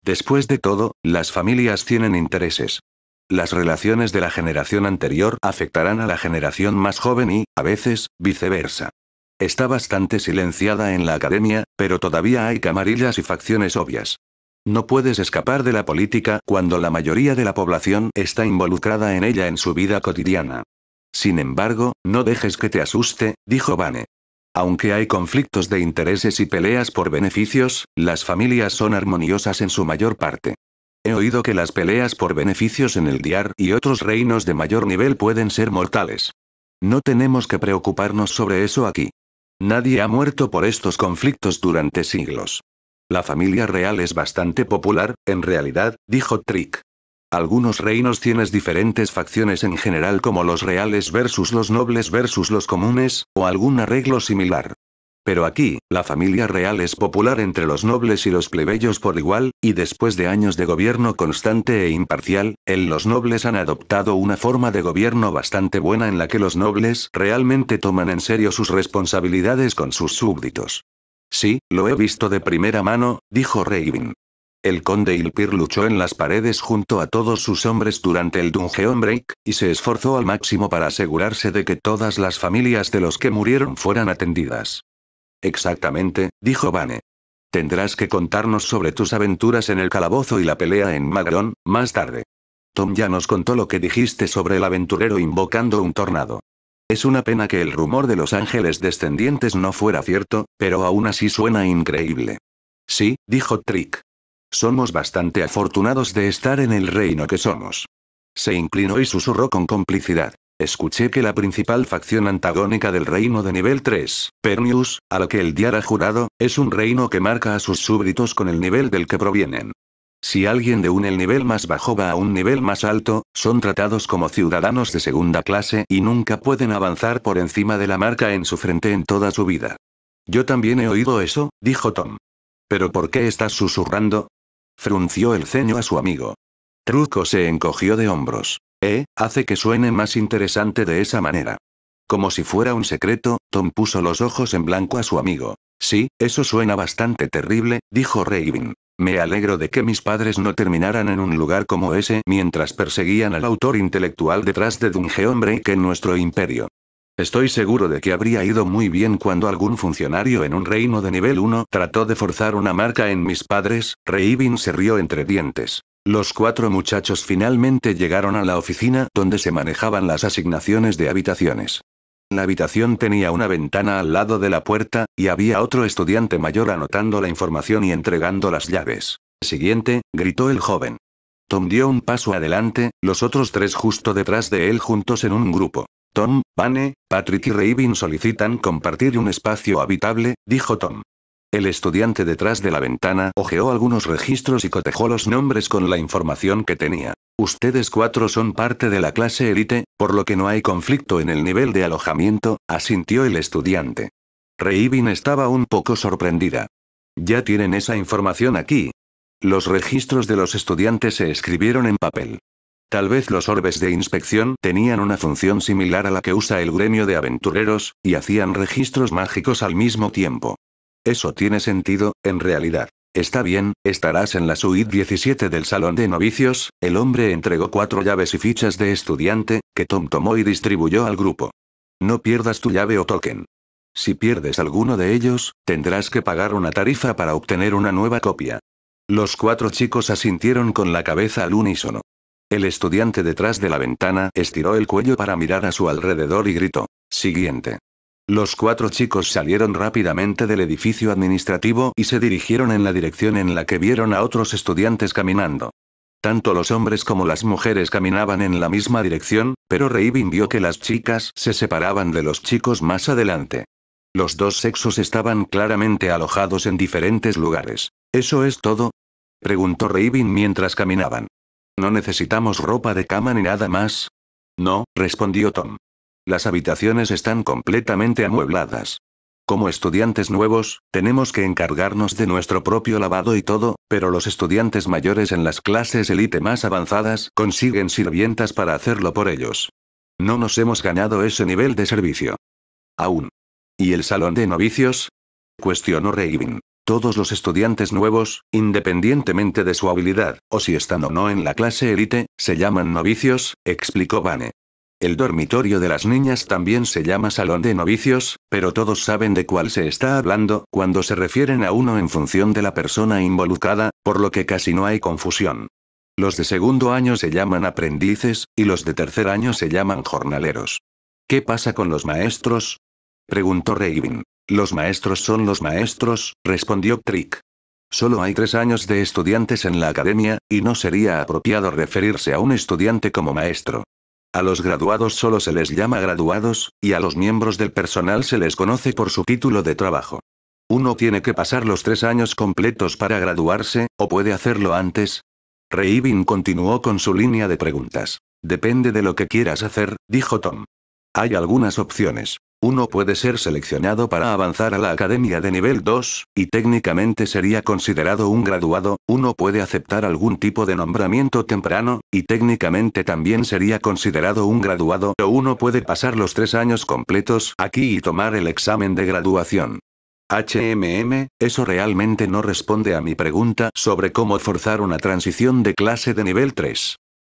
Después de todo, las familias tienen intereses. Las relaciones de la generación anterior afectarán a la generación más joven y, a veces, viceversa. Está bastante silenciada en la academia, pero todavía hay camarillas y facciones obvias. No puedes escapar de la política cuando la mayoría de la población está involucrada en ella en su vida cotidiana. Sin embargo, no dejes que te asuste, dijo Vane. Aunque hay conflictos de intereses y peleas por beneficios, las familias son armoniosas en su mayor parte. He oído que las peleas por beneficios en el Diar y otros reinos de mayor nivel pueden ser mortales. No tenemos que preocuparnos sobre eso aquí. Nadie ha muerto por estos conflictos durante siglos. La familia real es bastante popular, en realidad, dijo Trick. Algunos reinos tienes diferentes facciones en general como los reales versus los nobles versus los comunes, o algún arreglo similar. Pero aquí, la familia real es popular entre los nobles y los plebeyos por igual, y después de años de gobierno constante e imparcial, en los nobles han adoptado una forma de gobierno bastante buena en la que los nobles realmente toman en serio sus responsabilidades con sus súbditos. Sí, lo he visto de primera mano, dijo Raven. El conde Ilpir luchó en las paredes junto a todos sus hombres durante el Dungeon Break, y se esforzó al máximo para asegurarse de que todas las familias de los que murieron fueran atendidas. Exactamente, dijo Vane. Tendrás que contarnos sobre tus aventuras en el calabozo y la pelea en Magrón, más tarde. Tom ya nos contó lo que dijiste sobre el aventurero invocando un tornado. Es una pena que el rumor de los ángeles descendientes no fuera cierto, pero aún así suena increíble. Sí, dijo Trick. Somos bastante afortunados de estar en el reino que somos. Se inclinó y susurró con complicidad. Escuché que la principal facción antagónica del reino de nivel 3, Pernius, a la que el Diar ha jurado, es un reino que marca a sus súbditos con el nivel del que provienen. Si alguien de un el nivel más bajo va a un nivel más alto, son tratados como ciudadanos de segunda clase y nunca pueden avanzar por encima de la marca en su frente en toda su vida. Yo también he oído eso, dijo Tom. ¿Pero por qué estás susurrando? Frunció el ceño a su amigo. Truco se encogió de hombros. Eh, hace que suene más interesante de esa manera. Como si fuera un secreto, Tom puso los ojos en blanco a su amigo. Sí, eso suena bastante terrible, dijo Raven. Me alegro de que mis padres no terminaran en un lugar como ese mientras perseguían al autor intelectual detrás de Dungeon Break en nuestro imperio. Estoy seguro de que habría ido muy bien cuando algún funcionario en un reino de nivel 1 trató de forzar una marca en mis padres, Reivin se rió entre dientes. Los cuatro muchachos finalmente llegaron a la oficina donde se manejaban las asignaciones de habitaciones. La habitación tenía una ventana al lado de la puerta, y había otro estudiante mayor anotando la información y entregando las llaves. Siguiente, gritó el joven. Tom dio un paso adelante, los otros tres justo detrás de él juntos en un grupo. Tom, Vane, Patrick y Raven solicitan compartir un espacio habitable, dijo Tom. El estudiante detrás de la ventana hojeó algunos registros y cotejó los nombres con la información que tenía. Ustedes cuatro son parte de la clase élite, por lo que no hay conflicto en el nivel de alojamiento, asintió el estudiante. Reivin estaba un poco sorprendida. Ya tienen esa información aquí. Los registros de los estudiantes se escribieron en papel. Tal vez los orbes de inspección tenían una función similar a la que usa el gremio de aventureros, y hacían registros mágicos al mismo tiempo. Eso tiene sentido, en realidad. Está bien, estarás en la suite 17 del salón de novicios, el hombre entregó cuatro llaves y fichas de estudiante, que Tom tomó y distribuyó al grupo. No pierdas tu llave o token. Si pierdes alguno de ellos, tendrás que pagar una tarifa para obtener una nueva copia. Los cuatro chicos asintieron con la cabeza al unísono. El estudiante detrás de la ventana estiró el cuello para mirar a su alrededor y gritó. Siguiente. Los cuatro chicos salieron rápidamente del edificio administrativo y se dirigieron en la dirección en la que vieron a otros estudiantes caminando. Tanto los hombres como las mujeres caminaban en la misma dirección, pero Reivin vio que las chicas se separaban de los chicos más adelante. Los dos sexos estaban claramente alojados en diferentes lugares. ¿Eso es todo? preguntó Reibin mientras caminaban. No necesitamos ropa de cama ni nada más. No, respondió Tom. Las habitaciones están completamente amuebladas. Como estudiantes nuevos, tenemos que encargarnos de nuestro propio lavado y todo, pero los estudiantes mayores en las clases élite más avanzadas consiguen sirvientas para hacerlo por ellos. No nos hemos ganado ese nivel de servicio. Aún. ¿Y el salón de novicios? Cuestionó Raven. Todos los estudiantes nuevos, independientemente de su habilidad, o si están o no en la clase élite, se llaman novicios, explicó Vane. El dormitorio de las niñas también se llama salón de novicios, pero todos saben de cuál se está hablando cuando se refieren a uno en función de la persona involucrada, por lo que casi no hay confusión. Los de segundo año se llaman aprendices, y los de tercer año se llaman jornaleros. ¿Qué pasa con los maestros? Preguntó Reivin. Los maestros son los maestros, respondió Trick. Solo hay tres años de estudiantes en la academia, y no sería apropiado referirse a un estudiante como maestro. A los graduados solo se les llama graduados, y a los miembros del personal se les conoce por su título de trabajo. Uno tiene que pasar los tres años completos para graduarse, o puede hacerlo antes. Reivin continuó con su línea de preguntas. Depende de lo que quieras hacer, dijo Tom. Hay algunas opciones. Uno puede ser seleccionado para avanzar a la academia de nivel 2, y técnicamente sería considerado un graduado, uno puede aceptar algún tipo de nombramiento temprano, y técnicamente también sería considerado un graduado, o uno puede pasar los tres años completos aquí y tomar el examen de graduación. HMM, eso realmente no responde a mi pregunta sobre cómo forzar una transición de clase de nivel 3.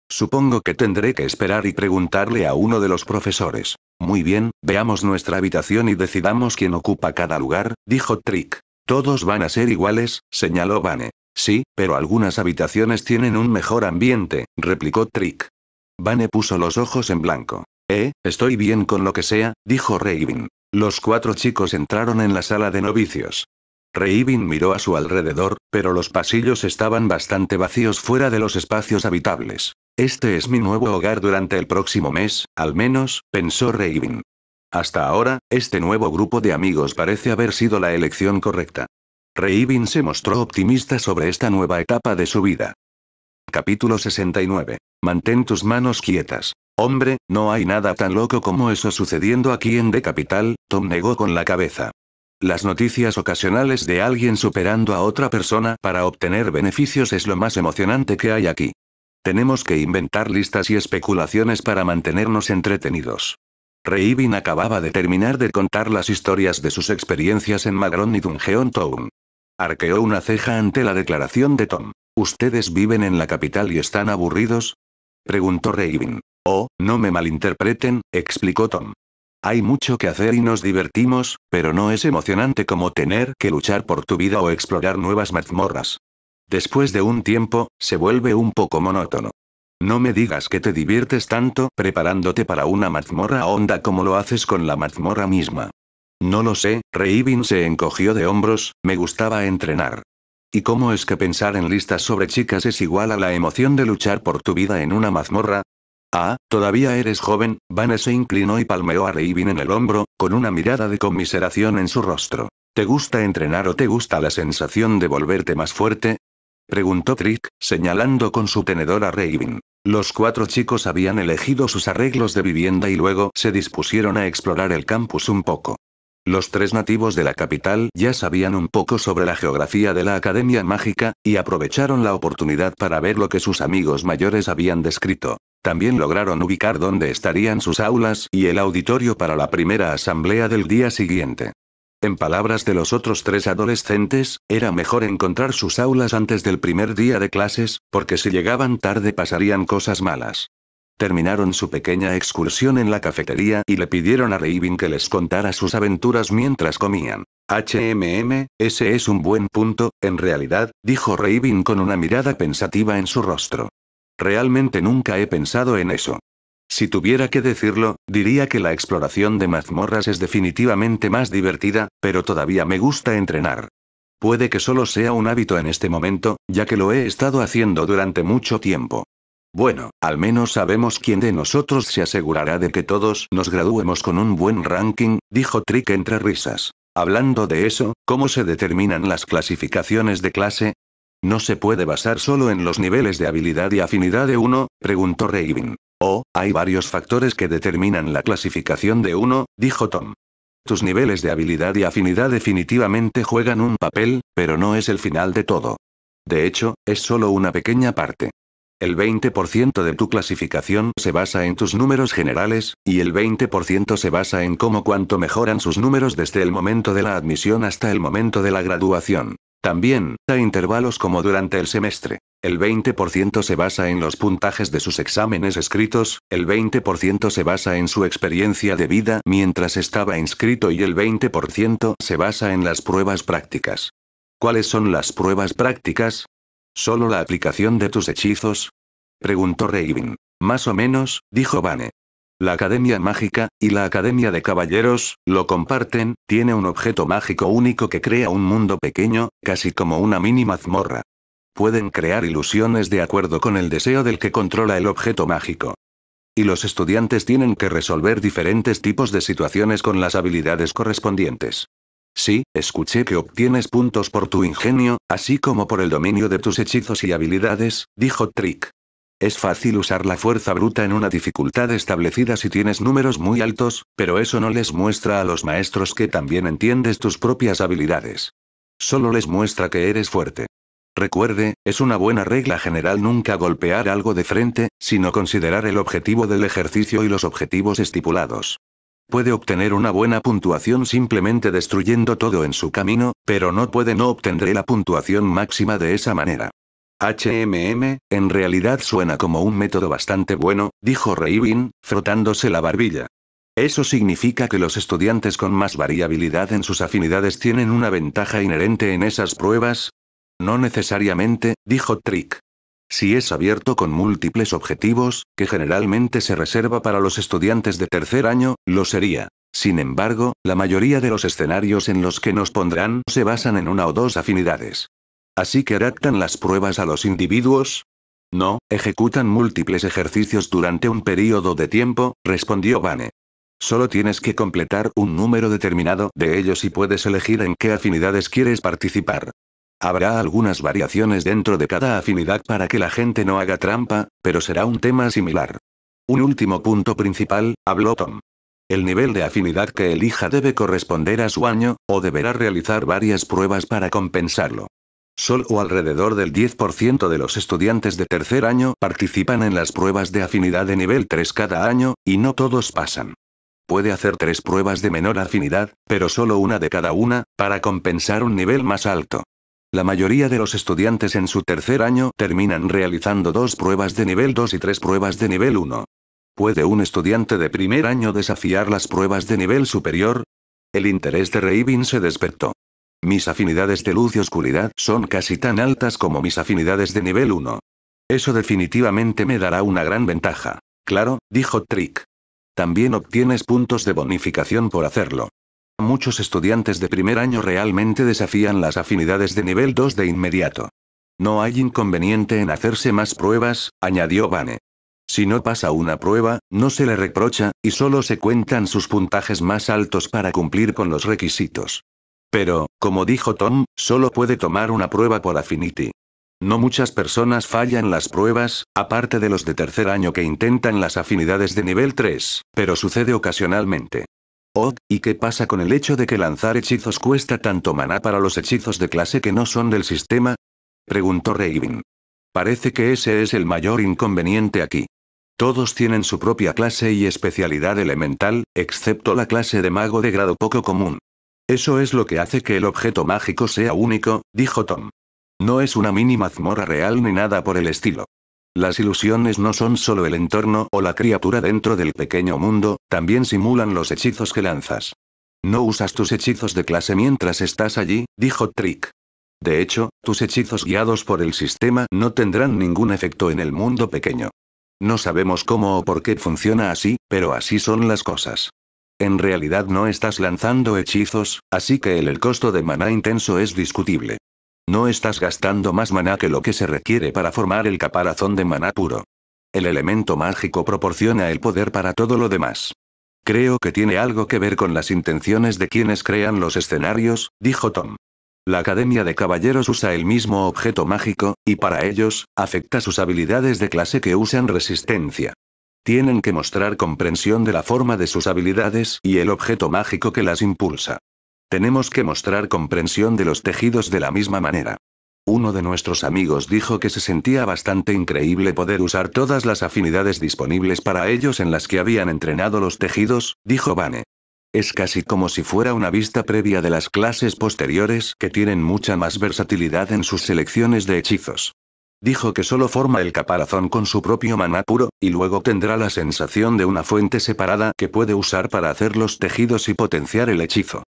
Supongo que tendré que esperar y preguntarle a uno de los profesores. Muy bien, veamos nuestra habitación y decidamos quién ocupa cada lugar, dijo Trick. Todos van a ser iguales, señaló Vane. Sí, pero algunas habitaciones tienen un mejor ambiente, replicó Trick. Vane puso los ojos en blanco. Eh, estoy bien con lo que sea, dijo Raven. Los cuatro chicos entraron en la sala de novicios. Reibin miró a su alrededor, pero los pasillos estaban bastante vacíos fuera de los espacios habitables. Este es mi nuevo hogar durante el próximo mes, al menos, pensó Reibin. Hasta ahora, este nuevo grupo de amigos parece haber sido la elección correcta. Reibin se mostró optimista sobre esta nueva etapa de su vida. Capítulo 69. Mantén tus manos quietas. Hombre, no hay nada tan loco como eso sucediendo aquí en The Capital, Tom negó con la cabeza. Las noticias ocasionales de alguien superando a otra persona para obtener beneficios es lo más emocionante que hay aquí. Tenemos que inventar listas y especulaciones para mantenernos entretenidos. Reibin acababa de terminar de contar las historias de sus experiencias en Magron y Dungeon Town. Arqueó una ceja ante la declaración de Tom. ¿Ustedes viven en la capital y están aburridos? Preguntó Reibin. Oh, no me malinterpreten, explicó Tom. Hay mucho que hacer y nos divertimos, pero no es emocionante como tener que luchar por tu vida o explorar nuevas mazmorras. Después de un tiempo, se vuelve un poco monótono. No me digas que te diviertes tanto preparándote para una mazmorra honda como lo haces con la mazmorra misma. No lo sé, Reivin se encogió de hombros, me gustaba entrenar. ¿Y cómo es que pensar en listas sobre chicas es igual a la emoción de luchar por tu vida en una mazmorra? Ah, todavía eres joven, Vane se inclinó y palmeó a Raven en el hombro, con una mirada de conmiseración en su rostro. ¿Te gusta entrenar o te gusta la sensación de volverte más fuerte? Preguntó Trick, señalando con su tenedor a Raven. Los cuatro chicos habían elegido sus arreglos de vivienda y luego se dispusieron a explorar el campus un poco. Los tres nativos de la capital ya sabían un poco sobre la geografía de la Academia Mágica, y aprovecharon la oportunidad para ver lo que sus amigos mayores habían descrito. También lograron ubicar dónde estarían sus aulas y el auditorio para la primera asamblea del día siguiente. En palabras de los otros tres adolescentes, era mejor encontrar sus aulas antes del primer día de clases, porque si llegaban tarde pasarían cosas malas. Terminaron su pequeña excursión en la cafetería y le pidieron a Raven que les contara sus aventuras mientras comían. HMM, ese es un buen punto, en realidad, dijo Raven con una mirada pensativa en su rostro. Realmente nunca he pensado en eso. Si tuviera que decirlo, diría que la exploración de mazmorras es definitivamente más divertida, pero todavía me gusta entrenar. Puede que solo sea un hábito en este momento, ya que lo he estado haciendo durante mucho tiempo. Bueno, al menos sabemos quién de nosotros se asegurará de que todos nos graduemos con un buen ranking, dijo Trick entre risas. Hablando de eso, ¿cómo se determinan las clasificaciones de clase? ¿No se puede basar solo en los niveles de habilidad y afinidad de uno? preguntó Raven. Oh, hay varios factores que determinan la clasificación de uno, dijo Tom. Tus niveles de habilidad y afinidad definitivamente juegan un papel, pero no es el final de todo. De hecho, es solo una pequeña parte. El 20% de tu clasificación se basa en tus números generales, y el 20% se basa en cómo cuánto mejoran sus números desde el momento de la admisión hasta el momento de la graduación. También, a intervalos como durante el semestre. El 20% se basa en los puntajes de sus exámenes escritos, el 20% se basa en su experiencia de vida mientras estaba inscrito y el 20% se basa en las pruebas prácticas. ¿Cuáles son las pruebas prácticas? ¿Solo la aplicación de tus hechizos? Preguntó Raven. Más o menos, dijo Vane. La Academia Mágica, y la Academia de Caballeros, lo comparten, tiene un objeto mágico único que crea un mundo pequeño, casi como una mini mazmorra. Pueden crear ilusiones de acuerdo con el deseo del que controla el objeto mágico. Y los estudiantes tienen que resolver diferentes tipos de situaciones con las habilidades correspondientes. Sí, escuché que obtienes puntos por tu ingenio, así como por el dominio de tus hechizos y habilidades, dijo Trick. Es fácil usar la fuerza bruta en una dificultad establecida si tienes números muy altos, pero eso no les muestra a los maestros que también entiendes tus propias habilidades. Solo les muestra que eres fuerte. Recuerde, es una buena regla general nunca golpear algo de frente, sino considerar el objetivo del ejercicio y los objetivos estipulados. Puede obtener una buena puntuación simplemente destruyendo todo en su camino, pero no puede no obtendré la puntuación máxima de esa manera. HMM, en realidad suena como un método bastante bueno, dijo Reibin, frotándose la barbilla. Eso significa que los estudiantes con más variabilidad en sus afinidades tienen una ventaja inherente en esas pruebas. No necesariamente, dijo Trick si es abierto con múltiples objetivos, que generalmente se reserva para los estudiantes de tercer año, lo sería. Sin embargo, la mayoría de los escenarios en los que nos pondrán se basan en una o dos afinidades. Así que adaptan las pruebas a los individuos. No, ejecutan múltiples ejercicios durante un período de tiempo, respondió Vane. Solo tienes que completar un número determinado de ellos y puedes elegir en qué afinidades quieres participar. Habrá algunas variaciones dentro de cada afinidad para que la gente no haga trampa, pero será un tema similar. Un último punto principal, habló Tom. El nivel de afinidad que elija debe corresponder a su año, o deberá realizar varias pruebas para compensarlo. Solo alrededor del 10% de los estudiantes de tercer año participan en las pruebas de afinidad de nivel 3 cada año, y no todos pasan. Puede hacer tres pruebas de menor afinidad, pero solo una de cada una, para compensar un nivel más alto. La mayoría de los estudiantes en su tercer año terminan realizando dos pruebas de nivel 2 y tres pruebas de nivel 1. ¿Puede un estudiante de primer año desafiar las pruebas de nivel superior? El interés de Raven se despertó. Mis afinidades de luz y oscuridad son casi tan altas como mis afinidades de nivel 1. Eso definitivamente me dará una gran ventaja. Claro, dijo Trick. También obtienes puntos de bonificación por hacerlo. Muchos estudiantes de primer año realmente desafían las afinidades de nivel 2 de inmediato. No hay inconveniente en hacerse más pruebas, añadió Vane. Si no pasa una prueba, no se le reprocha, y solo se cuentan sus puntajes más altos para cumplir con los requisitos. Pero, como dijo Tom, solo puede tomar una prueba por Affinity. No muchas personas fallan las pruebas, aparte de los de tercer año que intentan las afinidades de nivel 3, pero sucede ocasionalmente. Oh, ¿y qué pasa con el hecho de que lanzar hechizos cuesta tanto maná para los hechizos de clase que no son del sistema? Preguntó Raven. Parece que ese es el mayor inconveniente aquí. Todos tienen su propia clase y especialidad elemental, excepto la clase de mago de grado poco común. Eso es lo que hace que el objeto mágico sea único, dijo Tom. No es una mini mazmorra real ni nada por el estilo. Las ilusiones no son solo el entorno o la criatura dentro del pequeño mundo, también simulan los hechizos que lanzas. No usas tus hechizos de clase mientras estás allí, dijo Trick. De hecho, tus hechizos guiados por el sistema no tendrán ningún efecto en el mundo pequeño. No sabemos cómo o por qué funciona así, pero así son las cosas. En realidad no estás lanzando hechizos, así que el, el costo de maná intenso es discutible. No estás gastando más maná que lo que se requiere para formar el caparazón de maná puro. El elemento mágico proporciona el poder para todo lo demás. Creo que tiene algo que ver con las intenciones de quienes crean los escenarios, dijo Tom. La Academia de Caballeros usa el mismo objeto mágico, y para ellos, afecta sus habilidades de clase que usan resistencia. Tienen que mostrar comprensión de la forma de sus habilidades y el objeto mágico que las impulsa. Tenemos que mostrar comprensión de los tejidos de la misma manera. Uno de nuestros amigos dijo que se sentía bastante increíble poder usar todas las afinidades disponibles para ellos en las que habían entrenado los tejidos, dijo Vane. Es casi como si fuera una vista previa de las clases posteriores que tienen mucha más versatilidad en sus selecciones de hechizos. Dijo que solo forma el caparazón con su propio maná puro, y luego tendrá la sensación de una fuente separada que puede usar para hacer los tejidos y potenciar el hechizo.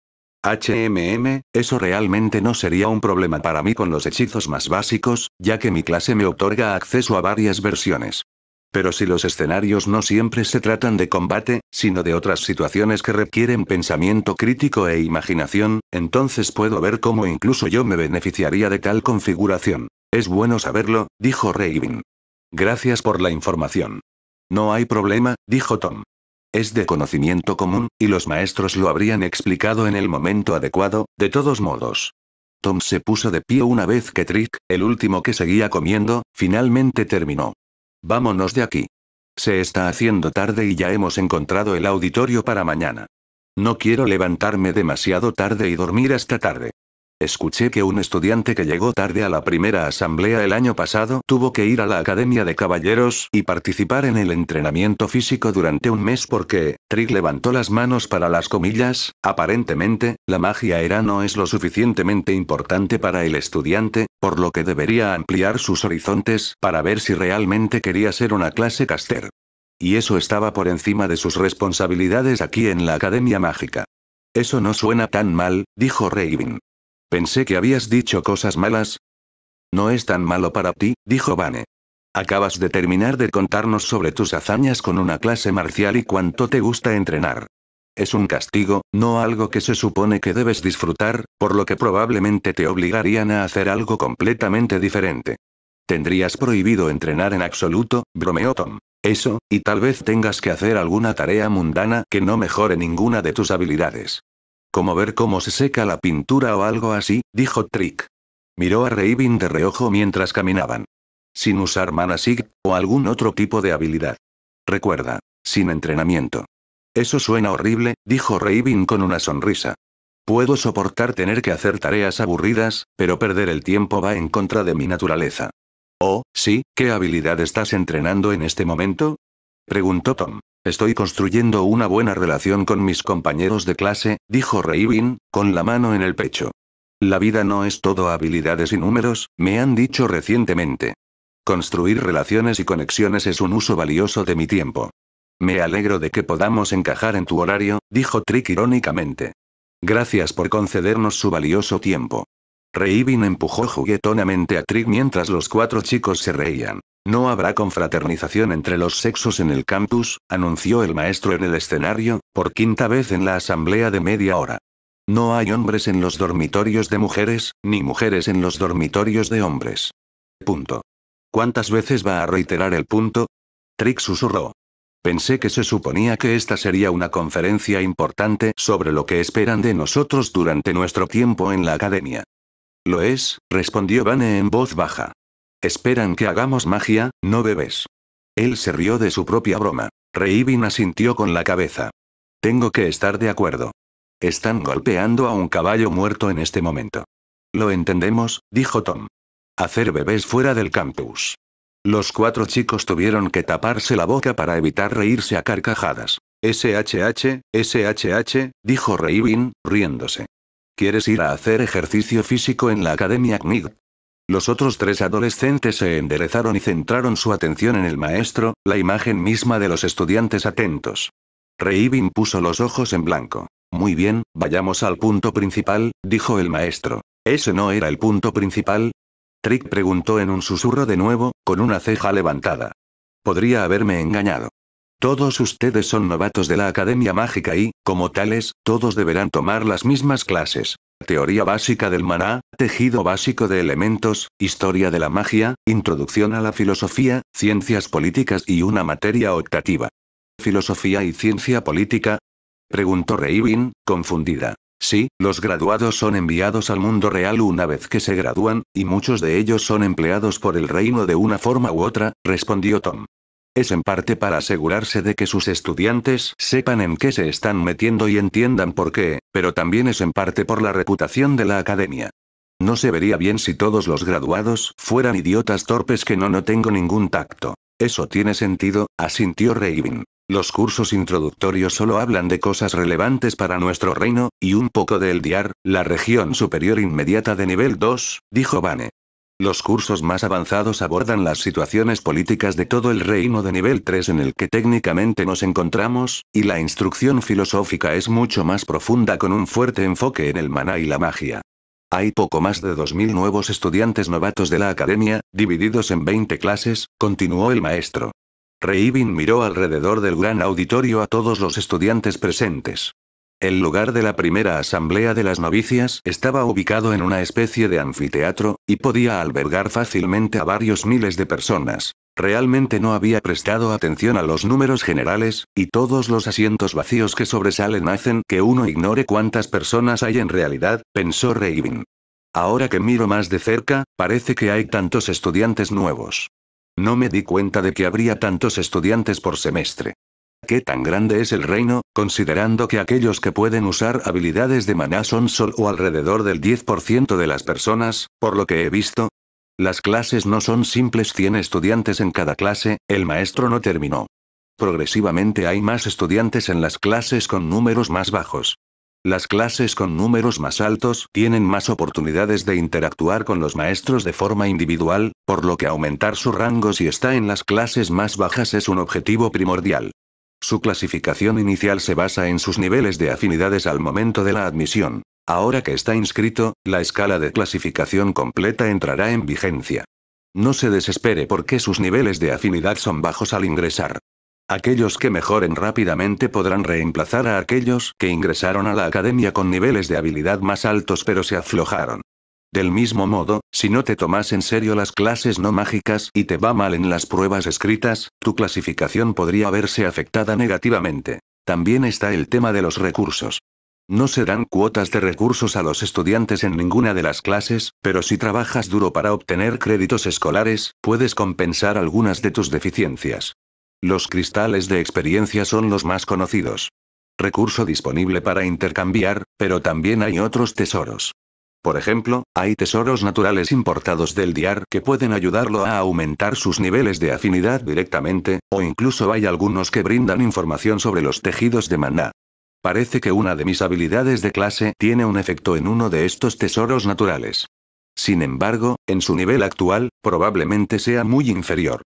HMM, eso realmente no sería un problema para mí con los hechizos más básicos, ya que mi clase me otorga acceso a varias versiones. Pero si los escenarios no siempre se tratan de combate, sino de otras situaciones que requieren pensamiento crítico e imaginación, entonces puedo ver cómo incluso yo me beneficiaría de tal configuración. Es bueno saberlo, dijo Raven. Gracias por la información. No hay problema, dijo Tom. Es de conocimiento común, y los maestros lo habrían explicado en el momento adecuado, de todos modos. Tom se puso de pie una vez que Trick, el último que seguía comiendo, finalmente terminó. Vámonos de aquí. Se está haciendo tarde y ya hemos encontrado el auditorio para mañana. No quiero levantarme demasiado tarde y dormir hasta tarde. Escuché que un estudiante que llegó tarde a la primera asamblea el año pasado tuvo que ir a la Academia de Caballeros y participar en el entrenamiento físico durante un mes porque, Trig levantó las manos para las comillas, aparentemente, la magia era no es lo suficientemente importante para el estudiante, por lo que debería ampliar sus horizontes para ver si realmente quería ser una clase caster. Y eso estaba por encima de sus responsabilidades aquí en la Academia Mágica. Eso no suena tan mal, dijo Raven. Pensé que habías dicho cosas malas. No es tan malo para ti, dijo Vane. Acabas de terminar de contarnos sobre tus hazañas con una clase marcial y cuánto te gusta entrenar. Es un castigo, no algo que se supone que debes disfrutar, por lo que probablemente te obligarían a hacer algo completamente diferente. Tendrías prohibido entrenar en absoluto, bromeó Tom. Eso, y tal vez tengas que hacer alguna tarea mundana que no mejore ninguna de tus habilidades. Como ver cómo se seca la pintura o algo así, dijo Trick. Miró a Raven de reojo mientras caminaban. Sin usar mana o algún otro tipo de habilidad. Recuerda, sin entrenamiento. Eso suena horrible, dijo Raven con una sonrisa. Puedo soportar tener que hacer tareas aburridas, pero perder el tiempo va en contra de mi naturaleza. Oh, sí, ¿qué habilidad estás entrenando en este momento? Preguntó Tom. Estoy construyendo una buena relación con mis compañeros de clase, dijo Reivin, con la mano en el pecho. La vida no es todo habilidades y números, me han dicho recientemente. Construir relaciones y conexiones es un uso valioso de mi tiempo. Me alegro de que podamos encajar en tu horario, dijo Trick irónicamente. Gracias por concedernos su valioso tiempo. Reibin empujó juguetonamente a Trick mientras los cuatro chicos se reían. No habrá confraternización entre los sexos en el campus, anunció el maestro en el escenario, por quinta vez en la asamblea de media hora. No hay hombres en los dormitorios de mujeres, ni mujeres en los dormitorios de hombres. Punto. ¿Cuántas veces va a reiterar el punto? Trick susurró. Pensé que se suponía que esta sería una conferencia importante sobre lo que esperan de nosotros durante nuestro tiempo en la academia. Lo es, respondió Vane en voz baja. Esperan que hagamos magia, ¿no bebés? Él se rió de su propia broma. Reivin asintió con la cabeza. Tengo que estar de acuerdo. Están golpeando a un caballo muerto en este momento. Lo entendemos, dijo Tom. Hacer bebés fuera del campus. Los cuatro chicos tuvieron que taparse la boca para evitar reírse a carcajadas. SHH, SHH, dijo Reivin, riéndose. ¿Quieres ir a hacer ejercicio físico en la Academia Knig? Los otros tres adolescentes se enderezaron y centraron su atención en el maestro, la imagen misma de los estudiantes atentos. Reibin puso los ojos en blanco. Muy bien, vayamos al punto principal, dijo el maestro. ¿Ese no era el punto principal? Trick preguntó en un susurro de nuevo, con una ceja levantada. Podría haberme engañado. Todos ustedes son novatos de la Academia Mágica y, como tales, todos deberán tomar las mismas clases. Teoría básica del maná, tejido básico de elementos, historia de la magia, introducción a la filosofía, ciencias políticas y una materia optativa. ¿Filosofía y ciencia política? Preguntó Reivin, confundida. Sí, los graduados son enviados al mundo real una vez que se gradúan, y muchos de ellos son empleados por el reino de una forma u otra, respondió Tom es en parte para asegurarse de que sus estudiantes sepan en qué se están metiendo y entiendan por qué, pero también es en parte por la reputación de la academia. No se vería bien si todos los graduados fueran idiotas torpes que no no tengo ningún tacto. Eso tiene sentido, asintió Raven. Los cursos introductorios solo hablan de cosas relevantes para nuestro reino, y un poco de Eldiar, la región superior inmediata de nivel 2, dijo Vane. Los cursos más avanzados abordan las situaciones políticas de todo el reino de nivel 3 en el que técnicamente nos encontramos, y la instrucción filosófica es mucho más profunda con un fuerte enfoque en el maná y la magia. Hay poco más de 2.000 nuevos estudiantes novatos de la academia, divididos en 20 clases, continuó el maestro. Reibin miró alrededor del gran auditorio a todos los estudiantes presentes. El lugar de la primera asamblea de las novicias estaba ubicado en una especie de anfiteatro, y podía albergar fácilmente a varios miles de personas. Realmente no había prestado atención a los números generales, y todos los asientos vacíos que sobresalen hacen que uno ignore cuántas personas hay en realidad, pensó Raven. Ahora que miro más de cerca, parece que hay tantos estudiantes nuevos. No me di cuenta de que habría tantos estudiantes por semestre qué tan grande es el reino, considerando que aquellos que pueden usar habilidades de maná son solo o alrededor del 10% de las personas, por lo que he visto. Las clases no son simples 100 estudiantes en cada clase, el maestro no terminó. Progresivamente hay más estudiantes en las clases con números más bajos. Las clases con números más altos tienen más oportunidades de interactuar con los maestros de forma individual, por lo que aumentar su rango si está en las clases más bajas es un objetivo primordial. Su clasificación inicial se basa en sus niveles de afinidades al momento de la admisión. Ahora que está inscrito, la escala de clasificación completa entrará en vigencia. No se desespere porque sus niveles de afinidad son bajos al ingresar. Aquellos que mejoren rápidamente podrán reemplazar a aquellos que ingresaron a la academia con niveles de habilidad más altos pero se aflojaron. Del mismo modo, si no te tomas en serio las clases no mágicas y te va mal en las pruebas escritas, tu clasificación podría verse afectada negativamente. También está el tema de los recursos. No se dan cuotas de recursos a los estudiantes en ninguna de las clases, pero si trabajas duro para obtener créditos escolares, puedes compensar algunas de tus deficiencias. Los cristales de experiencia son los más conocidos. Recurso disponible para intercambiar, pero también hay otros tesoros. Por ejemplo, hay tesoros naturales importados del diar que pueden ayudarlo a aumentar sus niveles de afinidad directamente, o incluso hay algunos que brindan información sobre los tejidos de maná. Parece que una de mis habilidades de clase tiene un efecto en uno de estos tesoros naturales. Sin embargo, en su nivel actual, probablemente sea muy inferior.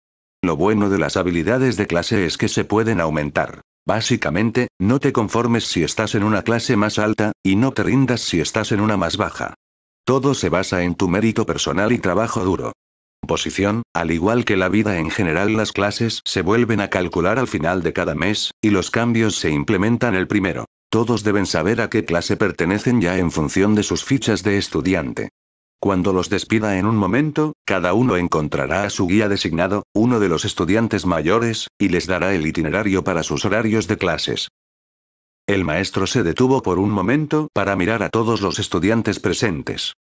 Lo bueno de las habilidades de clase es que se pueden aumentar. Básicamente, no te conformes si estás en una clase más alta, y no te rindas si estás en una más baja. Todo se basa en tu mérito personal y trabajo duro. Posición, al igual que la vida en general, las clases se vuelven a calcular al final de cada mes, y los cambios se implementan el primero. Todos deben saber a qué clase pertenecen ya en función de sus fichas de estudiante. Cuando los despida en un momento, cada uno encontrará a su guía designado, uno de los estudiantes mayores, y les dará el itinerario para sus horarios de clases. El maestro se detuvo por un momento para mirar a todos los estudiantes presentes.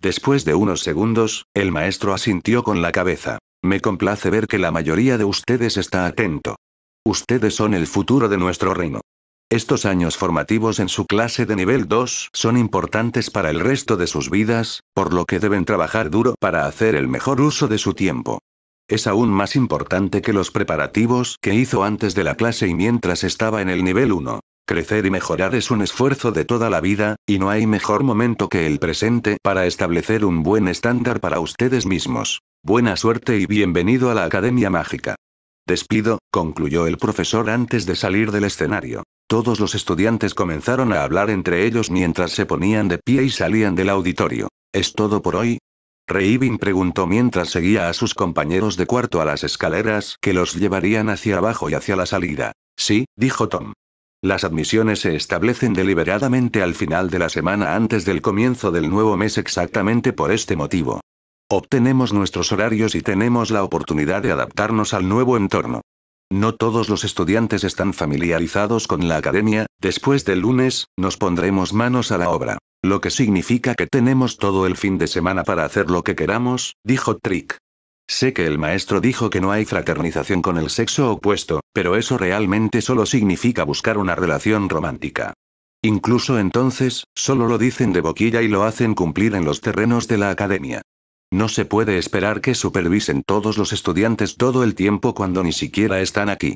Después de unos segundos, el maestro asintió con la cabeza. Me complace ver que la mayoría de ustedes está atento. Ustedes son el futuro de nuestro reino. Estos años formativos en su clase de nivel 2 son importantes para el resto de sus vidas, por lo que deben trabajar duro para hacer el mejor uso de su tiempo. Es aún más importante que los preparativos que hizo antes de la clase y mientras estaba en el nivel 1. Crecer y mejorar es un esfuerzo de toda la vida, y no hay mejor momento que el presente para establecer un buen estándar para ustedes mismos. Buena suerte y bienvenido a la Academia Mágica. Despido, concluyó el profesor antes de salir del escenario. Todos los estudiantes comenzaron a hablar entre ellos mientras se ponían de pie y salían del auditorio. ¿Es todo por hoy? Reivin preguntó mientras seguía a sus compañeros de cuarto a las escaleras que los llevarían hacia abajo y hacia la salida. Sí, dijo Tom. Las admisiones se establecen deliberadamente al final de la semana antes del comienzo del nuevo mes exactamente por este motivo. Obtenemos nuestros horarios y tenemos la oportunidad de adaptarnos al nuevo entorno. No todos los estudiantes están familiarizados con la academia, después del lunes, nos pondremos manos a la obra. Lo que significa que tenemos todo el fin de semana para hacer lo que queramos, dijo Trick. Sé que el maestro dijo que no hay fraternización con el sexo opuesto, pero eso realmente solo significa buscar una relación romántica. Incluso entonces, solo lo dicen de boquilla y lo hacen cumplir en los terrenos de la academia. No se puede esperar que supervisen todos los estudiantes todo el tiempo cuando ni siquiera están aquí.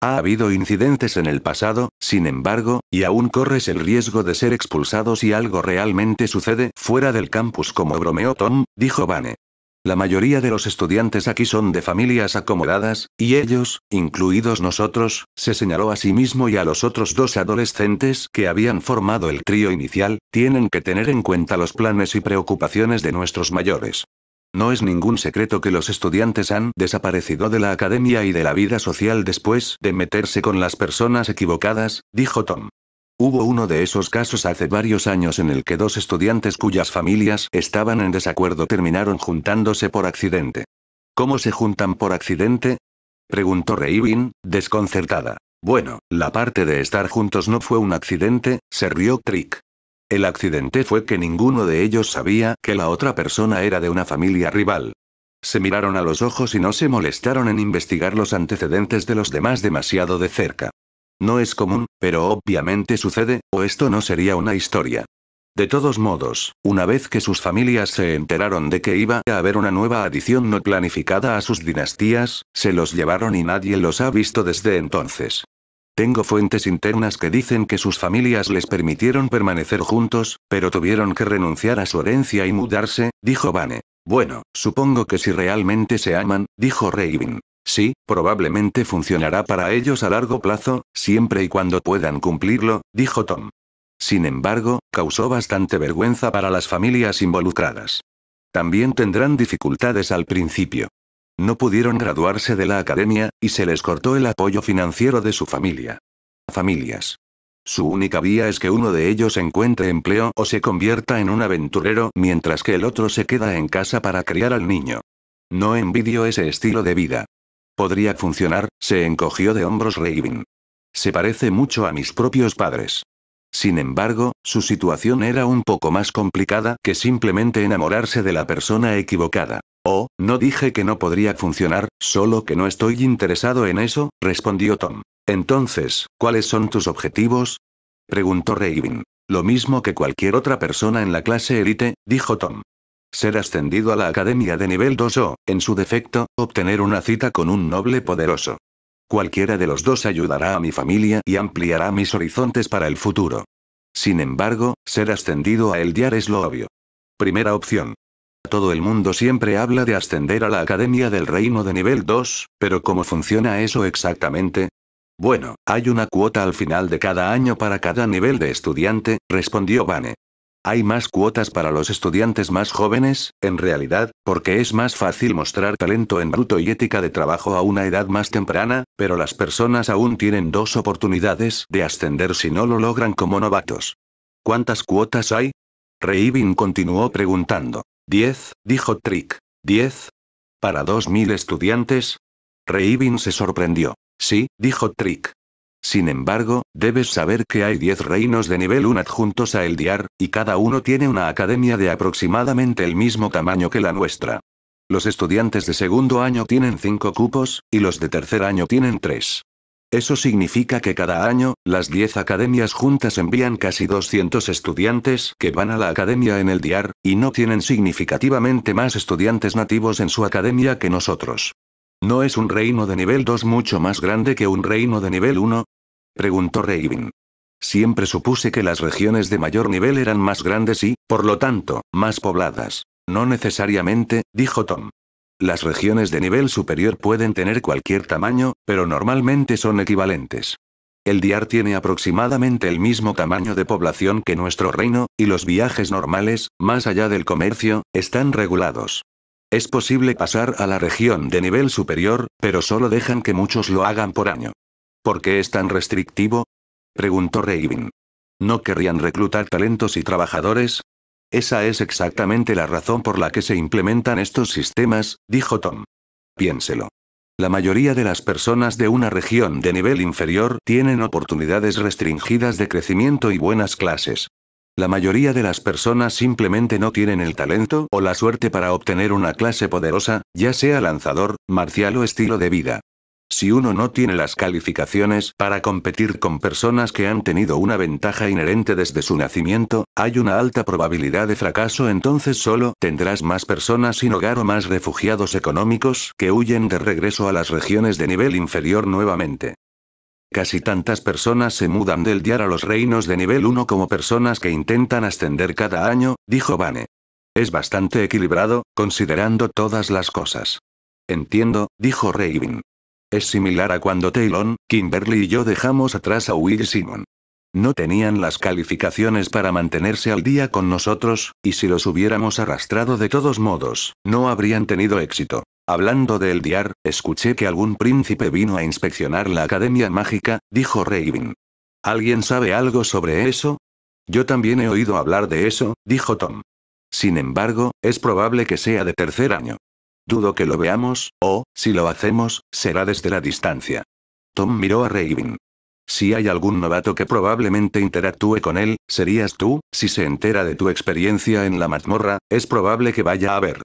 Ha habido incidentes en el pasado, sin embargo, y aún corres el riesgo de ser expulsado si algo realmente sucede fuera del campus como bromeó Tom, dijo Vane. La mayoría de los estudiantes aquí son de familias acomodadas, y ellos, incluidos nosotros, se señaló a sí mismo y a los otros dos adolescentes que habían formado el trío inicial, tienen que tener en cuenta los planes y preocupaciones de nuestros mayores. No es ningún secreto que los estudiantes han desaparecido de la academia y de la vida social después de meterse con las personas equivocadas, dijo Tom. Hubo uno de esos casos hace varios años en el que dos estudiantes cuyas familias estaban en desacuerdo terminaron juntándose por accidente. ¿Cómo se juntan por accidente? preguntó Reivin, desconcertada. Bueno, la parte de estar juntos no fue un accidente, se rió Trick. El accidente fue que ninguno de ellos sabía que la otra persona era de una familia rival. Se miraron a los ojos y no se molestaron en investigar los antecedentes de los demás demasiado de cerca. No es común, pero obviamente sucede, o esto no sería una historia. De todos modos, una vez que sus familias se enteraron de que iba a haber una nueva adición no planificada a sus dinastías, se los llevaron y nadie los ha visto desde entonces. Tengo fuentes internas que dicen que sus familias les permitieron permanecer juntos, pero tuvieron que renunciar a su herencia y mudarse, dijo Vane. Bueno, supongo que si realmente se aman, dijo Raven. Sí, probablemente funcionará para ellos a largo plazo, siempre y cuando puedan cumplirlo, dijo Tom. Sin embargo, causó bastante vergüenza para las familias involucradas. También tendrán dificultades al principio. No pudieron graduarse de la academia, y se les cortó el apoyo financiero de su familia. Familias. Su única vía es que uno de ellos encuentre empleo o se convierta en un aventurero mientras que el otro se queda en casa para criar al niño. No envidio ese estilo de vida. Podría funcionar, se encogió de hombros Raven. Se parece mucho a mis propios padres. Sin embargo, su situación era un poco más complicada que simplemente enamorarse de la persona equivocada. Oh, no dije que no podría funcionar, solo que no estoy interesado en eso, respondió Tom. Entonces, ¿cuáles son tus objetivos? preguntó Raven. Lo mismo que cualquier otra persona en la clase élite, dijo Tom. Ser ascendido a la academia de nivel 2 o, en su defecto, obtener una cita con un noble poderoso. Cualquiera de los dos ayudará a mi familia y ampliará mis horizontes para el futuro. Sin embargo, ser ascendido a Eldiar es lo obvio. Primera opción. Todo el mundo siempre habla de ascender a la Academia del Reino de nivel 2, pero ¿cómo funciona eso exactamente? Bueno, hay una cuota al final de cada año para cada nivel de estudiante, respondió Bane. Hay más cuotas para los estudiantes más jóvenes, en realidad, porque es más fácil mostrar talento en bruto y ética de trabajo a una edad más temprana, pero las personas aún tienen dos oportunidades de ascender si no lo logran como novatos. ¿Cuántas cuotas hay? Reivin continuó preguntando. Diez, dijo Trick. Diez. ¿Para dos mil estudiantes? Reivin se sorprendió. Sí, dijo Trick. Sin embargo, debes saber que hay 10 reinos de nivel 1 adjuntos a Diar y cada uno tiene una academia de aproximadamente el mismo tamaño que la nuestra. Los estudiantes de segundo año tienen 5 cupos, y los de tercer año tienen 3. Eso significa que cada año, las 10 academias juntas envían casi 200 estudiantes que van a la academia en el DIAR, y no tienen significativamente más estudiantes nativos en su academia que nosotros. ¿No es un reino de nivel 2 mucho más grande que un reino de nivel 1? Preguntó Raven. Siempre supuse que las regiones de mayor nivel eran más grandes y, por lo tanto, más pobladas. No necesariamente, dijo Tom. Las regiones de nivel superior pueden tener cualquier tamaño, pero normalmente son equivalentes. El Diar tiene aproximadamente el mismo tamaño de población que nuestro reino, y los viajes normales, más allá del comercio, están regulados. Es posible pasar a la región de nivel superior, pero solo dejan que muchos lo hagan por año. ¿Por qué es tan restrictivo? preguntó Raven. ¿No querrían reclutar talentos y trabajadores? Esa es exactamente la razón por la que se implementan estos sistemas, dijo Tom. Piénselo. La mayoría de las personas de una región de nivel inferior tienen oportunidades restringidas de crecimiento y buenas clases. La mayoría de las personas simplemente no tienen el talento o la suerte para obtener una clase poderosa, ya sea lanzador, marcial o estilo de vida. Si uno no tiene las calificaciones para competir con personas que han tenido una ventaja inherente desde su nacimiento, hay una alta probabilidad de fracaso, entonces solo tendrás más personas sin hogar o más refugiados económicos que huyen de regreso a las regiones de nivel inferior nuevamente. Casi tantas personas se mudan del diar a los reinos de nivel 1 como personas que intentan ascender cada año, dijo Vane. Es bastante equilibrado, considerando todas las cosas. Entiendo, dijo Raven. Es similar a cuando Taylon, Kimberly y yo dejamos atrás a Will Simon. No tenían las calificaciones para mantenerse al día con nosotros, y si los hubiéramos arrastrado de todos modos, no habrían tenido éxito. Hablando del diar, escuché que algún príncipe vino a inspeccionar la Academia Mágica, dijo Raven. ¿Alguien sabe algo sobre eso? Yo también he oído hablar de eso, dijo Tom. Sin embargo, es probable que sea de tercer año. Dudo que lo veamos, o, si lo hacemos, será desde la distancia. Tom miró a Raven. Si hay algún novato que probablemente interactúe con él, serías tú, si se entera de tu experiencia en la mazmorra, es probable que vaya a ver.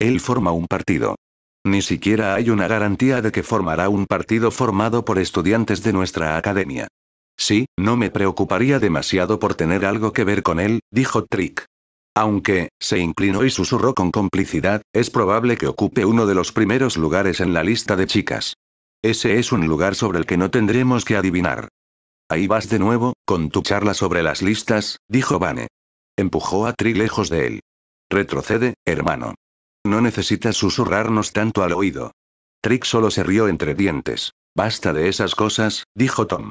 Él forma un partido. Ni siquiera hay una garantía de que formará un partido formado por estudiantes de nuestra academia. Sí, no me preocuparía demasiado por tener algo que ver con él, dijo Trick. Aunque, se inclinó y susurró con complicidad, es probable que ocupe uno de los primeros lugares en la lista de chicas. Ese es un lugar sobre el que no tendremos que adivinar. Ahí vas de nuevo, con tu charla sobre las listas, dijo Vane. Empujó a Tri lejos de él. Retrocede, hermano. No necesitas susurrarnos tanto al oído. Trick solo se rió entre dientes. Basta de esas cosas, dijo Tom.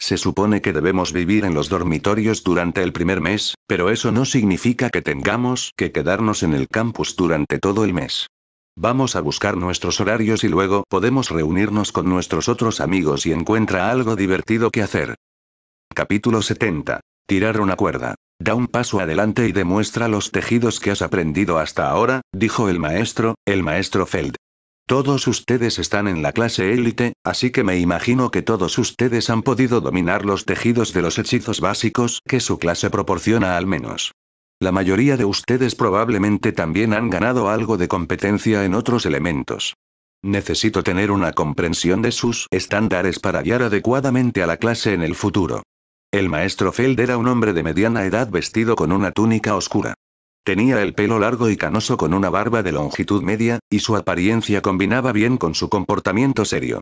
Se supone que debemos vivir en los dormitorios durante el primer mes, pero eso no significa que tengamos que quedarnos en el campus durante todo el mes. Vamos a buscar nuestros horarios y luego podemos reunirnos con nuestros otros amigos y encuentra algo divertido que hacer. Capítulo 70. Tirar una cuerda. Da un paso adelante y demuestra los tejidos que has aprendido hasta ahora, dijo el maestro, el maestro Feld. Todos ustedes están en la clase élite, así que me imagino que todos ustedes han podido dominar los tejidos de los hechizos básicos que su clase proporciona al menos. La mayoría de ustedes probablemente también han ganado algo de competencia en otros elementos. Necesito tener una comprensión de sus estándares para guiar adecuadamente a la clase en el futuro. El maestro Feld era un hombre de mediana edad vestido con una túnica oscura. Tenía el pelo largo y canoso con una barba de longitud media, y su apariencia combinaba bien con su comportamiento serio.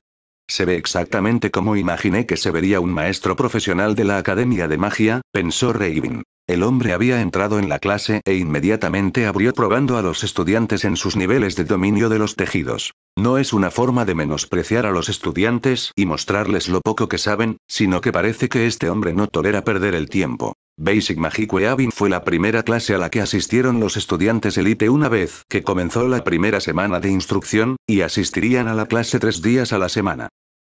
Se ve exactamente como imaginé que se vería un maestro profesional de la Academia de Magia, pensó Raven. El hombre había entrado en la clase e inmediatamente abrió probando a los estudiantes en sus niveles de dominio de los tejidos. No es una forma de menospreciar a los estudiantes y mostrarles lo poco que saben, sino que parece que este hombre no tolera perder el tiempo. Basic Magic Weaving fue la primera clase a la que asistieron los estudiantes Elite una vez que comenzó la primera semana de instrucción, y asistirían a la clase tres días a la semana.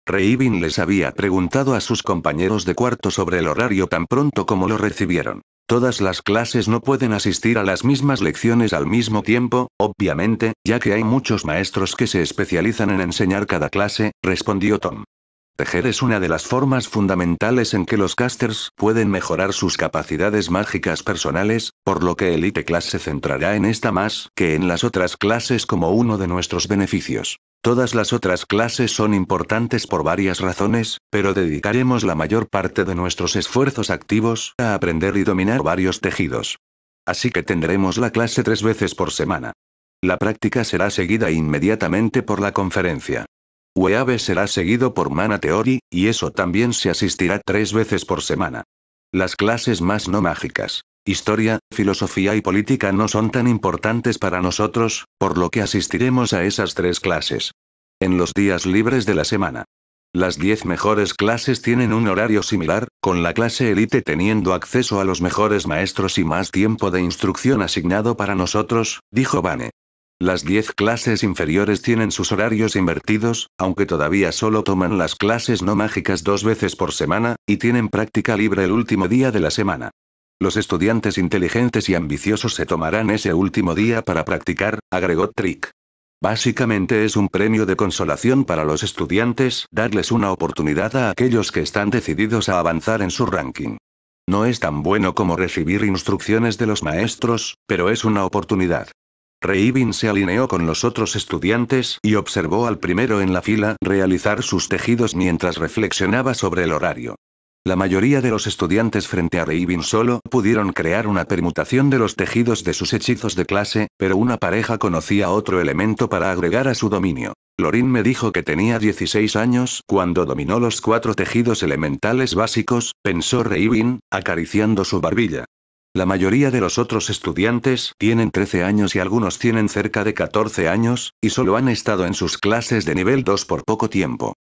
Reivin les había preguntado a sus compañeros de cuarto sobre el horario tan pronto como lo recibieron. Todas las clases no pueden asistir a las mismas lecciones al mismo tiempo, obviamente, ya que hay muchos maestros que se especializan en enseñar cada clase, respondió Tom. Tejer es una de las formas fundamentales en que los casters pueden mejorar sus capacidades mágicas personales, por lo que Elite Class se centrará en esta más que en las otras clases como uno de nuestros beneficios. Todas las otras clases son importantes por varias razones, pero dedicaremos la mayor parte de nuestros esfuerzos activos a aprender y dominar varios tejidos. Así que tendremos la clase tres veces por semana. La práctica será seguida inmediatamente por la conferencia. Weave será seguido por Mana Theory, y eso también se asistirá tres veces por semana. Las clases más no mágicas. Historia, filosofía y política no son tan importantes para nosotros, por lo que asistiremos a esas tres clases. En los días libres de la semana. Las diez mejores clases tienen un horario similar, con la clase élite teniendo acceso a los mejores maestros y más tiempo de instrucción asignado para nosotros, dijo Bane. Las diez clases inferiores tienen sus horarios invertidos, aunque todavía solo toman las clases no mágicas dos veces por semana, y tienen práctica libre el último día de la semana. Los estudiantes inteligentes y ambiciosos se tomarán ese último día para practicar, agregó Trick. Básicamente es un premio de consolación para los estudiantes, darles una oportunidad a aquellos que están decididos a avanzar en su ranking. No es tan bueno como recibir instrucciones de los maestros, pero es una oportunidad. Reibin se alineó con los otros estudiantes y observó al primero en la fila realizar sus tejidos mientras reflexionaba sobre el horario. La mayoría de los estudiantes frente a Reibin solo pudieron crear una permutación de los tejidos de sus hechizos de clase, pero una pareja conocía otro elemento para agregar a su dominio. Lorin me dijo que tenía 16 años cuando dominó los cuatro tejidos elementales básicos, pensó Reibin, acariciando su barbilla. La mayoría de los otros estudiantes tienen 13 años y algunos tienen cerca de 14 años, y solo han estado en sus clases de nivel 2 por poco tiempo.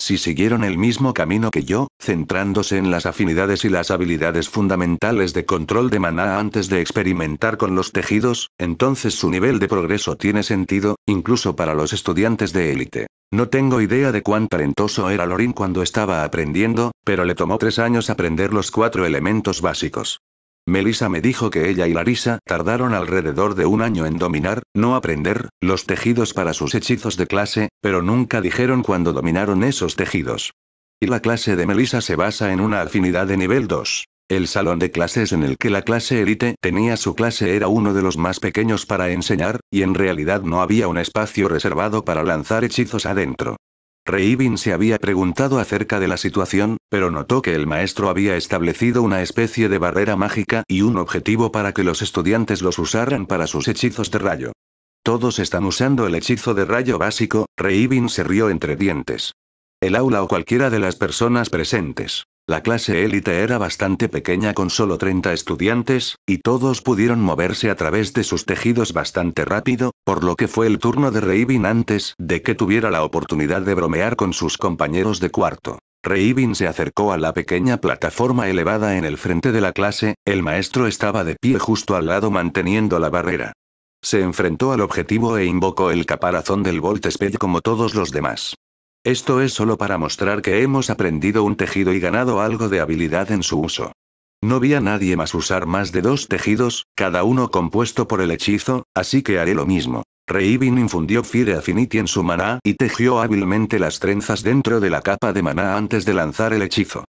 Si siguieron el mismo camino que yo, centrándose en las afinidades y las habilidades fundamentales de control de maná antes de experimentar con los tejidos, entonces su nivel de progreso tiene sentido, incluso para los estudiantes de élite. No tengo idea de cuán talentoso era Lorin cuando estaba aprendiendo, pero le tomó tres años aprender los cuatro elementos básicos. Melissa me dijo que ella y Larisa tardaron alrededor de un año en dominar, no aprender, los tejidos para sus hechizos de clase, pero nunca dijeron cuándo dominaron esos tejidos. Y la clase de Melissa se basa en una afinidad de nivel 2. El salón de clases en el que la clase élite tenía su clase era uno de los más pequeños para enseñar, y en realidad no había un espacio reservado para lanzar hechizos adentro. Reibin se había preguntado acerca de la situación, pero notó que el maestro había establecido una especie de barrera mágica y un objetivo para que los estudiantes los usaran para sus hechizos de rayo. Todos están usando el hechizo de rayo básico, Reibin se rió entre dientes. El aula o cualquiera de las personas presentes. La clase élite era bastante pequeña con solo 30 estudiantes, y todos pudieron moverse a través de sus tejidos bastante rápido, por lo que fue el turno de Reivin antes de que tuviera la oportunidad de bromear con sus compañeros de cuarto. Reibin se acercó a la pequeña plataforma elevada en el frente de la clase, el maestro estaba de pie justo al lado manteniendo la barrera. Se enfrentó al objetivo e invocó el caparazón del Volt Spell como todos los demás. Esto es solo para mostrar que hemos aprendido un tejido y ganado algo de habilidad en su uso. No vi a nadie más usar más de dos tejidos, cada uno compuesto por el hechizo, así que haré lo mismo. Reivin infundió Fire Affinity en su maná y tejió hábilmente las trenzas dentro de la capa de maná antes de lanzar el hechizo.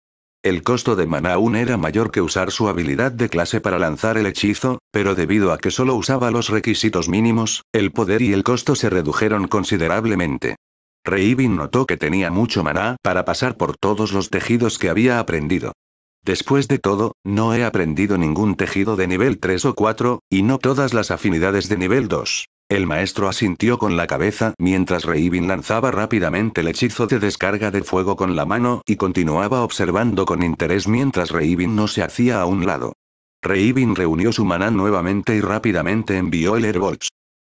El costo de maná aún era mayor que usar su habilidad de clase para lanzar el hechizo, pero debido a que solo usaba los requisitos mínimos, el poder y el costo se redujeron considerablemente. Reibin notó que tenía mucho maná para pasar por todos los tejidos que había aprendido. Después de todo, no he aprendido ningún tejido de nivel 3 o 4, y no todas las afinidades de nivel 2. El maestro asintió con la cabeza mientras Reibin lanzaba rápidamente el hechizo de descarga de fuego con la mano y continuaba observando con interés mientras Reibin no se hacía a un lado. Reibin reunió su maná nuevamente y rápidamente envió el Airbolts.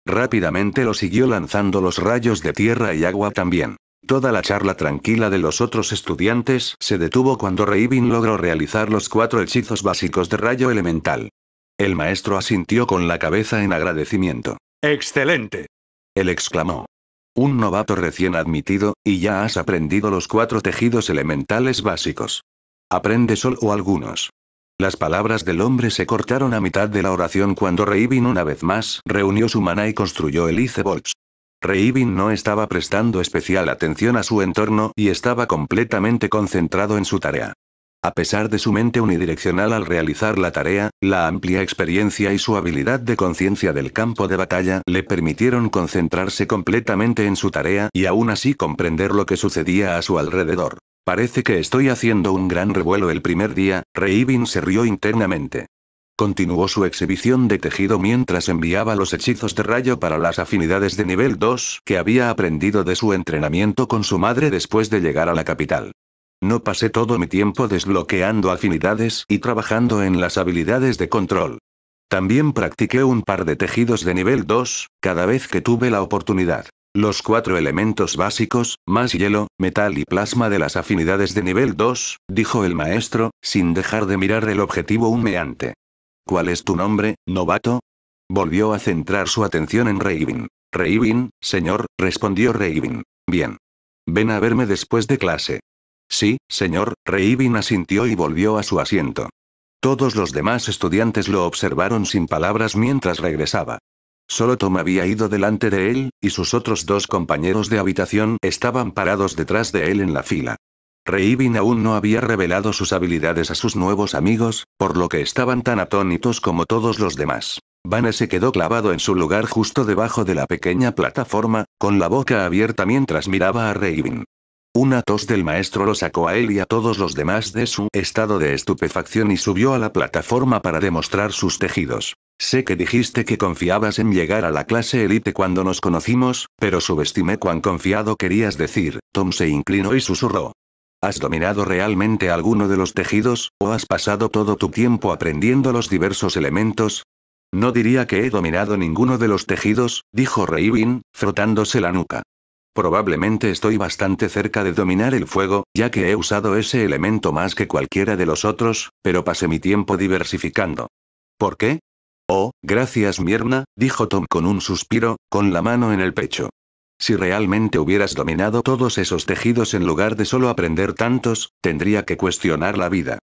Rápidamente lo siguió lanzando los rayos de tierra y agua también. Toda la charla tranquila de los otros estudiantes se detuvo cuando Reibin logró realizar los cuatro hechizos básicos de rayo elemental. El maestro asintió con la cabeza en agradecimiento. ¡Excelente! Él exclamó. Un novato recién admitido, y ya has aprendido los cuatro tejidos elementales básicos. Aprende solo algunos. Las palabras del hombre se cortaron a mitad de la oración cuando Reibin una vez más reunió su mana y construyó el Icebolts. Reibin no estaba prestando especial atención a su entorno y estaba completamente concentrado en su tarea. A pesar de su mente unidireccional al realizar la tarea, la amplia experiencia y su habilidad de conciencia del campo de batalla le permitieron concentrarse completamente en su tarea y aún así comprender lo que sucedía a su alrededor. Parece que estoy haciendo un gran revuelo el primer día, Reivin se rió internamente. Continuó su exhibición de tejido mientras enviaba los hechizos de rayo para las afinidades de nivel 2 que había aprendido de su entrenamiento con su madre después de llegar a la capital. No pasé todo mi tiempo desbloqueando afinidades y trabajando en las habilidades de control. También practiqué un par de tejidos de nivel 2, cada vez que tuve la oportunidad. Los cuatro elementos básicos, más hielo, metal y plasma de las afinidades de nivel 2, dijo el maestro, sin dejar de mirar el objetivo humeante. ¿Cuál es tu nombre, novato? Volvió a centrar su atención en Reivin. Reivin, señor, respondió Reivin. Bien. Ven a verme después de clase. Sí, señor, Reivin asintió y volvió a su asiento. Todos los demás estudiantes lo observaron sin palabras mientras regresaba. Solo Tom había ido delante de él, y sus otros dos compañeros de habitación estaban parados detrás de él en la fila. Reivin aún no había revelado sus habilidades a sus nuevos amigos, por lo que estaban tan atónitos como todos los demás. Vane se quedó clavado en su lugar justo debajo de la pequeña plataforma, con la boca abierta mientras miraba a Reivin. Una tos del maestro lo sacó a él y a todos los demás de su estado de estupefacción y subió a la plataforma para demostrar sus tejidos. Sé que dijiste que confiabas en llegar a la clase élite cuando nos conocimos, pero subestimé cuán confiado querías decir, Tom se inclinó y susurró. ¿Has dominado realmente alguno de los tejidos, o has pasado todo tu tiempo aprendiendo los diversos elementos? No diría que he dominado ninguno de los tejidos, dijo Reibin, frotándose la nuca. Probablemente estoy bastante cerca de dominar el fuego, ya que he usado ese elemento más que cualquiera de los otros, pero pasé mi tiempo diversificando. ¿Por qué? Oh, gracias Mierna, dijo Tom con un suspiro, con la mano en el pecho. Si realmente hubieras dominado todos esos tejidos en lugar de solo aprender tantos, tendría que cuestionar la vida.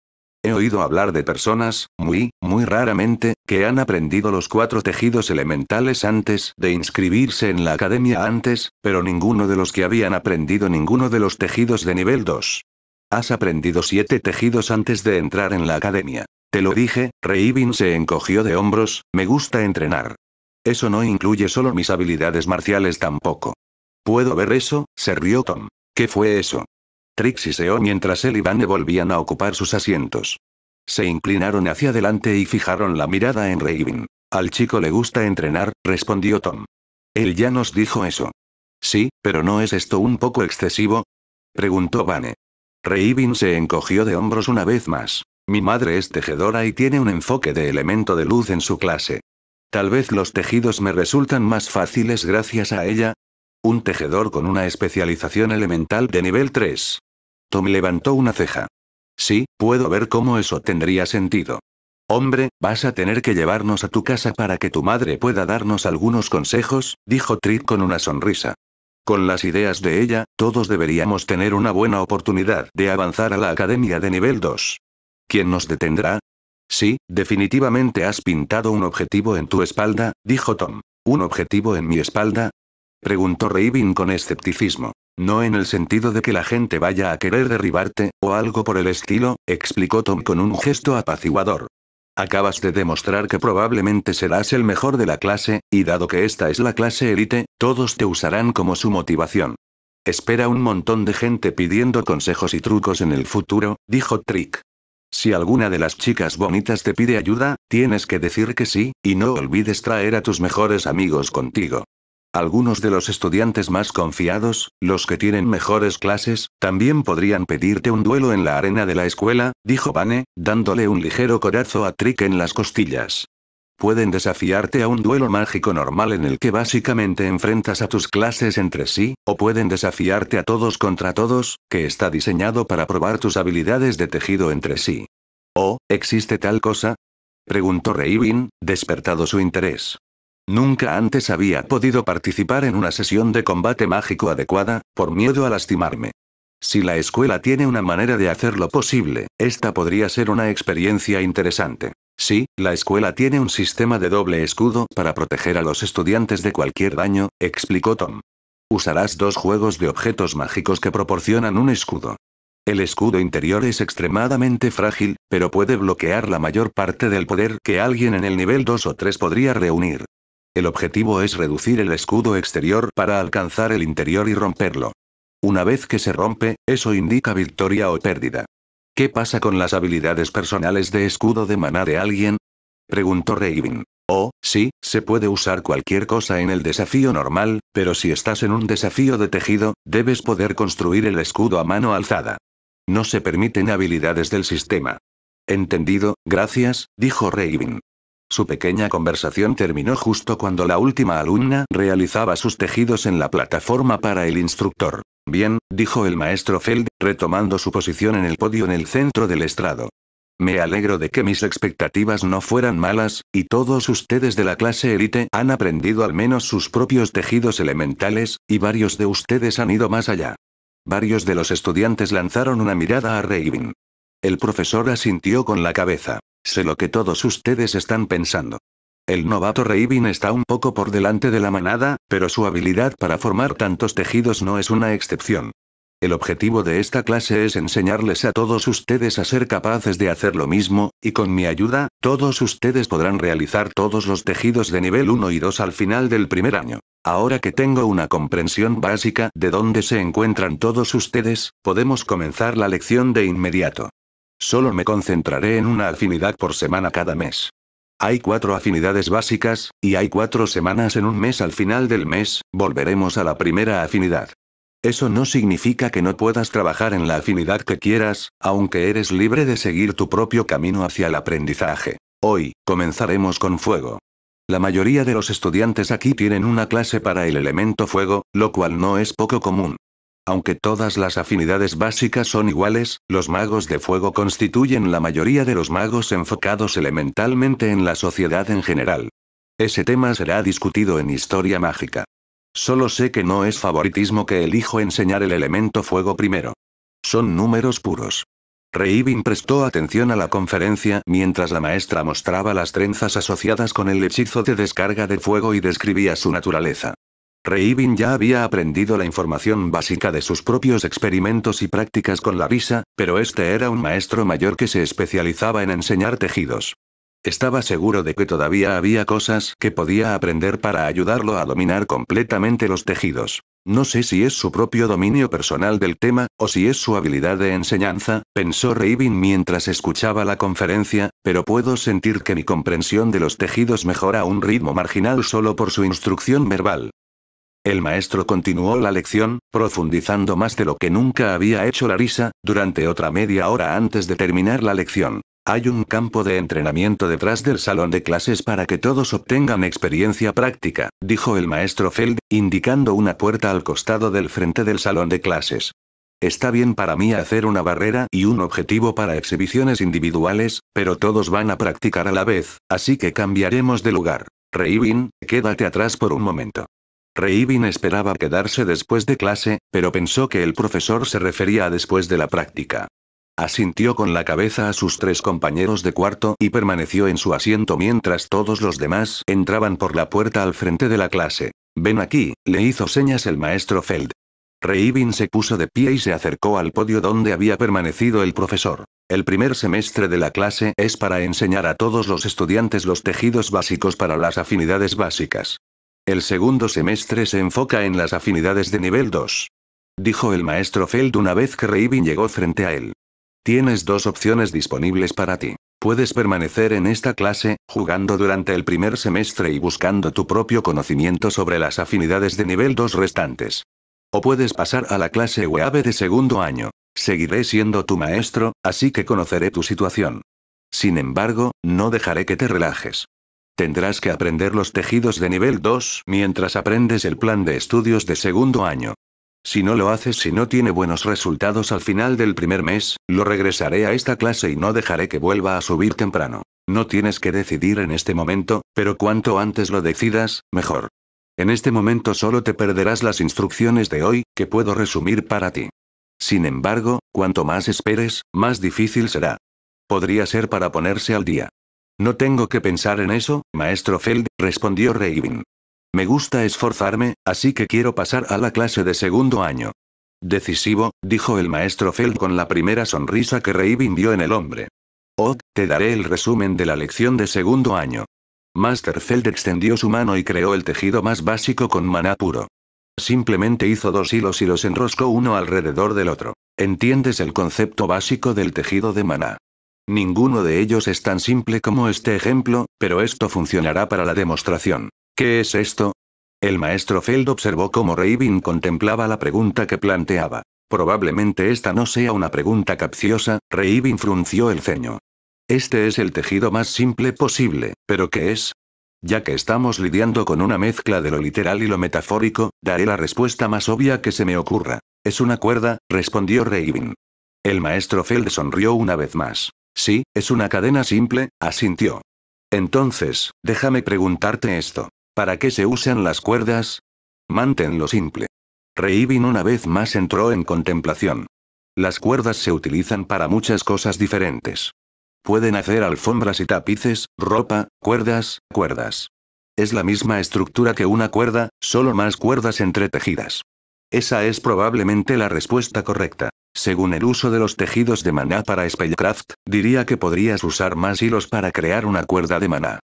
He oído hablar de personas, muy, muy raramente, que han aprendido los cuatro tejidos elementales antes de inscribirse en la academia antes, pero ninguno de los que habían aprendido ninguno de los tejidos de nivel 2. Has aprendido siete tejidos antes de entrar en la academia. Te lo dije, Reivin se encogió de hombros, me gusta entrenar. Eso no incluye solo mis habilidades marciales tampoco. Puedo ver eso, se rió Tom. ¿Qué fue eso? Rix y Seo mientras él y Vane volvían a ocupar sus asientos. Se inclinaron hacia adelante y fijaron la mirada en Raven. Al chico le gusta entrenar, respondió Tom. Él ya nos dijo eso. Sí, pero ¿no es esto un poco excesivo? Preguntó Vane. Raven se encogió de hombros una vez más. Mi madre es tejedora y tiene un enfoque de elemento de luz en su clase. Tal vez los tejidos me resultan más fáciles gracias a ella. Un tejedor con una especialización elemental de nivel 3. Tom levantó una ceja. Sí, puedo ver cómo eso tendría sentido. Hombre, vas a tener que llevarnos a tu casa para que tu madre pueda darnos algunos consejos, dijo Trit con una sonrisa. Con las ideas de ella, todos deberíamos tener una buena oportunidad de avanzar a la academia de nivel 2. ¿Quién nos detendrá? Sí, definitivamente has pintado un objetivo en tu espalda, dijo Tom. ¿Un objetivo en mi espalda? preguntó Raven con escepticismo. No en el sentido de que la gente vaya a querer derribarte, o algo por el estilo, explicó Tom con un gesto apaciguador. Acabas de demostrar que probablemente serás el mejor de la clase, y dado que esta es la clase élite, todos te usarán como su motivación. Espera un montón de gente pidiendo consejos y trucos en el futuro, dijo Trick. Si alguna de las chicas bonitas te pide ayuda, tienes que decir que sí, y no olvides traer a tus mejores amigos contigo. Algunos de los estudiantes más confiados, los que tienen mejores clases, también podrían pedirte un duelo en la arena de la escuela, dijo Vane, dándole un ligero corazo a Trick en las costillas. Pueden desafiarte a un duelo mágico normal en el que básicamente enfrentas a tus clases entre sí, o pueden desafiarte a todos contra todos, que está diseñado para probar tus habilidades de tejido entre sí. ¿O, oh, existe tal cosa? Preguntó Reivin, despertado su interés. Nunca antes había podido participar en una sesión de combate mágico adecuada, por miedo a lastimarme. Si la escuela tiene una manera de hacerlo posible, esta podría ser una experiencia interesante. Sí, la escuela tiene un sistema de doble escudo para proteger a los estudiantes de cualquier daño, explicó Tom. Usarás dos juegos de objetos mágicos que proporcionan un escudo. El escudo interior es extremadamente frágil, pero puede bloquear la mayor parte del poder que alguien en el nivel 2 o 3 podría reunir. El objetivo es reducir el escudo exterior para alcanzar el interior y romperlo. Una vez que se rompe, eso indica victoria o pérdida. ¿Qué pasa con las habilidades personales de escudo de maná de alguien? Preguntó Raven. Oh, sí, se puede usar cualquier cosa en el desafío normal, pero si estás en un desafío de tejido, debes poder construir el escudo a mano alzada. No se permiten habilidades del sistema. Entendido, gracias, dijo Raven. Su pequeña conversación terminó justo cuando la última alumna realizaba sus tejidos en la plataforma para el instructor. Bien, dijo el maestro Feld, retomando su posición en el podio en el centro del estrado. Me alegro de que mis expectativas no fueran malas, y todos ustedes de la clase élite han aprendido al menos sus propios tejidos elementales, y varios de ustedes han ido más allá. Varios de los estudiantes lanzaron una mirada a Raven. El profesor asintió con la cabeza. Sé lo que todos ustedes están pensando. El novato Reivin está un poco por delante de la manada, pero su habilidad para formar tantos tejidos no es una excepción. El objetivo de esta clase es enseñarles a todos ustedes a ser capaces de hacer lo mismo, y con mi ayuda, todos ustedes podrán realizar todos los tejidos de nivel 1 y 2 al final del primer año. Ahora que tengo una comprensión básica de dónde se encuentran todos ustedes, podemos comenzar la lección de inmediato. Solo me concentraré en una afinidad por semana cada mes. Hay cuatro afinidades básicas, y hay cuatro semanas en un mes al final del mes, volveremos a la primera afinidad. Eso no significa que no puedas trabajar en la afinidad que quieras, aunque eres libre de seguir tu propio camino hacia el aprendizaje. Hoy, comenzaremos con fuego. La mayoría de los estudiantes aquí tienen una clase para el elemento fuego, lo cual no es poco común. Aunque todas las afinidades básicas son iguales, los magos de fuego constituyen la mayoría de los magos enfocados elementalmente en la sociedad en general. Ese tema será discutido en Historia Mágica. Solo sé que no es favoritismo que elijo enseñar el elemento fuego primero. Son números puros. Reibin prestó atención a la conferencia mientras la maestra mostraba las trenzas asociadas con el hechizo de descarga de fuego y describía su naturaleza. Reibin ya había aprendido la información básica de sus propios experimentos y prácticas con la visa, pero este era un maestro mayor que se especializaba en enseñar tejidos. Estaba seguro de que todavía había cosas que podía aprender para ayudarlo a dominar completamente los tejidos. No sé si es su propio dominio personal del tema, o si es su habilidad de enseñanza, pensó Reibin mientras escuchaba la conferencia, pero puedo sentir que mi comprensión de los tejidos mejora a un ritmo marginal solo por su instrucción verbal. El maestro continuó la lección, profundizando más de lo que nunca había hecho Larisa, durante otra media hora antes de terminar la lección. Hay un campo de entrenamiento detrás del salón de clases para que todos obtengan experiencia práctica, dijo el maestro Feld, indicando una puerta al costado del frente del salón de clases. Está bien para mí hacer una barrera y un objetivo para exhibiciones individuales, pero todos van a practicar a la vez, así que cambiaremos de lugar. Reivin, quédate atrás por un momento. Reibin esperaba quedarse después de clase, pero pensó que el profesor se refería a después de la práctica. Asintió con la cabeza a sus tres compañeros de cuarto y permaneció en su asiento mientras todos los demás entraban por la puerta al frente de la clase. Ven aquí, le hizo señas el maestro Feld. Reibin se puso de pie y se acercó al podio donde había permanecido el profesor. El primer semestre de la clase es para enseñar a todos los estudiantes los tejidos básicos para las afinidades básicas. El segundo semestre se enfoca en las afinidades de nivel 2. Dijo el maestro Feld una vez que Reibin llegó frente a él. Tienes dos opciones disponibles para ti. Puedes permanecer en esta clase, jugando durante el primer semestre y buscando tu propio conocimiento sobre las afinidades de nivel 2 restantes. O puedes pasar a la clase UAB de segundo año. Seguiré siendo tu maestro, así que conoceré tu situación. Sin embargo, no dejaré que te relajes. Tendrás que aprender los tejidos de nivel 2 mientras aprendes el plan de estudios de segundo año. Si no lo haces si no tiene buenos resultados al final del primer mes, lo regresaré a esta clase y no dejaré que vuelva a subir temprano. No tienes que decidir en este momento, pero cuanto antes lo decidas, mejor. En este momento solo te perderás las instrucciones de hoy, que puedo resumir para ti. Sin embargo, cuanto más esperes, más difícil será. Podría ser para ponerse al día. No tengo que pensar en eso, maestro Feld, respondió Raven. Me gusta esforzarme, así que quiero pasar a la clase de segundo año. Decisivo, dijo el maestro Feld con la primera sonrisa que Raven vio en el hombre. Oh, te daré el resumen de la lección de segundo año. Master Feld extendió su mano y creó el tejido más básico con maná puro. Simplemente hizo dos hilos y los enroscó uno alrededor del otro. ¿Entiendes el concepto básico del tejido de maná? Ninguno de ellos es tan simple como este ejemplo, pero esto funcionará para la demostración. ¿Qué es esto? El maestro Feld observó cómo Raven contemplaba la pregunta que planteaba. Probablemente esta no sea una pregunta capciosa, Raven frunció el ceño. Este es el tejido más simple posible, pero ¿qué es? Ya que estamos lidiando con una mezcla de lo literal y lo metafórico, daré la respuesta más obvia que se me ocurra. Es una cuerda, respondió Raven. El maestro Feld sonrió una vez más. Sí, es una cadena simple, asintió. Entonces, déjame preguntarte esto. ¿Para qué se usan las cuerdas? Manténlo simple. Reibin una vez más entró en contemplación. Las cuerdas se utilizan para muchas cosas diferentes. Pueden hacer alfombras y tapices, ropa, cuerdas, cuerdas. Es la misma estructura que una cuerda, solo más cuerdas entretejidas. Esa es probablemente la respuesta correcta. Según el uso de los tejidos de maná para Spellcraft, diría que podrías usar más hilos para crear una cuerda de maná.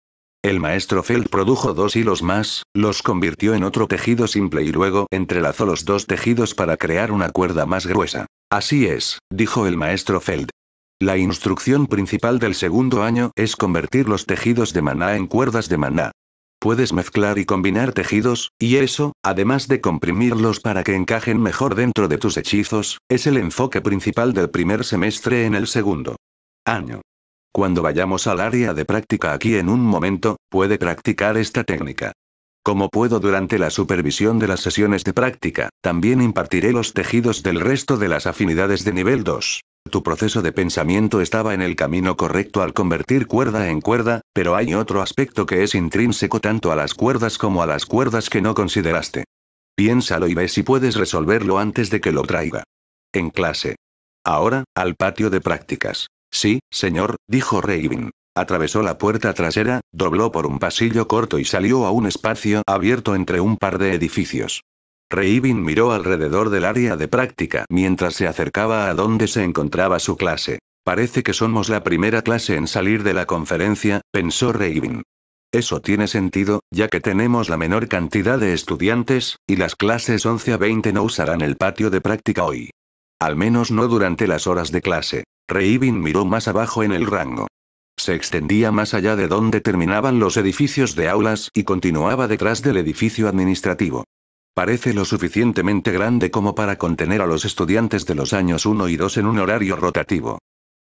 El maestro Feld produjo dos hilos más, los convirtió en otro tejido simple y luego entrelazó los dos tejidos para crear una cuerda más gruesa. Así es, dijo el maestro Feld. La instrucción principal del segundo año es convertir los tejidos de maná en cuerdas de maná. Puedes mezclar y combinar tejidos, y eso, además de comprimirlos para que encajen mejor dentro de tus hechizos, es el enfoque principal del primer semestre en el segundo año. Cuando vayamos al área de práctica aquí en un momento, puede practicar esta técnica. Como puedo durante la supervisión de las sesiones de práctica, también impartiré los tejidos del resto de las afinidades de nivel 2. Tu proceso de pensamiento estaba en el camino correcto al convertir cuerda en cuerda, pero hay otro aspecto que es intrínseco tanto a las cuerdas como a las cuerdas que no consideraste. Piénsalo y ve si puedes resolverlo antes de que lo traiga. En clase. Ahora, al patio de prácticas. Sí, señor, dijo Raven. Atravesó la puerta trasera, dobló por un pasillo corto y salió a un espacio abierto entre un par de edificios. Reibin miró alrededor del área de práctica mientras se acercaba a donde se encontraba su clase. Parece que somos la primera clase en salir de la conferencia, pensó Reibin. Eso tiene sentido, ya que tenemos la menor cantidad de estudiantes, y las clases 11 a 20 no usarán el patio de práctica hoy. Al menos no durante las horas de clase. Reibin miró más abajo en el rango. Se extendía más allá de donde terminaban los edificios de aulas y continuaba detrás del edificio administrativo. Parece lo suficientemente grande como para contener a los estudiantes de los años 1 y 2 en un horario rotativo.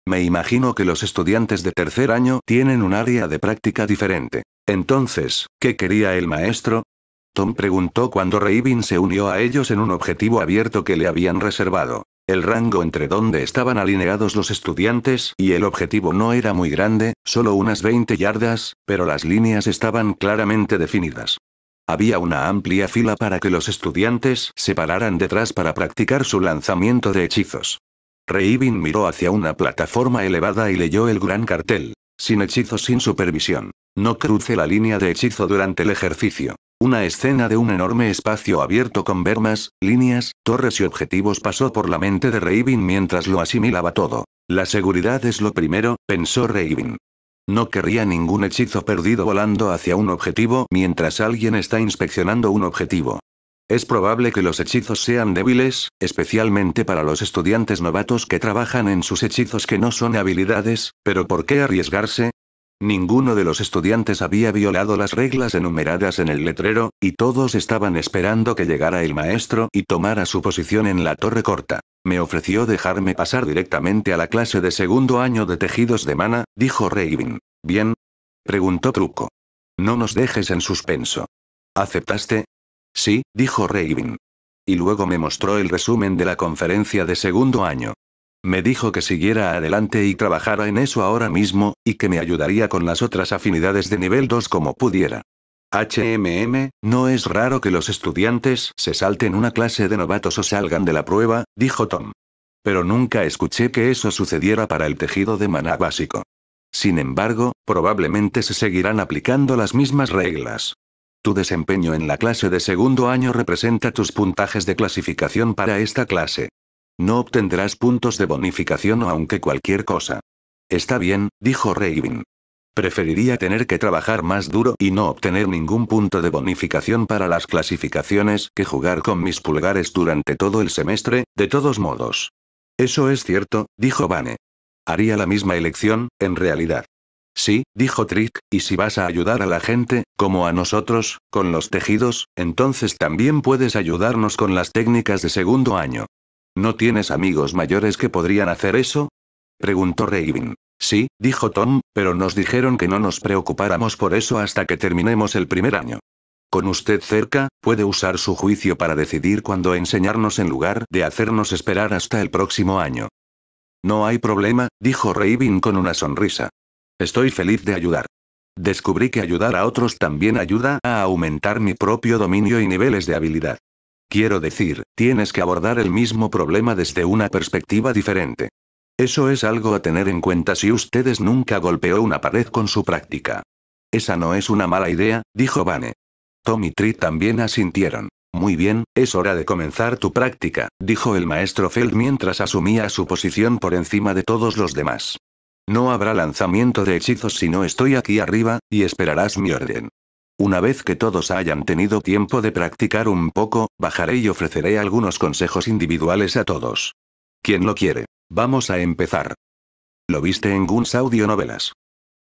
Me imagino que los estudiantes de tercer año tienen un área de práctica diferente. Entonces, ¿qué quería el maestro? Tom preguntó cuando Raven se unió a ellos en un objetivo abierto que le habían reservado. El rango entre donde estaban alineados los estudiantes y el objetivo no era muy grande, solo unas 20 yardas, pero las líneas estaban claramente definidas. Había una amplia fila para que los estudiantes se pararan detrás para practicar su lanzamiento de hechizos. Reibin miró hacia una plataforma elevada y leyó el gran cartel. Sin hechizos sin supervisión. No cruce la línea de hechizo durante el ejercicio. Una escena de un enorme espacio abierto con vermas, líneas, torres y objetivos pasó por la mente de Reibin mientras lo asimilaba todo. La seguridad es lo primero, pensó Reivin. No querría ningún hechizo perdido volando hacia un objetivo mientras alguien está inspeccionando un objetivo. Es probable que los hechizos sean débiles, especialmente para los estudiantes novatos que trabajan en sus hechizos que no son habilidades, pero ¿por qué arriesgarse? Ninguno de los estudiantes había violado las reglas enumeradas en el letrero, y todos estaban esperando que llegara el maestro y tomara su posición en la torre corta. Me ofreció dejarme pasar directamente a la clase de segundo año de tejidos de mana, dijo Raven. ¿Bien? preguntó Truco. No nos dejes en suspenso. ¿Aceptaste? Sí, dijo Raven. Y luego me mostró el resumen de la conferencia de segundo año. Me dijo que siguiera adelante y trabajara en eso ahora mismo, y que me ayudaría con las otras afinidades de nivel 2 como pudiera. HMM, no es raro que los estudiantes se salten una clase de novatos o salgan de la prueba, dijo Tom. Pero nunca escuché que eso sucediera para el tejido de maná básico. Sin embargo, probablemente se seguirán aplicando las mismas reglas. Tu desempeño en la clase de segundo año representa tus puntajes de clasificación para esta clase. No obtendrás puntos de bonificación o aunque cualquier cosa. Está bien, dijo Raven. Preferiría tener que trabajar más duro y no obtener ningún punto de bonificación para las clasificaciones que jugar con mis pulgares durante todo el semestre, de todos modos. Eso es cierto, dijo Vane. Haría la misma elección, en realidad. Sí, dijo Trick, y si vas a ayudar a la gente, como a nosotros, con los tejidos, entonces también puedes ayudarnos con las técnicas de segundo año. ¿No tienes amigos mayores que podrían hacer eso? Preguntó Raven. Sí, dijo Tom, pero nos dijeron que no nos preocupáramos por eso hasta que terminemos el primer año. Con usted cerca, puede usar su juicio para decidir cuándo enseñarnos en lugar de hacernos esperar hasta el próximo año. No hay problema, dijo Raven con una sonrisa. Estoy feliz de ayudar. Descubrí que ayudar a otros también ayuda a aumentar mi propio dominio y niveles de habilidad. Quiero decir, tienes que abordar el mismo problema desde una perspectiva diferente. Eso es algo a tener en cuenta si ustedes nunca golpeó una pared con su práctica. Esa no es una mala idea, dijo Vane. Tom y Tree también asintieron. Muy bien, es hora de comenzar tu práctica, dijo el maestro Feld mientras asumía su posición por encima de todos los demás. No habrá lanzamiento de hechizos si no estoy aquí arriba, y esperarás mi orden. Una vez que todos hayan tenido tiempo de practicar un poco, bajaré y ofreceré algunos consejos individuales a todos. Quien lo quiere. Vamos a empezar. Lo viste en Guns Audio Novelas.